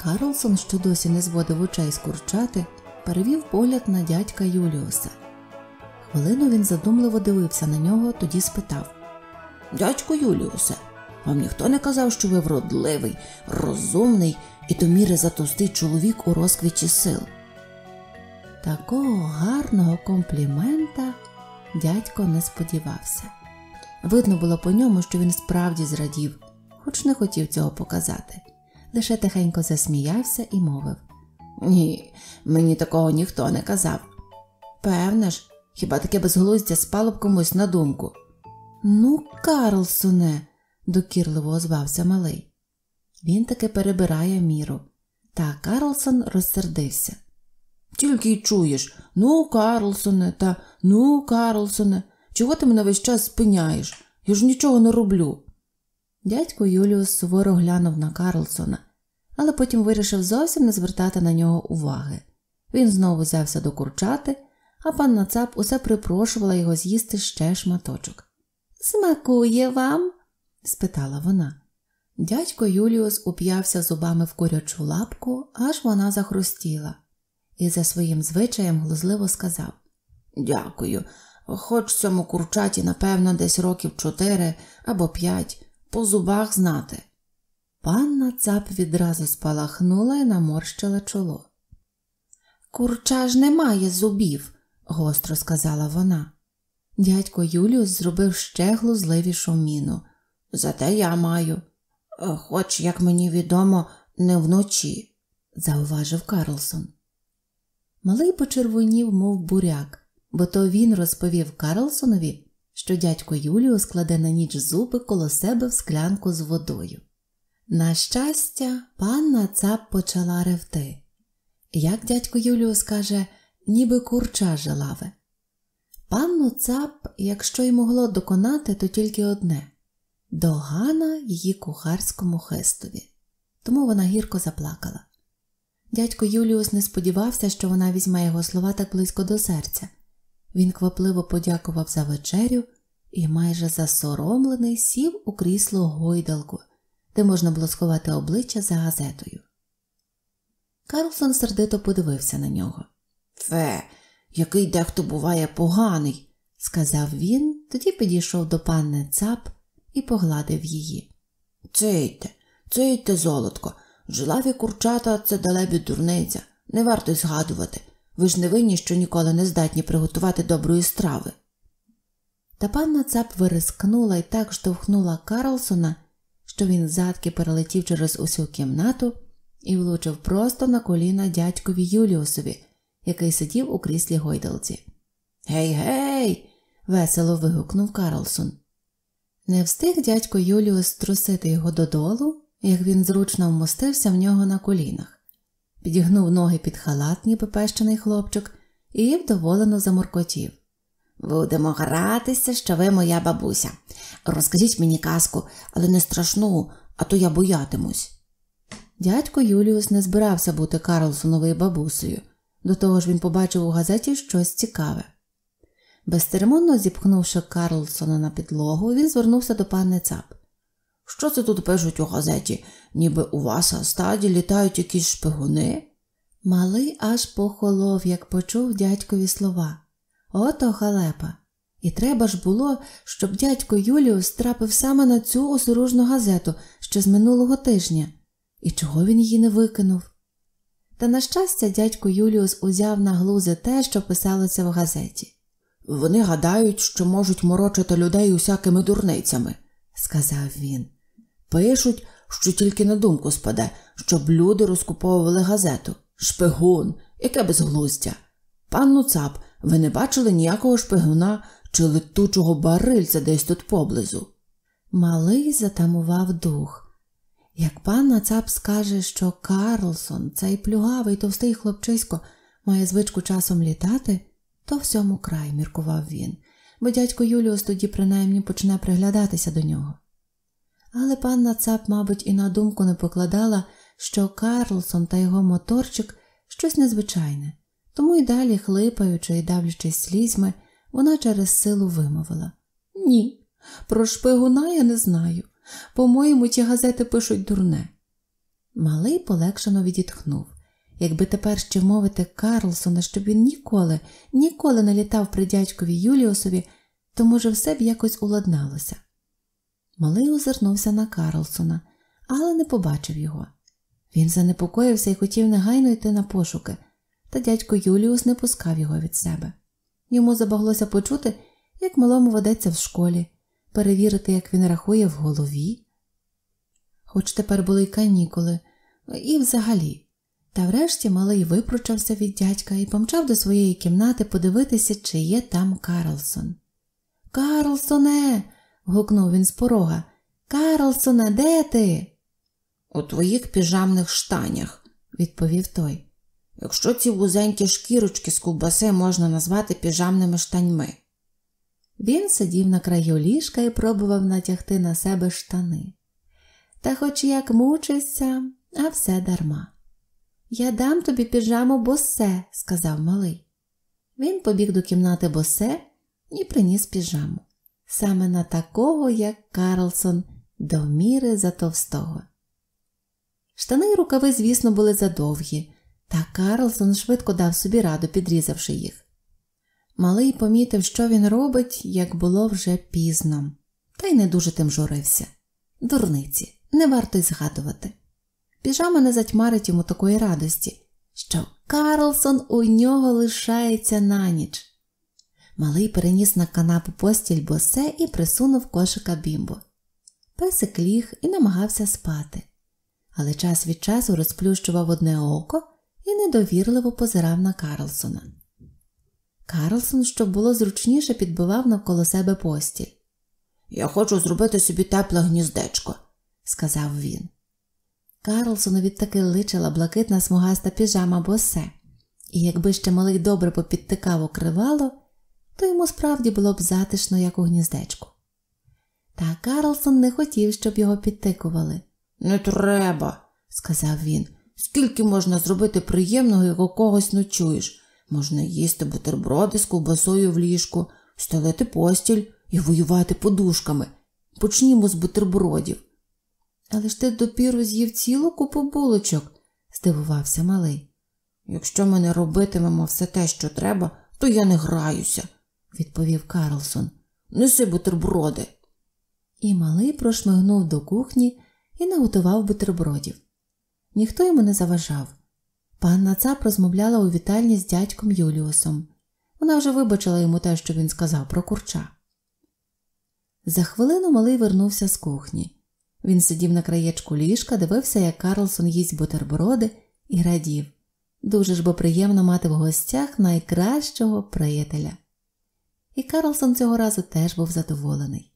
Карлсон, що досі не зводив очей скурчати, перевів погляд на дядька Юліуса. Хвилину він задумливо дивився на нього, тоді спитав Дядьку Юліусе, вам ніхто не казав, що ви вродливий, розумний і до міри затовстий чоловік у розквіті сил. Такого гарного комплімента дядько не сподівався. Видно було по ньому, що він справді зрадів, хоч не хотів цього показати. Лише тихенько засміявся і мовив Ні, мені такого ніхто не казав. Певне ж, хіба таке безглуздя спало б комусь на думку? Ну, Карлсоне, докірливо озвався малий. Він таки перебирає міру. Та Карлсон розсердився. Тільки й чуєш ну, Карлсоне, та ну, Карлсоне, чого ти мене весь час спиняєш? Я ж нічого не роблю. Дядько Юліус суворо глянув на Карлсона, але потім вирішив зовсім не звертати на нього уваги. Він знову взявся до курчати, а пан Нацап усе припрошувала його з'їсти ще шматочок. Смакує вам? спитала вона. Дядько Юліус уп'явся зубами в курячу лапку, аж вона захрустіла і за своїм звичаєм глузливо сказав Дякую. Хоч цьому курчаті, напевно, десь років чотири або п'ять, по зубах знати. Панна цап відразу спалахнула і наморщила чоло. Курча ж не має зубів, гостро сказала вона. Дядько Юліус зробив ще глузливішу міну. Зате я маю. Хоч, як мені відомо, не вночі, зауважив Карлсон. Малий почервонів, мов буряк, бо то він розповів Карлсонові, що дядько Юліо складе на ніч зуби коло себе в склянку з водою. На щастя, панна цап почала ревти. Як дядько Юліо скаже, ніби курча жалаве. Панну цап, якщо й могло доконати, то тільки одне догана її кухарському хестові. Тому вона гірко заплакала. Дядько Юліус не сподівався, що вона візьме його слова так близько до серця. Він квапливо подякував за вечерю і, майже засоромлений, сів у крісло гойдалку, де можна було сховати обличчя за газетою. Карлсон сердито подивився на нього. Фе, який дехто буває поганий, сказав він, тоді підійшов до панни цап і погладив її. Цийте, цийте, золотко, Жилаві курчата це далебі дурниця, не варто згадувати. Ви ж не винні, що ніколи не здатні приготувати доброї страви. Та панна цап вирискнула і так штовхнула Карлсона, що він задки перелетів через усю кімнату і влучив просто на коліна дядькові Юліусові, який сидів у кріслі гойдалці. Гей, гей. весело вигукнув Карлсон. Не встиг дядько Юліус трусити його додолу, як він зручно вмостився в нього на колінах, підігнув ноги під халат, ніби пещений хлопчик, і вдоволено замуркотів. Будемо гратися, що ви моя бабуся. Розкажіть мені казку, але не страшну, а то я боятимусь. Дядько Юліус не збирався бути Карлсоновою бабусею, до того ж він побачив у газеті щось цікаве. Безцеремонно зіпхнувши Карлсона на підлогу, він звернувся до пани Цап. Що це тут пишуть у газеті, ніби у вас а стаді літають якісь шпигуни? Малий аж похолов, як почув дядькові слова. Ото халепа. І треба ж було, щоб дядько Юліус трапив саме на цю осоружну газету ще з минулого тижня, і чого він її не викинув. Та, на щастя, дядько Юліус узяв на глузи те, що писалося в газеті. Вони гадають, що можуть морочити людей усякими дурницями, сказав він. Пишуть, що тільки на думку спаде, щоб люди розкуповували газету. Шпигун, яке безглуздя. Панну цап, ви не бачили ніякого шпигуна чи летучого барильця десь тут поблизу? Малий затамував дух. Як пан Нацап скаже, що Карлсон, цей плюгавий товстий хлопчисько, має звичку часом літати, то всьому край, міркував він бо дядько Юліус тоді принаймні почне приглядатися до нього. Але панна цап, мабуть, і на думку не покладала, що Карлсон та його моторчик щось незвичайне, тому й далі, хлипаючи і давлячись слізьми, вона через силу вимовила Ні, про шпигуна я не знаю. По-моєму, ті газети пишуть дурне. Малий полегшено відітхнув. Якби тепер ще мовити Карлсона, щоб він ніколи, ніколи не літав при дядькові Юліусові, то, може, все б якось уладналося. Малий озирнувся на Карлсона, але не побачив його. Він занепокоївся і хотів негайно йти на пошуки, та дядько Юліус не пускав його від себе. Йому забаглося почути, як малому ведеться в школі, перевірити, як він рахує в голові. Хоч тепер були й канікули, і взагалі. Та врешті малий випручався від дядька і помчав до своєї кімнати подивитися, чи є там Карлсон. Карлсоне. гукнув він з порога. Карлсоне, де ти? У твоїх піжамних штанях, відповів той. Якщо ці вузенькі шкірочки з ковбаси можна назвати піжамними штаньми. Він сидів на краю ліжка і пробував натягти на себе штани. Та хоч як мучився, а все дарма. Я дам тобі піжаму босе, сказав малий. Він побіг до кімнати босе і приніс піжаму. Саме на такого, як Карлсон, до міри за товстого. Штани й рукави, звісно, були задовгі, та Карлсон швидко дав собі раду, підрізавши їх. Малий помітив, що він робить, як було вже пізно, та й не дуже тим журився. Дурниці, не варто й згадувати. Піжама не затьмарить йому такої радості, що Карлсон у нього лишається на ніч. Малий переніс на канапу постіль босе і присунув кошика бімбо. Песик ліг і намагався спати, але час від часу розплющував одне око і недовірливо позирав на Карлсона. Карлсон, щоб було зручніше, підбивав навколо себе постіль. Я хочу зробити собі тепле гніздечко, сказав він. Карлсонові таки личила блакитна смугаста піжама босе, і якби ще малий добре попідтикав окривало, то йому справді було б затишно, як у гніздечку. Та Карлсон не хотів, щоб його підтикували. Не треба, сказав він. Скільки можна зробити приємного, як у когось ночуєш? Можна їсти бутерброди з ковбасою в ліжку, стелити постіль і воювати подушками. Почнімо з бутербродів. Але ж ти допіру з'їв цілу купу булочок, здивувався малий. Якщо ми не робитимемо все те, що треба, то я не граюся, відповів Карлсон. Неси бутерброди. І малий прошмигнув до кухні і наготував бутербродів. Ніхто йому не заважав. Панна Цап розмовляла у вітальні з дядьком Юліусом. Вона вже вибачила йому те, що він сказав про курча. За хвилину малий вернувся з кухні. Він сидів на краєчку ліжка, дивився, як Карлсон їсть бутерброди, і радів дуже ж бо приємно мати в гостях найкращого приятеля. І Карлсон цього разу теж був задоволений.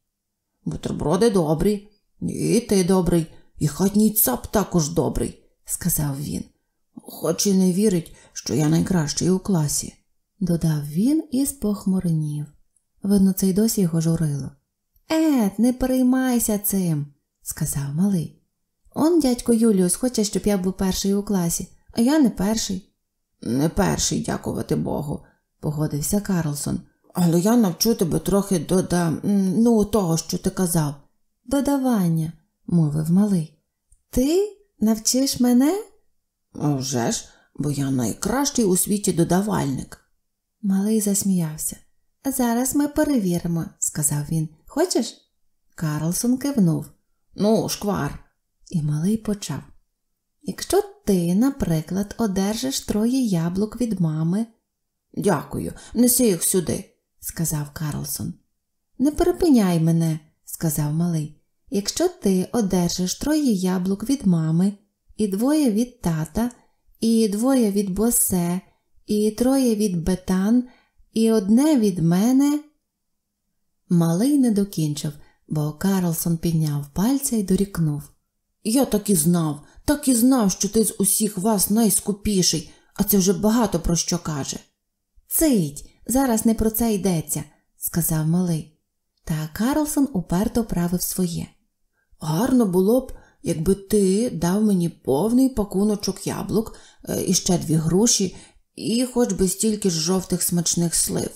Бутерброди добрі, і ти добрий, і хатній цап також добрий, сказав він. Хоч і не вірить, що я найкращий у класі, додав він і спохмурнів. Видно, це й досі його журило. Ет, не переймайся цим сказав малий. Он, дядько Юліус, хоче, щоб я був перший у класі, а я не перший. Не перший, дякувати Богу, погодився Карлсон. Але я навчу тебе трохи дода... ну, того, що ти казав. Додавання, мовив малий. Ти навчиш мене? «А вже ж, бо я найкращий у світі додавальник. Малий засміявся. Зараз ми перевіримо, сказав він. Хочеш? Карлсон кивнув. Ну, шквар. І малий почав. Якщо ти, наприклад, одержиш троє яблук від мами. Дякую, неси їх сюди, сказав Карлсон. Не перепиняй мене, сказав малий. Якщо ти одержиш троє яблук від мами, і двоє від тата, і двоє від босе, і троє від бетан, і одне від мене. Малий не докінчив, бо Карлсон підняв пальця і дорікнув. Я так і знав, так і знав, що ти з усіх вас найскупіший, а це вже багато про що каже. Цить, зараз не про це йдеться, сказав малий. Та Карлсон уперто правив своє. Гарно було б, якби ти дав мені повний пакуночок яблук е, і ще дві груші, і хоч би стільки ж жовтих смачних слив.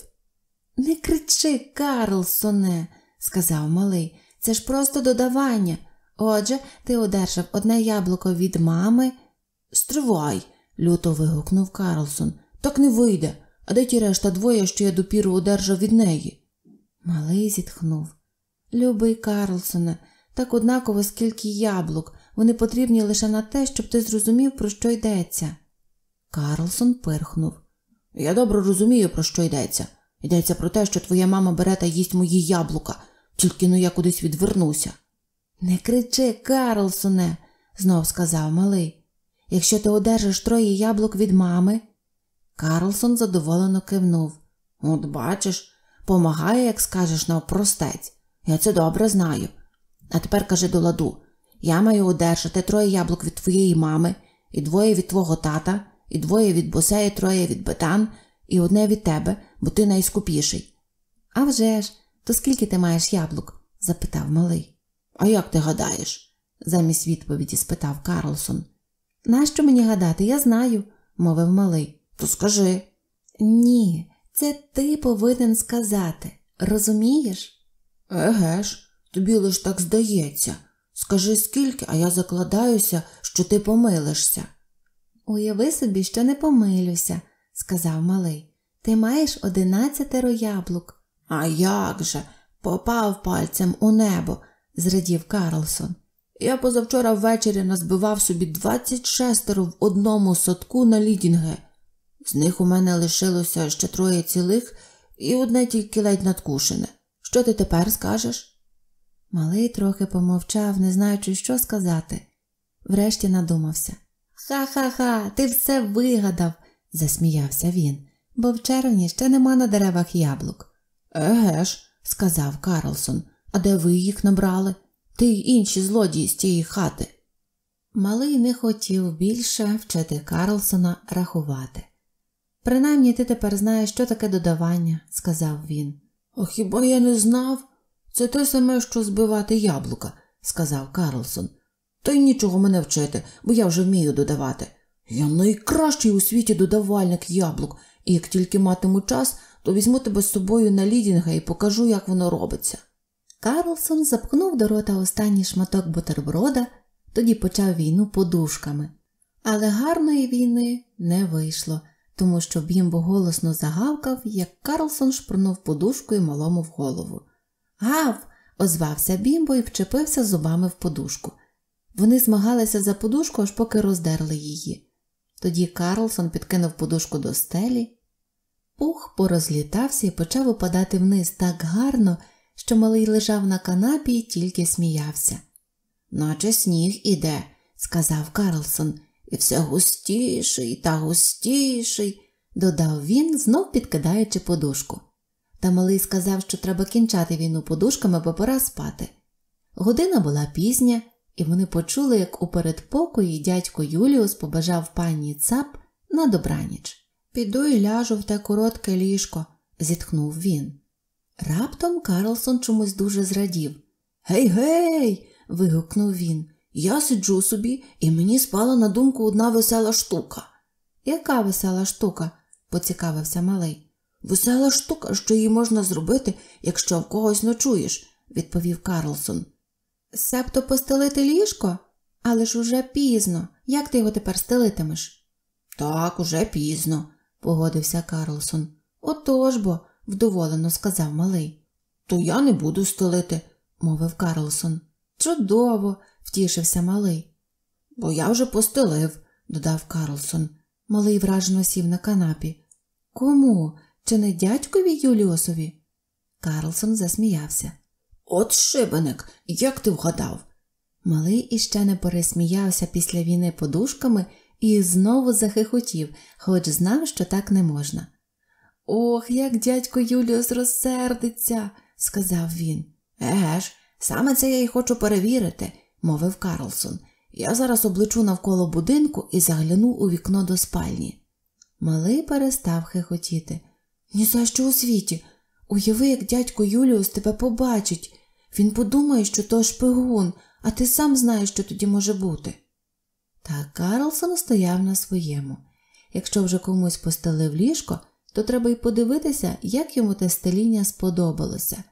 Не кричи, Карлсоне, сказав малий, це ж просто додавання. Отже, ти одержав одне яблуко від мами. Стривай, люто вигукнув Карлсон. Так не вийде. А де ті решта двоє, що я допіру одержав від неї? Малий зітхнув. Любий Карлсоне, так однаково, скільки яблук, вони потрібні лише на те, щоб ти зрозумів, про що йдеться. Карлсон пирхнув. Я добре розумію, про що йдеться. Йдеться про те, що твоя мама бере та їсть мої яблука, тільки ну я кудись відвернуся. Не кричи, Карлсоне, знов сказав малий. Якщо ти одержиш троє яблук від мами. Карлсон задоволено кивнув. От бачиш, помагає, як скажеш навпростець. Я це добре знаю. А тепер кажи до ладу я маю одержати троє яблук від твоєї мами, і двоє від твого тата, і двоє від босеї, троє від бетан, і одне від тебе, бо ти найскупіший. «А вже ж!» То скільки ти маєш яблук? запитав малий. А як ти гадаєш? замість відповіді спитав Карлсон. Нащо мені гадати, я знаю, мовив малий. То скажи. Ні, це ти повинен сказати. Розумієш? Еге ж, тобі лиш так здається. Скажи скільки, а я закладаюся, що ти помилишся. Уяви собі, що не помилюся, сказав малий. Ти маєш одинадцятеро яблук. А як же? Попав пальцем у небо, зрадів Карлсон. Я позавчора ввечері назбивав собі 26 в одному садку на лідінги. З них у мене лишилося ще троє цілих і одне тільки ледь надкушене. Що ти тепер скажеш? Малий трохи помовчав, не знаючи, що сказати. Врешті надумався. Ха ха ха, ти все вигадав, засміявся він, бо в червні ще нема на деревах яблук. Еге ж, сказав Карлсон, а де ви їх набрали? Ти й інші злодії з тієї хати. Малий не хотів більше вчити Карлсона рахувати. Принаймні ти тепер знаєш, що таке додавання, сказав він. А хіба я не знав? Це те саме, що збивати яблука, сказав Карлсон. Та й нічого мене вчити, бо я вже вмію додавати. Я найкращий у світі додавальник яблук, і як тільки матиму час, то візьму тебе з собою на лідінга і покажу, як воно робиться. Карлсон запхнув до рота останній шматок бутерброда, тоді почав війну подушками. Але гарної війни не вийшло, тому що Бімбо голосно загавкав, як Карлсон шпурнув подушкою малому в голову. Гав! озвався Бімбо і вчепився зубами в подушку. Вони змагалися за подушку, аж поки роздерли її. Тоді Карлсон підкинув подушку до стелі Пух порозлітався і почав опадати вниз так гарно, що малий лежав на канапі і тільки сміявся. Наче сніг іде, сказав Карлсон, і все густіший та густіший, додав він, знов підкидаючи подушку. Та малий сказав, що треба кінчати війну подушками, бо пора спати. Година була пізня, і вони почули, як у передпокої дядько Юліус побажав пані цап на добраніч. Піду і ляжу в те коротке ліжко, зітхнув він. Раптом Карлсон чомусь дуже зрадів. Гей, гей. вигукнув він. Я сиджу собі, і мені спала на думку одна весела штука. Яка весела штука? поцікавився малий. Весела штука, що її можна зробити, якщо в когось ночуєш, відповів Карлсон. Себто постелити ліжко? Але ж уже пізно. Як ти його тепер стелитимеш? Так, уже пізно, погодився Карлсон. Отож бо, вдоволено сказав малий. То я не буду стелити, мовив Карлсон. Чудово, втішився малий. Бо я вже постелив, додав Карлсон. Малий вражено сів на канапі. Кому? Чи не дядькові Юліосові? Карлсон засміявся. От шибеник, як ти вгадав? Малий іще не пересміявся після війни подушками і знову захихотів, хоч знав, що так не можна. Ох, як дядько Юліус розсердиться, сказав він. Еге ж, саме це я й хочу перевірити, мовив Карлсон. Я зараз обличу навколо будинку і загляну у вікно до спальні. Малий перестав хихотіти. Ні за що у світі. Уяви, як дядько Юліус тебе побачить. Він подумає, що то шпигун, а ти сам знаєш, що тоді може бути. Та Карлсон стояв на своєму. Якщо вже комусь постелив ліжко, то треба й подивитися, як йому те стеління сподобалося,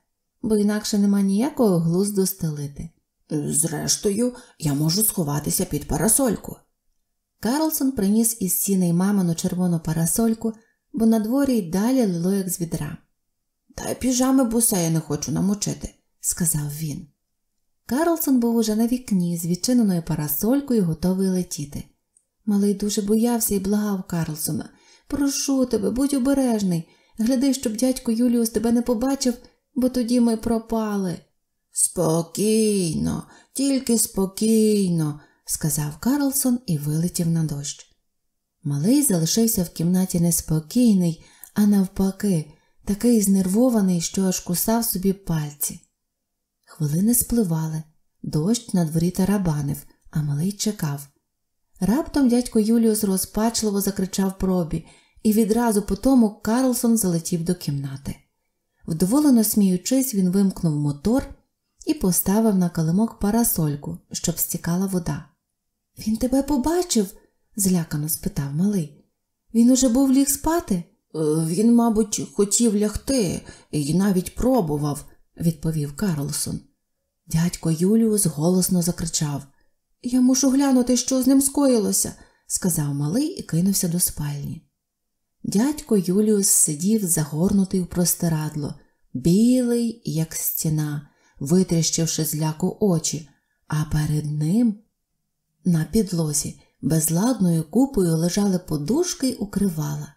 бо інакше нема ніякого глузду стелити. Зрештою, я можу сховатися під парасольку. Карлсон приніс із сіней мамину червону парасольку, бо на дворі й далі лило як з відра. Та й піжами буса я не хочу намочити, сказав він. Карлсон був уже на вікні з відчиненою парасолькою, готовий летіти. Малий дуже боявся і благав Карлсона. Прошу тебе, будь обережний. Гляди, щоб дядько Юліус тебе не побачив, бо тоді ми пропали. Спокійно, тільки спокійно, сказав Карлсон і вилетів на дощ. Малий залишився в кімнаті неспокійний, а навпаки, такий знервований, що аж кусав собі пальці. Хвилини спливали, дощ на дворі тарабанив, а малий чекав. Раптом дядько Юліус розпачливо закричав пробі, і відразу по тому Карлсон залетів до кімнати. Вдоволено сміючись, він вимкнув мотор і поставив на калимок парасольку, щоб стікала вода. Він тебе побачив? злякано спитав малий. Він уже був ліг спати? Е, він, мабуть, хотів лягти і навіть пробував, відповів Карлсон. Дядько Юліус голосно закричав Я мушу глянути, що з ним скоїлося, сказав малий і кинувся до спальні. Дядько Юліус сидів загорнутий у простирадло, білий, як стіна, витріщивши зляку очі, а перед ним на підлозі безладною купою лежали подушки й укривала.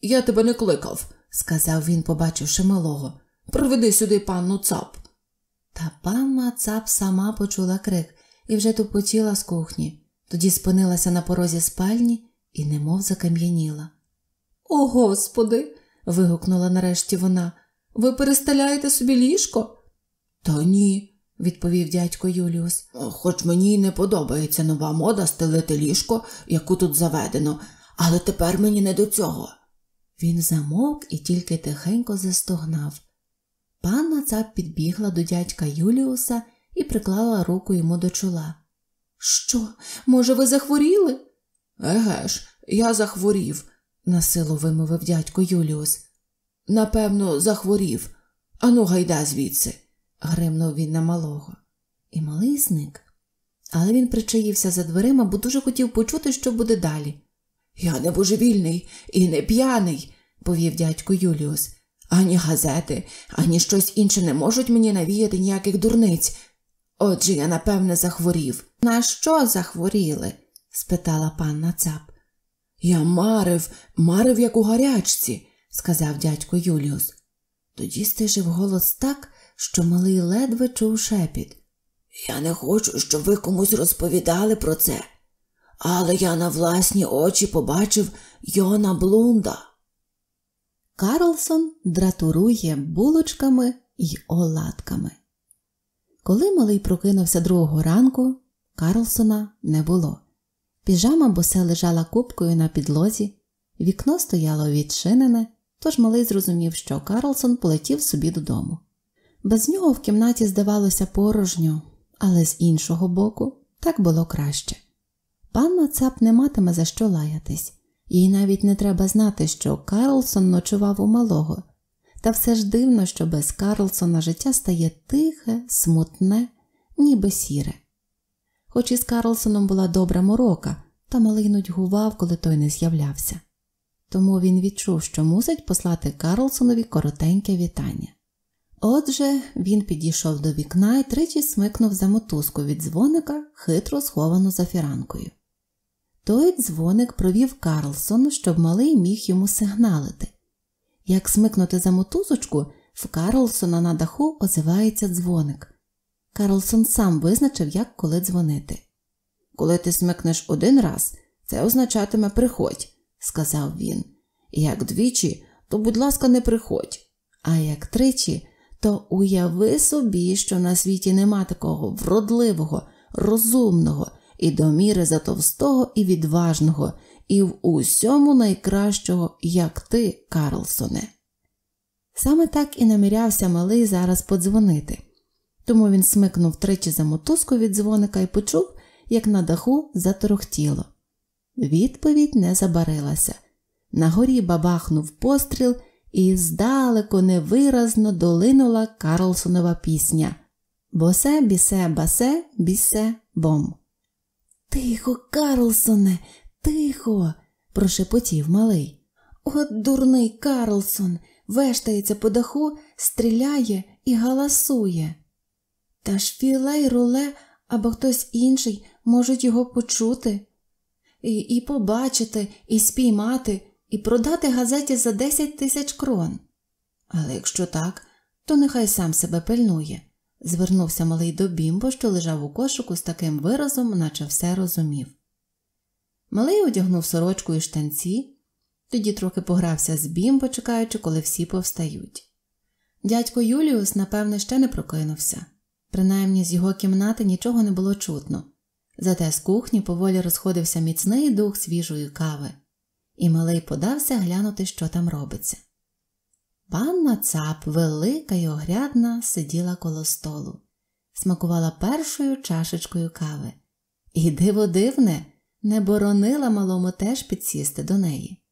Я тебе не кликав, сказав він, побачивши малого. Приведи сюди панну цап. Та панма цап сама почула крик і вже тупотіла з кухні, тоді спинилася на порозі спальні і немов закам'яніла. О, господи. вигукнула нарешті вона. Ви перестеляєте собі ліжко? Та ні, відповів дядько Юліус. Хоч мені й не подобається нова мода стелити ліжко, яку тут заведено, але тепер мені не до цього. Він замовк і тільки тихенько застогнав. Панна цап підбігла до дядька Юліуса і приклала руку йому до чола. Що, може, ви захворіли? Еге ж, я захворів, насилу вимовив дядько Юліус. Напевно, захворів. Ану, гайда звідси, гримнув він на малого. І малий зник. Але він причаївся за дверима, бо дуже хотів почути, що буде далі. Я не божевільний і не п'яний, повів дядько Юліус ані газети, ані щось інше не можуть мені навіяти ніяких дурниць. Отже, я, напевне, захворів. На що захворіли? спитала панна цап. Я марив, марив, як у гарячці, сказав дядько Юліус. Тоді стежив голос так, що малий ледве чув шепіт. Я не хочу, щоб ви комусь розповідали про це, але я на власні очі побачив Йона Блунда. Карлсон дратурує булочками й оладками. Коли малий прокинувся другого ранку, Карлсона не було. Піжама босе лежала купкою на підлозі, вікно стояло відчинене, тож малий зрозумів, що Карлсон полетів собі додому. Без нього в кімнаті здавалося порожньо, але з іншого боку, так було краще. Пан Мацап не матиме за що лаятись. Їй навіть не треба знати, що Карлсон ночував у малого, та все ж дивно, що без Карлсона життя стає тихе, смутне, ніби сіре. Хоч із Карлсоном була добра морока, та малий нудьгував, коли той не з'являвся. Тому він відчув, що мусить послати Карлсонові коротеньке вітання. Отже, він підійшов до вікна і тричі смикнув за мотузку від дзвоника, хитро сховану за фіранкою. Той дзвоник провів Карлсон, щоб малий міг йому сигналити. Як смикнути за мотузочку, в Карлсона на даху озивається дзвоник. Карлсон сам визначив, як коли дзвонити. Коли ти смикнеш один раз, це означатиме приходь, сказав він. Як двічі, то, будь ласка, не приходь. А як тричі, то уяви собі, що на світі нема такого вродливого, розумного і до міри товстого і відважного, і в усьому найкращого, як ти, Карлсоне. Саме так і намірявся малий зараз подзвонити, тому він смикнув тричі за мотузку від дзвоника і почув, як на даху заторохтіло. Відповідь не забарилася. На горі бабахнув постріл, і здалеку, невиразно долинула Карлсонова пісня Босе, бісе, басе, бісе, бом. Тихо, Карлсоне, тихо, прошепотів малий. От дурний Карлсон вештається по даху, стріляє і галасує. Та ж Філей руле або хтось інший можуть його почути, і, і побачити, і спіймати, і продати газеті за десять тисяч крон. Але якщо так, то нехай сам себе пильнує звернувся малий до бімбо, що лежав у кошику з таким виразом, наче все розумів. Малий одягнув сорочку і штанці, тоді трохи погрався з бімбо, чекаючи, коли всі повстають. Дядько Юліус, напевне, ще не прокинувся, принаймні з його кімнати нічого не було чутно, зате з кухні поволі розходився міцний дух свіжої кави, і малий подався глянути, що там робиться. Панна цап, велика й огрядна, сиділа коло столу, смакувала першою чашечкою кави. І диво дивне, не боронила малому теж підсісти до неї.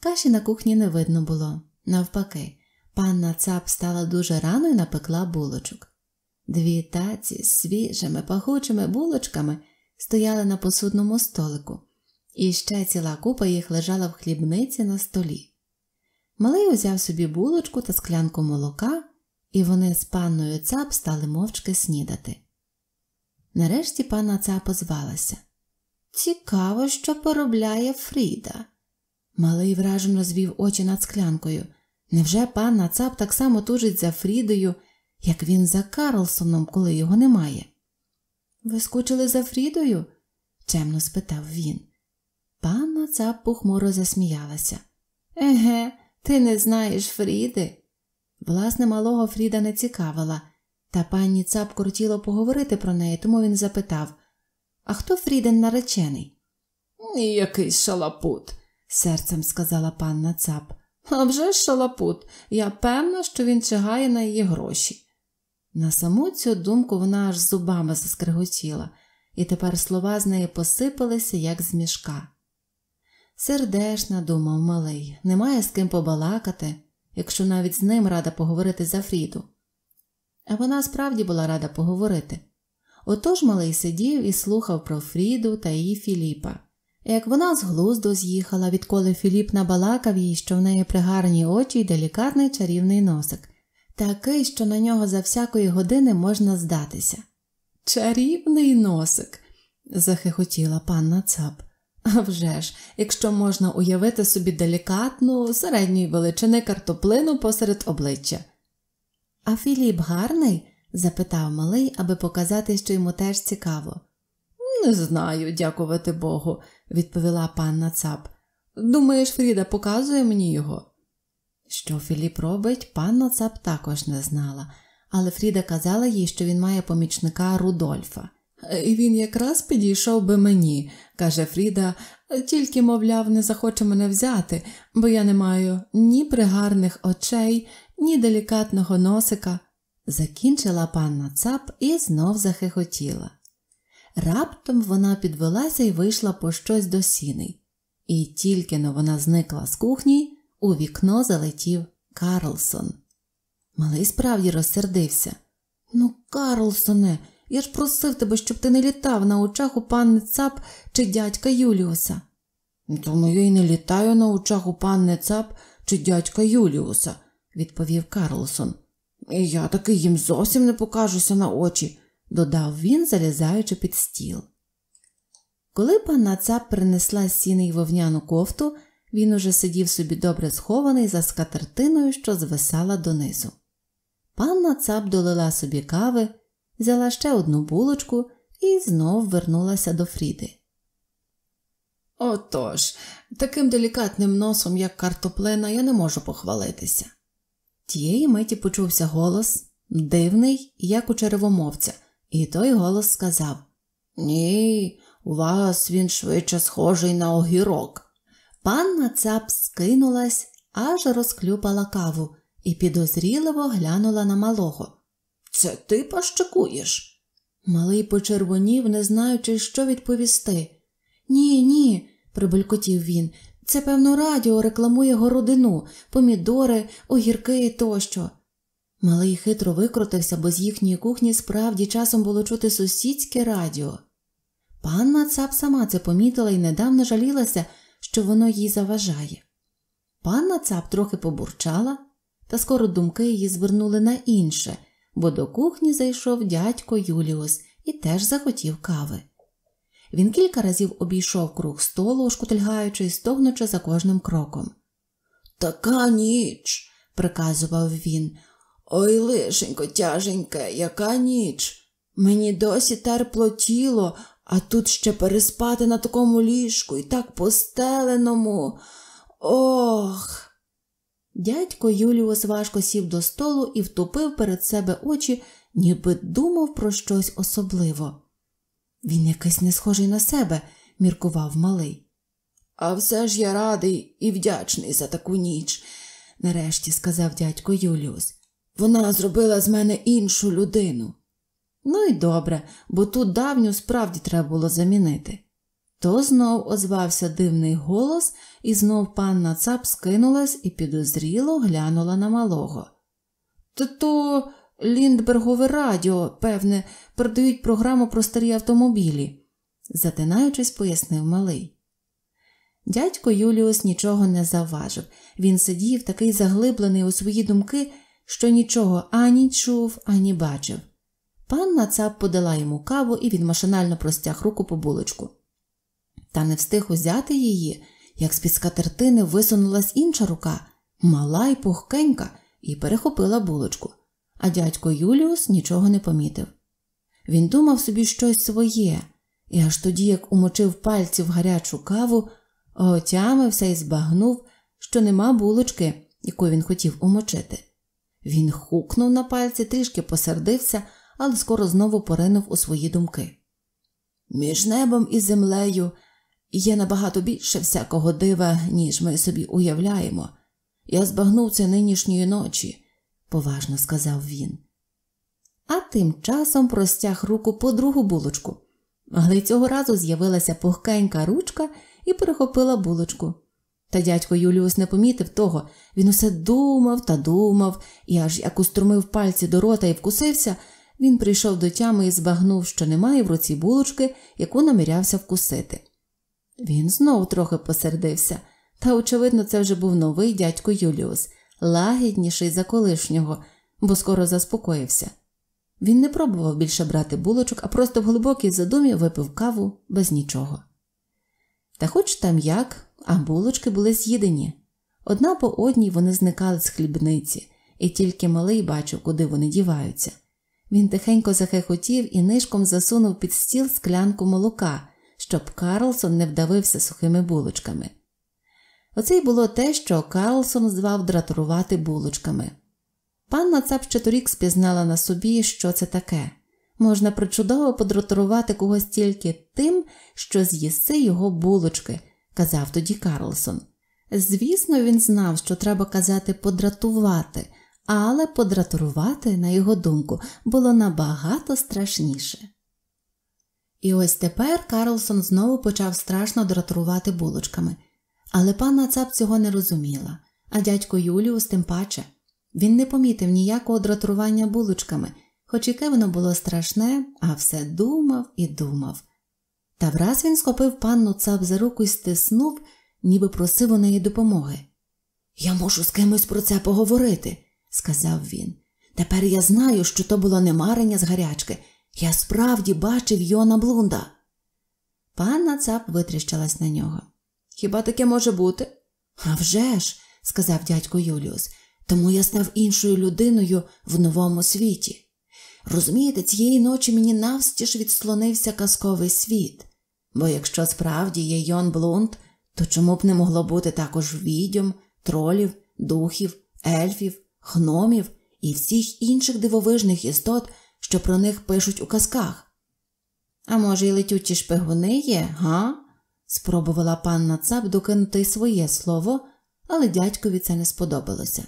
Каші на кухні не видно було, навпаки, панна цап стала дуже рано і напекла булочок. Дві таці з свіжими, пахучими булочками стояли на посудному столику, і ще ціла купа їх лежала в хлібниці на столі. Малий узяв собі булочку та склянку молока, і вони з панною цап стали мовчки снідати. Нарешті пана цапа звалася. Цікаво, що поробляє Фріда. Малий вражено звів очі над склянкою. Невже панна цап так само тужить за Фрідою, як він за Карлсоном, коли його немає? Ви скучили за Фрідою? чемно спитав він. Панна цап похмуро засміялася. Еге, ти не знаєш Фріди? Власне, малого Фріда не цікавила, та пані цап кортіло поговорити про неї, тому він запитав А хто Фріден наречений? «Ні, якийсь шалапут, серцем сказала панна цап. «А вже шалапут. Я певна, що він чигає на її гроші. На саму цю думку вона аж зубами заскриготіла, і тепер слова з неї посипалися, як з мішка. Сердешна, думав малий, немає з ким побалакати, якщо навіть з ним рада поговорити за Фріду. А вона справді була рада поговорити. Отож малий сидів і слухав про Фріду та її Філіпа. Як вона з глузду з'їхала, відколи Філіп набалакав їй, що в неї пригарні очі й делікатний чарівний носик, такий, що на нього за всякої години можна здатися. Чарівний носик, захихотіла панна Цап. А вже ж, якщо можна уявити собі делікатну середньої величини картоплину посеред обличчя. А Філіп гарний? запитав малий, аби показати, що йому теж цікаво. Не знаю, дякувати Богу, відповіла панна цап. Думаєш, Фріда показує мені його? Що Філіп робить, панна цап також не знала, але Фріда казала їй, що він має помічника Рудольфа. Він якраз підійшов би мені, каже Фріда, тільки, мовляв, не захоче мене взяти, бо я не маю ні пригарних очей, ні делікатного носика. Закінчила панна цап і знов захихотіла. Раптом вона підвелася і вийшла по щось до сіни. І тільки но вона зникла з кухні, у вікно залетів Карлсон. Малий справді розсердився. Ну, Карлсоне, я ж просив тебе, щоб ти не літав на очах у панни Цап чи дядька Юліуса. Тому ну, ну, я й не літаю на очах у панни Цап чи дядька Юліуса, відповів Карлсон. І я таки їм зовсім не покажуся на очі, додав він, залізаючи під стіл. Коли панна Цап принесла сіни й вовняну кофту, він уже сидів собі добре схований за скатертиною, що звисала донизу. Панна Цап долила собі кави, взяла ще одну булочку і знов вернулася до Фріди. Отож, таким делікатним носом, як картоплина, я не можу похвалитися. Тієї миті почувся голос дивний, як у черевомовця, і той голос сказав Ні, у вас він швидше схожий на огірок. Панна цап скинулась, аж розклюпала каву і підозріливо глянула на малого. Це ти пащикуєш? Малий почервонів, не знаючи, що відповісти. Ні, ні, прибелькотів він. Це, певно, радіо рекламує городину, помідори, огірки тощо. Малий хитро викрутився, бо з їхньої кухні справді часом було чути сусідське радіо. Панна цап сама це помітила і недавно жалілася, що воно їй заважає. Панна цап трохи побурчала, та скоро думки її звернули на інше, бо до кухні зайшов дядько Юліус і теж захотів кави. Він кілька разів обійшов круг столу, шкутильгаючи і стогнучи за кожним кроком. Така ніч, приказував він. Ой, лишенько, тяженьке, яка ніч. Мені досі терпло тіло, а тут ще переспати на такому ліжку і так постеленому. Ох. Дядько Юліус важко сів до столу і втупив перед себе очі, ніби думав про щось особливо. Він якийсь не схожий на себе, міркував малий. А все ж я радий і вдячний за таку ніч, нарешті сказав дядько Юліус. Вона зробила з мене іншу людину. Ну і добре, бо ту давню справді треба було замінити. То знов озвався дивний голос, і знов панна цап скинулась і підозріло глянула на малого. То Ліндбергове радіо, певне, передають програму про старі автомобілі, затинаючись, пояснив малий. Дядько Юліус нічого не завважив. Він сидів такий заглиблений у свої думки, що нічого ані чув, ані бачив. Панна цап подала йому каву і він машинально простяг руку по булочку та не встиг узяти її, як з під скатертини висунулась інша рука, мала й пухкенька, і перехопила булочку. А дядько Юліус нічого не помітив. Він думав собі щось своє, і аж тоді, як умочив пальці в гарячу каву, отямився і збагнув, що нема булочки, яку він хотів умочити. Він хукнув на пальці, трішки посердився, але скоро знову поринув у свої думки. Між небом і землею Є набагато більше всякого дива, ніж ми собі уявляємо. Я збагнув це нинішньої ночі, поважно сказав він. А тим часом простяг руку по другу булочку, але цього разу з'явилася пухкенька ручка і перехопила булочку. Та дядько Юліус не помітив того, він усе думав та думав, і аж як уструмив пальці до рота і вкусився, він прийшов до тями і збагнув, що немає в руці булочки, яку намірявся вкусити. Він знов трохи посердився, та, очевидно, це вже був новий дядько Юліус, лагідніший за колишнього, бо скоро заспокоївся. Він не пробував більше брати булочок, а просто в глибокій задумі випив каву без нічого. Та хоч там як, а булочки були з'їдені. Одна по одній вони зникали з хлібниці, і тільки малий бачив, куди вони діваються. Він тихенько захехотів і нишком засунув під стіл склянку молока, щоб Карлсон не вдавився сухими булочками. Оце й було те, що Карлсон звав дратурувати булочками. Панна Цап ще торік спізнала на собі, що це таке. Можна причудово подратурувати когось тільки тим, що з'їси його булочки, казав тоді Карлсон. Звісно, він знав, що треба казати подратувати, але подратурувати, на його думку, було набагато страшніше. І ось тепер Карлсон знову почав страшно дратувати булочками, але панна цап цього не розуміла, а дядько Юліус тим паче. Він не помітив ніякого дратування булочками, хоч яке воно було страшне, а все думав і думав. Та враз він схопив панну цап за руку і стиснув, ніби просив у неї допомоги. Я можу з кимось про це поговорити, сказав він. Тепер я знаю, що то було не марення з гарячки. Я справді бачив Йона Блунда. Панна цап витріщилась на нього. Хіба таке може бути? «А вже ж», – сказав дядько Юліус, тому я став іншою людиною в новому світі. Розумієте, цієї ночі мені навстіж відслонився казковий світ, бо якщо справді є Йон Блунд, то чому б не могло бути також відьом, тролів, духів, ельфів, гномів і всіх інших дивовижних істот, що про них пишуть у казках. А може, й летючі шпигуни є, га? спробувала панна Цап докинути й своє слово, але дядькові це не сподобалося.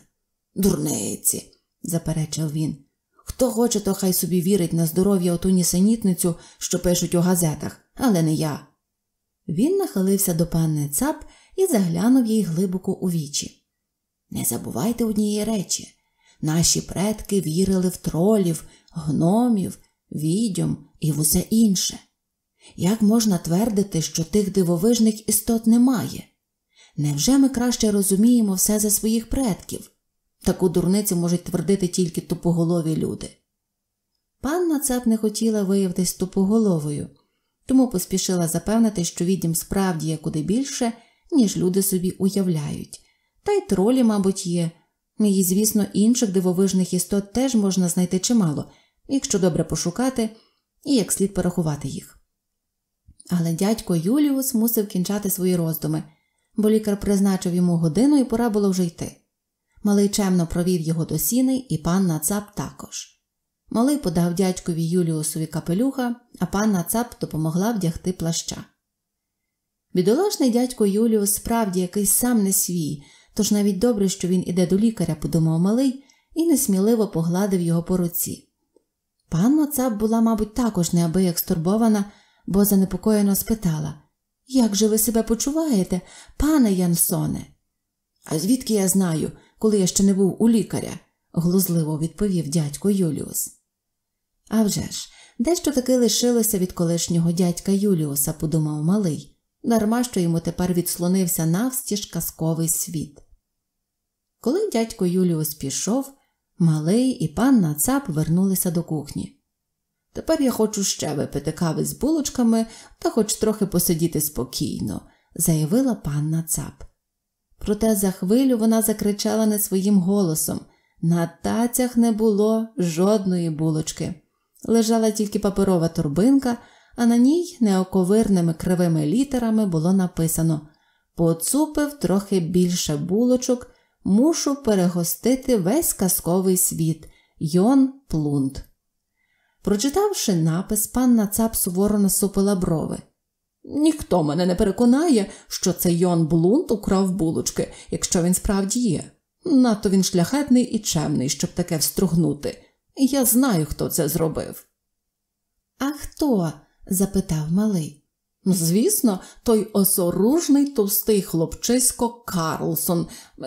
Дурниці, заперечив він. Хто хоче, то хай собі вірить на здоров'я оту нісенітницю, що пишуть у газетах, але не я. Він нахилився до панни цап і заглянув їй глибоко у вічі. Не забувайте однієї речі. Наші предки вірили в тролів, гномів, відьом і усе інше. Як можна твердити, що тих дивовижних істот немає? Невже ми краще розуміємо все за своїх предків? Таку дурницю можуть твердити тільки тупоголові люди. Панна Цеп не хотіла виявитись тупоголовою, тому поспішила запевнити, що відім справді є куди більше, ніж люди собі уявляють, та й тролі, мабуть, є. І, звісно, інших дивовижних істот теж можна знайти чимало, якщо добре пошукати і як слід порахувати їх. Але дядько Юліус мусив кінчати свої роздуми, бо лікар призначив йому годину і пора було вже йти. Малий чемно провів його до сіни, і пан Нацап також. Малий подав дядькові Юліусові капелюха, а пан Нацап допомогла вдягти плаща. Бідолашний дядько Юліус справді якийсь сам не свій, тож навіть добре, що він іде до лікаря, подумав малий, і несміливо погладив його по руці. Панна Цап була, мабуть, також неабияк стурбована, бо занепокоєно спитала Як же ви себе почуваєте, пане Янсоне? А звідки я знаю, коли я ще не був у лікаря? глузливо відповів дядько Юліус. «А вже ж, дещо таки лишилося від колишнього дядька Юліуса, подумав малий, дарма що йому тепер відслонився навстіж казковий світ. Коли дядько Юліус пішов, Малий і панна цап вернулися до кухні. Тепер я хочу ще випити кави з булочками та хоч трохи посидіти спокійно, заявила панна цап. Проте за хвилю вона закричала не своїм голосом на тацях не було жодної булочки. Лежала тільки паперова торбинка, а на ній неоковирними кривими літерами було написано Поцупив трохи більше булочок, мушу перегостити весь казковий світ Йон Плунт. Прочитавши напис, панна цап суворо насупила брови. Ніхто мене не переконає, що це Йон Блунт украв булочки, якщо він справді є. Надто він шляхетний і чемний, щоб таке встругнути. Я знаю, хто це зробив. А хто? запитав малий. Звісно, той осоружний товстий хлопчисько Карлсон,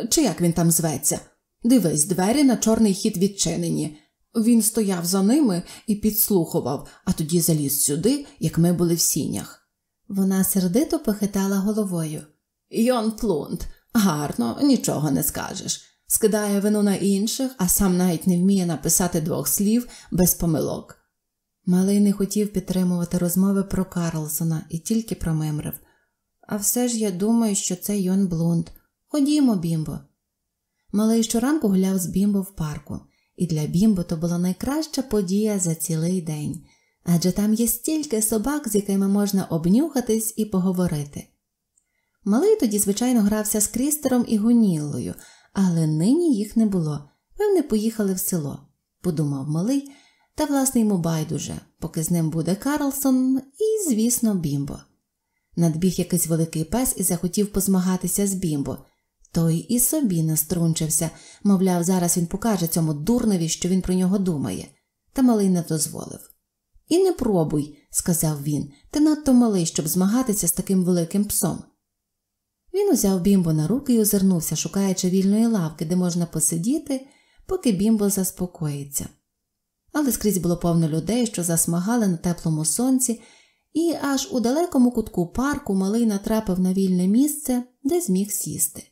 чи як він там зветься. Дивись, двері на чорний хід відчинені. Він стояв за ними і підслухував, а тоді заліз сюди, як ми були в сінях. Вона сердито похитала головою. Йон Плунд, гарно, нічого не скажеш. Скидає вину на інших, а сам навіть не вміє написати двох слів без помилок. Малий не хотів підтримувати розмови про Карлсона і тільки промимрив. А все ж я думаю, що це Йон Блунд. Ходімо, бімбо. Малий щоранку гуляв з бімбо в парку, і для бімбо то була найкраща подія за цілий день, адже там є стільки собак, з якими можна обнюхатись і поговорити. Малий тоді, звичайно, грався з крістером і гуніллою, але нині їх не було. Певне, поїхали в село, подумав малий. Та, власне, йому байдуже, поки з ним буде Карлсон і, звісно, бімбо. Надбіг якийсь великий пес і захотів позмагатися з бімбо. Той і собі наструнчився, мовляв, зараз він покаже цьому дурневі, що він про нього думає, та малий не дозволив. І не пробуй, сказав він, ти надто малий, щоб змагатися з таким великим псом. Він узяв бімбо на руки і озирнувся, шукаючи вільної лавки, де можна посидіти, поки бімбо заспокоїться але скрізь було повно людей, що засмагали на теплому сонці, і аж у далекому кутку парку малий натрапив на вільне місце, де зміг сісти.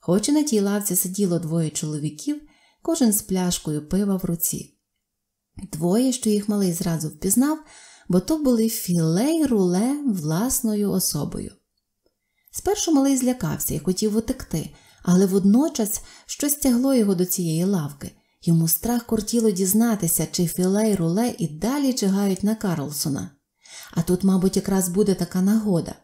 Хоч і на тій лавці сиділо двоє чоловіків, кожен з пляшкою пива в руці. Двоє, що їх малий зразу впізнав, бо то були філе й руле власною особою. Спершу малий злякався і хотів утекти, але водночас щось тягло його до цієї лавки. Йому страх кортіло дізнатися, чи Філе і руле і далі чигають на Карлсона. А тут, мабуть, якраз буде така нагода.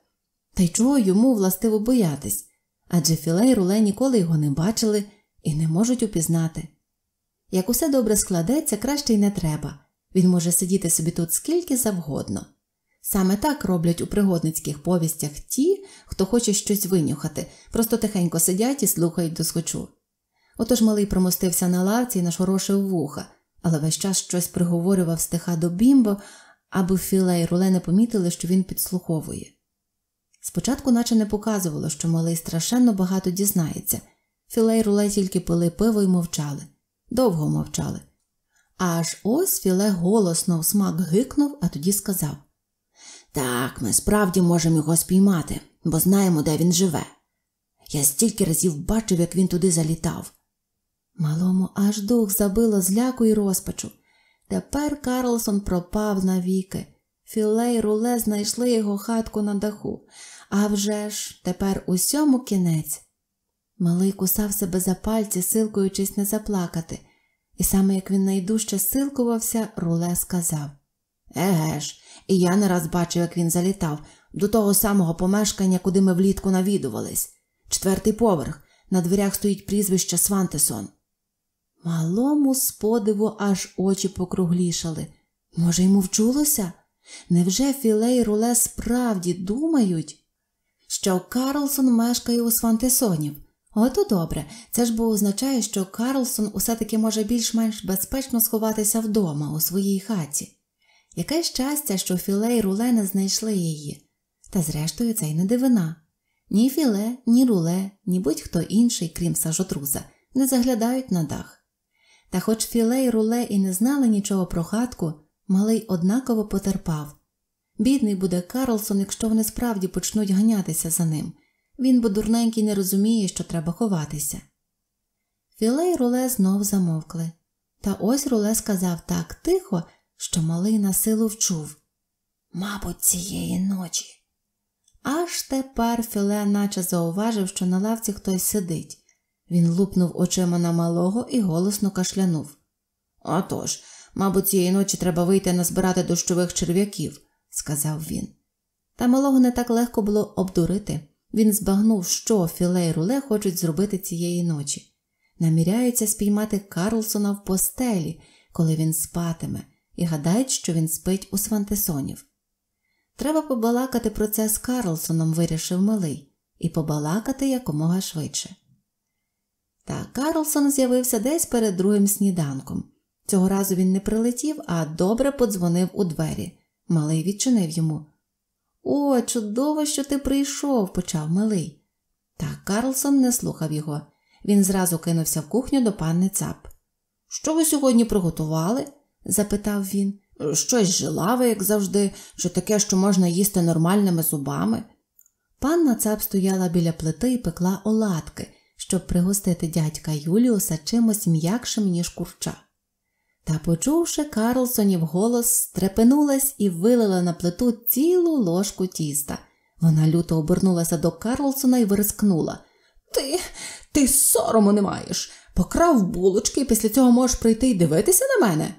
Та й чого йому властиво боятись? Адже Філе і руле ніколи його не бачили і не можуть упізнати. Як усе добре складеться, краще й не треба він може сидіти собі тут скільки завгодно. Саме так роблять у пригодницьких повістях ті, хто хоче щось винюхати, просто тихенько сидять і слухають доскочу. Отож малий промостився на лавці і нашорошив вуха, але весь час щось приговорював стиха до бімбо, аби Філа і Руле не помітили, що він підслуховує. Спочатку, наче не показувало, що малий страшенно багато дізнається. Філе і Руле тільки пили пиво і мовчали, довго мовчали. Аж ось Філе голосно в смак гикнув, а тоді сказав Так, ми справді можемо його спіймати, бо знаємо, де він живе. Я стільки разів бачив, як він туди залітав. Малому аж дух забило зляку й розпачу. Тепер Карлсон пропав навіки. Філей руле знайшли його хатку на даху. А вже ж, тепер усьому кінець. Малий кусав себе за пальці, силкуючись не заплакати, і саме як він найдужче силкувався, руле сказав Еге ж, і я не раз бачив, як він залітав, до того самого помешкання, куди ми влітку навідувались. Четвертий поверх, на дверях стоїть прізвище Свантесон. Малому сподиву, аж очі покруглішали. Може, йому вчулося? Невже Філе і Руле справді думають, що Карлсон мешкає у Свантесонів? Ото добре, це ж бо означає, що Карлсон усе таки може більш-менш безпечно сховатися вдома у своїй хаті. Яке щастя, що Філе і Руле не знайшли її. Та зрештою, це й не дивина. Ні Філе, ні Руле, ні будь-хто інший, крім сажотруза, не заглядають на дах. Та хоч філей руле і не знали нічого про хатку, малий однаково потерпав. Бідний буде Карлсон, якщо вони справді почнуть ганятися за ним. Він бо дурненький не розуміє, що треба ховатися. Філе й руле знов замовкли. Та ось руле сказав так тихо, що малий на силу вчув Мабуть, цієї ночі. Аж тепер Філе наче зауважив, що на лавці хтось сидить. Він лупнув очима на малого і голосно кашлянув. Отож, мабуть, цієї ночі треба вийти назбирати дощових черв'яків, сказав він. Та малого не так легко було обдурити. Він збагнув, що Філе і руле хочуть зробити цієї ночі. Наміряються спіймати Карлсона в постелі, коли він спатиме, і гадають, що він спить у Свантесонів. Треба побалакати про це з Карлсоном, вирішив малий, і побалакати якомога швидше. Та Карлсон з'явився десь перед другим сніданком. Цього разу він не прилетів, а добре подзвонив у двері. Малий відчинив йому. О, чудово, що ти прийшов, почав малий. Та Карлсон не слухав його. Він зразу кинувся в кухню до панни цап. Що ви сьогодні приготували? запитав він. Щось жилаве, як завжди, що таке, що можна їсти нормальними зубами. Панна цап стояла біля плити і пекла оладки щоб пригостити дядька Юліуса чимось м'якшим, ніж курча. Та, почувши, Карлсонів голос стрепенулась і вилила на плиту цілу ложку тіста. Вона люто обернулася до Карлсона і вирискнула Ти, ти сорому не маєш. Покрав булочки і після цього можеш прийти і дивитися на мене.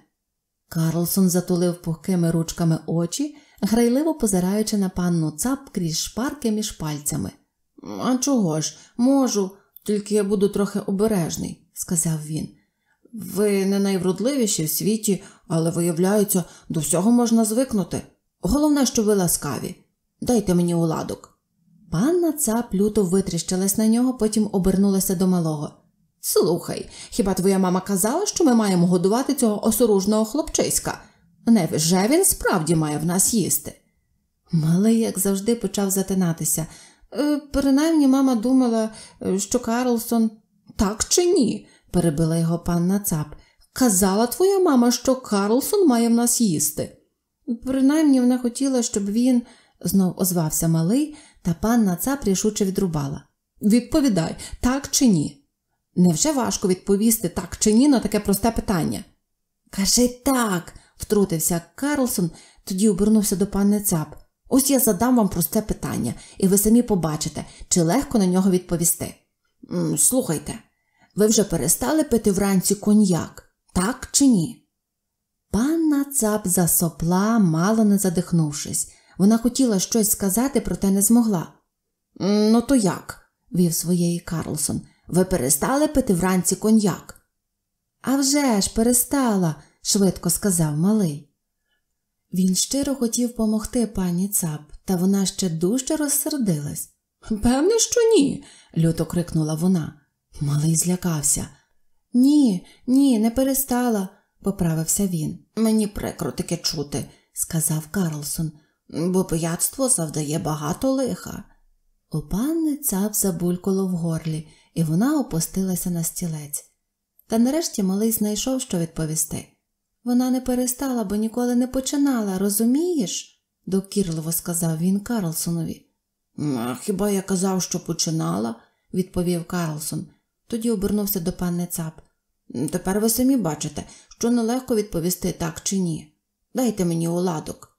Карлсон затулив пухкими ручками очі, грайливо позираючи на панну цап крізь шпарки між пальцями. А чого ж, можу, тільки я буду трохи обережний, сказав він. Ви не найвродливіші в світі, але, виявляється, до всього можна звикнути. Головне, що ви ласкаві. Дайте мені уладок. Панна цап люто витріщилась на нього, потім обернулася до малого. Слухай, хіба твоя мама казала, що ми маємо годувати цього осоружного хлопчиська? Невже він справді має в нас їсти? Малий, як завжди, почав затинатися, Е, принаймні мама думала, е, що Карлсон так чи ні, перебила його панна Цап. Казала твоя мама, що Карлсон має в нас їсти. Принаймні вона хотіла, щоб він знов озвався малий, та панна Цап рішуче відрубала. Відповідай, так чи ні? Невже важко відповісти так чи ні на таке просте питання? Кажи так, втрутився Карлсон, тоді обернувся до панни Цап. Ось я задам вам просте питання, і ви самі побачите, чи легко на нього відповісти. Слухайте, ви вже перестали пити вранці коньяк, так чи ні? Панна цап засопла, мало не задихнувшись. Вона хотіла щось сказати, проте не змогла. Ну, то як? вів своєї Карлсон. Ви перестали пити вранці коньяк? «А вже ж перестала, швидко сказав малий. Він щиро хотів помогти пані цап, та вона ще дужче розсердилась. Певне, що ні, люто крикнула вона. Малий злякався. Ні, ні, не перестала, поправився він. Мені прикро таке чути, сказав Карлсон, бо пияцтво завдає багато лиха. У панни цап забулькало в горлі, і вона опустилася на стілець. Та нарешті малий знайшов, що відповісти. Вона не перестала, бо ніколи не починала, розумієш? докірливо сказав він Карлсонові. Хіба я казав, що починала, відповів Карлсон. Тоді обернувся до панни цап. Тепер ви самі бачите, що нелегко відповісти так чи ні. Дайте мені уладок.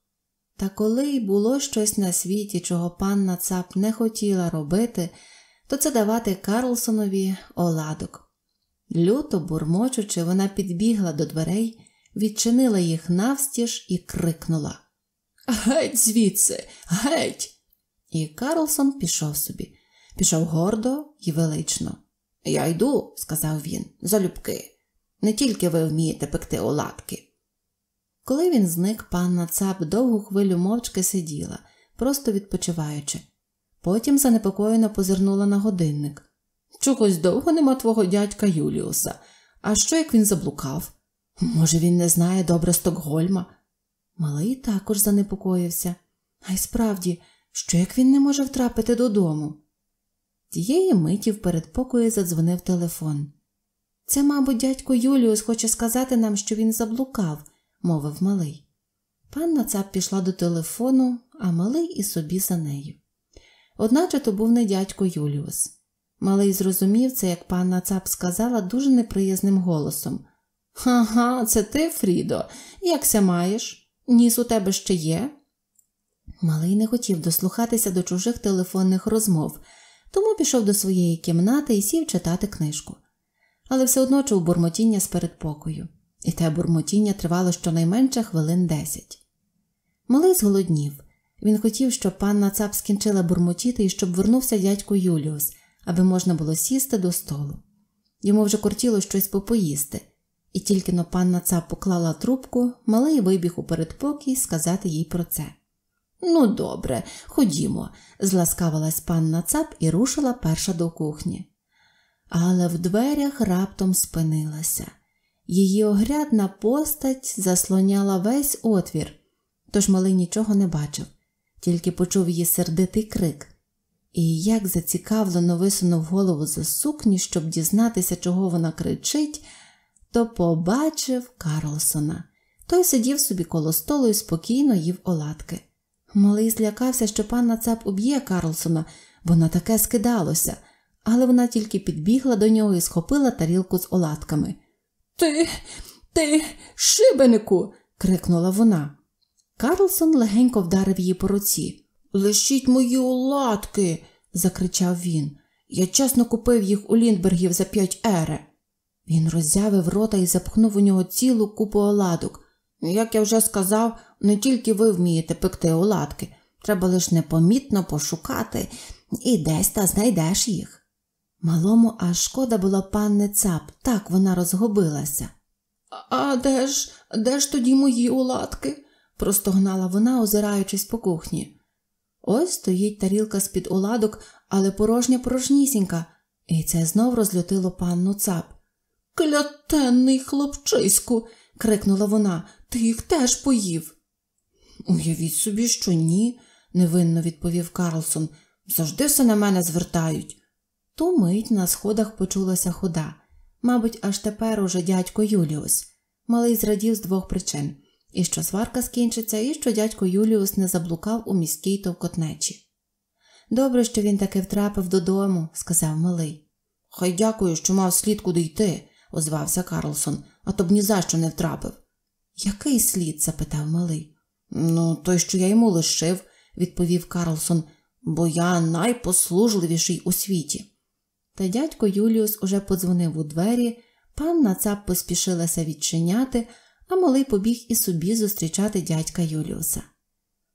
Та коли й було щось на світі, чого панна цап не хотіла робити, то це давати Карлсонові оладок. Люто бурмочучи, вона підбігла до дверей відчинила їх навстіж і крикнула Геть звідси, геть! І Карлсон пішов собі, пішов гордо і велично. Я йду, сказав він, залюбки. Не тільки ви вмієте пекти оладки. Коли він зник, панна цап довгу хвилю мовчки сиділа, просто відпочиваючи. Потім занепокоєно позирнула на годинник. Чогось довго нема твого дядька Юліуса. А що як він заблукав? Може, він не знає добре Стокгольма? Малий також занепокоївся, а й справді, що як він не може втрапити додому. Тієї миті в передпокої задзвонив телефон. Це, мабуть, дядько Юліус хоче сказати нам, що він заблукав, мовив малий. Панна цап пішла до телефону, а малий і собі за нею. Одначе то був не дядько Юліус. Малий зрозумів це, як панна цап сказала дуже неприязним голосом. Ха-ха, це ти, Фрідо, якся маєш? Ніс у тебе ще є? Малий не хотів дослухатися до чужих телефонних розмов, тому пішов до своєї кімнати і сів читати книжку. Але все одно чув бурмотіння з передпокою, і те бурмотіння тривало щонайменше хвилин десять. Малий зголоднів. Він хотів, щоб панна цап скінчила бурмотіти і щоб вернувся дядько Юліус, аби можна було сісти до столу. Йому вже кортіло щось попоїсти. І тільки но панна Цап поклала трубку, малий вибіг у передпокій сказати їй про це. Ну, добре, ходімо, зласкавилась панна Цап і рушила перша до кухні. Але в дверях раптом спинилася. Її огрядна постать заслоняла весь отвір, тож малий нічого не бачив, тільки почув її сердитий крик. І як зацікавлено висунув голову за сукні, щоб дізнатися, чого вона кричить то побачив Карлсона. Той сидів собі коло столу і спокійно їв оладки. Малий злякався, що пан нацап уб'є Карлсона, бо на таке скидалося, але вона тільки підбігла до нього і схопила тарілку з оладками. Ти, ти, шибенику. крикнула вона. Карлсон легенько вдарив її по руці. Лишіть мої оладки, закричав він. Я чесно купив їх у Ліндбергів за п'ять ере. Він роззявив рота і запхнув у нього цілу купу оладок. Як я вже сказав, не тільки ви вмієте пекти оладки, треба лише непомітно пошукати і десь та знайдеш їх. Малому аж шкода була панне цап, так вона розгубилася. А де ж, де ж тоді мої оладки? простогнала вона, озираючись по кухні. Ось стоїть тарілка з-під оладок, але порожня порожнісінька, і це знов розлютило панну цап. Клятенний хлопчиську, крикнула вона, ти їх теж поїв. Уявіть собі, що ні, невинно відповів Карлсон. Завжди все на мене звертають. Ту мить на сходах почулася хода. Мабуть, аж тепер уже дядько Юліус. Малий зрадів з двох причин і що сварка скінчиться, і що дядько Юліус не заблукав у міській товкотнечі. Добре, що він таки втрапив додому, сказав малий. Хай дякую, що мав слід куди йти озвався Карлсон, а то б ні за що не втрапив. Який слід? запитав малий. Ну, той, що я йому лишив, відповів Карлсон, бо я найпослужливіший у світі. Та дядько Юліус уже подзвонив у двері, панна цап поспішилася відчиняти, а малий побіг і собі зустрічати дядька Юліуса.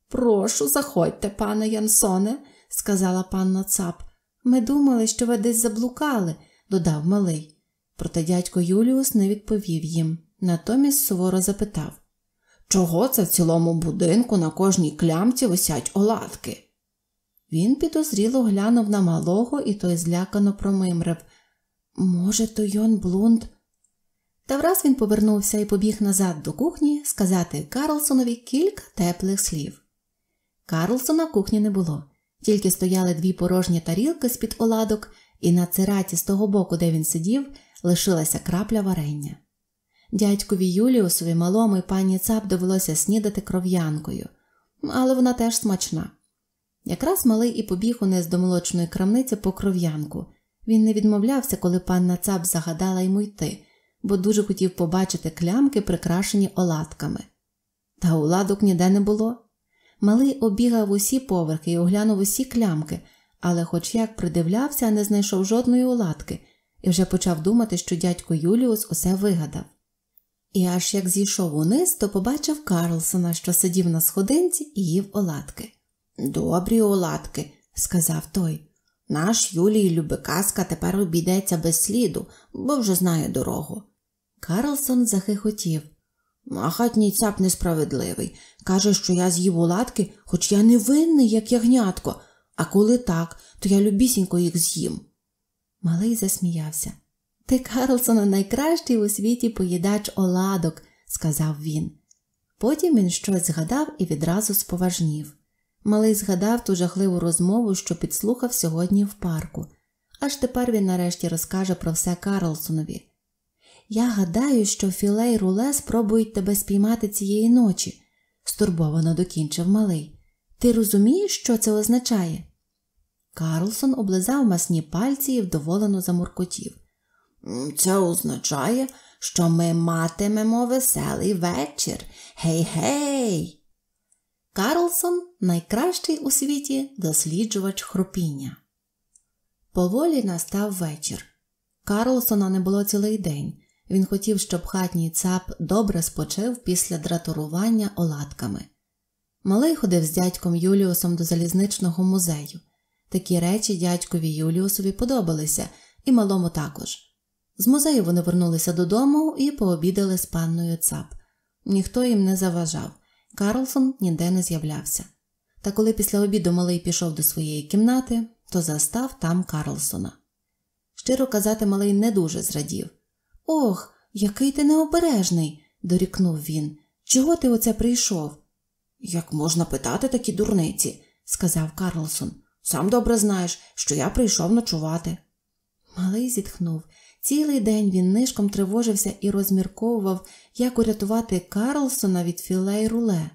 Прошу, заходьте, пане Янсоне, сказала панна цап. Ми думали, що ви десь заблукали, додав малий. Проте дядько Юліус не відповів їм, натомість суворо запитав Чого це в цілому будинку на кожній клямці висять оладки? Він підозріло глянув на малого, і той злякано промимрив Може, то Йон Блунд. Та враз він повернувся і побіг назад до кухні сказати Карлсонові кілька теплих слів. Карлсона кухні не було, тільки стояли дві порожні тарілки з-під оладок, і на цираті з того боку, де він сидів, лишилася крапля варення. Дядькові Юліусові і малому і пані цап довелося снідати кров'янкою, але вона теж смачна. Якраз малий і побіг униз до молочної крамниці по кров'янку. Він не відмовлявся, коли панна цап загадала йому йти, бо дуже хотів побачити клямки, прикрашені оладками. Та уладок ніде не було. Малий обігав усі поверхи і оглянув усі клямки, але хоч як придивлявся, не знайшов жодної оладки, і вже почав думати, що дядько Юліус усе вигадав. І аж як зійшов униз, то побачив Карлсона, що сидів на сходинці і їв оладки. Добрі оладки, сказав той. Наш Юлій Любикаска тепер обійдеться без сліду, бо вже знає дорогу. Карлсон захихотів. А хатній цап несправедливий. Каже, що я з'їв оладки, хоч я не винний, як ягнятко, а коли так, то я любісінько їх з'їм. Малий засміявся. Ти, Карлсон, найкращий у світі поїдач оладок, сказав він. Потім він щось згадав і відразу споважнів. Малий згадав ту жахливу розмову, що підслухав сьогодні в парку. Аж тепер він нарешті розкаже про все Карлсонові. Я гадаю, що Філей Руле спробують тебе спіймати цієї ночі, стурбовано докінчив малий. Ти розумієш, що це означає? Карлсон облизав масні пальці і вдоволено замуркотів. Це означає, що ми матимемо веселий вечір. Гей-гей. Карлсон найкращий у світі досліджувач хропіння. Поволі настав вечір. Карлсона не було цілий день. Він хотів, щоб хатній цап добре спочив після дратурування оладками. Малий ходив з дядьком Юліусом до залізничного музею. Такі речі дядькові Юліусові подобалися, і малому також. З музею вони вернулися додому і пообідали з панною цап. Ніхто їм не заважав. Карлсон ніде не з'являвся. Та коли після обіду малий пішов до своєї кімнати, то застав там Карлсона. Щиро казати, малий не дуже зрадів. Ох, який ти необережний, дорікнув він. Чого ти оце прийшов? Як можна питати такі дурниці, сказав Карлсон. Сам добре знаєш, що я прийшов ночувати. Малий зітхнув. Цілий день він нишком тривожився і розмірковував, як урятувати Карлсона від філей руле.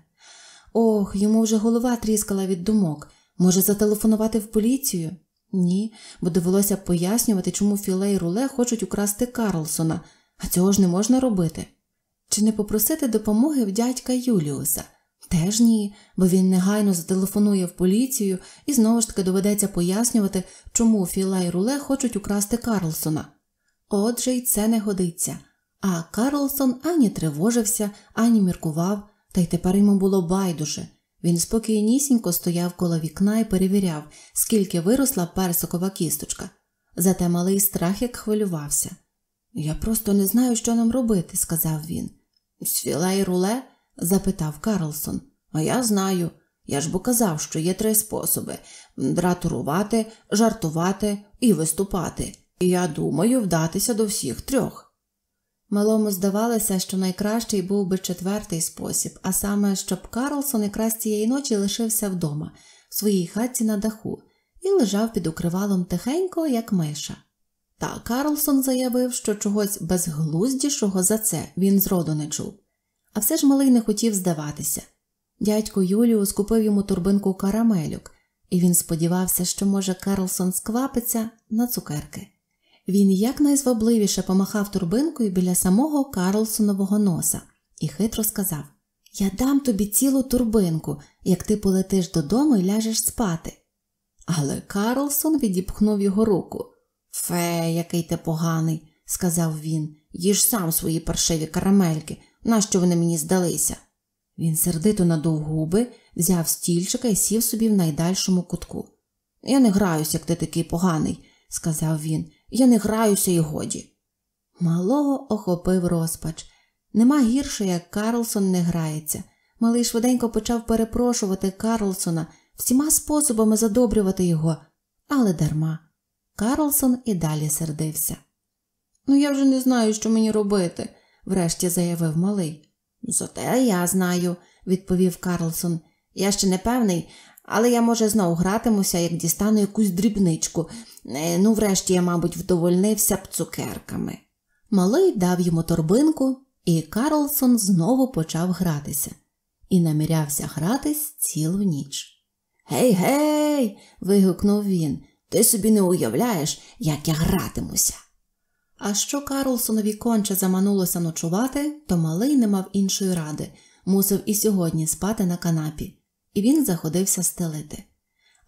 Ох, йому вже голова тріскала від думок. Може, зателефонувати в поліцію? Ні, бо довелося пояснювати, чому філе руле хочуть украсти Карлсона, а цього ж не можна робити. Чи не попросити допомоги в дядька Юліуса? Теж ні, бо він негайно зателефонує в поліцію і знову ж таки доведеться пояснювати, чому Філа і Руле хочуть украсти Карлсона. Отже, й це не годиться. А Карлсон ані тривожився, ані міркував, та й тепер йому було байдуже. Він спокійнісінько стояв коло вікна і перевіряв, скільки виросла персикова кісточка. Зате малий страх як хвилювався. Я просто не знаю, що нам робити, сказав він. З і руле запитав Карлсон. А я знаю. Я ж бо казав, що є три способи дратурувати, жартувати і виступати. І я думаю вдатися до всіх трьох. Малому здавалося, що найкращий був би четвертий спосіб, а саме, щоб Карлсон якраз цієї ночі лишився вдома, в своїй хаті на даху, і лежав під укривалом тихенько, як миша. Та Карлсон заявив, що чогось безглуздішого за це він зроду не чув. А все ж малий не хотів здаватися. Дядько Юліус купив йому турбинку карамелюк, і він сподівався, що, може, Карлсон сквапиться на цукерки. Він якнайзвабливіше помахав турбинкою біля самого Карлсонового носа і хитро сказав Я дам тобі цілу турбинку, як ти полетиш додому і ляжеш спати. Але Карлсон відіпхнув його руку. Фе, який ти поганий, сказав він, їж сам свої паршиві карамельки. Нащо вони мені здалися? Він сердито надув губи, взяв стільчика і сів собі в найдальшому кутку. Я не граюся, як ти такий поганий, сказав він. Я не граюся і годі. Малого охопив розпач. Нема гірше, як Карлсон не грається. Малий швиденько почав перепрошувати Карлсона, всіма способами задобрювати його, але дарма. Карлсон і далі сердився. Ну, я вже не знаю, що мені робити врешті заявив малий. Зате я знаю, відповів Карлсон. Я ще не певний, але я, може, знову гратимуся, як дістану якусь дрібничку. Е, ну, врешті я, мабуть, вдовольнився б цукерками. Малий дав йому торбинку, і Карлсон знову почав гратися і намірявся гратись цілу ніч. Гей, гей. вигукнув він. Ти собі не уявляєш, як я гратимуся. А що Карлсонові конче заманулося ночувати, то малий не мав іншої ради, мусив і сьогодні спати на канапі, і він заходився стелити.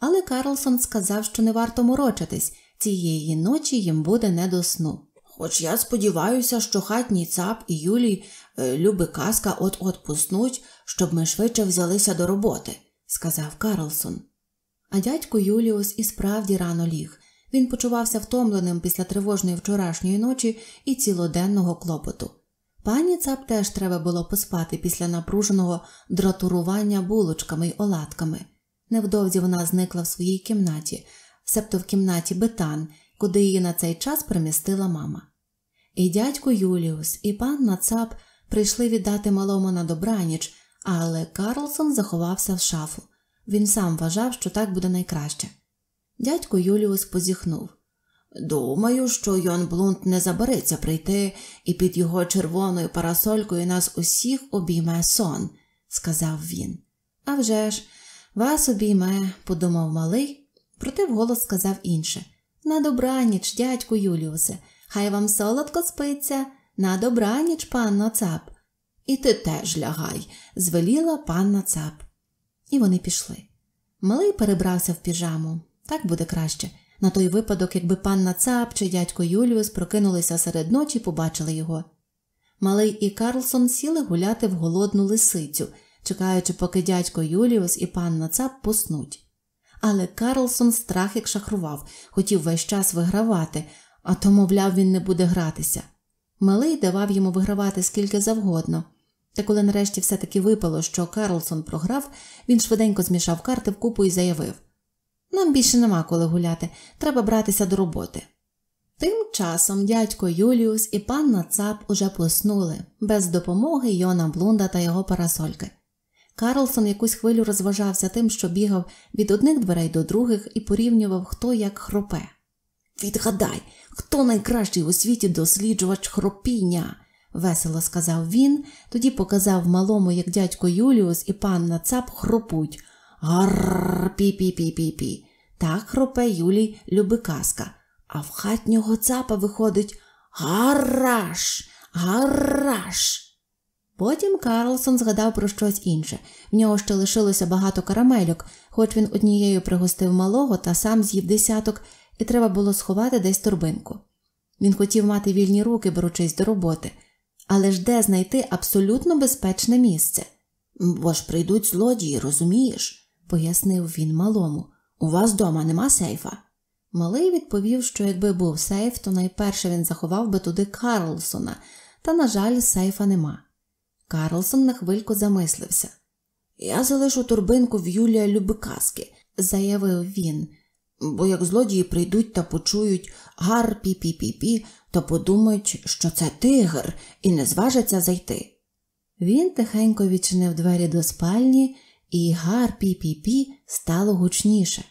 Але Карлсон сказав, що не варто морочитись, цієї ночі їм буде не до сну. Хоч я сподіваюся, що хатній цап і Юлій е, люби казка от от пуснуть, щоб ми швидше взялися до роботи, сказав Карлсон. А дядько Юліус і справді рано ліг. Він почувався втомленим після тривожної вчорашньої ночі і цілоденного клопоту. Пані цап теж треба було поспати після напруженого дратурування булочками й оладками. Невдовзі вона зникла в своїй кімнаті, себто в кімнаті бетан, куди її на цей час примістила мама. І дядько Юліус, і пан цап прийшли віддати малому на добраніч, але Карлсон заховався в шафу. Він сам вважав, що так буде найкраще. Дядько Юліус позіхнув. Думаю, що Йон Блунт не забереться прийти, і під його червоною парасолькою нас усіх обійме сон, сказав він. «А вже ж, вас обійме, подумав малий, проте вголос сказав інше. На добраніч, дядьку Юліусе, хай вам солодко спиться, на добраніч, панно цап. І ти теж лягай, звеліла панна цап. І вони пішли. Малий перебрався в піжаму, так буде краще, на той випадок, якби панна Цап чи дядько Юліус прокинулися серед ночі і побачили його. Малий і Карлсон сіли гуляти в голодну лисицю, чекаючи, поки дядько Юліус і панна Цап поснуть. Але Карлсон страх як шахрував, хотів весь час вигравати, а то, мовляв, він не буде гратися. Малий давав йому вигравати скільки завгодно. Та коли нарешті все таки випало, що Карлсон програв, він швиденько змішав карти в купу і заявив нам більше нема коли гуляти, треба братися до роботи. Тим часом дядько Юліус і панна Цап уже поснули, без допомоги Йона Блунда та його парасольки. Карлсон якусь хвилю розважався тим, що бігав від одних дверей до других і порівнював, хто як хропе. Відгадай, хто найкращий у світі досліджувач хропіння, весело сказав він, тоді показав малому, як дядько Юліус і панна Цап хропуть. Гарр пі пі пі пі пі так хропе Юлій Любикаска, а в хатнього цапа виходить гараш. гараж. Потім Карлсон згадав про щось інше. В нього ще лишилося багато карамельок, хоч він однією пригостив малого та сам з'їв десяток, і треба було сховати десь торбинку. Він хотів мати вільні руки, беручись до роботи, але ж де знайти абсолютно безпечне місце? Бо ж прийдуть злодії, розумієш, пояснив він малому. У вас дома нема сейфа? Малий відповів, що якби був сейф, то найперше він заховав би туди Карлсона, та, на жаль, сейфа нема. Карлсон на хвильку замислився. Я залишу турбинку в Юлія Любикаски, заявив він, бо як злодії прийдуть та почують гар пі пі пі пі то подумають, що це тигр, і не зважаться зайти. Він тихенько відчинив двері до спальні і гар пі пі пі стало гучніше.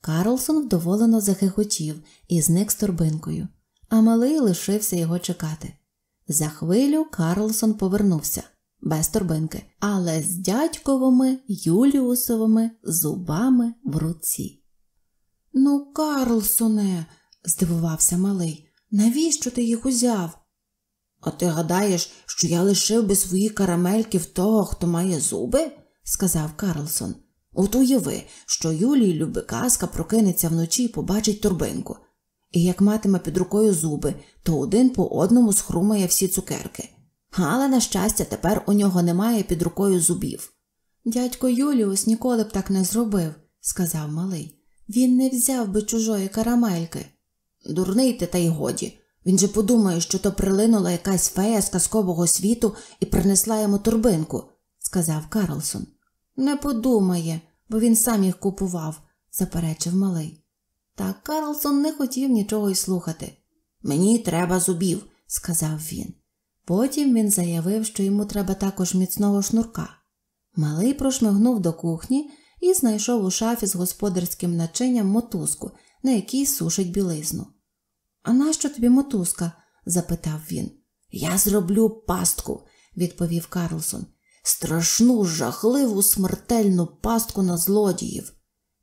Карлсон вдоволено захихотів і зник з торбинкою, а малий лишився його чекати. За хвилю Карлсон повернувся без торбинки, але з дядьковими Юліусовими зубами в руці. Ну, Карлсоне, здивувався малий, навіщо ти їх узяв? А ти гадаєш, що я лишив би свої карамельки в того, хто має зуби? сказав Карлсон. От уяви, що Юлій Любиказка прокинеться вночі і побачить торбинку. І як матиме під рукою зуби, то один по одному схрумає всі цукерки. Але, на щастя, тепер у нього немає під рукою зубів. Дядько Юліус ніколи б так не зробив, сказав малий. Він не взяв би чужої карамельки. Дурний ти, та й годі. Він же подумає, що то прилинула якась фея з казкового світу і принесла йому турбинку, сказав Карлсон. Не подумає, бо він сам їх купував, заперечив малий. Та Карлсон не хотів нічого й слухати. Мені треба зубів, сказав він. Потім він заявив, що йому треба також міцного шнурка. Малий прошмигнув до кухні і знайшов у шафі з господарським начинням мотузку, на якій сушить білизну. А нащо тобі мотузка? запитав він. Я зроблю пастку, відповів Карлсон страшну, жахливу, смертельну пастку на злодіїв.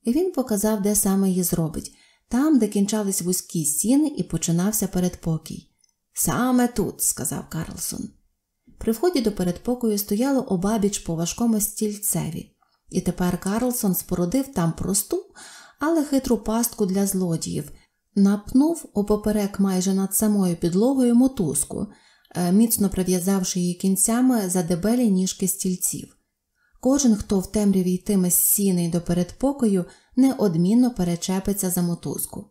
І він показав, де саме її зробить, там, де кінчались вузькі сіни, і починався передпокій. Саме тут, сказав Карлсон. При вході до передпокою стояло обабіч по важкому стільцеві, і тепер Карлсон спородив там просту, але хитру пастку для злодіїв, напнув опоперек майже над самою підлогою мотузку, Е, міцно прив'язавши її кінцями за дебелі ніжки стільців. Кожен, хто в темряві йтиме з сіни до передпокою, неодмінно перечепиться за мотузку.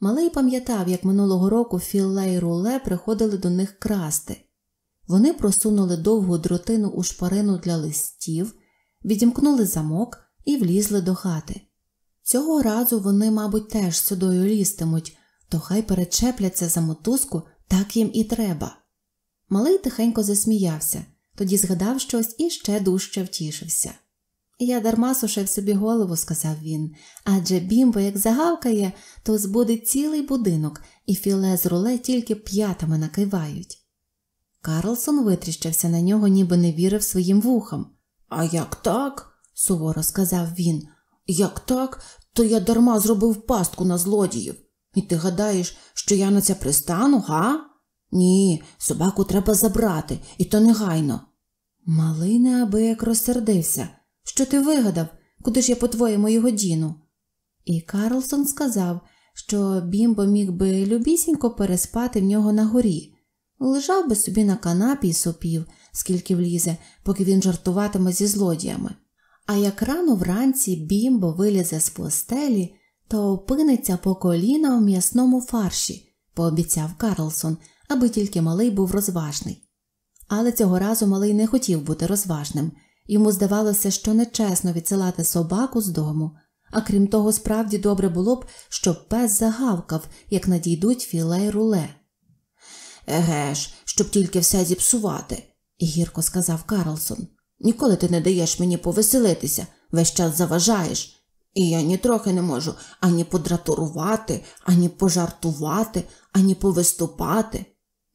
Малий пам'ятав, як минулого року Філле і Руле приходили до них красти. Вони просунули довгу дротину у шпарину для листів, відімкнули замок і влізли до хати. Цього разу вони, мабуть, теж сюдою лістимуть, то хай перечепляться за мотузку, так їм і треба. Малий тихенько засміявся, тоді згадав щось і ще дужче втішився. Я дарма сушив собі голову, сказав він, адже бімбо, як загавкає, то збудить цілий будинок, і філе з руле тільки п'ятами накивають. Карлсон витріщався на нього, ніби не вірив своїм вухам. А як так? суворо сказав він. Як так, то я дарма зробив пастку на злодіїв. І ти гадаєш, що я на це пристану, га? Ні, собаку треба забрати, і то негайно. Малий неабияк розсердився. Що ти вигадав, куди ж я, по-твоєму, його діну? І Карлсон сказав, що бімбо міг би любісінько переспати в нього на горі, лежав би собі на канапі і сопів, скільки влізе, поки він жартуватиме зі злодіями. А як рано вранці бімбо вилізе з постелі, то опиниться по коліна у м'ясному фарші, пообіцяв Карлсон аби тільки малий був розважний. Але цього разу малий не хотів бути розважним, йому здавалося, що нечесно відсилати собаку з дому, а крім того, справді добре було б, щоб пес загавкав, як надійдуть філе й руле. Еге ж, щоб тільки все зіпсувати, гірко сказав Карлсон. Ніколи ти не даєш мені повеселитися, весь час заважаєш. І я нітрохи не можу ані подратурувати, ані пожартувати, ані повиступати.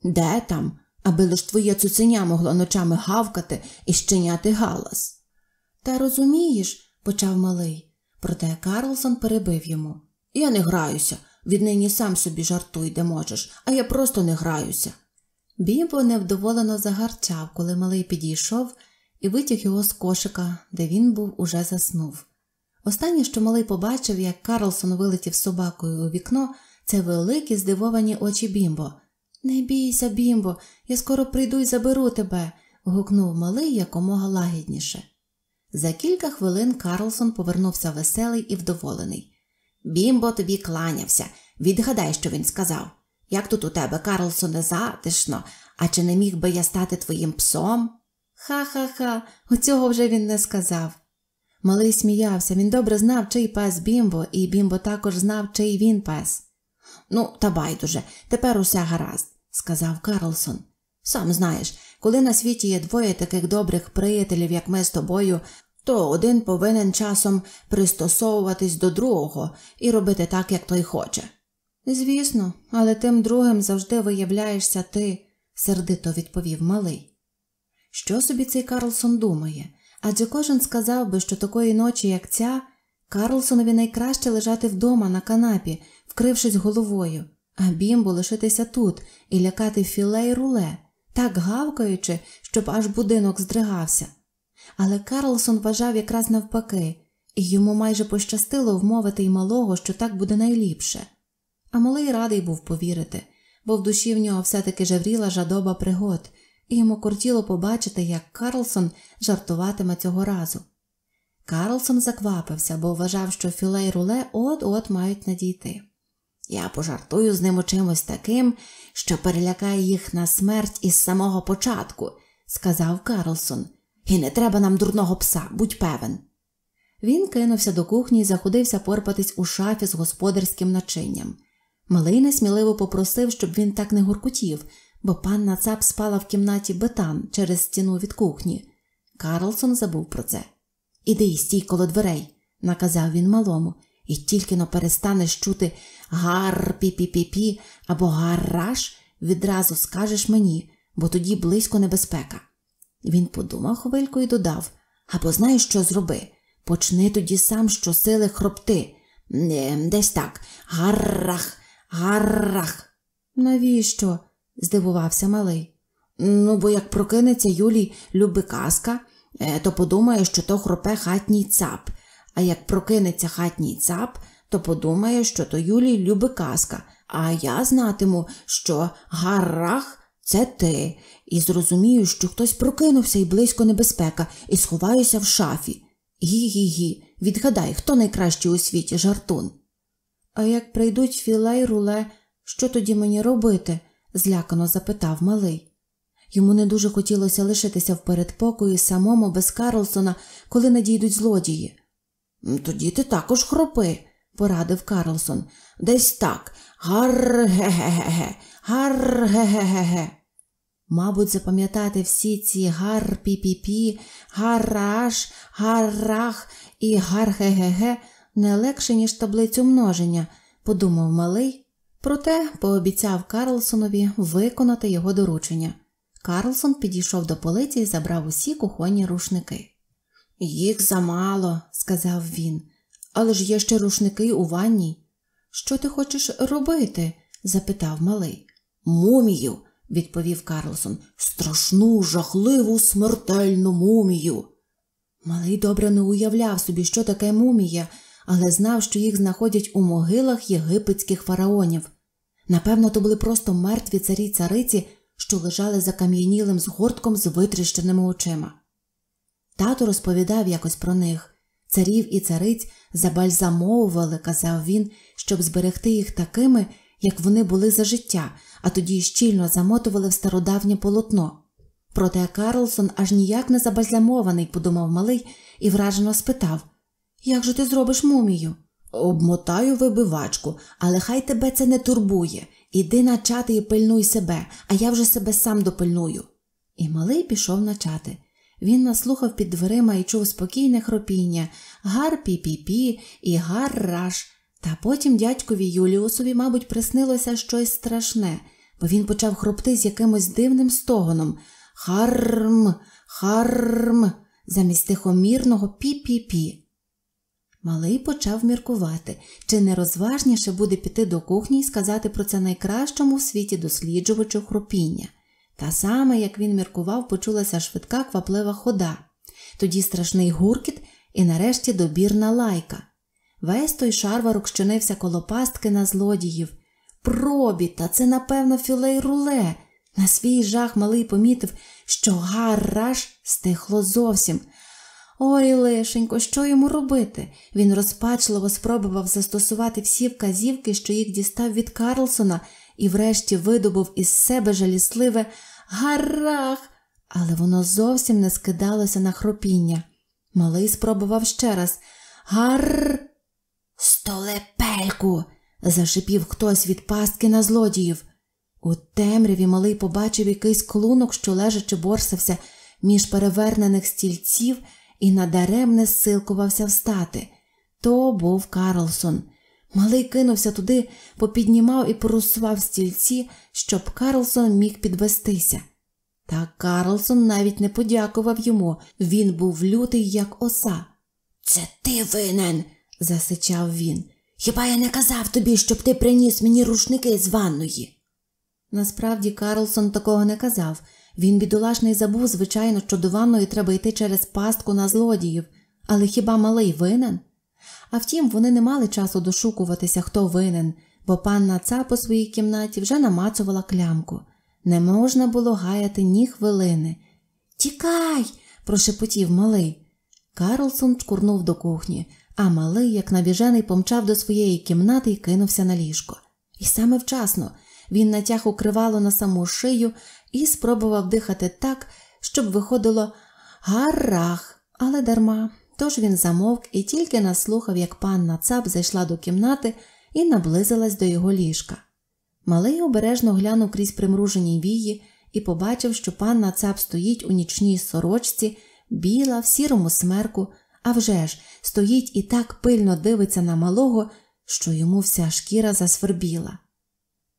Де там, аби лиш твоє цуценя могло ночами гавкати і щиняти галас. Та розумієш, почав малий, проте Карлсон перебив йому. Я не граюся, віднині сам собі жартуй, де можеш, а я просто не граюся. Бімбо невдоволено загарчав, коли малий підійшов і витяг його з кошика, де він був уже заснув. Останнє, що малий побачив, як Карлсон вилетів собакою у вікно, це великі здивовані очі бімбо. Не бійся, бімбо, я скоро прийду й заберу тебе. гукнув малий якомога лагідніше. За кілька хвилин Карлсон повернувся веселий і вдоволений. Бімбо тобі кланявся. Відгадай, що він сказав. Як тут у тебе, Карлсоне, затишно, а чи не міг би я стати твоїм псом? Ха ха ха, оцього вже він не сказав. Малий сміявся, він добре знав, чий пес бімбо, і бімбо також знав, чий він пес. Ну, та байдуже, тепер усе гаразд сказав Карлсон. Сам знаєш, коли на світі є двоє таких добрих приятелів, як ми з тобою, то один повинен часом пристосовуватись до другого і робити так, як той хоче. Звісно, але тим другим завжди виявляєшся ти, сердито відповів малий. Що собі цей Карлсон думає? Адже кожен сказав би, що такої ночі, як ця, Карлсонові найкраще лежати вдома на канапі, вкрившись головою а бімбо лишитися тут і лякати філе й руле, так гавкаючи, щоб аж будинок здригався. Але Карлсон вважав якраз навпаки, і йому майже пощастило вмовити й малого, що так буде найліпше. А малий радий був повірити, бо в душі в нього все таки жевріла жадоба пригод, і йому кортіло побачити, як Карлсон жартуватиме цього разу. Карлсон заквапився, бо вважав, що філе й руле от от мають надійти. Я пожартую з ним чимось таким, що перелякає їх на смерть із самого початку, сказав Карлсон. І не треба нам дурного пса, будь певен. Він кинувся до кухні і заходився порпатись у шафі з господарським начинням. Малий несміливо попросив, щоб він так не гуркотів, бо панна цап спала в кімнаті бетан через стіну від кухні. Карлсон забув про це. Іди і стій коло дверей, наказав він малому, і тільки но перестанеш чути гар-пі-пі-пі-пі або гараж відразу скажеш мені, бо тоді близько небезпека. Він подумав хвильку і додав або знаєш, що зроби? Почни тоді сам щосили хропти. Е, десь так. Гаррах, гаррах. Навіщо? здивувався малий. Ну, бо як прокинеться Юлій люби казка, е, то подумає, що то хропе хатній цап, а як прокинеться хатній цап, то подумає, що то Юлій люби казка, а я знатиму, що гарах це ти, і зрозумію, що хтось прокинувся і близько небезпека, і сховаюся в шафі. Гі гі гі. Відгадай, хто найкращий у світі жартун. А як прийдуть філе й руле, що тоді мені робити? злякано запитав малий. Йому не дуже хотілося лишитися в передпокої самому без Карлсона, коли надійдуть злодії. Тоді ти також хропи, порадив Карлсон. Десь так. Гар-ге-ге-ге-ге, гар-ге-ге-ге-ге. Мабуть, запам'ятати всі ці гар-пі-пі-пі, гараж, гарах і гар-ге-ге-ге не легше, ніж таблицю множення, подумав малий, проте пообіцяв Карлсонові виконати його доручення. Карлсон підійшов до полиці і забрав усі кухонні рушники. Їх замало, сказав він. Але ж є ще рушники у ванні. Що ти хочеш робити? запитав малий. Мумію, відповів Карлсон. Страшну, жахливу, смертельну мумію. Малий добре не уявляв собі, що таке мумія, але знав, що їх знаходять у могилах єгипетських фараонів. Напевно, то були просто мертві царі цариці, що лежали закам'янілим згортком з витріщеними очима. Тато розповідав якось про них. Царів і цариць забальзамовували, казав він, щоб зберегти їх такими, як вони були за життя, а тоді щільно замотували в стародавнє полотно. Проте Карлсон аж ніяк не забальзамований, подумав малий і вражено спитав Як же ти зробиш мумію? Обмотаю вибивачку, але хай тебе це не турбує. Іди на чати і пильнуй себе, а я вже себе сам допильную. І малий пішов на чати. Він наслухав під дверима і чув спокійне хропіння гар пі пі пі і гар раш. Та потім дядькові Юліусові, мабуть, приснилося щось страшне, бо він почав хропти з якимось дивним стогоном Харм, харм, замість тихомірного пі-пі-пі. Малий почав міркувати, чи не розважніше буде піти до кухні і сказати про це найкращому в світі досліджувачу хропіння. Та саме, як він міркував, почулася швидка кваплива хода, тоді страшний гуркіт і нарешті добірна лайка. Весь той шарварок щонився коло пастки на злодіїв. Пробі, та це, напевно, філей руле. На свій жах малий помітив, що гараж стихло зовсім. Ой, лишенько, що йому робити? Він розпачливо спробував застосувати всі вказівки, що їх дістав від Карлсона, і врешті видобув із себе жалісливе. Гарах! Але воно зовсім не скидалося на хропіння. Малий спробував ще раз. Гарр. Столепельку. зашипів хтось від пастки на злодіїв. У темряві малий побачив якийсь клунок, що лежачи борсався між перевернених стільців і надаремне силкувався встати. То був Карлсон. Малий кинувся туди, попіднімав і порусував стільці, щоб Карлсон міг підвестися. Та Карлсон навіть не подякував йому, він був лютий, як оса. Це ти винен, засичав він. Хіба я не казав тобі, щоб ти приніс мені рушники з ванної? Насправді Карлсон такого не казав. Він бідолашний забув, звичайно, що до ванної треба йти через пастку на злодіїв, але хіба малий винен? А втім, вони не мали часу дошукуватися, хто винен, бо панна ца по своїй кімнаті вже намацувала клямку. Не можна було гаяти ні хвилини. Тікай. прошепотів малий. Карлсон чкурнув до кухні, а малий, як набіжений, помчав до своєї кімнати і кинувся на ліжко. І саме вчасно він натяг укривало на саму шию і спробував дихати так, щоб виходило гарах, але дарма. Тож він замовк і тільки наслухав, як панна цап зайшла до кімнати і наблизилась до його ліжка. Малий обережно глянув крізь примружені вії і побачив, що панна цап стоїть у нічній сорочці, біла, в сірому смерку, а вже ж стоїть і так пильно дивиться на малого, що йому вся шкіра засвербіла.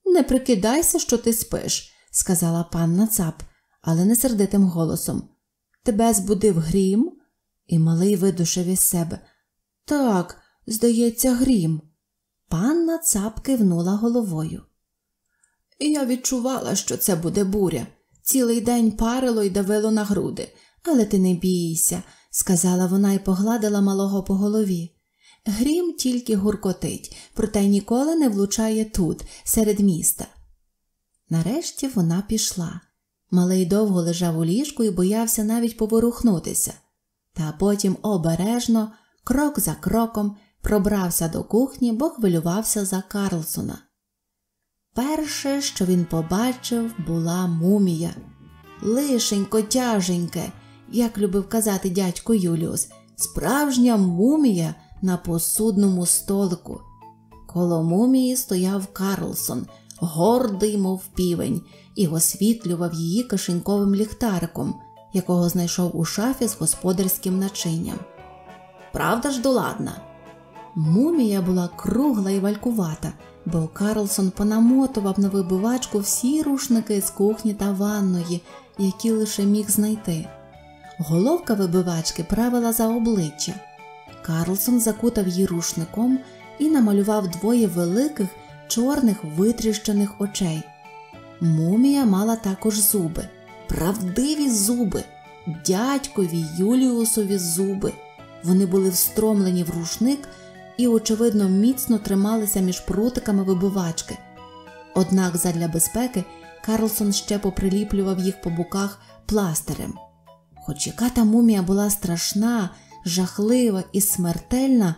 Не прикидайся, що ти спиш, сказала панна цап, але не сердитим голосом. Тебе збудив грім. І малий видушив із себе Так, здається, грім. Панна цап кивнула головою. я відчувала, що це буде буря. Цілий день парило і давило на груди, але ти не бійся, сказала вона і погладила малого по голові. Грім тільки гуркотить, проте ніколи не влучає тут, серед міста. Нарешті вона пішла. Малий довго лежав у ліжку і боявся навіть поворухнутися. Та потім обережно, крок за кроком, пробрався до кухні, бо хвилювався за Карлсона. Перше, що він побачив, була мумія. Лишенько, тяженьке, як любив казати дядько Юліус, справжня мумія на посудному столику. Коло мумії стояв Карлсон, гордий, мов півень, і освітлював її кишеньковим ліхтариком якого знайшов у шафі з господарським начинням. Правда ж доладна? Мумія була кругла і валькувата, бо Карлсон понамотував на вибивачку всі рушники з кухні та ванної, які лише міг знайти. Головка вибивачки правила за обличчя. Карлсон закутав її рушником і намалював двоє великих чорних витріщених очей. Мумія мала також зуби правдиві зуби, дядькові Юліусові зуби. Вони були встромлені в рушник і, очевидно, міцно трималися між прутиками вибивачки. Однак, задля безпеки, Карлсон ще поприліплював їх по боках пластирем. Хоч яка та мумія була страшна, жахлива і смертельна,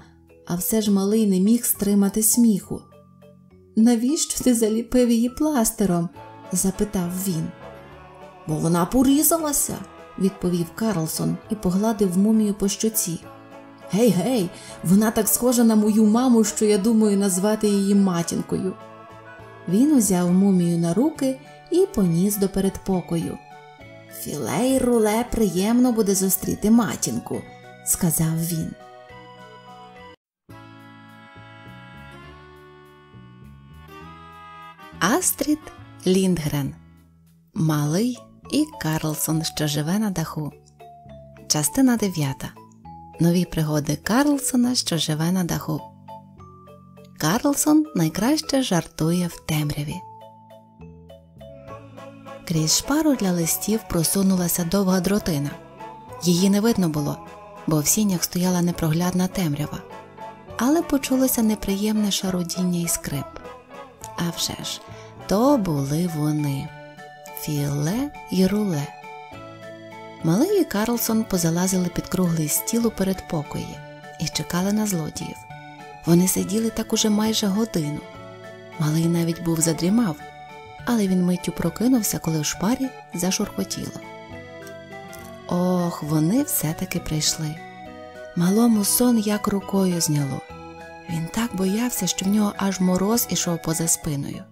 а все ж малий не міг стримати сміху. Навіщо ти заліпив її пластиром? запитав він бо вона порізалася, відповів Карлсон і погладив мумію по щоці. Гей, гей, вона так схожа на мою маму, що я думаю назвати її матінкою. Він узяв мумію на руки і поніс до передпокою. Філей руле приємно буде зустріти матінку, сказав він. Астрід Ліндгрен Малий і Карлсон, що живе на даху. Частина 9. Нові пригоди Карлсона, що живе на даху. Карлсон найкраще жартує в темряві. Крізь шпару для листів просунулася довга дротина. Її не видно було, бо в сінях стояла непроглядна темрява. Але почулося неприємне шарудіння і скрип. А вже ж, то були вони фіеле і руле. Малий і Карлсон позалазили під круглий стіл у передпокої і чекали на злодіїв. Вони сиділи так уже майже годину. Малий навіть був задрімав, але він миттю прокинувся, коли в шпарі зашурхотіло. Ох, вони все-таки прийшли. Малому сон як рукою зняло. Він так боявся, що в нього аж мороз ішов поза спиною.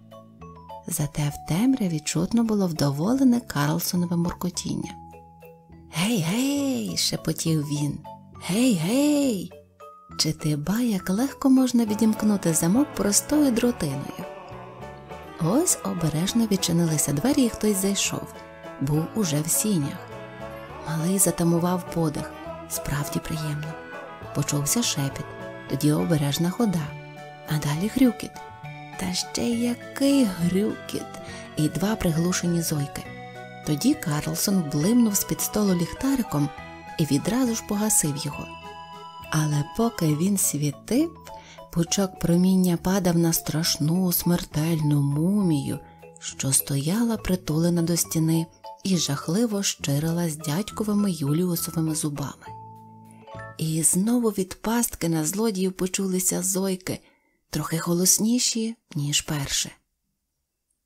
Зате в темряві чутно було вдоволене Карлсонове муркотіння. Гей, гей, шепотів він. Гей, гей. Чи ти ба, як легко можна відімкнути замок простою дротиною? Ось обережно відчинилися двері і хтось зайшов, був уже в сінях. Малий затамував подих, справді приємно. Почувся шепіт, тоді обережна хода, а далі хрюкіт. Та ще який грюкіт і два приглушені зойки. Тоді Карлсон блимнув з під столу ліхтариком і відразу ж погасив його. Але поки він світив, пучок проміння падав на страшну смертельну мумію, що стояла притулена до стіни і жахливо щирила з дядьковими Юліусовими зубами. І знову від пастки на злодіїв почулися зойки трохи голосніші, ніж перше.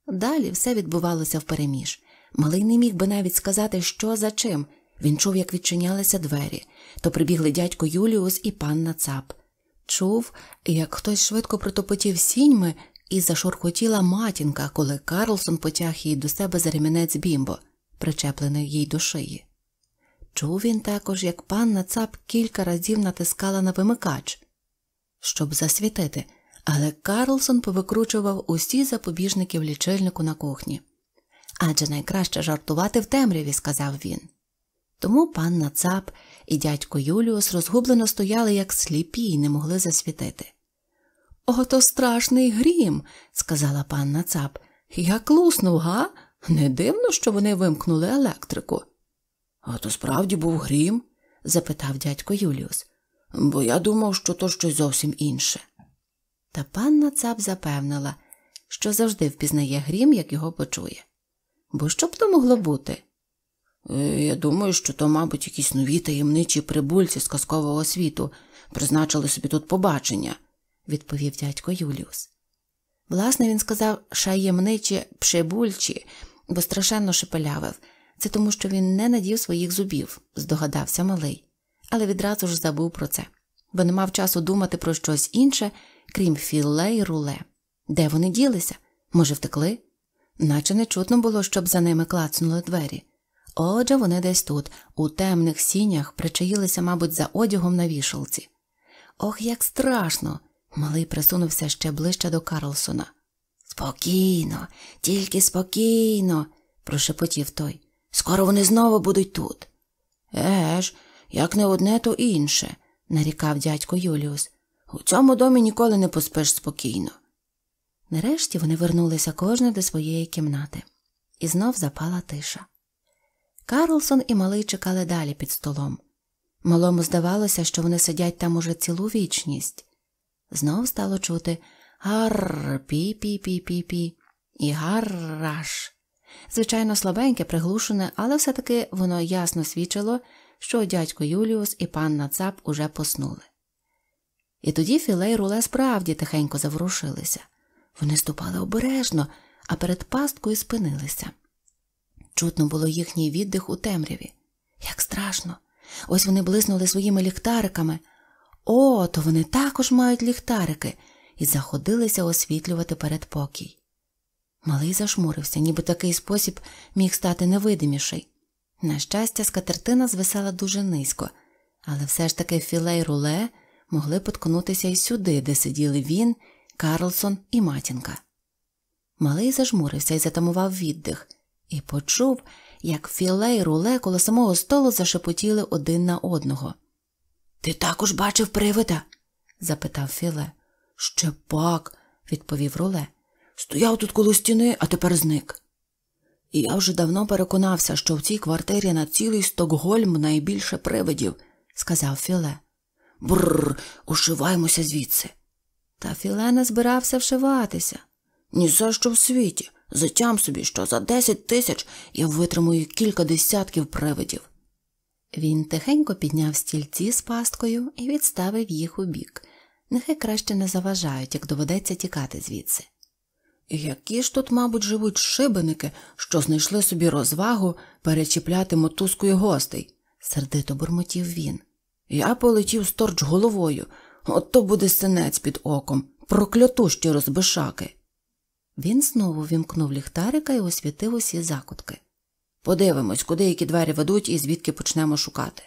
Далі все відбувалося впереміж. Малий не міг би навіть сказати, що за чим. Він чув, як відчинялися двері, то прибігли дядько Юліус і панна Цап. Чув, як хтось швидко протопотів сіньми і зашурхотіла матінка, коли Карлсон потяг її до себе за ремінець бімбо, причеплений їй до шиї. Чув він також, як панна Цап кілька разів натискала на вимикач, щоб засвітити але Карлсон повикручував усі запобіжники в лічильнику на кухні. Адже найкраще жартувати в темряві, сказав він. Тому пан Нацап і дядько Юліус розгублено стояли, як сліпі, і не могли засвітити. Ото страшний грім, сказала пан Нацап. Я клуснув, га? Не дивно, що вони вимкнули електрику. А то справді був грім? запитав дядько Юліус, бо я думав, що то щось зовсім інше. Та панна цап запевнила, що завжди впізнає грім, як його почує. Бо що б то могло бути? Е, я думаю, що то, мабуть, якісь нові таємничі прибульці з казкового світу призначили собі тут побачення, відповів дядько Юліус. Власне, він сказав шаємничі пшебульчі, бо страшенно шепелявив. Це тому, що він не надів своїх зубів, здогадався малий, але відразу ж забув про це, бо не мав часу думати про щось інше крім Філле і Руле. Де вони ділися? Може, втекли? Наче не чутно було, щоб за ними клацнули двері. Отже, вони десь тут, у темних сінях, причаїлися, мабуть, за одягом на вішалці. Ох, як страшно! Малий присунувся ще ближче до Карлсона. Спокійно, тільки спокійно, прошепотів той. Скоро вони знову будуть тут. Еж, як не одне, то інше, нарікав дядько Юліус. У цьому домі ніколи не поспиш спокійно. Нарешті вони вернулися кожна до своєї кімнати, і знов запала тиша. Карлсон і малий чекали далі під столом. Малому здавалося, що вони сидять там уже цілу вічність. Знов стало чути гарр пі пі пі пі пі і гарраш. Звичайно, слабеньке, приглушене, але все таки воно ясно свідчило, що дядько Юліус і панна Цап уже поснули. І тоді філей руле справді тихенько заворушилися. Вони ступали обережно, а перед пасткою спинилися. Чутно було їхній віддих у темряві. Як страшно! Ось вони блиснули своїми ліхтариками. О, то вони також мають ліхтарики, і заходилися освітлювати передпокій. Малий зашмурився, ніби такий спосіб міг стати невидиміший. На щастя, скатертина звисала дуже низько, але все ж таки філей руле могли поткнутися й сюди, де сиділи він, Карлсон і матінка. Малий зажмурився і затамував віддих, і почув, як філе й руле коло самого столу зашепотіли один на одного. Ти також бачив привида? запитав Філе. Ще пак, відповів руле. Стояв тут коло стіни, а тепер зник. І я вже давно переконався, що в цій квартирі на цілий Стокгольм найбільше привидів, сказав Філе. Бррр, ушиваємося звідси. Та Філена збирався вшиватися. Ні за що в світі. Затям собі, що за десять тисяч я витримую кілька десятків привидів. Він тихенько підняв стільці з пасткою і відставив їх у бік. Нехай краще не заважають, як доведеться тікати звідси. Які ж тут, мабуть, живуть шибеники, що знайшли собі розвагу перечіпляти мотузкою гостей, сердито бурмотів він. Я полетів сторч головою. От то буде синець під оком, проклятущі розбишаки. Він знову вімкнув ліхтарика і освітив усі закутки. Подивимось, куди які двері ведуть і звідки почнемо шукати.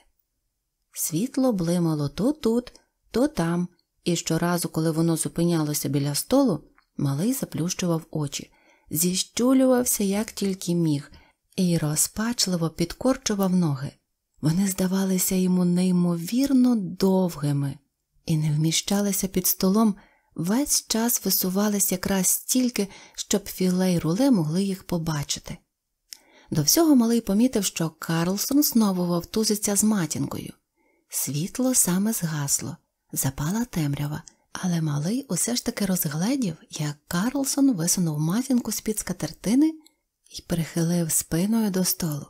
Світло блимало то тут, то там, і щоразу, коли воно зупинялося біля столу, малий заплющував очі, зіщулювався, як тільки міг, і розпачливо підкорчував ноги. Вони здавалися йому неймовірно довгими і не вміщалися під столом, весь час висувались якраз стільки, щоб філе й руле могли їх побачити. До всього малий помітив, що Карлсон знову вовтузиться з матінкою. Світло саме згасло, запала темрява, але малий усе ж таки розгледів, як Карлсон висунув матінку з-під скатертини і прихилив спиною до столу.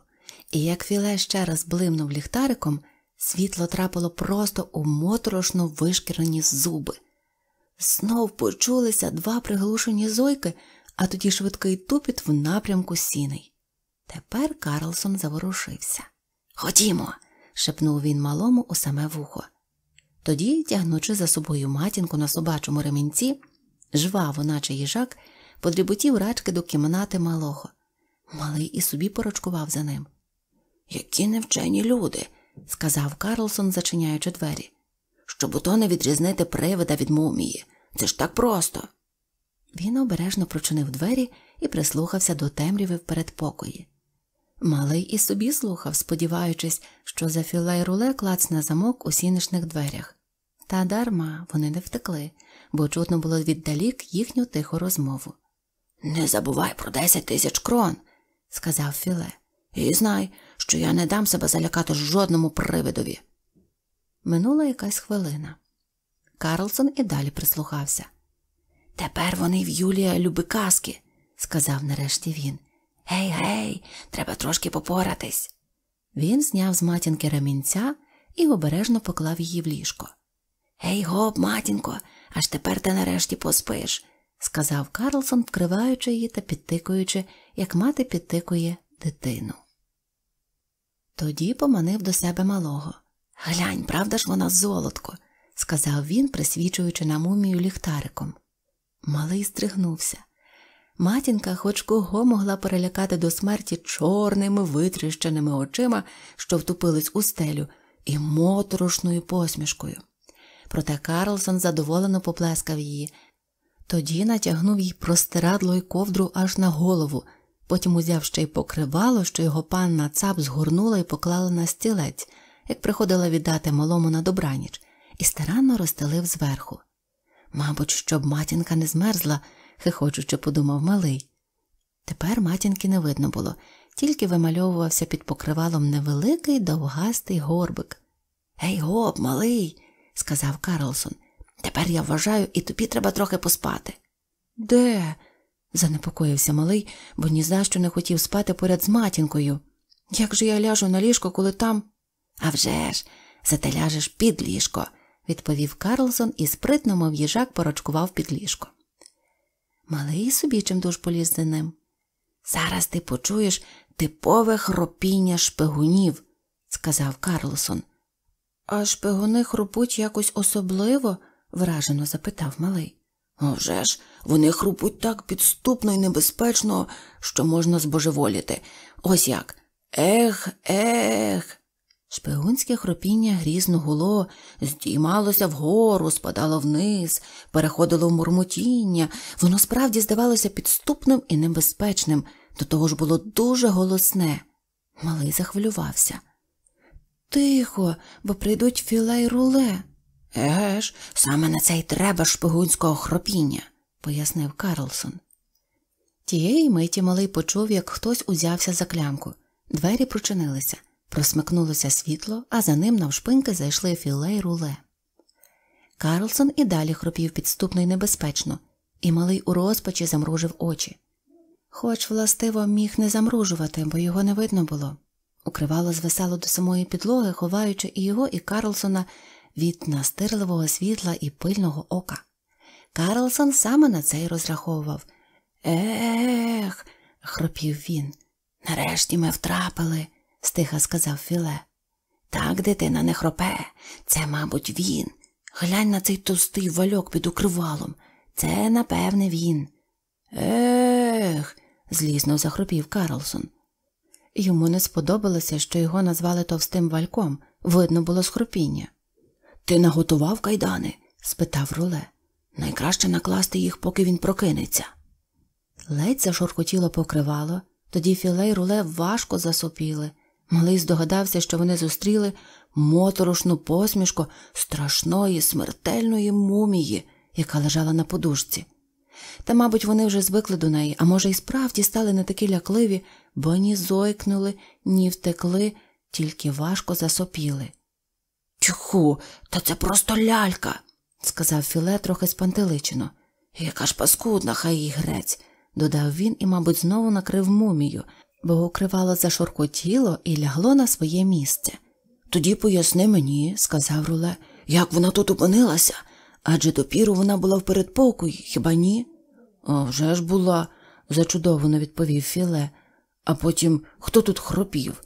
І як філе ще раз блимнув ліхтариком, світло трапило просто у моторошно вишкірені зуби. Знов почулися два приглушені зойки, а тоді швидкий тупіт в напрямку сіней. Тепер Карлсон заворушився. Ходімо. шепнув він малому у саме вухо. Тоді, тягнучи за собою матінку на собачому ремінці, жваво, наче їжак, подріботів рачки до кімнати малого. Малий і собі порочкував за ним. Які невчені люди, сказав Карлсон, зачиняючи двері, щоб ото не відрізнити привида від мумії. Це ж так просто. Він обережно прочинив двері і прислухався до темряви в передпокої. Малий і собі слухав, сподіваючись, що за філей руле клацне замок у сінишних дверях. Та дарма вони не втекли, бо чутно було віддалік їхню тиху розмову. Не забувай про десять тисяч крон, сказав Філе. І знай, що я не дам себе залякати жодному привидові. Минула якась хвилина. Карлсон і далі прислухався. Тепер вони в Юлія люби казки, сказав нарешті він. Гей, гей, треба трошки попоратись. Він зняв з матінки ремінця і обережно поклав її в ліжко. Гей, гоп, матінко, аж тепер ти нарешті поспиш, сказав Карлсон, вкриваючи її та підтикуючи, як мати підтикує дитину. Тоді поманив до себе малого. Глянь, правда ж вона золотко, сказав він, присвічуючи на мумію ліхтариком. Малий стригнувся. Матінка хоч кого могла перелякати до смерті чорними витріщеними очима, що втупились у стелю, і моторошною посмішкою. Проте Карлсон задоволено поплескав її. Тоді натягнув їй простирадло й ковдру аж на голову, потім узяв ще й покривало, що його панна цап згорнула і поклала на стілець, як приходила віддати малому на добраніч, і старанно розстелив зверху. Мабуть, щоб матінка не змерзла, хихочучи подумав малий. Тепер матінки не видно було, тільки вимальовувався під покривалом невеликий довгастий горбик. Гей, гоп, малий, сказав Карлсон. Тепер я вважаю, і тобі треба трохи поспати. Де? занепокоївся малий, бо ні за що не хотів спати поряд з матінкою. Як же я ляжу на ліжко, коли там. «А вже ж, зате ляжеш під ліжко, відповів Карлсон і спритно, мов їжак, порочкував під ліжко. Малий собі чимдуж поліз за ним. Зараз ти почуєш типове хропіння шпигунів, сказав Карлсон. А шпигуни хропуть якось особливо? вражено запитав малий. «О, вже ж, вони хрупуть так підступно і небезпечно, що можна збожеволіти. Ось як. Ех, ех. Шпигунське хропіння грізно гуло, здіймалося вгору, спадало вниз, переходило в мурмотіння, воно справді здавалося підступним і небезпечним, до того ж було дуже голосне. Малий захвилювався. Тихо, бо прийдуть філе руле. Еге ж, саме на це й треба шпигунського хропіння пояснив Карлсон. Тієї миті малий почув, як хтось узявся за клямку. Двері прочинилися, просмикнулося світло, а за ним навшпиньки зайшли філе й руле. Карлсон і далі хропів підступно й небезпечно, і малий у розпачі замружив очі. Хоч, властиво, міг не замружувати, бо його не видно було. Укривало звисало до самої підлоги, ховаючи і його, і Карлсона від настирливого світла і пильного ока. Карлсон саме на це й розраховував. Ех, хропів він. Нарешті ми втрапили, стиха сказав Філе. Так дитина не хропе, це, мабуть, він. Глянь на цей товстий вальок під укривалом. Це, напевне, він. Ех, злізно захропів Карлсон. Йому не сподобалося, що його назвали товстим вальком, видно було схропіння. Ти наготував кайдани? спитав Руле. Найкраще накласти їх, поки він прокинеться. Ледь зашоркотіло покривало, тоді філей руле важко засопіли. Малий здогадався, що вони зустріли моторошну посмішку страшної, смертельної мумії, яка лежала на подушці. Та, мабуть, вони вже звикли до неї, а може, й справді стали не такі лякливі, бо ні зойкнули, ні втекли, тільки важко засопіли. Тьху, та це просто лялька сказав Філе трохи спантеличено. Яка ж паскудна, хай їй грець, додав він і, мабуть, знову накрив мумію, бо укривало зашоркотіло і лягло на своє місце. Тоді поясни мені, сказав Руле, як вона тут опинилася, адже допіру вона була в передпокої, хіба ні? «А вже ж була, зачудовано відповів Філе, а потім хто тут хропів.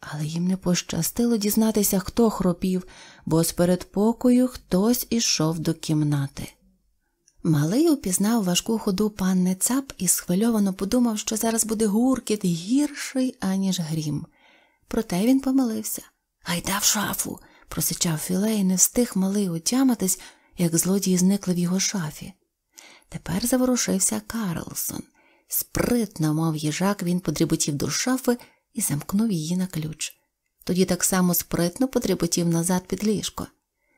Але їм не пощастило дізнатися, хто хропів, бо з передпокою хтось ішов до кімнати. Малий упізнав важку ходу панни цап і схвильовано подумав, що зараз буде гуркіт гірший, аніж грім. Проте він помилився. Гайда в шафу, просичав філей, не встиг малий отямитись, як злодії зникли в його шафі. Тепер заворушився Карлсон. Спритно, мов їжак, він подріботів до шафи і замкнув її на ключ тоді так само спритно потріпотів назад під ліжко.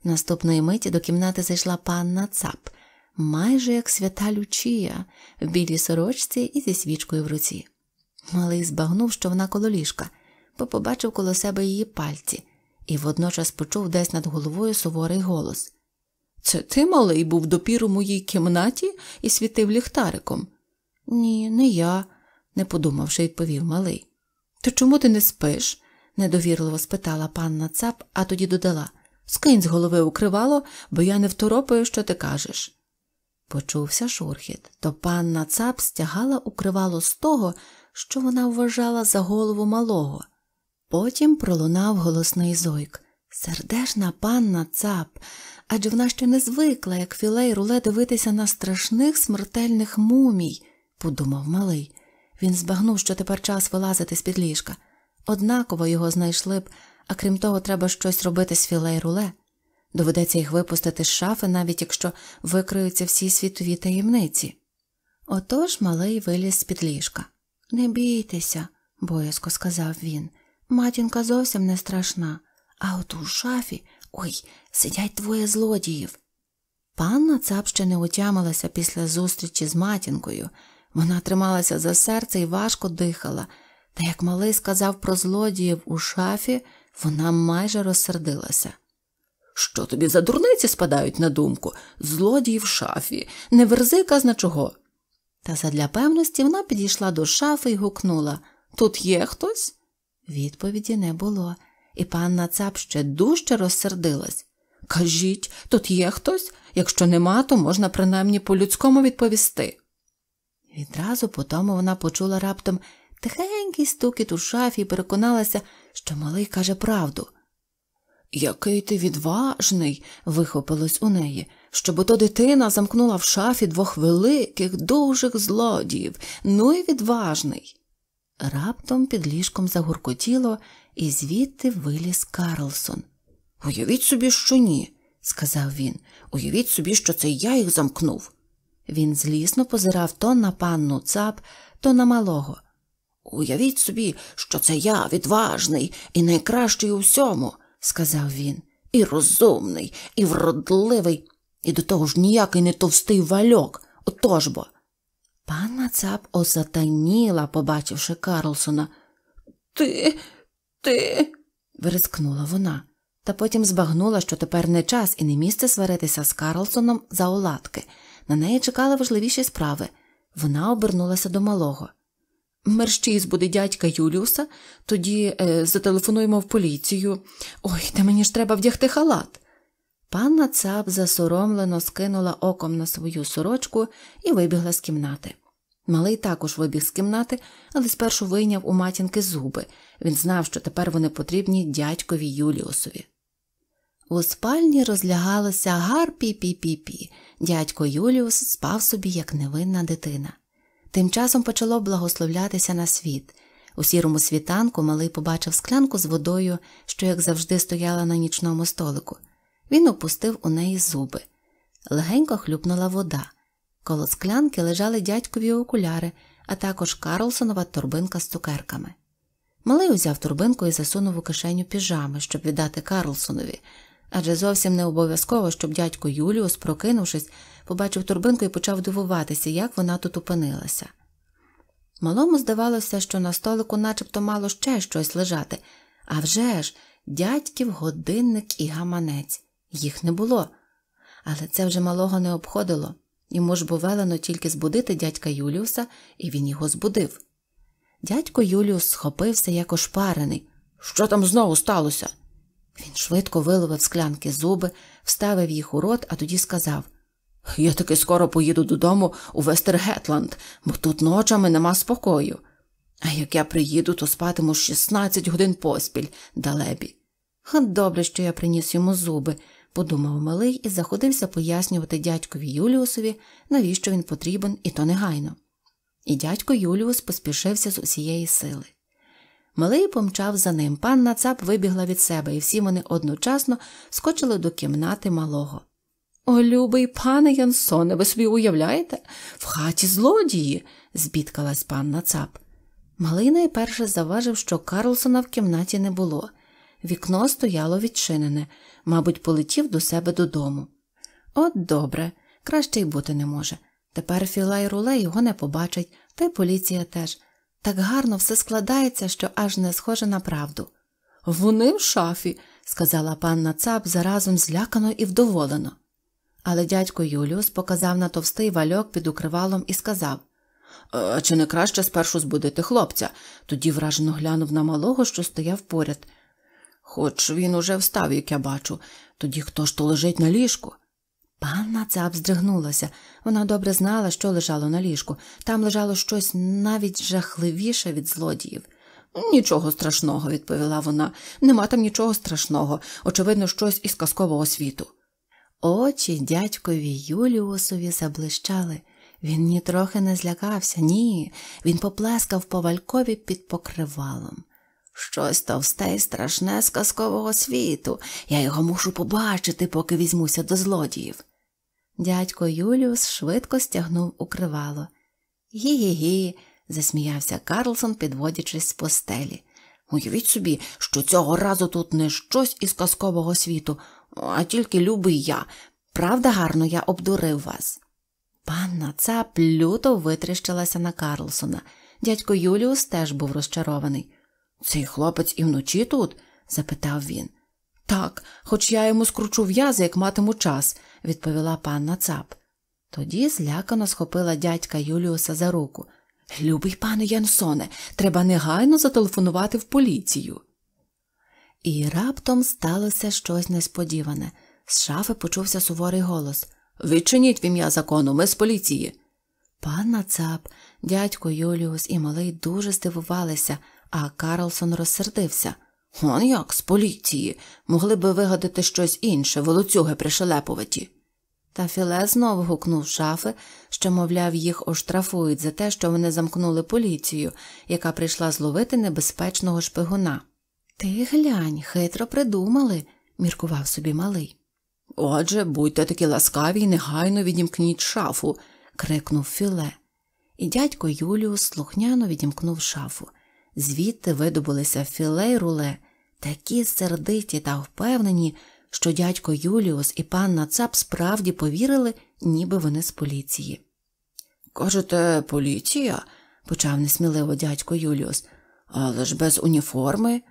Наступної миті до кімнати зайшла панна цап, майже як свята Лючія, в білій сорочці і зі свічкою в руці. Малий збагнув, що вона коло ліжка, бо побачив коло себе її пальці і водночас почув десь над головою суворий голос. Це ти, малий, був допіру моїй кімнаті і світив ліхтариком? Ні, не я, не подумавши, відповів малий. То чому ти не спиш? недовірливо спитала панна цап, а тоді додала Скинь з голови укривало, бо я не второпаю, що ти кажеш. Почувся шурхіт, то панна цап стягала укривало з того, що вона вважала за голову малого. Потім пролунав голосний зойк. Сердешна панна цап, адже вона ще не звикла, як філей руле дивитися на страшних смертельних мумій, подумав малий. Він збагнув, що тепер час вилазити з під ліжка. Однаково його знайшли б, а крім того, треба щось робити з філей руле. Доведеться їх випустити з шафи, навіть якщо викриються всі світові таємниці. Отож малий виліз з під ліжка. Не бійтеся, боязко сказав він. Матінка зовсім не страшна, а от у шафі ой, сидять двоє злодіїв. Панна цап ще не утямилася після зустрічі з матінкою. Вона трималася за серце і важко дихала. Та як малий сказав про злодіїв у шафі, вона майже розсердилася. Що тобі за дурниці спадають на думку? Злодії в шафі, не верзи казна чого. Та задля певності вона підійшла до шафи і гукнула Тут є хтось? Відповіді не було, і панна цап ще дужче розсердилась. Кажіть, тут є хтось? Якщо нема, то можна принаймні по людському відповісти. Відразу по тому вона почула раптом тихенький стукіт у шафі і переконалася, що малий каже правду. Який ти відважний, вихопилось у неї, щоб ото дитина замкнула в шафі двох великих, дужих злодіїв, ну і відважний. Раптом під ліжком загуркотіло, і звідти виліз Карлсон. Уявіть собі, що ні, сказав він. Уявіть собі, що це я їх замкнув. Він злісно позирав то на панну цап, то на малого. Уявіть собі, що це я відважний і найкращий у всьому, сказав він, і розумний, і вродливий, і до того ж ніякий не товстий вальок. Отож бо. Панна цап осатаніла, побачивши Карлсона. Ти, ти. вирискнула вона, та потім збагнула, що тепер не час і не місце сваритися з Карлсоном за оладки. На неї чекали важливіші справи. Вона обернулася до малого мерщій збуде дядька Юліуса, тоді е, зателефонуємо в поліцію. Ой, та мені ж треба вдягти халат. Панна цап засоромлено скинула оком на свою сорочку і вибігла з кімнати. Малий також вибіг з кімнати, але спершу вийняв у матінки зуби. Він знав, що тепер вони потрібні дядькові Юліусові. У спальні розлягалося гарпі пі пі пі Дядько Юліус спав собі, як невинна дитина. Тим часом почало благословлятися на світ. У сірому світанку малий побачив склянку з водою, що, як завжди, стояла на нічному столику. Він опустив у неї зуби. Легенько хлюпнула вода. Коло склянки лежали дядькові окуляри, а також Карлсонова торбинка з цукерками. Малий узяв торбинку і засунув у кишеню піжами, щоб віддати Карлсонові, адже зовсім не обов'язково, щоб дядько Юліус, прокинувшись, побачив турбинку і почав дивуватися, як вона тут опинилася. Малому здавалося, що на столику начебто мало ще щось лежати, а вже ж, дядьків годинник і гаманець. Їх не було. Але це вже малого не обходило, йому ж було велено тільки збудити дядька Юліуса, і він його збудив. Дядько Юліус схопився як ошпарений. Що там знову сталося? Він швидко виловив склянки зуби, вставив їх у рот, а тоді сказав я таки скоро поїду додому у Вестергетланд, бо тут ночами нема спокою. А як я приїду, то спатиму 16 годин поспіль, далебі. Добре, що я приніс йому зуби, подумав малий і заходився пояснювати дядькові Юліусові, навіщо він потрібен, і то негайно. І дядько Юліус поспішився з усієї сили. Малий помчав за ним. Панна цап вибігла від себе, і всі вони одночасно скочили до кімнати малого. О, любий пане Янсоне, ви собі уявляєте? В хаті злодії, збідкалась панна цап. Малий найперше заважив, що Карлсона в кімнаті не було. Вікно стояло відчинене, мабуть, полетів до себе додому. От добре, краще й бути не може. Тепер філай руле його не побачить, та й поліція теж. Так гарно все складається, що аж не схоже на правду. Вони в шафі, сказала панна цап заразом злякано і вдоволено. Але дядько Юліус показав на товстий вальок під укривалом і сказав «А «Е, Чи не краще спершу збудити хлопця? Тоді вражено глянув на малого, що стояв поряд. Хоч він уже встав, як я бачу, тоді хто ж то лежить на ліжку? Панна цап здригнулася. Вона добре знала, що лежало на ліжку. Там лежало щось навіть жахливіше від злодіїв. Нічого страшного, відповіла вона, нема там нічого страшного, очевидно, щось із казкового світу. Очі дядькові Юліусові заблищали. Він нітрохи не злякався, ні, він поплескав по валькові під покривалом. Щось товсте й страшне з казкового світу. Я його мушу побачити, поки візьмуся до злодіїв. Дядько Юліус швидко стягнув укривало. Гі гі гі, засміявся Карлсон, підводячись з постелі. Уявіть собі, що цього разу тут не щось із казкового світу, а тільки любий я. Правда, гарно я обдурив вас. Панна цап люто витріщилася на Карлсона. Дядько Юліус теж був розчарований. Цей хлопець і вночі тут? запитав він. Так, хоч я йому скручу в'язи, як матиму час, відповіла панна цап. Тоді злякано схопила дядька Юліуса за руку. Любий пане Янсоне, треба негайно зателефонувати в поліцію. І раптом сталося щось несподіване. З шафи почувся суворий голос Відчиніть в ім'я закону, ми з поліції. Пан Нацап, дядько Юліус і малий дуже здивувалися, а Карлсон розсердився. Он як з поліції. Могли би вигадати щось інше, волоцюги пришелепуваті. Та Філе знову гукнув шафи, що, мовляв, їх оштрафують за те, що вони замкнули поліцію, яка прийшла зловити небезпечного шпигуна. Ти глянь, хитро придумали, міркував собі малий. Отже, будьте такі ласкаві і негайно відімкніть шафу, крикнув Філе. І дядько Юліус слухняно відімкнув шафу. Звідти видобулися філе й руле, такі сердиті та впевнені, що дядько Юліус і панна Цап справді повірили, ніби вони з поліції. Кажете, поліція? почав несміливо дядько Юліус, але ж без уніформи.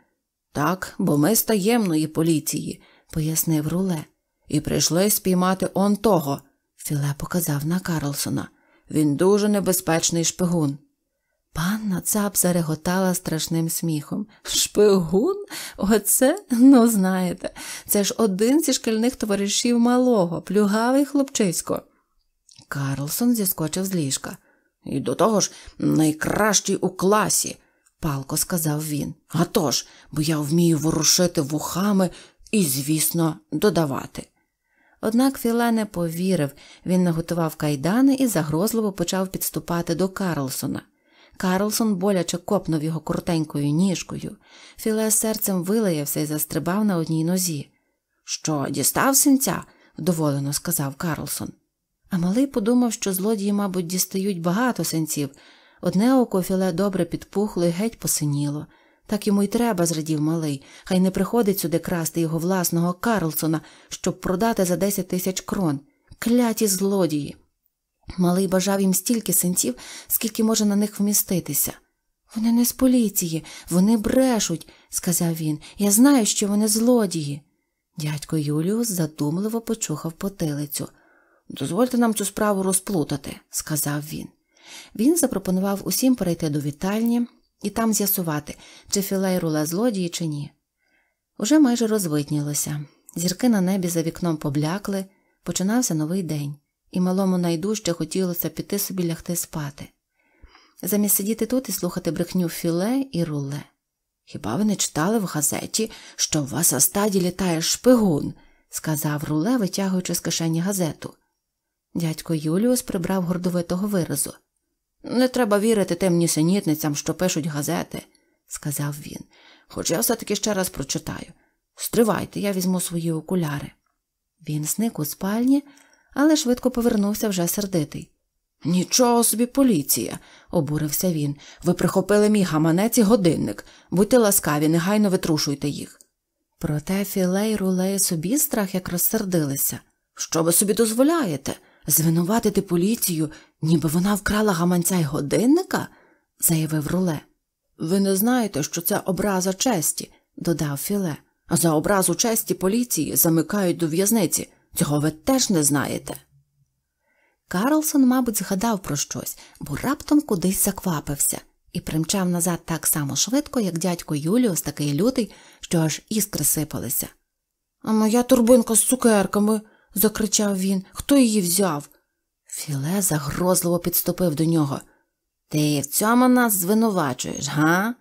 Так, бо ми з таємної поліції, пояснив Руле, і прийшли спіймати он того. Філе показав на Карлсона. Він дуже небезпечний шпигун. Панна цап зареготала страшним сміхом. Шпигун? Оце, ну знаєте, це ж один зі шкільних товаришів малого, плюгавий хлопчисько. Карлсон зіскочив з ліжка. І до того ж найкращий у класі палко сказав він. «А тож, бо я вмію ворушити вухами і, звісно, додавати. Однак Філе не повірив, він наготував кайдани і загрозливо почав підступати до Карлсона. Карлсон боляче копнув його коротенькою ніжкою. Філе серцем вилаявся і застрибав на одній нозі. Що, дістав синця? вдоволено сказав Карлсон. А малий подумав, що злодії, мабуть, дістають багато синців, Одне око філе добре підпухло і геть посиніло. Так йому й треба, зрадів малий, хай не приходить сюди красти його власного Карлсона, щоб продати за десять тисяч крон. Кляті злодії. Малий бажав їм стільки синців, скільки може на них вміститися. Вони не з поліції, вони брешуть, сказав він. Я знаю, що вони злодії. Дядько Юліус задумливо почухав потилицю. Дозвольте нам цю справу розплутати, сказав він. Він запропонував усім перейти до вітальні і там з'ясувати, чи філей рула злодії, чи ні. Уже майже розвиднілося, Зірки на небі за вікном поблякли, починався новий день, і малому найдужче хотілося піти собі лягти спати. Замість сидіти тут і слухати брехню філе і руле. Хіба ви не читали в газеті, що у вас у стаді літає шпигун? сказав руле, витягуючи з кишені газету. Дядько Юліус прибрав гордовитого виразу. Не треба вірити тим нісенітницям, що пишуть газети, сказав він, хоч я все таки ще раз прочитаю. Стривайте, я візьму свої окуляри. Він зник у спальні, але швидко повернувся вже сердитий. Нічого собі поліція, обурився він. Ви прихопили мій гаманець і годинник. Будьте ласкаві, негайно витрушуйте їх. Проте філей рулей собі страх як розсердилися. Що ви собі дозволяєте? Звинуватити поліцію Ніби вона вкрала гаманця й годинника, заявив Руле. Ви не знаєте, що це образа честі, додав Філе. А за образу честі поліції замикають до в'язниці. Цього ви теж не знаєте. Карлсон, мабуть, згадав про щось, бо раптом кудись заквапився і примчав назад так само швидко, як дядько Юліус, такий лютий, що аж іскри сипалися. А моя турбинка з цукерками, закричав він. Хто її взяв? Філе загрозливо підступив до нього. Ти в цьому нас звинувачуєш, га?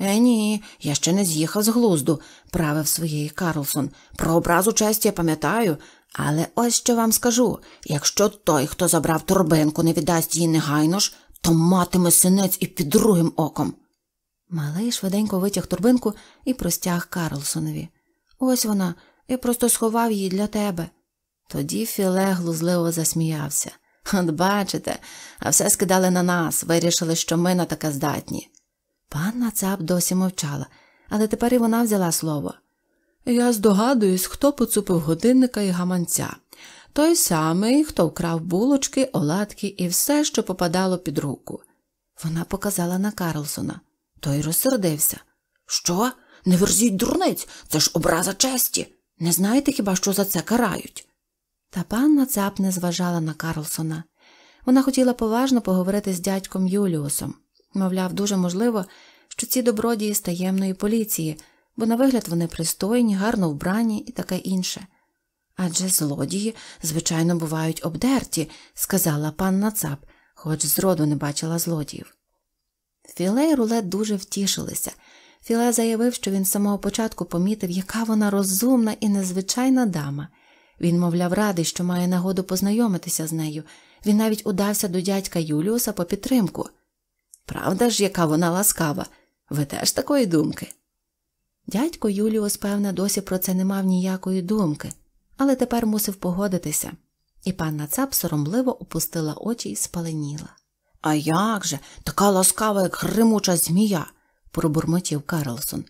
Е, ні, я ще не з'їхав з глузду, правив своєї Карлсон. Про образу честі я пам'ятаю, але ось що вам скажу якщо той, хто забрав торбинку, не віддасть її негайно ж, то матиме синець і під другим оком. Малий швиденько витяг турбинку і простяг Карлсонові. Ось вона, і просто сховав її для тебе. Тоді Філе глузливо засміявся. От бачите, а все скидали на нас, вирішили, що ми на таке здатні. Панна цап досі мовчала, але тепер і вона взяла слово. Я здогадуюсь, хто поцупив годинника і гаманця. Той самий, хто вкрав булочки, оладки і все, що попадало під руку. Вона показала на Карлсона. Той розсердився. Що? Не верзіть дурниць, це ж образа честі. Не знаєте хіба що за це карають? Та панна цап не зважала на Карлсона. Вона хотіла поважно поговорити з дядьком Юліусом, мовляв, дуже можливо, що ці добродії з таємної поліції, бо на вигляд вони пристойні, гарно вбрані і таке інше. Адже злодії, звичайно, бувають обдерті, сказала панна цап, хоч зроду не бачила злодіїв. Філе і Рулет дуже втішилися. Філе заявив, що він з самого початку помітив, яка вона розумна і незвичайна дама. Він, мовляв, радий, що має нагоду познайомитися з нею. Він навіть удався до дядька Юліуса по підтримку. Правда ж, яка вона ласкава, ви теж такої думки? Дядько Юліус, певне, досі про це не мав ніякої думки, але тепер мусив погодитися, і панна Цап соромливо опустила очі і спаленіла. А як же, така ласкава, як гримуча змія, пробурмотів Карлсон.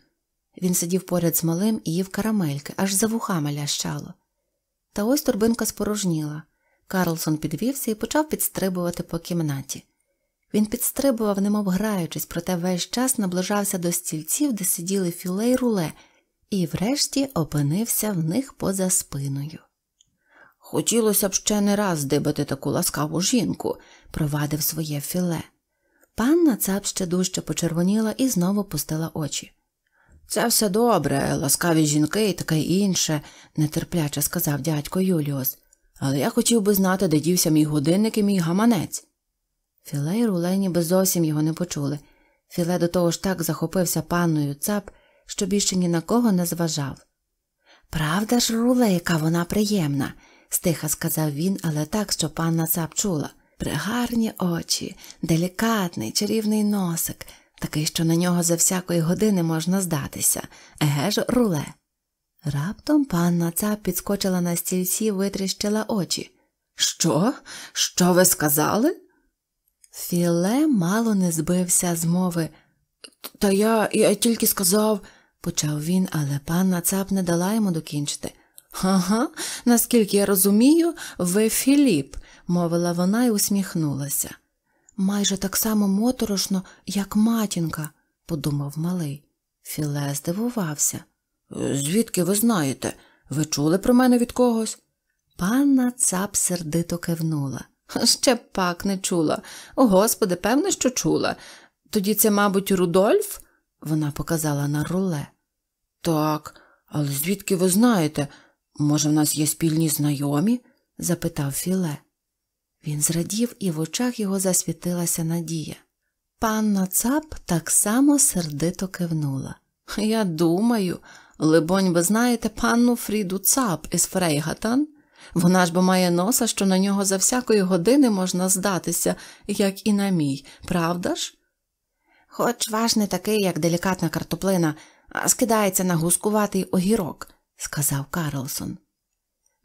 Він сидів поряд з малим і їв карамельки, аж за вухами лящало. Та ось торбинка спорожніла. Карлсон підвівся і почав підстрибувати по кімнаті. Він підстрибував, немов граючись, проте весь час наближався до стільців, де сиділи філе й руле, і врешті опинився в них поза спиною. Хотілося б ще не раз дибати таку ласкаву жінку, провадив своє філе. Панна цап ще дужче почервоніла і знову пустила очі. Це все добре, ласкаві жінки і таке інше, нетерпляче сказав дядько Юліос. Але я хотів би знати, де дівся мій годинник і мій гаманець. Філе і Руле ніби зовсім його не почули. Філе до того ж так захопився панною цап, що більше ні на кого не зважав. Правда ж, Руле, яка вона приємна, стиха сказав він, але так, що панна цап чула. Пригарні очі, делікатний, чарівний носик, такий, що на нього за всякої години можна здатися, еге ж, руле. Раптом панна ця підскочила на стільці, витріщила очі. Що? Що ви сказали? Філе мало не збився з мови. Та я я тільки сказав, почав він, але панна цап не дала йому докінчити. Ага, наскільки я розумію, ви Філіп, мовила вона і усміхнулася майже так само моторошно, як матінка, подумав малий. Філе здивувався. Звідки ви знаєте? Ви чули про мене від когось? Панна цап сердито кивнула. Ще пак не чула. О, Господи, певно, що чула. Тоді це, мабуть, Рудольф? Вона показала на руле. Так, але звідки ви знаєте? Може, в нас є спільні знайомі? запитав Філе. Він зрадів, і в очах його засвітилася надія. Панна цап так само сердито кивнула. Я думаю, либонь, ви знаєте панну Фріду цап із Фрейгатан? Вона ж бо має носа, що на нього за всякої години можна здатися, як і на мій, правда ж? Хоч ваш не такий, як делікатна картоплина, а скидається на гускуватий огірок, сказав Карлсон.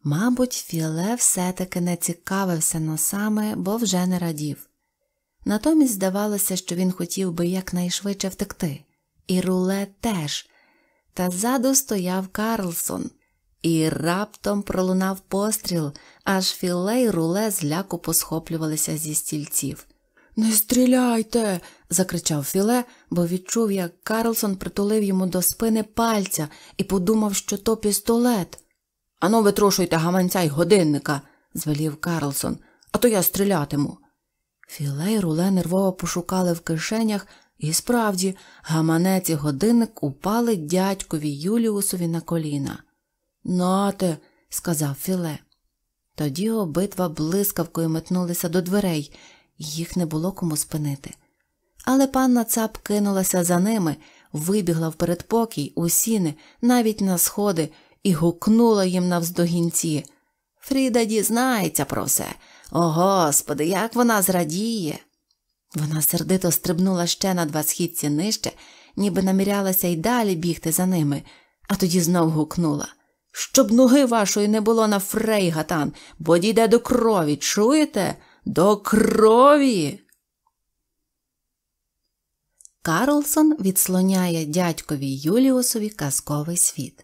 Мабуть, Філе все-таки не цікавився носами, бо вже не радів. Натомість здавалося, що він хотів би якнайшвидше втекти, і руле теж. Та ззаду стояв Карлсон, і раптом пролунав постріл, аж Філе й руле зляку посхоплювалися зі стільців. Не стріляйте. закричав Філе, бо відчув, як Карлсон притулив йому до спини пальця і подумав, що то пістолет. Ану, витрошуйте гаманця й годинника, звелів Карлсон, а то я стрілятиму. Філе й руле нервово пошукали в кишенях, і справді, гаманець і годинник упали дядькові Юліусові на коліна. Нате, сказав Філе. Тоді обидва блискавкою метнулися до дверей, їх не було кому спинити. Але панна цап кинулася за ними, вибігла в передпокій, у сіни, навіть на сходи і гукнула їм навздогінці. Фріда дізнається про все. О, Господи, як вона зрадіє. Вона сердито стрибнула ще на два східці нижче, ніби намірялася й далі бігти за ними, а тоді знов гукнула. Щоб ноги вашої не було на фрейгатан, бо дійде до крові, чуєте? До крові. Карлсон відслоняє дядькові Юліусові казковий світ.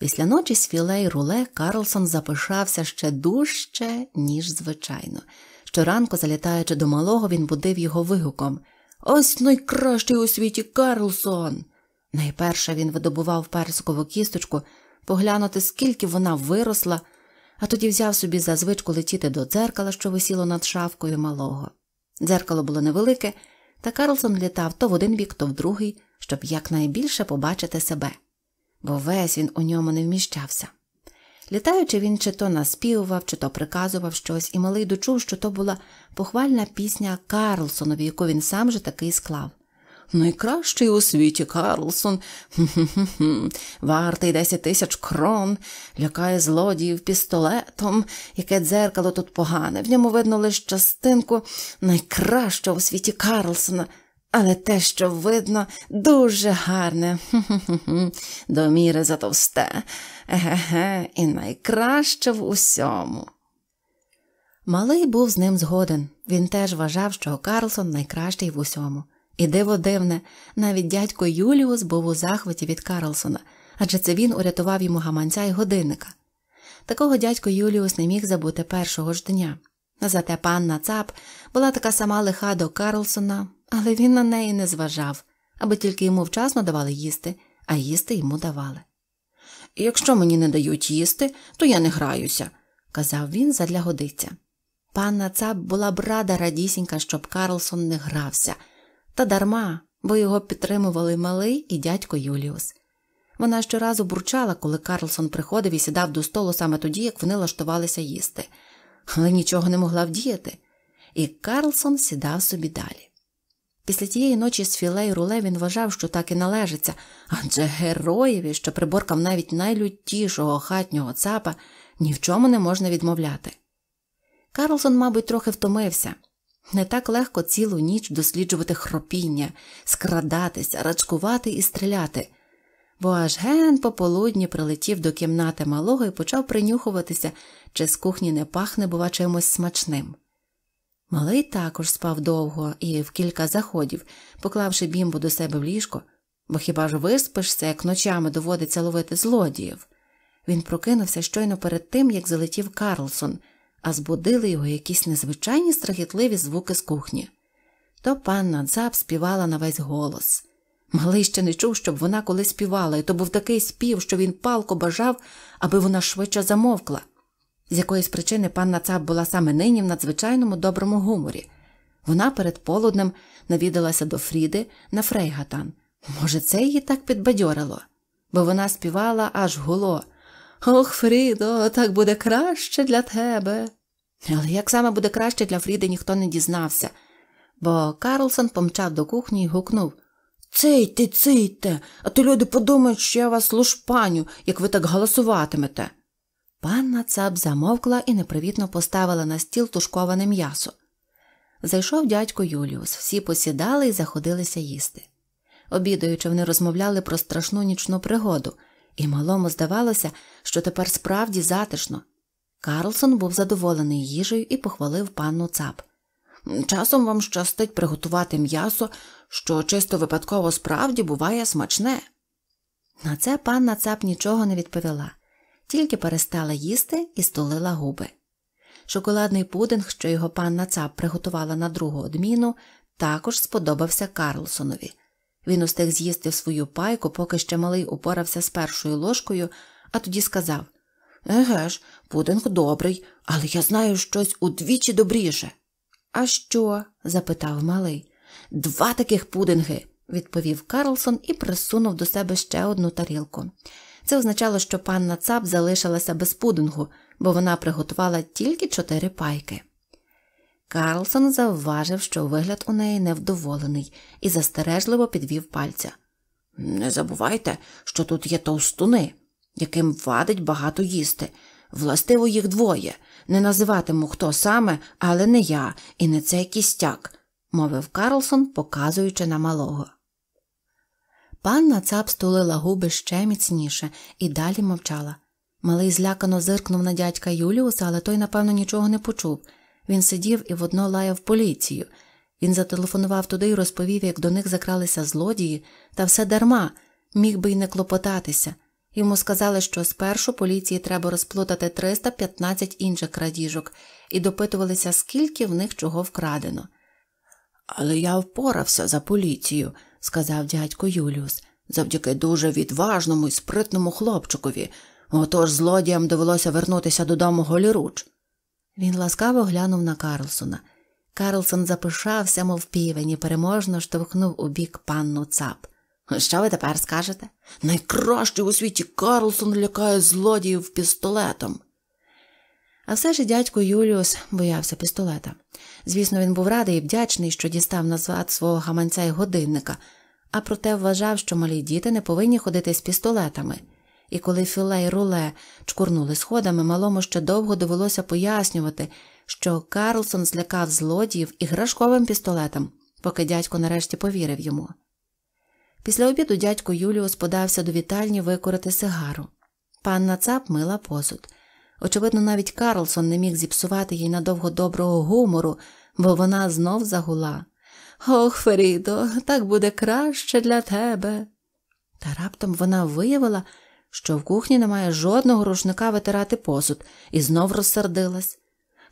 Після ночі з філе руле Карлсон запишався ще дужче, ніж звичайно. Щоранку, залітаючи до малого, він будив його вигуком Ось найкращий у світі Карлсон. Найперше він видобував персикову кісточку, поглянути, скільки вона виросла, а тоді взяв собі за звичку летіти до дзеркала, що висіло над шавкою малого. Дзеркало було невелике, та Карлсон літав то в один бік, то в другий, щоб якнайбільше побачити себе бо весь він у ньому не вміщався. Літаючи, він чи то наспівував, чи то приказував щось, і малий дочув, що то була похвальна пісня Карлсонові, яку він сам же таки склав. Найкращий у світі Карлсон, вартий десять тисяч крон, лякає злодіїв пістолетом, яке дзеркало тут погане. В ньому видно лише частинку найкращого у світі Карлсона. Але те, що видно, дуже гарне, до міри затовсте, еге, і найкраще в усьому. Малий був з ним згоден. Він теж вважав, що Карлсон найкращий в усьому. І диво дивне, навіть дядько Юліус був у захваті від Карлсона, адже це він урятував йому гаманця і годинника. Такого дядько Юліус не міг забути першого ж дня. Зате панна Цап була така сама лиха до Карлсона, але він на неї не зважав, аби тільки йому вчасно давали їсти, а їсти йому давали. Якщо мені не дають їсти, то я не граюся, казав він задля годиця. Панна Цап була б рада радісінька, щоб Карлсон не грався, та дарма, бо його підтримували малий і дядько Юліус. Вона щоразу бурчала, коли Карлсон приходив і сідав до столу саме тоді, як вони лаштувалися їсти, але нічого не могла вдіяти, і Карлсон сідав собі далі. Після тієї ночі з філей і руле він вважав, що так і належиться, адже героєві, що приборкав навіть найлютішого хатнього цапа, ні в чому не можна відмовляти. Карлсон, мабуть, трохи втомився не так легко цілу ніч досліджувати хропіння, скрадатися, рачкувати і стріляти, бо аж ген пополудні прилетів до кімнати малого і почав принюхуватися, чи з кухні не пахне, бува, чимось смачним. Малий також спав довго і в кілька заходів, поклавши бімбу до себе в ліжко, бо хіба ж виспишся, як ночами доводиться ловити злодіїв. Він прокинувся щойно перед тим, як залетів Карлсон, а збудили його якісь незвичайні страхітливі звуки з кухні. То панна Дзап співала на весь голос. Малий ще не чув, щоб вона колись співала, і то був такий спів, що він палко бажав, аби вона швидше замовкла. З якоїсь причини панна Цап була саме нині в надзвичайному доброму гуморі. Вона перед полуднем навідалася до Фріди на Фрейгатан. Може, це її так підбадьорило, бо вона співала аж гуло. Ох, Фрідо, так буде краще для тебе. Але як саме буде краще для Фріди, ніхто не дізнався, бо Карлсон помчав до кухні і гукнув Цийте, цийте, а то люди подумають, що я вас лушпаню, як ви так голосуватимете. Панна цап замовкла і непривітно поставила на стіл тушковане м'ясо. Зайшов дядько Юліус, всі посідали і заходилися їсти. Обідаючи, вони розмовляли про страшну нічну пригоду, і малому здавалося, що тепер справді затишно. Карлсон був задоволений їжею і похвалив панну цап. Часом вам щастить приготувати м'ясо, що чисто випадково справді буває смачне. На це панна цап нічого не відповіла тільки перестала їсти і столила губи. Шоколадний пудинг, що його панна Цап приготувала на другу одміну, також сподобався Карлсонові. Він устиг з'їсти свою пайку, поки ще малий упорався з першою ложкою, а тоді сказав Еге ж, пудинг добрий, але я знаю щось удвічі добріше. А що? запитав малий. Два таких пудинги, відповів Карлсон і присунув до себе ще одну тарілку. Це означало, що панна цап залишилася без пудингу, бо вона приготувала тільки чотири пайки. Карлсон завважив, що вигляд у неї невдоволений, і застережливо підвів пальця. Не забувайте, що тут є товстуни, яким вадить багато їсти. Властиво їх двоє. Не називатиму хто саме, але не я, і не цей кістяк, мовив Карлсон, показуючи на малого. Панна цап стулила губи ще міцніше і далі мовчала. Малий злякано зиркнув на дядька Юліуса, але той, напевно, нічого не почув. Він сидів і водно лаяв поліцію. Він зателефонував туди і розповів, як до них закралися злодії, та все дарма, міг би й не клопотатися. Йому сказали, що спершу поліції треба розплутати 315 інших крадіжок, і допитувалися, скільки в них чого вкрадено. Але я впорався за поліцію сказав дядько Юліус, завдяки дуже відважному і спритному хлопчикові. Отож злодіям довелося вернутися додому голіруч. Він ласкаво глянув на Карлсона. Карлсон запишався, мов півень, і переможно штовхнув у бік панну цап. Що ви тепер скажете? Найкращий у світі Карлсон лякає злодіїв пістолетом. А все ж дядько Юліус боявся пістолета. Звісно, він був радий і вдячний, що дістав назад свого гаманця й годинника, а проте вважав, що малі діти не повинні ходити з пістолетами. І коли Філе й руле чкурнули сходами, малому ще довго довелося пояснювати, що Карлсон злякав злодіїв іграшковим пістолетом, поки дядько нарешті повірив йому. Після обіду дядько Юліус подався до вітальні викорити сигару. Панна цап мила посуд. Очевидно, навіть Карлсон не міг зіпсувати їй надовго доброго гумору, бо вона знов загула. Ох, Ферідо, так буде краще для тебе. Та раптом вона виявила, що в кухні немає жодного рушника витирати посуд, і знов розсердилась.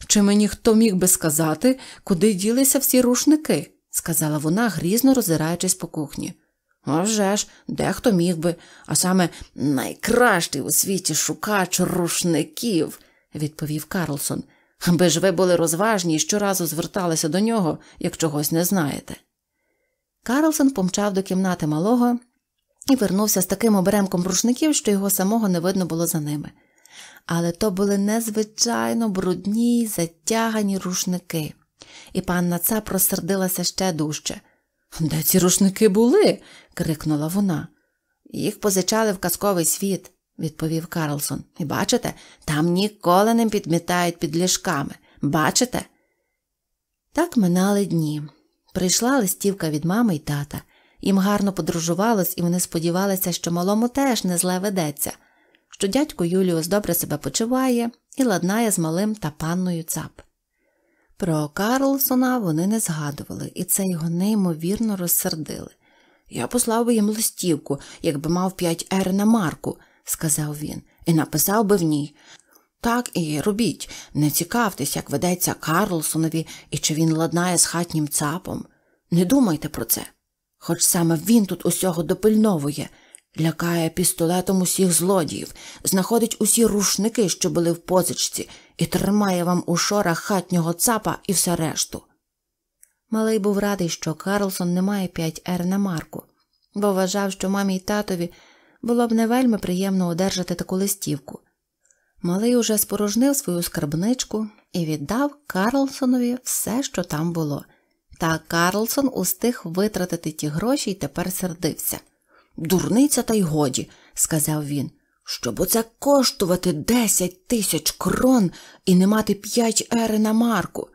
Чи мені хто міг би сказати, куди ділися всі рушники? сказала вона, грізно роззираючись по кухні. «А вже ж, дехто міг би, а саме найкращий у світі шукач рушників, відповів Карлсон аби ж ви були розважні і щоразу зверталися до нього, як чогось не знаєте. Карлсон помчав до кімнати малого і вернувся з таким оберемком рушників, що його самого не видно було за ними. Але то були незвичайно брудні затягані рушники, і панна Цап просердилася ще дужче. Де ці рушники були? крикнула вона. Їх позичали в казковий світ відповів Карлсон. І бачите, там ніколи не підмітають під ліжками. Бачите? Так минали дні. Прийшла листівка від мами й тата. Їм гарно подружувалось, і вони сподівалися, що малому теж не зле ведеться, що дядько Юліус добре себе почуває і ладнає з малим та панною цап. Про Карлсона вони не згадували, і це його неймовірно розсердили. Я послав би їм листівку, якби мав п'ять ер на марку, сказав він, і написав би в ній. Так і робіть, не цікавтесь, як ведеться Карлсонові і чи він ладнає з хатнім цапом. Не думайте про це. Хоч саме він тут усього допильновує, лякає пістолетом усіх злодіїв, знаходить усі рушники, що були в позичці, і тримає вам у шорах хатнього цапа і все решту. Малий був радий, що Карлсон не має 5 ер на марку, бо вважав, що мамі й татові було б не вельми приємно одержати таку листівку. Малий уже спорожнив свою скарбничку і віддав Карлсонові все, що там було. Та Карлсон устиг витратити ті гроші і тепер сердився. Дурниця, та й годі, сказав він. Щоб оце коштувати десять тисяч крон і не мати п'ять ери на марку.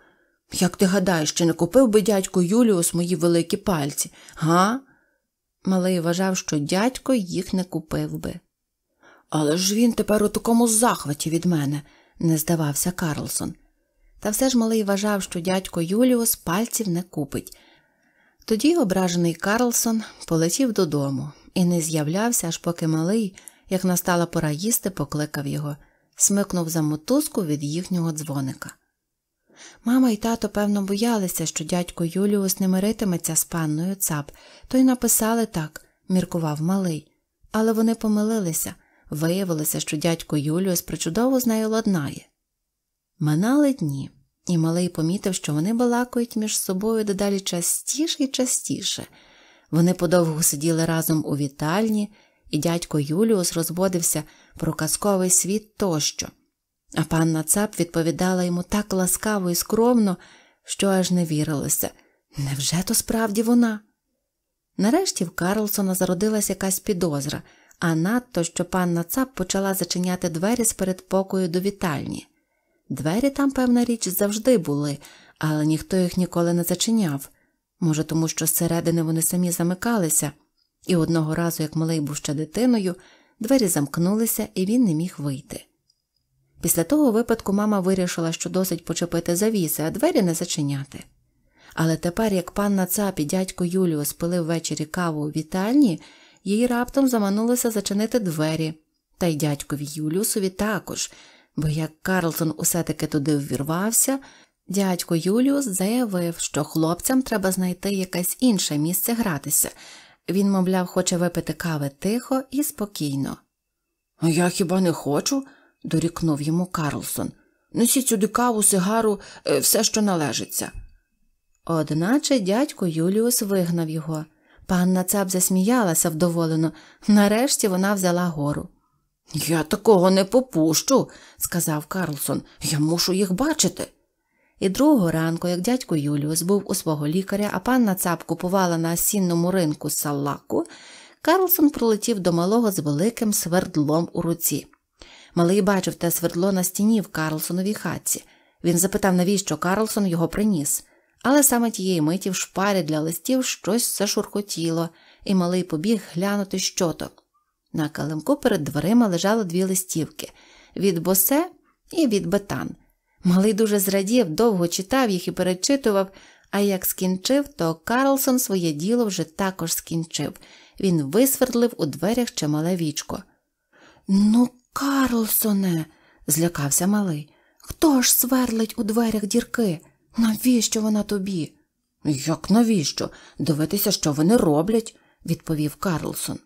Як ти гадаєш, чи не купив би дядько Юліус мої великі пальці, га? Малий вважав, що дядько їх не купив би. Але ж він тепер у такому захваті від мене, не здавався Карлсон. Та все ж малий вважав, що дядько Юліус пальців не купить. Тоді ображений Карлсон полетів додому і не з'являвся, аж поки малий, як настала пора їсти, покликав його, смикнув за мотузку від їхнього дзвоника. Мама і тато, певно, боялися, що дядько Юліус не миритиметься з панною цап, то й написали так, міркував малий. Але вони помилилися виявилося, що дядько Юліус причудово з нею ладнає. Минали дні, і малий помітив, що вони балакають між собою дедалі частіше і частіше. Вони подовго сиділи разом у вітальні, і дядько Юліус розводився про казковий світ тощо. А панна цап відповідала йому так ласкаво і скромно, що аж не вірилося. Невже то справді вона? Нарешті в Карлсона зародилась якась підозра, а надто, що панна цап почала зачиняти двері з передпокою до вітальні. Двері там, певна річ, завжди були, але ніхто їх ніколи не зачиняв. Може, тому що зсередини вони самі замикалися, і одного разу, як малий був ще дитиною, двері замкнулися, і він не міг вийти. Після того випадку мама вирішила, що досить почепити завіси, а двері не зачиняти. Але тепер, як пан Нацап і дядько Юліо спили ввечері каву у вітальні, їй раптом заманулося зачинити двері, та й дядькові Юліусові також, бо як Карлсон усе таки туди ввірвався, дядько Юліус заявив, що хлопцям треба знайти якесь інше місце гратися. Він, мовляв, хоче випити кави тихо і спокійно. А я хіба не хочу? дорікнув йому Карлсон. Несіть сюди каву, сигару, е, все, що належиться. Одначе дядько Юліус вигнав його. Панна цап засміялася вдоволено. Нарешті вона взяла гору. Я такого не попущу, сказав Карлсон. Я мушу їх бачити. І другого ранку, як дядько Юліус був у свого лікаря, а панна цап купувала на осінному ринку салаку, Карлсон пролетів до малого з великим свердлом у руці. Малий бачив те свердло на стіні в Карлсоновій хатці. Він запитав, навіщо Карлсон його приніс, але саме тієї миті в шпарі для листів щось зашуркотіло, і малий побіг глянути щото. На калимку перед дверима лежало дві листівки від босе і від бетан. Малий дуже зрадів, довго читав їх і перечитував, а як скінчив, то Карлсон своє діло вже також скінчив. Він висвердлив у дверях чимале вічко. Ну, Карлсоне, злякався малий. Хто ж сверлить у дверях дірки? Навіщо вона тобі? Як навіщо? Дивитися, що вони роблять, відповів Карлсон.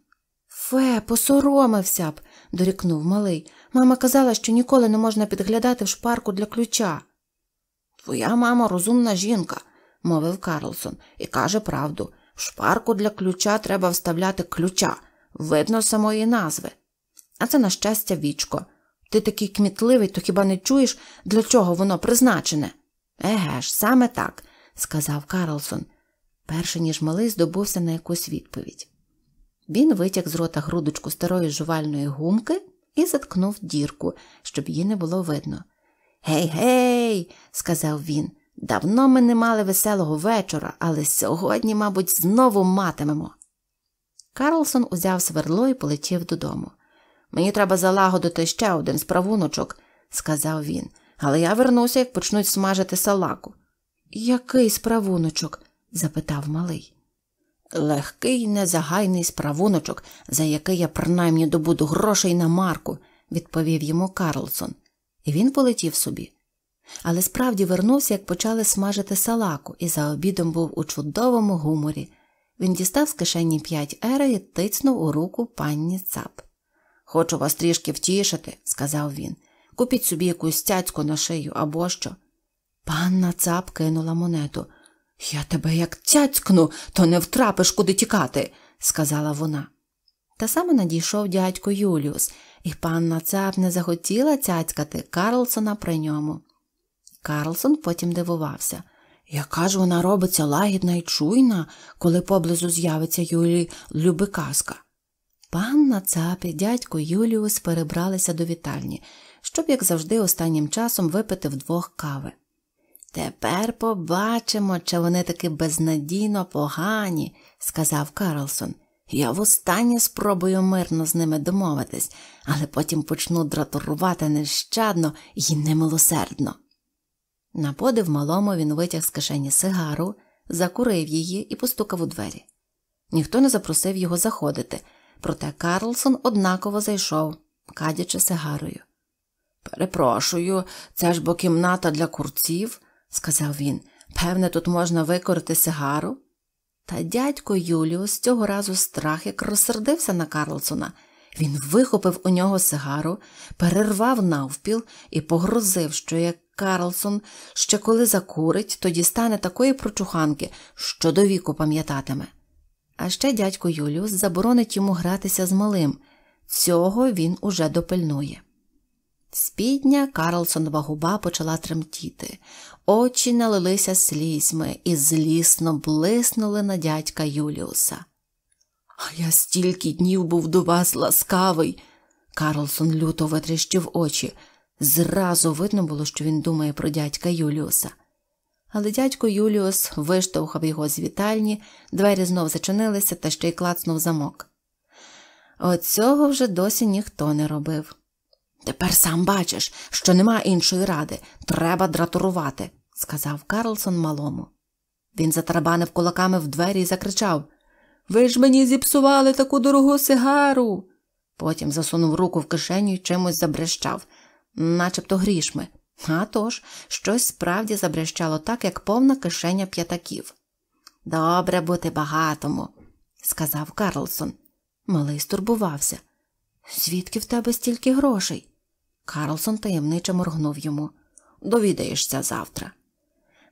Фе, посоромився б, дорікнув малий. Мама казала, що ніколи не можна підглядати в шпарку для ключа. Твоя мама розумна жінка, мовив Карлсон, і каже правду. В шпарку для ключа треба вставляти ключа. Видно самої назви. А це, на щастя, вічко. Ти такий кмітливий, то хіба не чуєш, для чого воно призначене? Еге ж, саме так, сказав Карлсон, перше ніж малий здобувся на якусь відповідь. Він витяг з рота грудочку старої жувальної гумки і заткнув дірку, щоб її не було видно. Гей, гей, сказав він. Давно ми не мали веселого вечора, але сьогодні, мабуть, знову матимемо. Карлсон узяв сверло і полетів додому. Мені треба залагодити ще один справуночок, сказав він, але я вернуся, як почнуть смажити салаку. Який справуночок? запитав малий. Легкий, незагайний справуночок, за який я принаймні добуду грошей на марку, відповів йому Карлсон, і він полетів собі. Але справді вернувся, як почали смажити салаку, і за обідом був у чудовому гуморі. Він дістав з кишені п'ять ери і тицнув у руку панні цап. Хочу вас трішки втішити, сказав він. Купіть собі якусь цяцьку на шию або що. Панна цап кинула монету. Я тебе як цяцькну, то не втрапиш куди тікати, сказала вона. Та саме надійшов дядько Юліус, і панна цап не захотіла цяцькати Карлсона при ньому. Карлсон потім дивувався. Яка ж вона робиться лагідна і чуйна, коли поблизу з'явиться Юлі Любиказка. Панна Цапі, дядько Юліус перебралися до вітальні, щоб, як завжди, останнім часом випити вдвох кави. Тепер побачимо, чи вони таки безнадійно погані, сказав Карлсон. Я востаннє спробую мирно з ними домовитись, але потім почну дратурувати нещадно і немилосердно. На подив малому він витяг з кишені сигару, закурив її і постукав у двері. Ніхто не запросив його заходити проте Карлсон однаково зайшов, кадячи сигарою. Перепрошую, це ж бо кімната для курців, сказав він. Певне, тут можна викорити сигару. Та дядько Юліус цього разу страх як розсердився на Карлсона. Він вихопив у нього сигару, перервав навпіл і погрозив, що як Карлсон ще коли закурить, тоді стане такої прочуханки, що до віку пам'ятатиме. А ще дядько Юліус заборонить йому гратися з малим, цього він уже допильнує. З підня Карлсонова губа почала тремтіти, очі налилися слізьми і злісно блиснули на дядька Юліуса. А я стільки днів був до вас ласкавий. Карлсон люто витріщив очі. Зразу видно було, що він думає про дядька Юліуса але дядько Юліус виштовхав його з вітальні, двері знов зачинилися та ще й клацнув замок. Оцього вже досі ніхто не робив. Тепер сам бачиш, що нема іншої ради, треба дратурувати, сказав Карлсон малому. Він затарабанив кулаками в двері і закричав Ви ж мені зіпсували таку дорогу сигару. Потім засунув руку в кишеню і чимось забрещав, начебто грішми. А тож, щось справді забрещало так, як повна кишеня п'ятаків. Добре бути багатому, сказав Карлсон. Малий стурбувався. Звідки в тебе стільки грошей? Карлсон таємниче моргнув йому. Довідаєшся завтра.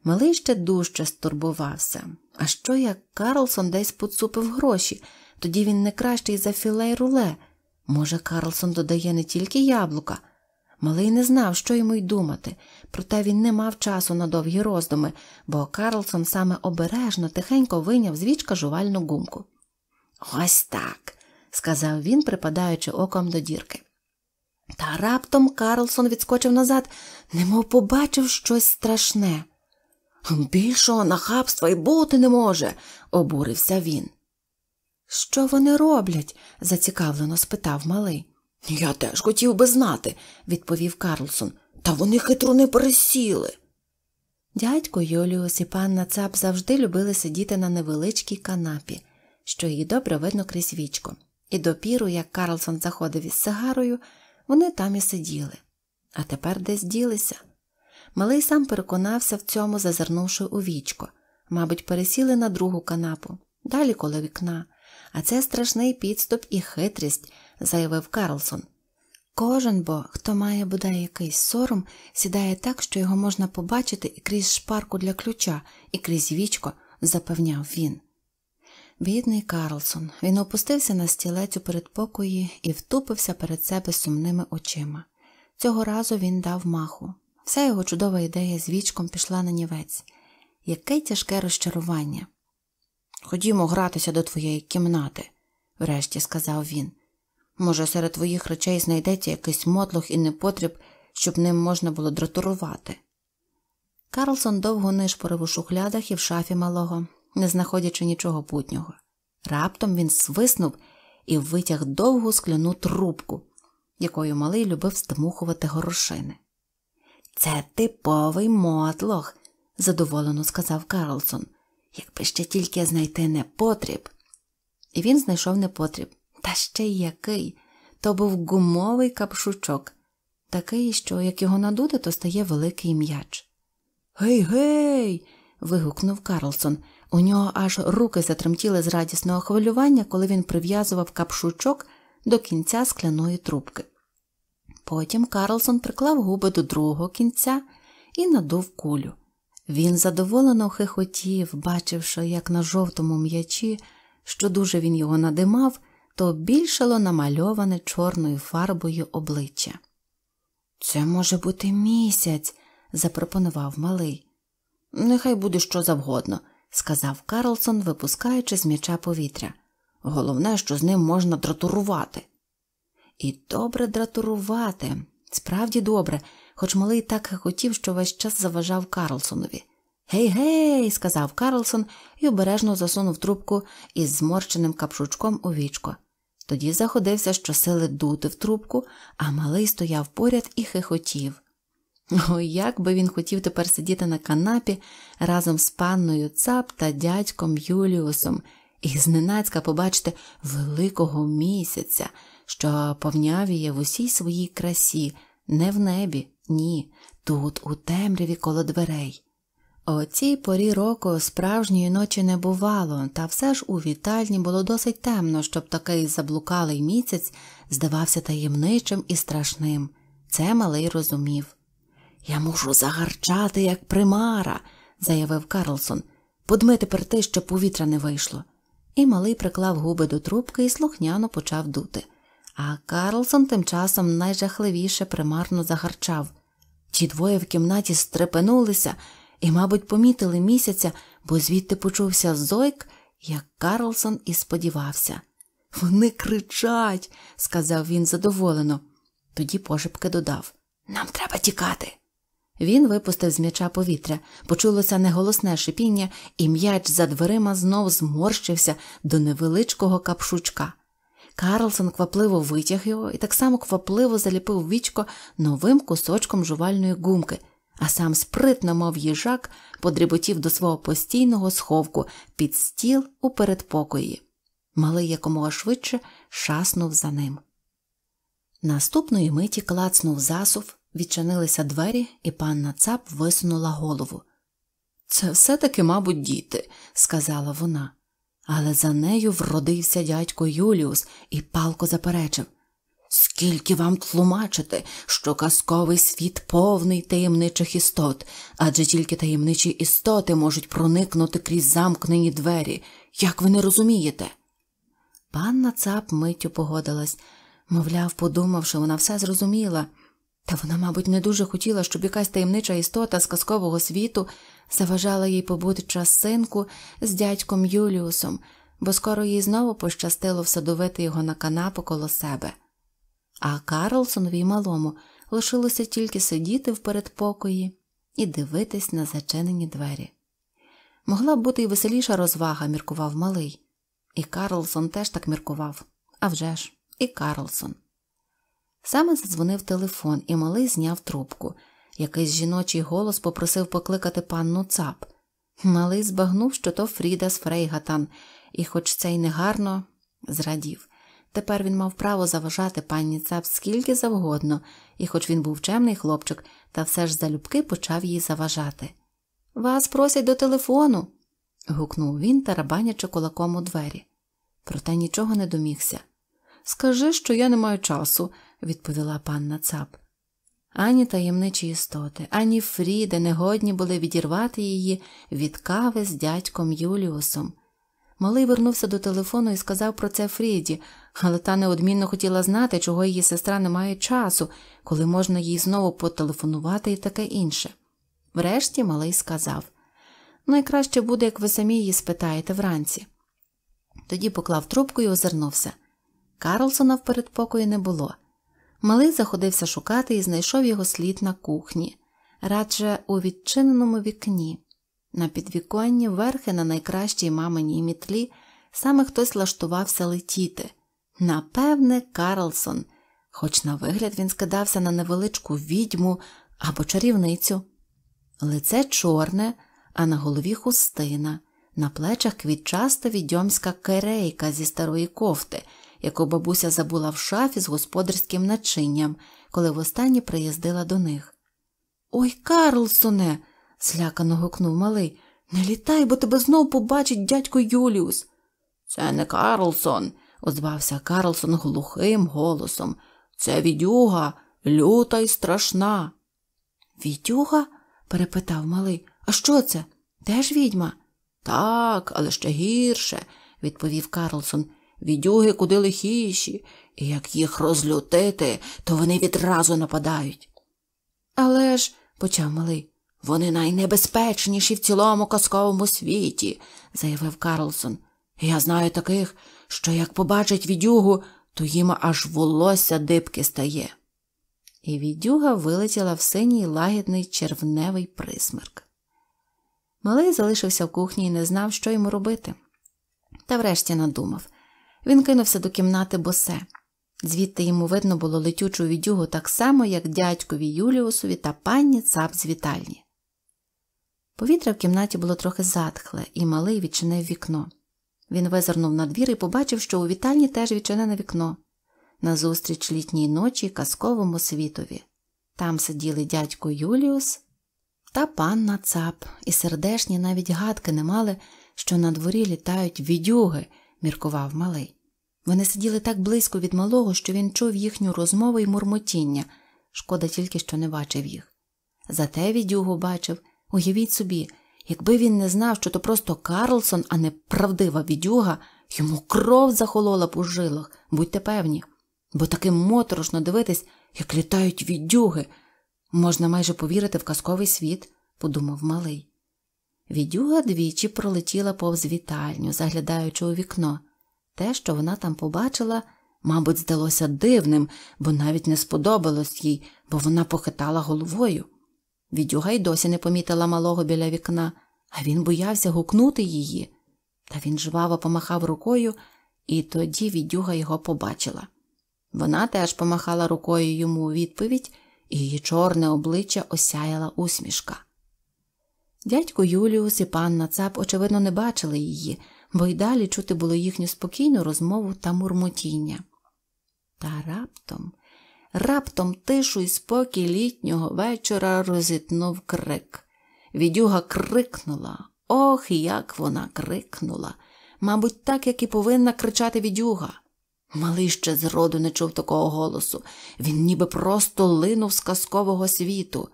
Малий ще дужче стурбувався. А що як Карлсон десь поцупив гроші, тоді він не кращий за філей руле. Може, Карлсон додає не тільки яблука. Малий не знав, що йому й думати, проте він не мав часу на довгі роздуми, бо Карлсон саме обережно тихенько вийняв з вічка жувальну гумку. Ось так, сказав він, припадаючи оком до дірки. Та раптом Карлсон відскочив назад, немов побачив щось страшне. Більшого нахабства й бути не може, обурився він. Що вони роблять? зацікавлено спитав малий. Я теж хотів би знати, відповів Карлсон. Та вони хитро не пересіли. Дядько Йоліус і панна Цап завжди любили сидіти на невеличкій канапі, що її добре видно крізь вічко, і допіру, як Карлсон заходив із сигарою, вони там і сиділи, а тепер десь ділися. Малий сам переконався в цьому, зазирнувши у вічко, мабуть, пересіли на другу канапу, далі коло вікна, а це страшний підступ і хитрість, заявив Карлсон. Кожен бо, хто має бодай якийсь сором, сідає так, що його можна побачити і крізь шпарку для ключа, і крізь вічко, запевняв він. Бідний Карлсон, він опустився на стілець у передпокої і втупився перед себе сумними очима. Цього разу він дав маху. Вся його чудова ідея з вічком пішла на нівець. Яке тяжке розчарування. Ходімо гратися до твоєї кімнати, врешті сказав він. Може, серед твоїх речей знайдеться якийсь мотлох і непотріб, щоб ним можна було дратурувати. Карлсон довго нишпорив у шухлядах і в шафі малого, не знаходячи нічого путнього. Раптом він свиснув і витяг довгу скляну трубку, якою малий любив стимухувати горошини. Це типовий мотлох, задоволено сказав Карлсон. Якби ще тільки знайти непотріб. І він знайшов непотріб. Та ще й який. То був гумовий капшучок, такий, що як його надути, то стає великий м'яч. Гей, гей. вигукнув Карлсон. У нього аж руки затремтіли з радісного хвилювання, коли він прив'язував капшучок до кінця скляної трубки. Потім Карлсон приклав губи до другого кінця і надув кулю. Він задоволено хихотів, бачивши, як на жовтому м'ячі, що дуже він його надимав то більшало намальоване чорною фарбою обличчя. Це може бути місяць, запропонував малий. Нехай буде що завгодно, сказав Карлсон, випускаючи з м'яча повітря. Головне, що з ним можна дратурувати. І добре дратурувати, справді добре, хоч малий так хотів, що весь час заважав Карлсонові. Гей, гей, сказав Карлсон і обережно засунув трубку із зморщеним капшучком у вічко. Тоді заходився щосили дути в трубку, а малий стояв поряд і хихотів. О, як би він хотів тепер сидіти на канапі разом з панною цап та дядьком Юліусом і зненацька побачити великого місяця, що повняв повнявіє в усій своїй красі, не в небі, ні, тут, у темряві коло дверей. О цій порі року справжньої ночі не бувало, та все ж у вітальні було досить темно, щоб такий заблукалий місяць здавався таємничим і страшним. Це малий розумів. Я мушу загарчати, як примара, заявив Карлсон. Подми тепер ти, щоб повітря не вийшло. І малий приклав губи до трубки і слухняно почав дути. А Карлсон тим часом найжахливіше примарно загарчав. Ті двоє в кімнаті стрепенулися і, мабуть, помітили місяця, бо звідти почувся зойк, як Карлсон і сподівався. Вони кричать, сказав він задоволено. Тоді пошепки додав Нам треба тікати. Він випустив з м'яча повітря, почулося неголосне шипіння, і м'яч за дверима знов зморщився до невеличкого капшучка. Карлсон квапливо витяг його і так само квапливо заліпив вічко новим кусочком жувальної гумки – а сам спритно, мов їжак, подріботів до свого постійного сховку під стіл у передпокої. Малий якомога швидше шаснув за ним. Наступної миті клацнув засув, відчинилися двері, і панна цап висунула голову. Це все-таки, мабуть, діти, сказала вона. Але за нею вродився дядько Юліус і палко заперечив Скільки вам тлумачити, що казковий світ повний таємничих істот, адже тільки таємничі істоти можуть проникнути крізь замкнені двері, як ви не розумієте? Панна цап миттю погодилась, мовляв, подумавши, вона все зрозуміла, та вона, мабуть, не дуже хотіла, щоб якась таємнича істота з казкового світу заважала їй побути час синку з дядьком Юліусом, бо скоро їй знову пощастило всадовити його на канапу коло себе а Карлсонові й малому лишилося тільки сидіти в передпокої і дивитись на зачинені двері. Могла б бути й веселіша розвага, міркував малий. І Карлсон теж так міркував. А вже ж, і Карлсон. Саме задзвонив телефон, і малий зняв трубку. Якийсь жіночий голос попросив покликати панну цап. Малий збагнув, що то Фріда з Фрейгатан, і, хоч це й негарно, зрадів. Тепер він мав право заважати пані цап скільки завгодно, і, хоч він був чемний хлопчик, та все ж залюбки почав їй заважати. Вас просять до телефону. гукнув він, тарабанячи кулаком у двері. Проте нічого не домігся. Скажи, що я не маю часу, відповіла панна цап. Ані таємничі істоти, ані Фріди негодні були відірвати її від кави з дядьком Юліусом. Малий вернувся до телефону і сказав про це Фріді, але та неодмінно хотіла знати, чого її сестра не має часу, коли можна їй знову потелефонувати і таке інше. Врешті малий сказав найкраще буде, як ви самі її спитаєте вранці. Тоді поклав трубку і озирнувся. Карлсона в передпокої не було. Малий заходився шукати і знайшов його слід на кухні, радше у відчиненому вікні. На підвіконні верхи на найкращій маминій мітлі саме хтось лаштувався летіти. Напевне, Карлсон, хоч на вигляд він скидався на невеличку відьму або чарівницю. Лице чорне, а на голові хустина, на плечах квітчаста відьомська керейка зі старої кофти, яку бабуся забула в шафі з господарським начинням, коли востаннє приїздила до них. Ой, Карлсоне! злякано гукнув малий. Не літай, бо тебе знову побачить дядько Юліус. Це не Карлсон, озвався Карлсон глухим голосом. Це відюга, люта й страшна. Відюга? перепитав малий. А що це? Теж відьма? Так, але ще гірше, відповів Карлсон. Відюги куди лихіші, і як їх розлютити, то вони відразу нападають. Але ж, почав малий, вони найнебезпечніші в цілому казковому світі, заявив Карлсон. Я знаю таких, що як побачать відюгу, то їм аж волосся дибки стає. І відюга вилетіла в синій лагідний червневий присмерк. Малий залишився в кухні і не знав, що йому робити. Та врешті надумав. Він кинувся до кімнати босе. Звідти йому видно було летючу відюгу так само, як дядькові Юліусові та пані цап з вітальні. Повітря в кімнаті було трохи затхле, і малий відчинив вікно. Він визирнув на двір і побачив, що у вітальні теж відчинене вікно. Назустріч літній ночі казковому світові. Там сиділи дядько Юліус та панна цап, і сердешні навіть гадки не мали, що на дворі літають відюги, міркував малий. Вони сиділи так близько від малого, що він чув їхню розмову і мурмотіння. Шкода тільки, що не бачив їх. Зате відюгу бачив. Уявіть собі, якби він не знав, що то просто Карлсон, а не правдива відюга, йому кров захолола б у жилах, будьте певні, бо таки моторошно дивитись, як літають відюги. Можна майже повірити в казковий світ, подумав малий. Відюга двічі пролетіла повз вітальню, заглядаючи у вікно. Те, що вона там побачила, мабуть, здалося дивним, бо навіть не сподобалось їй, бо вона похитала головою. Відюга й досі не помітила малого біля вікна, а він боявся гукнути її. Та він жваво помахав рукою, і тоді відюга його побачила. Вона теж помахала рукою йому у відповідь, і її чорне обличчя осяяла усмішка. Дядько Юліус і пан Нацап, очевидно, не бачили її, бо й далі чути було їхню спокійну розмову та мурмотіння. Та раптом Раптом тишу і спокій літнього вечора розітнув крик. Відюга крикнула. Ох, як вона крикнула. Мабуть, так, як і повинна кричати відюга. Малий ще зроду не чув такого голосу. Він ніби просто линув з казкового світу.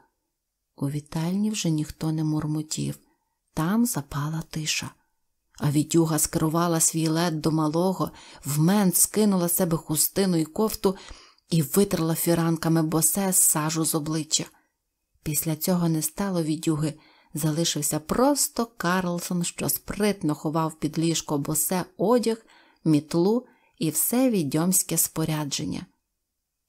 У вітальні вже ніхто не мурмотів. Там запала тиша. А відюга скерувала свій лед до малого, вмент скинула себе хустину і кофту і витерла фіранками босе сажу з обличчя. Після цього не стало відюги, залишився просто Карлсон, що спритно ховав під ліжко босе одяг, мітлу і все відьомське спорядження.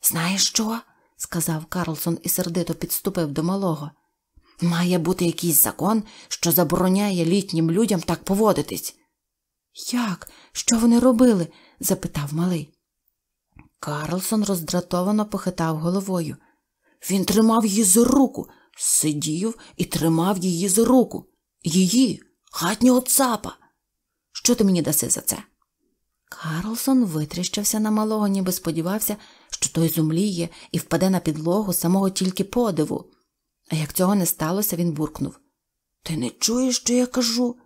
Знаєш що? сказав Карлсон і сердито підступив до малого. Має бути якийсь закон, що забороняє літнім людям так поводитись. Як? Що вони робили? запитав малий. Карлсон роздратовано похитав головою. Він тримав її за руку, сидів і тримав її за руку. Її, хатнього цапа. Що ти мені даси за це? Карлсон витріщався на малого, ніби сподівався, що той зумліє і впаде на підлогу самого тільки подиву. А як цього не сталося, він буркнув. Ти не чуєш, що я кажу?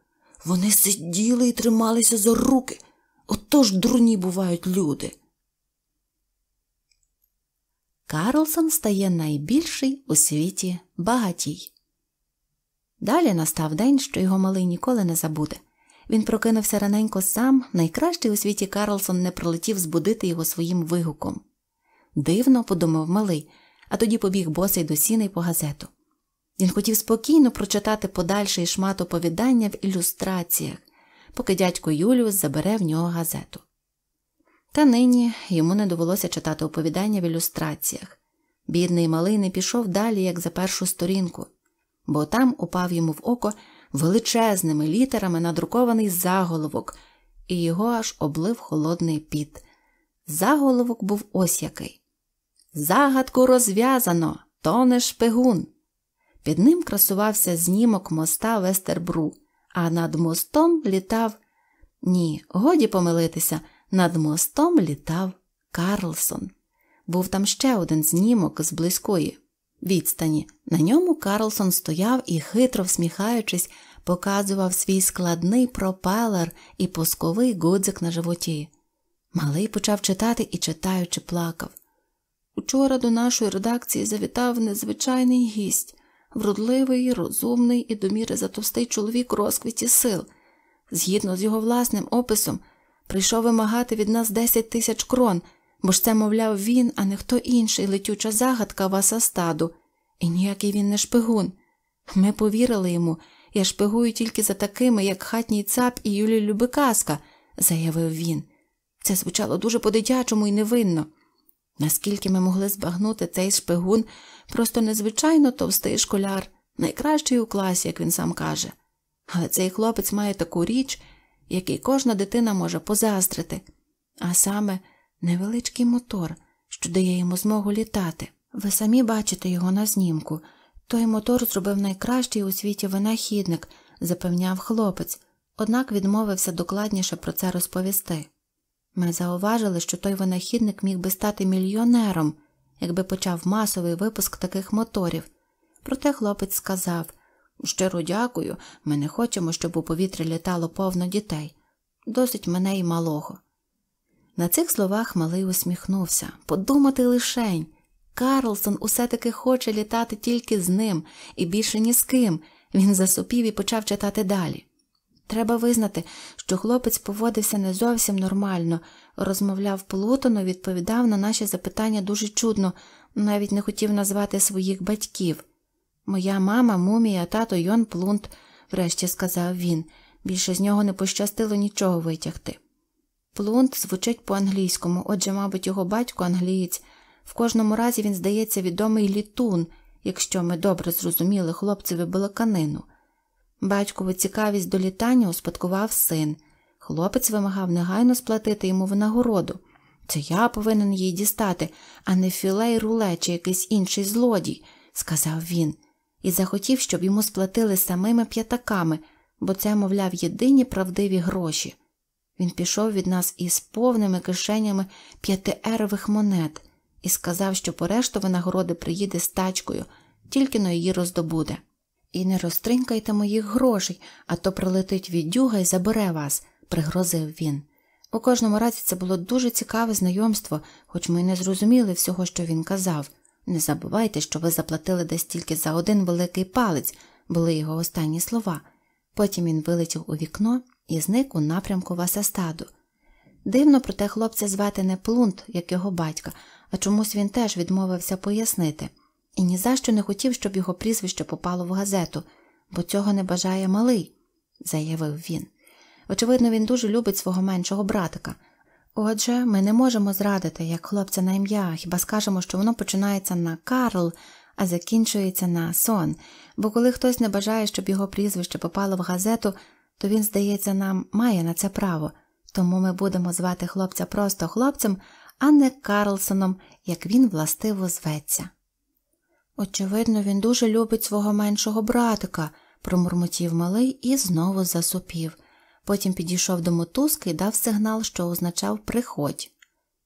Вони сиділи і трималися за руки. Отож дурні бувають люди. Карлсон стає найбільший у світі багатій. Далі настав день, що його малий ніколи не забуде. Він прокинувся раненько сам, найкращий у світі Карлсон не пролетів збудити його своїм вигуком. Дивно, подумав малий, а тоді побіг босий до сіни по газету. Він хотів спокійно прочитати подальший шмат оповідання в ілюстраціях, поки дядько Юліус забере в нього газету. Та нині йому не довелося читати оповідання в ілюстраціях. Бідний малий не пішов далі, як за першу сторінку, бо там упав йому в око величезними літерами надрукований заголовок, і його аж облив холодний піт. Заголовок був ось який. Загадку розв'язано, то не шпигун. Під ним красувався знімок моста Вестербру, а над мостом літав. Ні, годі помилитися. Над мостом літав Карлсон. Був там ще один знімок з близької відстані. На ньому Карлсон стояв і, хитро всміхаючись, показував свій складний пропелер і пусковий гудзик на животі. Малий почав читати і, читаючи, плакав. Учора до нашої редакції завітав незвичайний гість, вродливий, розумний і доміри затовстий чоловік розквіті сил. Згідно з його власним описом прийшов вимагати від нас 10 тисяч крон, бо ж це, мовляв, він, а не хто інший, летюча загадка васа стаду. І ніякий він не шпигун. Ми повірили йому, я шпигую тільки за такими, як хатній цап і Юлій Любикаска, заявив він. Це звучало дуже по-дитячому і невинно. Наскільки ми могли збагнути цей шпигун, просто незвичайно товстий школяр, найкращий у класі, як він сам каже. Але цей хлопець має таку річ, який кожна дитина може позаздрити, а саме невеличкий мотор, що дає йому змогу літати. Ви самі бачите його на знімку. Той мотор зробив найкращий у світі винахідник, запевняв хлопець, однак відмовився докладніше про це розповісти. Ми зауважили, що той винахідник міг би стати мільйонером, якби почав масовий випуск таких моторів. Проте хлопець сказав Щиро дякую, ми не хочемо, щоб у повітрі літало повно дітей, досить мене і малого. На цих словах малий усміхнувся подумати лишень. Карлсон усе таки хоче літати тільки з ним і більше ні з ким. Він засупів і почав читати далі. Треба визнати, що хлопець поводився не зовсім нормально, розмовляв плутано, відповідав на наші запитання дуже чудно, навіть не хотів назвати своїх батьків. Моя мама, мумія, тато Йон Плунт, врешті сказав він. Більше з нього не пощастило нічого витягти. Плунт звучить по англійському, отже, мабуть, його батько англієць. В кожному разі він здається відомий літун, якщо ми добре зрозуміли хлопцеві балаканину. Батькову цікавість до літання успадкував син. Хлопець вимагав негайно сплатити йому винагороду. Це я повинен її дістати, а не філей руле чи якийсь інший злодій, сказав він і захотів, щоб йому сплатили самими п'ятаками, бо це, мовляв, єдині правдиві гроші. Він пішов від нас із повними кишенями п'ятиерових монет і сказав, що по решту винагороди приїде з тачкою, тільки но її роздобуде. І не розтринькайте моїх грошей, а то прилетить віддюга і забере вас, пригрозив він. У кожному разі це було дуже цікаве знайомство, хоч ми й не зрозуміли всього, що він казав. Не забувайте, що ви заплатили десь тільки за один великий палець, були його останні слова. Потім він вилетів у вікно і зник у напрямку Васастаду. Дивно, проте хлопця звати не Плунт, як його батька, а чомусь він теж відмовився пояснити, і ні за що не хотів, щоб його прізвище попало в газету, бо цього не бажає малий, заявив він. Очевидно, він дуже любить свого меншого братика. Отже, ми не можемо зрадити як хлопця на ім'я, хіба скажемо, що воно починається на Карл, а закінчується на сон, бо коли хтось не бажає, щоб його прізвище попало в газету, то він, здається, нам має на це право, тому ми будемо звати хлопця просто хлопцем, а не Карлсоном, як він властиво зветься. Очевидно, він дуже любить свого меншого братика, промурмотів малий і знову засупів. Потім підійшов до мотузки і дав сигнал, що означав приходь.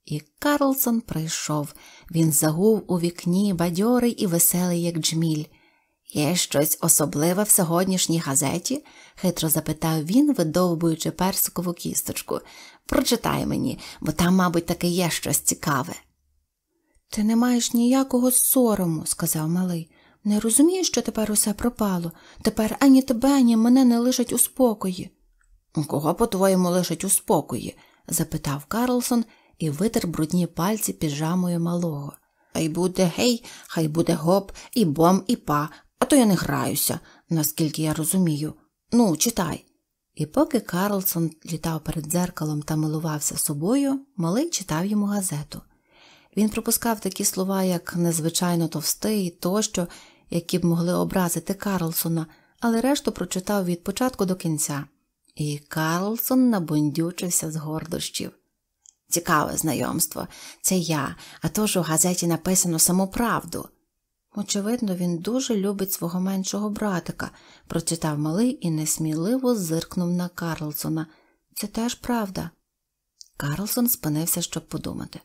І Карлсон прийшов. Він загув у вікні, бадьорий і веселий, як джміль. Є щось особливе в сьогоднішній газеті? хитро запитав він, видовбуючи персикову кісточку. Прочитай мені, бо там, мабуть, таки є щось цікаве. Ти не маєш ніякого сорому, сказав малий. Не розумієш, що тепер усе пропало. Тепер ані тебе, ані мене не лишать у спокої. Кого, по-твоєму, лишить у спокої? запитав Карлсон і витер брудні пальці піжамою малого. Хай буде гей, хай буде гоп, і бом, і па, а то я не граюся, наскільки я розумію. Ну, читай. І поки Карлсон літав перед дзеркалом та милувався собою, малий читав йому газету. Він пропускав такі слова, як незвичайно товстий тощо, які б могли образити Карлсона, але решту прочитав від початку до кінця. І Карлсон набундючився з гордощів. Цікаве знайомство, це я, а то ж у газеті написано саму правду. Очевидно, він дуже любить свого меншого братика, прочитав малий і несміливо зиркнув на Карлсона. Це теж правда. Карлсон спинився, щоб подумати.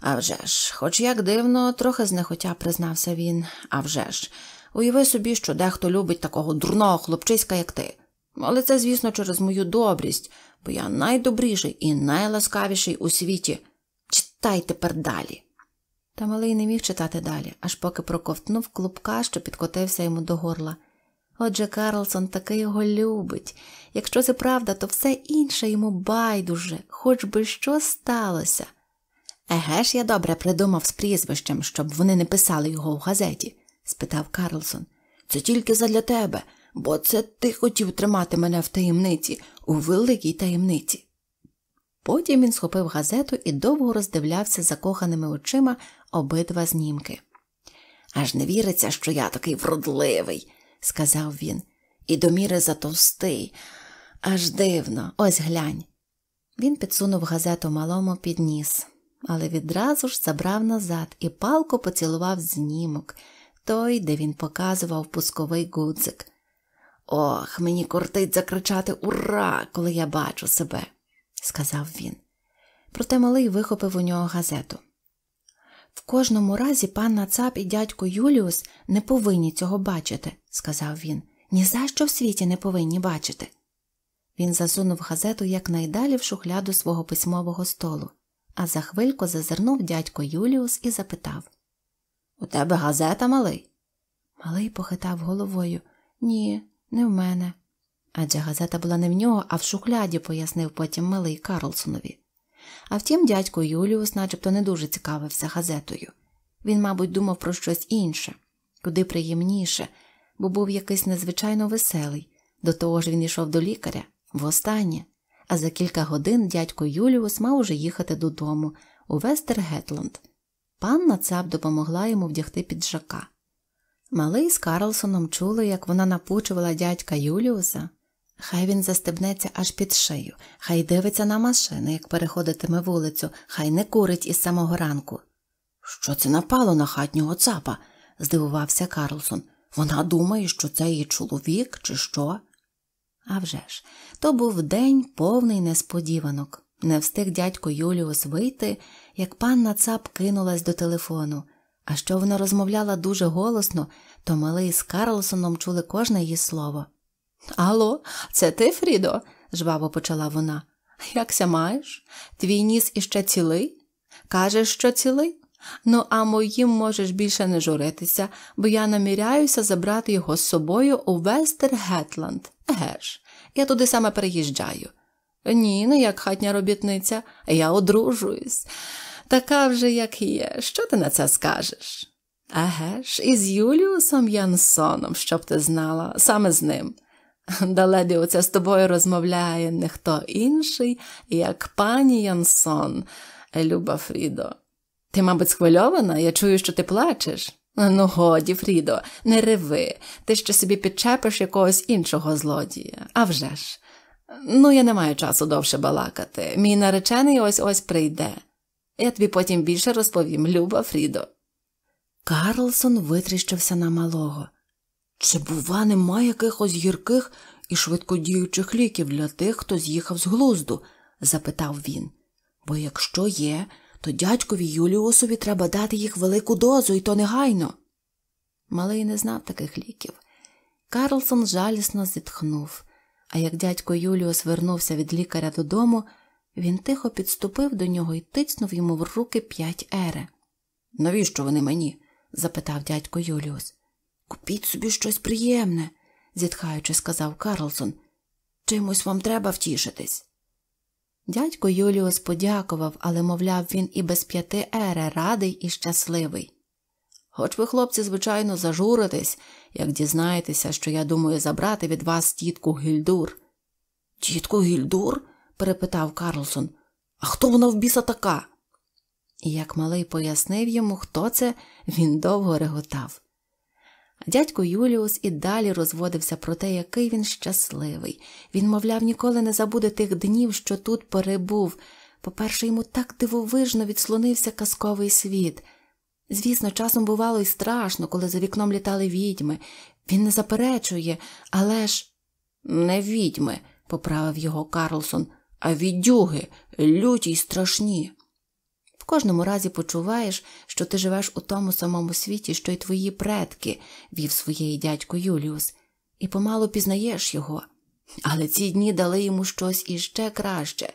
«А вже ж, хоч як дивно, трохи знехотя признався він. «А вже ж, уяви собі, що дехто любить такого дурного хлопчиська, як ти. Але це, звісно, через мою добрість, бо я найдобріший і найласкавіший у світі. Читай тепер далі. Та малий не міг читати далі, аж поки проковтнув клубка, що підкотився йому до горла. Отже, Карлсон таки його любить. Якщо це правда, то все інше йому байдуже, хоч би що сталося. Еге ж, я добре придумав з прізвищем, щоб вони не писали його в газеті? спитав Карлсон. Це тільки задля тебе, бо це ти хотів тримати мене в таємниці, у великій таємниці. Потім він схопив газету і довго роздивлявся закоханими очима обидва знімки. Аж не віриться, що я такий вродливий, сказав він, і до міри затовстий. Аж дивно, ось глянь. Він підсунув газету малому під ніс, але відразу ж забрав назад і палко поцілував знімок, той, де він показував пусковий гудзик. Ох, мені кортить закричати Ура, коли я бачу себе, сказав він. Проте малий вихопив у нього газету. В кожному разі пан Нацап і дядько Юліус не повинні цього бачити, сказав він. Ні за що в світі не повинні бачити. Він засунув газету якнайдалі в шухляду свого письмового столу, а за хвильку зазирнув дядько Юліус і запитав У тебе газета малий? Малий похитав головою. Ні, не в мене. Адже газета була не в нього, а в шухляді, пояснив потім милий Карлсонові. А втім, дядько Юліус начебто не дуже цікавився газетою. Він, мабуть, думав про щось інше, куди приємніше, бо був якийсь незвичайно веселий. До того ж він йшов до лікаря востаннє, а за кілька годин дядько Юліус мав уже їхати додому у Вестергетланд. Панна цап допомогла йому вдягти піджака. Малий з Карлсоном чули, як вона напучувала дядька Юліуса. Хай він застебнеться аж під шию, хай дивиться на машини, як переходитиме вулицю, хай не курить із самого ранку. Що це напало на хатнього цапа? здивувався Карлсон. Вона думає, що це її чоловік, чи що? А вже ж, то був день повний несподіванок. Не встиг дядько Юліус вийти, як панна цап кинулась до телефону. А що вона розмовляла дуже голосно, то малий з Карлсоном чули кожне її слово. Алло, це ти, Фрідо? жваво почала вона. Якся маєш? Твій ніс іще цілий? Кажеш, що цілий? Ну, а моїм можеш більше не журитися, бо я наміряюся забрати його з собою у Вестергетланд. Геш, я туди саме переїжджаю. Ні, не як хатня робітниця, я одружуюсь така вже, як є. Що ти на це скажеш? Еге ж, із Юліусом Янсоном, щоб ти знала, саме з ним. Даледі оце з тобою розмовляє не хто інший, як пані Янсон, Люба Фрідо. Ти, мабуть, схвильована, я чую, що ти плачеш. Ну, годі, Фрідо, не реви, ти ще собі підчепиш якогось іншого злодія. А вже ж. Ну, я не маю часу довше балакати. Мій наречений ось ось прийде. Я тобі потім більше розповім, люба Фрідо. Карлсон витріщився на малого. Чи, бува, нема якихось гірких і швидкодіючих ліків для тих, хто з'їхав з глузду? запитав він. Бо якщо є, то дядькові Юліусові треба дати їх велику дозу, і то негайно. Малий не знав таких ліків. Карлсон жалісно зітхнув, а як дядько Юліус вернувся від лікаря додому, він тихо підступив до нього і тицнув йому в руки п'ять ере. Навіщо вони мені? запитав дядько Юліус. Купіть собі щось приємне, зітхаючи, сказав Карлсон. Чимось вам треба втішитись. Дядько Юліус подякував, але, мовляв, він і без п'яти ере радий і щасливий. Хоч ви, хлопці, звичайно, зажуритесь, як дізнаєтеся, що я думаю забрати від вас тітку Гільдур. Тітку Гільдур? перепитав Карлсон. А хто вона в біса така? І як малий пояснив йому, хто це, він довго реготав. Дядько Юліус і далі розводився про те, який він щасливий. Він, мовляв, ніколи не забуде тих днів, що тут перебув. По-перше, йому так дивовижно відслонився казковий світ. Звісно, часом бувало і страшно, коли за вікном літали відьми. Він не заперечує, але ж не відьми, поправив його Карлсон а віддюги люті й страшні. В кожному разі почуваєш, що ти живеш у тому самому світі, що й твої предки, вів своєї дядько Юліус, і помалу пізнаєш його. Але ці дні дали йому щось іще краще.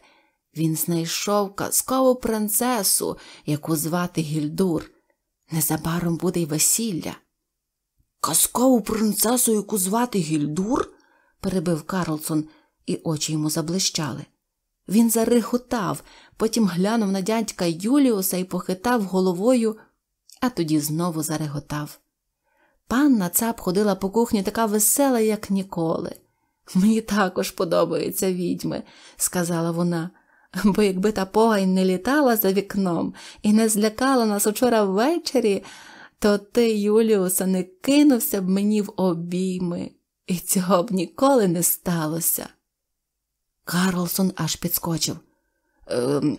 Він знайшов казкову принцесу, яку звати Гільдур. Незабаром буде й весілля. Казкову принцесу, яку звати Гільдур? перебив Карлсон, і очі йому заблищали. Він зарихотав, потім глянув на дядька Юліуса і похитав головою, а тоді знову зареготав. Панна цап ходила по кухні така весела, як ніколи. Мені також подобаються відьми, сказала вона, бо якби та погань не літала за вікном і не злякала нас учора ввечері, то ти, Юліуса, не кинувся б мені в обійми, і цього б ніколи не сталося. Карлсон аж підскочив. «Ем,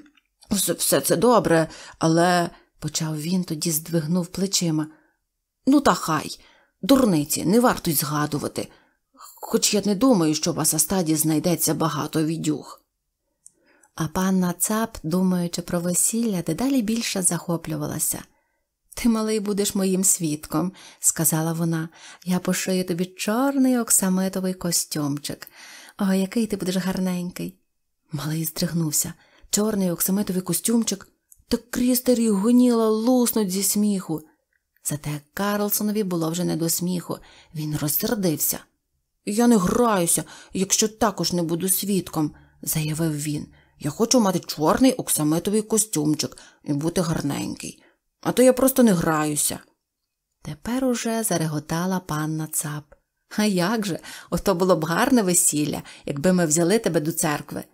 все, все це добре, але, почав він, тоді здвигнув плечима. Ну, та хай, дурниці, не варто й згадувати. Хоч я не думаю, що в Асастаді знайдеться багато відюх. А панна цап, думаючи про весілля, дедалі більше захоплювалася. Ти, малий, будеш моїм свідком, сказала вона, я пошию тобі чорний оксамитовий костюмчик, о, який ти будеш гарненький. Малий здригнувся. Чорний оксамитовий костюмчик, та крістер і гоніла луснуть зі сміху. Зате Карлсонові було вже не до сміху, він розсердився. Я не граюся, якщо також не буду свідком, заявив він. Я хочу мати чорний оксамитовий костюмчик і бути гарненький, а то я просто не граюся. Тепер уже зареготала панна цап. А як же? Ото було б гарне весілля, якби ми взяли тебе до церкви.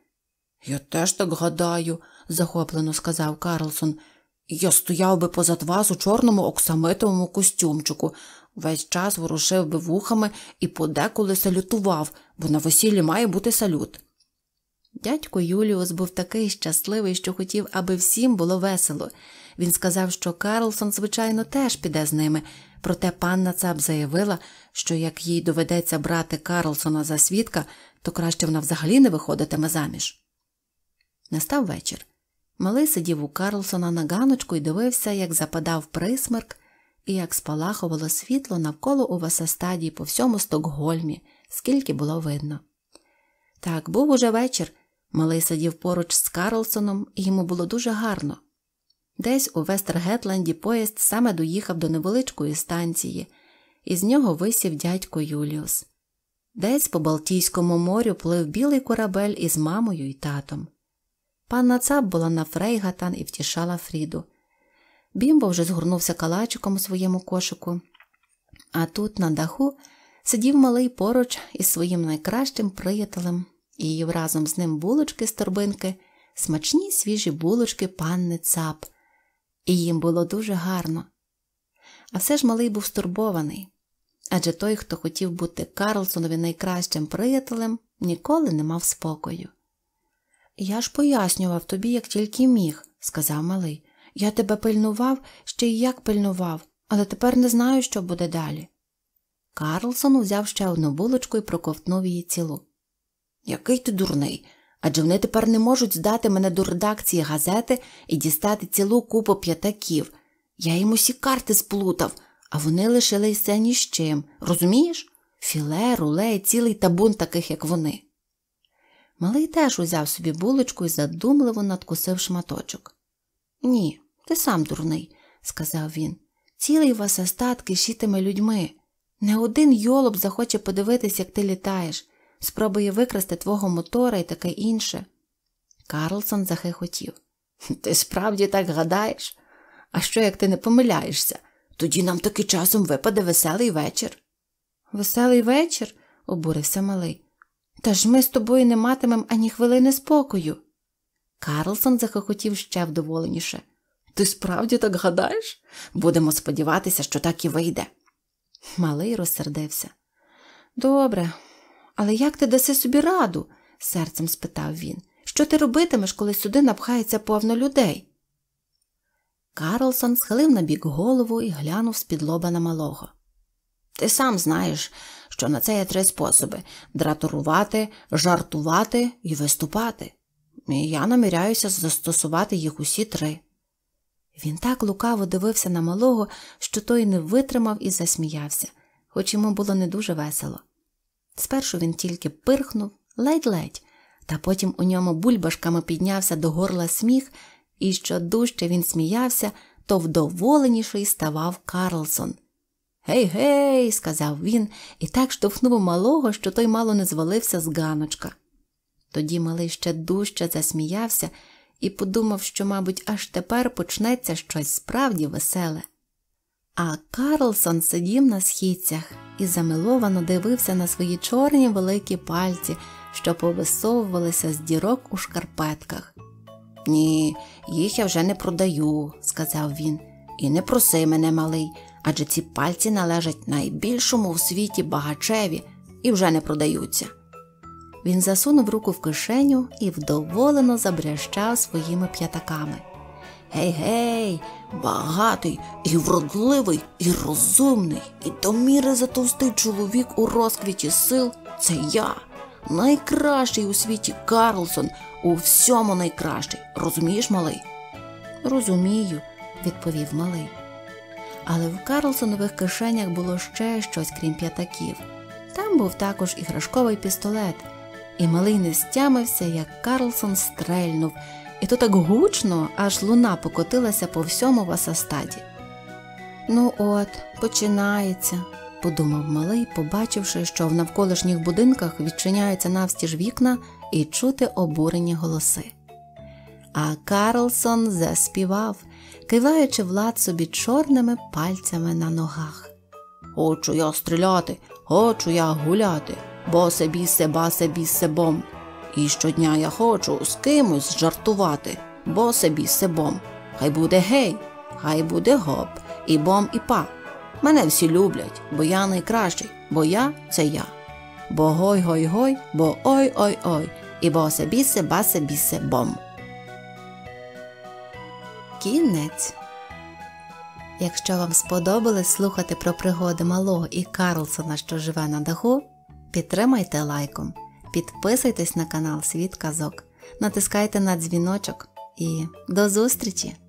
Я теж так гадаю, захоплено сказав Карлсон. Я стояв би позад вас у чорному оксамитовому костюмчику, весь час ворушив би вухами і подеколи салютував, бо на весіллі має бути салют. Дядько Юліус був такий щасливий, що хотів, аби всім було весело. Він сказав, що Карлсон, звичайно, теж піде з ними, проте панна Цап заявила, що як їй доведеться брати Карлсона за свідка, то краще вона взагалі не виходитиме заміж. Настав вечір. Малий сидів у Карлсона на ганочку і дивився, як западав присмерк і як спалахувало світло навколо у Васастадії по всьому Стокгольмі, скільки було видно. Так, був уже вечір. Малий сидів поруч з Карлсоном, і йому було дуже гарно. Десь у Вестергетланді поїзд саме доїхав до невеличкої станції, із нього висів дядько Юліус. Десь по Балтійському морю плив білий корабель із мамою і татом. Панна Цап була на Фрейгатан і втішала Фріду. Бімбо вже згорнувся калачиком у своєму кошику, а тут, на даху, сидів малий поруч із своїм найкращим приятелем і разом з ним булочки з торбинки, смачні свіжі булочки панни Цап. І їм було дуже гарно. А все ж малий був стурбований. Адже той, хто хотів бути Карлсонові найкращим приятелем, ніколи не мав спокою. Я ж пояснював тобі, як тільки міг, сказав малий. Я тебе пильнував, ще й як пильнував, але тепер не знаю, що буде далі. Карлсон узяв ще одну булочку і проковтнув її цілу. Який ти дурний? Адже вони тепер не можуть здати мене до редакції газети і дістати цілу купу п'ятаків. Я їм усі карти сплутав а вони лишилися ні з чим. Розумієш? Філе, руле і цілий табун таких, як вони. Малий теж узяв собі булочку і задумливо надкусив шматочок. Ні, ти сам дурний, сказав він. Цілий вас остатки шітими людьми. Не один йолоб захоче подивитись, як ти літаєш, спробує викрасти твого мотора і таке інше. Карлсон захихотів. Ти справді так гадаєш? А що, як ти не помиляєшся? Тоді нам таки часом випаде веселий вечір. Веселий вечір, обурився малий. Та ж ми з тобою не матимемо ані хвилини спокою. Карлсон захохотів ще вдоволеніше. Ти справді так гадаєш? Будемо сподіватися, що так і вийде. Малий розсердився. Добре, але як ти даси собі раду? серцем спитав він. Що ти робитимеш, коли сюди напхається повно людей? Карлсон схилив набік голову і глянув з-під лоба на малого. Ти сам знаєш, що на це є три способи дратурувати, жартувати і виступати. І я наміряюся застосувати їх усі три. Він так лукаво дивився на малого, що той не витримав і засміявся, хоч йому було не дуже весело. Спершу він тільки пирхнув ледь-ледь, та потім у ньому бульбашками піднявся до горла сміх і що дужче він сміявся, то вдоволеніший ставав Карлсон. Гей, гей, сказав він і так штовхнув малого, що той мало не звалився з ганочка. Тоді малий ще дужче засміявся і подумав, що, мабуть, аж тепер почнеться щось справді веселе. А Карлсон сидів на східцях і замиловано дивився на свої чорні великі пальці, що повисовувалися з дірок у шкарпетках. Ні, їх я вже не продаю, сказав він, і не проси мене, малий, адже ці пальці належать найбільшому в світі багачеві і вже не продаються. Він засунув руку в кишеню і вдоволено забрящав своїми п'ятаками. Гей, гей, багатий, і вродливий, і розумний, і до міри затовстий чоловік у розквіті сил це я, найкращий у світі Карлсон, у всьому найкращий. Розумієш, малий? Розумію, відповів малий. Але в Карлсонових кишенях було ще щось, крім п'ятаків. Там був також іграшковий пістолет, і малий не стямився, як Карлсон стрельнув, і то так гучно, аж луна покотилася по всьому васастаді. Ну, от, починається, подумав малий, побачивши, що в навколишніх будинках відчиняються навстіж вікна і чути обурені голоси. А Карлсон заспівав, киваючи влад собі чорними пальцями на ногах. Хочу я стріляти, хочу я гуляти, босе бісе, басе бісе бом. І щодня я хочу з кимось жартувати, босе бісе бом. Хай буде гей, хай буде гоп, і бом, і па. Мене всі люблять, бо я найкращий, бо я це я бо гой гой гой, бо ой ой ой, і босе бісе, басе бісе бом. Кінець. Якщо вам сподобалось слухати про пригоди малого і Карлсона, що живе на даху, підтримайте лайком, підписуйтесь на канал Світ Казок, натискайте на дзвіночок і до зустрічі!